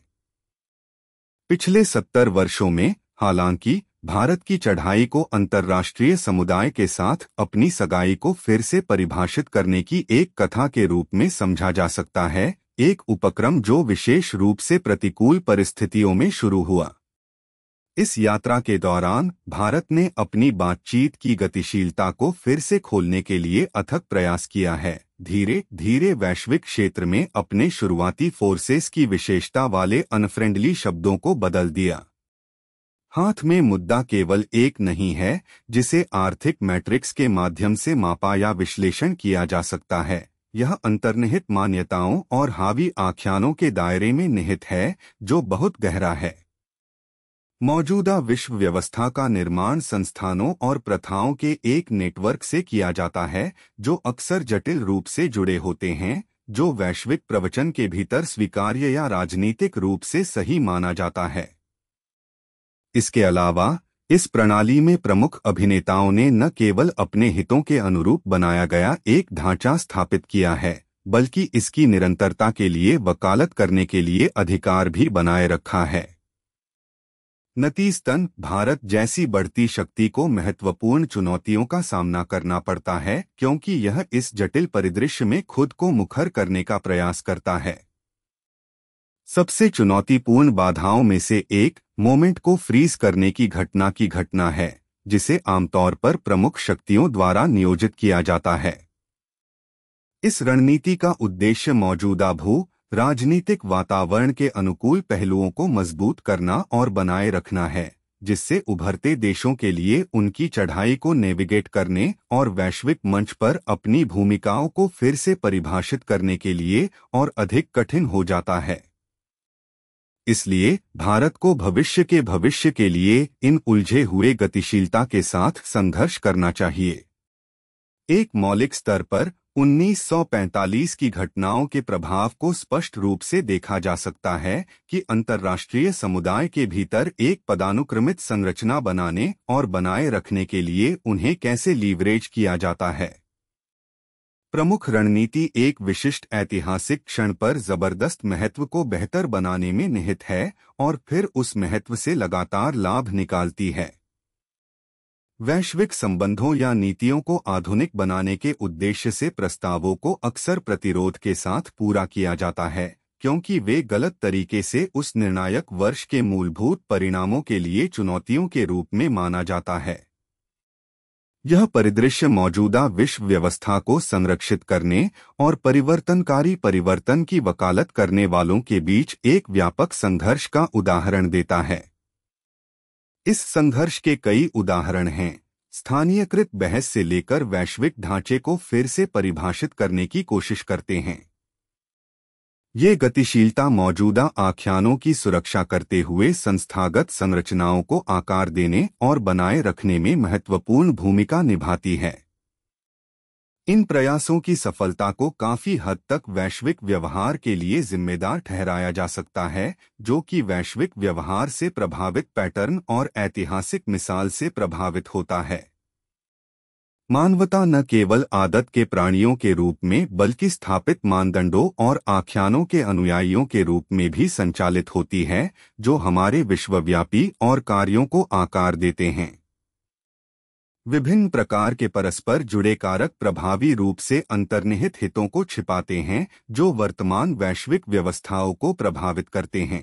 पिछले सत्तर वर्षों में हालांकि भारत की चढ़ाई को अंतर्राष्ट्रीय समुदाय के साथ अपनी सगाई को फिर से परिभाषित करने की एक कथा के रूप में समझा जा सकता है एक उपक्रम जो विशेष रूप से प्रतिकूल परिस्थितियों में शुरू हुआ इस यात्रा के दौरान भारत ने अपनी बातचीत की गतिशीलता को फिर से खोलने के लिए अथक प्रयास किया है धीरे धीरे वैश्विक क्षेत्र में अपने शुरुआती फोर्सेस की विशेषता वाले अनफ्रेंडली शब्दों को बदल दिया हाथ में मुद्दा केवल एक नहीं है जिसे आर्थिक मैट्रिक्स के माध्यम से मापा या विश्लेषण किया जा सकता है यह अंतर्निहित मान्यताओं और हावी आख्यानों के दायरे में निहित है जो बहुत गहरा है मौजूदा विश्व व्यवस्था का निर्माण संस्थानों और प्रथाओं के एक नेटवर्क से किया जाता है जो अक्सर जटिल रूप से जुड़े होते हैं जो वैश्विक प्रवचन के भीतर स्वीकार्य या राजनीतिक रूप से सही माना जाता है इसके अलावा इस प्रणाली में प्रमुख अभिनेताओं ने न केवल अपने हितों के अनुरूप बनाया गया एक ढांचा स्थापित किया है बल्कि इसकी निरंतरता के लिए वकालत करने के लिए अधिकार भी बनाए रखा है नतीजतन भारत जैसी बढ़ती शक्ति को महत्वपूर्ण चुनौतियों का सामना करना पड़ता है क्योंकि यह इस जटिल परिदृश्य में खुद को मुखर करने का प्रयास करता है सबसे चुनौतीपूर्ण बाधाओं में से एक मोमेंट को फ्रीज करने की घटना की घटना है जिसे आमतौर पर प्रमुख शक्तियों द्वारा नियोजित किया जाता है इस रणनीति का उद्देश्य मौजूदा भू राजनीतिक वातावरण के अनुकूल पहलुओं को मजबूत करना और बनाए रखना है जिससे उभरते देशों के लिए उनकी चढ़ाई को नेविगेट करने और वैश्विक मंच पर अपनी भूमिकाओं को फिर से परिभाषित करने के लिए और अधिक कठिन हो जाता है इसलिए भारत को भविष्य के भविष्य के लिए इन उलझे हुए गतिशीलता के साथ संघर्ष करना चाहिए एक मौलिक स्तर पर 1945 की घटनाओं के प्रभाव को स्पष्ट रूप से देखा जा सकता है कि अंतर्राष्ट्रीय समुदाय के भीतर एक पदानुक्रमित संरचना बनाने और बनाए रखने के लिए उन्हें कैसे लीवरेज किया जाता है प्रमुख रणनीति एक विशिष्ट ऐतिहासिक क्षण पर जबरदस्त महत्व को बेहतर बनाने में निहित है और फिर उस महत्व से लगातार लाभ निकालती है वैश्विक संबंधों या नीतियों को आधुनिक बनाने के उद्देश्य से प्रस्तावों को अक्सर प्रतिरोध के साथ पूरा किया जाता है क्योंकि वे गलत तरीके से उस निर्णायक वर्ष के मूलभूत परिणामों के लिए चुनौतियों के रूप में माना जाता है यह परिदृश्य मौजूदा विश्व व्यवस्था को संरक्षित करने और परिवर्तनकारी परिवर्तन की वकालत करने वालों के बीच एक व्यापक संघर्ष का उदाहरण देता है इस संघर्ष के कई उदाहरण हैं स्थानीयकृत बहस से लेकर वैश्विक ढांचे को फिर से परिभाषित करने की कोशिश करते हैं ये गतिशीलता मौजूदा आख्यानों की सुरक्षा करते हुए संस्थागत संरचनाओं को आकार देने और बनाए रखने में महत्वपूर्ण भूमिका निभाती है इन प्रयासों की सफलता को काफी हद तक वैश्विक व्यवहार के लिए जिम्मेदार ठहराया जा सकता है जो कि वैश्विक व्यवहार से प्रभावित पैटर्न और ऐतिहासिक मिसाल से प्रभावित होता है मानवता न केवल आदत के प्राणियों के रूप में बल्कि स्थापित मानदंडों और आख्यानों के अनुयायियों के रूप में भी संचालित होती है जो हमारे विश्वव्यापी और कार्यों को आकार देते हैं विभिन्न प्रकार के परस्पर जुड़े कारक प्रभावी रूप से अंतर्निहित हितों को छिपाते हैं जो वर्तमान वैश्विक व्यवस्थाओं को प्रभावित करते हैं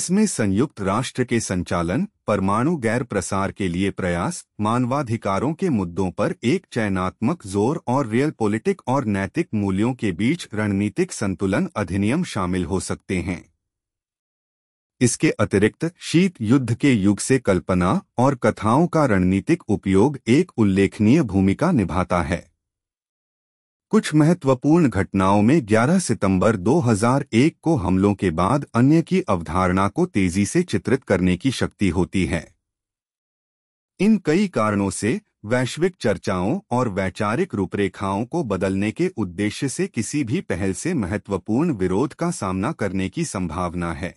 इसमें संयुक्त राष्ट्र के संचालन परमाणु गैर प्रसार के लिए प्रयास मानवाधिकारों के मुद्दों पर एक चयनात्मक जोर और रियल पॉलिटिक और नैतिक मूल्यों के बीच रणनीतिक संतुलन अधिनियम शामिल हो सकते हैं इसके अतिरिक्त शीत युद्ध के युग से कल्पना और कथाओं का रणनीतिक उपयोग एक उल्लेखनीय भूमिका निभाता है कुछ महत्वपूर्ण घटनाओं में 11 सितंबर 2001 को हमलों के बाद अन्य की अवधारणा को तेजी से चित्रित करने की शक्ति होती है इन कई कारणों से वैश्विक चर्चाओं और वैचारिक रूपरेखाओं को बदलने के उद्देश्य से किसी भी पहल से महत्वपूर्ण विरोध का सामना करने की संभावना है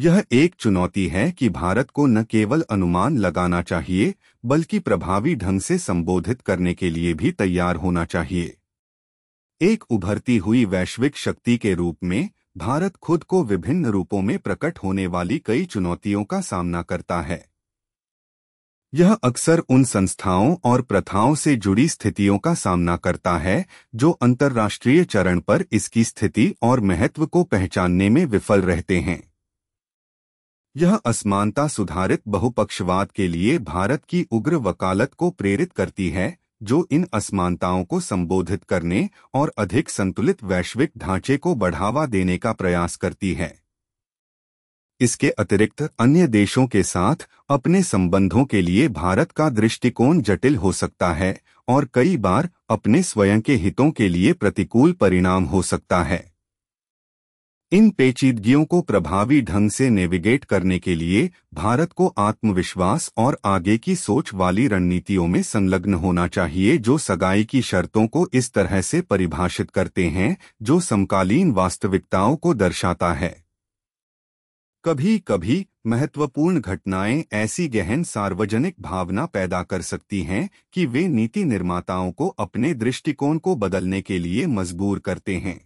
यह एक चुनौती है कि भारत को न केवल अनुमान लगाना चाहिए बल्कि प्रभावी ढंग से संबोधित करने के लिए भी तैयार होना चाहिए एक उभरती हुई वैश्विक शक्ति के रूप में भारत खुद को विभिन्न रूपों में प्रकट होने वाली कई चुनौतियों का सामना करता है यह अक्सर उन संस्थाओं और प्रथाओं से जुड़ी स्थितियों का सामना करता है जो अंतर्राष्ट्रीय चरण पर इसकी स्थिति और महत्व को पहचानने में विफल रहते हैं यह असमानता सुधारित बहुपक्षवाद के लिए भारत की उग्र वकालत को प्रेरित करती है जो इन असमानताओं को संबोधित करने और अधिक संतुलित वैश्विक ढांचे को बढ़ावा देने का प्रयास करती है इसके अतिरिक्त अन्य देशों के साथ अपने संबंधों के लिए भारत का दृष्टिकोण जटिल हो सकता है और कई बार अपने स्वयं के हितों के लिए प्रतिकूल परिणाम हो सकता है इन पेचीदगियों को प्रभावी ढंग से नेविगेट करने के लिए भारत को आत्मविश्वास और आगे की सोच वाली रणनीतियों में संलग्न होना चाहिए जो सगाई की शर्तों को इस तरह से परिभाषित करते हैं जो समकालीन वास्तविकताओं को दर्शाता है कभी कभी महत्वपूर्ण घटनाएं ऐसी गहन सार्वजनिक भावना पैदा कर सकती हैं कि वे नीति निर्माताओं को अपने दृष्टिकोण को बदलने के लिए मजबूर करते हैं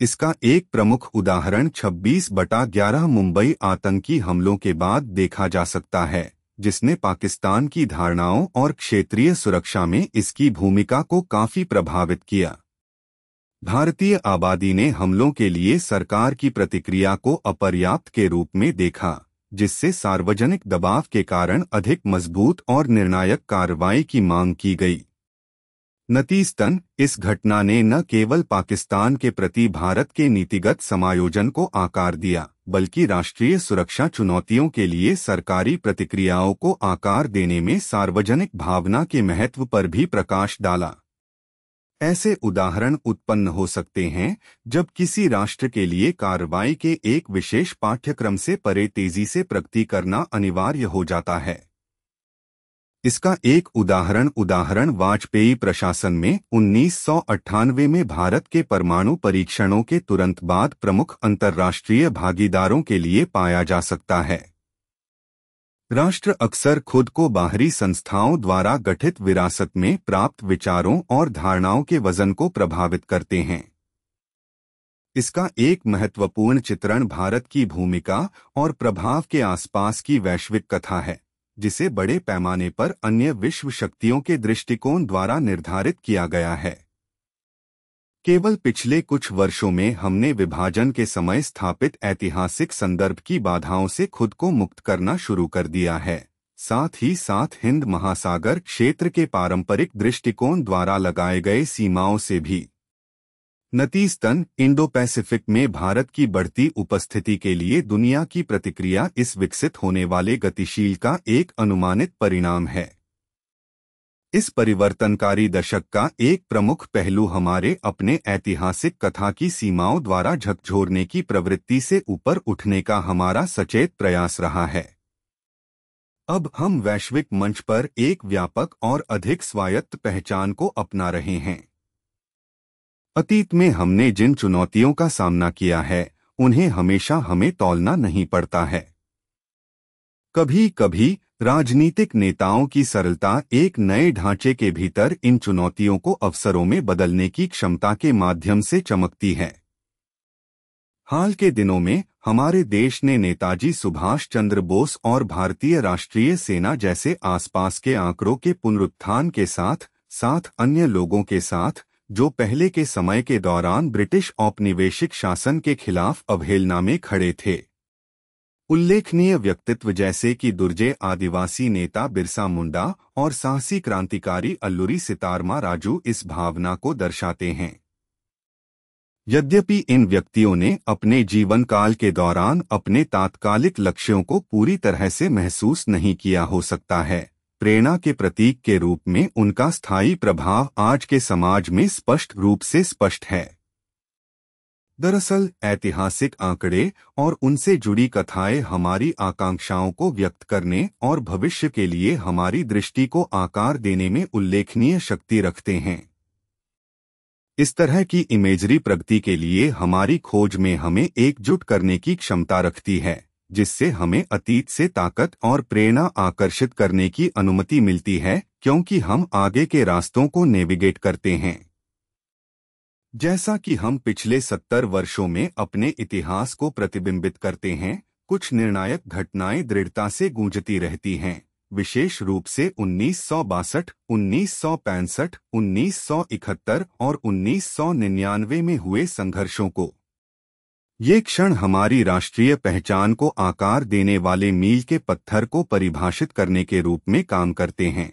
इसका एक प्रमुख उदाहरण 26 बटा 11 मुंबई आतंकी हमलों के बाद देखा जा सकता है जिसने पाकिस्तान की धारणाओं और क्षेत्रीय सुरक्षा में इसकी भूमिका को काफी प्रभावित किया भारतीय आबादी ने हमलों के लिए सरकार की प्रतिक्रिया को अपर्याप्त के रूप में देखा जिससे सार्वजनिक दबाव के कारण अधिक मजबूत और निर्णायक कार्रवाई की मांग की गई नतीजतन इस घटना ने न केवल पाकिस्तान के प्रति भारत के नीतिगत समायोजन को आकार दिया बल्कि राष्ट्रीय सुरक्षा चुनौतियों के लिए सरकारी प्रतिक्रियाओं को आकार देने में सार्वजनिक भावना के महत्व पर भी प्रकाश डाला ऐसे उदाहरण उत्पन्न हो सकते हैं जब किसी राष्ट्र के लिए कार्रवाई के एक विशेष पाठ्यक्रम से परे तेजी से प्रगति करना अनिवार्य हो जाता है इसका एक उदाहरण उदाहरण वाजपेयी प्रशासन में उन्नीस में भारत के परमाणु परीक्षणों के तुरंत बाद प्रमुख अंतर्राष्ट्रीय भागीदारों के लिए पाया जा सकता है राष्ट्र अक्सर खुद को बाहरी संस्थाओं द्वारा गठित विरासत में प्राप्त विचारों और धारणाओं के वजन को प्रभावित करते हैं इसका एक महत्वपूर्ण चित्रण भारत की भूमिका और प्रभाव के आसपास की वैश्विक कथा है जिसे बड़े पैमाने पर अन्य विश्व शक्तियों के दृष्टिकोण द्वारा निर्धारित किया गया है केवल पिछले कुछ वर्षों में हमने विभाजन के समय स्थापित ऐतिहासिक संदर्भ की बाधाओं से खुद को मुक्त करना शुरू कर दिया है साथ ही साथ हिंद महासागर क्षेत्र के पारंपरिक दृष्टिकोण द्वारा लगाए गए सीमाओं से भी नतीजतन इंडो पैसिफिक में भारत की बढ़ती उपस्थिति के लिए दुनिया की प्रतिक्रिया इस विकसित होने वाले गतिशील का एक अनुमानित परिणाम है इस परिवर्तनकारी दशक का एक प्रमुख पहलू हमारे अपने ऐतिहासिक कथा की सीमाओं द्वारा झकझोरने की प्रवृत्ति से ऊपर उठने का हमारा सचेत प्रयास रहा है अब हम वैश्विक मंच पर एक व्यापक और अधिक स्वायत्त पहचान को अपना रहे हैं अतीत में हमने जिन चुनौतियों का सामना किया है उन्हें हमेशा हमें तोलना नहीं पड़ता है कभी कभी राजनीतिक नेताओं की सरलता एक नए ढांचे के भीतर इन चुनौतियों को अवसरों में बदलने की क्षमता के माध्यम से चमकती है हाल के दिनों में हमारे देश ने नेताजी सुभाष चंद्र बोस और भारतीय राष्ट्रीय सेना जैसे आसपास के आंकड़ों के पुनरुत्थान के साथ साथ अन्य लोगों के साथ जो पहले के समय के दौरान ब्रिटिश औपनिवेशिक शासन के खिलाफ अवहेलना में खड़े थे उल्लेखनीय व्यक्तित्व जैसे कि दुर्जय आदिवासी नेता बिरसा मुंडा और साहसी क्रांतिकारी अल्लूरी सितारमा राजू इस भावना को दर्शाते हैं यद्यपि इन व्यक्तियों ने अपने जीवन काल के दौरान अपने तात्कालिक लक्ष्यों को पूरी तरह से महसूस नहीं किया हो सकता है प्रेरणा के प्रतीक के रूप में उनका स्थायी प्रभाव आज के समाज में स्पष्ट रूप से स्पष्ट है दरअसल ऐतिहासिक आंकड़े और उनसे जुड़ी कथाएं हमारी आकांक्षाओं को व्यक्त करने और भविष्य के लिए हमारी दृष्टि को आकार देने में उल्लेखनीय शक्ति रखते हैं इस तरह की इमेजरी प्रगति के लिए हमारी खोज में हमें एकजुट करने की क्षमता रखती है जिससे हमें अतीत से ताकत और प्रेरणा आकर्षित करने की अनुमति मिलती है क्योंकि हम आगे के रास्तों को नेविगेट करते हैं जैसा कि हम पिछले सत्तर वर्षों में अपने इतिहास को प्रतिबिंबित करते हैं कुछ निर्णायक घटनाएं दृढ़ता से गूंजती रहती हैं विशेष रूप से उन्नीस सौ बासठ उन्नीस सौ पैंसठ उन्नीस सौ इकहत्तर और उन्नीस सौ निन्यानवे में हुए संघर्षों को ये क्षण हमारी राष्ट्रीय पहचान को आकार देने वाले मील के पत्थर को परिभाषित करने के रूप में काम करते हैं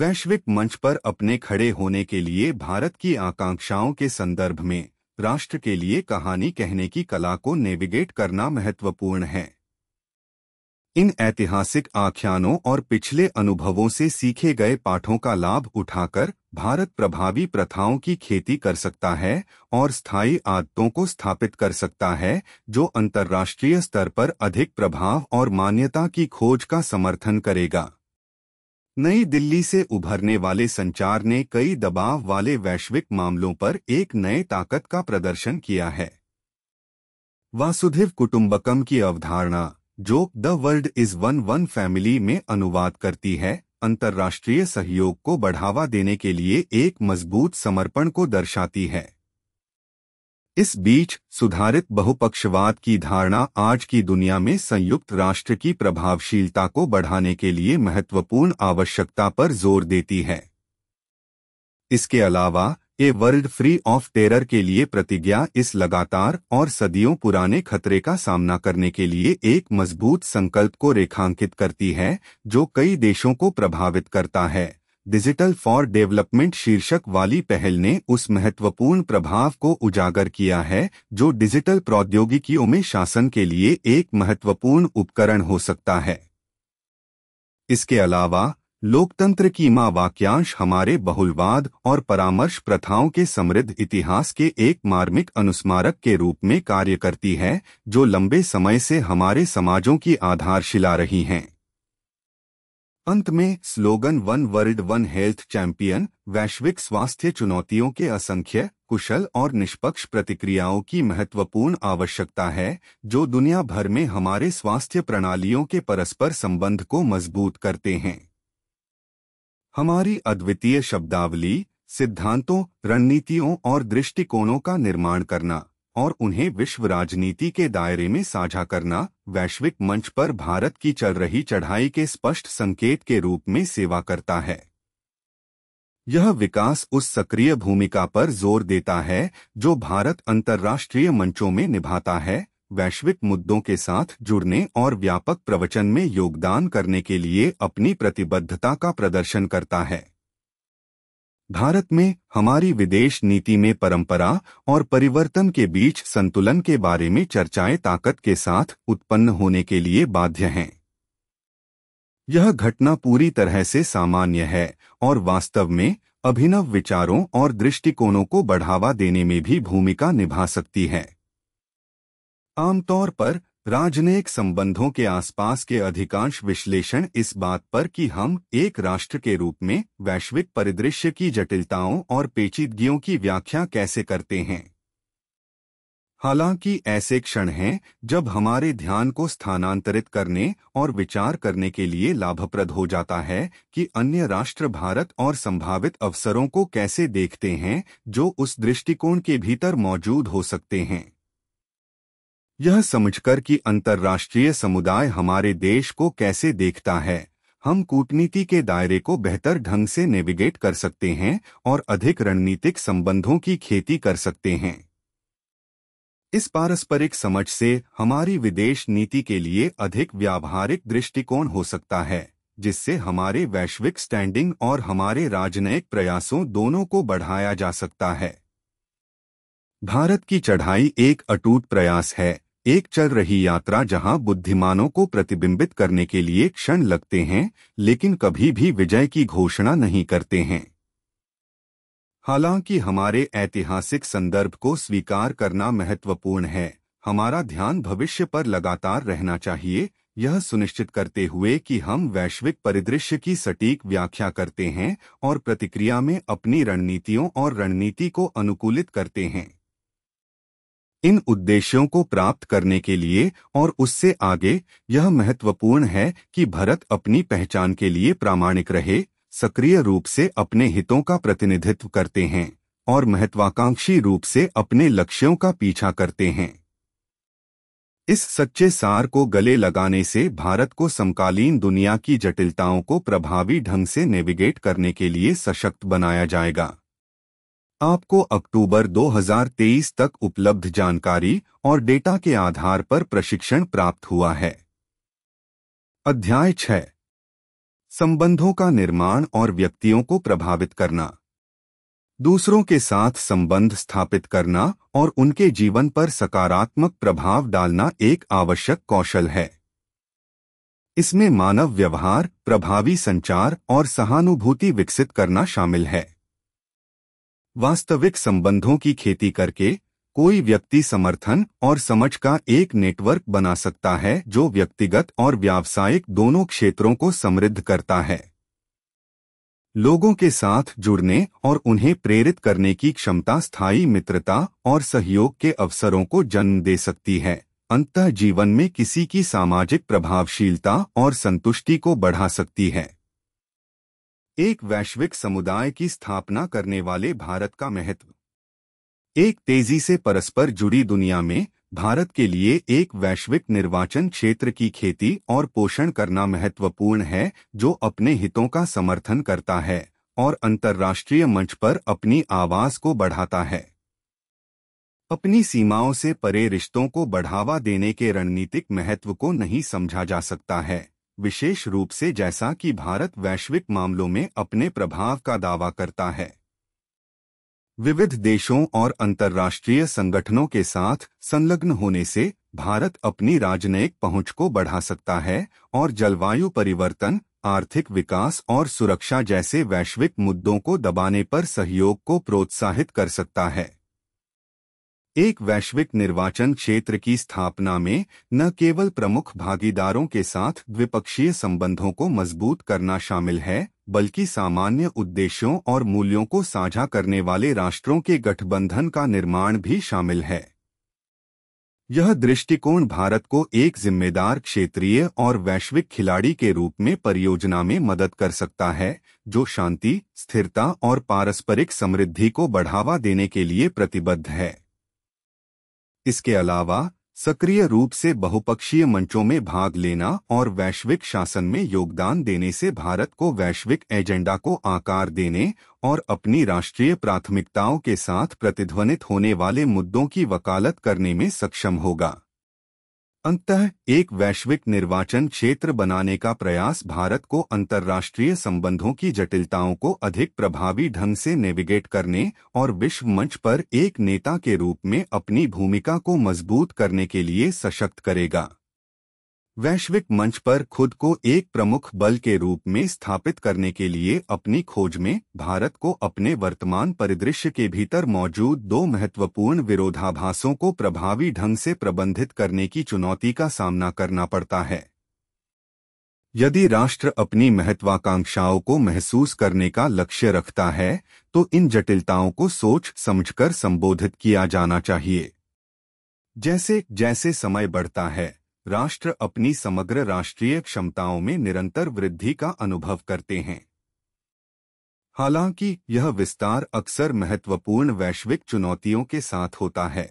वैश्विक मंच पर अपने खड़े होने के लिए भारत की आकांक्षाओं के संदर्भ में राष्ट्र के लिए कहानी कहने की कला को नेविगेट करना महत्वपूर्ण है इन ऐतिहासिक आख्यानों और पिछले अनुभवों से सीखे गए पाठों का लाभ उठाकर भारत प्रभावी प्रथाओं की खेती कर सकता है और स्थायी आदतों को स्थापित कर सकता है जो अंतर्राष्ट्रीय स्तर पर अधिक प्रभाव और मान्यता की खोज का समर्थन करेगा नई दिल्ली से उभरने वाले संचार ने कई दबाव वाले वैश्विक मामलों पर एक नए ताकत का प्रदर्शन किया है वासुधिव कुटुम्बकम की अवधारणा जो the world is one one family में अनुवाद करती है अंतर्राष्ट्रीय सहयोग को बढ़ावा देने के लिए एक मजबूत समर्पण को दर्शाती है इस बीच सुधारित बहुपक्षवाद की धारणा आज की दुनिया में संयुक्त राष्ट्र की प्रभावशीलता को बढ़ाने के लिए महत्वपूर्ण आवश्यकता पर जोर देती है इसके अलावा a world free of terror के लिए प्रतिज्ञा इस लगातार और सदियों पुराने खतरे का सामना करने के लिए एक मजबूत संकल्प को रेखांकित करती है जो कई देशों को प्रभावित करता है डिजिटल फॉर डेवलपमेंट शीर्षक वाली पहल ने उस महत्वपूर्ण प्रभाव को उजागर किया है जो डिजिटल प्रौद्योगिकियों में शासन के लिए एक महत्वपूर्ण उपकरण हो सकता है इसके अलावा लोकतंत्र की माँ वाक्यांश हमारे बहुलवाद और परामर्श प्रथाओं के समृद्ध इतिहास के एक मार्मिक अनुस्मारक के रूप में कार्य करती है जो लंबे समय से हमारे समाजों की आधारशिला रही हैं अंत में slogan one world one health champion वैश्विक स्वास्थ्य चुनौतियों के असंख्य कुशल और निष्पक्ष प्रतिक्रियाओं की महत्वपूर्ण आवश्यकता है जो दुनिया भर में हमारे स्वास्थ्य प्रणालियों के परस्पर संबंध को मजबूत करते हैं हमारी अद्वितीय शब्दावली सिद्धांतों रणनीतियों और दृष्टिकोणों का निर्माण करना और उन्हें विश्व राजनीति के दायरे में साझा करना वैश्विक मंच पर भारत की चल रही चढ़ाई के स्पष्ट संकेत के रूप में सेवा करता है यह विकास उस सक्रिय भूमिका पर जोर देता है जो भारत अंतर्राष्ट्रीय मंचों में निभाता है वैश्विक मुद्दों के साथ जुड़ने और व्यापक प्रवचन में योगदान करने के लिए अपनी प्रतिबद्धता का प्रदर्शन करता है भारत में हमारी विदेश नीति में परंपरा और परिवर्तन के बीच संतुलन के बारे में चर्चाएं ताकत के साथ उत्पन्न होने के लिए बाध्य हैं यह घटना पूरी तरह से सामान्य है और वास्तव में अभिनव विचारों और दृष्टिकोणों को बढ़ावा देने में भी भूमिका निभा सकती है आमतौर पर राजनयिक संबंधों के आसपास के अधिकांश विश्लेषण इस बात पर कि हम एक राष्ट्र के रूप में वैश्विक परिदृश्य की जटिलताओं और पेचीदगियों की व्याख्या कैसे करते हैं हालांकि ऐसे क्षण हैं जब हमारे ध्यान को स्थानांतरित करने और विचार करने के लिए लाभप्रद हो जाता है कि अन्य राष्ट्र भारत और संभावित अवसरों को कैसे देखते हैं जो उस दृष्टिकोण के भीतर मौजूद हो सकते हैं यह समझकर कि अंतर्राष्ट्रीय समुदाय हमारे देश को कैसे देखता है हम कूटनीति के दायरे को बेहतर ढंग से नेविगेट कर सकते हैं और अधिक रणनीतिक संबंधों की खेती कर सकते हैं इस पारस्परिक समझ से हमारी विदेश नीति के लिए अधिक व्यावहारिक दृष्टिकोण हो सकता है जिससे हमारे वैश्विक स्टैंडिंग और हमारे राजनयिक प्रयासों दोनों को बढ़ाया जा सकता है भारत की चढ़ाई एक अटूट प्रयास है एक चल रही यात्रा जहां बुद्धिमानों को प्रतिबिंबित करने के लिए क्षण लगते हैं लेकिन कभी भी विजय की घोषणा नहीं करते हैं हालांकि हमारे ऐतिहासिक संदर्भ को स्वीकार करना महत्वपूर्ण है हमारा ध्यान भविष्य पर लगातार रहना चाहिए यह सुनिश्चित करते हुए कि हम वैश्विक परिदृश्य की सटीक व्याख्या करते हैं और प्रतिक्रिया में अपनी रणनीतियों और रणनीति को अनुकूलित करते हैं इन उद्देश्यों को प्राप्त करने के लिए और उससे आगे यह महत्वपूर्ण है कि भरत अपनी पहचान के लिए प्रामाणिक रहे सक्रिय रूप से अपने हितों का प्रतिनिधित्व करते हैं और महत्वाकांक्षी रूप से अपने लक्ष्यों का पीछा करते हैं इस सच्चे सार को गले लगाने से भारत को समकालीन दुनिया की जटिलताओं को प्रभावी ढंग से नेविगेट करने के लिए सशक्त बनाया जाएगा आपको अक्टूबर 2023 तक उपलब्ध जानकारी और डेटा के आधार पर प्रशिक्षण प्राप्त हुआ है अध्याय छ संबंधों का निर्माण और व्यक्तियों को प्रभावित करना दूसरों के साथ संबंध स्थापित करना और उनके जीवन पर सकारात्मक प्रभाव डालना एक आवश्यक कौशल है इसमें मानव व्यवहार प्रभावी संचार और सहानुभूति विकसित करना शामिल है वास्तविक संबंधों की खेती करके कोई व्यक्ति समर्थन और समझ का एक नेटवर्क बना सकता है जो व्यक्तिगत और व्यावसायिक दोनों क्षेत्रों को समृद्ध करता है लोगों के साथ जुड़ने और उन्हें प्रेरित करने की क्षमता स्थायी मित्रता और सहयोग के अवसरों को जन्म दे सकती है अंत जीवन में किसी की सामाजिक प्रभावशीलता और संतुष्टि को बढ़ा सकती है एक वैश्विक समुदाय की स्थापना करने वाले भारत का महत्व एक तेजी से परस्पर जुड़ी दुनिया में भारत के लिए एक वैश्विक निर्वाचन क्षेत्र की खेती और पोषण करना महत्वपूर्ण है जो अपने हितों का समर्थन करता है और अंतर्राष्ट्रीय मंच पर अपनी आवाज को बढ़ाता है अपनी सीमाओं से परे रिश्तों को बढ़ावा देने के रणनीतिक महत्व को नहीं समझा जा सकता है विशेष रूप से जैसा कि भारत वैश्विक मामलों में अपने प्रभाव का दावा करता है विविध देशों और अंतर्राष्ट्रीय संगठनों के साथ संलग्न होने से भारत अपनी राजनयिक पहुंच को बढ़ा सकता है और जलवायु परिवर्तन आर्थिक विकास और सुरक्षा जैसे वैश्विक मुद्दों को दबाने पर सहयोग को प्रोत्साहित कर सकता है एक वैश्विक निर्वाचन क्षेत्र की स्थापना में न केवल प्रमुख भागीदारों के साथ द्विपक्षीय संबंधों को मजबूत करना शामिल है बल्कि सामान्य उद्देश्यों और मूल्यों को साझा करने वाले राष्ट्रों के गठबंधन का निर्माण भी शामिल है यह दृष्टिकोण भारत को एक जिम्मेदार क्षेत्रीय और वैश्विक खिलाड़ी के रूप में परियोजना में मदद कर सकता है जो शांति स्थिरता और पारस्परिक समृद्धि को बढ़ावा देने के लिए प्रतिबद्ध है इसके अलावा सक्रिय रूप से बहुपक्षीय मंचों में भाग लेना और वैश्विक शासन में योगदान देने से भारत को वैश्विक एजेंडा को आकार देने और अपनी राष्ट्रीय प्राथमिकताओं के साथ प्रतिध्वनित होने वाले मुद्दों की वकालत करने में सक्षम होगा अंततः एक वैश्विक निर्वाचन क्षेत्र बनाने का प्रयास भारत को अंतर्राष्ट्रीय संबंधों की जटिलताओं को अधिक प्रभावी ढंग से नेविगेट करने और विश्व मंच पर एक नेता के रूप में अपनी भूमिका को मजबूत करने के लिए सशक्त करेगा वैश्विक मंच पर खुद को एक प्रमुख बल के रूप में स्थापित करने के लिए अपनी खोज में भारत को अपने वर्तमान परिदृश्य के भीतर मौजूद दो महत्वपूर्ण विरोधाभासों को प्रभावी ढंग से प्रबंधित करने की चुनौती का सामना करना पड़ता है यदि राष्ट्र अपनी महत्वाकांक्षाओं को महसूस करने का लक्ष्य रखता है तो इन जटिलताओं को सोच समझकर संबोधित किया जाना चाहिए जैसे जैसे समय बढ़ता है राष्ट्र अपनी समग्र राष्ट्रीय क्षमताओं में निरंतर वृद्धि का अनुभव करते हैं हालांकि यह विस्तार अक्सर महत्वपूर्ण वैश्विक चुनौतियों के साथ होता है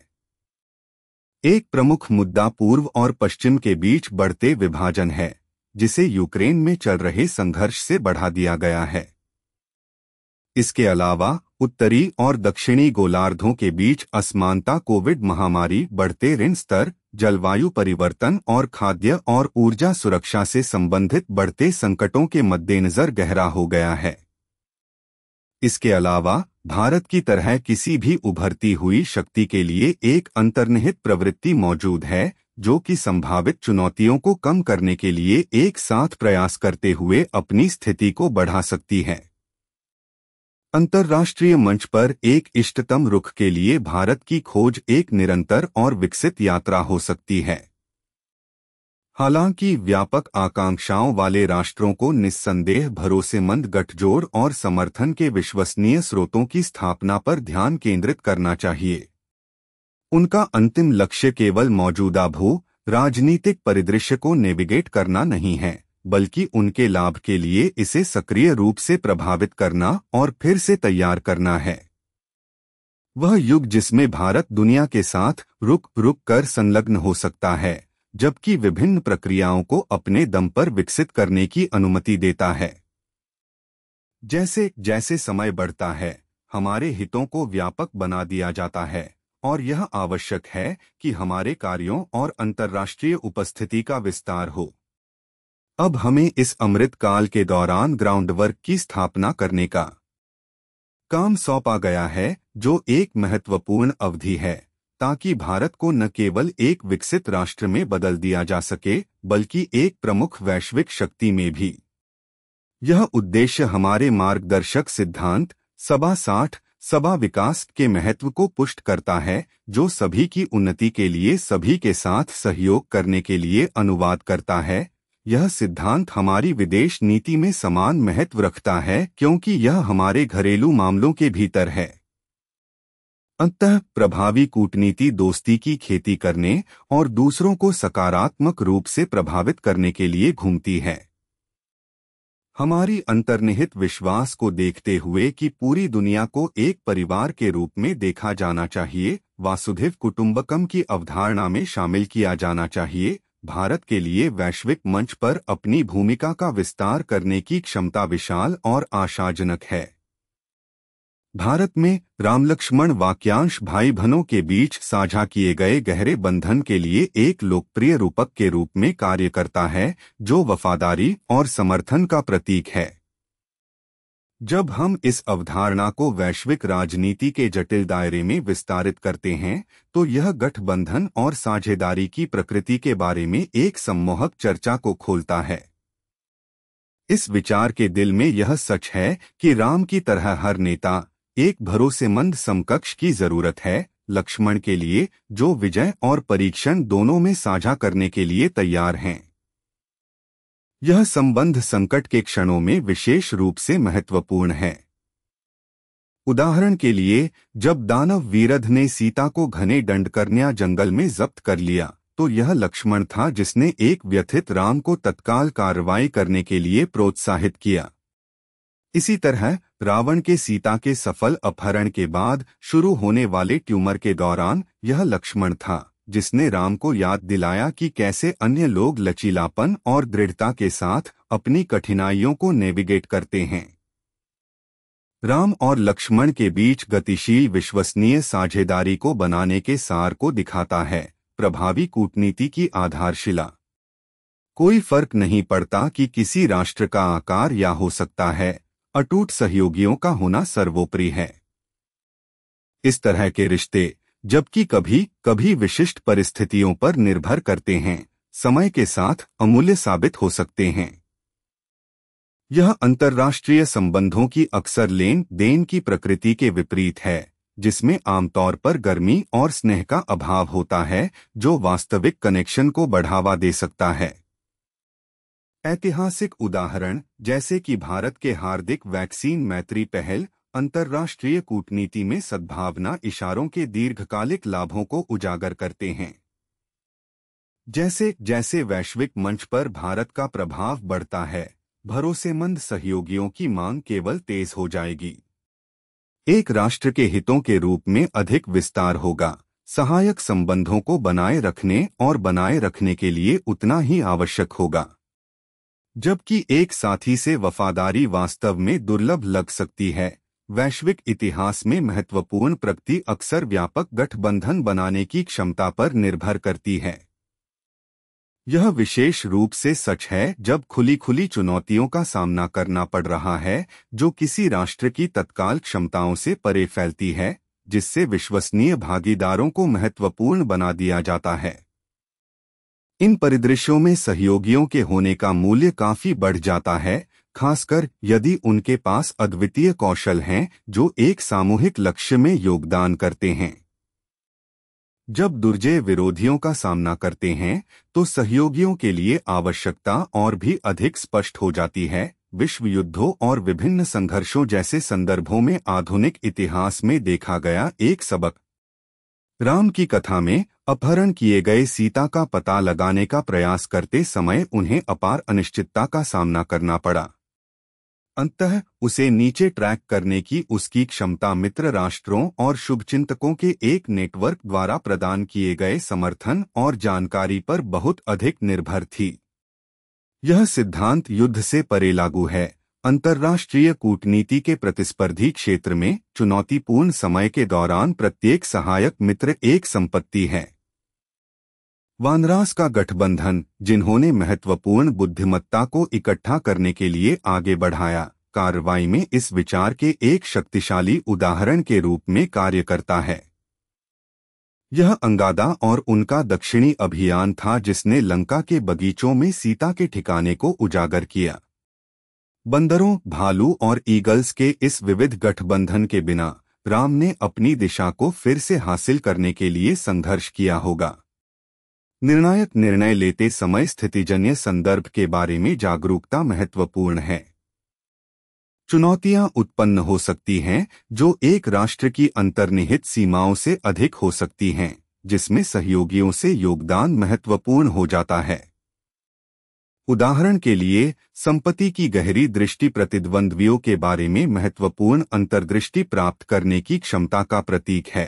एक प्रमुख मुद्दा पूर्व और पश्चिम के बीच बढ़ते विभाजन है जिसे यूक्रेन में चल रहे संघर्ष से बढ़ा दिया गया है इसके अलावा उत्तरी और दक्षिणी गोलार्धों के बीच असमानता कोविड महामारी बढ़ते ऋण स्तर जलवायु परिवर्तन और खाद्य और ऊर्जा सुरक्षा से संबंधित बढ़ते संकटों के मद्देनजर गहरा हो गया है इसके अलावा भारत की तरह किसी भी उभरती हुई शक्ति के लिए एक अंतर्निहित प्रवृत्ति मौजूद है जो कि संभावित चुनौतियों को कम करने के लिए एक साथ प्रयास करते हुए अपनी स्थिति को बढ़ा सकती है अंतर्राष्ट्रीय मंच पर एक इष्टतम रुख के लिए भारत की खोज एक निरंतर और विकसित यात्रा हो सकती है हालांकि व्यापक आकांक्षाओं वाले राष्ट्रों को निस्संदेह भरोसेमंद गठजोड़ और समर्थन के विश्वसनीय स्रोतों की स्थापना पर ध्यान केंद्रित करना चाहिए उनका अंतिम लक्ष्य केवल मौजूदा भू राजनीतिक परिदृश्य को नेविगेट करना नहीं है बल्कि उनके लाभ के लिए इसे सक्रिय रूप से प्रभावित करना और फिर से तैयार करना है वह युग जिसमें भारत दुनिया के साथ रुक रुक कर संलग्न हो सकता है जबकि विभिन्न प्रक्रियाओं को अपने दम पर विकसित करने की अनुमति देता है जैसे जैसे समय बढ़ता है हमारे हितों को व्यापक बना दिया जाता है और यह आवश्यक है कि हमारे कार्यों और अंतर्राष्ट्रीय उपस्थिति का विस्तार हो अब हमें इस अमृत काल के दौरान ग्राउंडवर्क की स्थापना करने का काम सौंपा गया है जो एक महत्वपूर्ण अवधि है ताकि भारत को न केवल एक विकसित राष्ट्र में बदल दिया जा सके बल्कि एक प्रमुख वैश्विक शक्ति में भी यह उद्देश्य हमारे मार्गदर्शक सिद्धांत सभा साठ सभा विकास के महत्व को पुष्ट करता है जो सभी की उन्नति के लिए सभी के साथ सहयोग करने के लिए अनुवाद करता है यह सिद्धांत हमारी विदेश नीति में समान महत्व रखता है क्योंकि यह हमारे घरेलू मामलों के भीतर है अंतः प्रभावी कूटनीति दोस्ती की खेती करने और दूसरों को सकारात्मक रूप से प्रभावित करने के लिए घूमती है हमारी अंतर्निहित विश्वास को देखते हुए कि पूरी दुनिया को एक परिवार के रूप में देखा जाना चाहिए वासुधिव कुटुंबकम की अवधारणा में शामिल किया जाना चाहिए भारत के लिए वैश्विक मंच पर अपनी भूमिका का विस्तार करने की क्षमता विशाल और आशाजनक है भारत में रामलक्ष्मण वाक्यांश भाई बहनों के बीच साझा किए गए गहरे बंधन के लिए एक लोकप्रिय रूपक के रूप में कार्य करता है जो वफादारी और समर्थन का प्रतीक है जब हम इस अवधारणा को वैश्विक राजनीति के जटिल दायरे में विस्तारित करते हैं तो यह गठबंधन और साझेदारी की प्रकृति के बारे में एक सम्मोहक चर्चा को खोलता है इस विचार के दिल में यह सच है कि राम की तरह हर नेता एक भरोसेमंद समकक्ष की जरूरत है लक्ष्मण के लिए जो विजय और परीक्षण दोनों में साझा करने के लिए तैयार हैं यह संबंध संकट के क्षणों में विशेष रूप से महत्वपूर्ण है उदाहरण के लिए जब दानव वीरध ने सीता को घने दंडकर्ण्या जंगल में जब्त कर लिया तो यह लक्ष्मण था जिसने एक व्यथित राम को तत्काल कार्रवाई करने के लिए प्रोत्साहित किया इसी तरह रावण के सीता के सफल अपहरण के बाद शुरू होने वाले ट्यूमर के दौरान यह लक्ष्मण था जिसने राम को याद दिलाया कि कैसे अन्य लोग लचीलापन और दृढ़ता के साथ अपनी कठिनाइयों को नेविगेट करते हैं राम और लक्ष्मण के बीच गतिशील विश्वसनीय साझेदारी को बनाने के सार को दिखाता है प्रभावी कूटनीति की आधारशिला कोई फर्क नहीं पड़ता कि किसी राष्ट्र का आकार या हो सकता है अटूट सहयोगियों का होना सर्वोपरि है इस तरह के रिश्ते जबकि कभी कभी विशिष्ट परिस्थितियों पर निर्भर करते हैं समय के साथ अमूल्य साबित हो सकते हैं यह अंतर्राष्ट्रीय संबंधों की अक्सर लेन देन की प्रकृति के विपरीत है जिसमें आमतौर पर गर्मी और स्नेह का अभाव होता है जो वास्तविक कनेक्शन को बढ़ावा दे सकता है ऐतिहासिक उदाहरण जैसे कि भारत के हार्दिक वैक्सीन मैत्री पहल अंतर्राष्ट्रीय कूटनीति में सद्भावना इशारों के दीर्घकालिक लाभों को उजागर करते हैं जैसे जैसे वैश्विक मंच पर भारत का प्रभाव बढ़ता है भरोसेमंद सहयोगियों की मांग केवल तेज हो जाएगी एक राष्ट्र के हितों के रूप में अधिक विस्तार होगा सहायक संबंधों को बनाए रखने और बनाए रखने के लिए उतना ही आवश्यक होगा जबकि एक साथी से वफादारी वास्तव में दुर्लभ लग सकती है वैश्विक इतिहास में महत्वपूर्ण प्रगति अक्सर व्यापक गठबंधन बनाने की क्षमता पर निर्भर करती है यह विशेष रूप से सच है जब खुली खुली चुनौतियों का सामना करना पड़ रहा है जो किसी राष्ट्र की तत्काल क्षमताओं से परे फैलती है जिससे विश्वसनीय भागीदारों को महत्वपूर्ण बना दिया जाता है इन परिदृश्यों में सहयोगियों के होने का मूल्य काफी बढ़ जाता है खासकर यदि उनके पास अद्वितीय कौशल हैं जो एक सामूहिक लक्ष्य में योगदान करते हैं जब दुर्जय विरोधियों का सामना करते हैं तो सहयोगियों के लिए आवश्यकता और भी अधिक स्पष्ट हो जाती है विश्व युद्धों और विभिन्न संघर्षों जैसे संदर्भों में आधुनिक इतिहास में देखा गया एक सबक राम की कथा में अपहरण किए गए सीता का पता लगाने का प्रयास करते समय उन्हें अपार अनिश्चितता का सामना करना पड़ा अंततः उसे नीचे ट्रैक करने की उसकी क्षमता मित्र राष्ट्रों और शुभचिंतकों के एक नेटवर्क द्वारा प्रदान किए गए समर्थन और जानकारी पर बहुत अधिक निर्भर थी यह सिद्धांत युद्ध से परे लागू है अंतर्राष्ट्रीय कूटनीति के प्रतिस्पर्धी क्षेत्र में चुनौतीपूर्ण समय के दौरान प्रत्येक सहायक मित्र एक संपत्ति है वानरास का गठबंधन जिन्होंने महत्वपूर्ण बुद्धिमत्ता को इकट्ठा करने के लिए आगे बढ़ाया कार्रवाई में इस विचार के एक शक्तिशाली उदाहरण के रूप में कार्य करता है यह अंगादा और उनका दक्षिणी अभियान था जिसने लंका के बगीचों में सीता के ठिकाने को उजागर किया बंदरों भालू और ईगल्स के इस विविध गठबंधन के बिना राम ने अपनी दिशा को फिर से हासिल करने के लिए संघर्ष किया होगा निर्णायक निर्णय लेते समय स्थितिजन्य संदर्भ के बारे में जागरूकता महत्वपूर्ण है चुनौतियां उत्पन्न हो सकती हैं जो एक राष्ट्र की अंतर्निहित सीमाओं से अधिक हो सकती हैं जिसमें सहयोगियों से योगदान महत्वपूर्ण हो जाता है उदाहरण के लिए संपत्ति की गहरी दृष्टि प्रतिद्वंद्वियों के बारे में महत्वपूर्ण अंतर्दृष्टि प्राप्त करने की क्षमता का प्रतीक है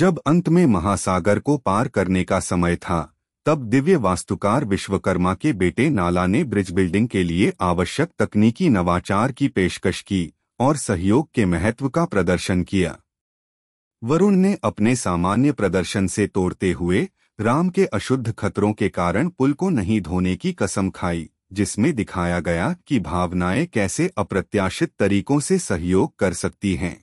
जब अंत में महासागर को पार करने का समय था तब दिव्य वास्तुकार विश्वकर्मा के बेटे नाला ने ब्रिज बिल्डिंग के लिए आवश्यक तकनीकी नवाचार की पेशकश की और सहयोग के महत्व का प्रदर्शन किया वरुण ने अपने सामान्य प्रदर्शन से तोड़ते हुए राम के अशुद्ध खतरों के कारण पुल को नहीं धोने की कसम खाई जिसमें दिखाया गया कि भावनाएं कैसे अप्रत्याशित तरीकों से सहयोग कर सकती हैं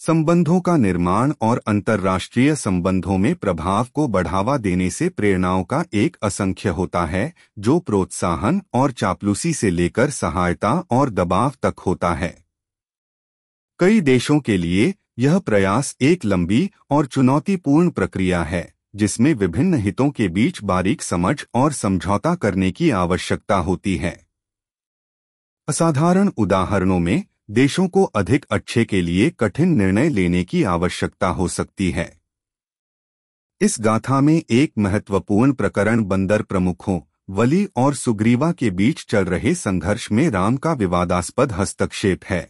संबंधों का निर्माण और अंतर्राष्ट्रीय संबंधों में प्रभाव को बढ़ावा देने से प्रेरणाओं का एक असंख्य होता है जो प्रोत्साहन और चापलूसी से लेकर सहायता और दबाव तक होता है कई देशों के लिए यह प्रयास एक लंबी और चुनौतीपूर्ण प्रक्रिया है जिसमें विभिन्न हितों के बीच बारीक समझ और समझौता करने की आवश्यकता होती है असाधारण उदाहरणों में देशों को अधिक अच्छे के लिए कठिन निर्णय लेने की आवश्यकता हो सकती है इस गाथा में एक महत्वपूर्ण प्रकरण बंदर प्रमुखों वली और सुग्रीवा के बीच चल रहे संघर्ष में राम का विवादास्पद हस्तक्षेप है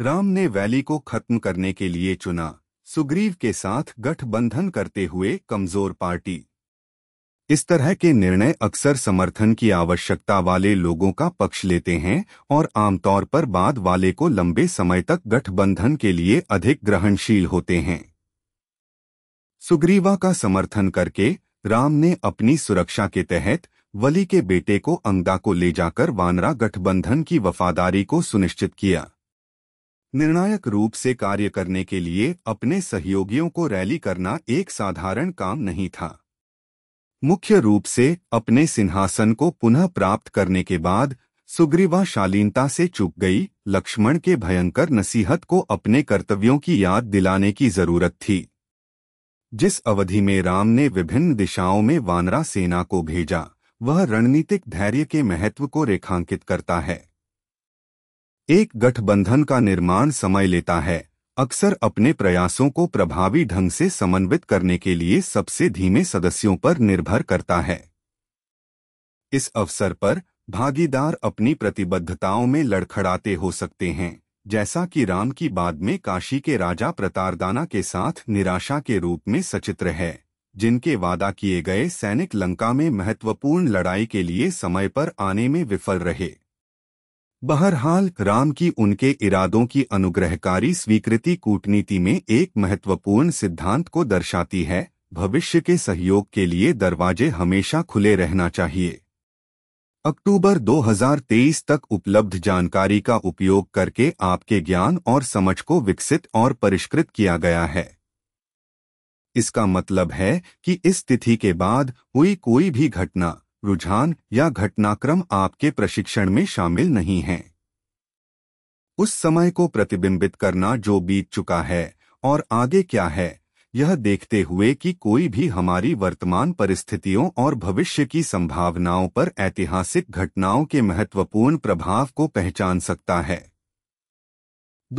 राम ने वैली को खत्म करने के लिए चुना सुग्रीव के साथ गठबंधन करते हुए कमजोर पार्टी इस तरह के निर्णय अक्सर समर्थन की आवश्यकता वाले लोगों का पक्ष लेते हैं और आमतौर पर बाद वाले को लंबे समय तक गठबंधन के लिए अधिक ग्रहणशील होते हैं सुग्रीवा का समर्थन करके राम ने अपनी सुरक्षा के तहत वली के बेटे को अंगदा को ले जाकर वानरा गठबंधन की वफादारी को सुनिश्चित किया निर्णायक रूप से कार्य करने के लिए अपने सहयोगियों को रैली करना एक साधारण काम नहीं था मुख्य रूप से अपने सिंहासन को पुनः प्राप्त करने के बाद सुग्रीवा शालीनता से चुप गई लक्ष्मण के भयंकर नसीहत को अपने कर्तव्यों की याद दिलाने की जरूरत थी जिस अवधि में राम ने विभिन्न दिशाओं में वानरा सेना को भेजा वह रणनीतिक धैर्य के महत्व को रेखांकित करता है एक गठबंधन का निर्माण समय लेता है अक्सर अपने प्रयासों को प्रभावी ढंग से समन्वित करने के लिए सबसे धीमे सदस्यों पर निर्भर करता है इस अवसर पर भागीदार अपनी प्रतिबद्धताओं में लड़खड़ाते हो सकते हैं जैसा कि राम की बाद में काशी के राजा प्रतारदाना के साथ निराशा के रूप में सचित्र है जिनके वादा किए गए सैनिक लंका में महत्वपूर्ण लड़ाई के लिए समय पर आने में विफल रहे बहरहाल राम की उनके इरादों की अनुग्रहकारी स्वीकृति कूटनीति में एक महत्वपूर्ण सिद्धांत को दर्शाती है भविष्य के सहयोग के लिए दरवाजे हमेशा खुले रहना चाहिए अक्टूबर 2023 तक उपलब्ध जानकारी का उपयोग करके आपके ज्ञान और समझ को विकसित और परिष्कृत किया गया है इसका मतलब है कि इस तिथि के बाद हुई कोई भी घटना रुझान या घटनाक्रम आपके प्रशिक्षण में शामिल नहीं हैं उस समय को प्रतिबिंबित करना जो बीत चुका है और आगे क्या है यह देखते हुए कि कोई भी हमारी वर्तमान परिस्थितियों और भविष्य की संभावनाओं पर ऐतिहासिक घटनाओं के महत्वपूर्ण प्रभाव को पहचान सकता है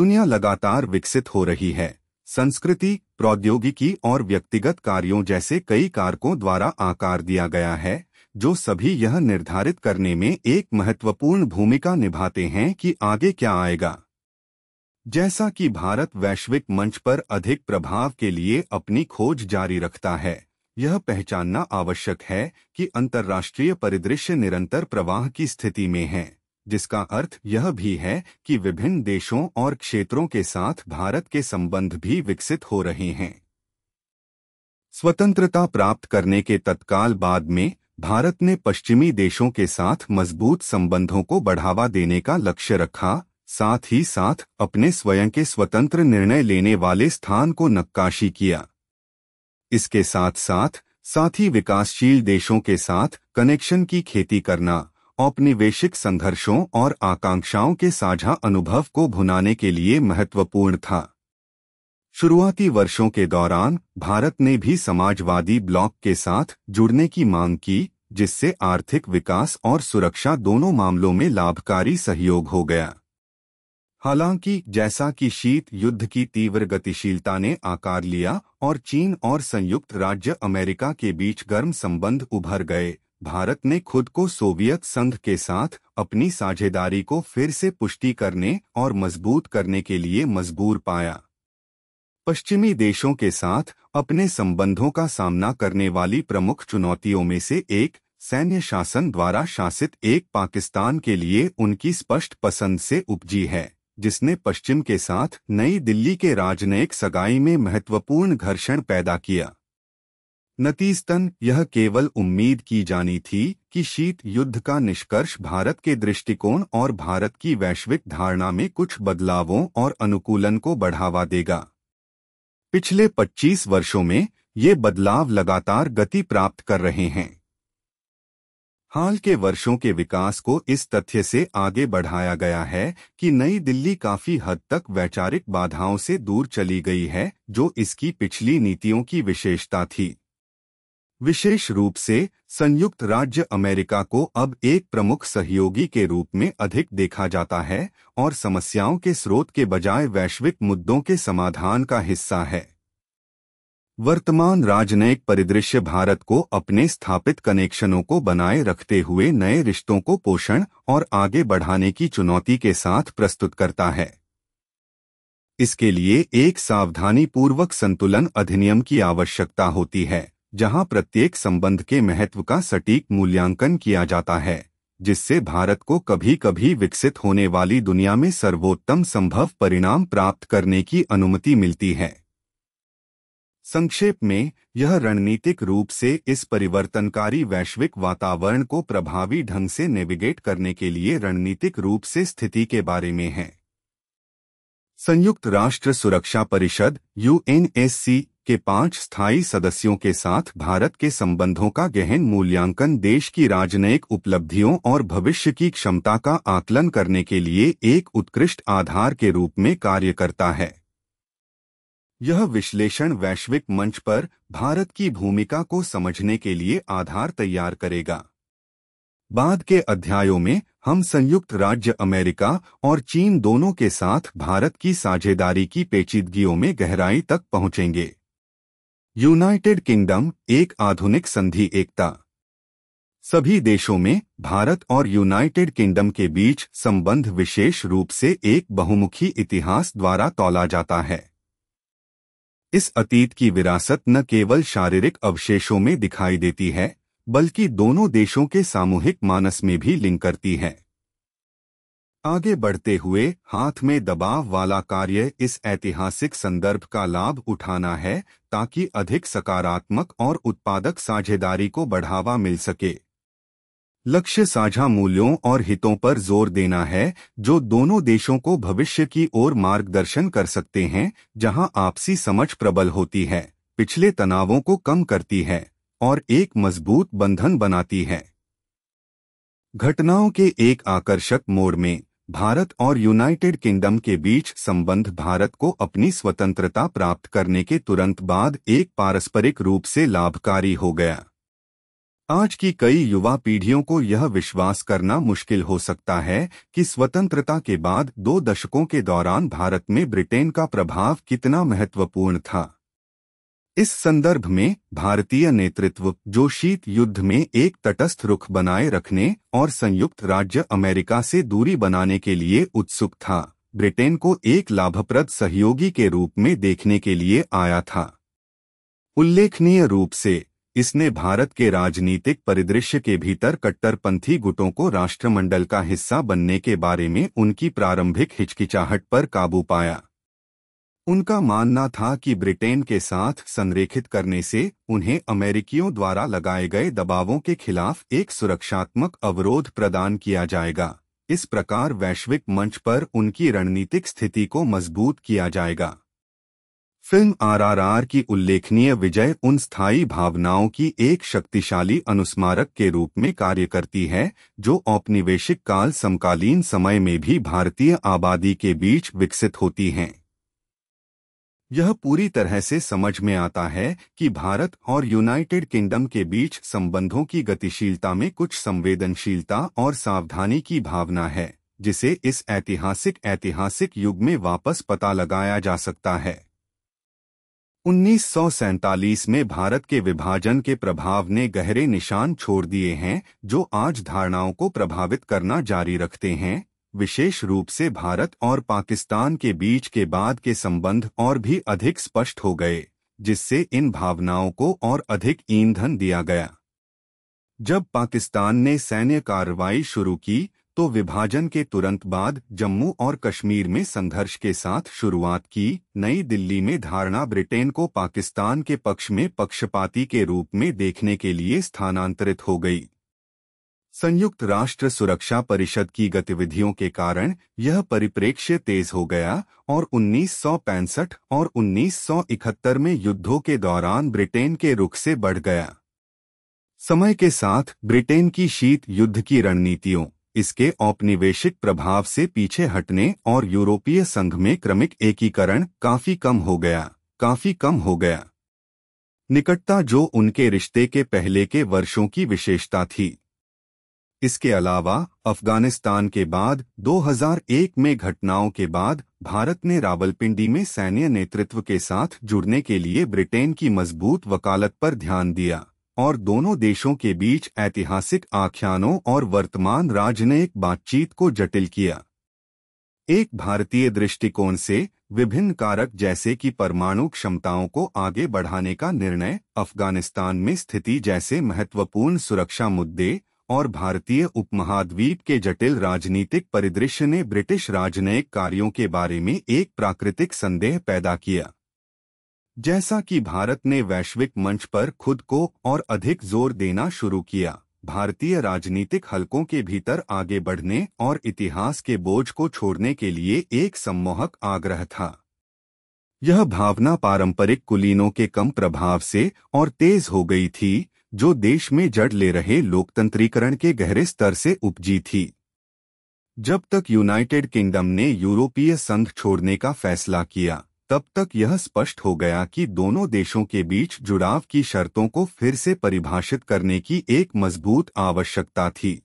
दुनिया लगातार विकसित हो रही है संस्कृति प्रौद्योगिकी और व्यक्तिगत कार्यों जैसे कई कारकों द्वारा आकार दिया गया है जो सभी यह निर्धारित करने में एक महत्वपूर्ण भूमिका निभाते हैं कि आगे क्या आएगा जैसा कि भारत वैश्विक मंच पर अधिक प्रभाव के लिए अपनी खोज जारी रखता है यह पहचानना आवश्यक है कि अंतर्राष्ट्रीय परिदृश्य निरंतर प्रवाह की स्थिति में है जिसका अर्थ यह भी है कि विभिन्न देशों और क्षेत्रों के साथ भारत के संबंध भी विकसित हो रहे हैं स्वतंत्रता प्राप्त करने के तत्काल बाद में भारत ने पश्चिमी देशों के साथ मजबूत संबंधों को बढ़ावा देने का लक्ष्य रखा साथ ही साथ अपने स्वयं के स्वतंत्र निर्णय लेने वाले स्थान को नक्काशी किया इसके साथ साथ साथ ही विकासशील देशों के साथ कनेक्शन की खेती करना औपनिवेशिक संघर्षों और आकांक्षाओं के साझा अनुभव को भुनाने के लिए महत्वपूर्ण था शुरुआती वर्षों के दौरान भारत ने भी समाजवादी ब्लॉक के साथ जुड़ने की मांग की जिससे आर्थिक विकास और सुरक्षा दोनों मामलों में लाभकारी सहयोग हो गया हालांकि जैसा कि शीत युद्ध की तीव्र गतिशीलता ने आकार लिया और चीन और संयुक्त राज्य अमेरिका के बीच गर्म संबंध उभर गए भारत ने खुद को सोवियत संघ के साथ अपनी साझेदारी को फिर से पुष्टि करने और मजबूत करने के लिए मजबूर पाया पश्चिमी देशों के साथ अपने संबंधों का सामना करने वाली प्रमुख चुनौतियों में से एक सैन्य शासन द्वारा शासित एक पाकिस्तान के लिए उनकी स्पष्ट पसंद से उपजी है जिसने पश्चिम के साथ नई दिल्ली के राजनयिक सगाई में महत्वपूर्ण घर्षण पैदा किया नतीजतन यह केवल उम्मीद की जानी थी कि शीत युद्ध का निष्कर्ष भारत के दृष्टिकोण और भारत की वैश्विक धारणा में कुछ बदलावों और अनुकूलन को बढ़ावा देगा पिछले 25 वर्षों में ये बदलाव लगातार गति प्राप्त कर रहे हैं हाल के वर्षों के विकास को इस तथ्य से आगे बढ़ाया गया है कि नई दिल्ली काफी हद तक वैचारिक बाधाओं से दूर चली गई है जो इसकी पिछली नीतियों की विशेषता थी विशेष रूप से संयुक्त राज्य अमेरिका को अब एक प्रमुख सहयोगी के रूप में अधिक देखा जाता है और समस्याओं के स्रोत के बजाय वैश्विक मुद्दों के समाधान का हिस्सा है वर्तमान राजनयिक परिदृश्य भारत को अपने स्थापित कनेक्शनों को बनाए रखते हुए नए रिश्तों को पोषण और आगे बढ़ाने की चुनौती के साथ प्रस्तुत करता है इसके लिए एक सावधानीपूर्वक संतुलन अधिनियम की आवश्यकता होती है जहां प्रत्येक संबंध के महत्व का सटीक मूल्यांकन किया जाता है जिससे भारत को कभी कभी विकसित होने वाली दुनिया में सर्वोत्तम संभव परिणाम प्राप्त करने की अनुमति मिलती है संक्षेप में यह रणनीतिक रूप से इस परिवर्तनकारी वैश्विक वातावरण को प्रभावी ढंग से नेविगेट करने के लिए रणनीतिक रूप से स्थिति के बारे में है संयुक्त राष्ट्र सुरक्षा परिषद यूएनएससी के पांच स्थायी सदस्यों के साथ भारत के संबंधों का गहन मूल्यांकन देश की राजनयिक उपलब्धियों और भविष्य की क्षमता का आकलन करने के लिए एक उत्कृष्ट आधार के रूप में कार्य करता है यह विश्लेषण वैश्विक मंच पर भारत की भूमिका को समझने के लिए आधार तैयार करेगा बाद के अध्यायों में हम संयुक्त राज्य अमेरिका और चीन दोनों के साथ भारत की साझेदारी की पेचीदगियों में गहराई तक पहुंचेंगे यूनाइटेड किंगडम एक आधुनिक संधि एकता सभी देशों में भारत और यूनाइटेड किंगडम के बीच संबंध विशेष रूप से एक बहुमुखी इतिहास द्वारा तोला जाता है इस अतीत की विरासत न केवल शारीरिक अवशेषों में दिखाई देती है बल्कि दोनों देशों के सामूहिक मानस में भी लिंक करती है आगे बढ़ते हुए हाथ में दबाव वाला कार्य इस ऐतिहासिक संदर्भ का लाभ उठाना है ताकि अधिक सकारात्मक और उत्पादक साझेदारी को बढ़ावा मिल सके लक्ष्य साझा मूल्यों और हितों पर जोर देना है जो दोनों देशों को भविष्य की ओर मार्गदर्शन कर सकते हैं जहां आपसी समझ प्रबल होती है पिछले तनावों को कम करती है और एक मजबूत बंधन बनाती है घटनाओं के एक आकर्षक मोड़ में भारत और यूनाइटेड किंगडम के बीच संबंध भारत को अपनी स्वतंत्रता प्राप्त करने के तुरंत बाद एक पारस्परिक रूप से लाभकारी हो गया आज की कई युवा पीढ़ियों को यह विश्वास करना मुश्किल हो सकता है कि स्वतंत्रता के बाद दो दशकों के दौरान भारत में ब्रिटेन का प्रभाव कितना महत्वपूर्ण था इस संदर्भ में भारतीय नेतृत्व जो शीत युद्ध में एक तटस्थ रुख बनाए रखने और संयुक्त राज्य अमेरिका से दूरी बनाने के लिए उत्सुक था ब्रिटेन को एक लाभप्रद सहयोगी के रूप में देखने के लिए आया था उल्लेखनीय रूप से इसने भारत के राजनीतिक परिदृश्य के भीतर कट्टरपंथी गुटों को राष्ट्रमंडल का हिस्सा बनने के बारे में उनकी प्रारंभिक हिचकिचाहट पर काबू पाया उनका मानना था कि ब्रिटेन के साथ संरेखित करने से उन्हें अमेरिकियों द्वारा लगाए गए दबावों के खिलाफ एक सुरक्षात्मक अवरोध प्रदान किया जाएगा इस प्रकार वैश्विक मंच पर उनकी रणनीतिक स्थिति को मजबूत किया जाएगा फिल्म आरआरआर की उल्लेखनीय विजय उन स्थायी भावनाओं की एक शक्तिशाली अनुस्मारक के रूप में कार्य करती है जो औपनिवेशिक काल समकालीन समय में भी भारतीय आबादी के बीच विकसित होती हैं यह पूरी तरह से समझ में आता है कि भारत और यूनाइटेड किंगडम के बीच संबंधों की गतिशीलता में कुछ संवेदनशीलता और सावधानी की भावना है जिसे इस ऐतिहासिक ऐतिहासिक युग में वापस पता लगाया जा सकता है उन्नीस में भारत के विभाजन के प्रभाव ने गहरे निशान छोड़ दिए हैं जो आज धारणाओं को प्रभावित करना जारी रखते हैं विशेष रूप से भारत और पाकिस्तान के बीच के बाद के संबंध और भी अधिक स्पष्ट हो गए जिससे इन भावनाओं को और अधिक ईंधन दिया गया जब पाकिस्तान ने सैन्य कार्रवाई शुरू की तो विभाजन के तुरंत बाद जम्मू और कश्मीर में संघर्ष के साथ शुरुआत की नई दिल्ली में धारणा ब्रिटेन को पाकिस्तान के पक्ष में पक्षपाती के रूप में देखने के लिए स्थानांतरित हो गई संयुक्त राष्ट्र सुरक्षा परिषद की गतिविधियों के कारण यह परिप्रेक्ष्य तेज हो गया और उन्नीस और 1971 में युद्धों के दौरान ब्रिटेन के रुख से बढ़ गया समय के साथ ब्रिटेन की शीत युद्ध की रणनीतियों इसके औपनिवेशिक प्रभाव से पीछे हटने और यूरोपीय संघ में क्रमिक एकीकरण काफी कम हो गया काफी कम हो गया निकटता जो उनके रिश्ते के पहले के वर्षों की विशेषता थी इसके अलावा अफगानिस्तान के बाद 2001 में घटनाओं के बाद भारत ने रावलपिंडी में सैन्य नेतृत्व के साथ जुड़ने के लिए ब्रिटेन की मजबूत वकालत पर ध्यान दिया और दोनों देशों के बीच ऐतिहासिक आख्यानों और वर्तमान राजनयिक बातचीत को जटिल किया एक भारतीय दृष्टिकोण से विभिन्न कारक जैसे कि परमाणु क्षमताओं को आगे बढ़ाने का निर्णय अफगानिस्तान में स्थिति जैसे महत्वपूर्ण सुरक्षा मुद्दे और भारतीय उपमहाद्वीप के जटिल राजनीतिक परिदृश्य ने ब्रिटिश राजनयिक कार्यों के बारे में एक प्राकृतिक संदेह पैदा किया जैसा कि भारत ने वैश्विक मंच पर खुद को और अधिक जोर देना शुरू किया भारतीय राजनीतिक हलकों के भीतर आगे बढ़ने और इतिहास के बोझ को छोड़ने के लिए एक सम्मोहक आग्रह था यह भावना पारंपरिक कुलीनों के कम प्रभाव से और तेज हो गई थी जो देश में जड़ ले रहे लोकतंत्रीकरण के गहरे स्तर से उपजी थी जब तक यूनाइटेड किंगडम ने यूरोपीय संघ छोड़ने का फैसला किया तब तक यह स्पष्ट हो गया कि दोनों देशों के बीच जुड़ाव की शर्तों को फिर से परिभाषित करने की एक मजबूत आवश्यकता थी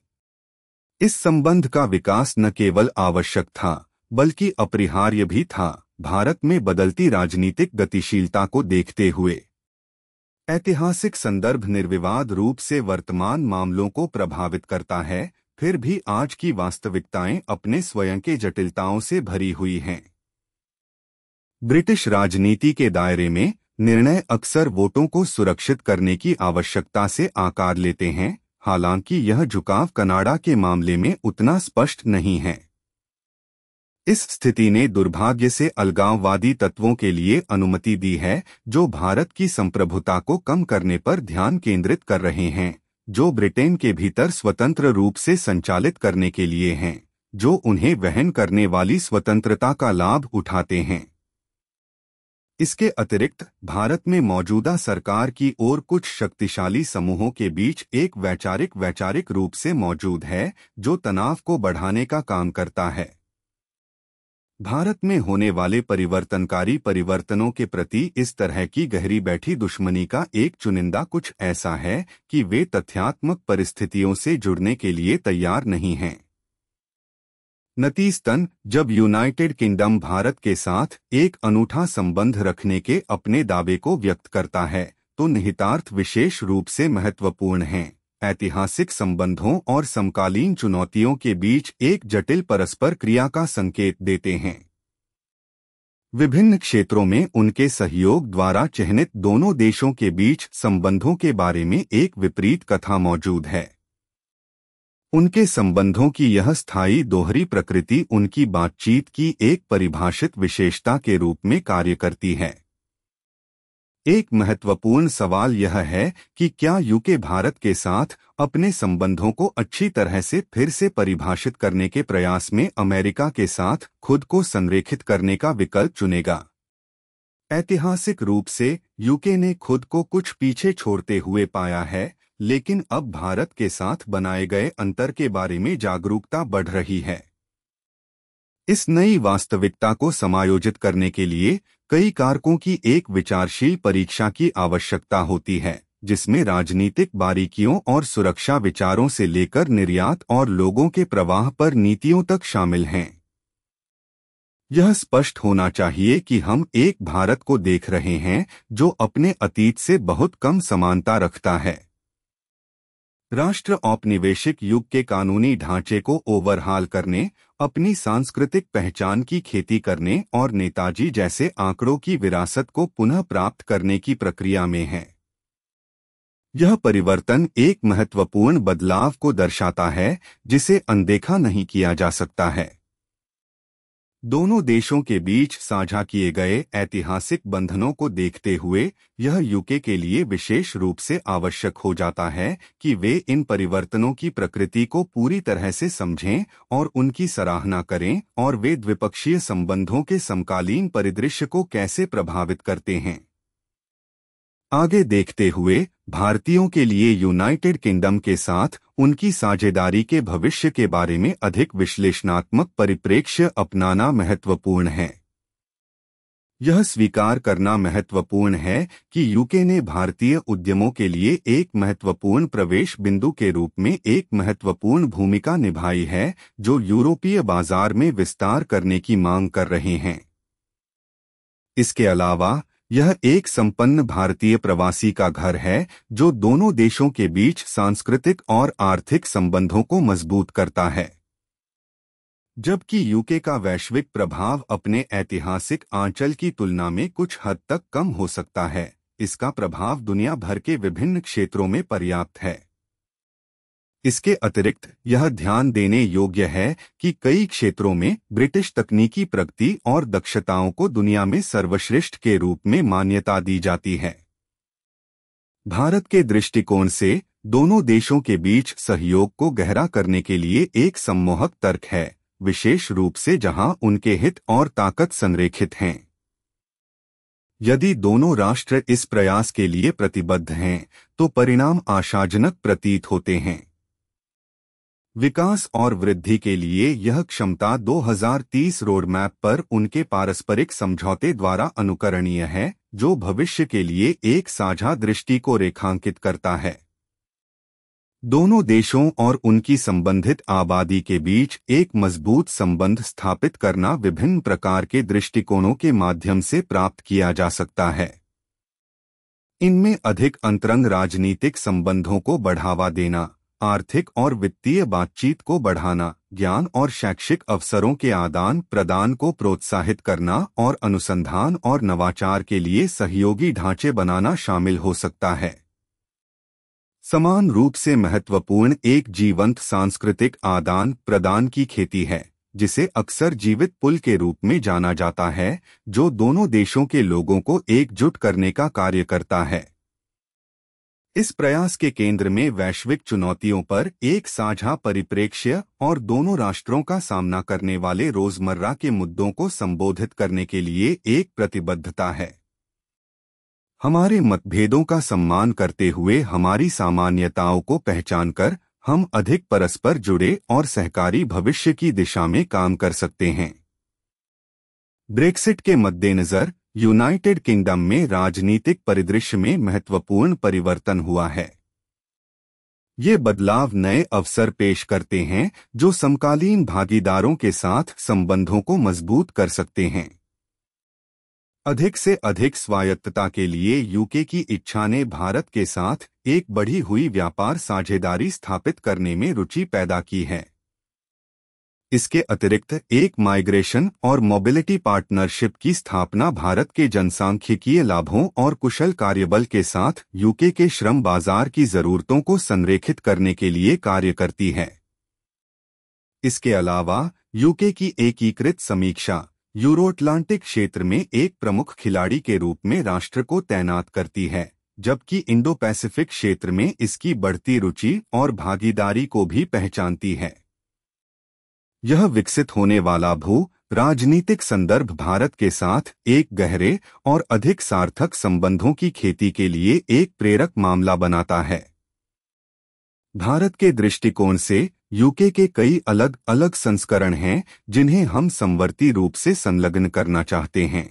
इस संबंध का विकास न केवल आवश्यक था बल्कि अपरिहार्य भी था भारत में बदलती राजनीतिक गतिशीलता को देखते हुए ऐतिहासिक संदर्भ निर्विवाद रूप से वर्तमान मामलों को प्रभावित करता है फिर भी आज की वास्तविकताएं अपने स्वयं के जटिलताओं से भरी हुई हैं ब्रिटिश राजनीति के दायरे में निर्णय अक्सर वोटों को सुरक्षित करने की आवश्यकता से आकार लेते हैं हालांकि यह झुकाव कनाडा के मामले में उतना स्पष्ट नहीं है इस स्थिति ने दुर्भाग्य से अलगाववादी तत्वों के लिए अनुमति दी है जो भारत की संप्रभुता को कम करने पर ध्यान केंद्रित कर रहे हैं जो ब्रिटेन के भीतर स्वतंत्र रूप से संचालित करने के लिए हैं जो उन्हें वहन करने वाली स्वतंत्रता का लाभ उठाते हैं इसके अतिरिक्त भारत में मौजूदा सरकार की ओर कुछ शक्तिशाली समूहों के बीच एक वैचारिक वैचारिक रूप से मौजूद है जो तनाव को बढ़ाने का काम करता है भारत में होने वाले परिवर्तनकारी परिवर्तनों के प्रति इस तरह की गहरी बैठी दुश्मनी का एक चुनिंदा कुछ ऐसा है कि वे तथ्यात्मक परिस्थितियों से जुड़ने के लिए तैयार नहीं हैं नतीस्तन जब यूनाइटेड किंगडम भारत के साथ एक अनूठा संबंध रखने के अपने दावे को व्यक्त करता है तो निहितार्थ विशेष रूप से महत्वपूर्ण हैं ऐतिहासिक संबंधों और समकालीन चुनौतियों के बीच एक जटिल परस्पर क्रिया का संकेत देते हैं विभिन्न क्षेत्रों में उनके सहयोग द्वारा चिन्हित दोनों देशों के बीच संबंधों के बारे में एक विपरीत कथा मौजूद है उनके संबंधों की यह स्थायी दोहरी प्रकृति उनकी बातचीत की एक परिभाषित विशेषता के रूप में कार्य करती है एक महत्वपूर्ण सवाल यह है कि क्या यूके भारत के साथ अपने संबंधों को अच्छी तरह से फिर से परिभाषित करने के प्रयास में अमेरिका के साथ खुद को संरेखित करने का विकल्प चुनेगा ऐतिहासिक रूप से यूके ने खुद को कुछ पीछे छोड़ते हुए पाया है लेकिन अब भारत के साथ बनाए गए अंतर के बारे में जागरूकता बढ़ रही है इस नई वास्तविकता को समायोजित करने के लिए कई कारकों की एक विचारशील परीक्षा की आवश्यकता होती है जिसमें राजनीतिक बारीकियों और सुरक्षा विचारों से लेकर निर्यात और लोगों के प्रवाह पर नीतियों तक शामिल हैं यह स्पष्ट होना चाहिए कि हम एक भारत को देख रहे हैं जो अपने अतीत से बहुत कम समानता रखता है राष्ट्र औपनिवेशिक युग के कानूनी ढांचे को ओवरहाल करने अपनी सांस्कृतिक पहचान की खेती करने और नेताजी जैसे आंकड़ों की विरासत को पुनः प्राप्त करने की प्रक्रिया में है यह परिवर्तन एक महत्वपूर्ण बदलाव को दर्शाता है जिसे अनदेखा नहीं किया जा सकता है दोनों देशों के बीच साझा किए गए ऐतिहासिक बंधनों को देखते हुए यह यूके के लिए विशेष रूप से आवश्यक हो जाता है कि वे इन परिवर्तनों की प्रकृति को पूरी तरह से समझें और उनकी सराहना करें और वे द्विपक्षीय संबंधों के समकालीन परिदृश्य को कैसे प्रभावित करते हैं आगे देखते हुए भारतीयों के लिए यूनाइटेड किंगडम के साथ उनकी साझेदारी के भविष्य के बारे में अधिक विश्लेषणात्मक परिप्रेक्ष्य अपनाना महत्वपूर्ण है यह स्वीकार करना महत्वपूर्ण है कि यूके ने भारतीय उद्यमों के लिए एक महत्वपूर्ण प्रवेश बिंदु के रूप में एक महत्वपूर्ण भूमिका निभाई है जो यूरोपीय बाजार में विस्तार करने की मांग कर रहे हैं इसके अलावा यह एक संपन्न भारतीय प्रवासी का घर है जो दोनों देशों के बीच सांस्कृतिक और आर्थिक संबंधों को मजबूत करता है जबकि यूके का वैश्विक प्रभाव अपने ऐतिहासिक आंचल की तुलना में कुछ हद तक कम हो सकता है इसका प्रभाव दुनिया भर के विभिन्न क्षेत्रों में पर्याप्त है इसके अतिरिक्त यह ध्यान देने योग्य है कि कई क्षेत्रों में ब्रिटिश तकनीकी प्रगति और दक्षताओं को दुनिया में सर्वश्रेष्ठ के रूप में मान्यता दी जाती है भारत के दृष्टिकोण से दोनों देशों के बीच सहयोग को गहरा करने के लिए एक सम्मोहक तर्क है विशेष रूप से जहां उनके हित और ताकत संरेखित हैं यदि दोनों राष्ट्र इस प्रयास के लिए प्रतिबद्ध हैं तो परिणाम आशाजनक प्रतीत होते हैं विकास और वृद्धि के लिए यह क्षमता 2030 रोडमैप पर उनके पारस्परिक समझौते द्वारा अनुकरणीय है जो भविष्य के लिए एक साझा दृष्टि को रेखांकित करता है दोनों देशों और उनकी संबंधित आबादी के बीच एक मजबूत संबंध स्थापित करना विभिन्न प्रकार के दृष्टिकोणों के माध्यम से प्राप्त किया जा सकता है इनमें अधिक अंतरंग राजनीतिक संबंधों को बढ़ावा देना आर्थिक और वित्तीय बातचीत को बढ़ाना ज्ञान और शैक्षिक अवसरों के आदान प्रदान को प्रोत्साहित करना और अनुसंधान और नवाचार के लिए सहयोगी ढांचे बनाना शामिल हो सकता है समान रूप से महत्वपूर्ण एक जीवंत सांस्कृतिक आदान प्रदान की खेती है जिसे अक्सर जीवित पुल के रूप में जाना जाता है जो दोनों देशों के लोगों को एकजुट करने का कार्य करता है इस प्रयास के केंद्र में वैश्विक चुनौतियों पर एक साझा परिप्रेक्ष्य और दोनों राष्ट्रों का सामना करने वाले रोजमर्रा के मुद्दों को संबोधित करने के लिए एक प्रतिबद्धता है हमारे मतभेदों का सम्मान करते हुए हमारी सामान्यताओं को पहचान कर हम अधिक परस्पर जुड़े और सहकारी भविष्य की दिशा में काम कर सकते हैं ब्रेक्सिट के मद्देनजर यूनाइटेड किंगडम में राजनीतिक परिदृश्य में महत्वपूर्ण परिवर्तन हुआ है ये बदलाव नए अवसर पेश करते हैं जो समकालीन भागीदारों के साथ संबंधों को मजबूत कर सकते हैं अधिक से अधिक स्वायत्तता के लिए यूके की इच्छा ने भारत के साथ एक बढ़ी हुई व्यापार साझेदारी स्थापित करने में रुचि पैदा की है इसके अतिरिक्त एक माइग्रेशन और मोबिलिटी पार्टनरशिप की स्थापना भारत के जनसांख्यिकीय लाभों और कुशल कार्यबल के साथ यूके के श्रम बाजार की जरूरतों को संरेखित करने के लिए कार्य करती है इसके अलावा यूके की एकीकृत समीक्षा यूरो अटलांटिक क्षेत्र में एक प्रमुख खिलाड़ी के रूप में राष्ट्र को तैनात करती है जबकि इंडो पैसिफिक क्षेत्र में इसकी बढ़ती रुचि और भागीदारी को भी पहचानती है यह विकसित होने वाला भू राजनीतिक संदर्भ भारत के साथ एक गहरे और अधिक सार्थक संबंधों की खेती के लिए एक प्रेरक मामला बनाता है भारत के दृष्टिकोण से यूके के कई अलग अलग संस्करण हैं जिन्हें हम संवर्ती रूप से संलग्न करना चाहते हैं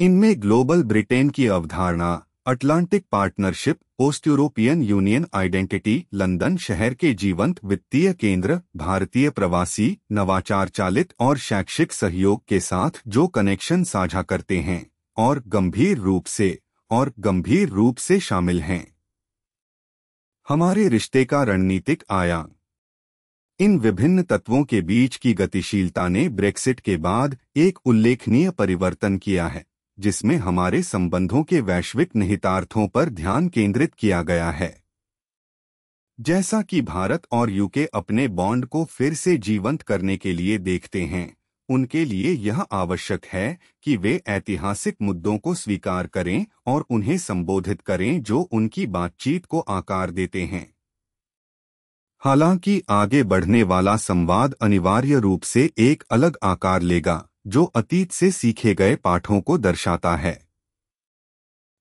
इनमें ग्लोबल ब्रिटेन की अवधारणा Atlantic partnership post European Union identity London शहर के जीवंत वित्तीय केंद्र भारतीय प्रवासी नवाचार चालित और शैक्षिक सहयोग के साथ जो कनेक्शन साझा करते हैं और गंभीर रूप से और गंभीर रूप से शामिल हैं हमारे रिश्ते का रणनीतिक आयाम इन विभिन्न तत्वों के बीच की गतिशीलता ने ब्रेक्सिट के बाद एक उल्लेखनीय परिवर्तन किया है जिसमें हमारे संबंधों के वैश्विक निहितार्थों पर ध्यान केंद्रित किया गया है जैसा कि भारत और यूके अपने बॉन्ड को फिर से जीवंत करने के लिए देखते हैं उनके लिए यह आवश्यक है कि वे ऐतिहासिक मुद्दों को स्वीकार करें और उन्हें संबोधित करें जो उनकी बातचीत को आकार देते हैं हालांकि आगे बढ़ने वाला संवाद अनिवार्य रूप से एक अलग आकार लेगा जो अतीत से सीखे गए पाठों को दर्शाता है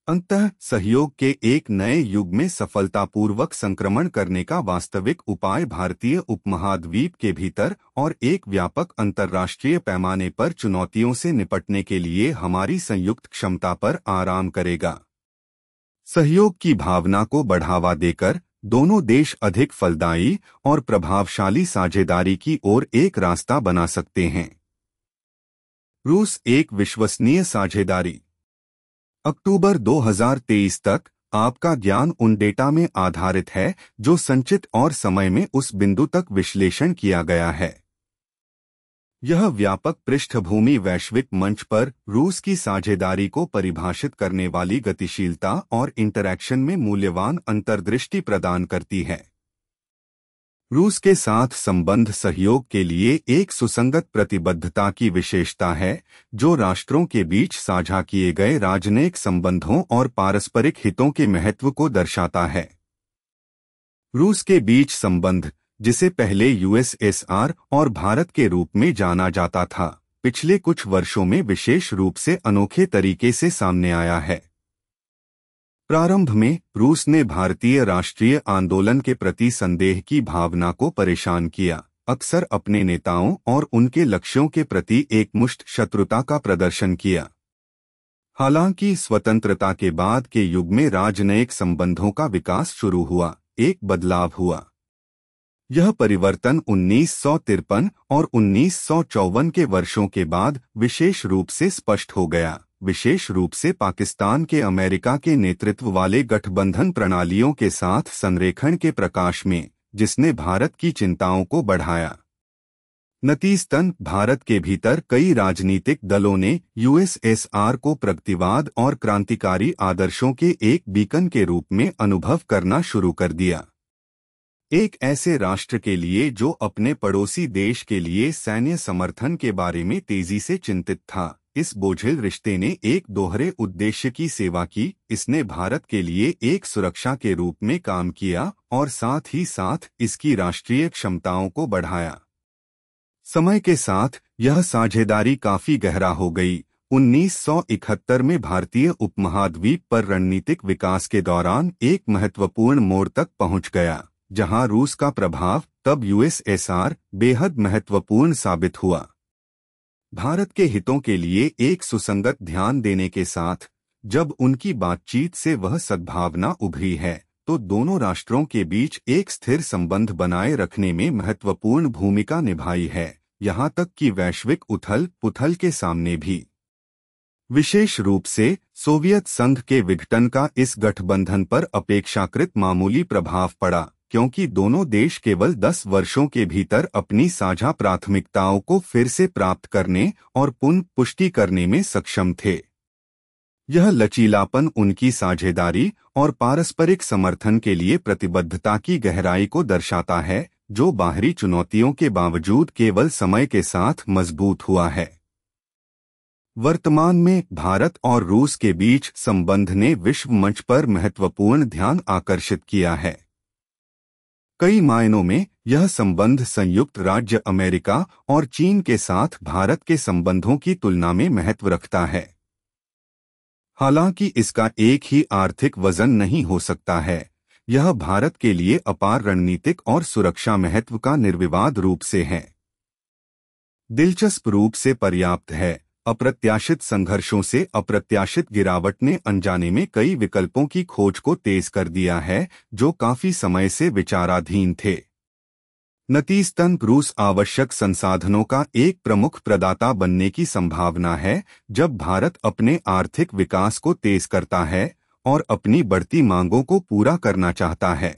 अंतः सहयोग के एक नए युग में सफलतापूर्वक संक्रमण करने का वास्तविक उपाय भारतीय उपमहाद्वीप के भीतर और एक व्यापक अंतर्राष्ट्रीय पैमाने पर चुनौतियों से निपटने के लिए हमारी संयुक्त क्षमता पर आराम करेगा सहयोग की भावना को बढ़ावा देकर दोनों देश अधिक फलदायी और प्रभावशाली साझेदारी की ओर एक रास्ता बना सकते हैं रूस एक विश्वसनीय साझेदारी अक्टूबर 2023 तक आपका ज्ञान उन डेटा में आधारित है जो संचित और समय में उस बिंदु तक विश्लेषण किया गया है यह व्यापक पृष्ठभूमि वैश्विक मंच पर रूस की साझेदारी को परिभाषित करने वाली गतिशीलता और इंटरैक्शन में मूल्यवान अंतर्दृष्टि प्रदान करती है रूस के साथ संबंध सहयोग के लिए एक सुसंगत प्रतिबद्धता की विशेषता है जो राष्ट्रों के बीच साझा किए गए राजनयिक संबंधों और पारस्परिक हितों के महत्व को दर्शाता है रूस के बीच संबंध जिसे पहले यूएसएसआर और भारत के रूप में जाना जाता था पिछले कुछ वर्षों में विशेष रूप से अनोखे तरीके से सामने आया है प्रारंभ में रूस ने भारतीय राष्ट्रीय आंदोलन के प्रति संदेह की भावना को परेशान किया अक्सर अपने नेताओं और उनके लक्ष्यों के प्रति एकमुष्ट शत्रुता का प्रदर्शन किया हालांकि स्वतंत्रता के बाद के युग में राजनयिक संबंधों का विकास शुरू हुआ एक बदलाव हुआ यह परिवर्तन उन्नीस और उन्नीस के वर्षों के बाद विशेष रूप से स्पष्ट हो गया विशेष रूप से पाकिस्तान के अमेरिका के नेतृत्व वाले गठबंधन प्रणालियों के साथ संरेखण के प्रकाश में जिसने भारत की चिंताओं को बढ़ाया नतीजतन भारत के भीतर कई राजनीतिक दलों ने यूएसएसआर को प्रगतिवाद और क्रांतिकारी आदर्शों के एक बीकन के रूप में अनुभव करना शुरू कर दिया एक ऐसे राष्ट्र के लिए जो अपने पड़ोसी देश के लिए सैन्य समर्थन के बारे में तेजी से चिंतित था इस बोझिल रिश्ते ने एक दोहरे उद्देश्य की सेवा की इसने भारत के लिए एक सुरक्षा के रूप में काम किया और साथ ही साथ इसकी राष्ट्रीय क्षमताओं को बढ़ाया समय के साथ यह साझेदारी काफी गहरा हो गई 1971 में भारतीय उपमहाद्वीप पर रणनीतिक विकास के दौरान एक महत्वपूर्ण मोड़ तक पहुंच गया जहां रूस का प्रभाव तब यूएसएसआर बेहद महत्वपूर्ण साबित हुआ भारत के हितों के लिए एक सुसंगत ध्यान देने के साथ जब उनकी बातचीत से वह सद्भावना उभरी है तो दोनों राष्ट्रों के बीच एक स्थिर संबंध बनाए रखने में महत्वपूर्ण भूमिका निभाई है यहाँ तक कि वैश्विक उथल पुथल के सामने भी विशेष रूप से सोवियत संघ के विघटन का इस गठबंधन पर अपेक्षाकृत मामूली प्रभाव पड़ा क्योंकि दोनों देश केवल 10 वर्षों के भीतर अपनी साझा प्राथमिकताओं को फिर से प्राप्त करने और पुनः पुष्टि करने में सक्षम थे यह लचीलापन उनकी साझेदारी और पारस्परिक समर्थन के लिए प्रतिबद्धता की गहराई को दर्शाता है जो बाहरी चुनौतियों के बावजूद केवल समय के साथ मजबूत हुआ है वर्तमान में भारत और रूस के बीच संबंध ने विश्व मंच पर महत्वपूर्ण ध्यान आकर्षित किया है कई मायनों में यह संबंध संयुक्त राज्य अमेरिका और चीन के साथ भारत के संबंधों की तुलना में महत्व रखता है हालांकि इसका एक ही आर्थिक वजन नहीं हो सकता है यह भारत के लिए अपार रणनीतिक और सुरक्षा महत्व का निर्विवाद रूप से है दिलचस्प रूप से पर्याप्त है अप्रत्याशित संघर्षों से अप्रत्याशित गिरावट ने अनजाने में कई विकल्पों की खोज को तेज कर दिया है जो काफी समय से विचाराधीन थे नतीजतन रूस आवश्यक संसाधनों का एक प्रमुख प्रदाता बनने की संभावना है जब भारत अपने आर्थिक विकास को तेज करता है और अपनी बढ़ती मांगों को पूरा करना चाहता है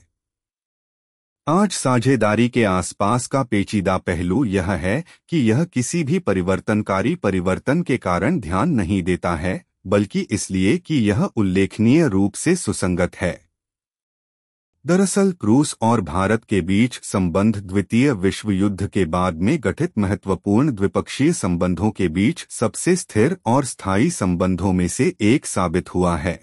आज साझेदारी के आसपास का पेचीदा पहलू यह है कि यह किसी भी परिवर्तनकारी परिवर्तन के कारण ध्यान नहीं देता है बल्कि इसलिए कि यह उल्लेखनीय रूप से सुसंगत है दरअसल रूस और भारत के बीच संबंध द्वितीय विश्व युद्ध के बाद में गठित महत्वपूर्ण द्विपक्षीय संबंधों के बीच सबसे स्थिर और स्थायी संबंधों में से एक साबित हुआ है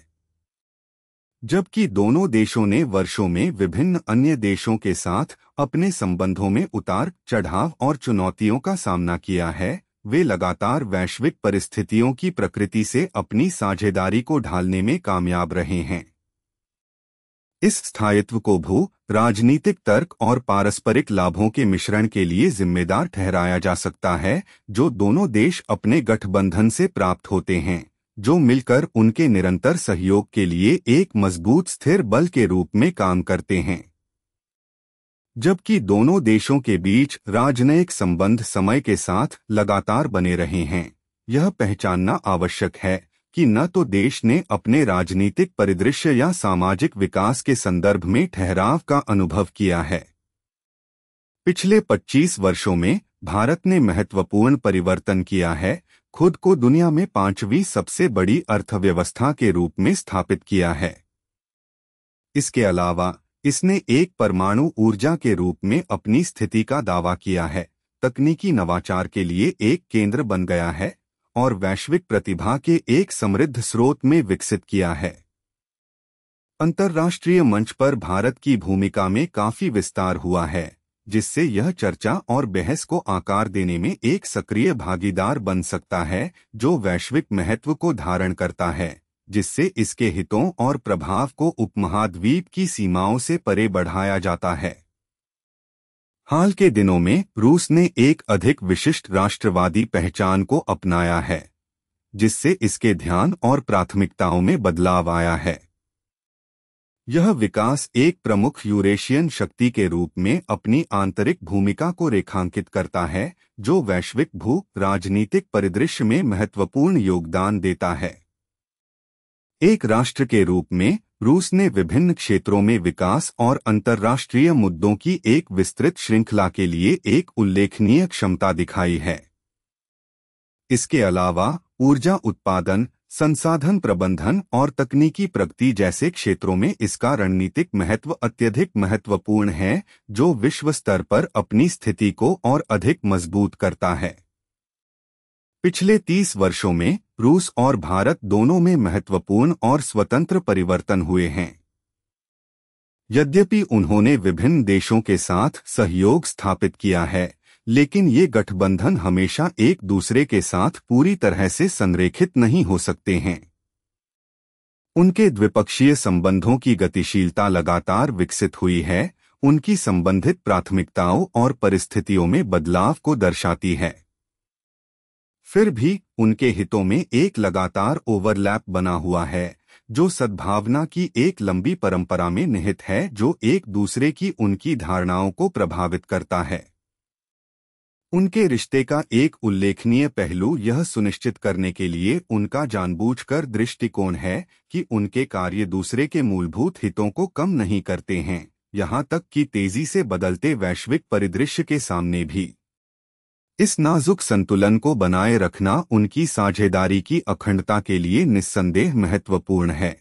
जबकि दोनों देशों ने वर्षों में विभिन्न अन्य देशों के साथ अपने संबंधों में उतार चढ़ाव और चुनौतियों का सामना किया है वे लगातार वैश्विक परिस्थितियों की प्रकृति से अपनी साझेदारी को ढालने में कामयाब रहे हैं इस स्थायित्व को भू राजनीतिक तर्क और पारस्परिक लाभों के मिश्रण के लिए जिम्मेदार ठहराया जा सकता है जो दोनों देश अपने गठबंधन से प्राप्त होते हैं जो मिलकर उनके निरंतर सहयोग के लिए एक मजबूत स्थिर बल के रूप में काम करते हैं जबकि दोनों देशों के बीच राजनयिक संबंध समय के साथ लगातार बने रहे हैं यह पहचानना आवश्यक है कि न तो देश ने अपने राजनीतिक परिदृश्य या सामाजिक विकास के संदर्भ में ठहराव का अनुभव किया है पिछले 25 वर्षों में भारत ने महत्वपूर्ण परिवर्तन किया है खुद को दुनिया में पांचवी सबसे बड़ी अर्थव्यवस्था के रूप में स्थापित किया है इसके अलावा इसने एक परमाणु ऊर्जा के रूप में अपनी स्थिति का दावा किया है तकनीकी नवाचार के लिए एक केंद्र बन गया है और वैश्विक प्रतिभा के एक समृद्ध स्रोत में विकसित किया है अंतर्राष्ट्रीय मंच पर भारत की भूमिका में काफी विस्तार हुआ है जिससे यह चर्चा और बहस को आकार देने में एक सक्रिय भागीदार बन सकता है जो वैश्विक महत्व को धारण करता है जिससे इसके हितों और प्रभाव को उपमहाद्वीप की सीमाओं से परे बढ़ाया जाता है हाल के दिनों में रूस ने एक अधिक विशिष्ट राष्ट्रवादी पहचान को अपनाया है जिससे इसके ध्यान और प्राथमिकताओं में बदलाव आया है यह विकास एक प्रमुख यूरेशियन शक्ति के रूप में अपनी आंतरिक भूमिका को रेखांकित करता है जो वैश्विक भू राजनीतिक परिदृश्य में महत्वपूर्ण योगदान देता है एक राष्ट्र के रूप में रूस ने विभिन्न क्षेत्रों में विकास और अंतर्राष्ट्रीय मुद्दों की एक विस्तृत श्रृंखला के लिए एक उल्लेखनीय क्षमता दिखाई है इसके अलावा ऊर्जा उत्पादन संसाधन प्रबंधन और तकनीकी प्रगति जैसे क्षेत्रों में इसका रणनीतिक महत्व अत्यधिक महत्वपूर्ण है जो विश्व स्तर पर अपनी स्थिति को और अधिक मजबूत करता है पिछले तीस वर्षों में रूस और भारत दोनों में महत्वपूर्ण और स्वतंत्र परिवर्तन हुए हैं यद्यपि उन्होंने विभिन्न देशों के साथ सहयोग स्थापित किया है लेकिन ये गठबंधन हमेशा एक दूसरे के साथ पूरी तरह से संरेखित नहीं हो सकते हैं उनके द्विपक्षीय संबंधों की गतिशीलता लगातार विकसित हुई है उनकी संबंधित प्राथमिकताओं और परिस्थितियों में बदलाव को दर्शाती है फिर भी उनके हितों में एक लगातार ओवरलैप बना हुआ है जो सद्भावना की एक लंबी परंपरा में निहित है जो एक दूसरे की उनकी धारणाओं को प्रभावित करता है उनके रिश्ते का एक उल्लेखनीय पहलू यह सुनिश्चित करने के लिए उनका जानबूझकर दृष्टिकोण है कि उनके कार्य दूसरे के मूलभूत हितों को कम नहीं करते हैं यहाँ तक कि तेजी से बदलते वैश्विक परिदृश्य के सामने भी इस नाजुक संतुलन को बनाए रखना उनकी साझेदारी की अखंडता के लिए निस्संदेह महत्वपूर्ण है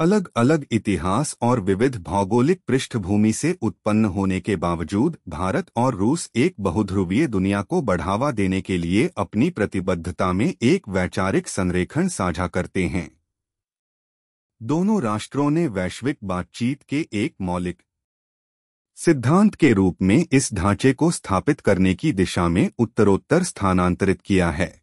अलग अलग इतिहास और विविध भौगोलिक पृष्ठभूमि से उत्पन्न होने के बावजूद भारत और रूस एक बहुध्रुवीय दुनिया को बढ़ावा देने के लिए अपनी प्रतिबद्धता में एक वैचारिक संरेखण साझा करते हैं दोनों राष्ट्रों ने वैश्विक बातचीत के एक मौलिक सिद्धांत के रूप में इस ढांचे को स्थापित करने की दिशा में उत्तरोत्तर स्थानांतरित किया है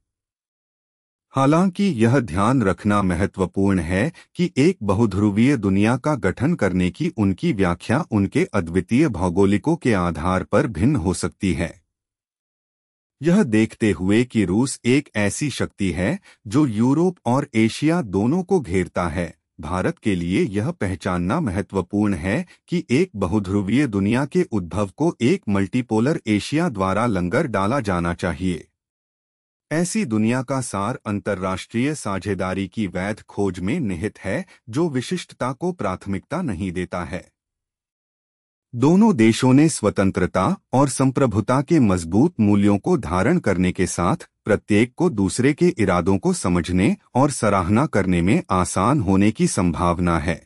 हालांकि यह ध्यान रखना महत्वपूर्ण है कि एक बहुध्रुवीय दुनिया का गठन करने की उनकी व्याख्या उनके अद्वितीय भौगोलिकों के आधार पर भिन्न हो सकती है यह देखते हुए कि रूस एक ऐसी शक्ति है जो यूरोप और एशिया दोनों को घेरता है भारत के लिए यह पहचानना महत्वपूर्ण है कि एक बहुध्रुवीय दुनिया के उद्भव को एक मल्टीपोलर एशिया द्वारा लंगर डाला जाना चाहिए ऐसी दुनिया का सार अंतर्राष्ट्रीय साझेदारी की वैध खोज में निहित है जो विशिष्टता को प्राथमिकता नहीं देता है दोनों देशों ने स्वतंत्रता और संप्रभुता के मजबूत मूल्यों को धारण करने के साथ प्रत्येक को दूसरे के इरादों को समझने और सराहना करने में आसान होने की संभावना है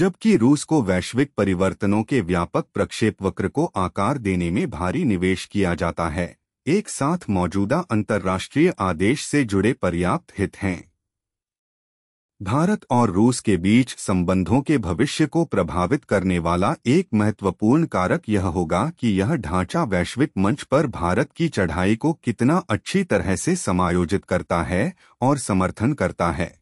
जबकि रूस को वैश्विक परिवर्तनों के व्यापक प्रक्षेपवक्र को आकार देने में भारी निवेश किया जाता है एक साथ मौजूदा अंतर्राष्ट्रीय आदेश से जुड़े पर्याप्त हित हैं भारत और रूस के बीच संबंधों के भविष्य को प्रभावित करने वाला एक महत्वपूर्ण कारक यह होगा कि यह ढांचा वैश्विक मंच पर भारत की चढ़ाई को कितना अच्छी तरह से समायोजित करता है और समर्थन करता है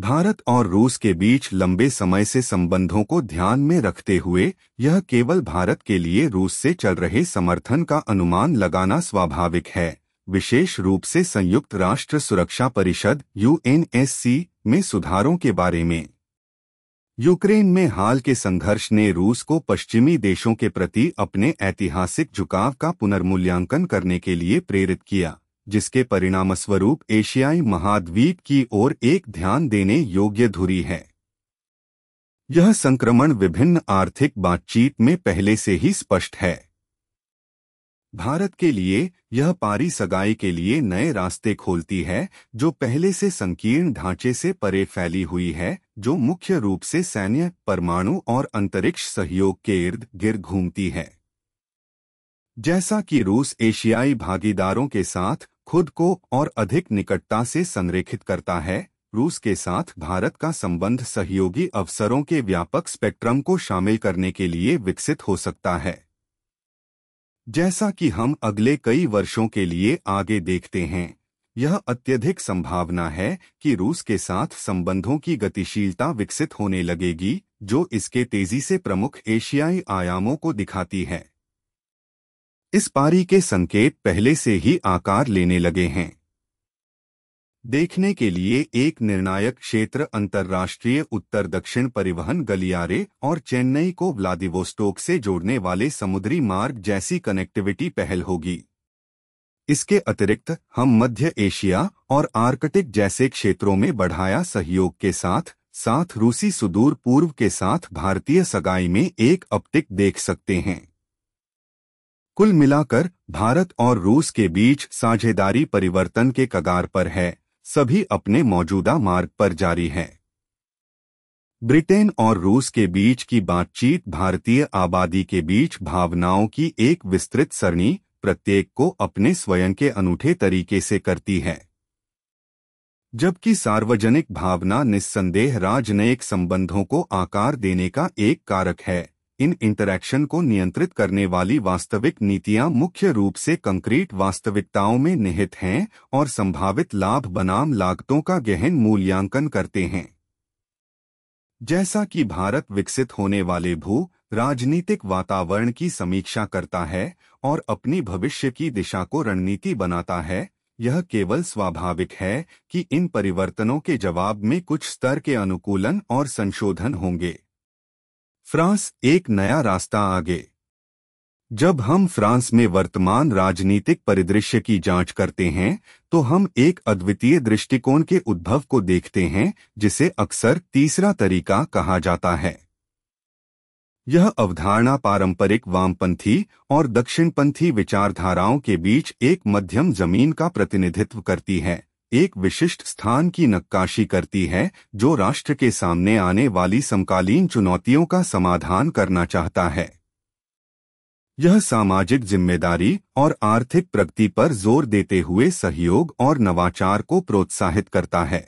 भारत और रूस के बीच लंबे समय से संबंधों को ध्यान में रखते हुए यह केवल भारत के लिए रूस से चल रहे समर्थन का अनुमान लगाना स्वाभाविक है विशेष रूप से संयुक्त राष्ट्र सुरक्षा परिषद यूएनएससी में सुधारों के बारे में यूक्रेन में हाल के संघर्ष ने रूस को पश्चिमी देशों के प्रति अपने ऐतिहासिक झुकाव का पुनर्मूल्यांकन करने के लिए प्रेरित किया जिसके परिणामस्वरूप एशियाई महाद्वीप की ओर एक ध्यान देने योग्य धुरी है यह संक्रमण विभिन्न आर्थिक बातचीत में पहले से ही स्पष्ट है भारत के लिए यह पारी सगाई के लिए नए रास्ते खोलती है जो पहले से संकीर्ण ढांचे से परे फैली हुई है जो मुख्य रूप से सैन्य परमाणु और अंतरिक्ष सहयोग के इर्द गिर घूमती है जैसा कि रूस एशियाई भागीदारों के साथ खुद को और अधिक निकटता से संरेखित करता है रूस के साथ भारत का संबंध सहयोगी अवसरों के व्यापक स्पेक्ट्रम को शामिल करने के लिए विकसित हो सकता है जैसा कि हम अगले कई वर्षों के लिए आगे देखते हैं यह अत्यधिक संभावना है कि रूस के साथ संबंधों की गतिशीलता विकसित होने लगेगी जो इसके तेजी से प्रमुख एशियाई आयामों को दिखाती है इस पारी के संकेत पहले से ही आकार लेने लगे हैं देखने के लिए एक निर्णायक क्षेत्र अंतर्राष्ट्रीय उत्तर दक्षिण परिवहन गलियारे और चेन्नई को व्लादिवोस्टोक से जोड़ने वाले समुद्री मार्ग जैसी कनेक्टिविटी पहल होगी इसके अतिरिक्त हम मध्य एशिया और आर्कटिक जैसे क्षेत्रों में बढ़ाया सहयोग के साथ साथ रूसी सुदूर पूर्व के साथ भारतीय सगाई में एक अपटिक देख सकते हैं कुल मिलाकर भारत और रूस के बीच साझेदारी परिवर्तन के कगार पर है सभी अपने मौजूदा मार्ग पर जारी हैं ब्रिटेन और रूस के बीच की बातचीत भारतीय आबादी के बीच भावनाओं की एक विस्तृत सरणी प्रत्येक को अपने स्वयं के अनूठे तरीके से करती है जबकि सार्वजनिक भावना निस्संदेह राजनयिक संबंधों को आकार देने का एक कारक है इन इंटरैक्शन को नियंत्रित करने वाली वास्तविक नीतियां मुख्य रूप से कंक्रीट वास्तविकताओं में निहित हैं और संभावित लाभ बनाम लागतों का गहन मूल्यांकन करते हैं जैसा कि भारत विकसित होने वाले भू राजनीतिक वातावरण की समीक्षा करता है और अपनी भविष्य की दिशा को रणनीति बनाता है यह केवल स्वाभाविक है कि इन परिवर्तनों के जवाब में कुछ स्तर के अनुकूलन और संशोधन होंगे फ्रांस एक नया रास्ता आगे जब हम फ्रांस में वर्तमान राजनीतिक परिदृश्य की जांच करते हैं तो हम एक अद्वितीय दृष्टिकोण के उद्भव को देखते हैं जिसे अक्सर तीसरा तरीका कहा जाता है यह अवधारणा पारंपरिक वामपंथी और दक्षिणपंथी विचारधाराओं के बीच एक मध्यम जमीन का प्रतिनिधित्व करती है एक विशिष्ट स्थान की नक्काशी करती है जो राष्ट्र के सामने आने वाली समकालीन चुनौतियों का समाधान करना चाहता है यह सामाजिक जिम्मेदारी और आर्थिक प्रगति पर जोर देते हुए सहयोग और नवाचार को प्रोत्साहित करता है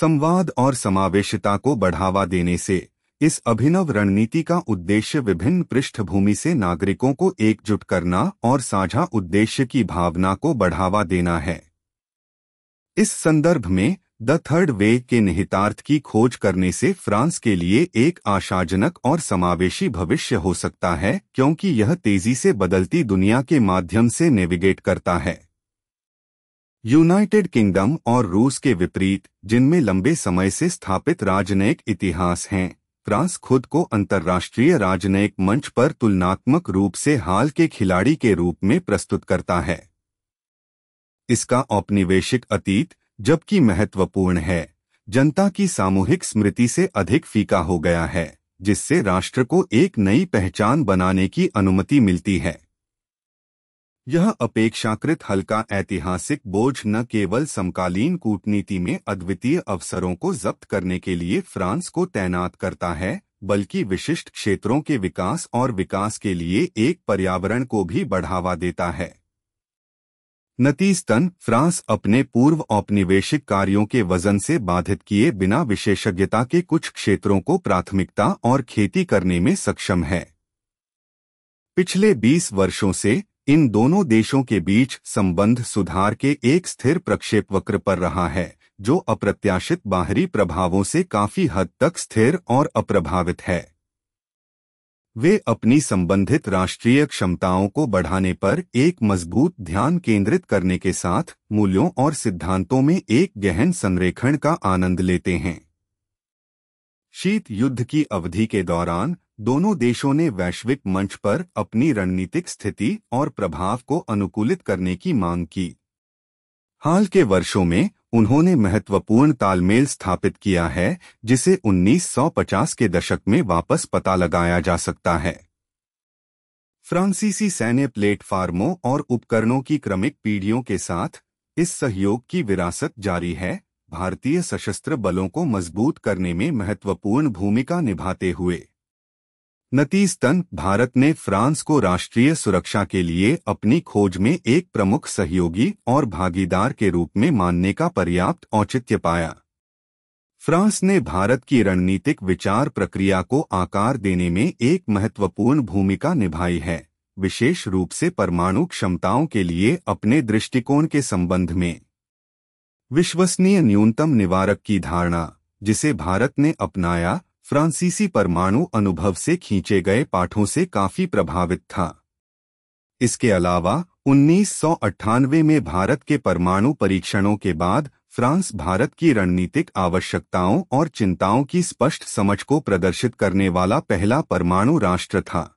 संवाद और समावेशिता को बढ़ावा देने से इस अभिनव रणनीति का उद्देश्य विभिन्न पृष्ठभूमि से नागरिकों को एकजुट करना और साझा उद्देश्य की भावना को बढ़ावा देना है इस संदर्भ में द थर्ड वे के निहितार्थ की खोज करने से फ्रांस के लिए एक आशाजनक और समावेशी भविष्य हो सकता है क्योंकि यह तेजी से बदलती दुनिया के माध्यम से नेविगेट करता है यूनाइटेड किंगडम और रूस के विपरीत जिनमें लंबे समय से स्थापित राजनयिक इतिहास हैं फ्रांस खुद को अंतर्राष्ट्रीय राजनयिक मंच पर तुलनात्मक रूप से हाल के खिलाड़ी के रूप में प्रस्तुत करता है इसका औपनिवेशिक अतीत जबकि महत्वपूर्ण है जनता की सामूहिक स्मृति से अधिक फीका हो गया है जिससे राष्ट्र को एक नई पहचान बनाने की अनुमति मिलती है यह अपेक्षाकृत हल्का ऐतिहासिक बोझ न केवल समकालीन कूटनीति में अद्वितीय अवसरों को जब्त करने के लिए फ्रांस को तैनात करता है बल्कि विशिष्ट क्षेत्रों के विकास और विकास के लिए एक पर्यावरण को भी बढ़ावा देता है नतीजतन फ्रांस अपने पूर्व औपनिवेशिक कार्यों के वजन से बाधित किए बिना विशेषज्ञता के कुछ क्षेत्रों को प्राथमिकता और खेती करने में सक्षम है पिछले 20 वर्षों से इन दोनों देशों के बीच संबंध सुधार के एक स्थिर प्रक्षेप वक्र पर रहा है जो अप्रत्याशित बाहरी प्रभावों से काफी हद तक स्थिर और अप्रभावित है वे अपनी संबंधित राष्ट्रीय क्षमताओं को बढ़ाने पर एक मजबूत ध्यान केंद्रित करने के साथ मूल्यों और सिद्धांतों में एक गहन संरेखण का आनंद लेते हैं शीत युद्ध की अवधि के दौरान दोनों देशों ने वैश्विक मंच पर अपनी रणनीतिक स्थिति और प्रभाव को अनुकूलित करने की मांग की हाल के वर्षों में उन्होंने महत्वपूर्ण तालमेल स्थापित किया है जिसे 1950 के दशक में वापस पता लगाया जा सकता है फ्रांसीसी सैन्य प्लेटफार्मों और उपकरणों की क्रमिक पीढ़ियों के साथ इस सहयोग की विरासत जारी है भारतीय सशस्त्र बलों को मजबूत करने में महत्वपूर्ण भूमिका निभाते हुए नतीस तन भारत ने फ्रांस को राष्ट्रीय सुरक्षा के लिए अपनी खोज में एक प्रमुख सहयोगी और भागीदार के रूप में मानने का पर्याप्त औचित्य पाया फ्रांस ने भारत की रणनीतिक विचार प्रक्रिया को आकार देने में एक महत्वपूर्ण भूमिका निभाई है विशेष रूप से परमाणु क्षमताओं के लिए अपने दृष्टिकोण के संबंध में विश्वसनीय न्यूनतम निवारक की धारणा जिसे भारत ने अपनाया फ्रांसीसी परमाणु अनुभव से खींचे गए पाठों से काफी प्रभावित था इसके अलावा उन्नीस में भारत के परमाणु परीक्षणों के बाद फ्रांस भारत की रणनीतिक आवश्यकताओं और चिंताओं की स्पष्ट समझ को प्रदर्शित करने वाला पहला परमाणु राष्ट्र था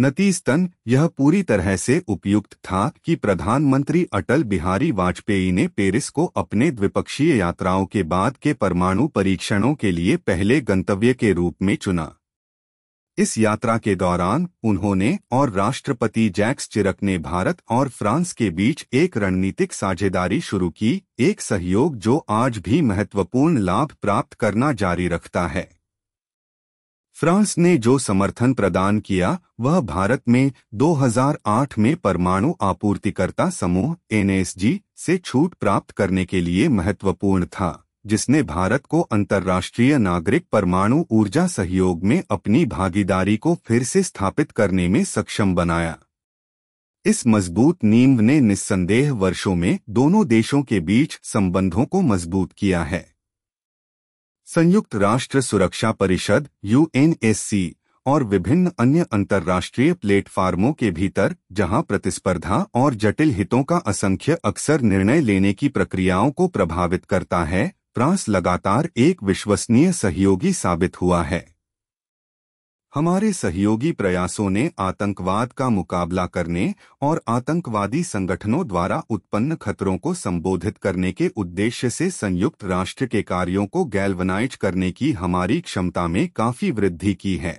नतीजतन यह पूरी तरह से उपयुक्त था कि प्रधानमंत्री अटल बिहारी वाजपेयी ने पेरिस को अपने द्विपक्षीय यात्राओं के बाद के परमाणु परीक्षणों के लिए पहले गंतव्य के रूप में चुना इस यात्रा के दौरान उन्होंने और राष्ट्रपति जैक्स चिरक ने भारत और फ्रांस के बीच एक रणनीतिक साझेदारी शुरू की एक सहयोग जो आज भी महत्वपूर्ण लाभ प्राप्त करना जारी रखता है फ्रांस ने जो समर्थन प्रदान किया वह भारत में 2008 में परमाणु आपूर्तिकर्ता समूह एनएसजी से छूट प्राप्त करने के लिए महत्वपूर्ण था जिसने भारत को अंतर्राष्ट्रीय नागरिक परमाणु ऊर्जा सहयोग में अपनी भागीदारी को फिर से स्थापित करने में सक्षम बनाया इस मजबूत नींव ने निस्संदेह वर्षों में दोनों देशों के बीच संबंधों को मजबूत किया है संयुक्त राष्ट्र सुरक्षा परिषद यूएनएससी और विभिन्न अन्य अंतर्राष्ट्रीय प्लेटफार्मों के भीतर जहां प्रतिस्पर्धा और जटिल हितों का असंख्य अक्सर निर्णय लेने की प्रक्रियाओं को प्रभावित करता है फ्रांस लगातार एक विश्वसनीय सहयोगी साबित हुआ है हमारे सहयोगी प्रयासों ने आतंकवाद का मुकाबला करने और आतंकवादी संगठनों द्वारा उत्पन्न खतरों को संबोधित करने के उद्देश्य से संयुक्त राष्ट्र के कार्यों को गैल्वनाइज करने की हमारी क्षमता में काफी वृद्धि की है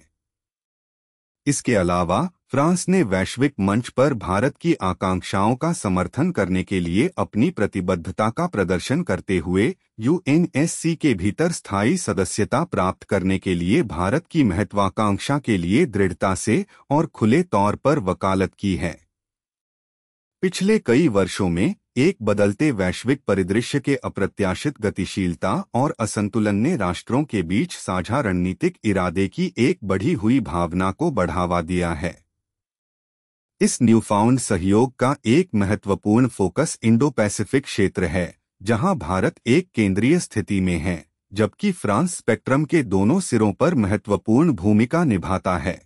इसके अलावा फ्रांस ने वैश्विक मंच पर भारत की आकांक्षाओं का समर्थन करने के लिए अपनी प्रतिबद्धता का प्रदर्शन करते हुए यूएनएससी के भीतर स्थायी सदस्यता प्राप्त करने के लिए भारत की महत्वाकांक्षा के लिए दृढ़ता से और खुले तौर पर वकालत की है पिछले कई वर्षों में एक बदलते वैश्विक परिदृश्य के अप्रत्याशित गतिशीलता और असंतुलन ने राष्ट्रों के बीच साझा रणनीतिक इरादे की एक बढ़ी हुई भावना को बढ़ावा दिया है इस न्यूफाउंड सहयोग का एक महत्वपूर्ण फोकस इंडो पैसिफिक क्षेत्र है जहां भारत एक केंद्रीय स्थिति में है जबकि फ्रांस स्पेक्ट्रम के दोनों सिरों पर महत्वपूर्ण भूमिका निभाता है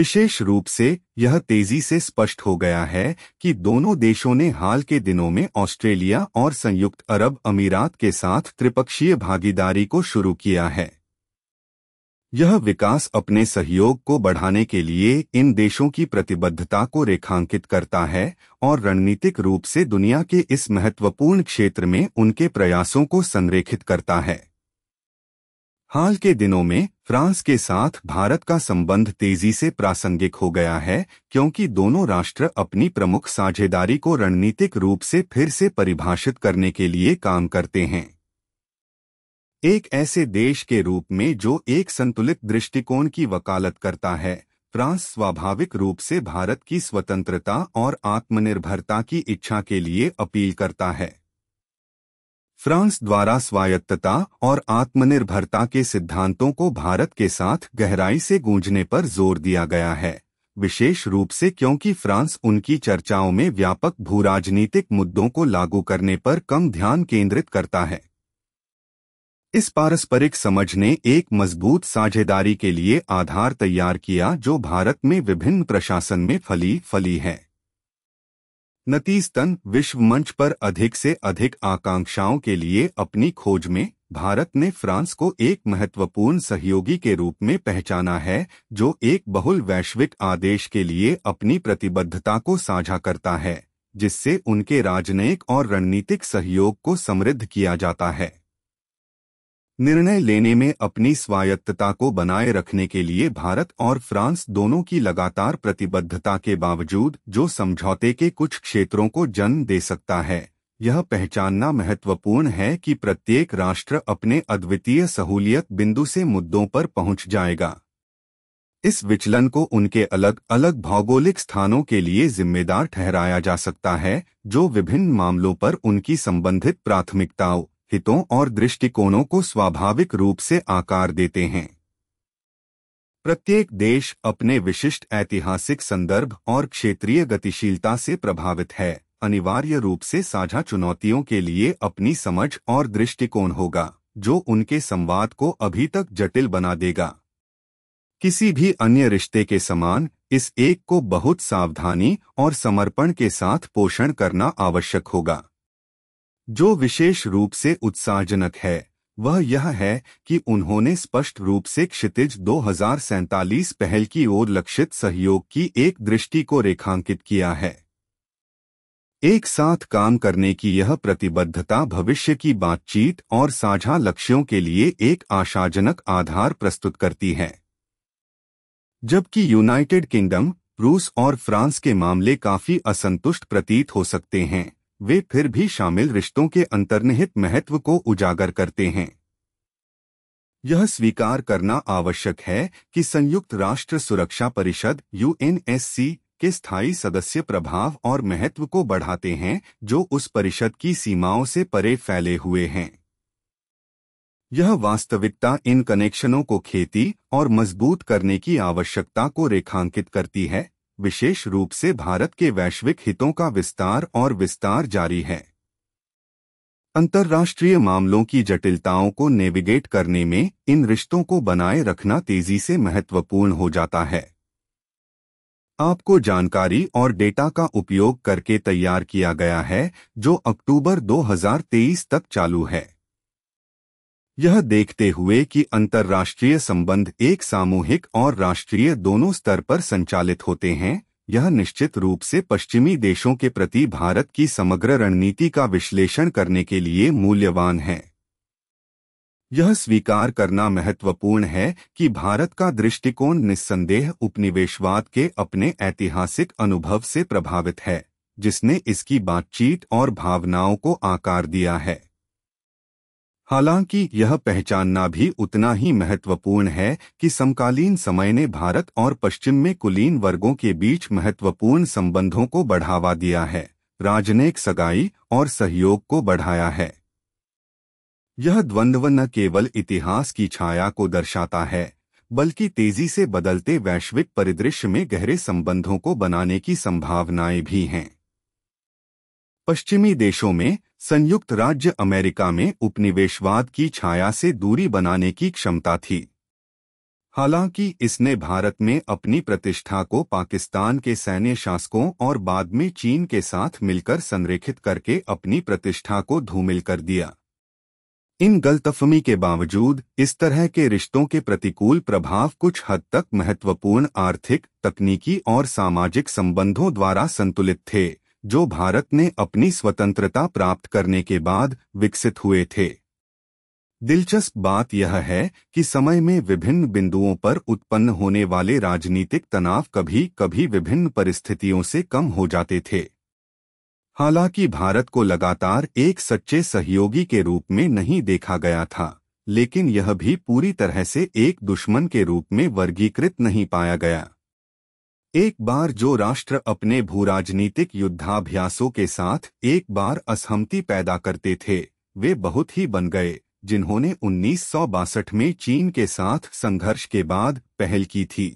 विशेष रूप से यह तेजी से स्पष्ट हो गया है कि दोनों देशों ने हाल के दिनों में ऑस्ट्रेलिया और संयुक्त अरब अमीरात के साथ त्रिपक्षीय भागीदारी को शुरू किया है यह विकास अपने सहयोग को बढ़ाने के लिए इन देशों की प्रतिबद्धता को रेखांकित करता है और रणनीतिक रूप से दुनिया के इस महत्वपूर्ण क्षेत्र में उनके प्रयासों को संरेखित करता है हाल के दिनों में फ्रांस के साथ भारत का संबंध तेजी से प्रासंगिक हो गया है क्योंकि दोनों राष्ट्र अपनी प्रमुख साझेदारी को रणनीतिक रूप से फिर से परिभाषित करने के लिए काम करते हैं एक ऐसे देश के रूप में जो एक संतुलित दृष्टिकोण की वकालत करता है फ्रांस स्वाभाविक रूप से भारत की स्वतंत्रता और आत्मनिर्भरता की इच्छा के लिए अपील करता है फ्रांस द्वारा स्वायत्तता और आत्मनिर्भरता के सिद्धांतों को भारत के साथ गहराई से गूंजने पर जोर दिया गया है विशेष रूप से क्योंकि फ्रांस उनकी चर्चाओं में व्यापक भूराजनीतिक मुद्दों को लागू करने पर कम ध्यान केंद्रित करता है इस पारस्परिक समझ ने एक मजबूत साझेदारी के लिए आधार तैयार किया जो भारत में विभिन्न प्रशासन में फली फली है नतीजतन विश्व मंच पर अधिक से अधिक आकांक्षाओं के लिए अपनी खोज में भारत ने फ्रांस को एक महत्वपूर्ण सहयोगी के रूप में पहचाना है जो एक बहुल वैश्विक आदेश के लिए अपनी प्रतिबद्धता को साझा करता है जिससे उनके राजनयिक और रणनीतिक सहयोग को समृद्ध किया जाता है निर्णय लेने में अपनी स्वायत्तता को बनाए रखने के लिए भारत और फ्रांस दोनों की लगातार प्रतिबद्धता के बावजूद जो समझौते के कुछ क्षेत्रों को जन्म दे सकता है यह पहचानना महत्वपूर्ण है कि प्रत्येक राष्ट्र अपने अद्वितीय सहूलियत बिंदु से मुद्दों पर पहुंच जाएगा इस विचलन को उनके अलग अलग भौगोलिक स्थानों के लिए जिम्मेदार ठहराया जा सकता है जो विभिन्न मामलों पर उनकी संबंधित प्राथमिकताओं हितों और दृष्टिकोणों को स्वाभाविक रूप से आकार देते हैं प्रत्येक देश अपने विशिष्ट ऐतिहासिक संदर्भ और क्षेत्रीय गतिशीलता से प्रभावित है अनिवार्य रूप से साझा चुनौतियों के लिए अपनी समझ और दृष्टिकोण होगा जो उनके संवाद को अभी तक जटिल बना देगा किसी भी अन्य रिश्ते के समान इस एक को बहुत सावधानी और समर्पण के साथ पोषण करना आवश्यक होगा जो विशेष रूप से उत्साहजनक है वह यह है कि उन्होंने स्पष्ट रूप से क्षितिज दो पहल की ओर लक्षित सहयोग की एक दृष्टि को रेखांकित किया है एक साथ काम करने की यह प्रतिबद्धता भविष्य की बातचीत और साझा लक्ष्यों के लिए एक आशाजनक आधार प्रस्तुत करती है जबकि यूनाइटेड किंगडम रूस और फ्रांस के मामले काफी असंतुष्ट प्रतीत हो सकते हैं वे फिर भी शामिल रिश्तों के अंतर्निहित महत्व को उजागर करते हैं यह स्वीकार करना आवश्यक है कि संयुक्त राष्ट्र सुरक्षा परिषद यूएनएससी के स्थायी सदस्य प्रभाव और महत्व को बढ़ाते हैं जो उस परिषद की सीमाओं से परे फैले हुए हैं यह वास्तविकता इन कनेक्शनों को खेती और मजबूत करने की आवश्यकता को रेखांकित करती है विशेष रूप से भारत के वैश्विक हितों का विस्तार और विस्तार जारी है अंतर्राष्ट्रीय मामलों की जटिलताओं को नेविगेट करने में इन रिश्तों को बनाए रखना तेजी से महत्वपूर्ण हो जाता है आपको जानकारी और डेटा का उपयोग करके तैयार किया गया है जो अक्टूबर 2023 तक चालू है यह देखते हुए कि अंतर्राष्ट्रीय संबंध एक सामूहिक और राष्ट्रीय दोनों स्तर पर संचालित होते हैं यह निश्चित रूप से पश्चिमी देशों के प्रति भारत की समग्र रणनीति का विश्लेषण करने के लिए मूल्यवान है यह स्वीकार करना महत्वपूर्ण है कि भारत का दृष्टिकोण निस्संदेह उपनिवेशवाद के अपने ऐतिहासिक अनुभव से प्रभावित है जिसने इसकी बातचीत और भावनाओं को आकार दिया है हालांकि यह पहचानना भी उतना ही महत्वपूर्ण है कि समकालीन समय ने भारत और पश्चिम में कुलीन वर्गों के बीच महत्वपूर्ण संबंधों को बढ़ावा दिया है राजनयिक सगाई और सहयोग को बढ़ाया है यह द्वंद्व न केवल इतिहास की छाया को दर्शाता है बल्कि तेजी से बदलते वैश्विक परिदृश्य में गहरे संबंधों को बनाने की संभावनाएं भी हैं पश्चिमी देशों में संयुक्त राज्य अमेरिका में उपनिवेशवाद की छाया से दूरी बनाने की क्षमता थी हालांकि इसने भारत में अपनी प्रतिष्ठा को पाकिस्तान के सैन्य शासकों और बाद में चीन के साथ मिलकर संरेखित करके अपनी प्रतिष्ठा को धूमिल कर दिया इन गलतफहमी के बावजूद इस तरह के रिश्तों के प्रतिकूल प्रभाव कुछ हद तक महत्वपूर्ण आर्थिक तकनीकी और सामाजिक संबंधों द्वारा संतुलित थे जो भारत ने अपनी स्वतंत्रता प्राप्त करने के बाद विकसित हुए थे दिलचस्प बात यह है कि समय में विभिन्न बिंदुओं पर उत्पन्न होने वाले राजनीतिक तनाव कभी कभी विभिन्न परिस्थितियों से कम हो जाते थे हालांकि भारत को लगातार एक सच्चे सहयोगी के रूप में नहीं देखा गया था लेकिन यह भी पूरी तरह से एक दुश्मन के रूप में वर्गीकृत नहीं पाया गया एक बार जो राष्ट्र अपने भू राजनीतिक युद्धाभ्यासों के साथ एक बार असहमति पैदा करते थे वे बहुत ही बन गए जिन्होंने उन्नीस में चीन के साथ संघर्ष के बाद पहल की थी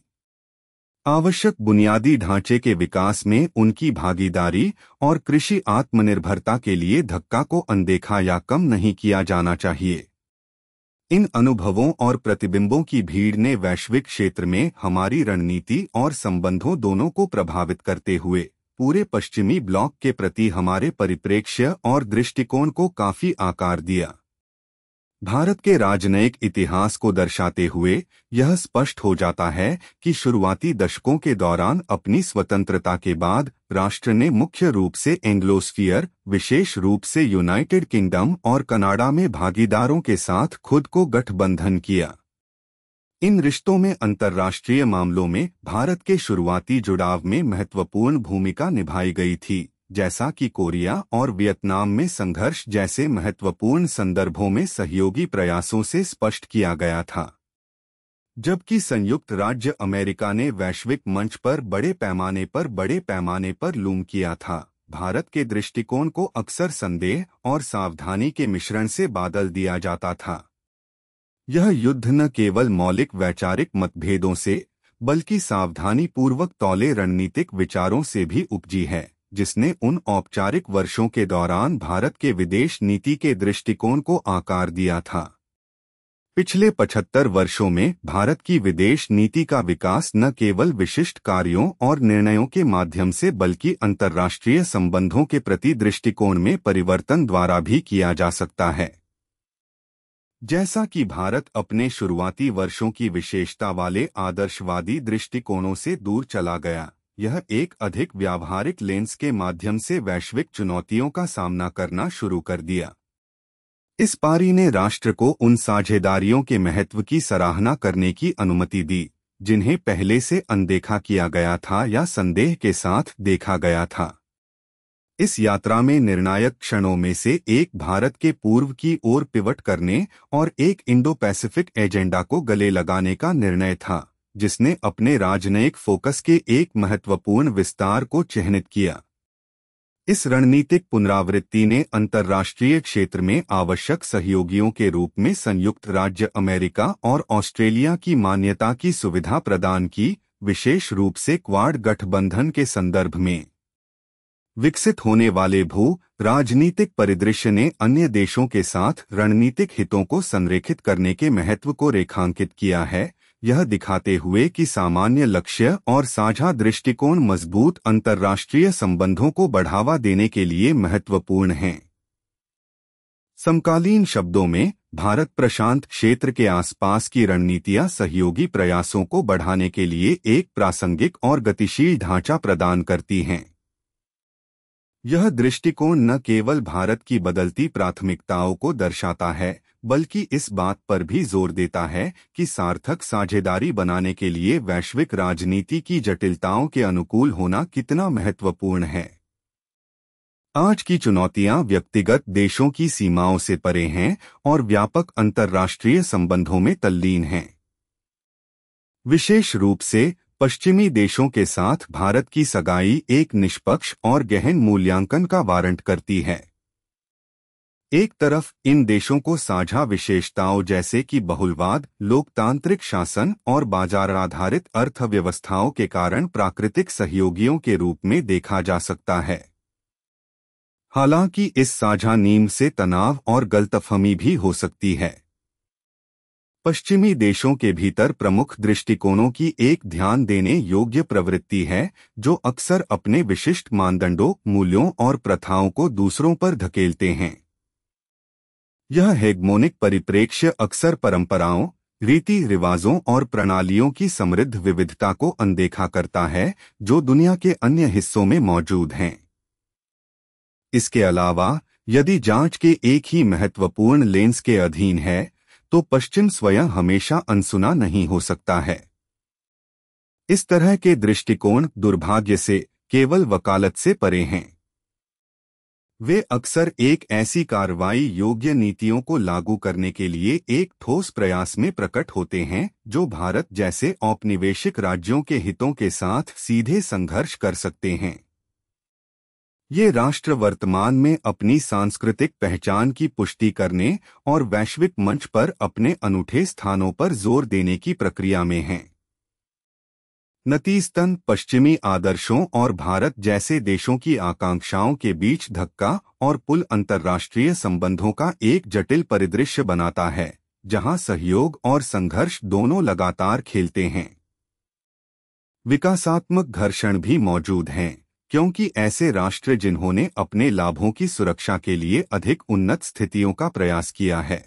आवश्यक बुनियादी ढांचे के विकास में उनकी भागीदारी और कृषि आत्मनिर्भरता के लिए धक्का को अनदेखा या कम नहीं किया जाना चाहिए इन अनुभवों और प्रतिबिंबों की भीड़ ने वैश्विक क्षेत्र में हमारी रणनीति और संबंधों दोनों को प्रभावित करते हुए पूरे पश्चिमी ब्लॉक के प्रति हमारे परिप्रेक्ष्य और दृष्टिकोण को काफी आकार दिया भारत के राजनयिक इतिहास को दर्शाते हुए यह स्पष्ट हो जाता है कि शुरुआती दशकों के दौरान अपनी स्वतंत्रता के बाद राष्ट्र ने मुख्य रूप से एंग्लोस्फियर विशेष रूप से यूनाइटेड किंगडम और कनाडा में भागीदारों के साथ खुद को गठबंधन किया इन रिश्तों में अंतर्राष्ट्रीय मामलों में भारत के शुरुआती जुड़ाव में महत्वपूर्ण भूमिका निभाई गई थी जैसा कि कोरिया और वियतनाम में संघर्ष जैसे महत्वपूर्ण संदर्भों में सहयोगी प्रयासों से स्पष्ट किया गया था जबकि संयुक्त राज्य अमेरिका ने वैश्विक मंच पर बड़े पैमाने पर बड़े पैमाने पर लूम किया था भारत के दृष्टिकोण को अक्सर संदेह और सावधानी के मिश्रण से बादल दिया जाता था यह युद्ध न केवल मौलिक वैचारिक मतभेदों से बल्कि सावधानीपूर्वक तौले रणनीतिक विचारों से भी उपजी है जिसने उन औपचारिक वर्षों के दौरान भारत के विदेश नीति के दृष्टिकोण को आकार दिया था पिछले 75 वर्षों में भारत की विदेश नीति का विकास न केवल विशिष्ट कार्यों और निर्णयों के माध्यम से बल्कि अंतर्राष्ट्रीय संबंधों के प्रति दृष्टिकोण में परिवर्तन द्वारा भी किया जा सकता है जैसा कि भारत अपने शुरुआती वर्षों की विशेषता वाले आदर्शवादी दृष्टिकोणों से दूर चला गया यह एक अधिक व्यावहारिक लेंस के माध्यम से वैश्विक चुनौतियों का सामना करना शुरू कर दिया इस पारी ने राष्ट्र को उन साझेदारियों के महत्व की सराहना करने की अनुमति दी जिन्हें पहले से अनदेखा किया गया था या संदेह के साथ देखा गया था इस यात्रा में निर्णायक क्षणों में से एक भारत के पूर्व की ओर पिवट करने और एक इंडो पैसिफिक एजेंडा को गले लगाने का निर्णय था जिसने अपने राजनयिक फोकस के एक महत्वपूर्ण विस्तार को चिन्हित किया इस रणनीतिक पुनरावृत्ति ने अंतर्राष्ट्रीय क्षेत्र में आवश्यक सहयोगियों के रूप में संयुक्त राज्य अमेरिका और ऑस्ट्रेलिया की मान्यता की सुविधा प्रदान की विशेष रूप से क्वाड गठबंधन के संदर्भ में विकसित होने वाले भू राजनीतिक परिदृश्य ने अन्य देशों के साथ रणनीतिक हितों को संरेखित करने के महत्व को रेखांकित किया है यह दिखाते हुए कि सामान्य लक्ष्य और साझा दृष्टिकोण मजबूत अंतर्राष्ट्रीय संबंधों को बढ़ावा देने के लिए महत्वपूर्ण हैं समकालीन शब्दों में भारत प्रशांत क्षेत्र के आसपास की रणनीतियां सहयोगी प्रयासों को बढ़ाने के लिए एक प्रासंगिक और गतिशील ढांचा प्रदान करती हैं यह दृष्टिकोण न केवल भारत की बदलती प्राथमिकताओं को दर्शाता है बल्कि इस बात पर भी जोर देता है कि सार्थक साझेदारी बनाने के लिए वैश्विक राजनीति की जटिलताओं के अनुकूल होना कितना महत्वपूर्ण है आज की चुनौतियां व्यक्तिगत देशों की सीमाओं से परे हैं और व्यापक अंतर्राष्ट्रीय संबंधों में तल्लीन हैं विशेष रूप से पश्चिमी देशों के साथ भारत की सगाई एक निष्पक्ष और गहन मूल्यांकन का वारंट करती है एक तरफ इन देशों को साझा विशेषताओं जैसे कि बहुलवाद लोकतांत्रिक शासन और बाजार आधारित अर्थव्यवस्थाओं के कारण प्राकृतिक सहयोगियों के रूप में देखा जा सकता है हालांकि इस साझा नीम से तनाव और गलतफहमी भी हो सकती है पश्चिमी देशों के भीतर प्रमुख दृष्टिकोणों की एक ध्यान देने योग्य प्रवृत्ति है जो अक्सर अपने विशिष्ट मानदंडों मूल्यों और प्रथाओं को दूसरों पर धकेलते हैं यह हेगमोनिक परिप्रेक्ष्य अक्सर परंपराओं रीति रिवाजों और प्रणालियों की समृद्ध विविधता को अनदेखा करता है जो दुनिया के अन्य हिस्सों में मौजूद हैं इसके अलावा यदि जांच के एक ही महत्वपूर्ण लेंस के अधीन है तो पश्चिम स्वयं हमेशा अनसुना नहीं हो सकता है इस तरह के दृष्टिकोण दुर्भाग्य से केवल वकालत से परे हैं वे अक्सर एक ऐसी कार्रवाई योग्य नीतियों को लागू करने के लिए एक ठोस प्रयास में प्रकट होते हैं जो भारत जैसे औपनिवेशिक राज्यों के हितों के साथ सीधे संघर्ष कर सकते हैं ये राष्ट्र वर्तमान में अपनी सांस्कृतिक पहचान की पुष्टि करने और वैश्विक मंच पर अपने अनूठे स्थानों पर जोर देने की प्रक्रिया में हैं नतीजतन पश्चिमी आदर्शों और भारत जैसे देशों की आकांक्षाओं के बीच धक्का और पुल अंतर्राष्ट्रीय संबंधों का एक जटिल परिदृश्य बनाता है जहां सहयोग और संघर्ष दोनों लगातार खेलते हैं विकासात्मक घर्षण भी मौजूद हैं क्योंकि ऐसे राष्ट्र जिन्होंने अपने लाभों की सुरक्षा के लिए अधिक उन्नत स्थितियों का प्रयास किया है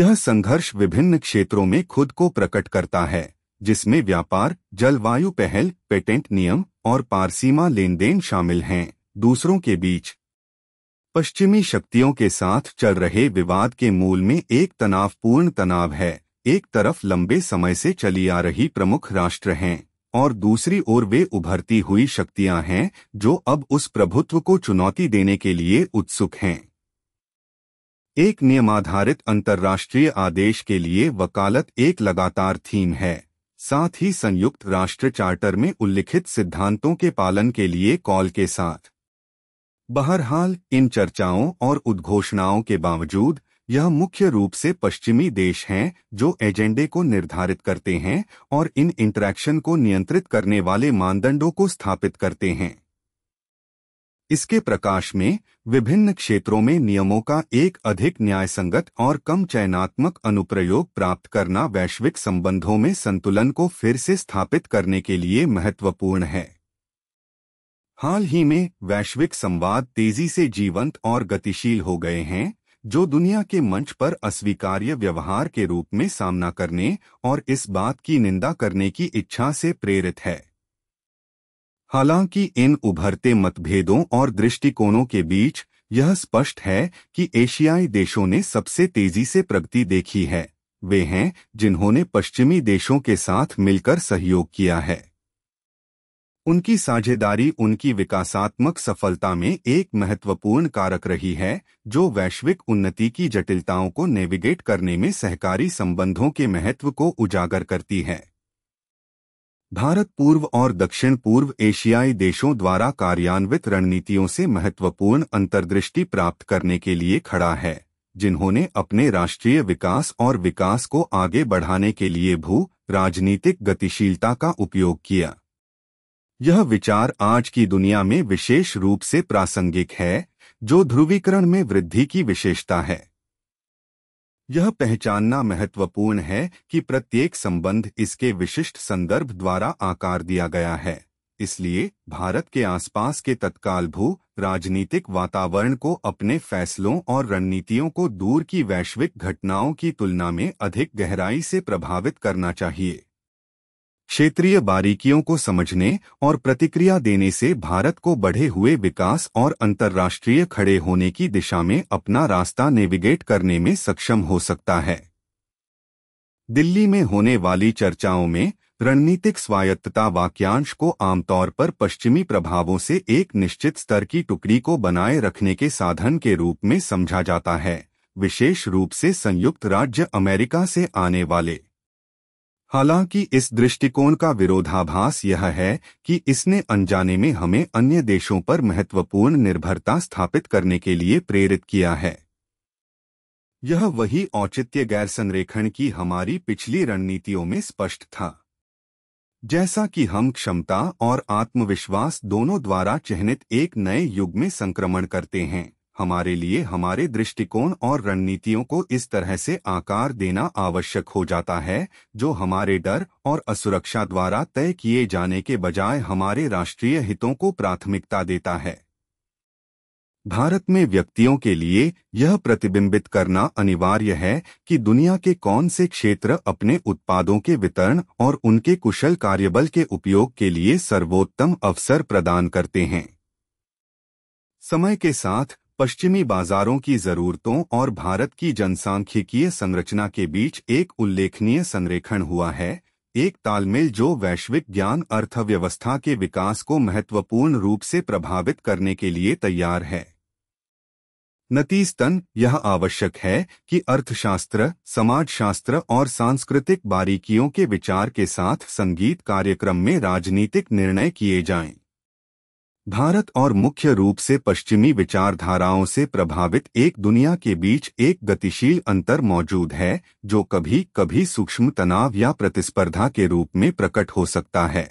यह संघर्ष विभिन्न क्षेत्रों में खुद को प्रकट करता है जिसमें व्यापार जलवायु पहल पेटेंट नियम और पारसीमा लेन देन शामिल हैं दूसरों के बीच पश्चिमी शक्तियों के साथ चल रहे विवाद के मूल में एक तनावपूर्ण तनाव है एक तरफ लंबे समय से चली आ रही प्रमुख राष्ट्र हैं और दूसरी ओर वे उभरती हुई शक्तियां हैं जो अब उस प्रभुत्व को चुनौती देने के लिए उत्सुक हैं एक नियमाधारित अंतर्राष्ट्रीय आदेश के लिए वकालत एक लगातार थीम है साथ ही संयुक्त राष्ट्र चार्टर में उल्लिखित सिद्धांतों के पालन के लिए कॉल के साथ बहरहाल इन चर्चाओं और उद्घोषणाओं के बावजूद यह मुख्य रूप से पश्चिमी देश हैं जो एजेंडे को निर्धारित करते हैं और इन इंटरैक्शन को नियंत्रित करने वाले मानदंडों को स्थापित करते हैं इसके प्रकाश में विभिन्न क्षेत्रों में नियमों का एक अधिक न्यायसंगत और कम चयनात्मक अनुप्रयोग प्राप्त करना वैश्विक संबंधों में संतुलन को फिर से स्थापित करने के लिए महत्वपूर्ण है हाल ही में वैश्विक संवाद तेजी से जीवंत और गतिशील हो गए हैं जो दुनिया के मंच पर अस्वीकार्य व्यवहार के रूप में सामना करने और इस बात की निंदा करने की इच्छा से प्रेरित है हालांकि इन उभरते मतभेदों और दृष्टिकोणों के बीच यह स्पष्ट है कि एशियाई देशों ने सबसे तेजी से प्रगति देखी है वे हैं जिन्होंने पश्चिमी देशों के साथ मिलकर सहयोग किया है उनकी साझेदारी उनकी विकासात्मक सफलता में एक महत्वपूर्ण कारक रही है जो वैश्विक उन्नति की जटिलताओं को नेविगेट करने में सहकारी संबंधों के महत्व को उजागर करती है भारत पूर्व और दक्षिण पूर्व एशियाई देशों द्वारा कार्यान्वित रणनीतियों से महत्वपूर्ण अंतर्दृष्टि प्राप्त करने के लिए खड़ा है जिन्होंने अपने राष्ट्रीय विकास और विकास को आगे बढ़ाने के लिए भू राजनीतिक गतिशीलता का उपयोग किया यह विचार आज की दुनिया में विशेष रूप से प्रासंगिक है जो ध्रुवीकरण में वृद्धि की विशेषता है यह पहचानना महत्वपूर्ण है कि प्रत्येक संबंध इसके विशिष्ट संदर्भ द्वारा आकार दिया गया है इसलिए भारत के आसपास के तत्काल भू राजनीतिक वातावरण को अपने फैसलों और रणनीतियों को दूर की वैश्विक घटनाओं की तुलना में अधिक गहराई से प्रभावित करना चाहिए क्षेत्रीय बारीकियों को समझने और प्रतिक्रिया देने से भारत को बढ़े हुए विकास और अंतर्राष्ट्रीय खड़े होने की दिशा में अपना रास्ता नेविगेट करने में सक्षम हो सकता है दिल्ली में होने वाली चर्चाओं में रणनीतिक स्वायत्तता वाक्यांश को आमतौर पर पश्चिमी प्रभावों से एक निश्चित स्तर की टुकड़ी को बनाए रखने के साधन के रूप में समझा जाता है विशेष रूप से संयुक्त राज्य अमेरिका से आने वाले हालांकि इस दृष्टिकोण का विरोधाभास यह है कि इसने अनजाने में हमें अन्य देशों पर महत्वपूर्ण निर्भरता स्थापित करने के लिए प्रेरित किया है यह वही औचित्य गैर संरेखण की हमारी पिछली रणनीतियों में स्पष्ट था जैसा कि हम क्षमता और आत्मविश्वास दोनों द्वारा चिन्हित एक नए युग में संक्रमण करते हैं हमारे लिए हमारे दृष्टिकोण और रणनीतियों को इस तरह से आकार देना आवश्यक हो जाता है जो हमारे डर और असुरक्षा द्वारा तय किए जाने के बजाय हमारे राष्ट्रीय हितों को प्राथमिकता देता है भारत में व्यक्तियों के लिए यह प्रतिबिंबित करना अनिवार्य है कि दुनिया के कौन से क्षेत्र अपने उत्पादों के वितरण और उनके कुशल कार्यबल के उपयोग के लिए सर्वोत्तम अवसर प्रदान करते हैं समय के साथ पश्चिमी बाजारों की जरूरतों और भारत की जनसांख्यिकीय संरचना के बीच एक उल्लेखनीय संरेखण हुआ है एक तालमेल जो वैश्विक ज्ञान अर्थव्यवस्था के विकास को महत्वपूर्ण रूप से प्रभावित करने के लिए तैयार है नतीजतन यह आवश्यक है कि अर्थशास्त्र समाजशास्त्र और सांस्कृतिक बारीकियों के विचार के साथ संगीत कार्यक्रम में राजनीतिक निर्णय किए जाएं। भारत और मुख्य रूप से पश्चिमी विचारधाराओं से प्रभावित एक दुनिया के बीच एक गतिशील अंतर मौजूद है जो कभी कभी सूक्ष्म तनाव या प्रतिस्पर्धा के रूप में प्रकट हो सकता है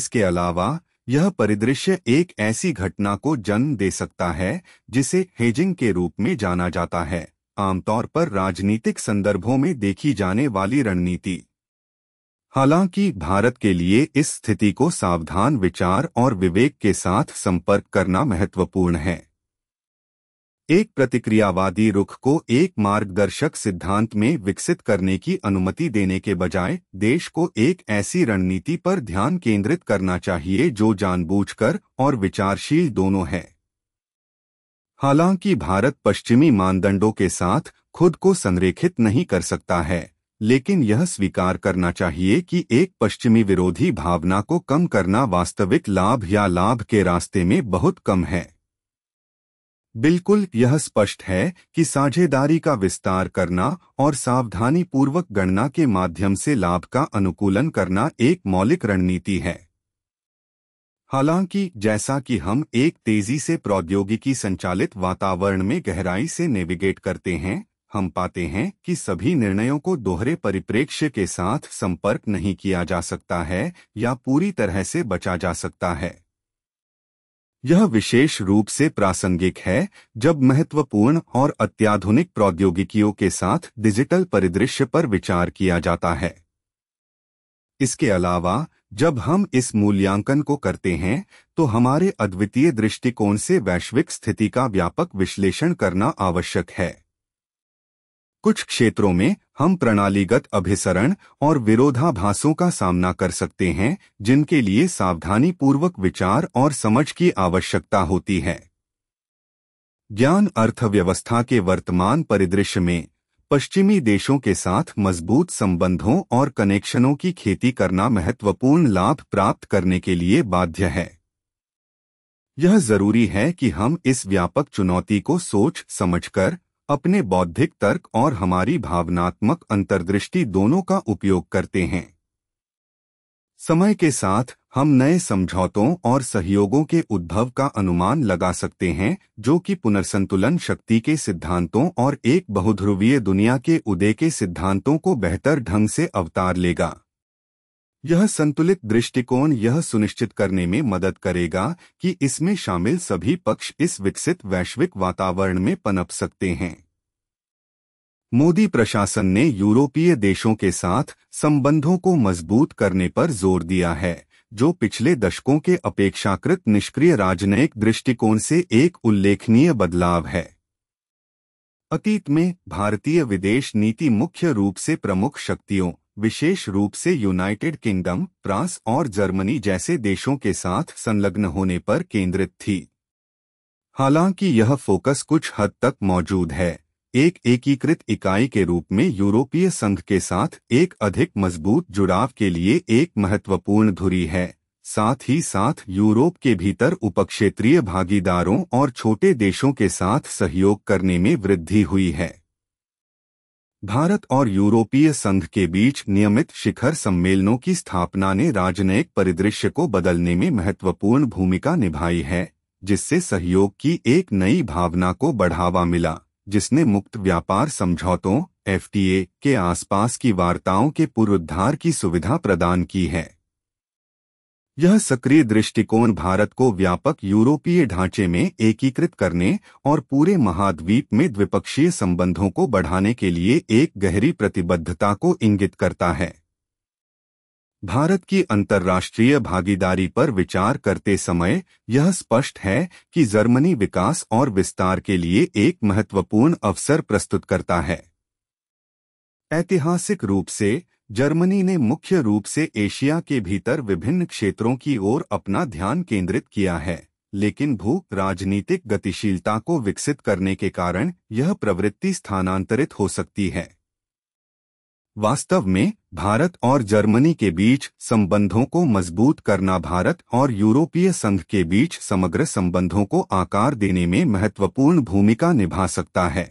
इसके अलावा यह परिदृश्य एक ऐसी घटना को जन्म दे सकता है जिसे हेजिंग के रूप में जाना जाता है आमतौर पर राजनीतिक संदर्भों में देखी जाने वाली रणनीति हालांकि भारत के लिए इस स्थिति को सावधान विचार और विवेक के साथ संपर्क करना महत्वपूर्ण है एक प्रतिक्रियावादी रुख को एक मार्गदर्शक सिद्धांत में विकसित करने की अनुमति देने के बजाय देश को एक ऐसी रणनीति पर ध्यान केंद्रित करना चाहिए जो जानबूझकर और विचारशील दोनों है हालांकि भारत पश्चिमी मानदंडों के साथ खुद को संरेखित नहीं कर सकता है लेकिन यह स्वीकार करना चाहिए कि एक पश्चिमी विरोधी भावना को कम करना वास्तविक लाभ या लाभ के रास्ते में बहुत कम है बिल्कुल यह स्पष्ट है कि साझेदारी का विस्तार करना और सावधानी पूर्वक गणना के माध्यम से लाभ का अनुकूलन करना एक मौलिक रणनीति है हालांकि जैसा कि हम एक तेजी से प्रौद्योगिकी संचालित वातावरण में गहराई से नेविगेट करते हैं हम पाते हैं कि सभी निर्णयों को दोहरे परिप्रेक्ष्य के साथ संपर्क नहीं किया जा सकता है या पूरी तरह से बचा जा सकता है यह विशेष रूप से प्रासंगिक है जब महत्वपूर्ण और अत्याधुनिक प्रौद्योगिकियों के साथ डिजिटल परिदृश्य पर विचार किया जाता है इसके अलावा जब हम इस मूल्यांकन को करते हैं तो हमारे अद्वितीय दृष्टिकोण से वैश्विक स्थिति का व्यापक विश्लेषण करना आवश्यक है कुछ क्षेत्रों में हम प्रणालीगत अभिसरण और विरोधाभासों का सामना कर सकते हैं जिनके लिए सावधानीपूर्वक विचार और समझ की आवश्यकता होती है ज्ञान अर्थव्यवस्था के वर्तमान परिदृश्य में पश्चिमी देशों के साथ मजबूत संबंधों और कनेक्शनों की खेती करना महत्वपूर्ण लाभ प्राप्त करने के लिए बाध्य है यह जरूरी है कि हम इस व्यापक चुनौती को सोच समझकर अपने बौद्धिक तर्क और हमारी भावनात्मक अंतर्दृष्टि दोनों का उपयोग करते हैं समय के साथ हम नए समझौतों और सहयोगों के उद्भव का अनुमान लगा सकते हैं जो कि पुनर्संतुलन शक्ति के सिद्धांतों और एक बहुध्रुवीय दुनिया के उदय के सिद्धांतों को बेहतर ढंग से अवतार लेगा यह संतुलित दृष्टिकोण यह सुनिश्चित करने में मदद करेगा कि इसमें शामिल सभी पक्ष इस विकसित वैश्विक वातावरण में पनप सकते हैं मोदी प्रशासन ने यूरोपीय देशों के साथ संबंधों को मजबूत करने पर जोर दिया है जो पिछले दशकों के अपेक्षाकृत निष्क्रिय राजनयिक दृष्टिकोण से एक उल्लेखनीय बदलाव है अतीत में भारतीय विदेश नीति मुख्य रूप से प्रमुख शक्तियों विशेष रूप से यूनाइटेड किंगडम फ्रांस और जर्मनी जैसे देशों के साथ संलग्न होने पर केंद्रित थी हालांकि यह फोकस कुछ हद तक मौजूद है एक एकीकृत इकाई के रूप में यूरोपीय संघ के साथ एक अधिक मजबूत जुड़ाव के लिए एक महत्वपूर्ण धुरी है साथ ही साथ यूरोप के भीतर उपक्षेत्रीय भागीदारों और छोटे देशों के साथ सहयोग करने में वृद्धि हुई है भारत और यूरोपीय संघ के बीच नियमित शिखर सम्मेलनों की स्थापना ने राजनयिक परिदृश्य को बदलने में महत्वपूर्ण भूमिका निभाई है जिससे सहयोग की एक नई भावना को बढ़ावा मिला जिसने मुक्त व्यापार समझौतों एफ के आसपास की वार्ताओं के पुनरुद्धार की सुविधा प्रदान की है यह सक्रिय दृष्टिकोण भारत को व्यापक यूरोपीय ढांचे में एकीकृत करने और पूरे महाद्वीप में द्विपक्षीय संबंधों को बढ़ाने के लिए एक गहरी प्रतिबद्धता को इंगित करता है भारत की अंतर्राष्ट्रीय भागीदारी पर विचार करते समय यह स्पष्ट है कि जर्मनी विकास और विस्तार के लिए एक महत्वपूर्ण अवसर प्रस्तुत करता है ऐतिहासिक रूप से जर्मनी ने मुख्य रूप से एशिया के भीतर विभिन्न क्षेत्रों की ओर अपना ध्यान केंद्रित किया है लेकिन भू राजनीतिक गतिशीलता को विकसित करने के कारण यह प्रवृत्ति स्थानांतरित हो सकती है वास्तव में भारत और जर्मनी के बीच संबंधों को मजबूत करना भारत और यूरोपीय संघ के बीच समग्र संबंधों को आकार देने में महत्वपूर्ण भूमिका निभा सकता है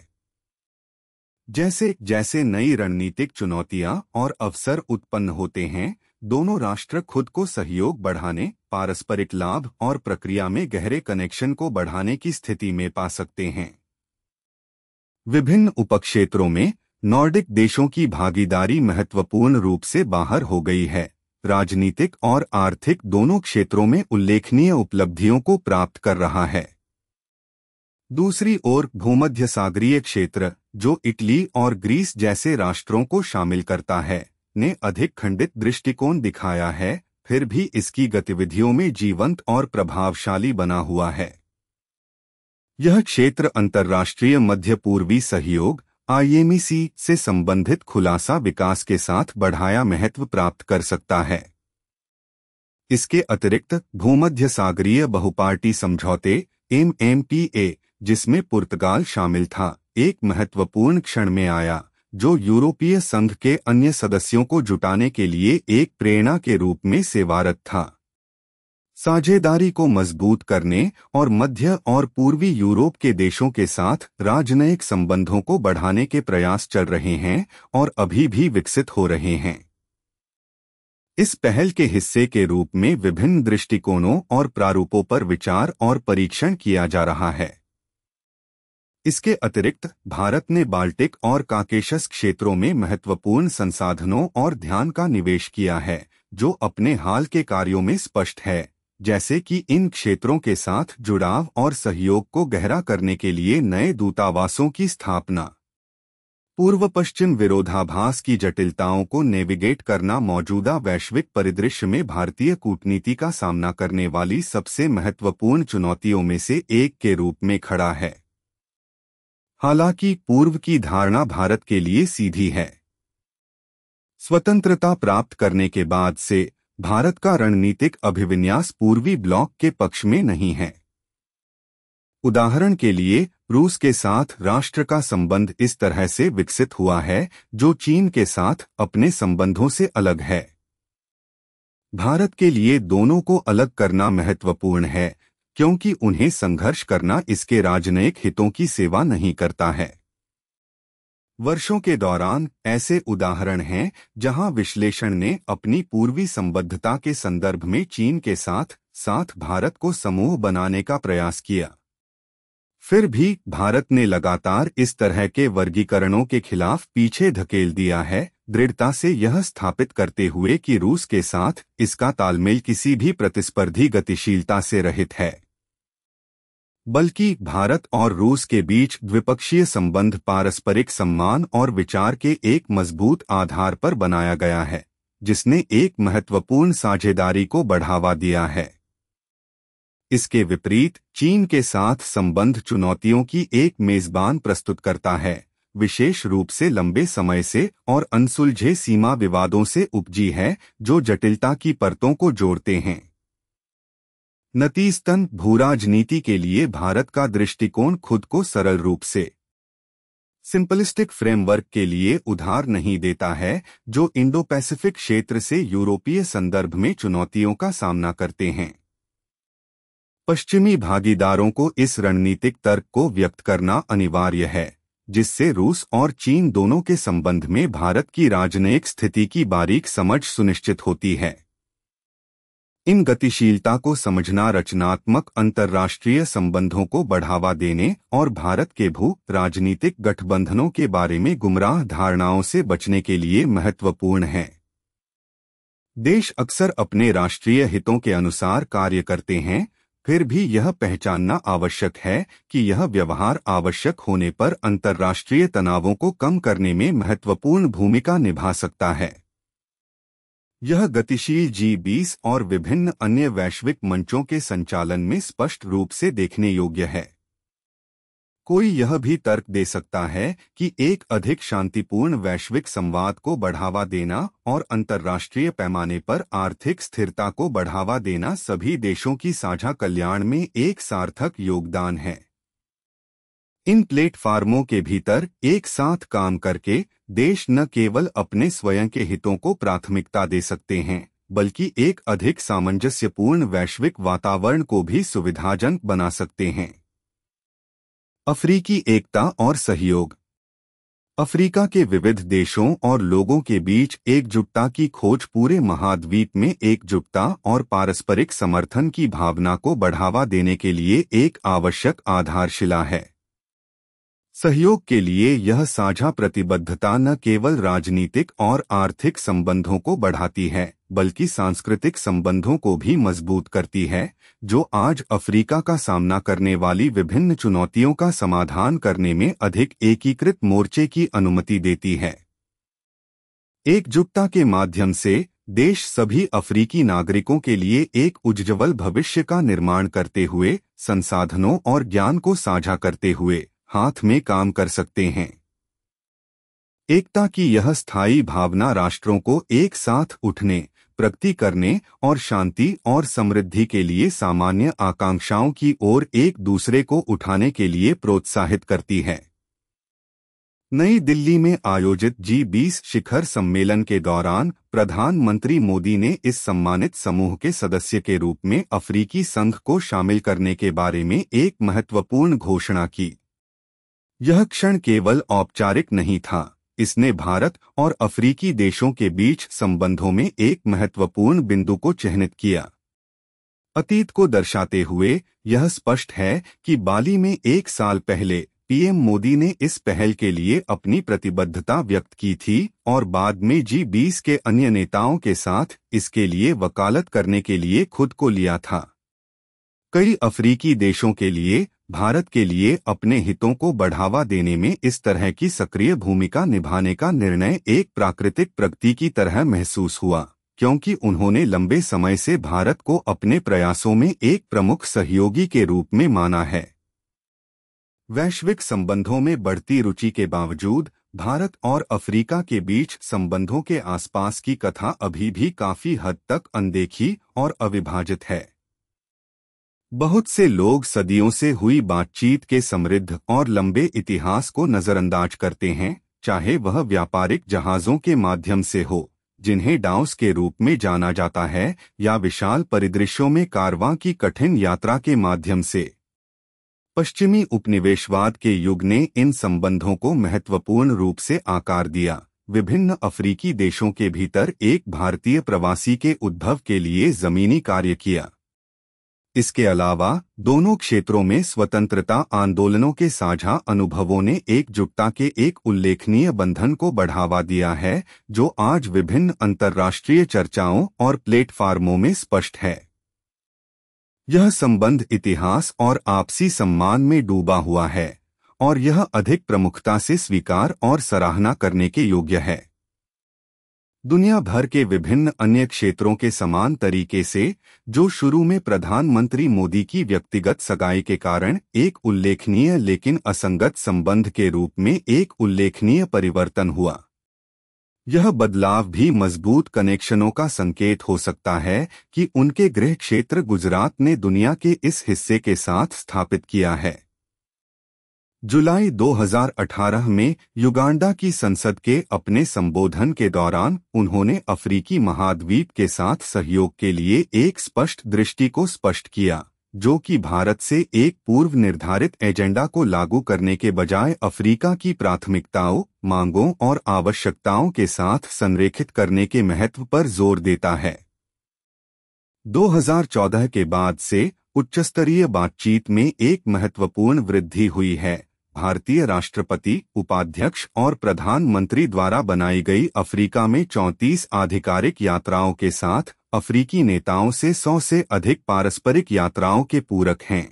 जैसे जैसे नई रणनीतिक चुनौतियां और अवसर उत्पन्न होते हैं दोनों राष्ट्र खुद को सहयोग बढ़ाने पारस्परिक लाभ और प्रक्रिया में गहरे कनेक्शन को बढ़ाने की स्थिति में पा सकते हैं विभिन्न उपक्षेत्रों में नॉर्डिक देशों की भागीदारी महत्वपूर्ण रूप से बाहर हो गई है राजनीतिक और आर्थिक दोनों क्षेत्रों में उल्लेखनीय उपलब्धियों को प्राप्त कर रहा है दूसरी ओर भूमध्य सागरीय क्षेत्र जो इटली और ग्रीस जैसे राष्ट्रों को शामिल करता है ने अधिक खंडित दृष्टिकोण दिखाया है फिर भी इसकी गतिविधियों में जीवंत और प्रभावशाली बना हुआ है यह क्षेत्र अंतर्राष्ट्रीय मध्य पूर्वी सहयोग आईएमईसी से संबंधित खुलासा विकास के साथ बढ़ाया महत्व प्राप्त कर सकता है इसके अतिरिक्त भूमध्य सागरीय बहुपार्टी समझौते एम जिसमें पुर्तगाल शामिल था एक महत्वपूर्ण क्षण में आया जो यूरोपीय संघ के अन्य सदस्यों को जुटाने के लिए एक प्रेरणा के रूप में सेवारत था साझेदारी को मजबूत करने और मध्य और पूर्वी यूरोप के देशों के साथ राजनयिक संबंधों को बढ़ाने के प्रयास चल रहे हैं और अभी भी विकसित हो रहे हैं इस पहल के हिस्से के रूप में विभिन्न दृष्टिकोणों और प्रारूपों पर विचार और परीक्षण किया जा रहा है इसके अतिरिक्त भारत ने बाल्टिक और काकेशस क्षेत्रों में महत्वपूर्ण संसाधनों और ध्यान का निवेश किया है जो अपने हाल के कार्यों में स्पष्ट है जैसे कि इन क्षेत्रों के साथ जुड़ाव और सहयोग को गहरा करने के लिए नए दूतावासों की स्थापना पूर्व पश्चिम विरोधाभास की जटिलताओं को नेविगेट करना मौजूदा वैश्विक परिदृश्य में भारतीय कूटनीति का सामना करने वाली सबसे महत्वपूर्ण चुनौतियों में से एक के रूप में खड़ा है हालांकि पूर्व की धारणा भारत के लिए सीधी है स्वतंत्रता प्राप्त करने के बाद से भारत का रणनीतिक अभिविन्यास पूर्वी ब्लॉक के पक्ष में नहीं है उदाहरण के लिए रूस के साथ राष्ट्र का संबंध इस तरह से विकसित हुआ है जो चीन के साथ अपने संबंधों से अलग है भारत के लिए दोनों को अलग करना महत्वपूर्ण है क्योंकि उन्हें संघर्ष करना इसके राजनयिक हितों की सेवा नहीं करता है वर्षों के दौरान ऐसे उदाहरण हैं जहां विश्लेषण ने अपनी पूर्वी संबद्धता के संदर्भ में चीन के साथ साथ भारत को समूह बनाने का प्रयास किया फिर भी भारत ने लगातार इस तरह के वर्गीकरणों के खिलाफ पीछे धकेल दिया है दृढ़ता से यह स्थापित करते हुए कि रूस के साथ इसका तालमेल किसी भी प्रतिस्पर्धी गतिशीलता से रहित है बल्कि भारत और रूस के बीच द्विपक्षीय संबंध पारस्परिक सम्मान और विचार के एक मजबूत आधार पर बनाया गया है जिसने एक महत्वपूर्ण साझेदारी को बढ़ावा दिया है इसके विपरीत चीन के साथ संबंध चुनौतियों की एक मेजबान प्रस्तुत करता है विशेष रूप से लंबे समय से और अनसुलझे सीमा विवादों से उपजी है जो जटिलता की परतों को जोड़ते हैं नतीजतन भू राजनीति के लिए भारत का दृष्टिकोण खुद को सरल रूप से सिंपलिस्टिक फ्रेमवर्क के लिए उधार नहीं देता है जो इंडो पैसिफिक क्षेत्र से यूरोपीय संदर्भ में चुनौतियों का सामना करते हैं पश्चिमी भागीदारों को इस रणनीतिक तर्क को व्यक्त करना अनिवार्य है जिससे रूस और चीन दोनों के संबंध में भारत की राजनयिक स्थिति की बारीक समझ सुनिश्चित होती है इन गतिशीलता को समझना रचनात्मक अंतर्राष्ट्रीय संबंधों को बढ़ावा देने और भारत के भू राजनीतिक गठबंधनों के बारे में गुमराह धारणाओं से बचने के लिए महत्वपूर्ण है देश अक्सर अपने राष्ट्रीय हितों के अनुसार कार्य करते हैं फिर भी यह पहचानना आवश्यक है कि यह व्यवहार आवश्यक होने पर अंतर्राष्ट्रीय तनावों को कम करने में महत्वपूर्ण भूमिका निभा सकता है यह गतिशील जी बीस और विभिन्न अन्य वैश्विक मंचों के संचालन में स्पष्ट रूप से देखने योग्य है कोई यह भी तर्क दे सकता है कि एक अधिक शांतिपूर्ण वैश्विक संवाद को बढ़ावा देना और अंतर्राष्ट्रीय पैमाने पर आर्थिक स्थिरता को बढ़ावा देना सभी देशों की साझा कल्याण में एक सार्थक योगदान है इन प्लेटफार्मों के भीतर एक साथ काम करके देश न केवल अपने स्वयं के हितों को प्राथमिकता दे सकते हैं बल्कि एक अधिक सामंजस्यपूर्ण वैश्विक वातावरण को भी सुविधाजनक बना सकते हैं अफ्रीकी एकता और सहयोग अफ्रीका के विविध देशों और लोगों के बीच एकजुटता की खोज पूरे महाद्वीप में एकजुटता और पारस्परिक समर्थन की भावना को बढ़ावा देने के लिए एक आवश्यक आधारशिला है सहयोग के लिए यह साझा प्रतिबद्धता न केवल राजनीतिक और आर्थिक संबंधों को बढ़ाती है बल्कि सांस्कृतिक संबंधों को भी मजबूत करती है जो आज अफ्रीका का सामना करने वाली विभिन्न चुनौतियों का समाधान करने में अधिक एकीकृत मोर्चे की अनुमति देती है एकजुटता के माध्यम से देश सभी अफ्रीकी नागरिकों के लिए एक उज्ज्वल भविष्य का निर्माण करते हुए संसाधनों और ज्ञान को साझा करते हुए हाथ में काम कर सकते हैं एकता की यह स्थायी भावना राष्ट्रों को एक साथ उठने प्रगति करने और शांति और समृद्धि के लिए सामान्य आकांक्षाओं की ओर एक दूसरे को उठाने के लिए प्रोत्साहित करती है नई दिल्ली में आयोजित जी बीस शिखर सम्मेलन के दौरान प्रधानमंत्री मोदी ने इस सम्मानित समूह के सदस्य के रूप में अफ्रीकी संघ को शामिल करने के बारे में एक महत्वपूर्ण घोषणा की यह क्षण केवल औपचारिक नहीं था इसने भारत और अफ्रीकी देशों के बीच संबंधों में एक महत्वपूर्ण बिंदु को चिन्हित किया अतीत को दर्शाते हुए यह स्पष्ट है कि बाली में एक साल पहले पीएम मोदी ने इस पहल के लिए अपनी प्रतिबद्धता व्यक्त की थी और बाद में जी बीस के अन्य नेताओं के साथ इसके लिए वकालत करने के लिए खुद को लिया था कई अफ्रीकी देशों के लिए भारत के लिए अपने हितों को बढ़ावा देने में इस तरह की सक्रिय भूमिका निभाने का निर्णय एक प्राकृतिक प्रगति की तरह महसूस हुआ क्योंकि उन्होंने लंबे समय से भारत को अपने प्रयासों में एक प्रमुख सहयोगी के रूप में माना है वैश्विक संबंधों में बढ़ती रुचि के बावजूद भारत और अफ्रीका के बीच संबंधों के आसपास की कथा अभी भी काफी हद तक अनदेखी और अविभाजित है बहुत से लोग सदियों से हुई बातचीत के समृद्ध और लंबे इतिहास को नज़रअंदाज करते हैं चाहे वह व्यापारिक जहाज़ों के माध्यम से हो जिन्हें डाउस के रूप में जाना जाता है या विशाल परिदृश्यों में कारवां की कठिन यात्रा के माध्यम से पश्चिमी उपनिवेशवाद के युग ने इन संबंधों को महत्वपूर्ण रूप से आकार दिया विभिन्न अफ्रीकी देशों के भीतर एक भारतीय प्रवासी के उद्भव के लिए जमीनी कार्य किया इसके अलावा दोनों क्षेत्रों में स्वतंत्रता आंदोलनों के साझा अनुभवों ने एकजुटता के एक उल्लेखनीय बंधन को बढ़ावा दिया है जो आज विभिन्न अंतर्राष्ट्रीय चर्चाओं और प्लेटफार्मों में स्पष्ट है यह संबंध इतिहास और आपसी सम्मान में डूबा हुआ है और यह अधिक प्रमुखता से स्वीकार और सराहना करने के योग्य है दुनिया भर के विभिन्न अन्य क्षेत्रों के समान तरीके से जो शुरू में प्रधानमंत्री मोदी की व्यक्तिगत सगाई के कारण एक उल्लेखनीय लेकिन असंगत संबंध के रूप में एक उल्लेखनीय परिवर्तन हुआ यह बदलाव भी मजबूत कनेक्शनों का संकेत हो सकता है कि उनके गृह क्षेत्र गुजरात ने दुनिया के इस हिस्से के साथ स्थापित किया है जुलाई 2018 में युगांडा की संसद के अपने संबोधन के दौरान उन्होंने अफ्रीकी महाद्वीप के साथ सहयोग के लिए एक स्पष्ट दृष्टि को स्पष्ट किया जो कि भारत से एक पूर्व निर्धारित एजेंडा को लागू करने के बजाय अफ्रीका की प्राथमिकताओं मांगों और आवश्यकताओं के साथ संरेखित करने के महत्व पर जोर देता है 2014 के बाद से उच्चस्तरीय बातचीत में एक महत्वपूर्ण वृद्धि हुई है भारतीय राष्ट्रपति उपाध्यक्ष और प्रधानमंत्री द्वारा बनाई गई अफ्रीका में 34 आधिकारिक यात्राओं के साथ अफ्रीकी नेताओं से 100 से अधिक पारस्परिक यात्राओं के पूरक हैं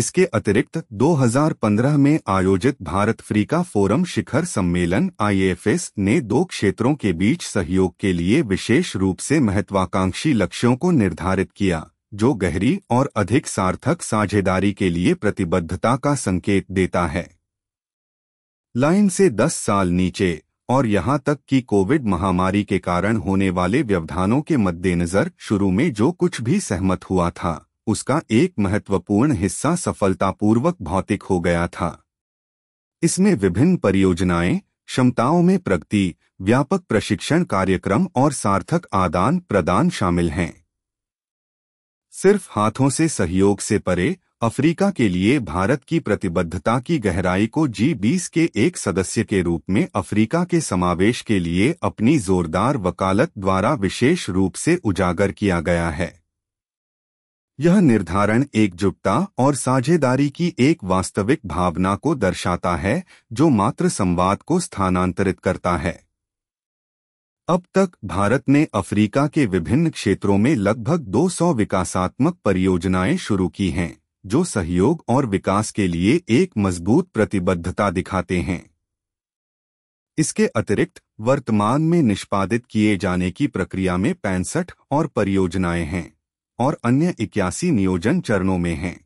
इसके अतिरिक्त 2015 में आयोजित भारत अफ्रीका फोरम शिखर सम्मेलन आईएफएस ने दो क्षेत्रों के बीच सहयोग के लिए विशेष रूप से महत्वाकांक्षी लक्ष्यों को निर्धारित किया जो गहरी और अधिक सार्थक साझेदारी के लिए प्रतिबद्धता का संकेत देता है लाइन से 10 साल नीचे और यहां तक कि कोविड महामारी के कारण होने वाले व्यवधानों के मद्देनजर शुरू में जो कुछ भी सहमत हुआ था उसका एक महत्वपूर्ण हिस्सा सफलतापूर्वक भौतिक हो गया था इसमें विभिन्न परियोजनाएं क्षमताओं में प्रगति व्यापक प्रशिक्षण कार्यक्रम और सार्थक आदान प्रदान शामिल हैं सिर्फ हाथों से सहयोग से परे अफ्रीका के लिए भारत की प्रतिबद्धता की गहराई को जी बीस के एक सदस्य के रूप में अफ्रीका के समावेश के लिए अपनी जोरदार वकालत द्वारा विशेष रूप से उजागर किया गया है यह निर्धारण एकजुटता और साझेदारी की एक वास्तविक भावना को दर्शाता है जो मात्र संवाद को स्थानांतरित करता है अब तक भारत ने अफ्रीका के विभिन्न क्षेत्रों में लगभग 200 विकासात्मक परियोजनाएं शुरू की हैं जो सहयोग और विकास के लिए एक मजबूत प्रतिबद्धता दिखाते हैं इसके अतिरिक्त वर्तमान में निष्पादित किए जाने की प्रक्रिया में पैंसठ और परियोजनाएं हैं और अन्य इक्यासी नियोजन चरणों में हैं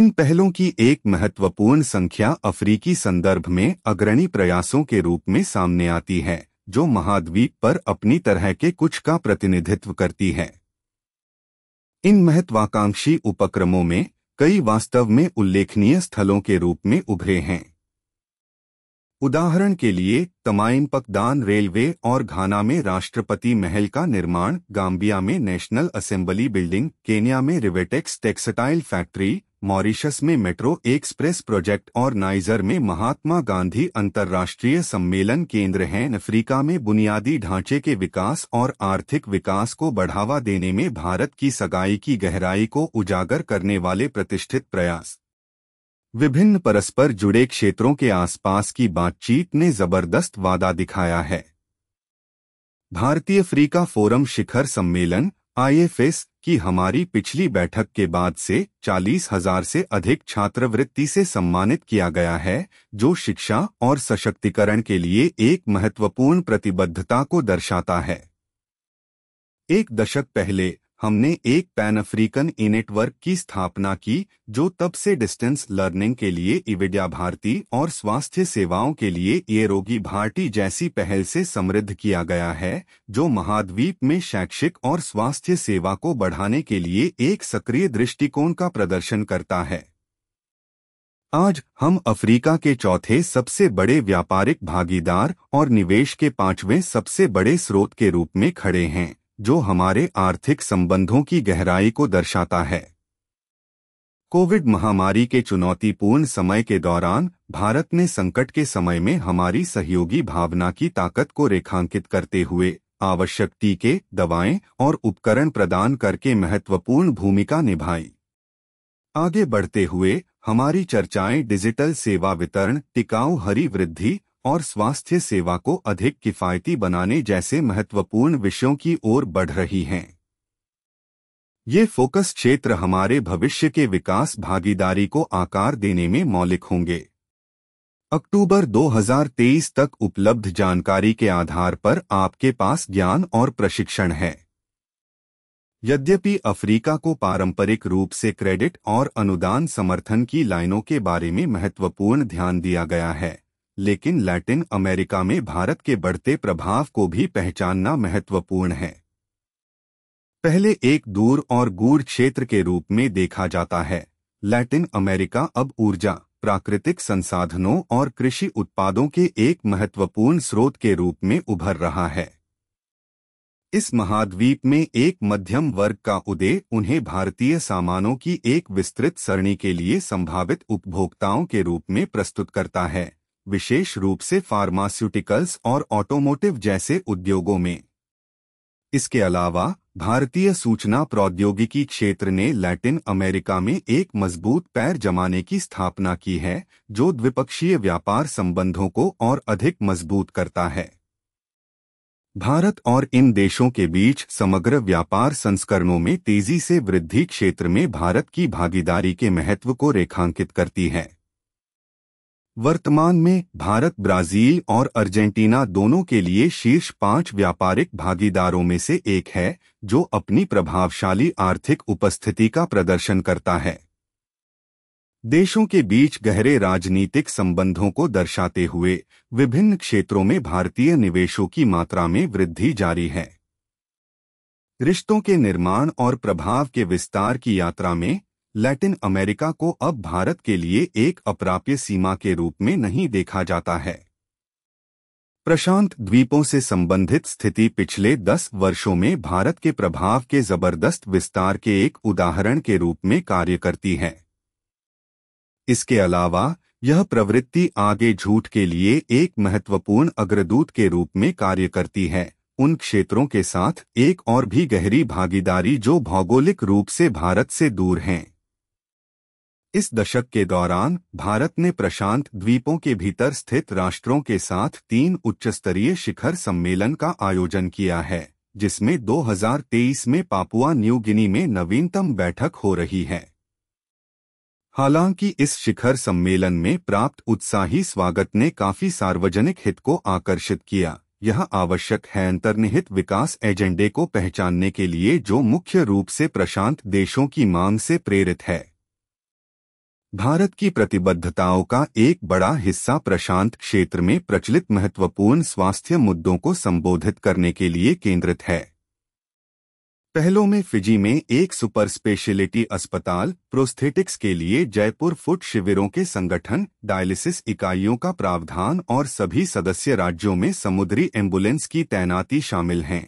इन पहलों की एक महत्वपूर्ण संख्या अफ्रीकी संदर्भ में अग्रणी प्रयासों के रूप में सामने आती है जो महाद्वीप पर अपनी तरह के कुछ का प्रतिनिधित्व करती है इन महत्वाकांक्षी उपक्रमों में कई वास्तव में उल्लेखनीय स्थलों के रूप में उभरे हैं उदाहरण के लिए तमाइन पकदान रेलवे और घाना में राष्ट्रपति महल का निर्माण गाम्बिया में नेशनल असेंबली बिल्डिंग केन्या में रिवेटेक्स टेक्सटाइल फैक्ट्री मॉरिशस में मेट्रो एक्सप्रेस प्रोजेक्ट और नाइजर में महात्मा गांधी अंतर्राष्ट्रीय सम्मेलन केंद्र हैं अफ्रीका में बुनियादी ढांचे के विकास और आर्थिक विकास को बढ़ावा देने में भारत की सगाई की गहराई को उजागर करने वाले प्रतिष्ठित प्रयास विभिन्न परस्पर जुड़े क्षेत्रों के आसपास की बातचीत ने जबरदस्त वादा दिखाया है भारतीय अफ्रीका फोरम शिखर सम्मेलन आईएफएस कि हमारी पिछली बैठक के बाद से चालीस हजार से अधिक छात्रवृत्ति से सम्मानित किया गया है जो शिक्षा और सशक्तिकरण के लिए एक महत्वपूर्ण प्रतिबद्धता को दर्शाता है एक दशक पहले हमने एक पैन अफ्रीकन ई नेटवर्क की स्थापना की जो तब से डिस्टेंस लर्निंग के लिए इविडिया भारती और स्वास्थ्य सेवाओं के लिए ये रोगी भारती जैसी पहल से समृद्ध किया गया है जो महाद्वीप में शैक्षिक और स्वास्थ्य सेवा को बढ़ाने के लिए एक सक्रिय दृष्टिकोण का प्रदर्शन करता है आज हम अफ्रीका के चौथे सबसे बड़े व्यापारिक भागीदार और निवेश के पांचवें सबसे बड़े स्रोत के रूप में खड़े हैं जो हमारे आर्थिक संबंधों की गहराई को दर्शाता है कोविड महामारी के चुनौतीपूर्ण समय के दौरान भारत ने संकट के समय में हमारी सहयोगी भावना की ताकत को रेखांकित करते हुए आवश्यक टीके दवाएं और उपकरण प्रदान करके महत्वपूर्ण भूमिका निभाई आगे बढ़ते हुए हमारी चर्चाएं डिजिटल सेवा वितरण टिकाऊ हरी वृद्धि और स्वास्थ्य सेवा को अधिक किफायती बनाने जैसे महत्वपूर्ण विषयों की ओर बढ़ रही हैं ये फोकस क्षेत्र हमारे भविष्य के विकास भागीदारी को आकार देने में मौलिक होंगे अक्टूबर 2023 तक उपलब्ध जानकारी के आधार पर आपके पास ज्ञान और प्रशिक्षण है यद्यपि अफ्रीका को पारंपरिक रूप से क्रेडिट और अनुदान समर्थन की लाइनों के बारे में महत्वपूर्ण ध्यान दिया गया है लेकिन लैटिन अमेरिका में भारत के बढ़ते प्रभाव को भी पहचानना महत्वपूर्ण है पहले एक दूर और गूर क्षेत्र के रूप में देखा जाता है लैटिन अमेरिका अब ऊर्जा प्राकृतिक संसाधनों और कृषि उत्पादों के एक महत्वपूर्ण स्रोत के रूप में उभर रहा है इस महाद्वीप में एक मध्यम वर्ग का उदय उन्हें भारतीय सामानों की एक विस्तृत सरणी के लिए संभावित उपभोक्ताओं के रूप में प्रस्तुत करता है विशेष रूप से फार्मास्यूटिकल्स और ऑटोमोटिव जैसे उद्योगों में इसके अलावा भारतीय सूचना प्रौद्योगिकी क्षेत्र ने लैटिन अमेरिका में एक मजबूत पैर जमाने की स्थापना की है जो द्विपक्षीय व्यापार संबंधों को और अधिक मजबूत करता है भारत और इन देशों के बीच समग्र व्यापार संस्करणों में तेजी से वृद्धि क्षेत्र में भारत की भागीदारी के महत्व को रेखांकित करती है वर्तमान में भारत ब्राजील और अर्जेंटीना दोनों के लिए शीर्ष पांच व्यापारिक भागीदारों में से एक है जो अपनी प्रभावशाली आर्थिक उपस्थिति का प्रदर्शन करता है देशों के बीच गहरे राजनीतिक संबंधों को दर्शाते हुए विभिन्न क्षेत्रों में भारतीय निवेशों की मात्रा में वृद्धि जारी है रिश्तों के निर्माण और प्रभाव के विस्तार की यात्रा में लैटिन अमेरिका को अब भारत के लिए एक अप्राप्य सीमा के रूप में नहीं देखा जाता है प्रशांत द्वीपों से संबंधित स्थिति पिछले दस वर्षों में भारत के प्रभाव के जबरदस्त विस्तार के एक उदाहरण के रूप में कार्य करती है इसके अलावा यह प्रवृत्ति आगे झूठ के लिए एक महत्वपूर्ण अग्रदूत के रूप में कार्य करती है उन क्षेत्रों के साथ एक और भी गहरी भागीदारी जो भौगोलिक रूप से भारत से दूर हैं इस दशक के दौरान भारत ने प्रशांत द्वीपों के भीतर स्थित राष्ट्रों के साथ तीन उच्चस्तरीय शिखर सम्मेलन का आयोजन किया है जिसमें 2023 में पापुआ न्यू गिनी में नवीनतम बैठक हो रही है हालांकि इस शिखर सम्मेलन में प्राप्त उत्साही स्वागत ने काफी सार्वजनिक हित को आकर्षित किया यह आवश्यक है अंतर्निहित विकास एजेंडे को पहचानने के लिए जो मुख्य रूप से प्रशांत देशों की मांग से प्रेरित है भारत की प्रतिबद्धताओं का एक बड़ा हिस्सा प्रशांत क्षेत्र में प्रचलित महत्वपूर्ण स्वास्थ्य मुद्दों को संबोधित करने के लिए केंद्रित है पहलों में फिजी में एक सुपर स्पेशलिटी अस्पताल प्रोस्थेटिक्स के लिए जयपुर फुट शिविरों के संगठन डायलिसिस इकाइयों का प्रावधान और सभी सदस्य राज्यों में समुद्री एम्बुलेंस की तैनाती शामिल हैं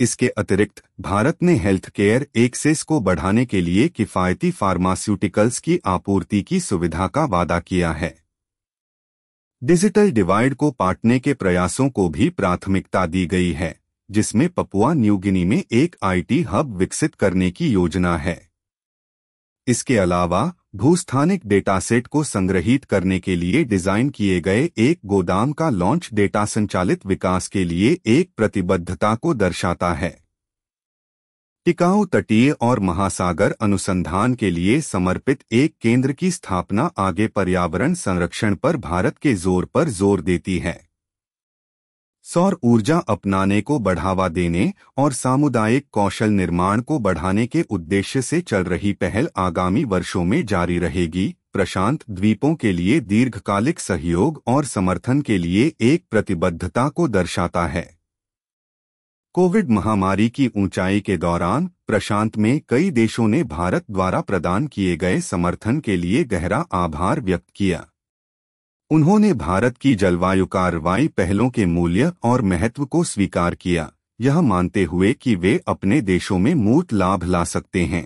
इसके अतिरिक्त भारत ने हेल्थ केयर एक्सेस को बढ़ाने के लिए किफायती फार्मास्यूटिकल्स की आपूर्ति की सुविधा का वादा किया है डिजिटल डिवाइड को पाटने के प्रयासों को भी प्राथमिकता दी गई है जिसमें पपुआ न्यूगिनी में एक आईटी हब विकसित करने की योजना है इसके अलावा भूस्थानिक डेटासेट को संग्रहित करने के लिए डिजाइन किए गए एक गोदाम का लॉन्च डेटा संचालित विकास के लिए एक प्रतिबद्धता को दर्शाता है टिकाऊ तटीय और महासागर अनुसंधान के लिए समर्पित एक केंद्र की स्थापना आगे पर्यावरण संरक्षण पर भारत के जोर पर जोर देती है सौर ऊर्जा अपनाने को बढ़ावा देने और सामुदायिक कौशल निर्माण को बढ़ाने के उद्देश्य से चल रही पहल आगामी वर्षों में जारी रहेगी प्रशांत द्वीपों के लिए दीर्घकालिक सहयोग और समर्थन के लिए एक प्रतिबद्धता को दर्शाता है कोविड महामारी की ऊंचाई के दौरान प्रशांत में कई देशों ने भारत द्वारा प्रदान किए गए समर्थन के लिए गहरा आभार व्यक्त किया उन्होंने भारत की जलवायु कार्रवाई पहलों के मूल्य और महत्व को स्वीकार किया यह मानते हुए कि वे अपने देशों में मूर्त लाभ ला सकते हैं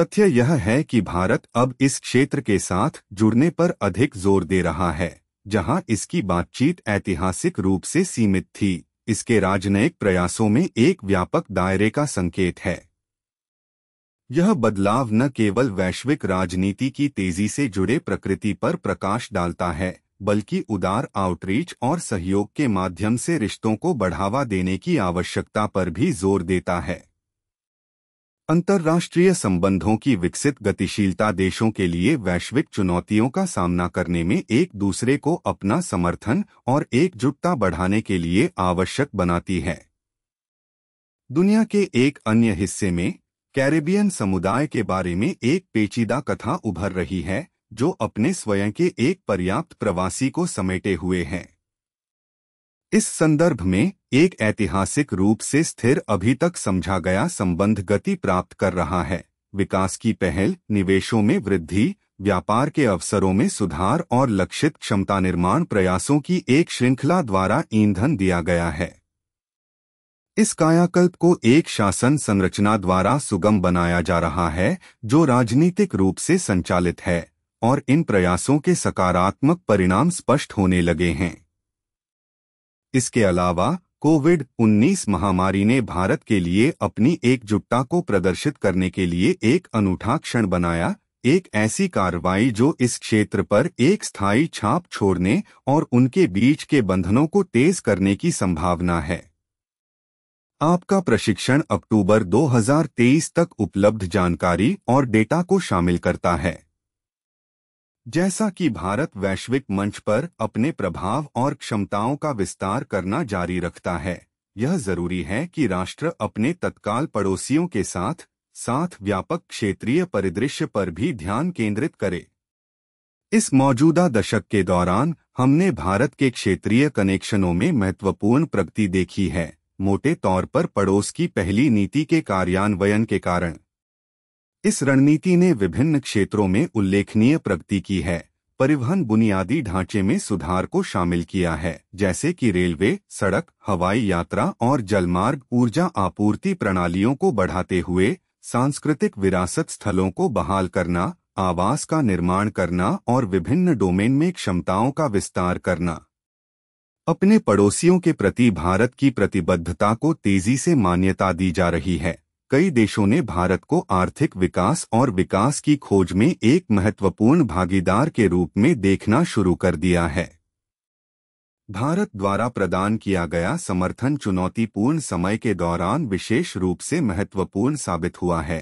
तथ्य यह है कि भारत अब इस क्षेत्र के साथ जुड़ने पर अधिक जोर दे रहा है जहां इसकी बातचीत ऐतिहासिक रूप से सीमित थी इसके राजनयिक प्रयासों में एक व्यापक दायरे का संकेत है यह बदलाव न केवल वैश्विक राजनीति की तेजी से जुड़े प्रकृति पर प्रकाश डालता है बल्कि उदार आउटरीच और सहयोग के माध्यम से रिश्तों को बढ़ावा देने की आवश्यकता पर भी जोर देता है अंतर्राष्ट्रीय संबंधों की विकसित गतिशीलता देशों के लिए वैश्विक चुनौतियों का सामना करने में एक दूसरे को अपना समर्थन और एकजुटता बढ़ाने के लिए आवश्यक बनाती है दुनिया के एक अन्य हिस्से में कैरेबियन समुदाय के बारे में एक पेचीदा कथा उभर रही है जो अपने स्वयं के एक पर्याप्त प्रवासी को समेटे हुए हैं इस संदर्भ में एक ऐतिहासिक रूप से स्थिर अभी तक समझा गया संबंध गति प्राप्त कर रहा है विकास की पहल निवेशों में वृद्धि व्यापार के अवसरों में सुधार और लक्षित क्षमता निर्माण प्रयासों की एक श्रृंखला द्वारा ईंधन दिया गया है इस कायाकल्प को एक शासन संरचना द्वारा सुगम बनाया जा रहा है जो राजनीतिक रूप से संचालित है और इन प्रयासों के सकारात्मक परिणाम स्पष्ट होने लगे हैं इसके अलावा कोविड 19 महामारी ने भारत के लिए अपनी एकजुटता को प्रदर्शित करने के लिए एक अनूठा क्षण बनाया एक ऐसी कार्रवाई जो इस क्षेत्र पर एक स्थायी छाप छोड़ने और उनके बीच के बंधनों को तेज करने की संभावना है आपका प्रशिक्षण अक्टूबर 2023 तक उपलब्ध जानकारी और डेटा को शामिल करता है जैसा कि भारत वैश्विक मंच पर अपने प्रभाव और क्षमताओं का विस्तार करना जारी रखता है यह जरूरी है कि राष्ट्र अपने तत्काल पड़ोसियों के साथ साथ व्यापक क्षेत्रीय परिदृश्य पर भी ध्यान केंद्रित करे इस मौजूदा दशक के दौरान हमने भारत के क्षेत्रीय कनेक्शनों में महत्वपूर्ण प्रगति देखी है मोटे तौर पर पड़ोस की पहली नीति के कार्यान्वयन के कारण इस रणनीति ने विभिन्न क्षेत्रों में उल्लेखनीय प्रगति की है परिवहन बुनियादी ढांचे में सुधार को शामिल किया है जैसे कि रेलवे सड़क हवाई यात्रा और जलमार्ग ऊर्जा आपूर्ति प्रणालियों को बढ़ाते हुए सांस्कृतिक विरासत स्थलों को बहाल करना आवास का निर्माण करना और विभिन्न डोमेन में क्षमताओं का विस्तार करना अपने पड़ोसियों के प्रति भारत की प्रतिबद्धता को तेजी से मान्यता दी जा रही है कई देशों ने भारत को आर्थिक विकास और विकास की खोज में एक महत्वपूर्ण भागीदार के रूप में देखना शुरू कर दिया है भारत द्वारा प्रदान किया गया समर्थन चुनौतीपूर्ण समय के दौरान विशेष रूप से महत्वपूर्ण साबित हुआ है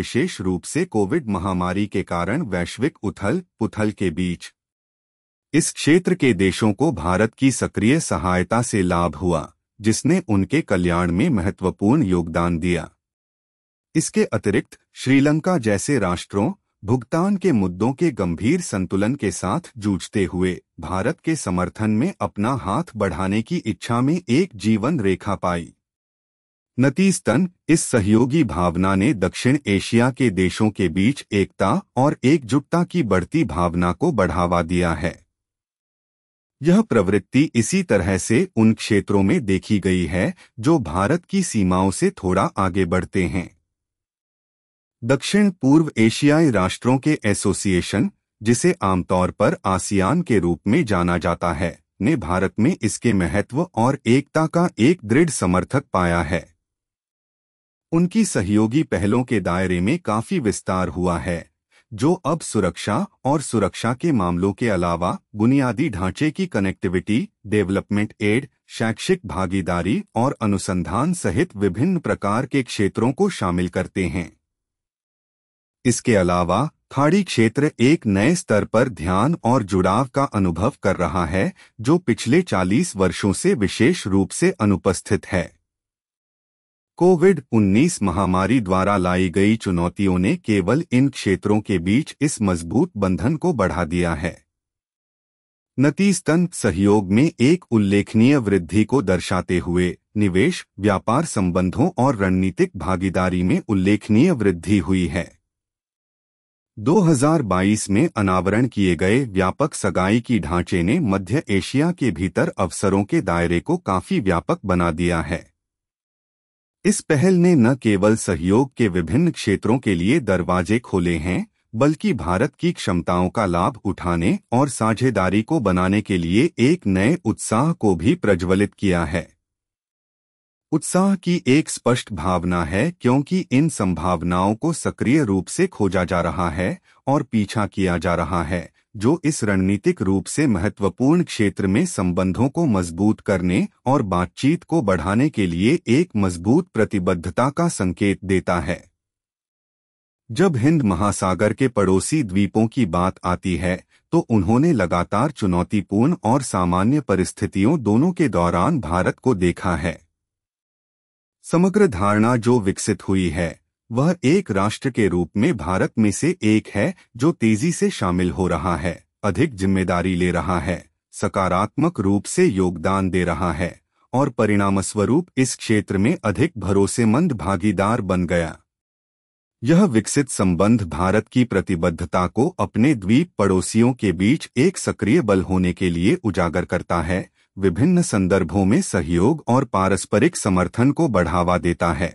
विशेष रूप से कोविड महामारी के कारण वैश्विक उथल पुथल के बीच इस क्षेत्र के देशों को भारत की सक्रिय सहायता से लाभ हुआ जिसने उनके कल्याण में महत्वपूर्ण योगदान दिया इसके अतिरिक्त श्रीलंका जैसे राष्ट्रों भुगतान के मुद्दों के गंभीर संतुलन के साथ जूझते हुए भारत के समर्थन में अपना हाथ बढ़ाने की इच्छा में एक जीवन रेखा पाई नतीजतन इस सहयोगी भावना ने दक्षिण एशिया के देशों के बीच एकता और एकजुटता की बढ़ती भावना को बढ़ावा दिया है यह प्रवृत्ति इसी तरह से उन क्षेत्रों में देखी गई है जो भारत की सीमाओं से थोड़ा आगे बढ़ते हैं दक्षिण पूर्व एशियाई राष्ट्रों के एसोसिएशन जिसे आमतौर पर आसियान के रूप में जाना जाता है ने भारत में इसके महत्व और एकता का एक दृढ़ समर्थक पाया है उनकी सहयोगी पहलों के दायरे में काफी विस्तार हुआ है जो अब सुरक्षा और सुरक्षा के मामलों के अलावा बुनियादी ढांचे की कनेक्टिविटी डेवलपमेंट एड शैक्षिक भागीदारी और अनुसंधान सहित विभिन्न प्रकार के क्षेत्रों को शामिल करते हैं इसके अलावा खाड़ी क्षेत्र एक नए स्तर पर ध्यान और जुड़ाव का अनुभव कर रहा है जो पिछले 40 वर्षों से विशेष रूप से अनुपस्थित है कोविड 19 महामारी द्वारा लाई गई चुनौतियों ने केवल इन क्षेत्रों के बीच इस मजबूत बंधन को बढ़ा दिया है नतीजतन सहयोग में एक उल्लेखनीय वृद्धि को दर्शाते हुए निवेश व्यापार संबंधों और रणनीतिक भागीदारी में उल्लेखनीय वृद्धि हुई है 2022 में अनावरण किए गए व्यापक सगाई की ढांचे ने मध्य एशिया के भीतर अवसरों के दायरे को काफी व्यापक बना दिया है इस पहल ने न केवल सहयोग के विभिन्न क्षेत्रों के लिए दरवाजे खोले हैं बल्कि भारत की क्षमताओं का लाभ उठाने और साझेदारी को बनाने के लिए एक नए उत्साह को भी प्रज्वलित किया है उत्साह की एक स्पष्ट भावना है क्योंकि इन संभावनाओं को सक्रिय रूप से खोजा जा रहा है और पीछा किया जा रहा है जो इस रणनीतिक रूप से महत्वपूर्ण क्षेत्र में संबंधों को मजबूत करने और बातचीत को बढ़ाने के लिए एक मजबूत प्रतिबद्धता का संकेत देता है जब हिंद महासागर के पड़ोसी द्वीपों की बात आती है तो उन्होंने लगातार चुनौतीपूर्ण और सामान्य परिस्थितियों दोनों के दौरान भारत को देखा है समग्र धारणा जो विकसित हुई है वह एक राष्ट्र के रूप में भारत में से एक है जो तेजी से शामिल हो रहा है अधिक जिम्मेदारी ले रहा है सकारात्मक रूप से योगदान दे रहा है और परिणामस्वरूप इस क्षेत्र में अधिक भरोसेमंद भागीदार बन गया यह विकसित संबंध भारत की प्रतिबद्धता को अपने द्वीप पड़ोसियों के बीच एक सक्रिय बल होने के लिए उजागर करता है विभिन्न संदर्भों में सहयोग और पारस्परिक समर्थन को बढ़ावा देता है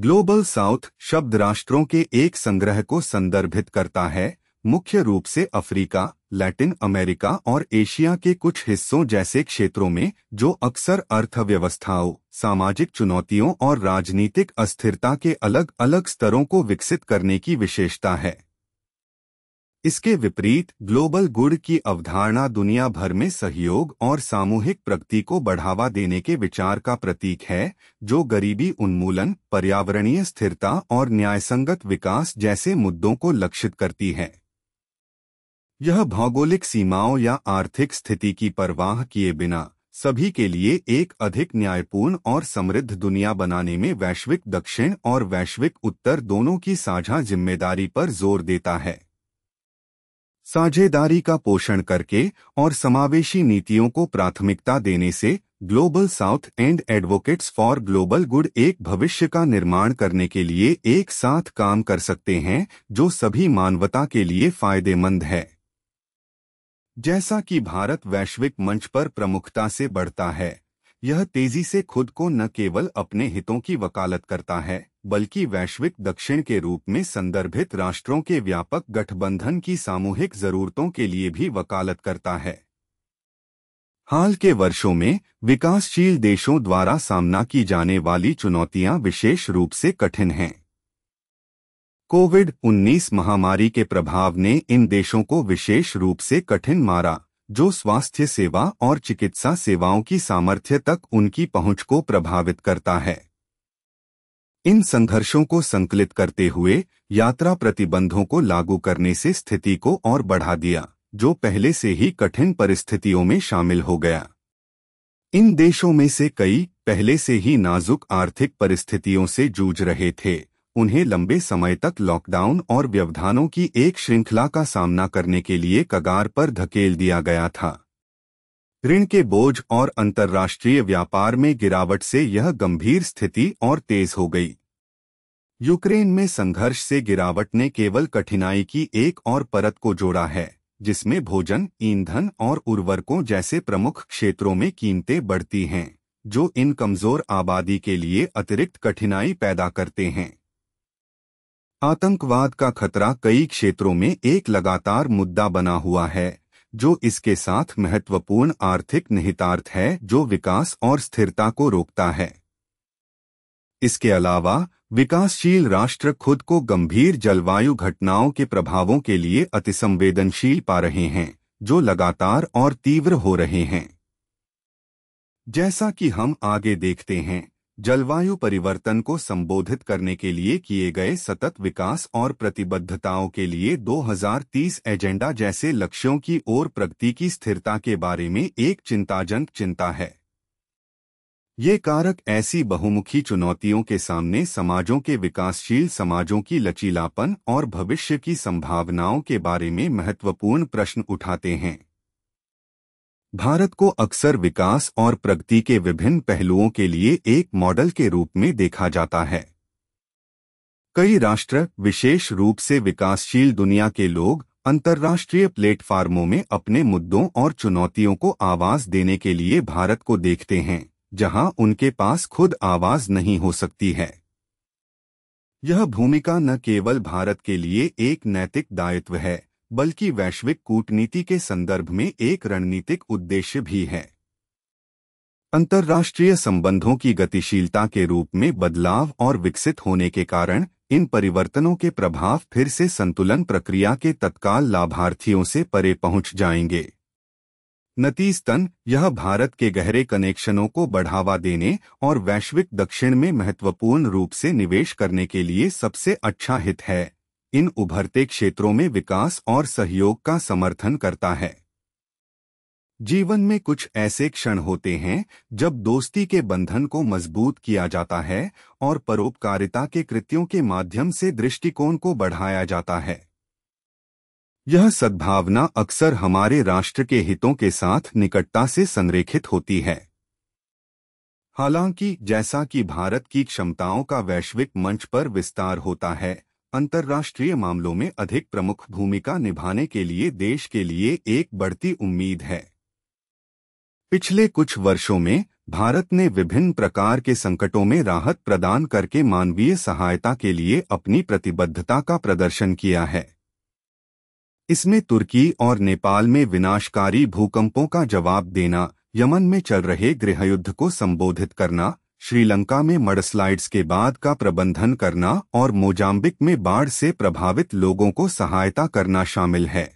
ग्लोबल साउथ शब्द राष्ट्रों के एक संग्रह को संदर्भित करता है मुख्य रूप से अफ्रीका लैटिन अमेरिका और एशिया के कुछ हिस्सों जैसे क्षेत्रों में जो अक्सर अर्थव्यवस्थाओं सामाजिक चुनौतियों और राजनीतिक अस्थिरता के अलग अलग स्तरों को विकसित करने की विशेषता है इसके विपरीत ग्लोबल गुड की अवधारणा दुनिया भर में सहयोग और सामूहिक प्रगति को बढ़ावा देने के विचार का प्रतीक है जो गरीबी उन्मूलन पर्यावरणीय स्थिरता और न्यायसंगत विकास जैसे मुद्दों को लक्षित करती है यह भौगोलिक सीमाओं या आर्थिक स्थिति की परवाह किए बिना सभी के लिए एक अधिक न्यायपूर्ण और समृद्ध दुनिया बनाने में वैश्विक दक्षिण और वैश्विक उत्तर दोनों की साझा जिम्मेदारी पर जोर देता है साझेदारी का पोषण करके और समावेशी नीतियों को प्राथमिकता देने से Global South and advocates for global good एक भविष्य का निर्माण करने के लिए एक साथ काम कर सकते हैं जो सभी मानवता के लिए फायदेमंद है जैसा कि भारत वैश्विक मंच पर प्रमुखता से बढ़ता है यह तेजी से खुद को न केवल अपने हितों की वकालत करता है बल्कि वैश्विक दक्षिण के रूप में संदर्भित राष्ट्रों के व्यापक गठबंधन की सामूहिक जरूरतों के लिए भी वकालत करता है हाल के वर्षों में विकासशील देशों द्वारा सामना की जाने वाली चुनौतियां विशेष रूप से कठिन हैं कोविड 19 महामारी के प्रभाव ने इन देशों को विशेष रूप से कठिन मारा जो स्वास्थ्य सेवा और चिकित्सा सेवाओं की सामर्थ्य तक उनकी पहुंच को प्रभावित करता है इन संघर्षों को संकलित करते हुए यात्रा प्रतिबंधों को लागू करने से स्थिति को और बढ़ा दिया जो पहले से ही कठिन परिस्थितियों में शामिल हो गया इन देशों में से कई पहले से ही नाजुक आर्थिक परिस्थितियों से जूझ रहे थे उन्हें लंबे समय तक लॉकडाउन और व्यवधानों की एक श्रृंखला का सामना करने के लिए कगार पर धकेल दिया गया था ऋण के बोझ और अंतर्राष्ट्रीय व्यापार में गिरावट से यह गंभीर स्थिति और तेज हो गई यूक्रेन में संघर्ष से गिरावट ने केवल कठिनाई की एक और परत को जोड़ा है जिसमें भोजन ईंधन और उर्वरकों जैसे प्रमुख क्षेत्रों में कीमतें बढ़ती हैं जो इन कमजोर आबादी के लिए अतिरिक्त कठिनाई पैदा करते हैं आतंकवाद का खतरा कई क्षेत्रों में एक लगातार मुद्दा बना हुआ है जो इसके साथ महत्वपूर्ण आर्थिक निहितार्थ है जो विकास और स्थिरता को रोकता है इसके अलावा विकासशील राष्ट्र खुद को गंभीर जलवायु घटनाओं के प्रभावों के लिए अतिसंवेदनशील पा रहे हैं जो लगातार और तीव्र हो रहे हैं जैसा कि हम आगे देखते हैं जलवायु परिवर्तन को संबोधित करने के लिए किए गए सतत विकास और प्रतिबद्धताओं के लिए 2030 एजेंडा जैसे लक्ष्यों की ओर प्रगति की स्थिरता के बारे में एक चिंताजनक चिंता है ये कारक ऐसी बहुमुखी चुनौतियों के सामने समाजों के विकासशील समाजों की लचीलापन और भविष्य की संभावनाओं के बारे में महत्वपूर्ण प्रश्न उठाते हैं भारत को अक्सर विकास और प्रगति के विभिन्न पहलुओं के लिए एक मॉडल के रूप में देखा जाता है कई राष्ट्र विशेष रूप से विकासशील दुनिया के लोग अंतर्राष्ट्रीय प्लेटफार्मों में अपने मुद्दों और चुनौतियों को आवाज देने के लिए भारत को देखते हैं जहां उनके पास खुद आवाज नहीं हो सकती है यह भूमिका न केवल भारत के लिए एक नैतिक दायित्व है बल्कि वैश्विक कूटनीति के संदर्भ में एक रणनीतिक उद्देश्य भी है अंतर्राष्ट्रीय संबंधों की गतिशीलता के रूप में बदलाव और विकसित होने के कारण इन परिवर्तनों के प्रभाव फिर से संतुलन प्रक्रिया के तत्काल लाभार्थियों से परे पहुंच जाएंगे नतीजतन यह भारत के गहरे कनेक्शनों को बढ़ावा देने और वैश्विक दक्षिण में महत्वपूर्ण रूप से निवेश करने के लिए सबसे अच्छा हित है इन उभरते क्षेत्रों में विकास और सहयोग का समर्थन करता है जीवन में कुछ ऐसे क्षण होते हैं जब दोस्ती के बंधन को मजबूत किया जाता है और परोपकारिता के कृत्यों के माध्यम से दृष्टिकोण को बढ़ाया जाता है यह सद्भावना अक्सर हमारे राष्ट्र के हितों के साथ निकटता से संरेखित होती है हालांकि जैसा कि भारत की क्षमताओं का वैश्विक मंच पर विस्तार होता है अंतर्राष्ट्रीय मामलों में अधिक प्रमुख भूमिका निभाने के लिए देश के लिए एक बढ़ती उम्मीद है पिछले कुछ वर्षों में भारत ने विभिन्न प्रकार के संकटों में राहत प्रदान करके मानवीय सहायता के लिए अपनी प्रतिबद्धता का प्रदर्शन किया है इसमें तुर्की और नेपाल में विनाशकारी भूकंपों का जवाब देना यमन में चल रहे गृहयुद्ध को संबोधित करना श्रीलंका में मडस्लाइड्स के बाद का प्रबंधन करना और मोजाम्बिक में बाढ़ से प्रभावित लोगों को सहायता करना शामिल है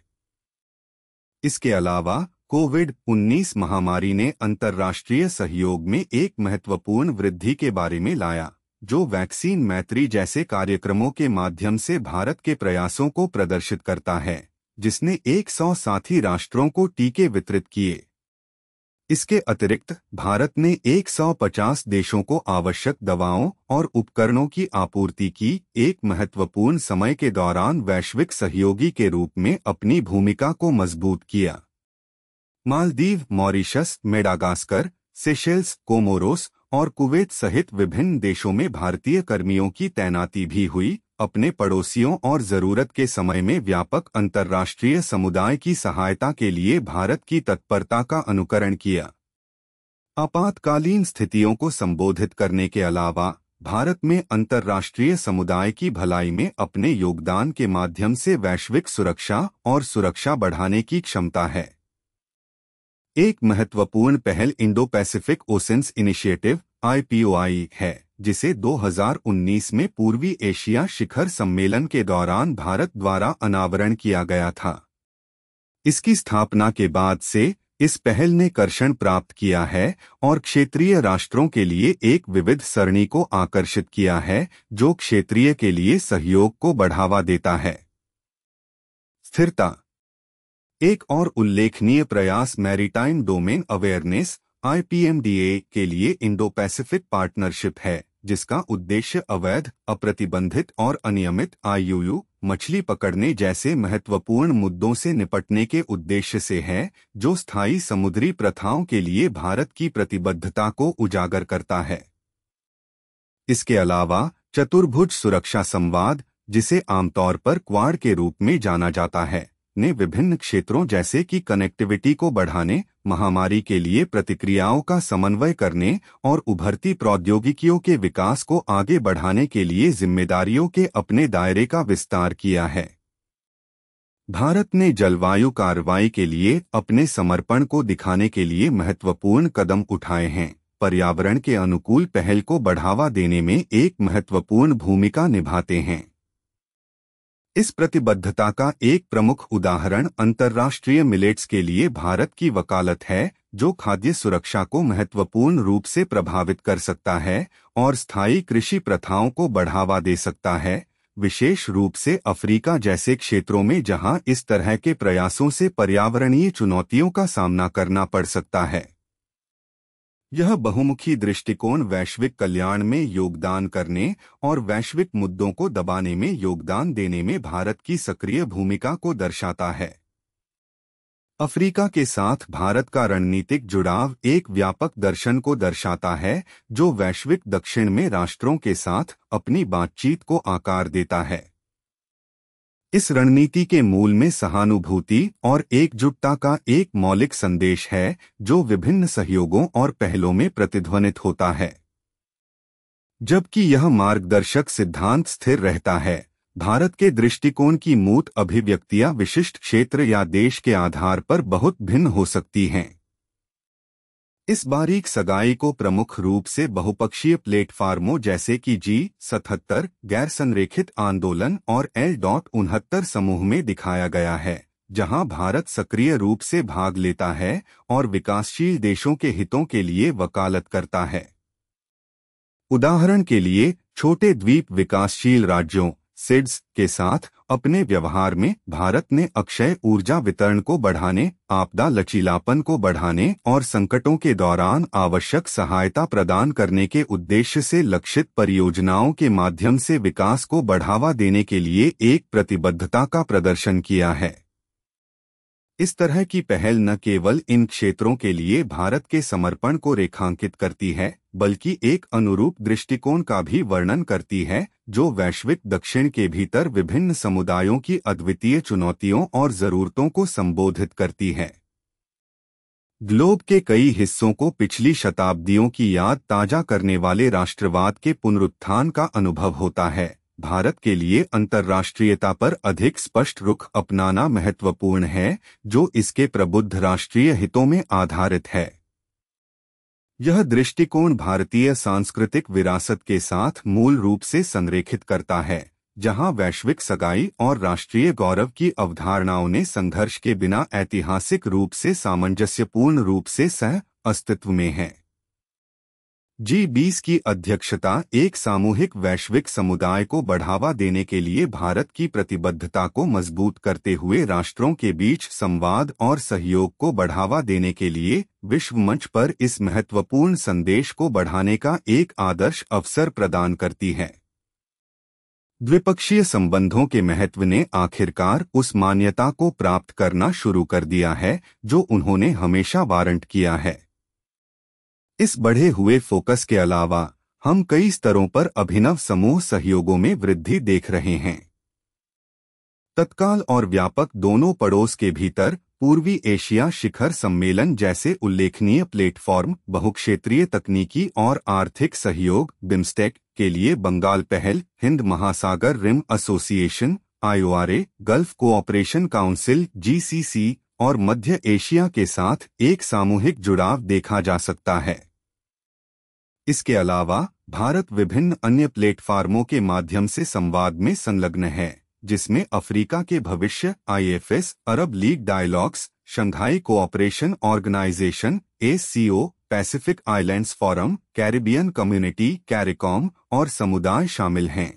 इसके अलावा कोविड 19 महामारी ने अंतर्राष्ट्रीय सहयोग में एक महत्वपूर्ण वृद्धि के बारे में लाया जो वैक्सीन मैत्री जैसे कार्यक्रमों के माध्यम से भारत के प्रयासों को प्रदर्शित करता है जिसने 100 साथी राष्ट्रों को टीके वितरित किए इसके अतिरिक्त भारत ने 150 देशों को आवश्यक दवाओं और उपकरणों की आपूर्ति की एक महत्वपूर्ण समय के दौरान वैश्विक सहयोगी के रूप में अपनी भूमिका को मजबूत किया Maldives Mauritius Madagascar Seychelles Comoros और कुवैत सहित विभिन्न देशों में भारतीय कर्मियों की तैनाती भी हुई अपने पड़ोसियों और जरूरत के समय में व्यापक अंतर्राष्ट्रीय समुदाय की सहायता के लिए भारत की तत्परता का अनुकरण किया आपातकालीन स्थितियों को संबोधित करने के अलावा भारत में अंतर्राष्ट्रीय समुदाय की भलाई में अपने योगदान के माध्यम से वैश्विक सुरक्षा और सुरक्षा बढ़ाने की क्षमता है एक महत्वपूर्ण पहल Indo Pacific Oceans Initiative IPOI है जिसे 2019 में पूर्वी एशिया शिखर सम्मेलन के दौरान भारत द्वारा अनावरण किया गया था इसकी स्थापना के बाद से इस पहल ने कर्षण प्राप्त किया है और क्षेत्रीय राष्ट्रों के लिए एक विविध सरणी को आकर्षित किया है जो क्षेत्रीय के लिए सहयोग को बढ़ावा देता है स्थिरता एक और उल्लेखनीय प्रयास मैरीटाइम डोमेन अवेयरनेस आईपीएमडीए के लिए इंडो पैसिफिक पार्टनरशिप है जिसका उद्देश्य अवैध अप्रतिबंधित और अनियमित आयुयु मछली पकड़ने जैसे महत्वपूर्ण मुद्दों से निपटने के उद्देश्य से है जो स्थायी समुद्री प्रथाओं के लिए भारत की प्रतिबद्धता को उजागर करता है इसके अलावा चतुर्भुज सुरक्षा संवाद जिसे आमतौर पर क्वाड के रूप में जाना जाता है ने विभिन्न क्षेत्रों जैसे कि कनेक्टिविटी को बढ़ाने महामारी के लिए प्रतिक्रियाओं का समन्वय करने और उभरती प्रौद्योगिकियों के विकास को आगे बढ़ाने के लिए जिम्मेदारियों के अपने दायरे का विस्तार किया है भारत ने जलवायु कार्रवाई के लिए अपने समर्पण को दिखाने के लिए महत्वपूर्ण कदम उठाए हैं पर्यावरण के अनुकूल पहल को बढ़ावा देने में एक महत्वपूर्ण भूमिका निभाते हैं इस प्रतिबद्धता का एक प्रमुख उदाहरण अंतर्राष्ट्रीय मिलेट्स के लिए भारत की वकालत है जो खाद्य सुरक्षा को महत्वपूर्ण रूप से प्रभावित कर सकता है और स्थायी कृषि प्रथाओं को बढ़ावा दे सकता है विशेष रूप से अफ्रीका जैसे क्षेत्रों में जहां इस तरह के प्रयासों से पर्यावरणीय चुनौतियों का सामना करना पड़ सकता है यह बहुमुखी दृष्टिकोण वैश्विक कल्याण में योगदान करने और वैश्विक मुद्दों को दबाने में योगदान देने में भारत की सक्रिय भूमिका को दर्शाता है अफ्रीका के साथ भारत का रणनीतिक जुड़ाव एक व्यापक दर्शन को दर्शाता है जो वैश्विक दक्षिण में राष्ट्रों के साथ अपनी बातचीत को आकार देता है इस रणनीति के मूल में सहानुभूति और एकजुटता का एक मौलिक संदेश है जो विभिन्न सहयोगों और पहलों में प्रतिध्वनित होता है जबकि यह मार्गदर्शक सिद्धांत स्थिर रहता है भारत के दृष्टिकोण की मूत अभिव्यक्तियां विशिष्ट क्षेत्र या देश के आधार पर बहुत भिन्न हो सकती हैं इस बारीक सगाई को प्रमुख रूप से बहुपक्षीय प्लेटफार्मों जैसे कि जी सतहत्तर गैर संरेखित आंदोलन और एल डॉट उनहत्तर समूह में दिखाया गया है जहां भारत सक्रिय रूप से भाग लेता है और विकासशील देशों के हितों के लिए वकालत करता है उदाहरण के लिए छोटे द्वीप विकासशील राज्यों सिड्स के साथ अपने व्यवहार में भारत ने अक्षय ऊर्जा वितरण को बढ़ाने आपदा लचीलापन को बढ़ाने और संकटों के दौरान आवश्यक सहायता प्रदान करने के उद्देश्य से लक्षित परियोजनाओं के माध्यम से विकास को बढ़ावा देने के लिए एक प्रतिबद्धता का प्रदर्शन किया है इस तरह की पहल न केवल इन क्षेत्रों के लिए भारत के समर्पण को रेखांकित करती है बल्कि एक अनुरूप दृष्टिकोण का भी वर्णन करती है जो वैश्विक दक्षिण के भीतर विभिन्न समुदायों की अद्वितीय चुनौतियों और जरूरतों को संबोधित करती है ग्लोब के कई हिस्सों को पिछली शताब्दियों की याद ताजा करने वाले राष्ट्रवाद के पुनरुत्थान का अनुभव होता है भारत के लिए अंतर्राष्ट्रीयता पर अधिक स्पष्ट रुख अपनाना महत्वपूर्ण है जो इसके प्रबुद्ध राष्ट्रीय हितों में आधारित है यह दृष्टिकोण भारतीय सांस्कृतिक विरासत के साथ मूल रूप से संरेखित करता है जहां वैश्विक सगाई और राष्ट्रीय गौरव की अवधारणाओं ने संघर्ष के बिना ऐतिहासिक रूप से सामंजस्यपूर्ण रूप से सह अस्तित्व में है जी बीस की अध्यक्षता एक सामूहिक वैश्विक समुदाय को बढ़ावा देने के लिए भारत की प्रतिबद्धता को मजबूत करते हुए राष्ट्रों के बीच संवाद और सहयोग को बढ़ावा देने के लिए विश्व मंच पर इस महत्वपूर्ण संदेश को बढ़ाने का एक आदर्श अवसर प्रदान करती है द्विपक्षीय संबंधों के महत्व ने आखिरकार उस मान्यता को प्राप्त करना शुरू कर दिया है जो उन्होंने हमेशा वारंट किया है इस बढ़े हुए फोकस के अलावा हम कई स्तरों पर अभिनव समूह सहयोगों में वृद्धि देख रहे हैं तत्काल और व्यापक दोनों पड़ोस के भीतर पूर्वी एशिया शिखर सम्मेलन जैसे उल्लेखनीय प्लेटफॉर्म बहुक्षेत्रीय तकनीकी और आर्थिक सहयोग बिम्स्टेक के लिए बंगाल पहल हिंद महासागर Rim Association IORA Gulf Cooperation Council GCC और मध्य एशिया के साथ एक सामूहिक जुड़ाव देखा जा सकता है इसके अलावा भारत विभिन्न अन्य प्लेटफार्मों के माध्यम से संवाद में संलग्न है जिसमें अफ्रीका के भविष्य IFS Arab League dialogues Shanghai Cooperation Organization SCO Pacific Islands Forum Caribbean Community CARICOM और समुदाय शामिल हैं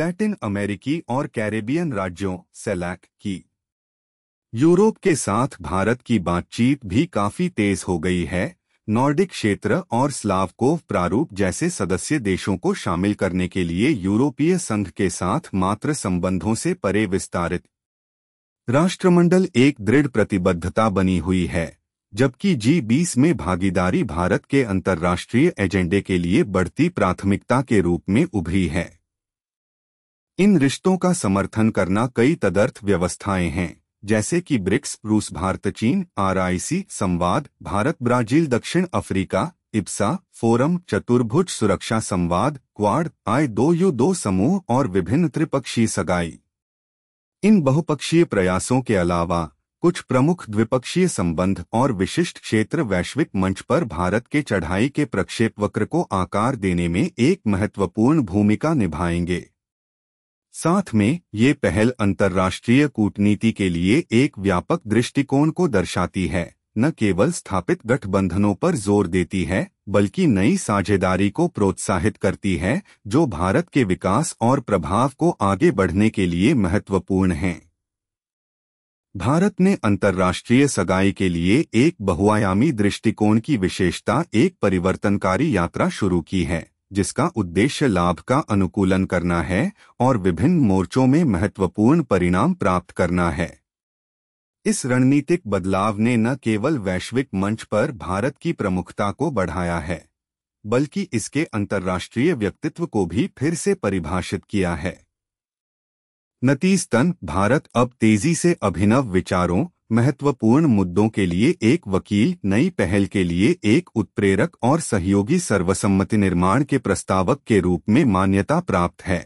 लैटिन अमेरिकी और कैरेबियन राज्यों सेलैक की यूरोप के साथ भारत की बातचीत भी काफी तेज हो गई है नॉर्डिक क्षेत्र और स्लावकोव प्रारूप जैसे सदस्य देशों को शामिल करने के लिए यूरोपीय संघ के साथ मात्र संबंधों से परे विस्तारित राष्ट्रमंडल एक दृढ़ प्रतिबद्धता बनी हुई है जबकि जी बीस में भागीदारी भारत के अंतर्राष्ट्रीय एजेंडे के लिए बढ़ती प्राथमिकता के रूप में उभरी है इन रिश्तों का समर्थन करना कई तदर्थ व्यवस्थाएं हैं जैसे कि ब्रिक्स रूस भारत चीन आरआईसी संवाद भारत ब्राजील दक्षिण अफ्रीका इप्सा फोरम चतुर्भुज सुरक्षा संवाद क्वाड आय दो यू दो समूह और विभिन्न त्रिपक्षीय सगाई इन बहुपक्षीय प्रयासों के अलावा कुछ प्रमुख द्विपक्षीय संबंध और विशिष्ट क्षेत्र वैश्विक मंच पर भारत के चढ़ाई के प्रक्षेप वक्र को आकार देने में एक महत्वपूर्ण भूमिका निभाएंगे साथ में ये पहल अंतर्राष्ट्रीय कूटनीति के लिए एक व्यापक दृष्टिकोण को दर्शाती है न केवल स्थापित गठबंधनों पर जोर देती है बल्कि नई साझेदारी को प्रोत्साहित करती है जो भारत के विकास और प्रभाव को आगे बढ़ने के लिए महत्वपूर्ण है भारत ने अंतर्राष्ट्रीय सगाई के लिए एक बहुआयामी दृष्टिकोण की विशेषता एक परिवर्तनकारी यात्रा शुरू की है जिसका उद्देश्य लाभ का अनुकूलन करना है और विभिन्न मोर्चों में महत्वपूर्ण परिणाम प्राप्त करना है इस रणनीतिक बदलाव ने न केवल वैश्विक मंच पर भारत की प्रमुखता को बढ़ाया है बल्कि इसके अंतर्राष्ट्रीय व्यक्तित्व को भी फिर से परिभाषित किया है नतीजतन भारत अब तेजी से अभिनव विचारों महत्वपूर्ण मुद्दों के लिए एक वकील नई पहल के लिए एक उत्प्रेरक और सहयोगी सर्वसम्मति निर्माण के प्रस्तावक के रूप में मान्यता प्राप्त है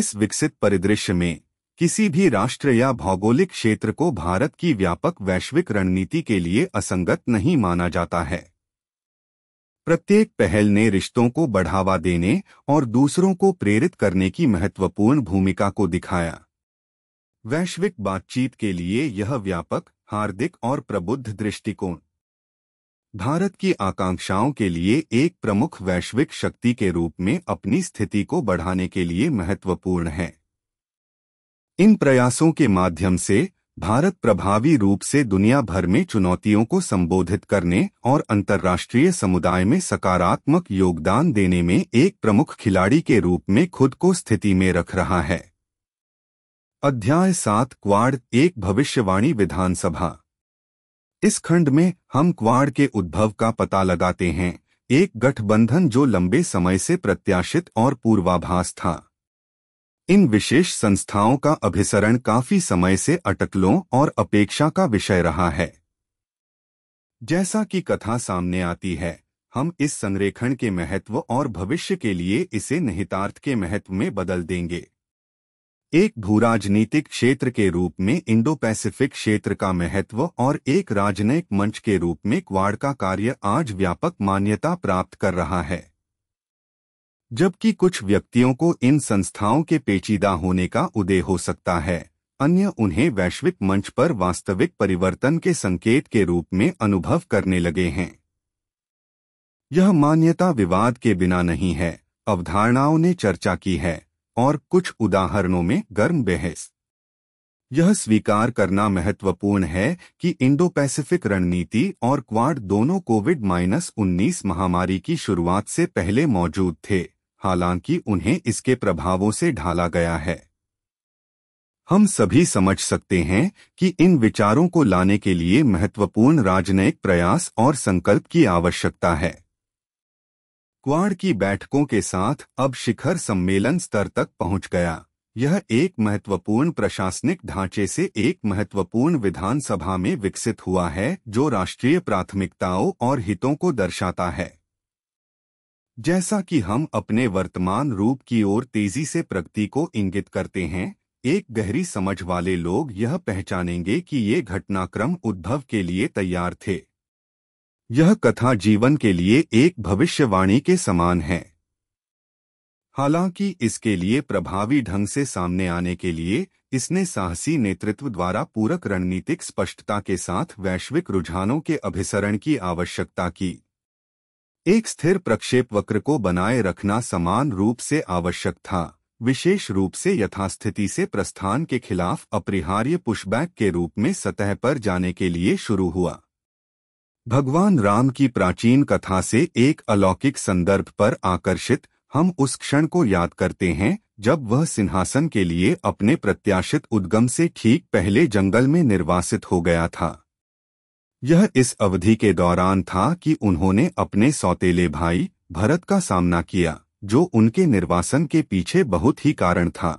इस विकसित परिदृश्य में किसी भी राष्ट्र या भौगोलिक क्षेत्र को भारत की व्यापक वैश्विक रणनीति के लिए असंगत नहीं माना जाता है प्रत्येक पहल ने रिश्तों को बढ़ावा देने और दूसरों को प्रेरित करने की महत्वपूर्ण भूमिका को दिखाया वैश्विक बातचीत के लिए यह व्यापक हार्दिक और प्रबुद्ध दृष्टिकोण भारत की आकांक्षाओं के लिए एक प्रमुख वैश्विक शक्ति के रूप में अपनी स्थिति को बढ़ाने के लिए महत्वपूर्ण है इन प्रयासों के माध्यम से भारत प्रभावी रूप से दुनिया भर में चुनौतियों को संबोधित करने और अंतर्राष्ट्रीय समुदाय में सकारात्मक योगदान देने में एक प्रमुख खिलाड़ी के रूप में खुद को स्थिति में रख रहा है अध्याय सात क्वाड एक भविष्यवाणी विधानसभा इस खंड में हम क्वाड के उद्भव का पता लगाते हैं एक गठबंधन जो लंबे समय से प्रत्याशित और पूर्वाभास था इन विशेष संस्थाओं का अभिसरण काफी समय से अटकलों और अपेक्षा का विषय रहा है जैसा कि कथा सामने आती है हम इस संरेखण के महत्व और भविष्य के लिए इसे निहितार्थ के महत्व में बदल देंगे एक भू राजनीतिक क्षेत्र के रूप में इंडो पैसिफिक क्षेत्र का महत्व और एक राजनयिक मंच के रूप में क्वाड का कार्य आज व्यापक मान्यता प्राप्त कर रहा है जबकि कुछ व्यक्तियों को इन संस्थाओं के पेचीदा होने का उदय हो सकता है अन्य उन्हें वैश्विक मंच पर वास्तविक परिवर्तन के संकेत के रूप में अनुभव करने लगे हैं यह मान्यता विवाद के बिना नहीं है अवधारणाओं ने चर्चा की है और कुछ उदाहरणों में गर्म बहस यह स्वीकार करना महत्वपूर्ण है कि इंडो पैसिफिक रणनीति और क्वाड दोनों कोविड माइनस उन्नीस महामारी की शुरुआत से पहले मौजूद थे हालांकि उन्हें इसके प्रभावों से ढाला गया है हम सभी समझ सकते हैं कि इन विचारों को लाने के लिए महत्वपूर्ण राजनयिक प्रयास और संकल्प की आवश्यकता है क्वाड की बैठकों के साथ अब शिखर सम्मेलन स्तर तक पहुंच गया यह एक महत्वपूर्ण प्रशासनिक ढांचे से एक महत्वपूर्ण विधानसभा में विकसित हुआ है जो राष्ट्रीय प्राथमिकताओं और हितों को दर्शाता है जैसा कि हम अपने वर्तमान रूप की ओर तेजी से प्रगति को इंगित करते हैं एक गहरी समझ वाले लोग यह पहचानेंगे कि ये घटनाक्रम उद्भव के लिए तैयार थे यह कथा जीवन के लिए एक भविष्यवाणी के समान है हालांकि इसके लिए प्रभावी ढंग से सामने आने के लिए इसने साहसी नेतृत्व द्वारा पूरक रणनीतिक स्पष्टता के साथ वैश्विक रुझानों के अभिसरण की आवश्यकता की एक स्थिर प्रक्षेप वक्र को बनाए रखना समान रूप से आवश्यक था विशेष रूप से यथास्थिति से प्रस्थान के खिलाफ अपरिहार्य पुशबैक के रूप में सतह पर जाने के लिए शुरू हुआ भगवान राम की प्राचीन कथा से एक अलौकिक संदर्भ पर आकर्षित हम उस क्षण को याद करते हैं जब वह सिंहासन के लिए अपने प्रत्याशित उद्गम से ठीक पहले जंगल में निर्वासित हो गया था यह इस अवधि के दौरान था कि उन्होंने अपने सौतेले भाई भरत का सामना किया जो उनके निर्वासन के पीछे बहुत ही कारण था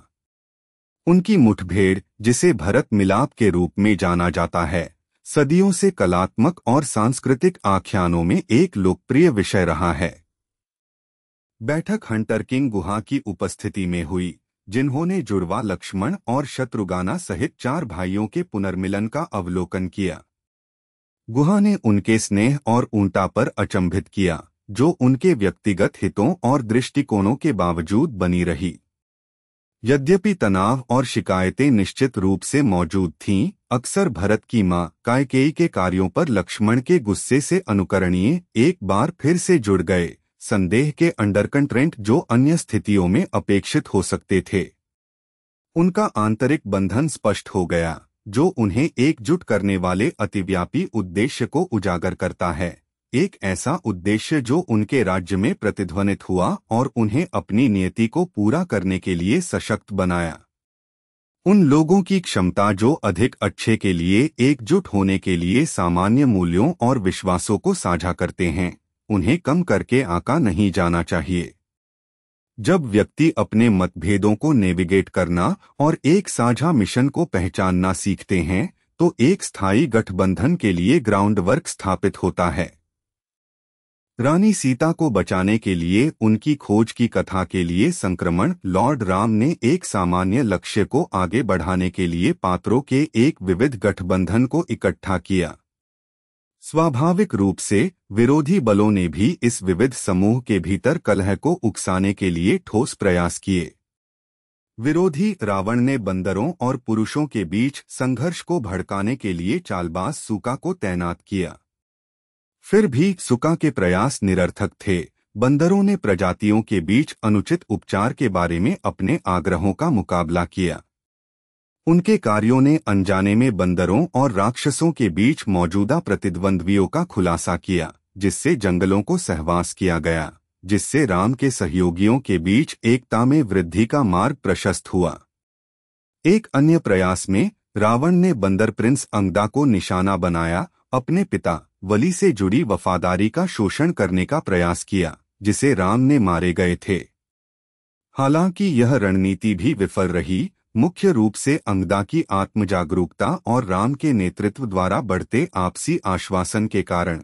उनकी मुठभेड़ जिसे भरत मिलाप के रूप में जाना जाता है सदियों से कलात्मक और सांस्कृतिक आख्यानों में एक लोकप्रिय विषय रहा है बैठक हंटर किंग गुहा की उपस्थिति में हुई जिन्होंने जुड़वा लक्ष्मण और शत्रुगाना सहित चार भाइयों के पुनर्मिलन का अवलोकन किया गुहा ने उनके स्नेह और ऊंटा पर अचंभित किया जो उनके व्यक्तिगत हितों और दृष्टिकोणों के बावजूद बनी रही यद्यपि तनाव और शिकायतें निश्चित रूप से मौजूद थीं, अक्सर भरत की मां कायकेयी के कार्यों पर लक्ष्मण के गुस्से से अनुकरणीय एक बार फिर से जुड़ गए संदेह के अंडरकंट्रेंट जो अन्य स्थितियों में अपेक्षित हो सकते थे उनका आंतरिक बंधन स्पष्ट हो गया जो उन्हें एकजुट करने वाले अतिव्यापी उद्देश्य को उजागर करता है एक ऐसा उद्देश्य जो उनके राज्य में प्रतिध्वनित हुआ और उन्हें अपनी नियति को पूरा करने के लिए सशक्त बनाया उन लोगों की क्षमता जो अधिक अच्छे के लिए एकजुट होने के लिए सामान्य मूल्यों और विश्वासों को साझा करते हैं उन्हें कम करके आका नहीं जाना चाहिए जब व्यक्ति अपने मतभेदों को नेविगेट करना और एक साझा मिशन को पहचानना सीखते हैं तो एक स्थायी गठबंधन के लिए ग्राउंडवर्क स्थापित होता है रानी सीता को बचाने के लिए उनकी खोज की कथा के लिए संक्रमण लॉर्ड राम ने एक सामान्य लक्ष्य को आगे बढ़ाने के लिए पात्रों के एक विविध गठबंधन को इकट्ठा किया स्वाभाविक रूप से विरोधी बलों ने भी इस विविध समूह के भीतर कलह को उकसाने के लिए ठोस प्रयास किए विरोधी रावण ने बंदरों और पुरुषों के बीच संघर्ष को भड़काने के लिए चालबाज सूका को तैनात किया फिर भी सुका के प्रयास निरर्थक थे बंदरों ने प्रजातियों के बीच अनुचित उपचार के बारे में अपने आग्रहों का मुकाबला किया उनके कार्यों ने अनजाने में बंदरों और राक्षसों के बीच मौजूदा प्रतिद्वंद्वियों का खुलासा किया जिससे जंगलों को सहवास किया गया जिससे राम के सहयोगियों के बीच एकता में वृद्धि का मार्ग प्रशस्त हुआ एक अन्य प्रयास में रावण ने बंदर प्रिंस अंगदा को निशाना बनाया अपने पिता वली से जुड़ी वफादारी का शोषण करने का प्रयास किया जिसे राम ने मारे गए थे हालांकि यह रणनीति भी विफल रही मुख्य रूप से अंगदा की आत्मजागरूकता और राम के नेतृत्व द्वारा बढ़ते आपसी आश्वासन के कारण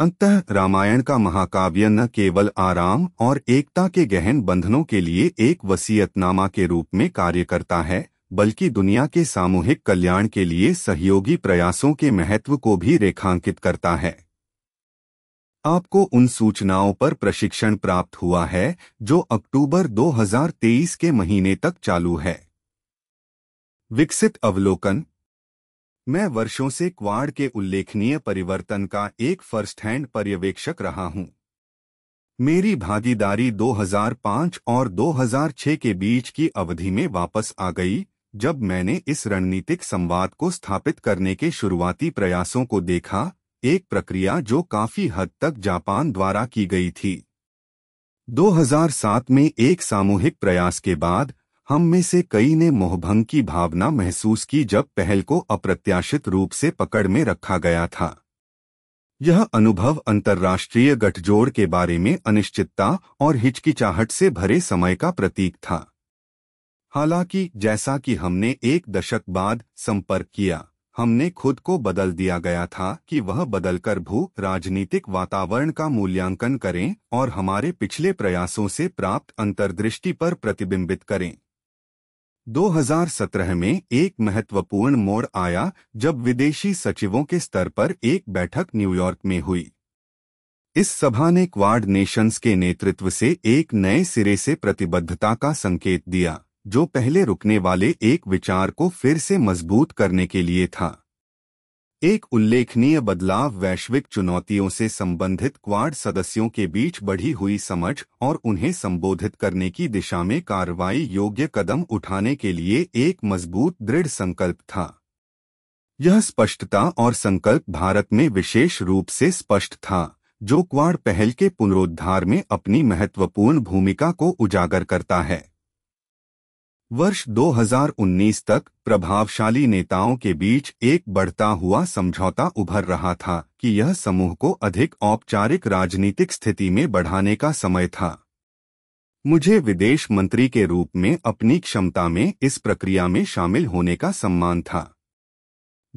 अंत रामायण का महाकाव्य न केवल आराम और एकता के गहन बंधनों के लिए एक वसीयतनामा के रूप में कार्य करता है बल्कि दुनिया के सामूहिक कल्याण के लिए सहयोगी प्रयासों के महत्व को भी रेखांकित करता है आपको उन सूचनाओं पर प्रशिक्षण प्राप्त हुआ है जो अक्टूबर 2023 के महीने तक चालू है विकसित अवलोकन मैं वर्षों से क्वाड के उल्लेखनीय परिवर्तन का एक फर्स्ट हैंड पर्यवेक्षक रहा हूं मेरी भागीदारी 2005 और 2006 के बीच की अवधि में वापस आ गई जब मैंने इस रणनीतिक संवाद को स्थापित करने के शुरुआती प्रयासों को देखा एक प्रक्रिया जो काफी हद तक जापान द्वारा की गई थी 2007 में एक सामूहिक प्रयास के बाद हम में से कई ने मोहभंग की भावना महसूस की जब पहल को अप्रत्याशित रूप से पकड़ में रखा गया था यह अनुभव अंतर्राष्ट्रीय गठजोड़ के बारे में अनिश्चितता और हिचकिचाहट से भरे समय का प्रतीक था हालांकि जैसा कि हमने एक दशक बाद संपर्क किया हमने खुद को बदल दिया गया था कि वह बदलकर भू राजनीतिक वातावरण का मूल्यांकन करें और हमारे पिछले प्रयासों से प्राप्त अंतर्दृष्टि पर प्रतिबिंबित करें 2017 में एक महत्वपूर्ण मोड़ आया जब विदेशी सचिवों के स्तर पर एक बैठक न्यूयॉर्क में हुई इस सभा ने क्वाड नेशंस के नेतृत्व से एक नए सिरे से प्रतिबद्धता का संकेत दिया जो पहले रुकने वाले एक विचार को फिर से मजबूत करने के लिए था एक उल्लेखनीय बदलाव वैश्विक चुनौतियों से संबंधित क्वाड सदस्यों के बीच बढ़ी हुई समझ और उन्हें संबोधित करने की दिशा में कार्रवाई योग्य कदम उठाने के लिए एक मजबूत दृढ़ संकल्प था यह स्पष्टता और संकल्प भारत में विशेष रूप से स्पष्ट था जो क्वाड पहल के पुनरोद्धार में अपनी महत्वपूर्ण भूमिका को उजागर करता है वर्ष 2019 तक प्रभावशाली नेताओं के बीच एक बढ़ता हुआ समझौता उभर रहा था कि यह समूह को अधिक औपचारिक राजनीतिक स्थिति में बढ़ाने का समय था मुझे विदेश मंत्री के रूप में अपनी क्षमता में इस प्रक्रिया में शामिल होने का सम्मान था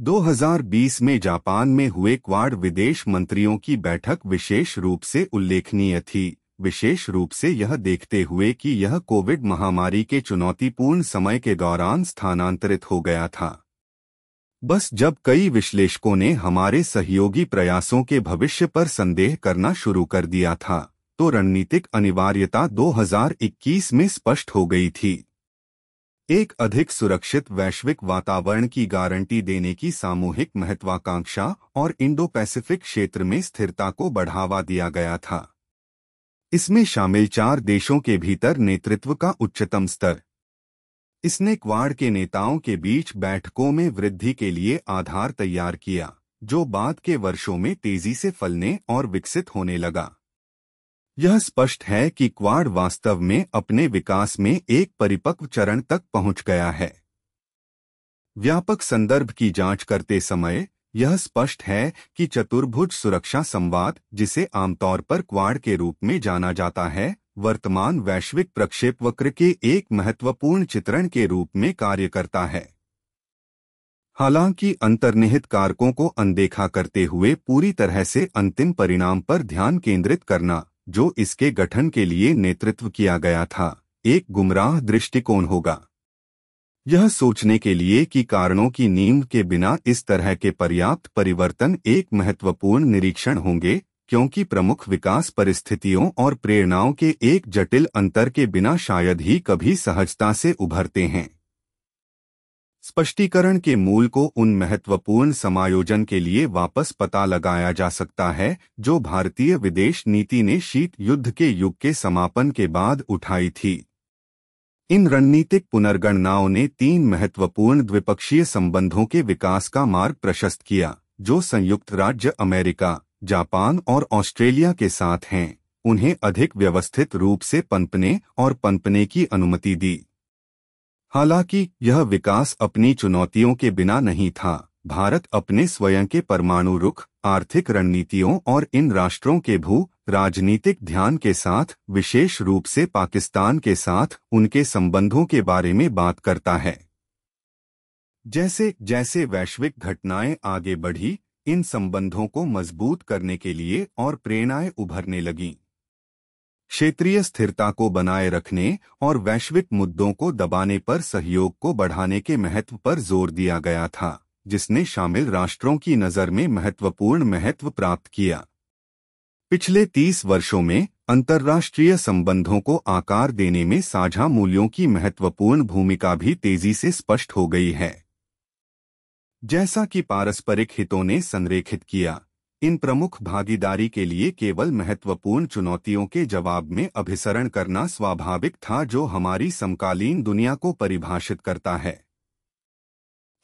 2020 में जापान में हुए क्वाड विदेश मंत्रियों की बैठक विशेष रूप से उल्लेखनीय थी विशेष रूप से यह देखते हुए कि यह कोविड महामारी के चुनौतीपूर्ण समय के दौरान स्थानांतरित हो गया था बस जब कई विश्लेषकों ने हमारे सहयोगी प्रयासों के भविष्य पर संदेह करना शुरू कर दिया था तो रणनीतिक अनिवार्यता 2021 में स्पष्ट हो गई थी एक अधिक सुरक्षित वैश्विक वातावरण की गारंटी देने की सामूहिक महत्वाकांक्षा और इंडो पैसिफिक क्षेत्र में स्थिरता को बढ़ावा दिया गया था इसमें शामिल चार देशों के भीतर नेतृत्व का उच्चतम स्तर इसने क्वाड के नेताओं के बीच बैठकों में वृद्धि के लिए आधार तैयार किया जो बाद के वर्षों में तेजी से फलने और विकसित होने लगा यह स्पष्ट है कि क्वाड वास्तव में अपने विकास में एक परिपक्व चरण तक पहुंच गया है व्यापक संदर्भ की जांच करते समय यह स्पष्ट है कि चतुर्भुज सुरक्षा संवाद जिसे आमतौर पर क्वाड के रूप में जाना जाता है वर्तमान वैश्विक प्रक्षेप वक्र के एक महत्वपूर्ण चित्रण के रूप में कार्य करता है हालांकि अंतर्निहित कारकों को अनदेखा करते हुए पूरी तरह से अंतिम परिणाम पर ध्यान केंद्रित करना जो इसके गठन के लिए नेतृत्व किया गया था एक गुमराह दृष्टिकोण होगा यह सोचने के लिए कि कारणों की नींव के बिना इस तरह के पर्याप्त परिवर्तन एक महत्वपूर्ण निरीक्षण होंगे क्योंकि प्रमुख विकास परिस्थितियों और प्रेरणाओं के एक जटिल अंतर के बिना शायद ही कभी सहजता से उभरते हैं स्पष्टीकरण के मूल को उन महत्वपूर्ण समायोजन के लिए वापस पता लगाया जा सकता है जो भारतीय विदेश नीति ने शीत युद्ध के युग के समापन के बाद उठाई थी इन रणनीतिक पुनर्गणनाओं ने तीन महत्वपूर्ण द्विपक्षीय संबंधों के विकास का मार्ग प्रशस्त किया जो संयुक्त राज्य अमेरिका जापान और ऑस्ट्रेलिया के साथ हैं उन्हें अधिक व्यवस्थित रूप से पनपने और पनपने की अनुमति दी हालांकि यह विकास अपनी चुनौतियों के बिना नहीं था भारत अपने स्वयं के परमाणु रुख आर्थिक रणनीतियों और इन राष्ट्रों के भू राजनीतिक ध्यान के साथ विशेष रूप से पाकिस्तान के साथ उनके संबंधों के बारे में बात करता है जैसे जैसे वैश्विक घटनाएं आगे बढ़ी इन संबंधों को मजबूत करने के लिए और प्रेरणाएं उभरने लगीं क्षेत्रीय स्थिरता को बनाए रखने और वैश्विक मुद्दों को दबाने पर सहयोग को बढ़ाने के महत्व पर जोर दिया गया था जिसने शामिल राष्ट्रों की नज़र में महत्वपूर्ण महत्व प्राप्त किया पिछले तीस वर्षों में अंतर्राष्ट्रीय संबंधों को आकार देने में साझा मूल्यों की महत्वपूर्ण भूमिका भी तेजी से स्पष्ट हो गई है जैसा कि पारस्परिक हितों ने संरेखित किया इन प्रमुख भागीदारी के लिए केवल महत्वपूर्ण चुनौतियों के जवाब में अभिसरण करना स्वाभाविक था जो हमारी समकालीन दुनिया को परिभाषित करता है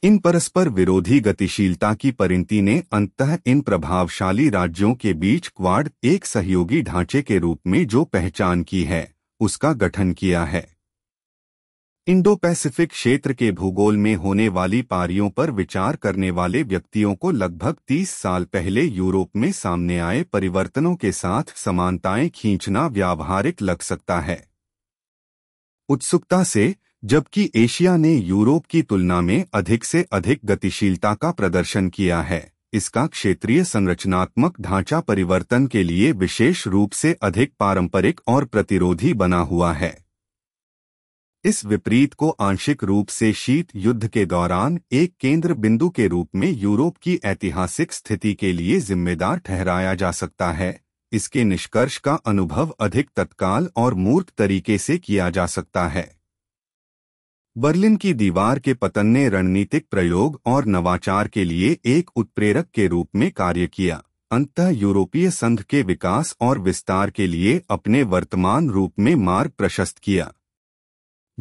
इन परस्पर विरोधी गतिशीलता की परिणति ने अंततः इन प्रभावशाली राज्यों के बीच क्वाड एक सहयोगी ढांचे के रूप में जो पहचान की है उसका गठन किया है इंडो पैसिफिक क्षेत्र के भूगोल में होने वाली पारियों पर विचार करने वाले व्यक्तियों को लगभग 30 साल पहले यूरोप में सामने आए परिवर्तनों के साथ समानताएं खींचना व्यावहारिक लग सकता है उत्सुकता से जबकि एशिया ने यूरोप की तुलना में अधिक से अधिक गतिशीलता का प्रदर्शन किया है इसका क्षेत्रीय संरचनात्मक ढांचा परिवर्तन के लिए विशेष रूप से अधिक पारंपरिक और प्रतिरोधी बना हुआ है इस विपरीत को आंशिक रूप से शीत युद्ध के दौरान एक केंद्र बिंदु के रूप में यूरोप की ऐतिहासिक स्थिति के लिए जिम्मेदार ठहराया जा सकता है इसके निष्कर्ष का अनुभव अधिक तत्काल और मूर्त तरीके से किया जा सकता है बर्लिन की दीवार के पतन ने रणनीतिक प्रयोग और नवाचार के लिए एक उत्प्रेरक के रूप में कार्य किया अंत यूरोपीय संघ के विकास और विस्तार के लिए अपने वर्तमान रूप में मार्ग प्रशस्त किया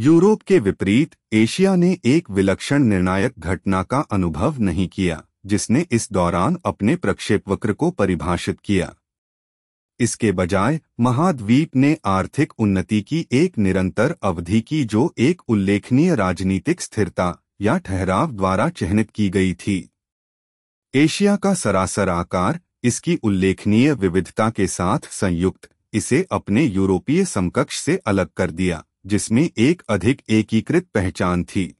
यूरोप के विपरीत एशिया ने एक विलक्षण निर्णायक घटना का अनुभव नहीं किया जिसने इस दौरान अपने प्रक्षेपवक्र को परिभाषित किया इसके बजाय महाद्वीप ने आर्थिक उन्नति की एक निरंतर अवधि की जो एक उल्लेखनीय राजनीतिक स्थिरता या ठहराव द्वारा चिन्हित की गई थी एशिया का सरासर आकार इसकी उल्लेखनीय विविधता के साथ संयुक्त इसे अपने यूरोपीय समकक्ष से अलग कर दिया जिसमें एक अधिक एकीकृत पहचान थी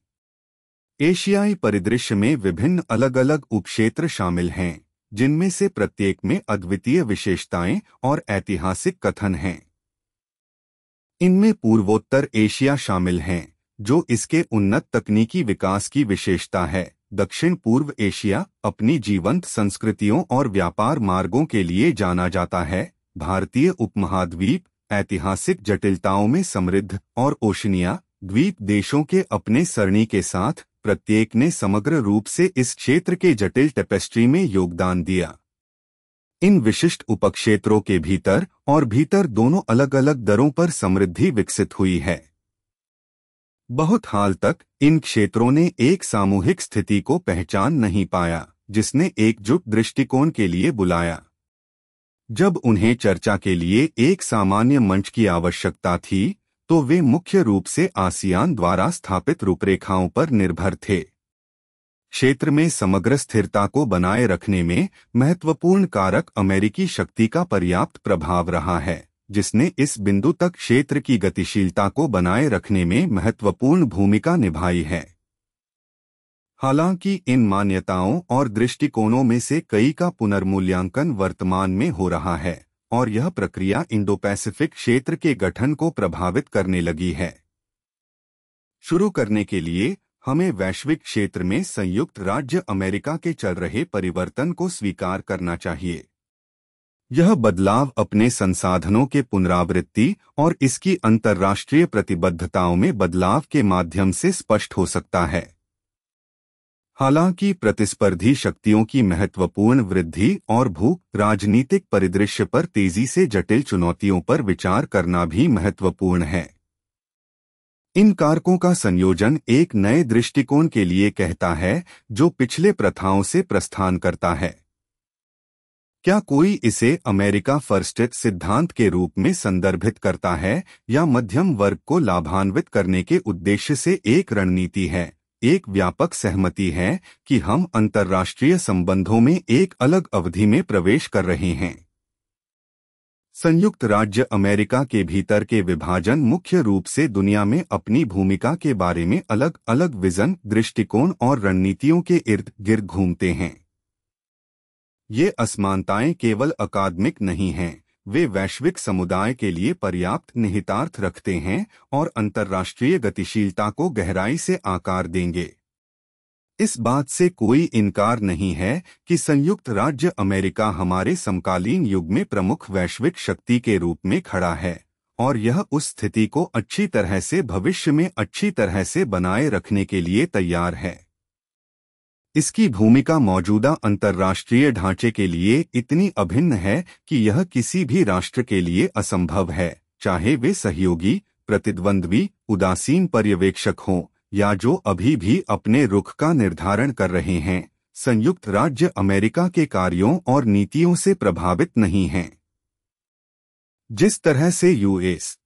एशियाई परिदृश्य में विभिन्न अलग अलग उपक्षेत्र शामिल हैं जिनमें से प्रत्येक में अद्वितीय विशेषताएं और ऐतिहासिक कथन हैं इनमें पूर्वोत्तर एशिया शामिल हैं जो इसके उन्नत तकनीकी विकास की विशेषता है दक्षिण पूर्व एशिया अपनी जीवंत संस्कृतियों और व्यापार मार्गों के लिए जाना जाता है भारतीय उपमहाद्वीप ऐतिहासिक जटिलताओं में समृद्ध और ओशनिया द्वीप देशों के अपने सरणी के साथ प्रत्येक ने समग्र रूप से इस क्षेत्र के जटिल टेपेस्ट्री में योगदान दिया इन विशिष्ट उपक्षेत्रों के भीतर और भीतर दोनों अलग अलग दरों पर समृद्धि विकसित हुई है बहुत हाल तक इन क्षेत्रों ने एक सामूहिक स्थिति को पहचान नहीं पाया जिसने एकजुट दृष्टिकोण के लिए बुलाया जब उन्हें चर्चा के लिए एक सामान्य मंच की आवश्यकता थी तो वे मुख्य रूप से आसियान द्वारा स्थापित रूपरेखाओं पर निर्भर थे क्षेत्र में समग्र स्थिरता को बनाए रखने में महत्वपूर्ण कारक अमेरिकी शक्ति का पर्याप्त प्रभाव रहा है जिसने इस बिंदु तक क्षेत्र की गतिशीलता को बनाए रखने में महत्वपूर्ण भूमिका निभाई है हालांकि इन मान्यताओं और दृष्टिकोणों में से कई का पुनर्मूल्यांकन वर्तमान में हो रहा है और यह प्रक्रिया इंडो पैसिफिक क्षेत्र के गठन को प्रभावित करने लगी है शुरू करने के लिए हमें वैश्विक क्षेत्र में संयुक्त राज्य अमेरिका के चल रहे परिवर्तन को स्वीकार करना चाहिए यह बदलाव अपने संसाधनों के पुनरावृत्ति और इसकी अंतर्राष्ट्रीय प्रतिबद्धताओं में बदलाव के माध्यम से स्पष्ट हो सकता है हालांकि प्रतिस्पर्धी शक्तियों की महत्वपूर्ण वृद्धि और भूख राजनीतिक परिदृश्य पर तेजी से जटिल चुनौतियों पर विचार करना भी महत्वपूर्ण है इन कारकों का संयोजन एक नए दृष्टिकोण के लिए कहता है जो पिछले प्रथाओं से प्रस्थान करता है क्या कोई इसे अमेरिका फर्स्ट सिद्धांत के रूप में संदर्भित करता है या मध्यम वर्ग को लाभान्वित करने के उद्देश्य से एक रणनीति है एक व्यापक सहमति है कि हम अंतर्राष्ट्रीय संबंधों में एक अलग अवधि में प्रवेश कर रहे हैं संयुक्त राज्य अमेरिका के भीतर के विभाजन मुख्य रूप से दुनिया में अपनी भूमिका के बारे में अलग अलग विजन दृष्टिकोण और रणनीतियों के इर्द गिर्द घूमते हैं ये असमानताएं केवल अकादमिक नहीं हैं वे वैश्विक समुदाय के लिए पर्याप्त निहितार्थ रखते हैं और अंतर्राष्ट्रीय गतिशीलता को गहराई से आकार देंगे इस बात से कोई इनकार नहीं है कि संयुक्त राज्य अमेरिका हमारे समकालीन युग में प्रमुख वैश्विक शक्ति के रूप में खड़ा है और यह उस स्थिति को अच्छी तरह से भविष्य में अच्छी तरह से बनाए रखने के लिए तैयार है इसकी भूमिका मौजूदा अंतर्राष्ट्रीय ढांचे के लिए इतनी अभिन्न है कि यह किसी भी राष्ट्र के लिए असंभव है चाहे वे सहयोगी प्रतिद्वंद्वी उदासीन पर्यवेक्षक हों या जो अभी भी अपने रुख का निर्धारण कर रहे हैं संयुक्त राज्य अमेरिका के कार्यों और नीतियों से प्रभावित नहीं हैं जिस तरह से यूएस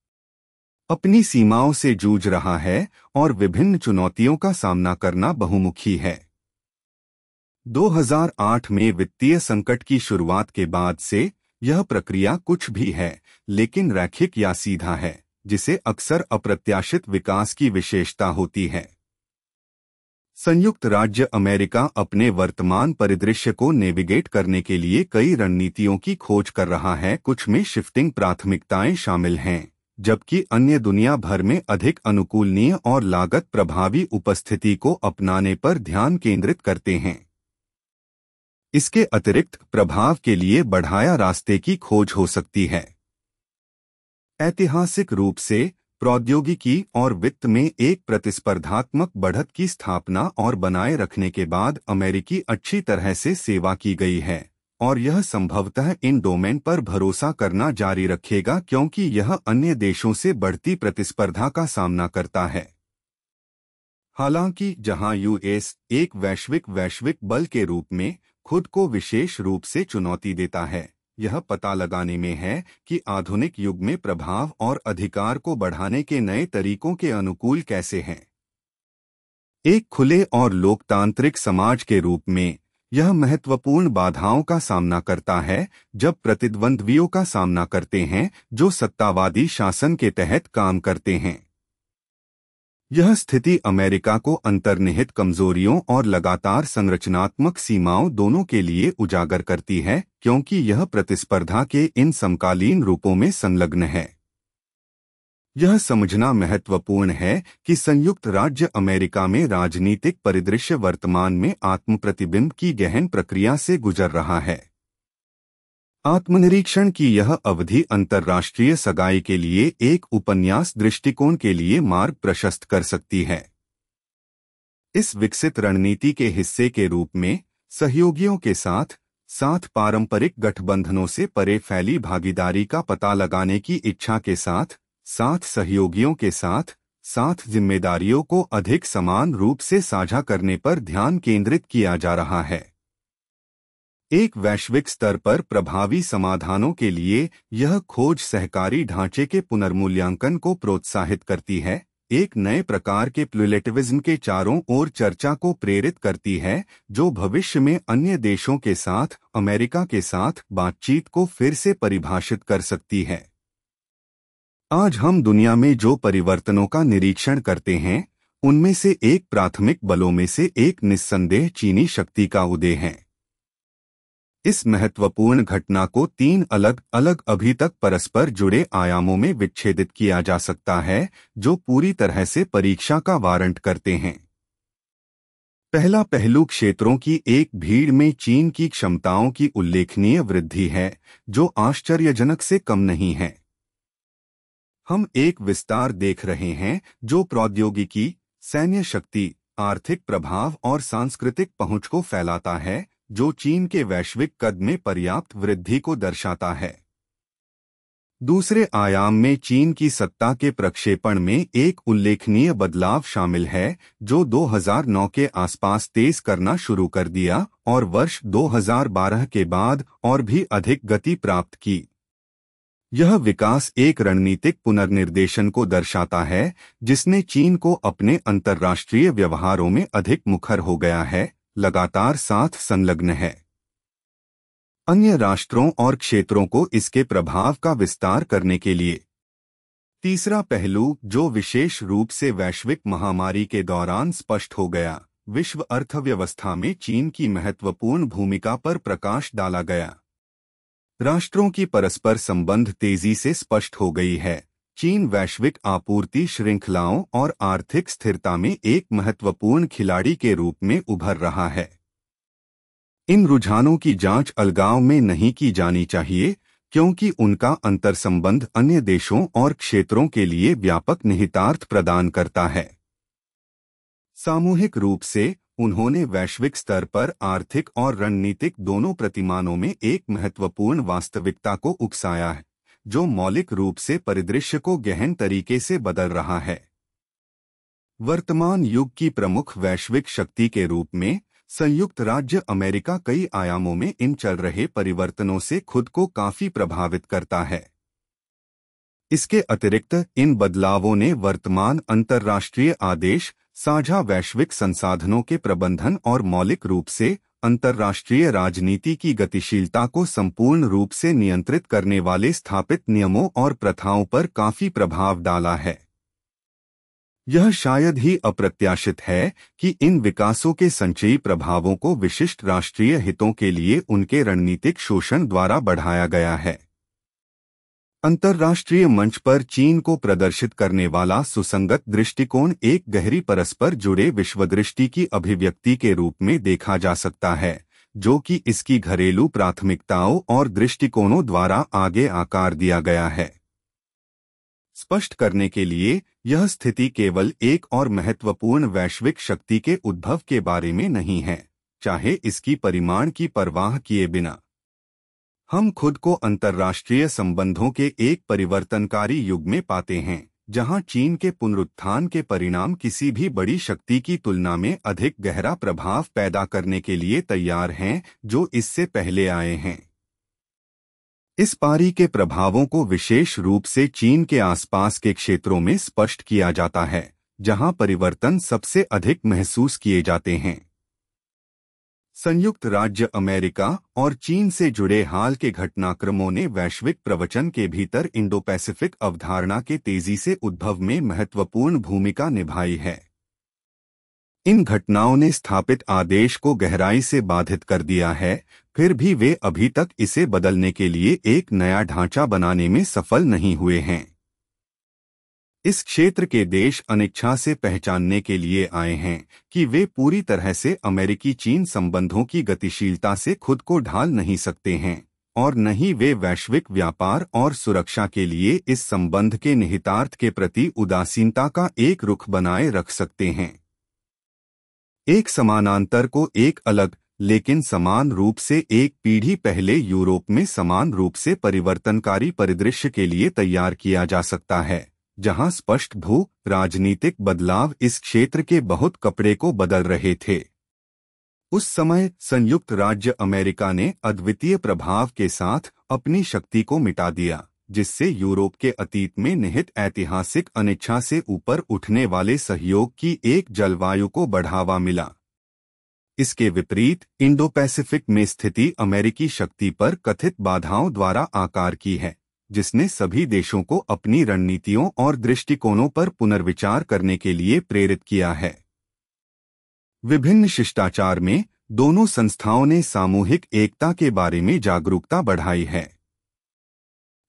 अपनी सीमाओं से जूझ रहा है और विभिन्न चुनौतियों का सामना करना बहुमुखी है 2008 में वित्तीय संकट की शुरुआत के बाद से यह प्रक्रिया कुछ भी है लेकिन रैखिक या सीधा है जिसे अक्सर अप्रत्याशित विकास की विशेषता होती है संयुक्त राज्य अमेरिका अपने वर्तमान परिदृश्य को नेविगेट करने के लिए कई रणनीतियों की खोज कर रहा है कुछ में शिफ्टिंग प्राथमिकताएं शामिल हैं जबकि अन्य दुनिया भर में अधिक अनुकूलनीय और लागत प्रभावी उपस्थिति को अपनाने पर ध्यान केंद्रित करते हैं इसके अतिरिक्त प्रभाव के लिए बढ़ाया रास्ते की खोज हो सकती है ऐतिहासिक रूप से प्रौद्योगिकी और वित्त में एक प्रतिस्पर्धात्मक बढ़त की स्थापना और बनाए रखने के बाद अमेरिकी अच्छी तरह से सेवा की गई है और यह संभवतः इन डोमेन पर भरोसा करना जारी रखेगा क्योंकि यह अन्य देशों से बढ़ती प्रतिस्पर्धा का सामना करता है हालांकि जहां यूएस एक वैश्विक वैश्विक बल के रूप में खुद को विशेष रूप से चुनौती देता है यह पता लगाने में है कि आधुनिक युग में प्रभाव और अधिकार को बढ़ाने के नए तरीकों के अनुकूल कैसे हैं एक खुले और लोकतांत्रिक समाज के रूप में यह महत्वपूर्ण बाधाओं का सामना करता है जब प्रतिद्वंद्वियों का सामना करते हैं जो सत्तावादी शासन के तहत काम करते हैं यह स्थिति अमेरिका को अंतर्निहित कमजोरियों और लगातार संरचनात्मक सीमाओं दोनों के लिए उजागर करती है क्योंकि यह प्रतिस्पर्धा के इन समकालीन रूपों में संलग्न है यह समझना महत्वपूर्ण है कि संयुक्त राज्य अमेरिका में राजनीतिक परिदृश्य वर्तमान में आत्मप्रतिबिंब की गहन प्रक्रिया से गुजर रहा है आत्मनिरीक्षण की यह अवधि अंतर्राष्ट्रीय सगाई के लिए एक उपन्यास दृष्टिकोण के लिए मार्ग प्रशस्त कर सकती है इस विकसित रणनीति के हिस्से के रूप में सहयोगियों के साथ साथ पारंपरिक गठबंधनों से परे फैली भागीदारी का पता लगाने की इच्छा के साथ साथ सहयोगियों के साथ साथ जिम्मेदारियों को अधिक समान रूप से साझा करने पर ध्यान केंद्रित किया जा रहा है एक वैश्विक स्तर पर प्रभावी समाधानों के लिए यह खोज सहकारी ढांचे के पुनर्मूल्यांकन को प्रोत्साहित करती है एक नए प्रकार के प्लुलेटिविज्म के चारों ओर चर्चा को प्रेरित करती है जो भविष्य में अन्य देशों के साथ अमेरिका के साथ बातचीत को फिर से परिभाषित कर सकती है आज हम दुनिया में जो परिवर्तनों का निरीक्षण करते हैं उनमें से एक प्राथमिक बलों में से एक निस्संदेह चीनी शक्ति का उदय है इस महत्वपूर्ण घटना को तीन अलग अलग अभी तक परस्पर जुड़े आयामों में विच्छेदित किया जा सकता है जो पूरी तरह से परीक्षा का वारंट करते हैं पहला पहलू क्षेत्रों की एक भीड़ में चीन की क्षमताओं की उल्लेखनीय वृद्धि है जो आश्चर्यजनक से कम नहीं है हम एक विस्तार देख रहे हैं जो प्रौद्योगिकी सैन्य शक्ति आर्थिक प्रभाव और सांस्कृतिक पहुंच को फैलाता है जो चीन के वैश्विक कद में पर्याप्त वृद्धि को दर्शाता है दूसरे आयाम में चीन की सत्ता के प्रक्षेपण में एक उल्लेखनीय बदलाव शामिल है जो 2009 के आसपास तेज करना शुरू कर दिया और वर्ष 2012 के बाद और भी अधिक गति प्राप्त की यह विकास एक रणनीतिक पुनर्निर्देशन को दर्शाता है जिसने चीन को अपने अंतर्राष्ट्रीय व्यवहारों में अधिक मुखर हो गया है लगातार साथ संलग्न है अन्य राष्ट्रों और क्षेत्रों को इसके प्रभाव का विस्तार करने के लिए तीसरा पहलू जो विशेष रूप से वैश्विक महामारी के दौरान स्पष्ट हो गया विश्व अर्थव्यवस्था में चीन की महत्वपूर्ण भूमिका पर प्रकाश डाला गया राष्ट्रों की परस्पर संबंध तेजी से स्पष्ट हो गई है चीन वैश्विक आपूर्ति श्रृंखलाओं और आर्थिक स्थिरता में एक महत्वपूर्ण खिलाड़ी के रूप में उभर रहा है इन रुझानों की जांच अलगाव में नहीं की जानी चाहिए क्योंकि उनका संबंध अन्य देशों और क्षेत्रों के लिए व्यापक निहितार्थ प्रदान करता है सामूहिक रूप से उन्होंने वैश्विक स्तर पर आर्थिक और रणनीतिक दोनों प्रतिमानों में एक महत्वपूर्ण वास्तविकता को उकसाया है जो मौलिक रूप से परिदृश्य को गहन तरीके से बदल रहा है वर्तमान युग की प्रमुख वैश्विक शक्ति के रूप में संयुक्त राज्य अमेरिका कई आयामों में इन चल रहे परिवर्तनों से खुद को काफी प्रभावित करता है इसके अतिरिक्त इन बदलावों ने वर्तमान अंतर्राष्ट्रीय आदेश साझा वैश्विक संसाधनों के प्रबंधन और मौलिक रूप से अंतर्राष्ट्रीय राजनीति की गतिशीलता को संपूर्ण रूप से नियंत्रित करने वाले स्थापित नियमों और प्रथाओं पर काफी प्रभाव डाला है यह शायद ही अप्रत्याशित है कि इन विकासों के संचयी प्रभावों को विशिष्ट राष्ट्रीय हितों के लिए उनके रणनीतिक शोषण द्वारा बढ़ाया गया है अंतर्राष्ट्रीय मंच पर चीन को प्रदर्शित करने वाला सुसंगत दृष्टिकोण एक गहरी परस्पर जुड़े विश्वदृष्टि की अभिव्यक्ति के रूप में देखा जा सकता है जो कि इसकी घरेलू प्राथमिकताओं और दृष्टिकोणों द्वारा आगे आकार दिया गया है स्पष्ट करने के लिए यह स्थिति केवल एक और महत्वपूर्ण वैश्विक शक्ति के उद्भव के बारे में नहीं है चाहे इसकी परिमाण की परवाह किए बिना हम खुद को अंतर्राष्ट्रीय संबंधों के एक परिवर्तनकारी युग में पाते हैं जहां चीन के पुनरुत्थान के परिणाम किसी भी बड़ी शक्ति की तुलना में अधिक गहरा प्रभाव पैदा करने के लिए तैयार हैं जो इससे पहले आए हैं इस पारी के प्रभावों को विशेष रूप से चीन के आसपास के क्षेत्रों में स्पष्ट किया जाता है जहां परिवर्तन सबसे अधिक महसूस किए जाते हैं संयुक्त राज्य अमेरिका और चीन से जुड़े हाल के घटनाक्रमों ने वैश्विक प्रवचन के भीतर इंडो पैसिफिक अवधारणा के तेजी से उद्भव में महत्वपूर्ण भूमिका निभाई है इन घटनाओं ने स्थापित आदेश को गहराई से बाधित कर दिया है फिर भी वे अभी तक इसे बदलने के लिए एक नया ढांचा बनाने में सफल नहीं हुए हैं इस क्षेत्र के देश अनिच्छा से पहचानने के लिए आए हैं कि वे पूरी तरह से अमेरिकी चीन संबंधों की गतिशीलता से खुद को ढाल नहीं सकते हैं और न ही वे वैश्विक व्यापार और सुरक्षा के लिए इस संबंध के निहितार्थ के प्रति उदासीनता का एक रुख बनाए रख सकते हैं एक समानांतर को एक अलग लेकिन समान रूप से एक पीढ़ी पहले यूरोप में समान रूप से परिवर्तनकारी परिदृश्य के लिए तैयार किया जा सकता है जहां स्पष्ट भू राजनीतिक बदलाव इस क्षेत्र के बहुत कपड़े को बदल रहे थे उस समय संयुक्त राज्य अमेरिका ने अद्वितीय प्रभाव के साथ अपनी शक्ति को मिटा दिया जिससे यूरोप के अतीत में निहित ऐतिहासिक अनिच्छा से ऊपर उठने वाले सहयोग की एक जलवायु को बढ़ावा मिला इसके विपरीत इंडो पैसिफिक में स्थिति अमेरिकी शक्ति पर कथित बाधाओं द्वारा आकार की है जिसने सभी देशों को अपनी रणनीतियों और दृष्टिकोणों पर पुनर्विचार करने के लिए प्रेरित किया है विभिन्न शिष्टाचार में दोनों संस्थाओं ने सामूहिक एकता के बारे में जागरूकता बढ़ाई है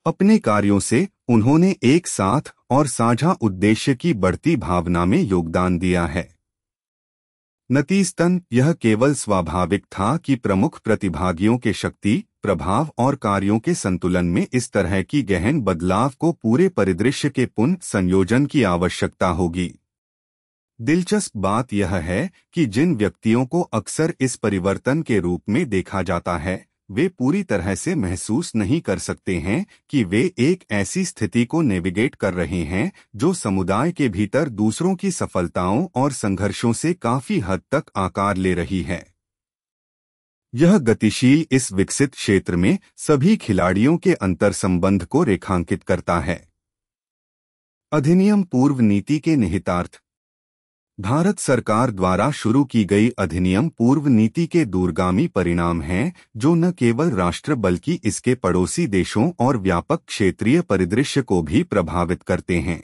अपने कार्यों से उन्होंने एक साथ और साझा उद्देश्य की बढ़ती भावना में योगदान दिया है नतीजतन यह केवल स्वाभाविक था कि प्रमुख प्रतिभागियों के शक्ति प्रभाव और कार्यों के संतुलन में इस तरह की गहन बदलाव को पूरे परिदृश्य के पुनः संयोजन की आवश्यकता होगी दिलचस्प बात यह है कि जिन व्यक्तियों को अक्सर इस परिवर्तन के रूप में देखा जाता है वे पूरी तरह से महसूस नहीं कर सकते हैं कि वे एक ऐसी स्थिति को नेविगेट कर रहे हैं जो समुदाय के भीतर दूसरों की सफलताओं और संघर्षों से काफी हद तक आकार ले रही है यह गतिशील इस विकसित क्षेत्र में सभी खिलाड़ियों के अंतर संबंध को रेखांकित करता है अधिनियम पूर्व नीति के निहितार्थ भारत सरकार द्वारा शुरू की गई अधिनियम पूर्व नीति के दूरगामी परिणाम हैं जो न केवल राष्ट्र बल्कि इसके पड़ोसी देशों और व्यापक क्षेत्रीय परिदृश्य को भी प्रभावित करते हैं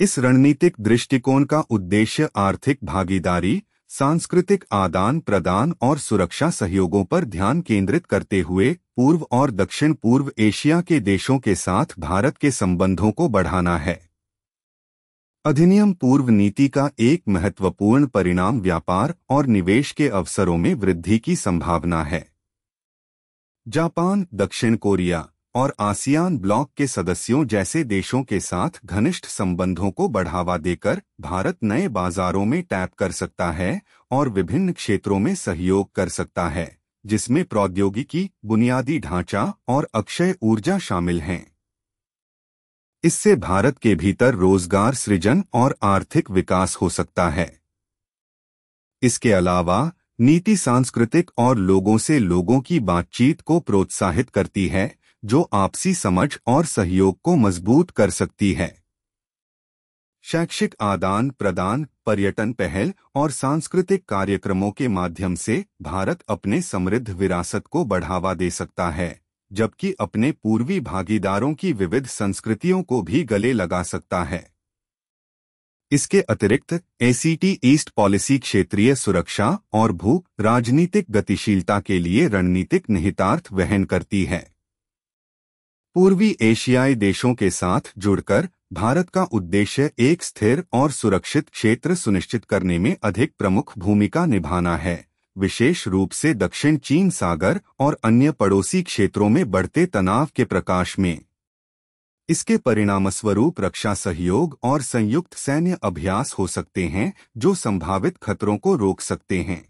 इस रणनीतिक दृष्टिकोण का उद्देश्य आर्थिक भागीदारी सांस्कृतिक आदान प्रदान और सुरक्षा सहयोगों पर ध्यान केंद्रित करते हुए पूर्व और दक्षिण पूर्व एशिया के देशों के साथ भारत के संबंधों को बढ़ाना है अधिनियम पूर्व नीति का एक महत्वपूर्ण परिणाम व्यापार और निवेश के अवसरों में वृद्धि की संभावना है जापान दक्षिण कोरिया और आसियान ब्लॉक के सदस्यों जैसे देशों के साथ घनिष्ठ संबंधों को बढ़ावा देकर भारत नए बाजारों में टैप कर सकता है और विभिन्न क्षेत्रों में सहयोग कर सकता है जिसमें प्रौद्योगिकी बुनियादी ढांचा और अक्षय ऊर्जा शामिल हैं इससे भारत के भीतर रोजगार सृजन और आर्थिक विकास हो सकता है इसके अलावा नीति सांस्कृतिक और लोगों से लोगों की बातचीत को प्रोत्साहित करती है जो आपसी समझ और सहयोग को मजबूत कर सकती है शैक्षिक आदान प्रदान पर्यटन पहल और सांस्कृतिक कार्यक्रमों के माध्यम से भारत अपने समृद्ध विरासत को बढ़ावा दे सकता है जबकि अपने पूर्वी भागीदारों की विविध संस्कृतियों को भी गले लगा सकता है इसके अतिरिक्त एसीटी ईस्ट पॉलिसी क्षेत्रीय सुरक्षा और भू राजनीतिक गतिशीलता के लिए रणनीतिक निहितार्थ वहन करती है पूर्वी एशियाई देशों के साथ जुड़कर भारत का उद्देश्य एक स्थिर और सुरक्षित क्षेत्र सुनिश्चित करने में अधिक प्रमुख भूमिका निभाना है विशेष रूप से दक्षिण चीन सागर और अन्य पड़ोसी क्षेत्रों में बढ़ते तनाव के प्रकाश में इसके परिणामस्वरूप रक्षा सहयोग और संयुक्त सैन्य अभ्यास हो सकते हैं जो संभावित खतरों को रोक सकते हैं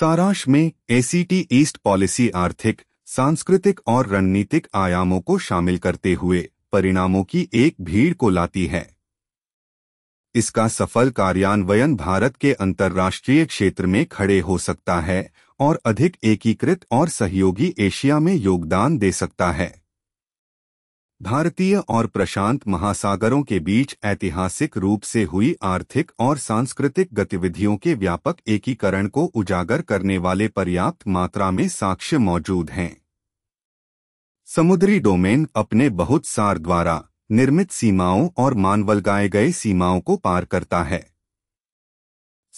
सारांश में एसीटी ईस्ट पॉलिसी आर्थिक सांस्कृतिक और रणनीतिक आयामों को शामिल करते हुए परिणामों की एक भीड़ को लाती है इसका सफल कार्यान्वयन भारत के अंतर्राष्ट्रीय क्षेत्र में खड़े हो सकता है और अधिक एकीकृत और सहयोगी एशिया में योगदान दे सकता है भारतीय और प्रशांत महासागरों के बीच ऐतिहासिक रूप से हुई आर्थिक और सांस्कृतिक गतिविधियों के व्यापक एकीकरण को उजागर करने वाले पर्याप्त मात्रा में साक्ष्य मौजूद हैं समुद्री डोमेन अपने बहुत सार द्वारा निर्मित सीमाओं और मानवलगाए गए सीमाओं को पार करता है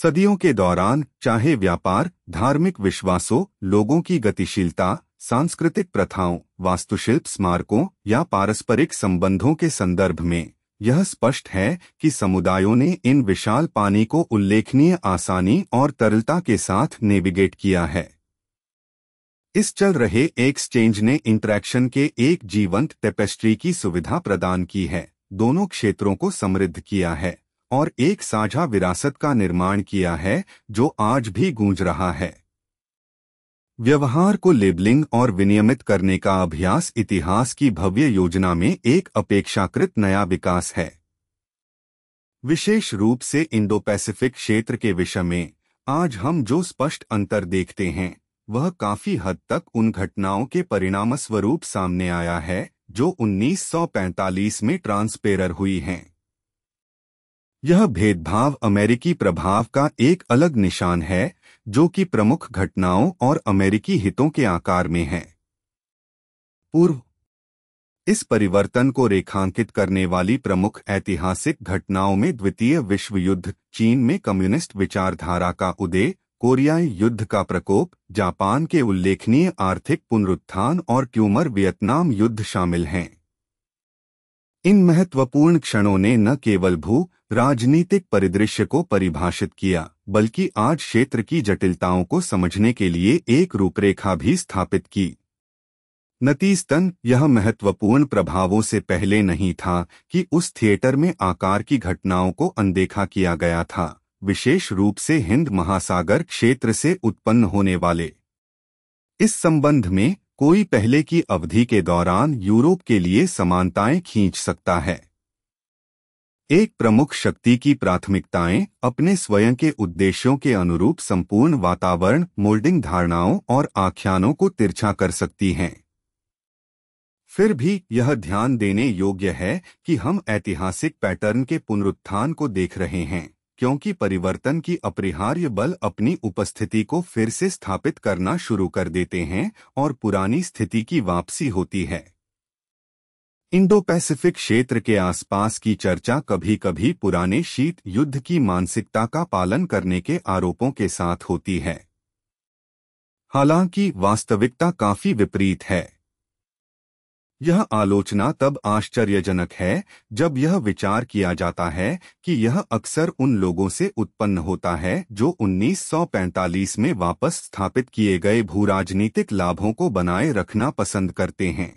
सदियों के दौरान चाहे व्यापार धार्मिक विश्वासों लोगों की गतिशीलता सांस्कृतिक प्रथाओं वास्तुशिल्प स्मारकों या पारस्परिक संबंधों के संदर्भ में यह स्पष्ट है कि समुदायों ने इन विशाल पानी को उल्लेखनीय आसानी और तरलता के साथ नेविगेट किया है इस चल रहे एक्सचेंज ने इंटरेक्शन के एक जीवंत टेपेस्ट्री की सुविधा प्रदान की है दोनों क्षेत्रों को समृद्ध किया है और एक साझा विरासत का निर्माण किया है जो आज भी गूंज रहा है व्यवहार को लेबलिंग और विनियमित करने का अभ्यास इतिहास की भव्य योजना में एक अपेक्षाकृत नया विकास है विशेष रूप से इंडो पैसिफिक क्षेत्र के विषय में आज हम जो स्पष्ट अंतर देखते हैं वह काफी हद तक उन घटनाओं के परिणाम स्वरूप सामने आया है जो 1945 में ट्रांसपेरर हुई हैं यह भेदभाव अमेरिकी प्रभाव का एक अलग निशान है जो कि प्रमुख घटनाओं और अमेरिकी हितों के आकार में है पूर्व इस परिवर्तन को रेखांकित करने वाली प्रमुख ऐतिहासिक घटनाओं में द्वितीय विश्व युद्ध चीन में कम्युनिस्ट विचारधारा का उदय कोरियाई युद्ध का प्रकोप जापान के उल्लेखनीय आर्थिक पुनरुत्थान और ट्यूमर वियतनाम युद्ध शामिल हैं इन महत्वपूर्ण क्षणों ने न केवल भू राजनीतिक परिदृश्य को परिभाषित किया बल्कि आज क्षेत्र की जटिलताओं को समझने के लिए एक रूपरेखा भी स्थापित की नतीजतन यह महत्वपूर्ण प्रभावों से पहले नहीं था कि उस थिएटर में आकार की घटनाओं को अनदेखा किया गया था विशेष रूप से हिंद महासागर क्षेत्र से उत्पन्न होने वाले इस संबंध में कोई पहले की अवधि के दौरान यूरोप के लिए समानताएं खींच सकता है एक प्रमुख शक्ति की प्राथमिकताएं अपने स्वयं के उद्देश्यों के अनुरूप संपूर्ण वातावरण मोल्डिंग धारणाओं और आख्यानों को तिरछा कर सकती हैं फिर भी यह ध्यान देने योग्य है कि हम ऐतिहासिक पैटर्न के पुनरुत्थान को देख रहे हैं क्योंकि परिवर्तन की अपरिहार्य बल अपनी उपस्थिति को फिर से स्थापित करना शुरू कर देते हैं और पुरानी स्थिति की वापसी होती है इंडो पैसिफिक क्षेत्र के आसपास की चर्चा कभी कभी पुराने शीत युद्ध की मानसिकता का पालन करने के आरोपों के साथ होती है हालांकि वास्तविकता काफी विपरीत है यह आलोचना तब आश्चर्यजनक है जब यह विचार किया जाता है कि यह अक्सर उन लोगों से उत्पन्न होता है जो 1945 में वापस स्थापित किए गए भू राजनीतिक लाभों को बनाए रखना पसंद करते हैं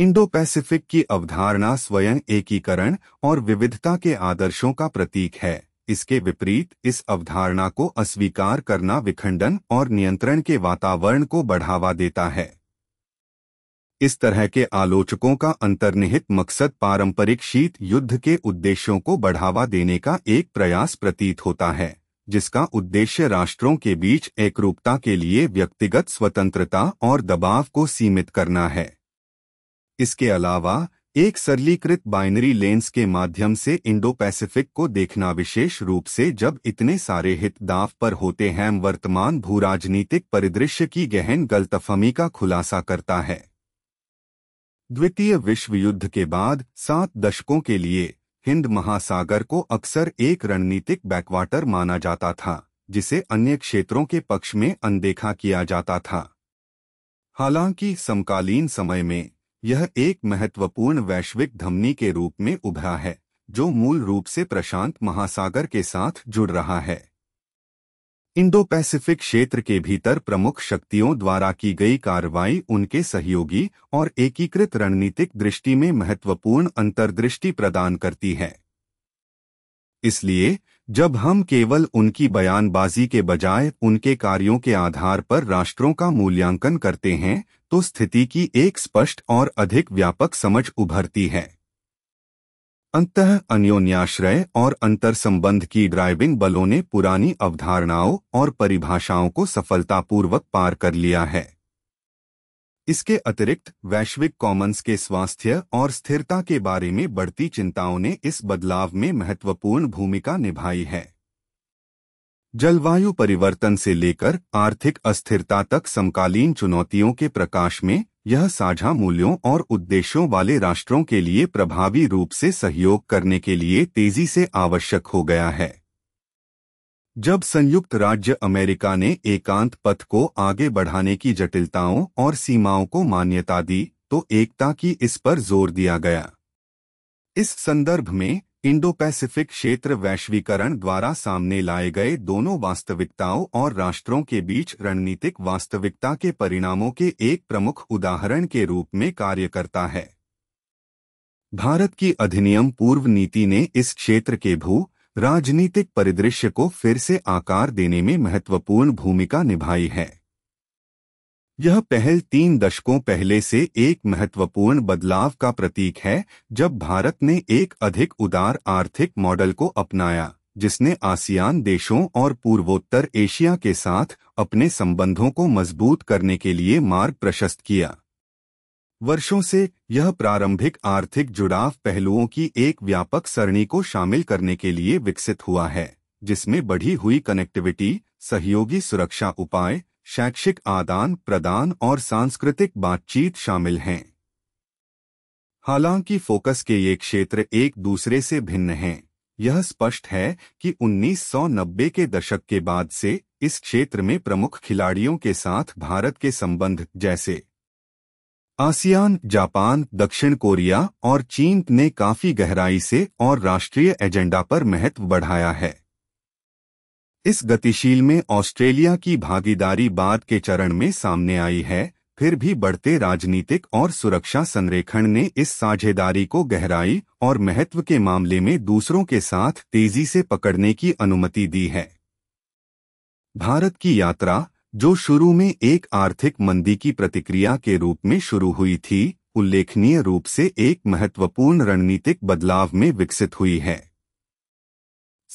इंडो पैसिफिक की अवधारणा स्वयं एकीकरण और विविधता के आदर्शों का प्रतीक है इसके विपरीत इस अवधारणा को अस्वीकार करना विखंडन और नियंत्रण के वातावरण को बढ़ावा देता है इस तरह के आलोचकों का अंतर्निहित मकसद पारंपरिक शीत युद्ध के उद्देश्यों को बढ़ावा देने का एक प्रयास प्रतीत होता है जिसका उद्देश्य राष्ट्रों के बीच एकरूपता के लिए व्यक्तिगत स्वतंत्रता और दबाव को सीमित करना है इसके अलावा एक सरलीकृत बाइनरी लेंस के माध्यम से इंडो पैसिफिक को देखना विशेष रूप से जब इतने सारे हित दाव पर होते हैं वर्तमान भू राजनीतिक परिदृश्य की गहन गलतफहमी का खुलासा करता है द्वितीय विश्व युद्ध के बाद सात दशकों के लिए हिंद महासागर को अक्सर एक रणनीतिक बैकवाटर माना जाता था जिसे अन्य क्षेत्रों के पक्ष में अनदेखा किया जाता था हालांकि समकालीन समय में यह एक महत्वपूर्ण वैश्विक धमनी के रूप में उभरा है जो मूल रूप से प्रशांत महासागर के साथ जुड़ रहा है इंडो पैसिफिक क्षेत्र के भीतर प्रमुख शक्तियों द्वारा की गई कार्रवाई उनके सहयोगी और एकीकृत रणनीतिक दृष्टि में महत्वपूर्ण अंतर्दृष्टि प्रदान करती है इसलिए जब हम केवल उनकी बयानबाजी के बजाय उनके कार्यों के आधार पर राष्ट्रों का मूल्यांकन करते हैं तो स्थिति की एक स्पष्ट और अधिक व्यापक समझ उभरती है अंत अन्योन्याश्रय और अंतर संबंध की ड्राइविंग बलों ने पुरानी अवधारणाओं और परिभाषाओं को सफलतापूर्वक पार कर लिया है इसके अतिरिक्त वैश्विक कॉमन्स के स्वास्थ्य और स्थिरता के बारे में बढ़ती चिंताओं ने इस बदलाव में महत्वपूर्ण भूमिका निभाई है जलवायु परिवर्तन से लेकर आर्थिक अस्थिरता तक समकालीन चुनौतियों के प्रकाश में यह साझा मूल्यों और उद्देश्यों वाले राष्ट्रों के लिए प्रभावी रूप से सहयोग करने के लिए तेजी से आवश्यक हो गया है जब संयुक्त राज्य अमेरिका ने एकांत पथ को आगे बढ़ाने की जटिलताओं और सीमाओं को मान्यता दी तो एकता की इस पर जोर दिया गया इस संदर्भ में इंडो पैसिफिक क्षेत्र वैश्वीकरण द्वारा सामने लाए गए दोनों वास्तविकताओं और राष्ट्रों के बीच रणनीतिक वास्तविकता के परिणामों के एक प्रमुख उदाहरण के रूप में कार्य करता है भारत की अधिनियम पूर्व नीति ने इस क्षेत्र के भू राजनीतिक परिदृश्य को फिर से आकार देने में महत्वपूर्ण भूमिका निभाई है यह पहल तीन दशकों पहले से एक महत्वपूर्ण बदलाव का प्रतीक है जब भारत ने एक अधिक उदार आर्थिक मॉडल को अपनाया जिसने आसियान देशों और पूर्वोत्तर एशिया के साथ अपने संबंधों को मजबूत करने के लिए मार्ग प्रशस्त किया वर्षों से यह प्रारंभिक आर्थिक जुड़ाव पहलुओं की एक व्यापक सरणी को शामिल करने के लिए विकसित हुआ है जिसमें बढ़ी हुई कनेक्टिविटी सहयोगी सुरक्षा उपाय शैक्षिक आदान प्रदान और सांस्कृतिक बातचीत शामिल हैं हालांकि फोकस के ये क्षेत्र एक दूसरे से भिन्न हैं यह स्पष्ट है कि 1990 के दशक के बाद से इस क्षेत्र में प्रमुख खिलाड़ियों के साथ भारत के संबंध जैसे आसियान जापान दक्षिण कोरिया और चीन ने काफी गहराई से और राष्ट्रीय एजेंडा पर महत्व बढ़ाया है इस गतिशील में ऑस्ट्रेलिया की भागीदारी बाद के चरण में सामने आई है फिर भी बढ़ते राजनीतिक और सुरक्षा संरेखण ने इस साझेदारी को गहराई और महत्व के मामले में दूसरों के साथ तेजी से पकड़ने की अनुमति दी है भारत की यात्रा जो शुरू में एक आर्थिक मंदी की प्रतिक्रिया के रूप में शुरू हुई थी उल्लेखनीय रूप से एक महत्वपूर्ण रणनीतिक बदलाव में विकसित हुई है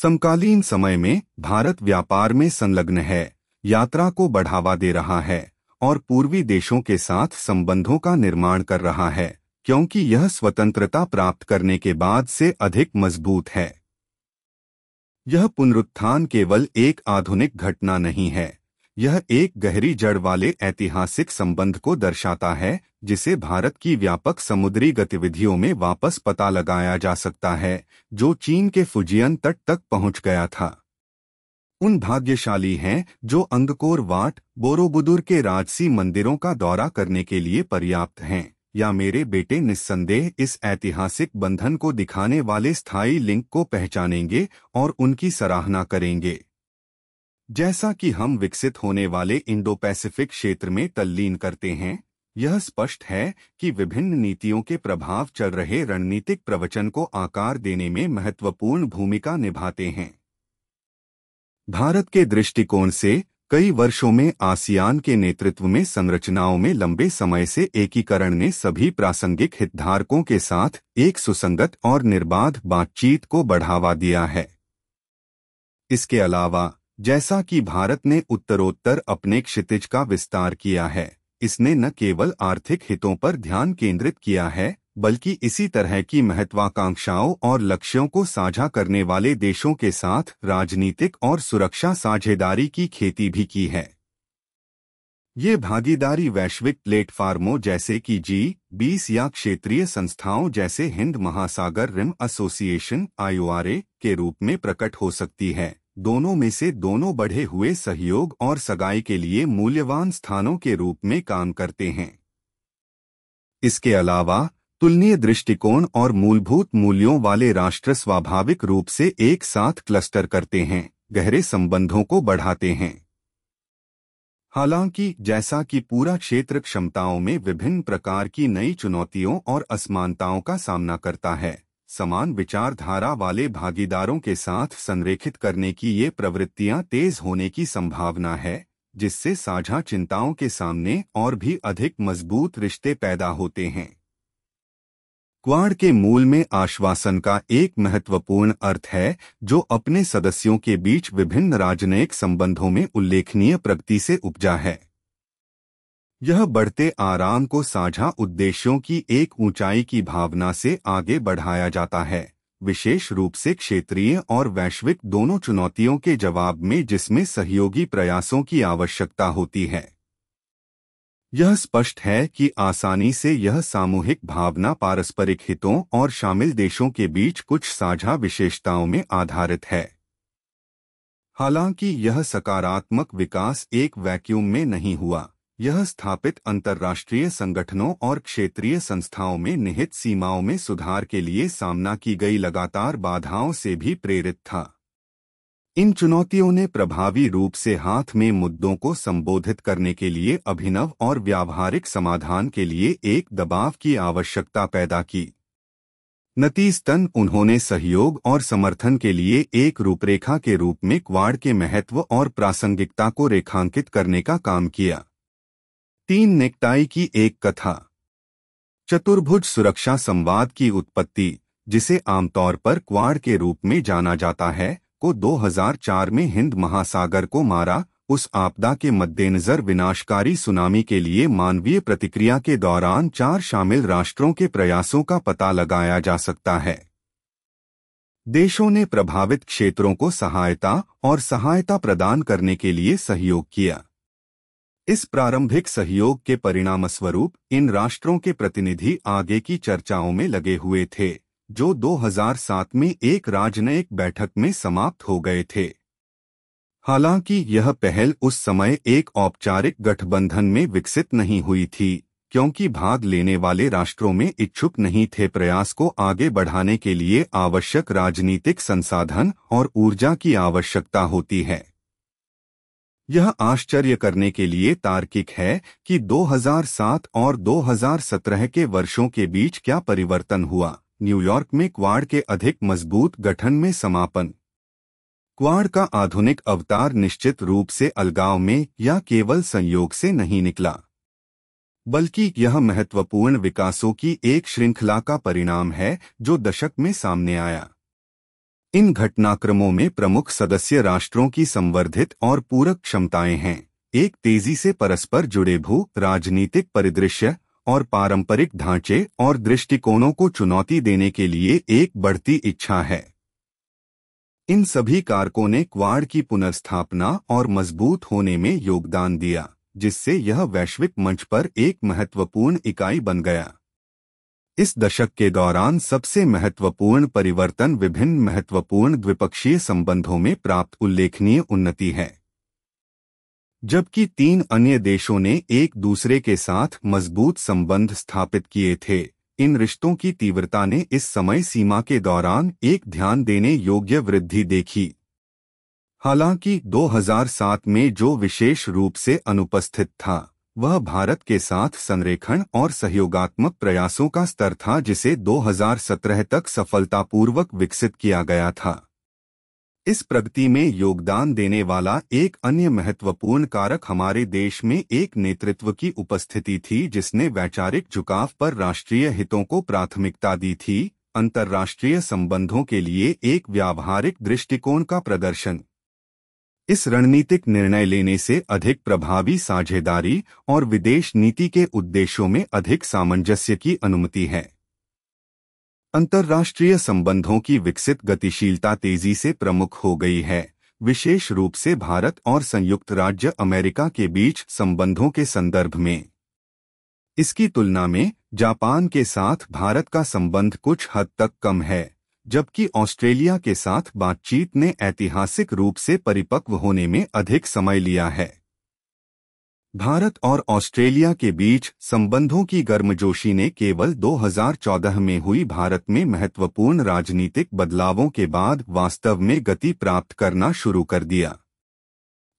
समकालीन समय में भारत व्यापार में संलग्न है यात्रा को बढ़ावा दे रहा है और पूर्वी देशों के साथ संबंधों का निर्माण कर रहा है क्योंकि यह स्वतंत्रता प्राप्त करने के बाद से अधिक मजबूत है यह पुनरुत्थान केवल एक आधुनिक घटना नहीं है यह एक गहरी जड़ वाले ऐतिहासिक संबंध को दर्शाता है जिसे भारत की व्यापक समुद्री गतिविधियों में वापस पता लगाया जा सकता है जो चीन के फुजियन तट तक पहुंच गया था उन भाग्यशाली हैं जो अंगकोर वाट बोरोबुदुर के राजसी मंदिरों का दौरा करने के लिए पर्याप्त हैं या मेरे बेटे निस्संदेह इस ऐतिहासिक बंधन को दिखाने वाले स्थायी लिंक को पहचानेंगे और उनकी सराहना करेंगे जैसा कि हम विकसित होने वाले इंडो पैसिफिक क्षेत्र में तल्लीन करते हैं यह स्पष्ट है कि विभिन्न नीतियों के प्रभाव चल रहे रणनीतिक प्रवचन को आकार देने में महत्वपूर्ण भूमिका निभाते हैं भारत के दृष्टिकोण से कई वर्षों में आसियान के नेतृत्व में संरचनाओं में लंबे समय से एकीकरण ने सभी प्रासंगिक हितधारकों के साथ एक सुसंगत और निर्बाध बातचीत को बढ़ावा दिया है इसके अलावा जैसा कि भारत ने उत्तरोत्तर अपने क्षितिज का विस्तार किया है इसने न केवल आर्थिक हितों पर ध्यान केंद्रित किया है बल्कि इसी तरह की महत्वाकांक्षाओं और लक्ष्यों को साझा करने वाले देशों के साथ राजनीतिक और सुरक्षा साझेदारी की खेती भी की है ये भागीदारी वैश्विक प्लेटफार्मों जैसे कि जी बीस या क्षेत्रीय संस्थाओं जैसे हिंद महासागर रिम एसोसिएशन आईओआरए के रूप में प्रकट हो सकती है दोनों में से दोनों बढ़े हुए सहयोग और सगाई के लिए मूल्यवान स्थानों के रूप में काम करते हैं इसके अलावा तुलनीय दृष्टिकोण और मूलभूत मूल्यों वाले राष्ट्र स्वाभाविक रूप से एक साथ क्लस्टर करते हैं गहरे संबंधों को बढ़ाते हैं हालांकि जैसा कि पूरा क्षेत्र क्षमताओं में विभिन्न प्रकार की नई चुनौतियों और असमानताओं का सामना करता है समान विचारधारा वाले भागीदारों के साथ संरेखित करने की ये प्रवृत्तियां तेज होने की संभावना है जिससे साझा चिंताओं के सामने और भी अधिक मजबूत रिश्ते पैदा होते हैं क्वाड के मूल में आश्वासन का एक महत्वपूर्ण अर्थ है जो अपने सदस्यों के बीच विभिन्न राजनयिक संबंधों में उल्लेखनीय प्रगति से उपजा है यह बढ़ते आराम को साझा उद्देश्यों की एक ऊंचाई की भावना से आगे बढ़ाया जाता है विशेष रूप से क्षेत्रीय और वैश्विक दोनों चुनौतियों के जवाब में जिसमें सहयोगी प्रयासों की आवश्यकता होती है यह स्पष्ट है कि आसानी से यह सामूहिक भावना पारस्परिक हितों और शामिल देशों के बीच कुछ साझा विशेषताओं में आधारित है हालांकि यह सकारात्मक विकास एक वैक्यूम में नहीं हुआ यह स्थापित अंतर्राष्ट्रीय संगठनों और क्षेत्रीय संस्थाओं में निहित सीमाओं में सुधार के लिए सामना की गई लगातार बाधाओं से भी प्रेरित था इन चुनौतियों ने प्रभावी रूप से हाथ में मुद्दों को संबोधित करने के लिए अभिनव और व्यावहारिक समाधान के लिए एक दबाव की आवश्यकता पैदा की नतीजतन उन्होंने सहयोग और समर्थन के लिए एक रूपरेखा के रूप में क्वाड के महत्व और प्रासंगिकता को रेखांकित करने का काम किया तीन नेकटाई की एक कथा चतुर्भुज सुरक्षा संवाद की उत्पत्ति जिसे आमतौर पर क्वाड के रूप में जाना जाता है को 2004 में हिंद महासागर को मारा उस आपदा के मद्देनजर विनाशकारी सुनामी के लिए मानवीय प्रतिक्रिया के दौरान चार शामिल राष्ट्रों के प्रयासों का पता लगाया जा सकता है देशों ने प्रभावित क्षेत्रों को सहायता और सहायता प्रदान करने के लिए सहयोग किया इस प्रारंभिक सहयोग के परिणामस्वरूप इन राष्ट्रों के प्रतिनिधि आगे की चर्चाओं में लगे हुए थे जो 2007 में एक राजनयिक बैठक में समाप्त हो गए थे हालांकि यह पहल उस समय एक औपचारिक गठबंधन में विकसित नहीं हुई थी क्योंकि भाग लेने वाले राष्ट्रों में इच्छुक नहीं थे प्रयास को आगे बढ़ाने के लिए आवश्यक राजनीतिक संसाधन और ऊर्जा की आवश्यकता होती है यह आश्चर्य करने के लिए तार्किक है कि 2007 और 2017 के वर्षों के बीच क्या परिवर्तन हुआ न्यूयॉर्क में क्वाड के अधिक मजबूत गठन में समापन क्वाड का आधुनिक अवतार निश्चित रूप से अलगाव में या केवल संयोग से नहीं निकला बल्कि यह महत्वपूर्ण विकासों की एक श्रृंखला का परिणाम है जो दशक में सामने आया इन घटनाक्रमों में प्रमुख सदस्य राष्ट्रों की संवर्धित और पूरक क्षमताएं हैं एक तेजी से परस्पर जुड़े भू राजनीतिक परिदृश्य और पारंपरिक ढांचे और दृष्टिकोणों को चुनौती देने के लिए एक बढ़ती इच्छा है इन सभी कारकों ने क्वाड की पुनर्स्थापना और मजबूत होने में योगदान दिया जिससे यह वैश्विक मंच पर एक महत्वपूर्ण इकाई बन गया इस दशक के दौरान सबसे महत्वपूर्ण परिवर्तन विभिन्न महत्वपूर्ण द्विपक्षीय संबंधों में प्राप्त उल्लेखनीय उन्नति है जबकि तीन अन्य देशों ने एक दूसरे के साथ मजबूत संबंध स्थापित किए थे इन रिश्तों की तीव्रता ने इस समय सीमा के दौरान एक ध्यान देने योग्य वृद्धि देखी हालांकि 2007 में जो विशेष रूप से अनुपस्थित था वह भारत के साथ संरेखण और सहयोगात्मक प्रयासों का स्तर था जिसे 2017 तक सफलतापूर्वक विकसित किया गया था इस प्रगति में योगदान देने वाला एक अन्य महत्वपूर्ण कारक हमारे देश में एक नेतृत्व की उपस्थिति थी जिसने वैचारिक झुकाव पर राष्ट्रीय हितों को प्राथमिकता दी थी अंतर्राष्ट्रीय संबंधों के लिए एक व्यावहारिक दृष्टिकोण का प्रदर्शन इस रणनीतिक निर्णय लेने से अधिक प्रभावी साझेदारी और विदेश नीति के उद्देश्यों में अधिक सामंजस्य की अनुमति है अंतर्राष्ट्रीय संबंधों की विकसित गतिशीलता तेजी से प्रमुख हो गई है विशेष रूप से भारत और संयुक्त राज्य अमेरिका के बीच संबंधों के संदर्भ में इसकी तुलना में जापान के साथ भारत का संबंध कुछ हद तक कम है जबकि ऑस्ट्रेलिया के साथ बातचीत ने ऐतिहासिक रूप से परिपक्व होने में अधिक समय लिया है भारत और ऑस्ट्रेलिया के बीच संबंधों की गर्मजोशी ने केवल 2014 में हुई भारत में महत्वपूर्ण राजनीतिक बदलावों के बाद वास्तव में गति प्राप्त करना शुरू कर दिया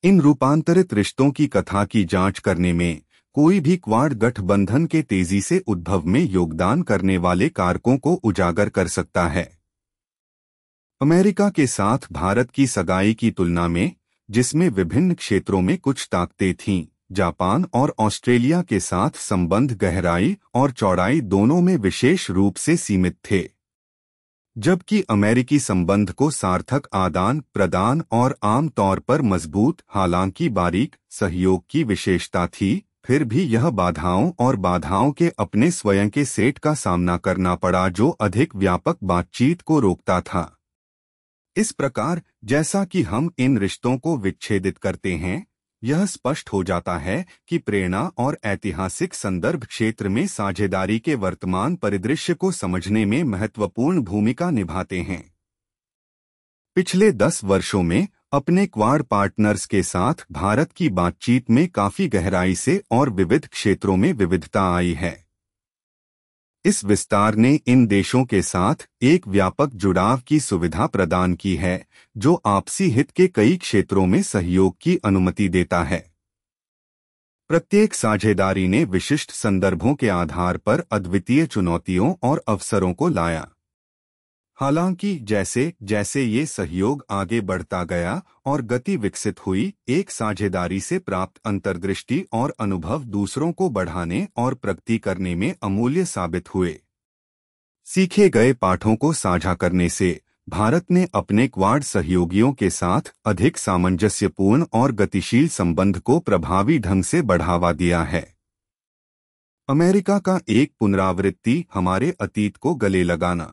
इन रूपांतरित रिश्तों की कथा की जांच करने में कोई भी क्वाड गठबंधन के तेजी से उद्भव में योगदान करने वाले कारकों को उजागर कर सकता है अमेरिका के साथ भारत की सगाई की तुलना में जिसमें विभिन्न क्षेत्रों में कुछ ताकतें थीं जापान और ऑस्ट्रेलिया के साथ संबंध गहराई और चौड़ाई दोनों में विशेष रूप से सीमित थे जबकि अमेरिकी संबंध को सार्थक आदान प्रदान और आमतौर पर मजबूत हालांकि बारीक सहयोग की विशेषता थी फिर भी यह बाधाओं और बाधाओं के अपने स्वयं के सेट का सामना करना पड़ा जो अधिक व्यापक बातचीत को रोकता था इस प्रकार जैसा कि हम इन रिश्तों को विच्छेदित करते हैं यह स्पष्ट हो जाता है कि प्रेरणा और ऐतिहासिक संदर्भ क्षेत्र में साझेदारी के वर्तमान परिदृश्य को समझने में महत्वपूर्ण भूमिका निभाते हैं पिछले दस वर्षों में अपने क्वाड पार्टनर्स के साथ भारत की बातचीत में काफी गहराई से और विविध क्षेत्रों में विविधता आई है इस विस्तार ने इन देशों के साथ एक व्यापक जुड़ाव की सुविधा प्रदान की है जो आपसी हित के कई क्षेत्रों में सहयोग की अनुमति देता है प्रत्येक साझेदारी ने विशिष्ट संदर्भों के आधार पर अद्वितीय चुनौतियों और अवसरों को लाया हालांकि जैसे जैसे ये सहयोग आगे बढ़ता गया और गति विकसित हुई एक साझेदारी से प्राप्त अंतर्दृष्टि और अनुभव दूसरों को बढ़ाने और प्रगति करने में अमूल्य साबित हुए सीखे गए पाठों को साझा करने से भारत ने अपने क्वाड सहयोगियों के साथ अधिक सामंजस्यपूर्ण और गतिशील संबंध को प्रभावी ढंग से बढ़ावा दिया है अमेरिका का एक पुनरावृत्ति हमारे अतीत को गले लगाना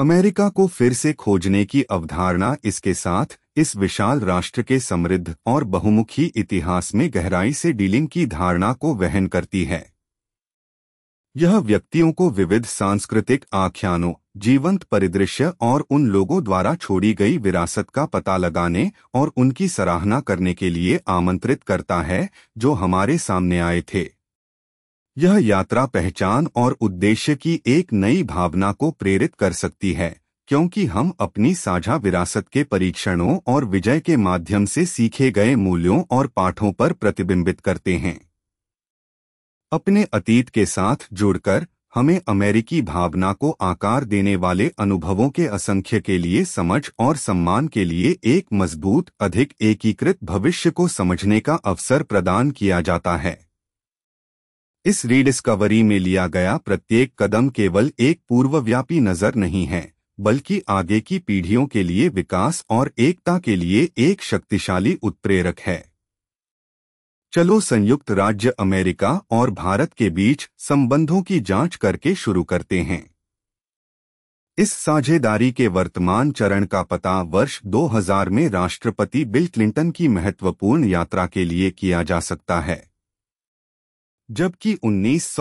अमेरिका को फिर से खोजने की अवधारणा इसके साथ इस विशाल राष्ट्र के समृद्ध और बहुमुखी इतिहास में गहराई से डीलिंग की धारणा को वहन करती है यह व्यक्तियों को विविध सांस्कृतिक आख्यानों जीवंत परिदृश्य और उन लोगों द्वारा छोड़ी गई विरासत का पता लगाने और उनकी सराहना करने के लिए आमंत्रित करता है जो हमारे सामने आए थे यह यात्रा पहचान और उद्देश्य की एक नई भावना को प्रेरित कर सकती है क्योंकि हम अपनी साझा विरासत के परीक्षणों और विजय के माध्यम से सीखे गए मूल्यों और पाठों पर प्रतिबिंबित करते हैं अपने अतीत के साथ जुड़कर हमें अमेरिकी भावना को आकार देने वाले अनुभवों के असंख्य के लिए समझ और सम्मान के लिए एक मजबूत अधिक एकीकृत भविष्य को समझने का अवसर प्रदान किया जाता है इस रीडिस्कवरी में लिया गया प्रत्येक कदम केवल एक पूर्वव्यापी नज़र नहीं है बल्कि आगे की पीढ़ियों के लिए विकास और एकता के लिए एक शक्तिशाली उत्प्रेरक है चलो संयुक्त राज्य अमेरिका और भारत के बीच संबंधों की जांच करके शुरू करते हैं इस साझेदारी के वर्तमान चरण का पता वर्ष 2000 में राष्ट्रपति बिल क्लिंटन की महत्वपूर्ण यात्रा के लिए किया जा सकता है जबकि उन्नीस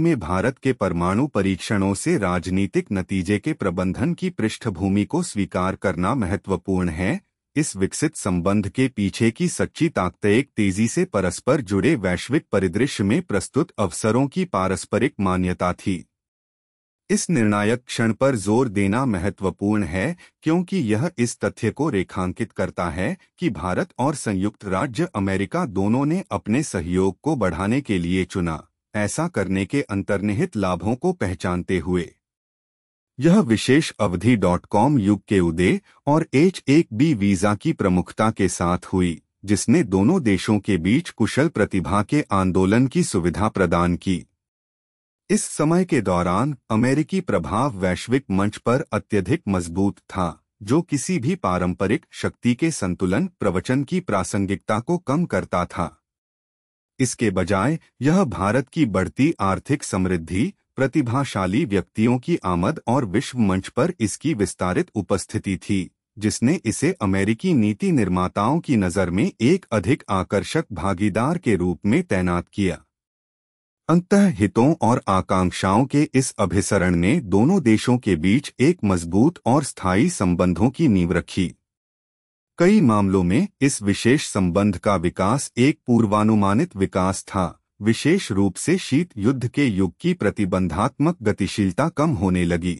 में भारत के परमाणु परीक्षणों से राजनीतिक नतीजे के प्रबंधन की पृष्ठभूमि को स्वीकार करना महत्वपूर्ण है इस विकसित संबंध के पीछे की सच्ची ताकत एक तेजी से परस्पर जुड़े वैश्विक परिदृश्य में प्रस्तुत अवसरों की पारस्परिक मान्यता थी इस निर्णायक क्षण पर जोर देना महत्वपूर्ण है क्योंकि यह इस तथ्य को रेखांकित करता है कि भारत और संयुक्त राज्य अमेरिका दोनों ने अपने सहयोग को बढ़ाने के लिए चुना ऐसा करने के अंतर्निहित लाभों को पहचानते हुए यह विशेष अवधि डॉट कॉम युग के उदय और एच एक बी वीजा की प्रमुखता के साथ हुई जिसने दोनों देशों के बीच कुशल प्रतिभा के आंदोलन की सुविधा प्रदान की इस समय के दौरान अमेरिकी प्रभाव वैश्विक मंच पर अत्यधिक मजबूत था जो किसी भी पारंपरिक शक्ति के संतुलन प्रवचन की प्रासंगिकता को कम करता था इसके बजाय यह भारत की बढ़ती आर्थिक समृद्धि प्रतिभाशाली व्यक्तियों की आमद और विश्व मंच पर इसकी विस्तारित उपस्थिति थी जिसने इसे अमेरिकी नीति निर्माताओं की नज़र में एक अधिक आकर्षक भागीदार के रूप में तैनात किया अंतः हितों और आकांक्षाओं के इस अभिसरण ने दोनों देशों के बीच एक मजबूत और स्थायी संबंधों की नींव रखी कई मामलों में इस विशेष संबंध का विकास एक पूर्वानुमानित विकास था विशेष रूप से शीत युद्ध के युग की प्रतिबंधात्मक गतिशीलता कम होने लगी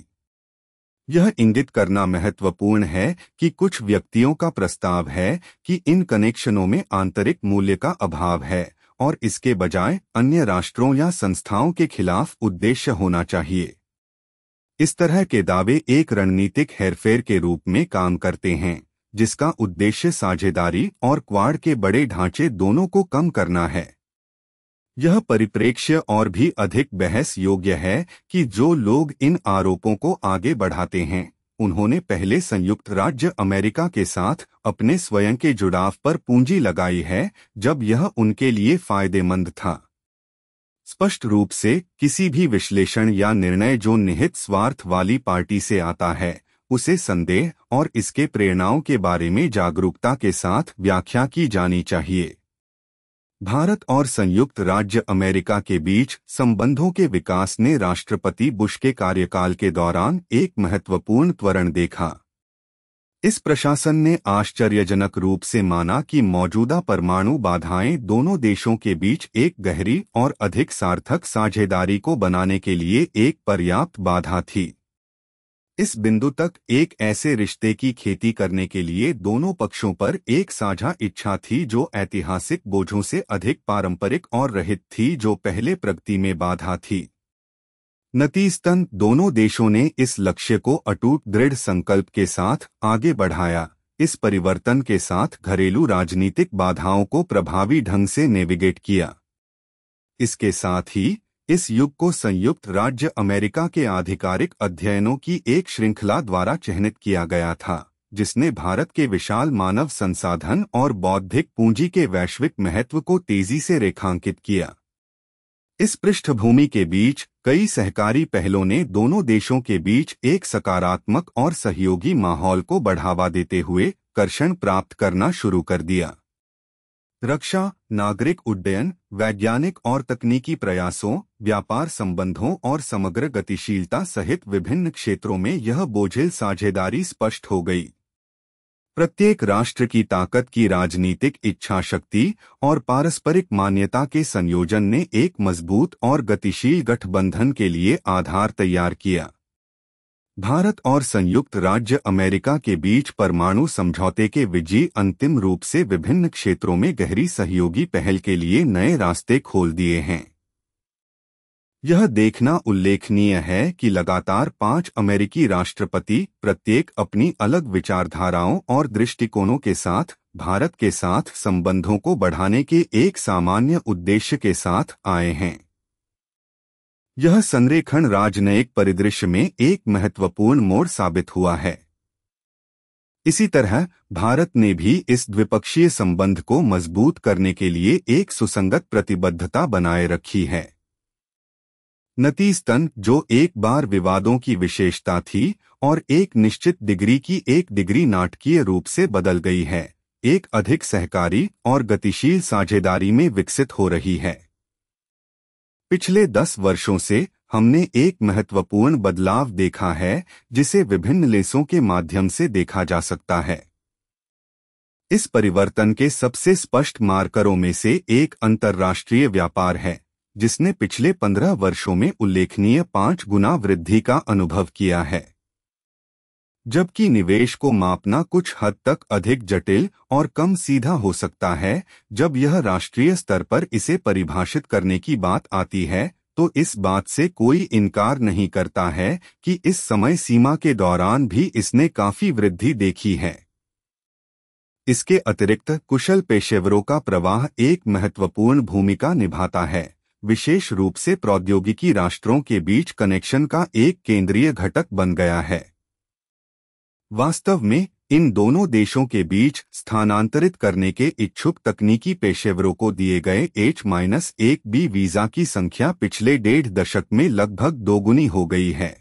यह इंगित करना महत्वपूर्ण है कि कुछ व्यक्तियों का प्रस्ताव है कि इन कनेक्शनों में आंतरिक मूल्य का अभाव है और इसके बजाय अन्य राष्ट्रों या संस्थाओं के खिलाफ उद्देश्य होना चाहिए इस तरह के दावे एक रणनीतिक हेरफेर के रूप में काम करते हैं जिसका उद्देश्य साझेदारी और क्वाड के बड़े ढांचे दोनों को कम करना है यह परिप्रेक्ष्य और भी अधिक बहस योग्य है कि जो लोग इन आरोपों को आगे बढ़ाते हैं उन्होंने पहले संयुक्त राज्य अमेरिका के साथ अपने स्वयं के जुड़ाव पर पूंजी लगाई है जब यह उनके लिए फायदेमंद था स्पष्ट रूप से किसी भी विश्लेषण या निर्णय जो निहित स्वार्थ वाली पार्टी से आता है उसे संदेह और इसके प्रेरणाओं के बारे में जागरूकता के साथ व्याख्या की जानी चाहिए भारत और संयुक्त राज्य अमेरिका के बीच संबंधों के विकास ने राष्ट्रपति बुश के कार्यकाल के दौरान एक महत्वपूर्ण त्वरण देखा इस प्रशासन ने आश्चर्यजनक रूप से माना कि मौजूदा परमाणु बाधाएं दोनों देशों के बीच एक गहरी और अधिक सार्थक साझेदारी को बनाने के लिए एक पर्याप्त बाधा थी इस बिंदु तक एक ऐसे रिश्ते की खेती करने के लिए दोनों पक्षों पर एक साझा इच्छा थी जो ऐतिहासिक बोझों से अधिक पारंपरिक और रहित थी जो पहले प्रगति में बाधा थी नतीजतन दोनों देशों ने इस लक्ष्य को अटूट दृढ़ संकल्प के साथ आगे बढ़ाया इस परिवर्तन के साथ घरेलू राजनीतिक बाधाओं को प्रभावी ढंग से नेविगेट किया इसके साथ ही इस युग को संयुक्त राज्य अमेरिका के आधिकारिक अध्ययनों की एक श्रृंखला द्वारा चिन्हित किया गया था जिसने भारत के विशाल मानव संसाधन और बौद्धिक पूंजी के वैश्विक महत्व को तेजी से रेखांकित किया इस पृष्ठभूमि के बीच कई सहकारी पहलों ने दोनों देशों के बीच एक सकारात्मक और सहयोगी माहौल को बढ़ावा देते हुए कर्षण प्राप्त करना शुरू कर दिया रक्षा नागरिक उड्डयन वैज्ञानिक और तकनीकी प्रयासों व्यापार संबंधों और समग्र गतिशीलता सहित विभिन्न क्षेत्रों में यह बोझिल साझेदारी स्पष्ट हो गई प्रत्येक राष्ट्र की ताकत की राजनीतिक इच्छा शक्ति और पारस्परिक मान्यता के संयोजन ने एक मजबूत और गतिशील गठबंधन के लिए आधार तैयार किया भारत और संयुक्त राज्य अमेरिका के बीच परमाणु समझौते के विजय अंतिम रूप से विभिन्न क्षेत्रों में गहरी सहयोगी पहल के लिए नए रास्ते खोल दिए हैं यह देखना उल्लेखनीय है कि लगातार पांच अमेरिकी राष्ट्रपति प्रत्येक अपनी अलग विचारधाराओं और दृष्टिकोणों के साथ भारत के साथ संबंधों को बढ़ाने के एक सामान्य उद्देश्य के साथ आए हैं यह संरेखण राजनयिक परिदृश्य में एक महत्वपूर्ण मोड़ साबित हुआ है इसी तरह भारत ने भी इस द्विपक्षीय संबंध को मजबूत करने के लिए एक सुसंगत प्रतिबद्धता बनाए रखी है नतीजतन जो एक बार विवादों की विशेषता थी और एक निश्चित डिग्री की एक डिग्री नाटकीय रूप से बदल गई है एक अधिक सहकारी और गतिशील साझेदारी में विकसित हो रही है पिछले दस वर्षों से हमने एक महत्वपूर्ण बदलाव देखा है जिसे विभिन्न लेसों के माध्यम से देखा जा सकता है इस परिवर्तन के सबसे स्पष्ट मार्करों में से एक अंतर्राष्ट्रीय व्यापार है जिसने पिछले पंद्रह वर्षों में उल्लेखनीय पांच गुना वृद्धि का अनुभव किया है जबकि निवेश को मापना कुछ हद तक अधिक जटिल और कम सीधा हो सकता है जब यह राष्ट्रीय स्तर पर इसे परिभाषित करने की बात आती है तो इस बात से कोई इनकार नहीं करता है कि इस समय सीमा के दौरान भी इसने काफी वृद्धि देखी है इसके अतिरिक्त कुशल पेशेवरों का प्रवाह एक महत्वपूर्ण भूमिका निभाता है विशेष रूप से प्रौद्योगिकी राष्ट्रों के बीच कनेक्शन का एक केंद्रीय घटक बन गया है वास्तव में इन दोनों देशों के बीच स्थानांतरित करने के इच्छुक तकनीकी पेशेवरों को दिए गए एच माइनस एक बी वीजा की संख्या पिछले डेढ़ दशक में लगभग दोगुनी हो गई है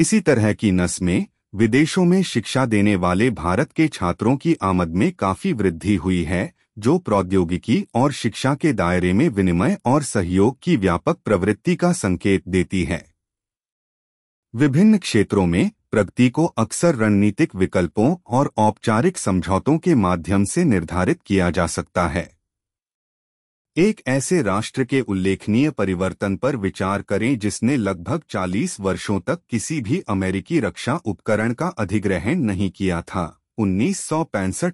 इसी तरह की नस में विदेशों में शिक्षा देने वाले भारत के छात्रों की आमद में काफी वृद्धि हुई है जो प्रौद्योगिकी और शिक्षा के दायरे में विनिमय और सहयोग की व्यापक प्रवृत्ति का संकेत देती है विभिन्न क्षेत्रों में प्रगति को अक्सर रणनीतिक विकल्पों और औपचारिक समझौतों के माध्यम से निर्धारित किया जा सकता है एक ऐसे राष्ट्र के उल्लेखनीय परिवर्तन पर विचार करें जिसने लगभग 40 वर्षों तक किसी भी अमेरिकी रक्षा उपकरण का अधिग्रहण नहीं किया था उन्नीस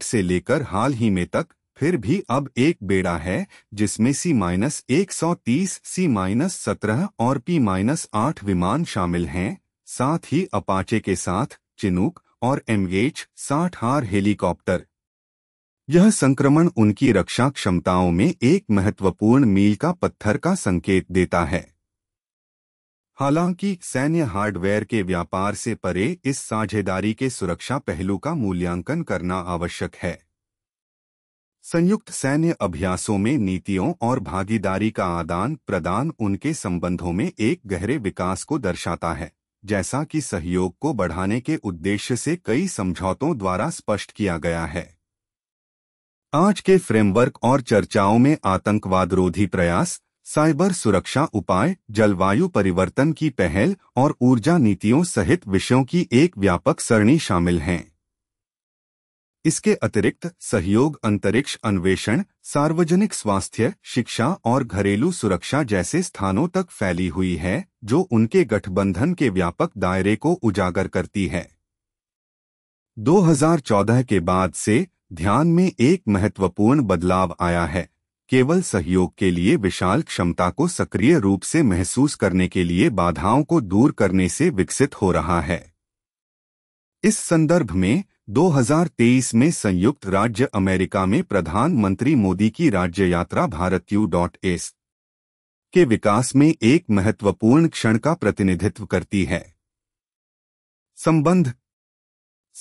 से लेकर हाल ही में तक फिर भी अब एक बेड़ा है जिसमें सी माइनस एक सी माइनस सत्रह और पी माइनस आठ विमान शामिल हैं साथ ही अपाचे के साथ चिनूक और एमगेज साठ हार हेलीकॉप्टर यह संक्रमण उनकी रक्षा क्षमताओं में एक महत्वपूर्ण मील का पत्थर का संकेत देता है हालांकि सैन्य हार्डवेयर के व्यापार से परे इस साझेदारी के सुरक्षा पहलू का मूल्यांकन करना आवश्यक है संयुक्त सैन्य अभ्यासों में नीतियों और भागीदारी का आदान प्रदान उनके संबंधों में एक गहरे विकास को दर्शाता है जैसा कि सहयोग को बढ़ाने के उद्देश्य से कई समझौतों द्वारा स्पष्ट किया गया है आज के फ्रेमवर्क और चर्चाओं में आतंकवाद रोधी प्रयास साइबर सुरक्षा उपाय जलवायु परिवर्तन की पहल और ऊर्जा नीतियों सहित विषयों की एक व्यापक सरणी शामिल हैं इसके अतिरिक्त सहयोग अंतरिक्ष अन्वेषण सार्वजनिक स्वास्थ्य शिक्षा और घरेलू सुरक्षा जैसे स्थानों तक फैली हुई है जो उनके गठबंधन के व्यापक दायरे को उजागर करती है 2014 के बाद से ध्यान में एक महत्वपूर्ण बदलाव आया है केवल सहयोग के लिए विशाल क्षमता को सक्रिय रूप से महसूस करने के लिए बाधाओं को दूर करने से विकसित हो रहा है इस संदर्भ में 2023 में संयुक्त राज्य अमेरिका में प्रधानमंत्री मोदी की राज्य यात्रा भारत यू डॉट एस के विकास में एक महत्वपूर्ण क्षण का प्रतिनिधित्व करती है संबंध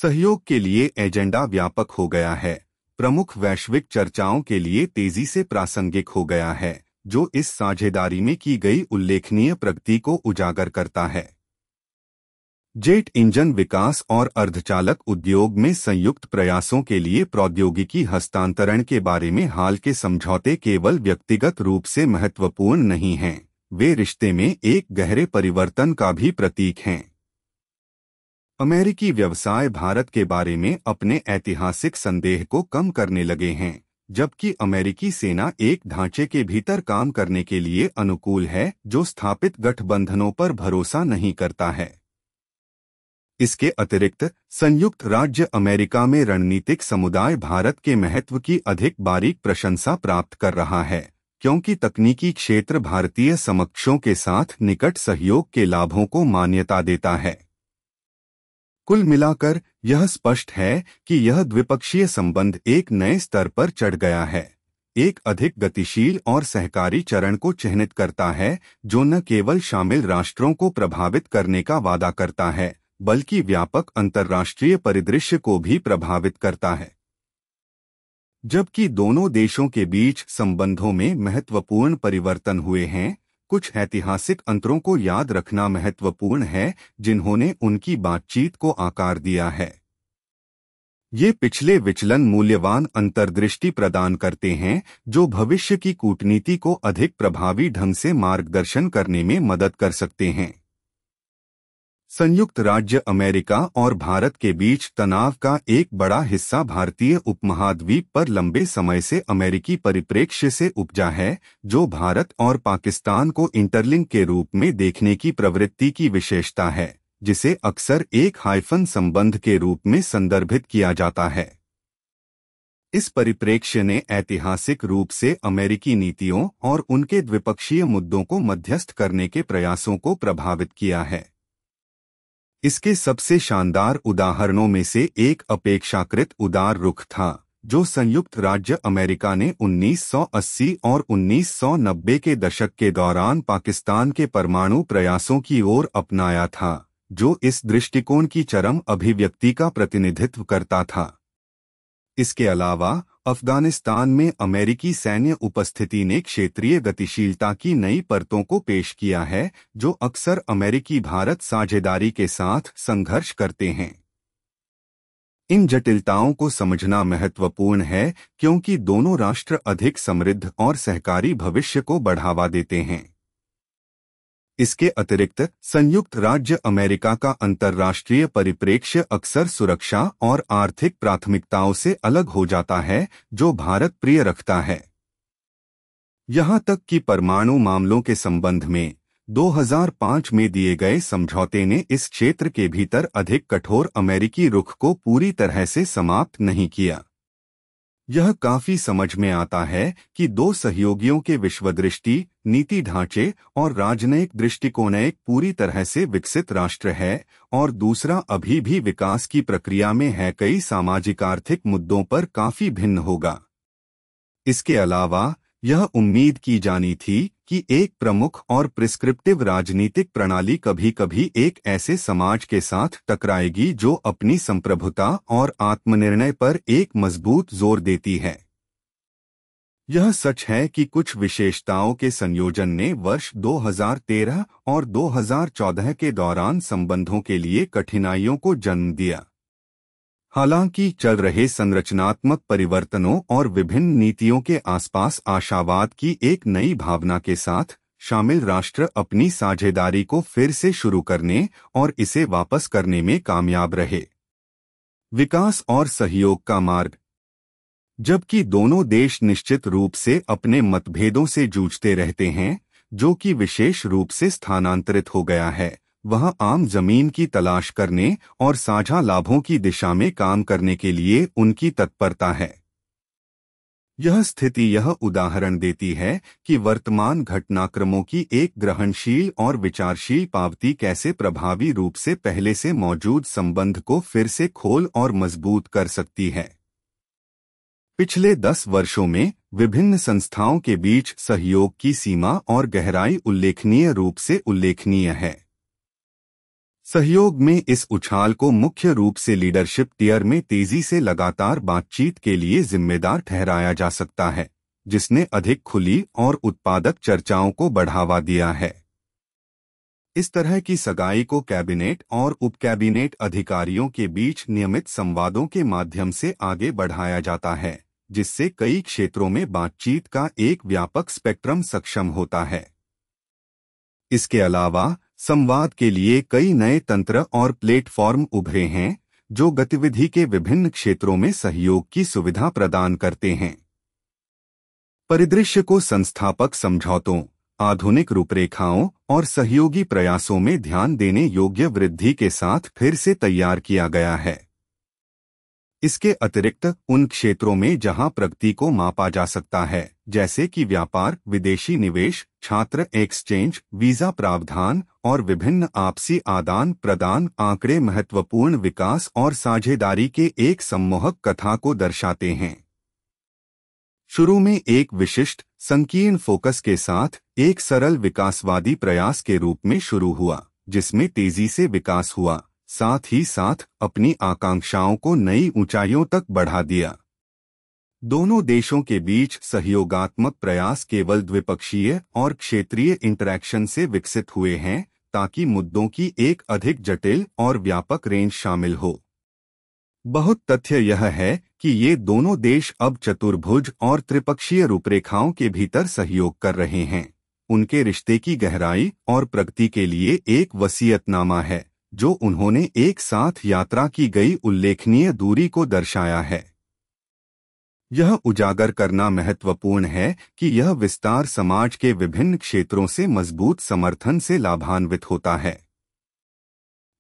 सहयोग के लिए एजेंडा व्यापक हो गया है प्रमुख वैश्विक चर्चाओं के लिए तेजी से प्रासंगिक हो गया है जो इस साझेदारी में की गई उल्लेखनीय प्रगति को उजागर करता है जेट इंजन विकास और अर्धचालक उद्योग में संयुक्त प्रयासों के लिए प्रौद्योगिकी हस्तांतरण के बारे में हाल के समझौते केवल व्यक्तिगत रूप से महत्वपूर्ण नहीं हैं वे रिश्ते में एक गहरे परिवर्तन का भी प्रतीक हैं अमेरिकी व्यवसाय भारत के बारे में अपने ऐतिहासिक संदेह को कम करने लगे हैं जबकि अमेरिकी सेना एक ढांचे के भीतर काम करने के लिए अनुकूल है जो स्थापित गठबंधनों पर भरोसा नहीं करता है इसके अतिरिक्त संयुक्त राज्य अमेरिका में रणनीतिक समुदाय भारत के महत्व की अधिक बारीक प्रशंसा प्राप्त कर रहा है क्योंकि तकनीकी क्षेत्र भारतीय समक्षों के साथ निकट सहयोग के लाभों को मान्यता देता है कुल मिलाकर यह स्पष्ट है कि यह द्विपक्षीय संबंध एक नए स्तर पर चढ़ गया है एक अधिक गतिशील और सहकारी चरण को चिन्हित करता है जो न केवल शामिल राष्ट्रों को प्रभावित करने का वादा करता है बल्कि व्यापक अंतर्राष्ट्रीय परिदृश्य को भी प्रभावित करता है जबकि दोनों देशों के बीच संबंधों में महत्वपूर्ण परिवर्तन हुए हैं कुछ ऐतिहासिक अंतरों को याद रखना महत्वपूर्ण है जिन्होंने उनकी बातचीत को आकार दिया है ये पिछले विचलन मूल्यवान अंतर्दृष्टि प्रदान करते हैं जो भविष्य की कूटनीति को अधिक प्रभावी ढंग से मार्गदर्शन करने में मदद कर सकते हैं संयुक्त राज्य अमेरिका और भारत के बीच तनाव का एक बड़ा हिस्सा भारतीय उपमहाद्वीप पर लंबे समय से अमेरिकी परिप्रेक्ष्य से उपजा है जो भारत और पाकिस्तान को इंटरलिंक के रूप में देखने की प्रवृत्ति की विशेषता है जिसे अक्सर एक हाइफन संबंध के रूप में संदर्भित किया जाता है इस परिप्रेक्ष्य ने ऐतिहासिक रूप से अमेरिकी नीतियों और उनके द्विपक्षीय मुद्दों को मध्यस्थ करने के प्रयासों को प्रभावित किया है इसके सबसे शानदार उदाहरणों में से एक अपेक्षाकृत उदार रुख था जो संयुक्त राज्य अमेरिका ने 1980 और 1990 के दशक के दौरान पाकिस्तान के परमाणु प्रयासों की ओर अपनाया था जो इस दृष्टिकोण की चरम अभिव्यक्ति का प्रतिनिधित्व करता था इसके अलावा अफगानिस्तान में अमेरिकी सैन्य उपस्थिति ने क्षेत्रीय गतिशीलता की नई परतों को पेश किया है जो अक्सर अमेरिकी भारत साझेदारी के साथ संघर्ष करते हैं इन जटिलताओं को समझना महत्वपूर्ण है क्योंकि दोनों राष्ट्र अधिक समृद्ध और सहकारी भविष्य को बढ़ावा देते हैं इसके अतिरिक्त संयुक्त राज्य अमेरिका का अंतर्राष्ट्रीय परिप्रेक्ष्य अक्सर सुरक्षा और आर्थिक प्राथमिकताओं से अलग हो जाता है जो भारत प्रिय रखता है यहां तक कि परमाणु मामलों के संबंध में 2005 में दिए गए समझौते ने इस क्षेत्र के भीतर अधिक कठोर अमेरिकी रुख को पूरी तरह से समाप्त नहीं किया यह काफी समझ में आता है कि दो सहयोगियों के विश्वदृष्टि नीति ढांचे और राजनयिक दृष्टिकोण एक पूरी तरह से विकसित राष्ट्र है और दूसरा अभी भी विकास की प्रक्रिया में है कई सामाजिक आर्थिक मुद्दों पर काफी भिन्न होगा इसके अलावा यह उम्मीद की जानी थी कि एक प्रमुख और प्रिस्क्रिप्टिव राजनीतिक प्रणाली कभी कभी एक ऐसे समाज के साथ टकराएगी जो अपनी संप्रभुता और आत्मनिर्णय पर एक मजबूत जोर देती है यह सच है कि कुछ विशेषताओं के संयोजन ने वर्ष 2013 और 2014 के दौरान संबंधों के लिए कठिनाइयों को जन्म दिया हालांकि चल रहे संरचनात्मक परिवर्तनों और विभिन्न नीतियों के आसपास आशावाद की एक नई भावना के साथ शामिल राष्ट्र अपनी साझेदारी को फिर से शुरू करने और इसे वापस करने में कामयाब रहे विकास और सहयोग का मार्ग जबकि दोनों देश निश्चित रूप से अपने मतभेदों से जूझते रहते हैं जो कि विशेष रूप से स्थानांतरित हो गया है वह आम जमीन की तलाश करने और साझा लाभों की दिशा में काम करने के लिए उनकी तत्परता है यह स्थिति यह उदाहरण देती है कि वर्तमान घटनाक्रमों की एक ग्रहणशील और विचारशील पावती कैसे प्रभावी रूप से पहले से मौजूद संबंध को फिर से खोल और मजबूत कर सकती है पिछले दस वर्षों में विभिन्न संस्थाओं के बीच सहयोग की सीमा और गहराई उल्लेखनीय रूप से उल्लेखनीय है सहयोग में इस उछाल को मुख्य रूप से लीडरशिप टीयर में तेजी से लगातार बातचीत के लिए जिम्मेदार ठहराया जा सकता है जिसने अधिक खुली और उत्पादक चर्चाओं को बढ़ावा दिया है इस तरह की सगाई को कैबिनेट और उप कैबिनेट अधिकारियों के बीच नियमित संवादों के माध्यम से आगे बढ़ाया जाता है जिससे कई क्षेत्रों में बातचीत का एक व्यापक स्पेक्ट्रम सक्षम होता है इसके अलावा संवाद के लिए कई नए तंत्र और प्लेटफॉर्म उभरे हैं जो गतिविधि के विभिन्न क्षेत्रों में सहयोग की सुविधा प्रदान करते हैं परिदृश्य को संस्थापक समझौतों आधुनिक रूपरेखाओं और सहयोगी प्रयासों में ध्यान देने योग्य वृद्धि के साथ फिर से तैयार किया गया है इसके अतिरिक्त उन क्षेत्रों में जहां प्रगति को मापा जा सकता है जैसे कि व्यापार विदेशी निवेश छात्र एक्सचेंज वीजा प्रावधान और विभिन्न आपसी आदान प्रदान आंकड़े महत्वपूर्ण विकास और साझेदारी के एक सम्मोहक कथा को दर्शाते हैं शुरू में एक विशिष्ट संकीर्ण फोकस के साथ एक सरल विकासवादी प्रयास के रूप में शुरू हुआ जिसमें तेजी से विकास हुआ साथ ही साथ अपनी आकांक्षाओं को नई ऊंचाइयों तक बढ़ा दिया दोनों देशों के बीच सहयोगात्मक प्रयास केवल द्विपक्षीय और क्षेत्रीय इंटरैक्शन से विकसित हुए हैं ताकि मुद्दों की एक अधिक जटिल और व्यापक रेंज शामिल हो बहुत तथ्य यह है कि ये दोनों देश अब चतुर्भुज और त्रिपक्षीय रूपरेखाओं के भीतर सहयोग कर रहे हैं उनके रिश्ते की गहराई और प्रगति के लिए एक वसीयतनामा है जो उन्होंने एक साथ यात्रा की गई उल्लेखनीय दूरी को दर्शाया है यह उजागर करना महत्वपूर्ण है कि यह विस्तार समाज के विभिन्न क्षेत्रों से मजबूत समर्थन से लाभान्वित होता है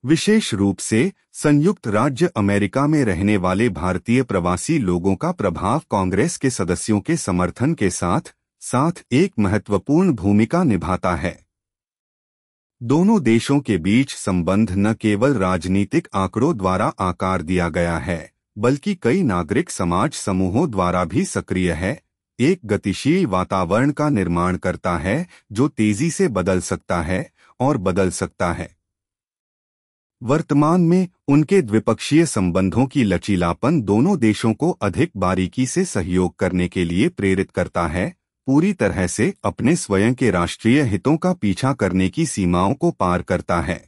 विशेष रूप से संयुक्त राज्य अमेरिका में रहने वाले भारतीय प्रवासी लोगों का प्रभाव कांग्रेस के सदस्यों के समर्थन के साथ साथ एक महत्वपूर्ण भूमिका निभाता है दोनों देशों के बीच संबंध न केवल राजनीतिक आंकड़ों द्वारा आकार दिया गया है बल्कि कई नागरिक समाज समूहों द्वारा भी सक्रिय है एक गतिशील वातावरण का निर्माण करता है जो तेजी से बदल सकता है और बदल सकता है वर्तमान में उनके द्विपक्षीय संबंधों की लचीलापन दोनों देशों को अधिक बारीकी से सहयोग करने के लिए प्रेरित करता है पूरी तरह से अपने स्वयं के राष्ट्रीय हितों का पीछा करने की सीमाओं को पार करता है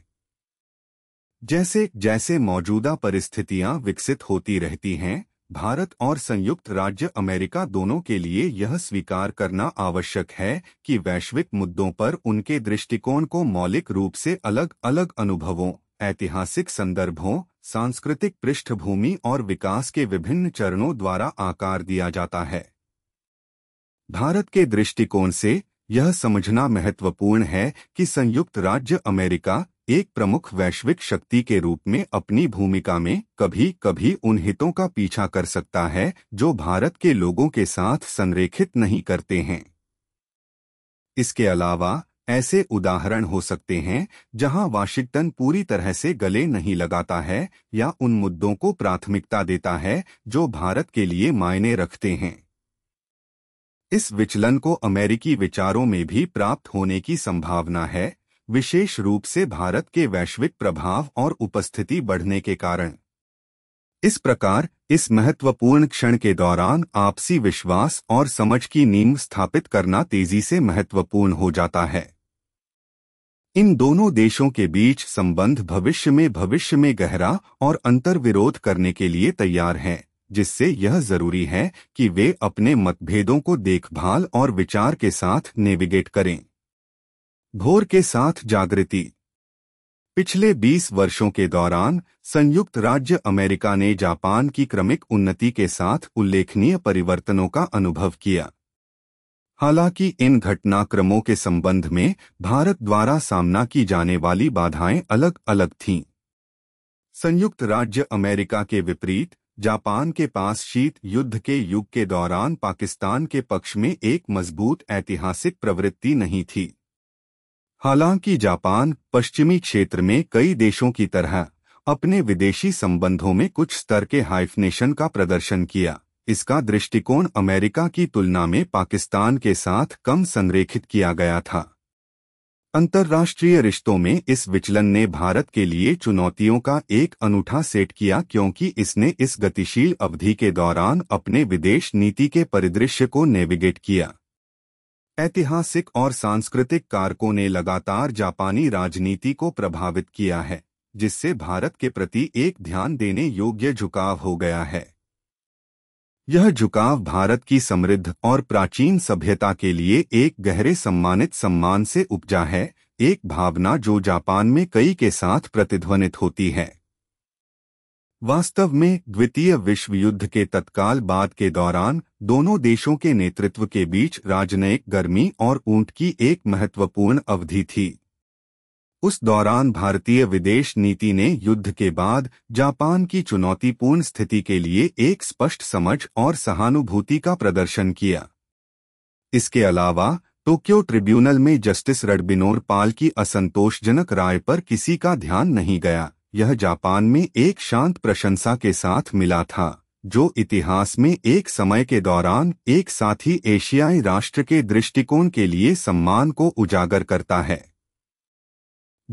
जैसे जैसे मौजूदा परिस्थितियां विकसित होती रहती हैं भारत और संयुक्त राज्य अमेरिका दोनों के लिए यह स्वीकार करना आवश्यक है कि वैश्विक मुद्दों पर उनके दृष्टिकोण को मौलिक रूप से अलग अलग अनुभवों ऐतिहासिक संदर्भों सांस्कृतिक पृष्ठभूमि और विकास के विभिन्न चरणों द्वारा आकार दिया जाता है भारत के दृष्टिकोण से यह समझना महत्वपूर्ण है कि संयुक्त राज्य अमेरिका एक प्रमुख वैश्विक शक्ति के रूप में अपनी भूमिका में कभी कभी उन हितों का पीछा कर सकता है जो भारत के लोगों के साथ संरेखित नहीं करते हैं इसके अलावा ऐसे उदाहरण हो सकते हैं जहां वाशिंगटन पूरी तरह से गले नहीं लगाता है या उन मुद्दों को प्राथमिकता देता है जो भारत के लिए मायने रखते हैं इस विचलन को अमेरिकी विचारों में भी प्राप्त होने की संभावना है विशेष रूप से भारत के वैश्विक प्रभाव और उपस्थिति बढ़ने के कारण इस प्रकार इस महत्वपूर्ण क्षण के दौरान आपसी विश्वास और समझ की नींव स्थापित करना तेजी से महत्वपूर्ण हो जाता है इन दोनों देशों के बीच संबंध भविष्य में भविष्य में गहरा और अंतर्विरोध करने के लिए तैयार हैं जिससे यह जरूरी है कि वे अपने मतभेदों को देखभाल और विचार के साथ नेविगेट करें भोर के साथ जागृति पिछले 20 वर्षों के दौरान संयुक्त राज्य अमेरिका ने जापान की क्रमिक उन्नति के साथ उल्लेखनीय परिवर्तनों का अनुभव किया हालांकि इन घटनाक्रमों के संबंध में भारत द्वारा सामना की जाने वाली बाधाएं अलग अलग थीं संयुक्त राज्य अमेरिका के विपरीत जापान के पास शीत युद्ध के युग के दौरान पाकिस्तान के पक्ष में एक मजबूत ऐतिहासिक प्रवृत्ति नहीं थी हालांकि जापान पश्चिमी क्षेत्र में कई देशों की तरह अपने विदेशी संबंधों में कुछ स्तर के हाइफनेशन का प्रदर्शन किया इसका दृष्टिकोण अमेरिका की तुलना में पाकिस्तान के साथ कम संरेखित किया गया था अंतर्राष्ट्रीय रिश्तों में इस विचलन ने भारत के लिए चुनौतियों का एक अनूठा सेट किया क्योंकि इसने इस गतिशील अवधि के दौरान अपने विदेश नीति के परिदृश्य को नेविगेट किया ऐतिहासिक और सांस्कृतिक कारकों ने लगातार जापानी राजनीति को प्रभावित किया है जिससे भारत के प्रति एक ध्यान देने योग्य झुकाव हो गया है यह झुकाव भारत की समृद्ध और प्राचीन सभ्यता के लिए एक गहरे सम्मानित सम्मान से उपजा है एक भावना जो जापान में कई के साथ प्रतिध्वनित होती है वास्तव में द्वितीय विश्व युद्ध के तत्काल बाद के दौरान दोनों देशों के नेतृत्व के बीच राजनयिक गर्मी और ऊंट की एक महत्वपूर्ण अवधि थी उस दौरान भारतीय विदेश नीति ने युद्ध के बाद जापान की चुनौतीपूर्ण स्थिति के लिए एक स्पष्ट समझ और सहानुभूति का प्रदर्शन किया इसके अलावा टोक्यो ट्रिब्यूनल में जस्टिस रडबिनोर पाल की असंतोषजनक राय पर किसी का ध्यान नहीं गया यह जापान में एक शांत प्रशंसा के साथ मिला था जो इतिहास में एक समय के दौरान एक साथी एशियाई राष्ट्र के दृष्टिकोण के लिए सम्मान को उजागर करता है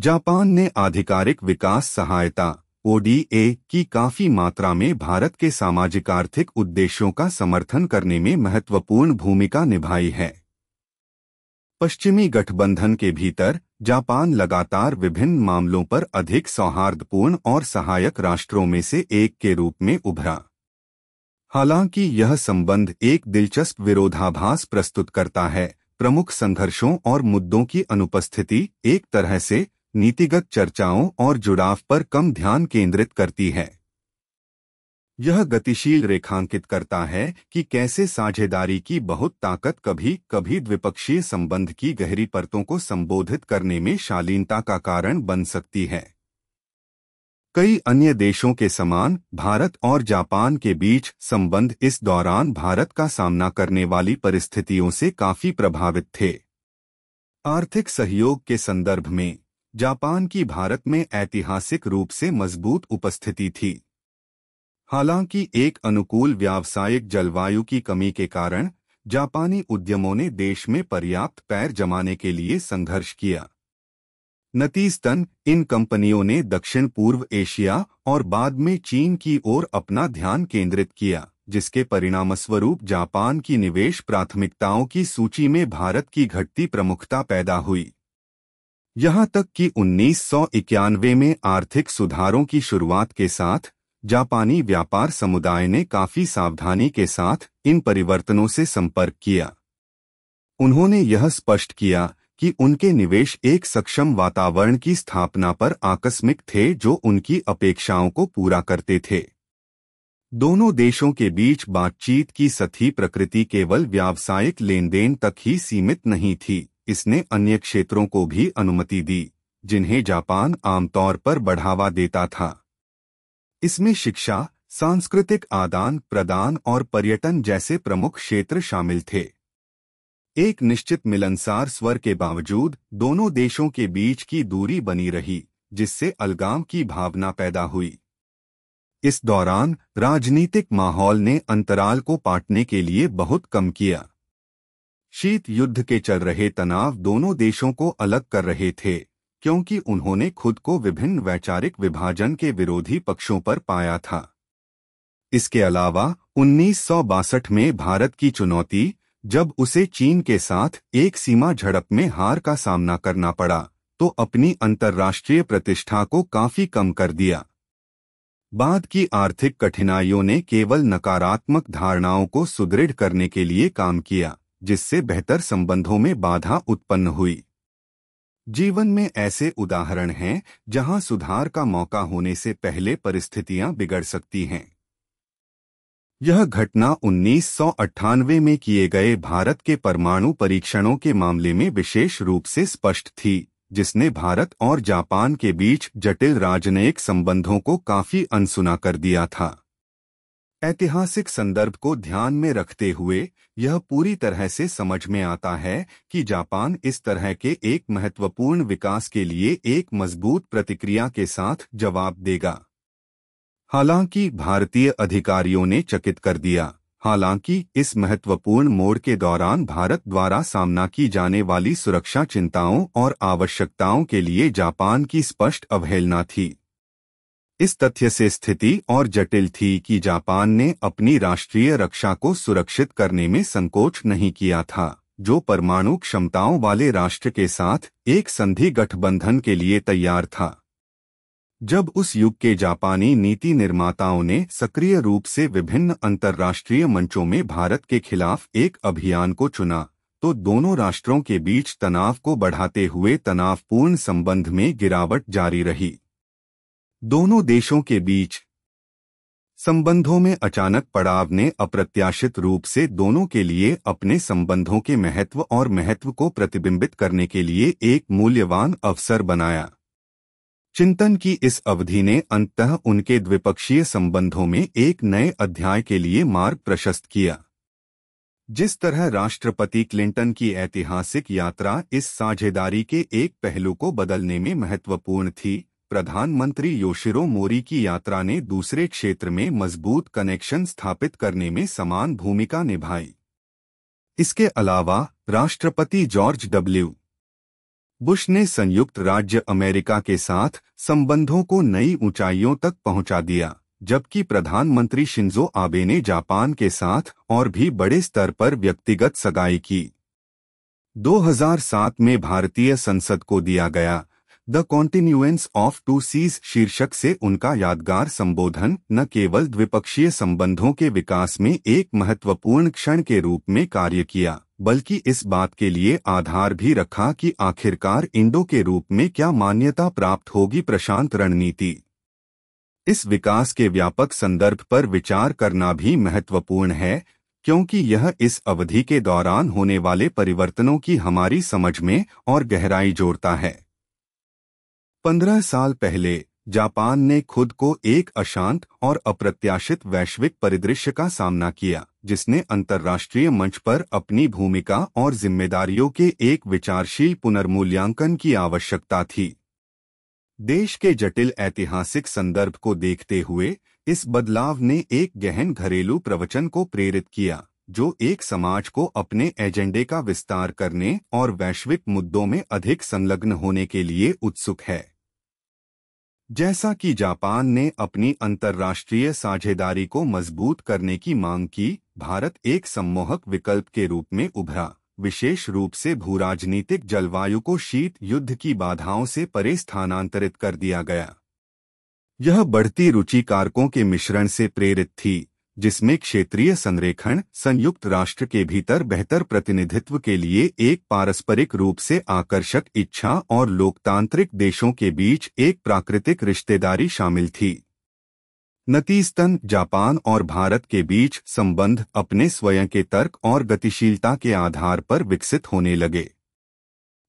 जापान ने आधिकारिक विकास सहायता ओडीए की काफी मात्रा में भारत के सामाजिक आर्थिक उद्देश्यों का समर्थन करने में महत्वपूर्ण भूमिका निभाई है पश्चिमी गठबंधन के भीतर जापान लगातार विभिन्न मामलों पर अधिक सौहार्दपूर्ण और सहायक राष्ट्रों में से एक के रूप में उभरा हालांकि यह संबंध एक दिलचस्प विरोधाभास प्रस्तुत करता है प्रमुख संघर्षों और मुद्दों की अनुपस्थिति एक तरह से नीतिगत चर्चाओं और जुड़ाव पर कम ध्यान केंद्रित करती है यह गतिशील रेखांकित करता है कि कैसे साझेदारी की बहुत ताकत कभी कभी द्विपक्षीय संबंध की गहरी परतों को संबोधित करने में शालीनता का कारण बन सकती है कई अन्य देशों के समान भारत और जापान के बीच संबंध इस दौरान भारत का सामना करने वाली परिस्थितियों से काफी प्रभावित थे आर्थिक सहयोग के संदर्भ में जापान की भारत में ऐतिहासिक रूप से मजबूत उपस्थिति थी हालांकि एक अनुकूल व्यावसायिक जलवायु की कमी के कारण जापानी उद्यमों ने देश में पर्याप्त पैर जमाने के लिए संघर्ष किया नतीजतन इन कंपनियों ने दक्षिण पूर्व एशिया और बाद में चीन की ओर अपना ध्यान केंद्रित किया जिसके परिणामस्वरूप जापान की निवेश प्राथमिकताओं की सूची में भारत की घटती प्रमुखता पैदा हुई यहां तक कि उन्नीस में आर्थिक सुधारों की शुरुआत के साथ जापानी व्यापार समुदाय ने काफी सावधानी के साथ इन परिवर्तनों से संपर्क किया उन्होंने यह स्पष्ट किया कि उनके निवेश एक सक्षम वातावरण की स्थापना पर आकस्मिक थे जो उनकी अपेक्षाओं को पूरा करते थे दोनों देशों के बीच बातचीत की सतही प्रकृति केवल व्यावसायिक लेनदेन तक ही सीमित नहीं थी इसने अन्य क्षेत्रों को भी अनुमति दी जिन्हें जापान आमतौर पर बढ़ावा देता था इसमें शिक्षा सांस्कृतिक आदान प्रदान और पर्यटन जैसे प्रमुख क्षेत्र शामिल थे एक निश्चित मिलनसार स्वर के बावजूद दोनों देशों के बीच की दूरी बनी रही जिससे अलगाव की भावना पैदा हुई इस दौरान राजनीतिक माहौल ने अंतराल को पाटने के लिए बहुत कम किया शीत युद्ध के चल रहे तनाव दोनों देशों को अलग कर रहे थे क्योंकि उन्होंने खुद को विभिन्न वैचारिक विभाजन के विरोधी पक्षों पर पाया था इसके अलावा उन्नीस में भारत की चुनौती जब उसे चीन के साथ एक सीमा झड़प में हार का सामना करना पड़ा तो अपनी अंतर्राष्ट्रीय प्रतिष्ठा को काफी कम कर दिया बाद की आर्थिक कठिनाइयों ने केवल नकारात्मक धारणाओं को सुदृढ़ करने के लिए काम किया जिससे बेहतर संबंधों में बाधा उत्पन्न हुई जीवन में ऐसे उदाहरण हैं जहां सुधार का मौका होने से पहले परिस्थितियां बिगड़ सकती हैं यह घटना उन्नीस में किए गए भारत के परमाणु परीक्षणों के मामले में विशेष रूप से स्पष्ट थी जिसने भारत और जापान के बीच जटिल राजनयिक संबंधों को काफी अनसुना कर दिया था ऐतिहासिक संदर्भ को ध्यान में रखते हुए यह पूरी तरह से समझ में आता है कि जापान इस तरह के एक महत्वपूर्ण विकास के लिए एक मजबूत प्रतिक्रिया के साथ जवाब देगा हालांकि भारतीय अधिकारियों ने चकित कर दिया हालांकि इस महत्वपूर्ण मोड़ के दौरान भारत द्वारा सामना की जाने वाली सुरक्षा चिंताओं और आवश्यकताओं के लिए जापान की स्पष्ट अवहेलना थी इस तथ्य से स्थिति और जटिल थी कि जापान ने अपनी राष्ट्रीय रक्षा को सुरक्षित करने में संकोच नहीं किया था जो परमाणु क्षमताओं वाले राष्ट्र के साथ एक संधि गठबंधन के लिए तैयार था जब उस युग के जापानी नीति निर्माताओं ने सक्रिय रूप से विभिन्न अंतर्राष्ट्रीय मंचों में भारत के खिलाफ एक अभियान को चुना तो दोनों राष्ट्रों के बीच तनाव को बढ़ाते हुए तनावपूर्ण संबंध में गिरावट जारी रही दोनों देशों के बीच संबंधों में अचानक पड़ाव ने अप्रत्याशित रूप से दोनों के लिए अपने संबंधों के महत्व और महत्व को प्रतिबिंबित करने के लिए एक मूल्यवान अवसर बनाया चिंतन की इस अवधि ने अंततः उनके द्विपक्षीय संबंधों में एक नए अध्याय के लिए मार्ग प्रशस्त किया जिस तरह राष्ट्रपति क्लिंटन की ऐतिहासिक यात्रा इस साझेदारी के एक पहलू को बदलने में महत्वपूर्ण थी प्रधानमंत्री योशिरो मोरी की यात्रा ने दूसरे क्षेत्र में मजबूत कनेक्शन स्थापित करने में समान भूमिका निभाई इसके अलावा राष्ट्रपति जॉर्ज डब्ल्यू बुश ने संयुक्त राज्य अमेरिका के साथ संबंधों को नई ऊंचाइयों तक पहुंचा दिया जबकि प्रधानमंत्री शिंजो आबे ने जापान के साथ और भी बड़े स्तर पर व्यक्तिगत सगाई की 2007 में भारतीय संसद को दिया गया the continuance of two seas शीर्षक से उनका यादगार संबोधन न केवल द्विपक्षीय संबंधों के विकास में एक महत्वपूर्ण क्षण के रूप में कार्य किया बल्कि इस बात के लिए आधार भी रखा कि आखिरकार इंडो के रूप में क्या मान्यता प्राप्त होगी प्रशांत रणनीति इस विकास के व्यापक संदर्भ पर विचार करना भी महत्वपूर्ण है क्योंकि यह इस अवधि के दौरान होने वाले परिवर्तनों की हमारी समझ में और गहराई जोड़ता है पंद्रह साल पहले जापान ने खुद को एक अशांत और अप्रत्याशित वैश्विक परिदृश्य का सामना किया जिसने अंतर्राष्ट्रीय मंच पर अपनी भूमिका और जिम्मेदारियों के एक विचारशील पुनर्मूल्यांकन की आवश्यकता थी देश के जटिल ऐतिहासिक संदर्भ को देखते हुए इस बदलाव ने एक गहन घरेलू प्रवचन को प्रेरित किया जो एक समाज को अपने एजेंडे का विस्तार करने और वैश्विक मुद्दों में अधिक संलग्न होने के लिए उत्सुक है जैसा कि जापान ने अपनी अंतर्राष्ट्रीय साझेदारी को मजबूत करने की मांग की भारत एक सम्मोहक विकल्प के रूप में उभरा विशेष रूप से भू राजनीतिक जलवायु को शीत युद्ध की बाधाओं से परे स्थानांतरित कर दिया गया यह बढ़ती रुचि कारकों के मिश्रण से प्रेरित थी जिसमें क्षेत्रीय संरेखण संयुक्त राष्ट्र के भीतर बेहतर प्रतिनिधित्व के लिए एक पारस्परिक रूप से आकर्षक इच्छा और लोकतांत्रिक देशों के बीच एक प्राकृतिक रिश्तेदारी शामिल थी नतीजतन जापान और भारत के बीच संबंध अपने स्वयं के तर्क और गतिशीलता के आधार पर विकसित होने लगे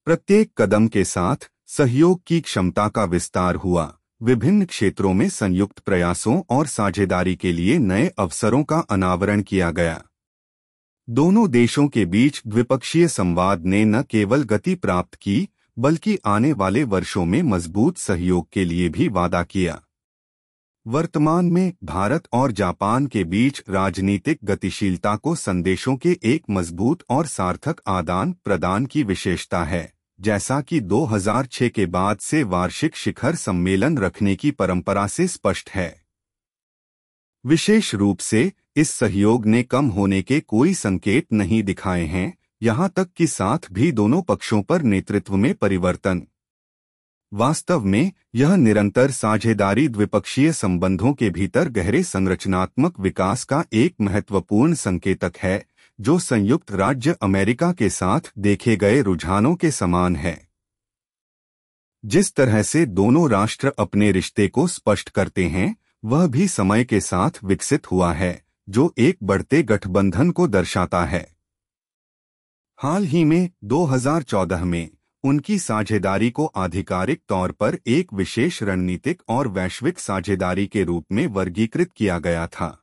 प्रत्येक कदम के साथ सहयोग की क्षमता का विस्तार हुआ विभिन्न क्षेत्रों में संयुक्त प्रयासों और साझेदारी के लिए नए अवसरों का अनावरण किया गया दोनों देशों के बीच द्विपक्षीय संवाद ने न केवल गति प्राप्त की बल्कि आने वाले वर्षों में मजबूत सहयोग के लिए भी वादा किया वर्तमान में भारत और जापान के बीच राजनीतिक गतिशीलता को संदेशों के एक मजबूत और सार्थक आदान प्रदान की विशेषता है जैसा कि 2006 के बाद से वार्षिक शिखर सम्मेलन रखने की परंपरा से स्पष्ट है विशेष रूप से इस सहयोग ने कम होने के कोई संकेत नहीं दिखाए हैं यहां तक कि साथ भी दोनों पक्षों पर नेतृत्व में परिवर्तन वास्तव में यह निरंतर साझेदारी द्विपक्षीय संबंधों के भीतर गहरे संरचनात्मक विकास का एक महत्वपूर्ण संकेतक है जो संयुक्त राज्य अमेरिका के साथ देखे गए रुझानों के समान है जिस तरह से दोनों राष्ट्र अपने रिश्ते को स्पष्ट करते हैं वह भी समय के साथ विकसित हुआ है जो एक बढ़ते गठबंधन को दर्शाता है हाल ही में 2014 में उनकी साझेदारी को आधिकारिक तौर पर एक विशेष रणनीतिक और वैश्विक साझेदारी के रूप में वर्गीकृत किया गया था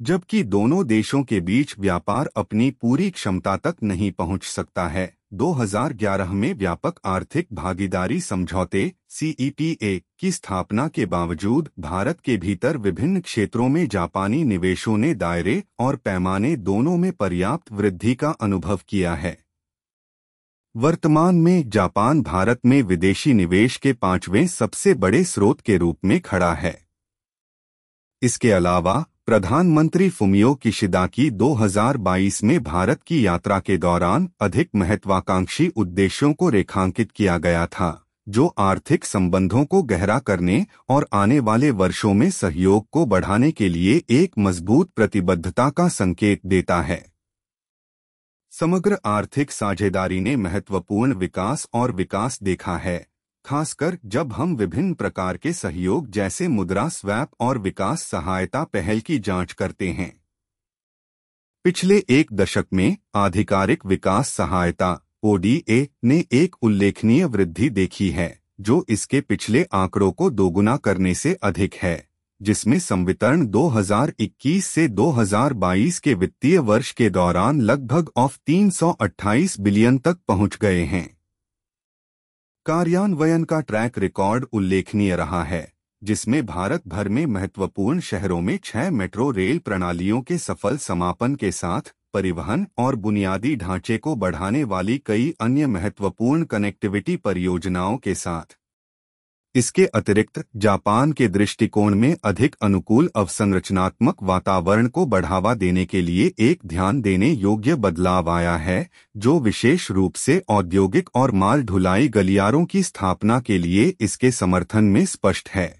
जबकि दोनों देशों के बीच व्यापार अपनी पूरी क्षमता तक नहीं पहुंच सकता है 2011 में व्यापक आर्थिक भागीदारी समझौते सीईपीए e की स्थापना के बावजूद भारत के भीतर विभिन्न क्षेत्रों में जापानी निवेशों ने दायरे और पैमाने दोनों में पर्याप्त वृद्धि का अनुभव किया है वर्तमान में जापान भारत में विदेशी निवेश के पांचवें सबसे बड़े स्रोत के रूप में खड़ा है इसके अलावा प्रधानमंत्री फुमियो किशिदा की 2022 में भारत की यात्रा के दौरान अधिक महत्वाकांक्षी उद्देश्यों को रेखांकित किया गया था जो आर्थिक संबंधों को गहरा करने और आने वाले वर्षों में सहयोग को बढ़ाने के लिए एक मजबूत प्रतिबद्धता का संकेत देता है समग्र आर्थिक साझेदारी ने महत्वपूर्ण विकास और विकास देखा है खासकर जब हम विभिन्न प्रकार के सहयोग जैसे मुद्रा स्वैप और विकास सहायता पहल की जांच करते हैं पिछले एक दशक में आधिकारिक विकास सहायता ओडीए ने एक उल्लेखनीय वृद्धि देखी है जो इसके पिछले आंकड़ों को दोगुना करने से अधिक है जिसमें संवितरण 2021 से 2022 के वित्तीय वर्ष के दौरान लगभग ऑफ 328 बिलियन तक पहुंच गए हैं कार्यान्वयन का ट्रैक रिकॉर्ड उल्लेखनीय रहा है जिसमें भारत भर में महत्वपूर्ण शहरों में छह मेट्रो रेल प्रणालियों के सफल समापन के साथ परिवहन और बुनियादी ढांचे को बढ़ाने वाली कई अन्य महत्वपूर्ण कनेक्टिविटी परियोजनाओं के साथ इसके अतिरिक्त जापान के दृष्टिकोण में अधिक अनुकूल अवसंरचनात्मक वातावरण को बढ़ावा देने के लिए एक ध्यान देने योग्य बदलाव आया है जो विशेष रूप से औद्योगिक और माल ढुलाई गलियारों की स्थापना के लिए इसके समर्थन में स्पष्ट है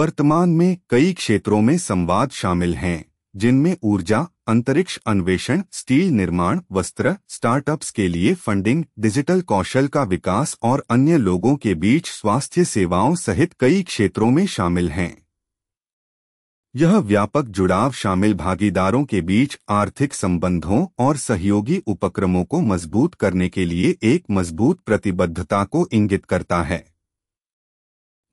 वर्तमान में कई क्षेत्रों में संवाद शामिल हैं जिनमें ऊर्जा अंतरिक्ष अन्वेषण स्टील निर्माण वस्त्र स्टार्टअप्स के लिए फंडिंग डिजिटल कौशल का विकास और अन्य लोगों के बीच स्वास्थ्य सेवाओं सहित कई क्षेत्रों में शामिल हैं यह व्यापक जुड़ाव शामिल भागीदारों के बीच आर्थिक संबंधों और सहयोगी उपक्रमों को मजबूत करने के लिए एक मजबूत प्रतिबद्धता को इंगित करता है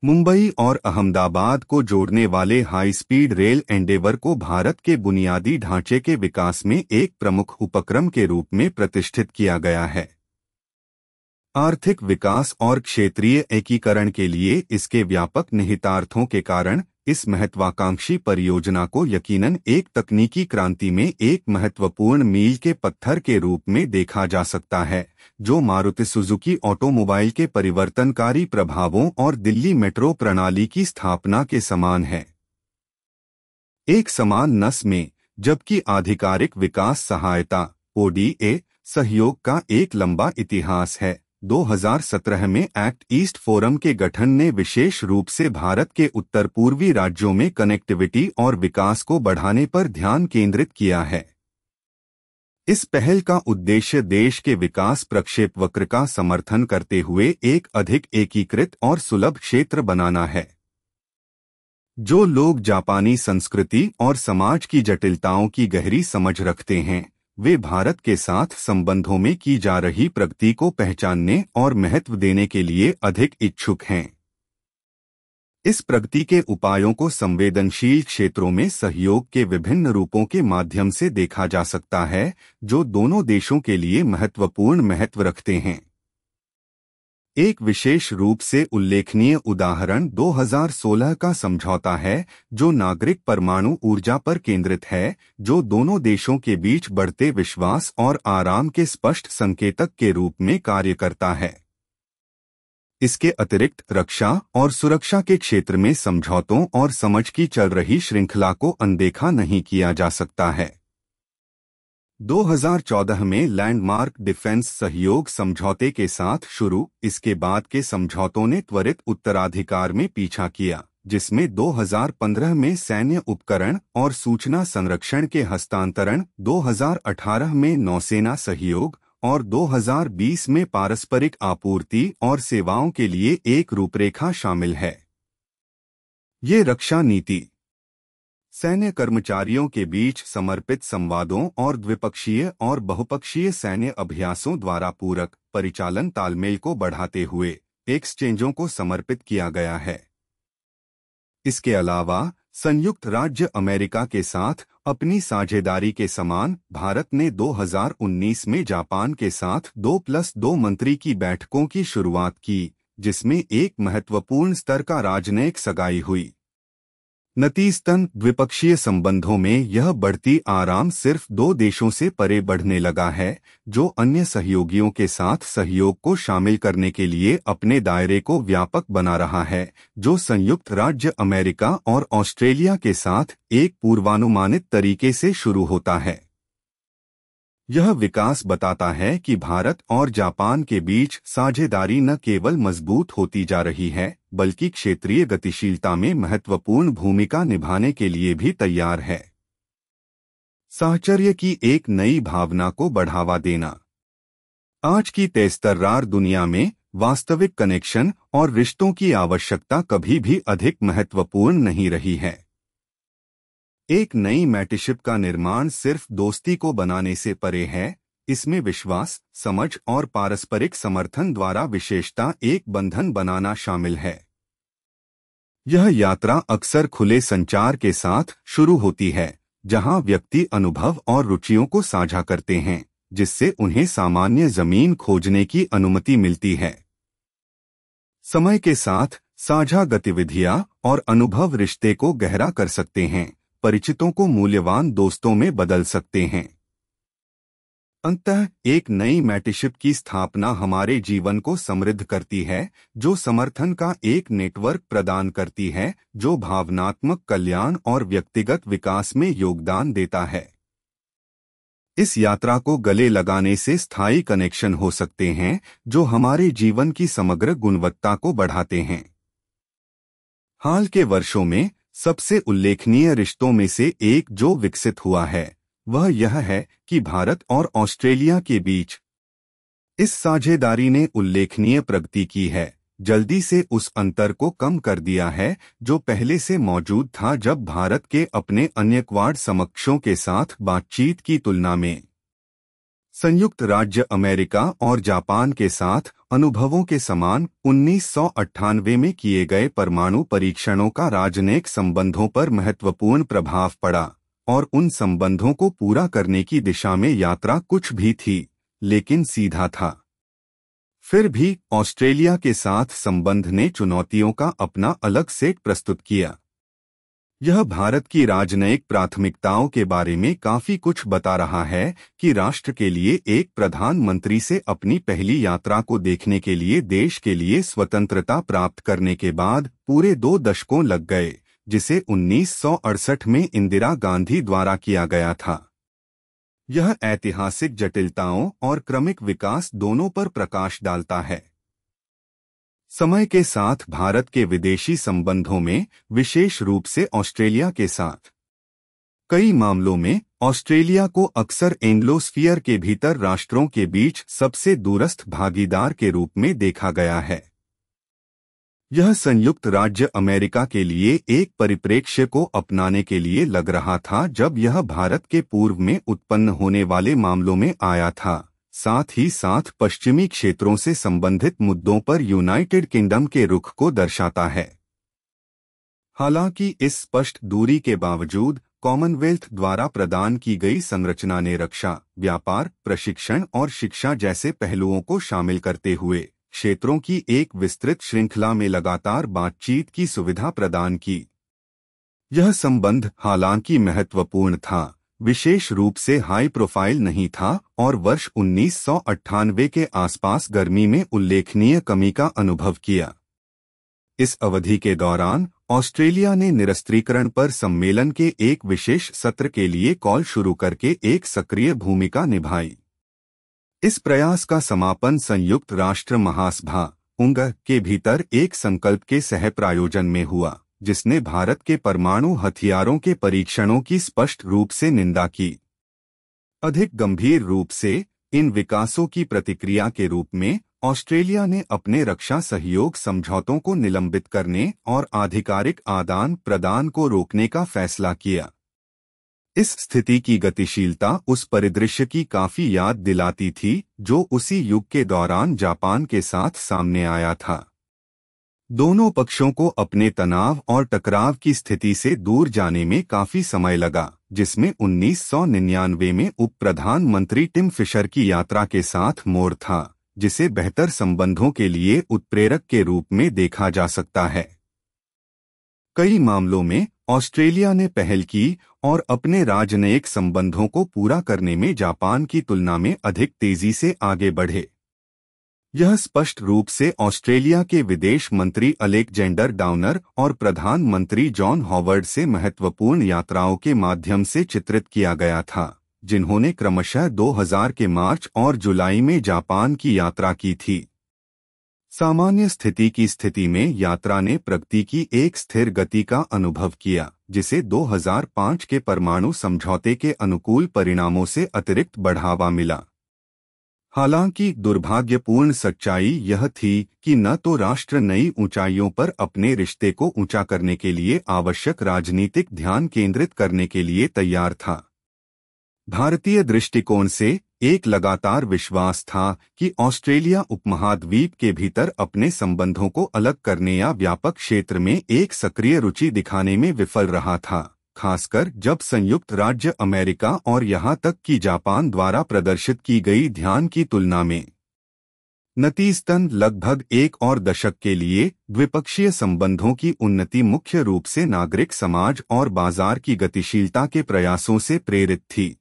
मुंबई और अहमदाबाद को जोड़ने वाले हाई स्पीड रेल एंडेवर को भारत के बुनियादी ढांचे के विकास में एक प्रमुख उपक्रम के रूप में प्रतिष्ठित किया गया है आर्थिक विकास और क्षेत्रीय एकीकरण के लिए इसके व्यापक निहितार्थों के कारण इस महत्वाकांक्षी परियोजना को यकीनन एक तकनीकी क्रांति में एक महत्वपूर्ण मील के पत्थर के रूप में देखा जा सकता है जो मारुति सुजुकी ऑटोमोबाइल के परिवर्तनकारी प्रभावों और दिल्ली मेट्रो प्रणाली की स्थापना के समान है एक समान नस में जबकि आधिकारिक विकास सहायता ओडीए सहयोग का एक लंबा इतिहास है 2017 में एक्ट ईस्ट फोरम के गठन ने विशेष रूप से भारत के उत्तर पूर्वी राज्यों में कनेक्टिविटी और विकास को बढ़ाने पर ध्यान केंद्रित किया है इस पहल का उद्देश्य देश के विकास प्रक्षेप वक्र का समर्थन करते हुए एक अधिक एकीकृत और सुलभ क्षेत्र बनाना है जो लोग जापानी संस्कृति और समाज की जटिलताओं की गहरी समझ रखते हैं वे भारत के साथ संबंधों में की जा रही प्रगति को पहचानने और महत्व देने के लिए अधिक इच्छुक हैं इस प्रगति के उपायों को संवेदनशील क्षेत्रों में सहयोग के विभिन्न रूपों के माध्यम से देखा जा सकता है जो दोनों देशों के लिए महत्वपूर्ण महत्व रखते हैं एक विशेष रूप से उल्लेखनीय उदाहरण 2016 का समझौता है जो नागरिक परमाणु ऊर्जा पर केंद्रित है जो दोनों देशों के बीच बढ़ते विश्वास और आराम के स्पष्ट संकेतक के रूप में कार्य करता है इसके अतिरिक्त रक्षा और सुरक्षा के क्षेत्र में समझौतों और समझ की चल रही श्रृंखला को अनदेखा नहीं किया जा सकता है 2014 में लैंडमार्क डिफेंस सहयोग समझौते के साथ शुरू इसके बाद के समझौतों ने त्वरित उत्तराधिकार में पीछा किया जिसमें 2015 में सैन्य उपकरण और सूचना संरक्षण के हस्तांतरण 2018 में नौसेना सहयोग और 2020 में पारस्परिक आपूर्ति और सेवाओं के लिए एक रूपरेखा शामिल है ये रक्षा नीति सैन्य कर्मचारियों के बीच समर्पित संवादों और द्विपक्षीय और बहुपक्षीय सैन्य अभ्यासों द्वारा पूरक परिचालन तालमेल को बढ़ाते हुए एक्सचेंजों को समर्पित किया गया है इसके अलावा संयुक्त राज्य अमेरिका के साथ अपनी साझेदारी के समान भारत ने 2019 में जापान के साथ दो प्लस दो मंत्री की बैठकों की शुरुआत की जिसमें एक महत्वपूर्ण स्तर का राजनयिक सगाई हुई नतीजतन द्विपक्षीय संबंधों में यह बढ़ती आराम सिर्फ दो देशों से परे बढ़ने लगा है जो अन्य सहयोगियों के साथ सहयोग को शामिल करने के लिए अपने दायरे को व्यापक बना रहा है जो संयुक्त राज्य अमेरिका और ऑस्ट्रेलिया के साथ एक पूर्वानुमानित तरीके से शुरू होता है यह विकास बताता है कि भारत और जापान के बीच साझेदारी न केवल मजबूत होती जा रही है बल्कि क्षेत्रीय गतिशीलता में महत्वपूर्ण भूमिका निभाने के लिए भी तैयार है साहचर्य की एक नई भावना को बढ़ावा देना आज की तेजतर्रार दुनिया में वास्तविक कनेक्शन और रिश्तों की आवश्यकता कभी भी अधिक महत्वपूर्ण नहीं रही है एक नई मैटिशिप का निर्माण सिर्फ दोस्ती को बनाने से परे है इसमें विश्वास समझ और पारस्परिक समर्थन द्वारा विशेषता एक बंधन बनाना शामिल है यह यात्रा अक्सर खुले संचार के साथ शुरू होती है जहां व्यक्ति अनुभव और रुचियों को साझा करते हैं जिससे उन्हें सामान्य जमीन खोजने की अनुमति मिलती है समय के साथ साझा गतिविधियां और अनुभव रिश्ते को गहरा कर सकते हैं परिचितों को मूल्यवान दोस्तों में बदल सकते हैं अंततः एक नई मैटिशिप की स्थापना हमारे जीवन को समृद्ध करती है जो समर्थन का एक नेटवर्क प्रदान करती है जो भावनात्मक कल्याण और व्यक्तिगत विकास में योगदान देता है इस यात्रा को गले लगाने से स्थायी कनेक्शन हो सकते हैं जो हमारे जीवन की समग्र गुणवत्ता को बढ़ाते हैं हाल के वर्षों में सबसे उल्लेखनीय रिश्तों में से एक जो विकसित हुआ है वह यह है कि भारत और ऑस्ट्रेलिया के बीच इस साझेदारी ने उल्लेखनीय प्रगति की है जल्दी से उस अंतर को कम कर दिया है जो पहले से मौजूद था जब भारत के अपने अन्य क्वाड समक्षों के साथ बातचीत की तुलना में संयुक्त राज्य अमेरिका और जापान के साथ अनुभवों के समान उन्नीस में किए गए परमाणु परीक्षणों का राजनयिक संबंधों पर महत्वपूर्ण प्रभाव पड़ा और उन संबंधों को पूरा करने की दिशा में यात्रा कुछ भी थी लेकिन सीधा था फिर भी ऑस्ट्रेलिया के साथ संबंध ने चुनौतियों का अपना अलग सेट प्रस्तुत किया यह भारत की राजनयिक प्राथमिकताओं के बारे में काफी कुछ बता रहा है कि राष्ट्र के लिए एक प्रधानमंत्री से अपनी पहली यात्रा को देखने के लिए देश के लिए स्वतंत्रता प्राप्त करने के बाद पूरे दो दशकों लग गए जिसे 1968 में इंदिरा गांधी द्वारा किया गया था यह ऐतिहासिक जटिलताओं और क्रमिक विकास दोनों पर प्रकाश डालता है समय के साथ भारत के विदेशी संबंधों में विशेष रूप से ऑस्ट्रेलिया के साथ कई मामलों में ऑस्ट्रेलिया को अक्सर एंग्लोस्फियर के भीतर राष्ट्रों के बीच सबसे दूरस्थ भागीदार के रूप में देखा गया है यह संयुक्त राज्य अमेरिका के लिए एक परिप्रेक्ष्य को अपनाने के लिए लग रहा था जब यह भारत के पूर्व में उत्पन्न होने वाले मामलों में आया था साथ ही साथ पश्चिमी क्षेत्रों से संबंधित मुद्दों पर यूनाइटेड किंगडम के रुख को दर्शाता है हालांकि इस स्पष्ट दूरी के बावजूद कॉमनवेल्थ द्वारा प्रदान की गई संरचना ने रक्षा व्यापार प्रशिक्षण और शिक्षा जैसे पहलुओं को शामिल करते हुए क्षेत्रों की एक विस्तृत श्रृंखला में लगातार बातचीत की सुविधा प्रदान की यह संबंध हालांकि महत्वपूर्ण था विशेष रूप से हाई प्रोफाइल नहीं था और वर्ष उन्नीस के आसपास गर्मी में उल्लेखनीय कमी का अनुभव किया इस अवधि के दौरान ऑस्ट्रेलिया ने निरस्त्रीकरण पर सम्मेलन के एक विशेष सत्र के लिए कॉल शुरू करके एक सक्रिय भूमिका निभाई इस प्रयास का समापन संयुक्त राष्ट्र महासभा उंग के भीतर एक संकल्प के सह प्रायोजन में हुआ जिसने भारत के परमाणु हथियारों के परीक्षणों की स्पष्ट रूप से निंदा की अधिक गंभीर रूप से इन विकासों की प्रतिक्रिया के रूप में ऑस्ट्रेलिया ने अपने रक्षा सहयोग समझौतों को निलंबित करने और आधिकारिक आदान प्रदान को रोकने का फैसला किया इस स्थिति की गतिशीलता उस परिदृश्य की काफी याद दिलाती थी जो उसी युग के दौरान जापान के साथ सामने आया था दोनों पक्षों को अपने तनाव और टकराव की स्थिति से दूर जाने में काफी समय लगा जिसमें 1999 में उप प्रधानमंत्री टिम फिशर की यात्रा के साथ मोड़ था जिसे बेहतर संबंधों के लिए उत्प्रेरक के रूप में देखा जा सकता है कई मामलों में ऑस्ट्रेलिया ने पहल की और अपने राजनयिक संबंधों को पूरा करने में जापान की तुलना में अधिक तेजी से आगे बढ़े यह स्पष्ट रूप से ऑस्ट्रेलिया के विदेश मंत्री अलेक्जेंडर डाउनर और प्रधानमंत्री जॉन हॉवर्ड से महत्वपूर्ण यात्राओं के माध्यम से चित्रित किया गया था जिन्होंने क्रमशः 2000 के मार्च और जुलाई में जापान की यात्रा की थी सामान्य स्थिति की स्थिति में यात्रा ने प्रगति की एक स्थिर गति का अनुभव किया जिसे 2005 के परमाणु समझौते के अनुकूल परिणामों से अतिरिक्त बढ़ावा मिला हालांकि दुर्भाग्यपूर्ण सच्चाई यह थी कि न तो राष्ट्र नई ऊंचाइयों पर अपने रिश्ते को ऊंचा करने के लिए आवश्यक राजनीतिक ध्यान केंद्रित करने के लिए तैयार था भारतीय दृष्टिकोण से एक लगातार विश्वास था कि ऑस्ट्रेलिया उपमहाद्वीप के भीतर अपने संबंधों को अलग करने या व्यापक क्षेत्र में एक सक्रिय रुचि दिखाने में विफल रहा था खासकर जब संयुक्त राज्य अमेरिका और यहाँ तक कि जापान द्वारा प्रदर्शित की गई ध्यान की तुलना में नतीजतन लगभग एक और दशक के लिए द्विपक्षीय संबंधों की उन्नति मुख्य रूप से नागरिक समाज और बाजार की गतिशीलता के प्रयासों से प्रेरित थी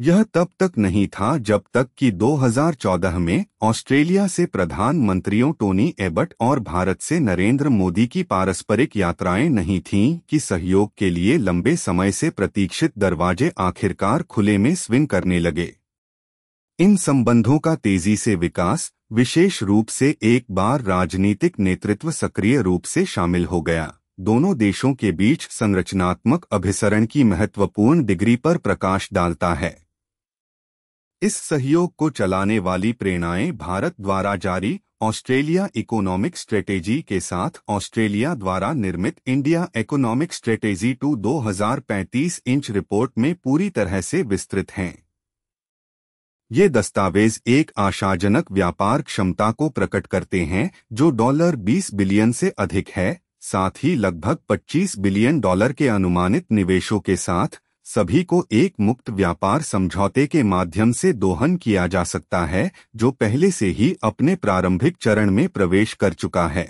यह तब तक नहीं था जब तक कि 2014 में ऑस्ट्रेलिया से प्रधानमंत्रियों टोनी एबट और भारत से नरेंद्र मोदी की पारस्परिक यात्राएं नहीं थीं कि सहयोग के लिए लंबे समय से प्रतीक्षित दरवाजे आखिरकार खुले में स्विंग करने लगे इन संबंधों का तेजी से विकास विशेष रूप से एक बार राजनीतिक नेतृत्व सक्रिय रूप से शामिल हो गया दोनों देशों के बीच संरचनात्मक अभिसरण की महत्वपूर्ण डिग्री पर प्रकाश डालता है इस सहयोग को चलाने वाली प्रेरणाएं भारत द्वारा जारी ऑस्ट्रेलिया इकोनॉमिक स्ट्रेटेजी के साथ ऑस्ट्रेलिया द्वारा निर्मित इंडिया इकोनॉमिक स्ट्रेटेजी टू 2035 इंच रिपोर्ट में पूरी तरह से विस्तृत हैं ये दस्तावेज एक आशाजनक व्यापार क्षमता को प्रकट करते हैं जो डॉलर 20 बिलियन से अधिक है साथ ही लगभग 25 बिलियन डॉलर के अनुमानित निवेशों के साथ सभी को एक मुक्त व्यापार समझौते के माध्यम से दोहन किया जा सकता है जो पहले से ही अपने प्रारंभिक चरण में प्रवेश कर चुका है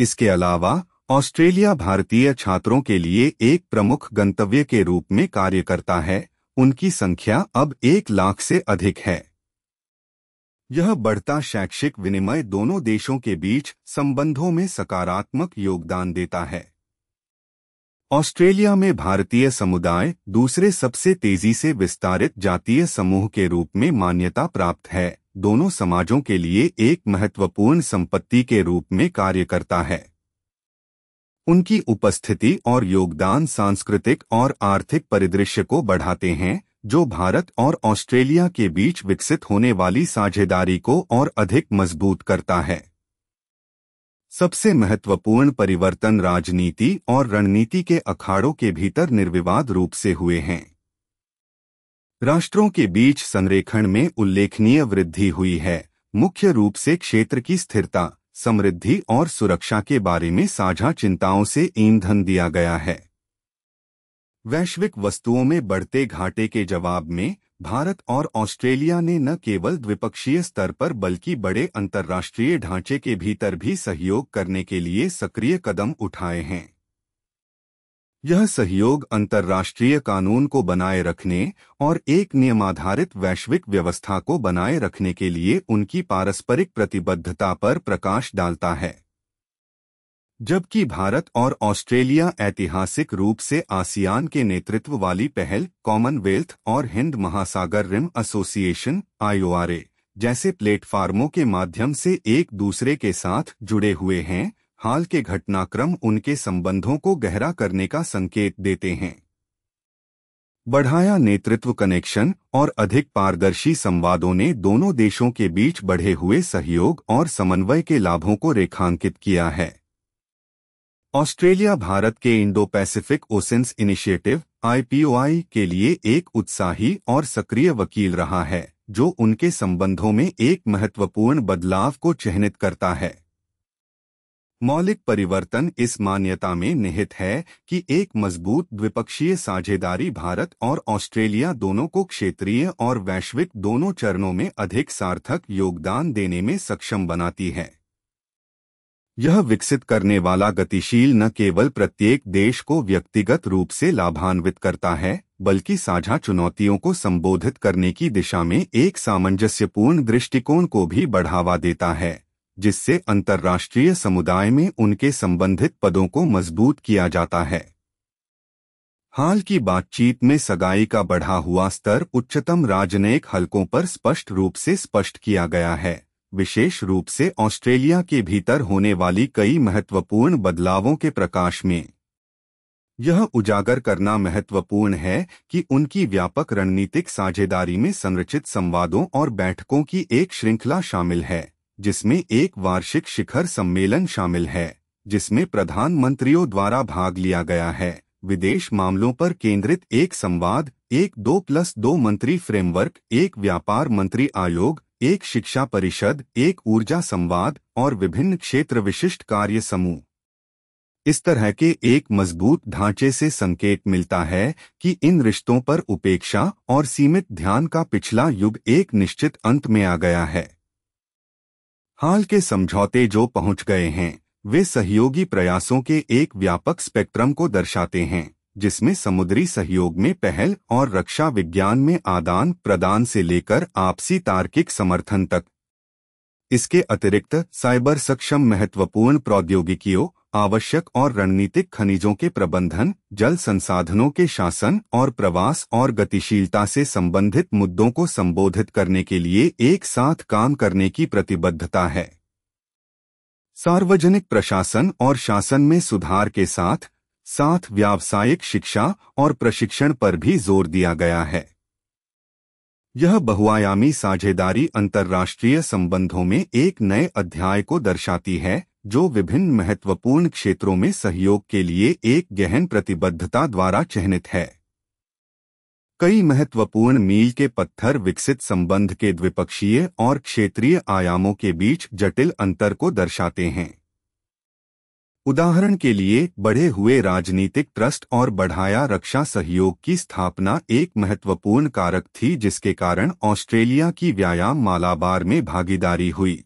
इसके अलावा ऑस्ट्रेलिया भारतीय छात्रों के लिए एक प्रमुख गंतव्य के रूप में कार्य करता है उनकी संख्या अब एक लाख से अधिक है यह बढ़ता शैक्षिक विनिमय दोनों देशों के बीच संबंधों में सकारात्मक योगदान देता है ऑस्ट्रेलिया में भारतीय समुदाय दूसरे सबसे तेजी से विस्तारित जातीय समूह के रूप में मान्यता प्राप्त है दोनों समाजों के लिए एक महत्वपूर्ण संपत्ति के रूप में कार्य करता है उनकी उपस्थिति और योगदान सांस्कृतिक और आर्थिक परिदृश्य को बढ़ाते हैं जो भारत और ऑस्ट्रेलिया के बीच विकसित होने वाली साझेदारी को और अधिक मजबूत करता है सबसे महत्वपूर्ण परिवर्तन राजनीति और रणनीति के अखाड़ों के भीतर निर्विवाद रूप से हुए हैं राष्ट्रों के बीच संरेखण में उल्लेखनीय वृद्धि हुई है मुख्य रूप से क्षेत्र की स्थिरता समृद्धि और सुरक्षा के बारे में साझा चिंताओं से ईंधन दिया गया है वैश्विक वस्तुओं में बढ़ते घाटे के जवाब में भारत और ऑस्ट्रेलिया ने न केवल द्विपक्षीय स्तर पर बल्कि बड़े अंतर्राष्ट्रीय ढांचे के भीतर भी सहयोग करने के लिए सक्रिय कदम उठाए हैं यह सहयोग अंतर्राष्ट्रीय कानून को बनाए रखने और एक नियमाधारित वैश्विक व्यवस्था को बनाए रखने के लिए उनकी पारस्परिक प्रतिबद्धता पर प्रकाश डालता है जबकि भारत और ऑस्ट्रेलिया ऐतिहासिक रूप से आसियान के नेतृत्व वाली पहल कॉमनवेल्थ और हिंद महासागर रिम एसोसिएशन आईओआरए जैसे प्लेटफार्मों के माध्यम से एक दूसरे के साथ जुड़े हुए हैं हाल के घटनाक्रम उनके संबंधों को गहरा करने का संकेत देते हैं बढ़ाया नेतृत्व कनेक्शन और अधिक पारदर्शी संवादों ने दोनों देशों के बीच बढ़े हुए सहयोग और समन्वय के लाभों को रेखांकित किया है ऑस्ट्रेलिया भारत के Indo Pacific Oceans Initiative IPOI के लिए एक उत्साही और सक्रिय वकील रहा है जो उनके संबंधों में एक महत्वपूर्ण बदलाव को चिन्हित करता है मौलिक परिवर्तन इस मान्यता में निहित है कि एक मजबूत द्विपक्षीय साझेदारी भारत और ऑस्ट्रेलिया दोनों को क्षेत्रीय और वैश्विक दोनों चरणों में अधिक सार्थक योगदान देने में सक्षम बनाती है यह विकसित करने वाला गतिशील न केवल प्रत्येक देश को व्यक्तिगत रूप से लाभान्वित करता है बल्कि साझा चुनौतियों को संबोधित करने की दिशा में एक सामंजस्यपूर्ण दृष्टिकोण को भी बढ़ावा देता है जिससे अंतर्राष्ट्रीय समुदाय में उनके संबंधित पदों को मजबूत किया जाता है हाल की बातचीत में सगाई का बढ़ा हुआ स्तर उच्चतम राजनयिक हलकों पर स्पष्ट रूप से स्पष्ट किया गया है विशेष रूप से ऑस्ट्रेलिया के भीतर होने वाली कई महत्वपूर्ण बदलावों के प्रकाश में यह उजागर करना महत्वपूर्ण है कि उनकी व्यापक रणनीतिक साझेदारी में संरचित संवादों और बैठकों की एक श्रृंखला शामिल है जिसमें एक वार्षिक शिखर सम्मेलन शामिल है जिसमें प्रधानमंत्रियों द्वारा भाग लिया गया है विदेश मामलों पर केंद्रित एक संवाद एक दो प्लस दो मंत्री फ्रेमवर्क एक व्यापार मंत्री आयोग एक शिक्षा परिषद एक ऊर्जा संवाद और विभिन्न क्षेत्र विशिष्ट कार्य समूह इस तरह के एक मजबूत ढांचे से संकेत मिलता है कि इन रिश्तों पर उपेक्षा और सीमित ध्यान का पिछला युग एक निश्चित अंत में आ गया है हाल के समझौते जो पहुंच गए हैं वे सहयोगी प्रयासों के एक व्यापक स्पेक्ट्रम को दर्शाते हैं जिसमें समुद्री सहयोग में पहल और रक्षा विज्ञान में आदान प्रदान से लेकर आपसी तार्किक समर्थन तक इसके अतिरिक्त साइबर सक्षम महत्वपूर्ण प्रौद्योगिकियों आवश्यक और रणनीतिक खनिजों के प्रबंधन जल संसाधनों के शासन और प्रवास और गतिशीलता से संबंधित मुद्दों को संबोधित करने के लिए एक साथ काम करने की प्रतिबद्धता है सार्वजनिक प्रशासन और शासन में सुधार के साथ साथ व्यावसायिक शिक्षा और प्रशिक्षण पर भी जोर दिया गया है यह बहुआयामी साझेदारी अंतर्राष्ट्रीय संबंधों में एक नए अध्याय को दर्शाती है जो विभिन्न महत्वपूर्ण क्षेत्रों में सहयोग के लिए एक गहन प्रतिबद्धता द्वारा चिह्नित है कई महत्वपूर्ण मील के पत्थर विकसित संबंध के द्विपक्षीय और क्षेत्रीय आयामों के बीच जटिल अंतर को दर्शाते हैं उदाहरण के लिए बढ़े हुए राजनीतिक ट्रस्ट और बढ़ाया रक्षा सहयोग की स्थापना एक महत्वपूर्ण कारक थी जिसके कारण ऑस्ट्रेलिया की व्यायाम मालाबार में भागीदारी हुई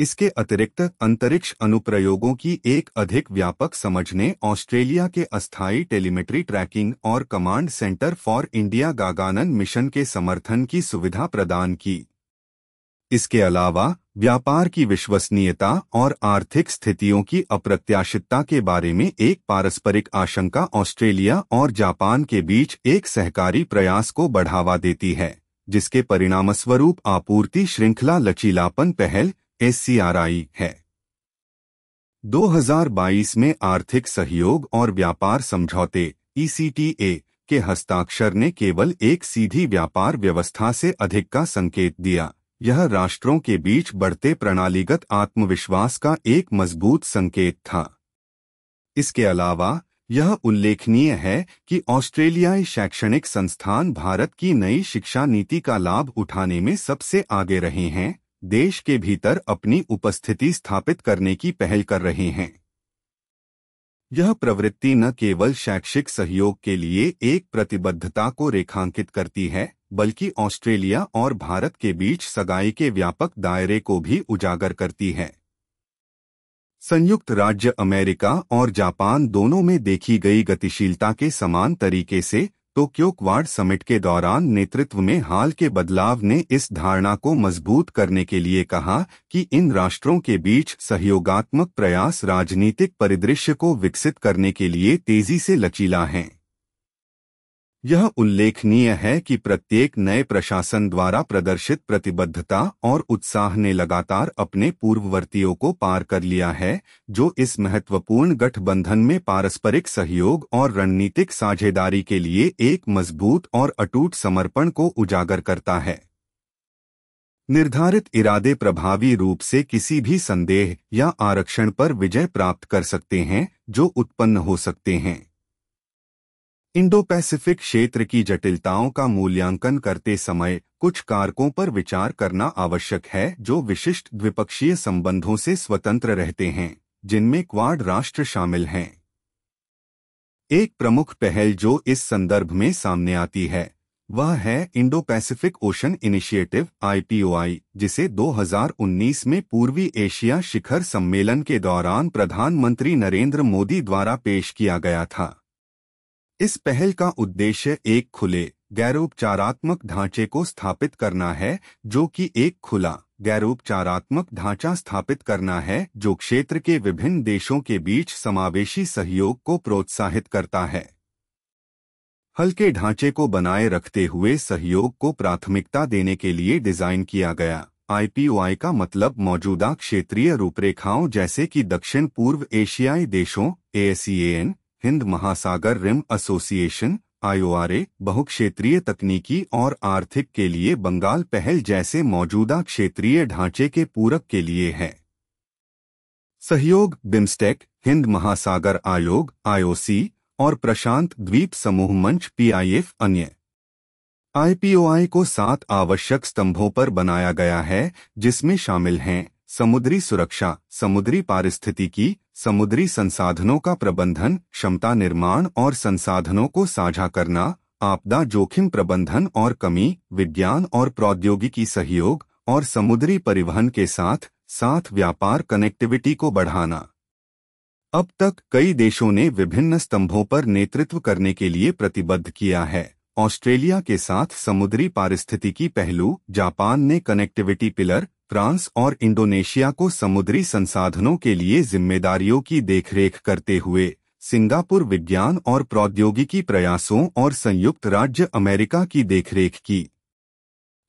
इसके अतिरिक्त अंतरिक्ष अनुप्रयोगों की एक अधिक व्यापक समझ ने ऑस्ट्रेलिया के अस्थायी टेलीमेट्री ट्रैकिंग और command centre for India Gaganyaan mission के समर्थन की सुविधा प्रदान की इसके अलावा व्यापार की विश्वसनीयता और आर्थिक स्थितियों की अप्रत्याशितता के बारे में एक पारस्परिक आशंका ऑस्ट्रेलिया और जापान के बीच एक सहकारी प्रयास को बढ़ावा देती है जिसके परिणामस्वरूप आपूर्ति श्रृंखला लचीलापन पहल एस है 2022 में आर्थिक सहयोग और व्यापार समझौते ईसीटीए के हस्ताक्षर ने केवल एक सीधी व्यापार व्यवस्था से अधिक का संकेत दिया यह राष्ट्रों के बीच बढ़ते प्रणालीगत आत्मविश्वास का एक मजबूत संकेत था इसके अलावा यह उल्लेखनीय है कि ऑस्ट्रेलियाई शैक्षणिक संस्थान भारत की नई शिक्षा नीति का लाभ उठाने में सबसे आगे रहे हैं देश के भीतर अपनी उपस्थिति स्थापित करने की पहल कर रहे हैं यह प्रवृत्ति न केवल शैक्षिक सहयोग के लिए एक प्रतिबद्धता को रेखांकित करती है बल्कि ऑस्ट्रेलिया और भारत के बीच सगाई के व्यापक दायरे को भी उजागर करती है संयुक्त राज्य अमेरिका और जापान दोनों में देखी गई गतिशीलता के समान तरीके से टोक्यो क्वाड समिट के दौरान नेतृत्व में हाल के बदलाव ने इस धारणा को मजबूत करने के लिए कहा कि इन राष्ट्रों के बीच सहयोगात्मक प्रयास राजनीतिक परिदृश्य को विकसित करने के लिए तेजी से लचीला हैं यह उल्लेखनीय है कि प्रत्येक नए प्रशासन द्वारा प्रदर्शित प्रतिबद्धता और उत्साह ने लगातार अपने पूर्ववर्तियों को पार कर लिया है जो इस महत्वपूर्ण गठबंधन में पारस्परिक सहयोग और रणनीतिक साझेदारी के लिए एक मजबूत और अटूट समर्पण को उजागर करता है निर्धारित इरादे प्रभावी रूप से किसी भी संदेह या आरक्षण पर विजय प्राप्त कर सकते हैं जो उत्पन्न हो सकते हैं इंडो पैसिफिक क्षेत्र की जटिलताओं का मूल्यांकन करते समय कुछ कारकों पर विचार करना आवश्यक है जो विशिष्ट द्विपक्षीय संबंधों से स्वतंत्र रहते हैं जिनमें क्वाड राष्ट्र शामिल हैं एक प्रमुख पहल जो इस संदर्भ में सामने आती है वह है Indo Pacific Ocean Initiative IPOI जिसे 2019 में पूर्वी एशिया शिखर सम्मेलन के दौरान प्रधानमंत्री नरेंद्र मोदी द्वारा पेश किया गया था इस पहल का उद्देश्य एक खुले गैरोपचारात्मक ढांचे को स्थापित करना है जो कि एक खुला गैरोपचारात्मक ढांचा स्थापित करना है जो क्षेत्र के विभिन्न देशों के बीच समावेशी सहयोग को प्रोत्साहित करता है हल्के ढांचे को बनाए रखते हुए सहयोग को प्राथमिकता देने के लिए डिजाइन किया गया आईपीओआई का मतलब मौजूदा क्षेत्रीय रूपरेखाओं जैसे कि दक्षिण पूर्व एशियाई देशों एसीएन हिंद महासागर रिम एसोसिएशन आईओआरए बहुक्षेत्रीय तकनीकी और आर्थिक के लिए बंगाल पहल जैसे मौजूदा क्षेत्रीय ढांचे के पूरक के लिए है सहयोग बिम्स्टेक हिंद महासागर आयोग आईओसी और प्रशांत द्वीप समूह मंच पीआईएफ अन्य आईपीओआई को सात आवश्यक स्तंभों पर बनाया गया है जिसमें शामिल हैं समुद्री सुरक्षा समुद्री पारिस्थितिकी समुद्री संसाधनों का प्रबंधन क्षमता निर्माण और संसाधनों को साझा करना आपदा जोखिम प्रबंधन और कमी विज्ञान और प्रौद्योगिकी सहयोग और समुद्री परिवहन के साथ साथ व्यापार कनेक्टिविटी को बढ़ाना अब तक कई देशों ने विभिन्न स्तंभों पर नेतृत्व करने के लिए प्रतिबद्ध किया है ऑस्ट्रेलिया के साथ समुद्री पारिस्थितिकी पहलू जापान ने कनेक्टिविटी पिलर फ्रांस और इंडोनेशिया को समुद्री संसाधनों के लिए जिम्मेदारियों की देखरेख करते हुए सिंगापुर विज्ञान और प्रौद्योगिकी प्रयासों और संयुक्त राज्य अमेरिका की देखरेख की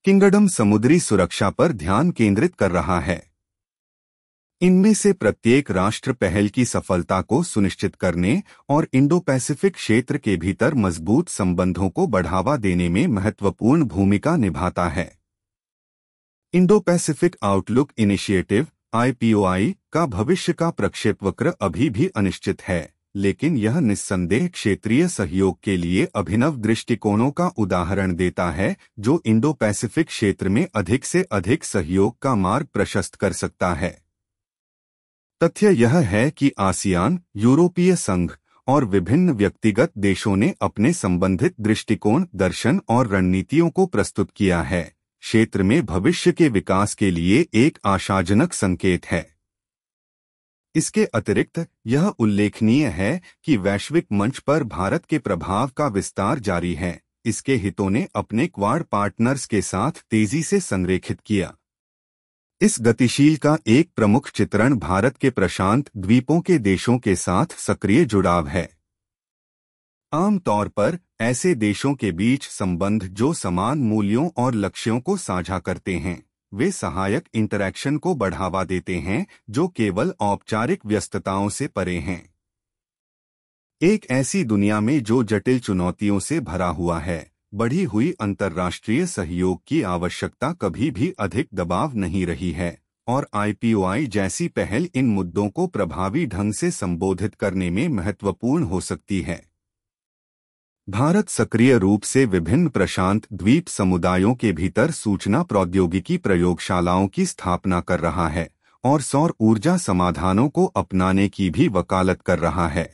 किंगडम समुद्री सुरक्षा पर ध्यान केंद्रित कर रहा है इनमें से प्रत्येक राष्ट्र पहल की सफलता को सुनिश्चित करने और इंडो पैसिफिक क्षेत्र के भीतर मजबूत संबंधों को बढ़ावा देने में महत्वपूर्ण भूमिका निभाता है Indo Pacific outlook initiative IPOI का भविष्य का प्रक्षेप वक्र अभी भी अनिश्चित है लेकिन यह निस्संदेह क्षेत्रीय सहयोग के लिए अभिनव दृष्टिकोणों का उदाहरण देता है जो इंडो पैसिफिक क्षेत्र में अधिक से अधिक सहयोग का मार्ग प्रशस्त कर सकता है तथ्य यह है कि आसियान यूरोपीय संघ और विभिन्न व्यक्तिगत देशों ने अपने संबंधित दृष्टिकोण दर्शन और रणनीतियों को प्रस्तुत किया है क्षेत्र में भविष्य के विकास के लिए एक आशाजनक संकेत है इसके अतिरिक्त यह उल्लेखनीय है कि वैश्विक मंच पर भारत के प्रभाव का विस्तार जारी है इसके हितों ने अपने क्वाड पार्टनर्स के साथ तेजी से संरेखित किया इस गतिशील का एक प्रमुख चित्रण भारत के प्रशांत द्वीपों के देशों के साथ सक्रिय जुड़ाव है आमतौर पर ऐसे देशों के बीच संबंध जो समान मूल्यों और लक्ष्यों को साझा करते हैं वे सहायक इंटरैक्शन को बढ़ावा देते हैं जो केवल औपचारिक व्यस्तताओं से परे हैं एक ऐसी दुनिया में जो जटिल चुनौतियों से भरा हुआ है बढ़ी हुई अंतर्राष्ट्रीय सहयोग की आवश्यकता कभी भी अधिक दबाव नहीं रही है और आईपीओआई जैसी पहल इन मुद्दों को प्रभावी ढंग से संबोधित करने में महत्वपूर्ण हो सकती है भारत सक्रिय रूप से विभिन्न प्रशांत द्वीप समुदायों के भीतर सूचना प्रौद्योगिकी प्रयोगशालाओं की स्थापना कर रहा है और सौर ऊर्जा समाधानों को अपनाने की भी वकालत कर रहा है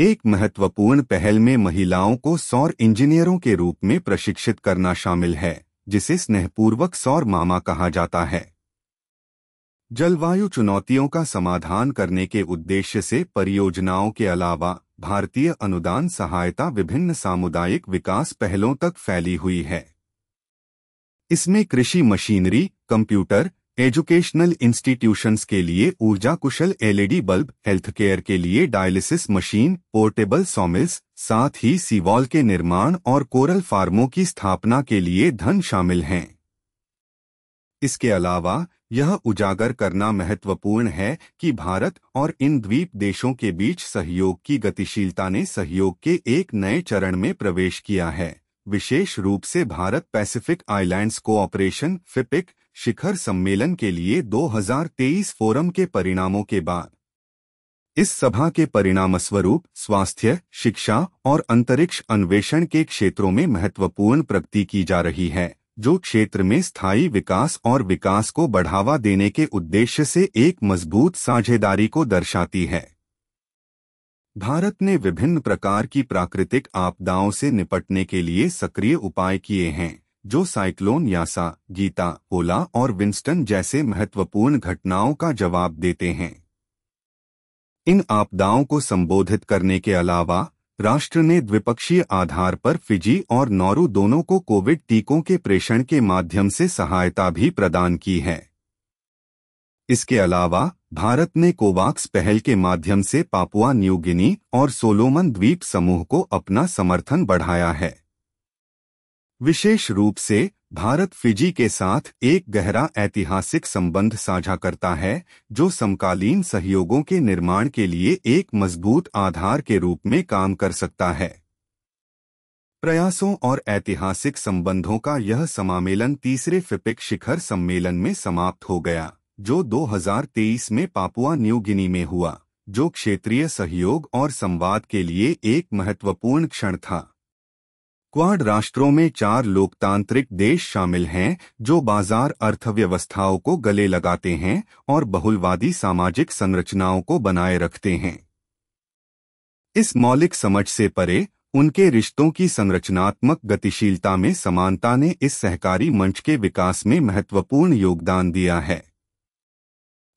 एक महत्वपूर्ण पहल में महिलाओं को सौर इंजीनियरों के रूप में प्रशिक्षित करना शामिल है जिसे स्नेहपूर्वक सौर मामा कहा जाता है जलवायु चुनौतियों का समाधान करने के उद्देश्य से परियोजनाओं के अलावा भारतीय अनुदान सहायता विभिन्न सामुदायिक विकास पहलों तक फैली हुई है इसमें कृषि मशीनरी कंप्यूटर एजुकेशनल इंस्टीट्यूशंस के लिए ऊर्जा कुशल एलईडी बल्ब हेल्थ केयर के लिए डायलिसिस मशीन पोर्टेबल सॉमिल्स साथ ही सीवॉल के निर्माण और कोरल फार्मों की स्थापना के लिए धन शामिल हैं इसके अलावा यह उजागर करना महत्वपूर्ण है कि भारत और इन द्वीप देशों के बीच सहयोग की गतिशीलता ने सहयोग के एक नए चरण में प्रवेश किया है विशेष रूप से Bharat Pacific Islands Cooperation FIPIC शिखर सम्मेलन के लिए 2023 फोरम के परिणामों के बाद इस सभा के परिणामस्वरूप स्वास्थ्य शिक्षा और अंतरिक्ष अन्वेषण के क्षेत्रों में महत्वपूर्ण प्रगति की जा रही है जो क्षेत्र में स्थायी विकास और विकास को बढ़ावा देने के उद्देश्य से एक मजबूत साझेदारी को दर्शाती है भारत ने विभिन्न प्रकार की प्राकृतिक आपदाओं से निपटने के लिए सक्रिय उपाय किए हैं जो साइक्लोन यासा गीता ओला और विंस्टन जैसे महत्वपूर्ण घटनाओं का जवाब देते हैं इन आपदाओं को संबोधित करने के अलावा राष्ट्र ने द्विपक्षीय आधार पर फिजी और नौरू दोनों को कोविड टीकों के प्रेषण के माध्यम से सहायता भी प्रदान की है इसके अलावा भारत ने कोवाक्स पहल के माध्यम से पापुआ न्यू गिनी और सोलोमन द्वीप समूह को अपना समर्थन बढ़ाया है विशेष रूप से भारत फिजी के साथ एक गहरा ऐतिहासिक संबंध साझा करता है जो समकालीन सहयोगों के निर्माण के लिए एक मजबूत आधार के रूप में काम कर सकता है प्रयासों और ऐतिहासिक संबंधों का यह समामेलन तीसरे फिपिक शिखर सम्मेलन में समाप्त हो गया जो 2023 में पापुआ न्यू गिनी में हुआ जो क्षेत्रीय सहयोग और संवाद के लिए एक महत्वपूर्ण क्षण था क्वाड राष्ट्रों में चार लोकतांत्रिक देश शामिल हैं जो बाजार अर्थव्यवस्थाओं को गले लगाते हैं और बहुलवादी सामाजिक संरचनाओं को बनाए रखते हैं इस मौलिक समझ से परे उनके रिश्तों की संरचनात्मक गतिशीलता में समानता ने इस सहकारी मंच के विकास में महत्वपूर्ण योगदान दिया है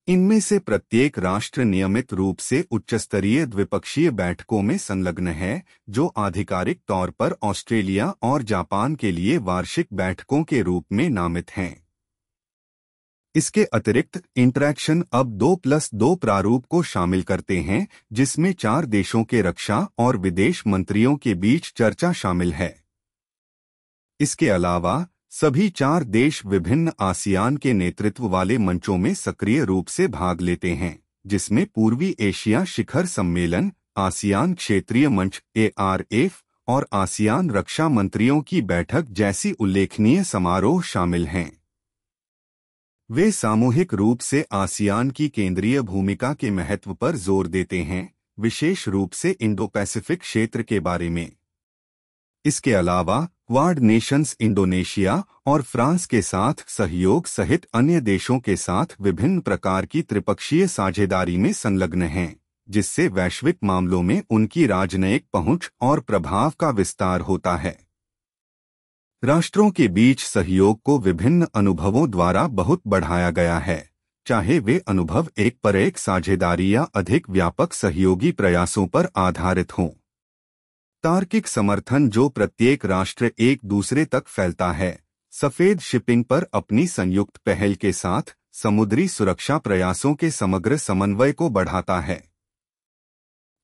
इनमें से प्रत्येक राष्ट्र नियमित रूप से उच्चस्तरीय द्विपक्षीय बैठकों में संलग्न है जो आधिकारिक तौर पर ऑस्ट्रेलिया और जापान के लिए वार्षिक बैठकों के रूप में नामित हैं इसके अतिरिक्त इंटरैक्शन अब दो प्लस दो प्रारूप को शामिल करते हैं जिसमें चार देशों के रक्षा और विदेश मंत्रियों के बीच चर्चा शामिल है इसके अलावा सभी चार देश विभिन्न आसियान के नेतृत्व वाले मंचों में सक्रिय रूप से भाग लेते हैं जिसमें पूर्वी एशिया शिखर सम्मेलन आसियान क्षेत्रीय मंच एआरएफ और आसियान रक्षा मंत्रियों की बैठक जैसी उल्लेखनीय समारोह शामिल हैं वे सामूहिक रूप से आसियान की केंद्रीय भूमिका के महत्व पर जोर देते हैं विशेष रूप से इंडो पैसिफिक क्षेत्र के बारे में इसके अलावा क्वाड नेशंस इंडोनेशिया और फ्रांस के साथ सहयोग सहित अन्य देशों के साथ विभिन्न प्रकार की त्रिपक्षीय साझेदारी में संलग्न हैं जिससे वैश्विक मामलों में उनकी राजनयिक पहुंच और प्रभाव का विस्तार होता है राष्ट्रों के बीच सहयोग को विभिन्न अनुभवों द्वारा बहुत बढ़ाया गया है चाहे वे अनुभव एक पर एक साझेदारी या अधिक व्यापक सहयोगी प्रयासों पर आधारित हों तार्किक समर्थन जो प्रत्येक राष्ट्र एक दूसरे तक फैलता है सफेद शिपिंग पर अपनी संयुक्त पहल के साथ समुद्री सुरक्षा प्रयासों के समग्र समन्वय को बढ़ाता है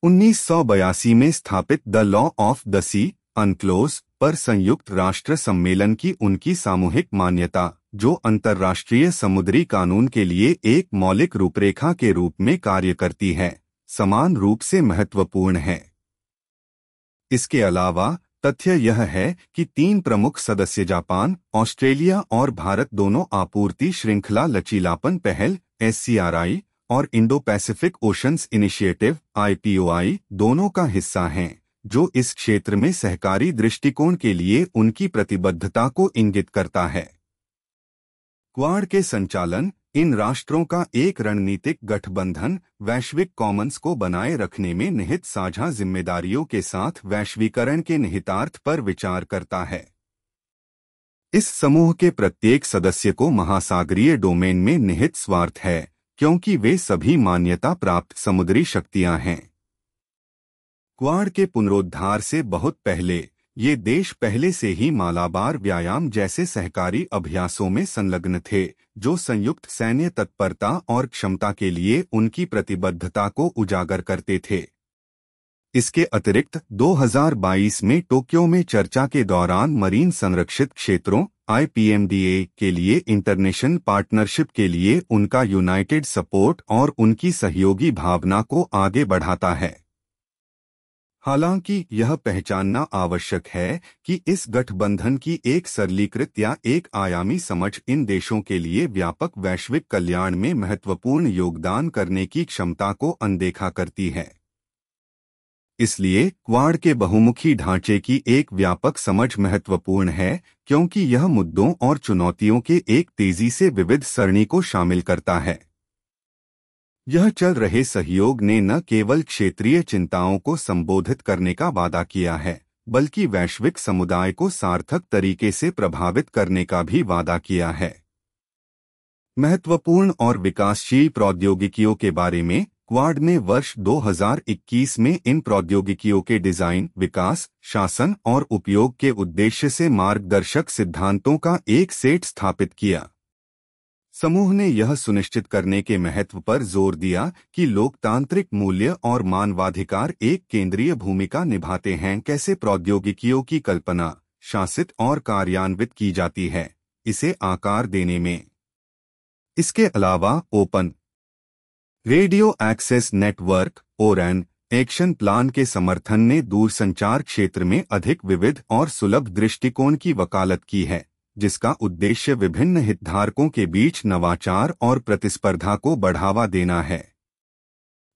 1982 में स्थापित the law of the sea UNCLOS पर संयुक्त राष्ट्र सम्मेलन की उनकी सामूहिक मान्यता जो अंतर्राष्ट्रीय समुद्री कानून के लिए एक मौलिक रूपरेखा के रूप में कार्य करती है समान रूप से महत्वपूर्ण है इसके अलावा तथ्य यह है कि तीन प्रमुख सदस्य जापान ऑस्ट्रेलिया और भारत दोनों आपूर्ति श्रृंखला लचीलापन पहल एस और Indo Pacific Oceans Initiative IPOI दोनों का हिस्सा हैं जो इस क्षेत्र में सहकारी दृष्टिकोण के लिए उनकी प्रतिबद्धता को इंगित करता है क्वाड के संचालन इन राष्ट्रों का एक रणनीतिक गठबंधन वैश्विक कॉमन्स को बनाए रखने में निहित साझा जिम्मेदारियों के साथ वैश्वीकरण के निहितार्थ पर विचार करता है इस समूह के प्रत्येक सदस्य को महासागरीय डोमेन में निहित स्वार्थ है क्योंकि वे सभी मान्यता प्राप्त समुद्री शक्तियां हैं क्वाड के पुनरोद्धार से बहुत पहले ये देश पहले से ही मालाबार व्यायाम जैसे सहकारी अभ्यासों में संलग्न थे जो संयुक्त सैन्य तत्परता और क्षमता के लिए उनकी प्रतिबद्धता को उजागर करते थे इसके अतिरिक्त 2022 में टोक्यो में चर्चा के दौरान मरीन संरक्षित क्षेत्रों आईपीएमडीए के लिए इंटरनेशनल पार्टनरशिप के लिए उनका यूनाइटेड सपोर्ट और उनकी सहयोगी भावना को आगे बढ़ाता है हालांकि यह पहचानना आवश्यक है कि इस गठबंधन की एक सरलीकृत या एक आयामी समझ इन देशों के लिए व्यापक वैश्विक कल्याण में महत्वपूर्ण योगदान करने की क्षमता को अनदेखा करती है इसलिए क्वाड के बहुमुखी ढांचे की एक व्यापक समझ महत्वपूर्ण है क्योंकि यह मुद्दों और चुनौतियों के एक तेजी से विविध सरणी को शामिल करता है यह चल रहे सहयोग ने न केवल क्षेत्रीय चिंताओं को संबोधित करने का वादा किया है बल्कि वैश्विक समुदाय को सार्थक तरीके से प्रभावित करने का भी वादा किया है महत्वपूर्ण और विकासशील प्रौद्योगिकियों के बारे में क्वाड ने वर्ष 2021 में इन प्रौद्योगिकियों के डिजाइन विकास शासन और उपयोग के उद्देश्य से मार्गदर्शक सिद्धांतों का एक सेट स्थापित किया समूह ने यह सुनिश्चित करने के महत्व पर जोर दिया कि लोकतांत्रिक मूल्य और मानवाधिकार एक केंद्रीय भूमिका निभाते हैं कैसे प्रौद्योगिकियों की कल्पना शासित और कार्यान्वित की जाती है इसे आकार देने में इसके अलावा open radio access network ORAN action plan के समर्थन ने दूरसंचार क्षेत्र में अधिक विविध और सुलभ दृष्टिकोण की वकालत की है जिसका उद्देश्य विभिन्न हितधारकों के बीच नवाचार और प्रतिस्पर्धा को बढ़ावा देना है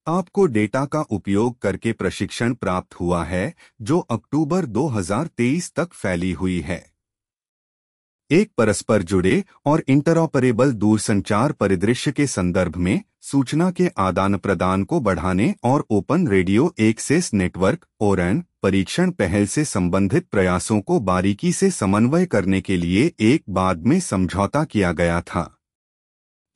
आपको डेटा का उपयोग करके प्रशिक्षण प्राप्त हुआ है जो अक्टूबर 2023 तक फैली हुई है एक परस्पर जुड़े और इंटरऑपरेबल दूरसंचार परिदृश्य के संदर्भ में सूचना के आदान प्रदान को बढ़ाने और open radio access network ORAN परीक्षण पहल से संबंधित प्रयासों को बारीकी से समन्वय करने के लिए एक बाद में समझौता किया गया था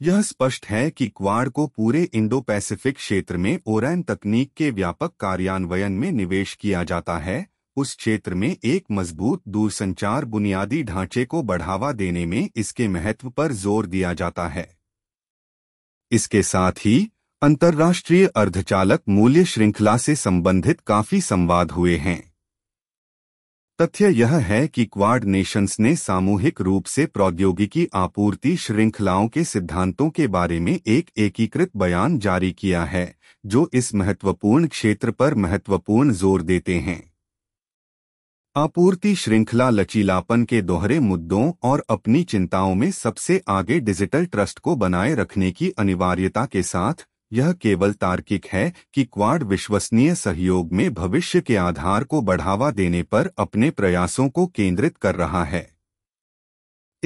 यह स्पष्ट है कि क्वाड को पूरे इंडो पैसिफिक क्षेत्र में ओरैन तकनीक के व्यापक कार्यान्वयन में निवेश किया जाता है उस क्षेत्र में एक मजबूत दूरसंचार बुनियादी ढांचे को बढ़ावा देने में इसके महत्व पर जोर दिया जाता है इसके साथ ही अंतर्राष्ट्रीय अर्धचालक मूल्य श्रृंखला से संबंधित काफी संवाद हुए हैं तथ्य यह है कि क्वाड नेशंस ने सामूहिक रूप से प्रौद्योगिकी आपूर्ति श्रृंखलाओं के सिद्धांतों के बारे में एक एकीकृत बयान जारी किया है जो इस महत्वपूर्ण क्षेत्र पर महत्वपूर्ण जोर देते हैं आपूर्ति श्रृंखला लचीलापन के दोहरे मुद्दों और अपनी चिंताओं में सबसे आगे डिजिटल ट्रस्ट को बनाए रखने की अनिवार्यता के साथ यह केवल तार्किक है कि क्वाड विश्वसनीय सहयोग में भविष्य के आधार को बढ़ावा देने पर अपने प्रयासों को केंद्रित कर रहा है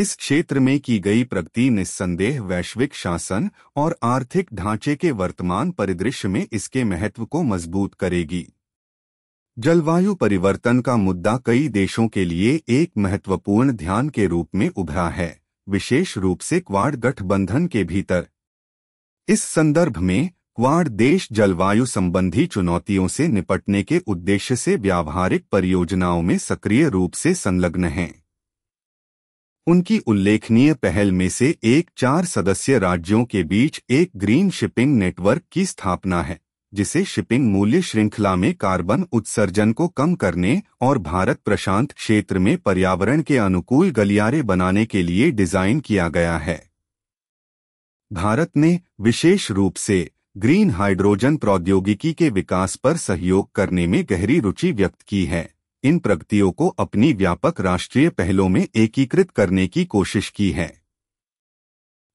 इस क्षेत्र में की गई प्रगति निस्संदेह वैश्विक शासन और आर्थिक ढांचे के वर्तमान परिदृश्य में इसके महत्व को मजबूत करेगी जलवायु परिवर्तन का मुद्दा कई देशों के लिए एक महत्वपूर्ण ध्यान के रूप में उभरा है विशेष रूप से क्वाड गठबंधन के भीतर इस संदर्भ में क्वाड देश जलवायु संबंधी चुनौतियों से निपटने के उद्देश्य से व्यावहारिक परियोजनाओं में सक्रिय रूप से संलग्न हैं उनकी उल्लेखनीय पहल में से एक चार सदस्य राज्यों के बीच एक ग्रीन शिपिंग नेटवर्क की स्थापना है जिसे शिपिंग मूल्य श्रृंखला में कार्बन उत्सर्जन को कम करने और भारत प्रशांत क्षेत्र में पर्यावरण के अनुकूल गलियारे बनाने के लिए डिजाइन किया गया है भारत ने विशेष रूप से ग्रीन हाइड्रोजन प्रौद्योगिकी के विकास पर सहयोग करने में गहरी रुचि व्यक्त की है इन प्रगतियों को अपनी व्यापक राष्ट्रीय पहलों में एकीकृत करने की कोशिश की है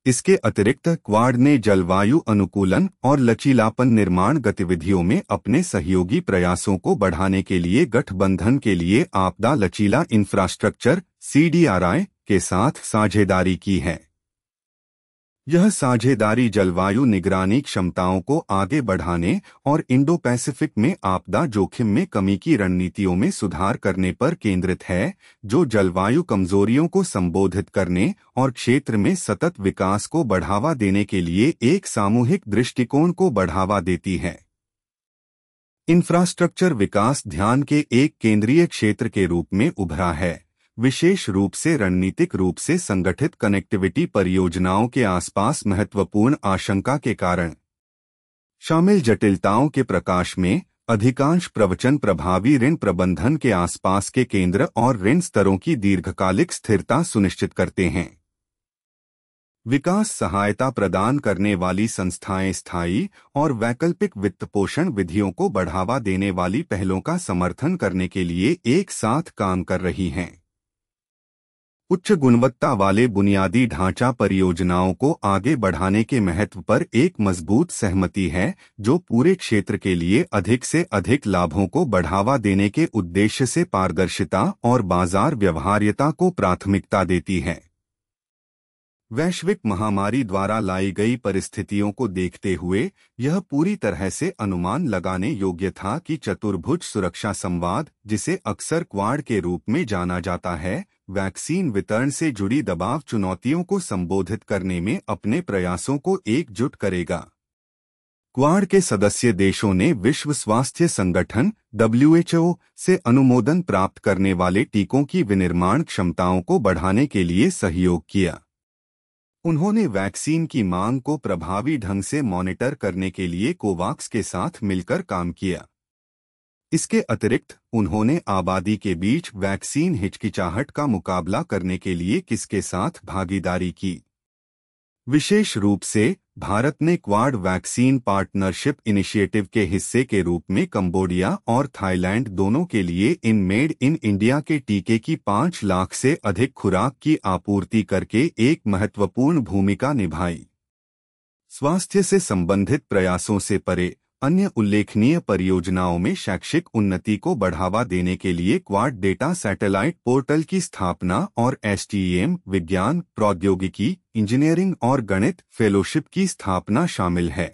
इसके अतिरिक्त क्वाड ने जलवायु अनुकूलन और लचीलापन निर्माण गतिविधियों में अपने सहयोगी प्रयासों को बढ़ाने के लिए गठबंधन के लिए आपदा लचीला इंफ्रास्ट्रक्चर सीडीआरआई के साथ साझेदारी की है यह साझेदारी जलवायु निगरानी क्षमताओं को आगे बढ़ाने और इंडो पैसिफिक में आपदा जोखिम में कमी की रणनीतियों में सुधार करने पर केंद्रित है जो जलवायु कमजोरियों को संबोधित करने और क्षेत्र में सतत विकास को बढ़ावा देने के लिए एक सामूहिक दृष्टिकोण को बढ़ावा देती है इंफ्रास्ट्रक्चर विकास ध्यान के एक केंद्रीय क्षेत्र के रूप में उभरा है विशेष रूप से रणनीतिक रूप से संगठित कनेक्टिविटी परियोजनाओं के आसपास महत्वपूर्ण आशंका के कारण शामिल जटिलताओं के प्रकाश में अधिकांश प्रवचन प्रभावी ऋण प्रबंधन के आसपास के केंद्र और ऋण स्तरों की दीर्घकालिक स्थिरता सुनिश्चित करते हैं विकास सहायता प्रदान करने वाली संस्थाएं स्थायी और वैकल्पिक वित्तपोषण विधियों को बढ़ावा देने वाली पहलों का समर्थन करने के लिए एक साथ काम कर रही हैं उच्च गुणवत्ता वाले बुनियादी ढांचा परियोजनाओं को आगे बढ़ाने के महत्व पर एक मजबूत सहमति है जो पूरे क्षेत्र के लिए अधिक से अधिक लाभों को बढ़ावा देने के उद्देश्य से पारदर्शिता और बाजार व्यवहार्यता को प्राथमिकता देती है वैश्विक महामारी द्वारा लाई गई परिस्थितियों को देखते हुए यह पूरी तरह से अनुमान लगाने योग्य था कि चतुर्भुज सुरक्षा संवाद जिसे अक्सर क्वाड के रूप में जाना जाता है वैक्सीन वितरण से जुड़ी दबाव चुनौतियों को संबोधित करने में अपने प्रयासों को एकजुट करेगा क्वाड के सदस्य देशों ने विश्व स्वास्थ्य संगठन डब्ल्यूएचओ से अनुमोदन प्राप्त करने वाले टीकों की विनिर्माण क्षमताओं को बढ़ाने के लिए सहयोग किया उन्होंने वैक्सीन की मांग को प्रभावी ढंग से मॉनिटर करने के लिए कोवाक्स के साथ मिलकर काम किया इसके अतिरिक्त उन्होंने आबादी के बीच वैक्सीन हिचकिचाहट का मुकाबला करने के लिए किसके साथ भागीदारी की विशेष रूप से भारत ने क्वाड वैक्सीन पार्टनरशिप इनिशिएटिव के हिस्से के रूप में कंबोडिया और थाईलैंड दोनों के लिए इन मेड इन इंडिया के टीके की पांच लाख से अधिक खुराक की आपूर्ति करके एक महत्वपूर्ण भूमिका निभाई स्वास्थ्य से संबंधित प्रयासों से परे अन्य उल्लेखनीय परियोजनाओं में शैक्षिक उन्नति को बढ़ावा देने के लिए क्वाड डेटा सैटेलाइट पोर्टल की स्थापना और एसटीएम विज्ञान प्रौद्योगिकी इंजीनियरिंग और गणित फेलोशिप की स्थापना शामिल है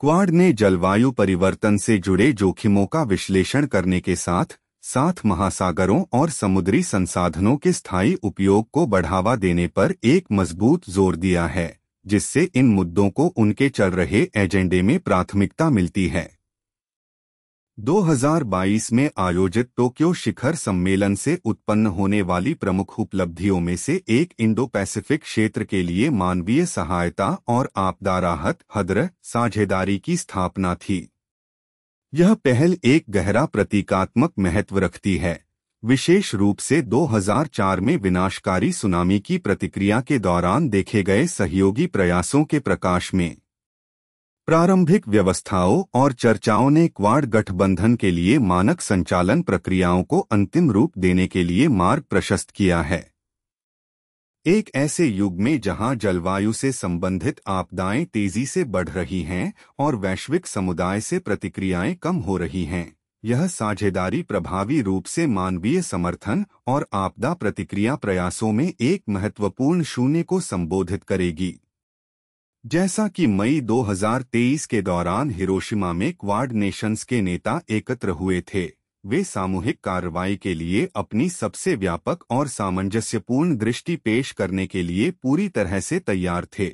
क्वाड ने जलवायु परिवर्तन से जुड़े जोखिमों का विश्लेषण करने के साथ साथ महासागरों और समुद्री संसाधनों के स्थायी उपयोग को बढ़ावा देने पर एक मजबूत जोर दिया है जिससे इन मुद्दों को उनके चल रहे एजेंडे में प्राथमिकता मिलती है 2022 में आयोजित टोक्यो शिखर सम्मेलन से उत्पन्न होने वाली प्रमुख उपलब्धियों में से एक इंडो पैसिफिक क्षेत्र के लिए मानवीय सहायता और आपदा राहत हद्र साझेदारी की स्थापना थी यह पहल एक गहरा प्रतीकात्मक महत्व रखती है विशेष रूप से 2004 में विनाशकारी सुनामी की प्रतिक्रिया के दौरान देखे गए सहयोगी प्रयासों के प्रकाश में प्रारंभिक व्यवस्थाओं और चर्चाओं ने क्वाड गठबंधन के लिए मानक संचालन प्रक्रियाओं को अंतिम रूप देने के लिए मार्ग प्रशस्त किया है एक ऐसे युग में जहां जलवायु से संबंधित आपदाएं तेजी से बढ़ रही हैं और वैश्विक समुदाय से प्रतिक्रियाएं कम हो रही हैं यह साझेदारी प्रभावी रूप से मानवीय समर्थन और आपदा प्रतिक्रिया प्रयासों में एक महत्वपूर्ण शून्य को संबोधित करेगी जैसा कि मई 2023 के दौरान हिरोशिमा में क्वाड नेशंस के नेता एकत्र हुए थे वे सामूहिक कार्रवाई के लिए अपनी सबसे व्यापक और सामंजस्यपूर्ण दृष्टि पेश करने के लिए पूरी तरह से तैयार थे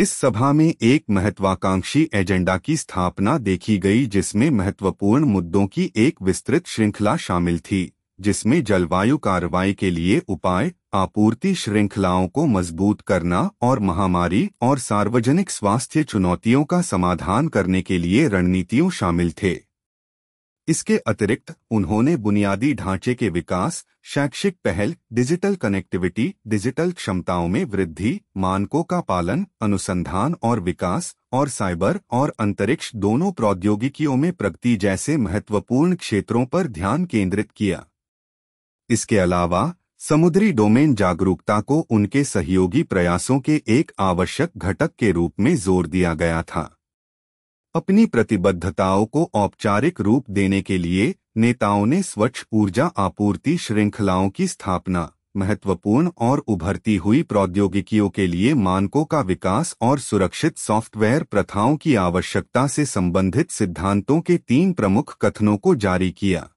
इस सभा में एक महत्वाकांक्षी एजेंडा की स्थापना देखी गई जिसमें महत्वपूर्ण मुद्दों की एक विस्तृत श्रृंखला शामिल थी जिसमें जलवायु कार्रवाई के लिए उपाय आपूर्ति श्रृंखलाओं को मजबूत करना और महामारी और सार्वजनिक स्वास्थ्य चुनौतियों का समाधान करने के लिए रणनीतियों शामिल थे इसके अतिरिक्त उन्होंने बुनियादी ढांचे के विकास शैक्षिक पहल डिजिटल कनेक्टिविटी डिजिटल क्षमताओं में वृद्धि मानकों का पालन अनुसंधान और विकास और साइबर और अंतरिक्ष दोनों प्रौद्योगिकियों में प्रगति जैसे महत्वपूर्ण क्षेत्रों पर ध्यान केंद्रित किया इसके अलावा समुद्री डोमेन जागरूकता को उनके सहयोगी प्रयासों के एक आवश्यक घटक के रूप में जोर दिया गया था अपनी प्रतिबद्धताओं को औपचारिक रूप देने के लिए नेताओं ने स्वच्छ ऊर्जा आपूर्ति श्रृंखलाओं की स्थापना महत्वपूर्ण और उभरती हुई प्रौद्योगिकियों के लिए मानकों का विकास और सुरक्षित सॉफ्टवेयर प्रथाओं की आवश्यकता से संबंधित सिद्धांतों के तीन प्रमुख कथनों को जारी किया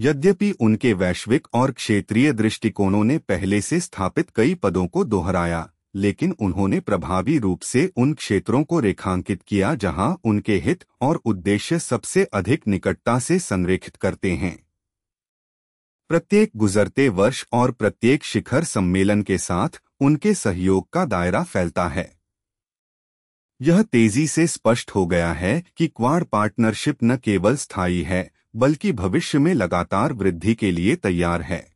यद्यपि उनके वैश्विक और क्षेत्रीय दृष्टिकोणों ने पहले से स्थापित कई पदों को दोहराया लेकिन उन्होंने प्रभावी रूप से उन क्षेत्रों को रेखांकित किया जहां उनके हित और उद्देश्य सबसे अधिक निकटता से संरेखित करते हैं प्रत्येक गुजरते वर्ष और प्रत्येक शिखर सम्मेलन के साथ उनके सहयोग का दायरा फैलता है यह तेजी से स्पष्ट हो गया है कि क्वाड पार्टनरशिप न केवल स्थायी है बल्कि भविष्य में लगातार वृद्धि के लिए तैयार है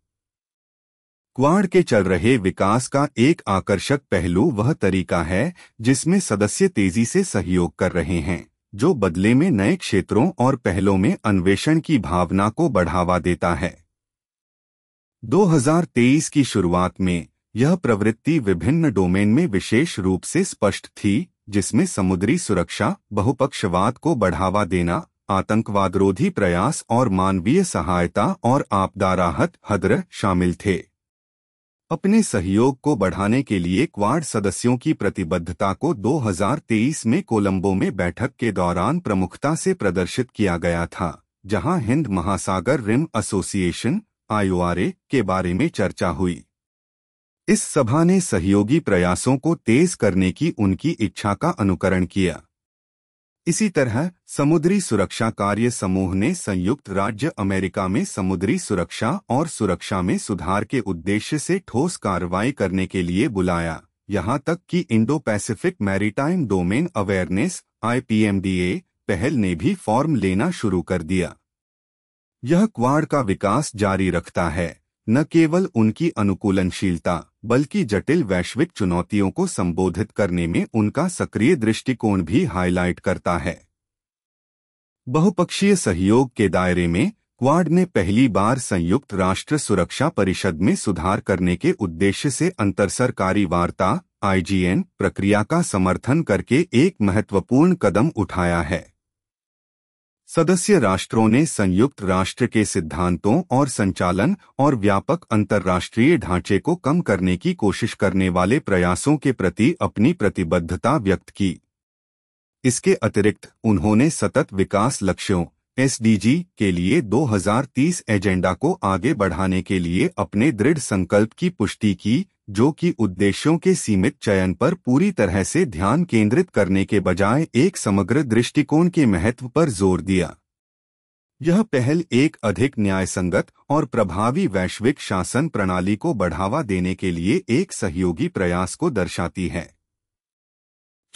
क्वाड के चल रहे विकास का एक आकर्षक पहलू वह तरीका है जिसमें सदस्य तेजी से सहयोग कर रहे हैं जो बदले में नए क्षेत्रों और पहलों में अन्वेषण की भावना को बढ़ावा देता है 2023 की शुरुआत में यह प्रवृत्ति विभिन्न डोमेन में विशेष रूप से स्पष्ट थी जिसमें समुद्री सुरक्षा बहुपक्षवाद को बढ़ावा देना आतंकवादरोधी प्रयास और मानवीय सहायता और आपदा राहत हद्र शामिल थे अपने सहयोग को बढ़ाने के लिए क्वाड सदस्यों की प्रतिबद्धता को 2023 में कोलंबो में बैठक के दौरान प्रमुखता से प्रदर्शित किया गया था जहां हिंद महासागर रिम एसोसिएशन आईओआरए के बारे में चर्चा हुई इस सभा ने सहयोगी प्रयासों को तेज करने की उनकी इच्छा का अनुकरण किया इसी तरह समुद्री सुरक्षा कार्य समूह ने संयुक्त राज्य अमेरिका में समुद्री सुरक्षा और सुरक्षा में सुधार के उद्देश्य से ठोस कार्रवाई करने के लिए बुलाया यहां तक कि Indo Pacific maritime domain awareness IPMDA पहल ने भी फॉर्म लेना शुरू कर दिया यह क्वाड का विकास जारी रखता है न केवल उनकी अनुकूलनशीलता बल्कि जटिल वैश्विक चुनौतियों को संबोधित करने में उनका सक्रिय दृष्टिकोण भी हाईलाइट करता है बहुपक्षीय सहयोग के दायरे में क्वाड ने पहली बार संयुक्त राष्ट्र सुरक्षा परिषद में सुधार करने के उद्देश्य से अंतर सरकारी वार्ता आईजीएन प्रक्रिया का समर्थन करके एक महत्वपूर्ण कदम उठाया है सदस्य राष्ट्रों ने संयुक्त राष्ट्र के सिद्धांतों और संचालन और व्यापक अंतर्राष्ट्रीय ढांचे को कम करने की कोशिश करने वाले प्रयासों के प्रति अपनी प्रतिबद्धता व्यक्त की इसके अतिरिक्त उन्होंने सतत विकास लक्ष्यों एसडीजी के लिए 2030 एजेंडा को आगे बढ़ाने के लिए अपने दृढ़ संकल्प की पुष्टि की जो कि उद्देश्यों के सीमित चयन पर पूरी तरह से ध्यान केंद्रित करने के बजाय एक समग्र दृष्टिकोण के महत्व पर जोर दिया यह पहल एक अधिक न्यायसंगत और प्रभावी वैश्विक शासन प्रणाली को बढ़ावा देने के लिए एक सहयोगी प्रयास को दर्शाती है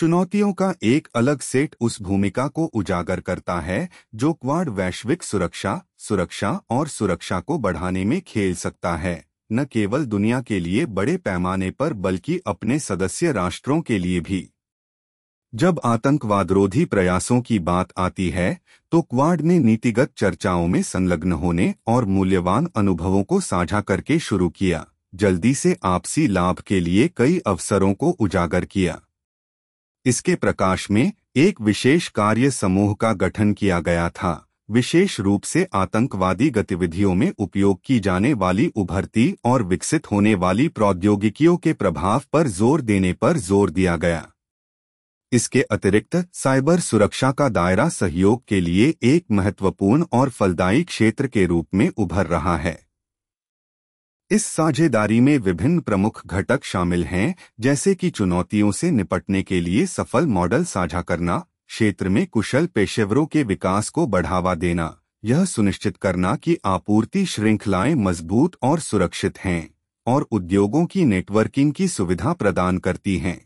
चुनौतियों का एक अलग सेट उस भूमिका को उजागर करता है जो क्वाड वैश्विक सुरक्षा सुरक्षा और सुरक्षा को बढ़ाने में खेल सकता है न केवल दुनिया के लिए बड़े पैमाने पर बल्कि अपने सदस्य राष्ट्रों के लिए भी जब आतंकवादरोधी प्रयासों की बात आती है तो क्वाड ने नीतिगत चर्चाओं में संलग्न होने और मूल्यवान अनुभवों को साझा करके शुरू किया जल्दी से आपसी लाभ के लिए कई अवसरों को उजागर किया इसके प्रकाश में एक विशेष कार्य समूह का गठन किया गया था विशेष रूप से आतंकवादी गतिविधियों में उपयोग की जाने वाली उभरती और विकसित होने वाली प्रौद्योगिकियों के प्रभाव पर जोर देने पर जोर दिया गया इसके अतिरिक्त साइबर सुरक्षा का दायरा सहयोग के लिए एक महत्वपूर्ण और फलदायी क्षेत्र के रूप में उभर रहा है इस साझेदारी में विभिन्न प्रमुख घटक शामिल हैं जैसे कि चुनौतियों से निपटने के लिए सफल मॉडल साझा करना क्षेत्र में कुशल पेशेवरों के विकास को बढ़ावा देना यह सुनिश्चित करना कि आपूर्ति श्रृंखलाएं मजबूत और सुरक्षित हैं और उद्योगों की नेटवर्किंग की सुविधा प्रदान करती हैं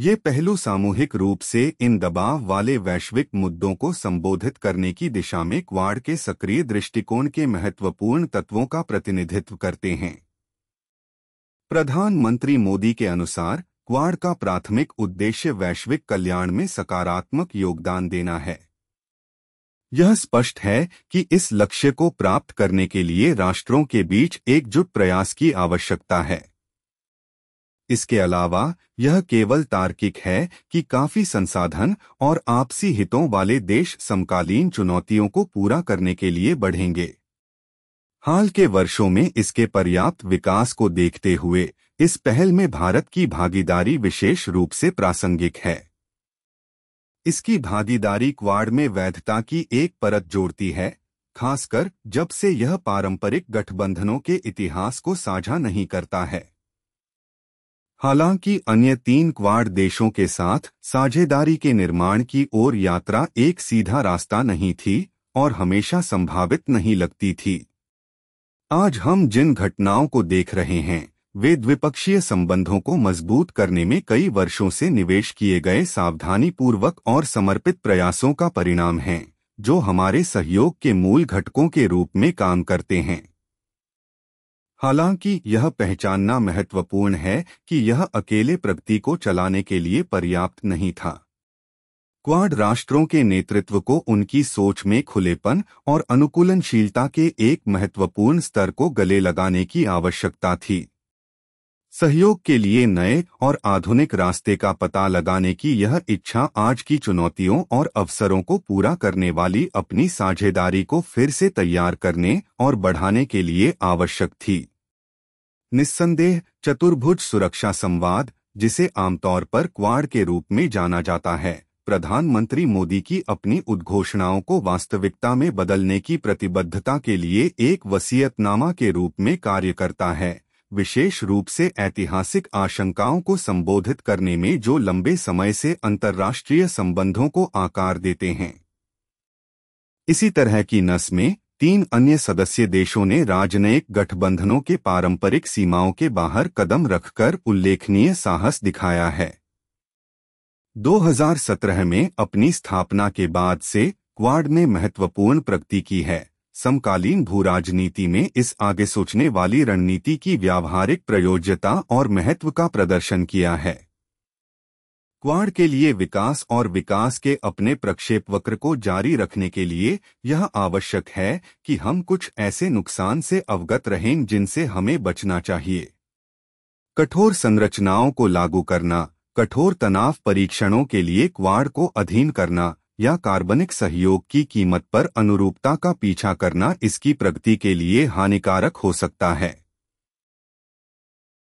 ये पहलू सामूहिक रूप से इन दबाव वाले वैश्विक मुद्दों को संबोधित करने की दिशा में क्वाड के सक्रिय दृष्टिकोण के महत्वपूर्ण तत्वों का प्रतिनिधित्व करते हैं प्रधानमंत्री मोदी के अनुसार क्वाड का प्राथमिक उद्देश्य वैश्विक कल्याण में सकारात्मक योगदान देना है यह स्पष्ट है कि इस लक्ष्य को प्राप्त करने के लिए राष्ट्रों के बीच एकजुट प्रयास की आवश्यकता है इसके अलावा यह केवल तार्किक है कि काफी संसाधन और आपसी हितों वाले देश समकालीन चुनौतियों को पूरा करने के लिए बढ़ेंगे हाल के वर्षों में इसके पर्याप्त विकास को देखते हुए इस पहल में भारत की भागीदारी विशेष रूप से प्रासंगिक है इसकी भागीदारी क्वाड में वैधता की एक परत जोड़ती है खासकर जब से यह पारंपरिक गठबंधनों के इतिहास को साझा नहीं करता है हालांकि अन्य तीन क्वाड देशों के साथ साझेदारी के निर्माण की ओर यात्रा एक सीधा रास्ता नहीं थी और हमेशा संभावित नहीं लगती थी आज हम जिन घटनाओं को देख रहे हैं वे द्विपक्षीय संबंधों को मजबूत करने में कई वर्षों से निवेश किए गए सावधानीपूर्वक और समर्पित प्रयासों का परिणाम हैं जो हमारे सहयोग के मूल घटकों के रूप में काम करते हैं हालांकि यह पहचानना महत्वपूर्ण है कि यह अकेले प्रगति को चलाने के लिए पर्याप्त नहीं था क्वाड राष्ट्रों के नेतृत्व को उनकी सोच में खुलेपन और अनुकूलनशीलता के एक महत्वपूर्ण स्तर को गले लगाने की आवश्यकता थी सहयोग के लिए नए और आधुनिक रास्ते का पता लगाने की यह इच्छा आज की चुनौतियों और अवसरों को पूरा करने वाली अपनी साझेदारी को फिर से तैयार करने और बढ़ाने के लिए आवश्यक थी निस्संदेह चतुर्भुज सुरक्षा संवाद जिसे आमतौर पर क्वाड के रूप में जाना जाता है प्रधानमंत्री मोदी की अपनी उद्घोषणाओं को वास्तविकता में बदलने की प्रतिबद्धता के लिए एक वसीयतनामा के रूप में कार्य करता है विशेष रूप से ऐतिहासिक आशंकाओं को संबोधित करने में जो लंबे समय से अंतर्राष्ट्रीय संबंधों को आकार देते हैं इसी तरह की नस में तीन अन्य सदस्य देशों ने राजनयिक गठबंधनों के पारंपरिक सीमाओं के बाहर कदम रखकर उल्लेखनीय साहस दिखाया है 2017 में अपनी स्थापना के बाद से क्वाड ने महत्वपूर्ण प्रगति की है समकालीन भू राजनीति में इस आगे सोचने वाली रणनीति की व्यावहारिक प्रयोज्यता और महत्व का प्रदर्शन किया है क्वाड के लिए विकास और विकास के अपने प्रक्षेप वक्र को जारी रखने के लिए यह आवश्यक है कि हम कुछ ऐसे नुकसान से अवगत रहें जिनसे हमें बचना चाहिए कठोर संरचनाओं को लागू करना कठोर तनाव परीक्षणों के लिए क्वाड को अधीन करना या कार्बनिक सहयोग की कीमत पर अनुरूपता का पीछा करना इसकी प्रगति के लिए हानिकारक हो सकता है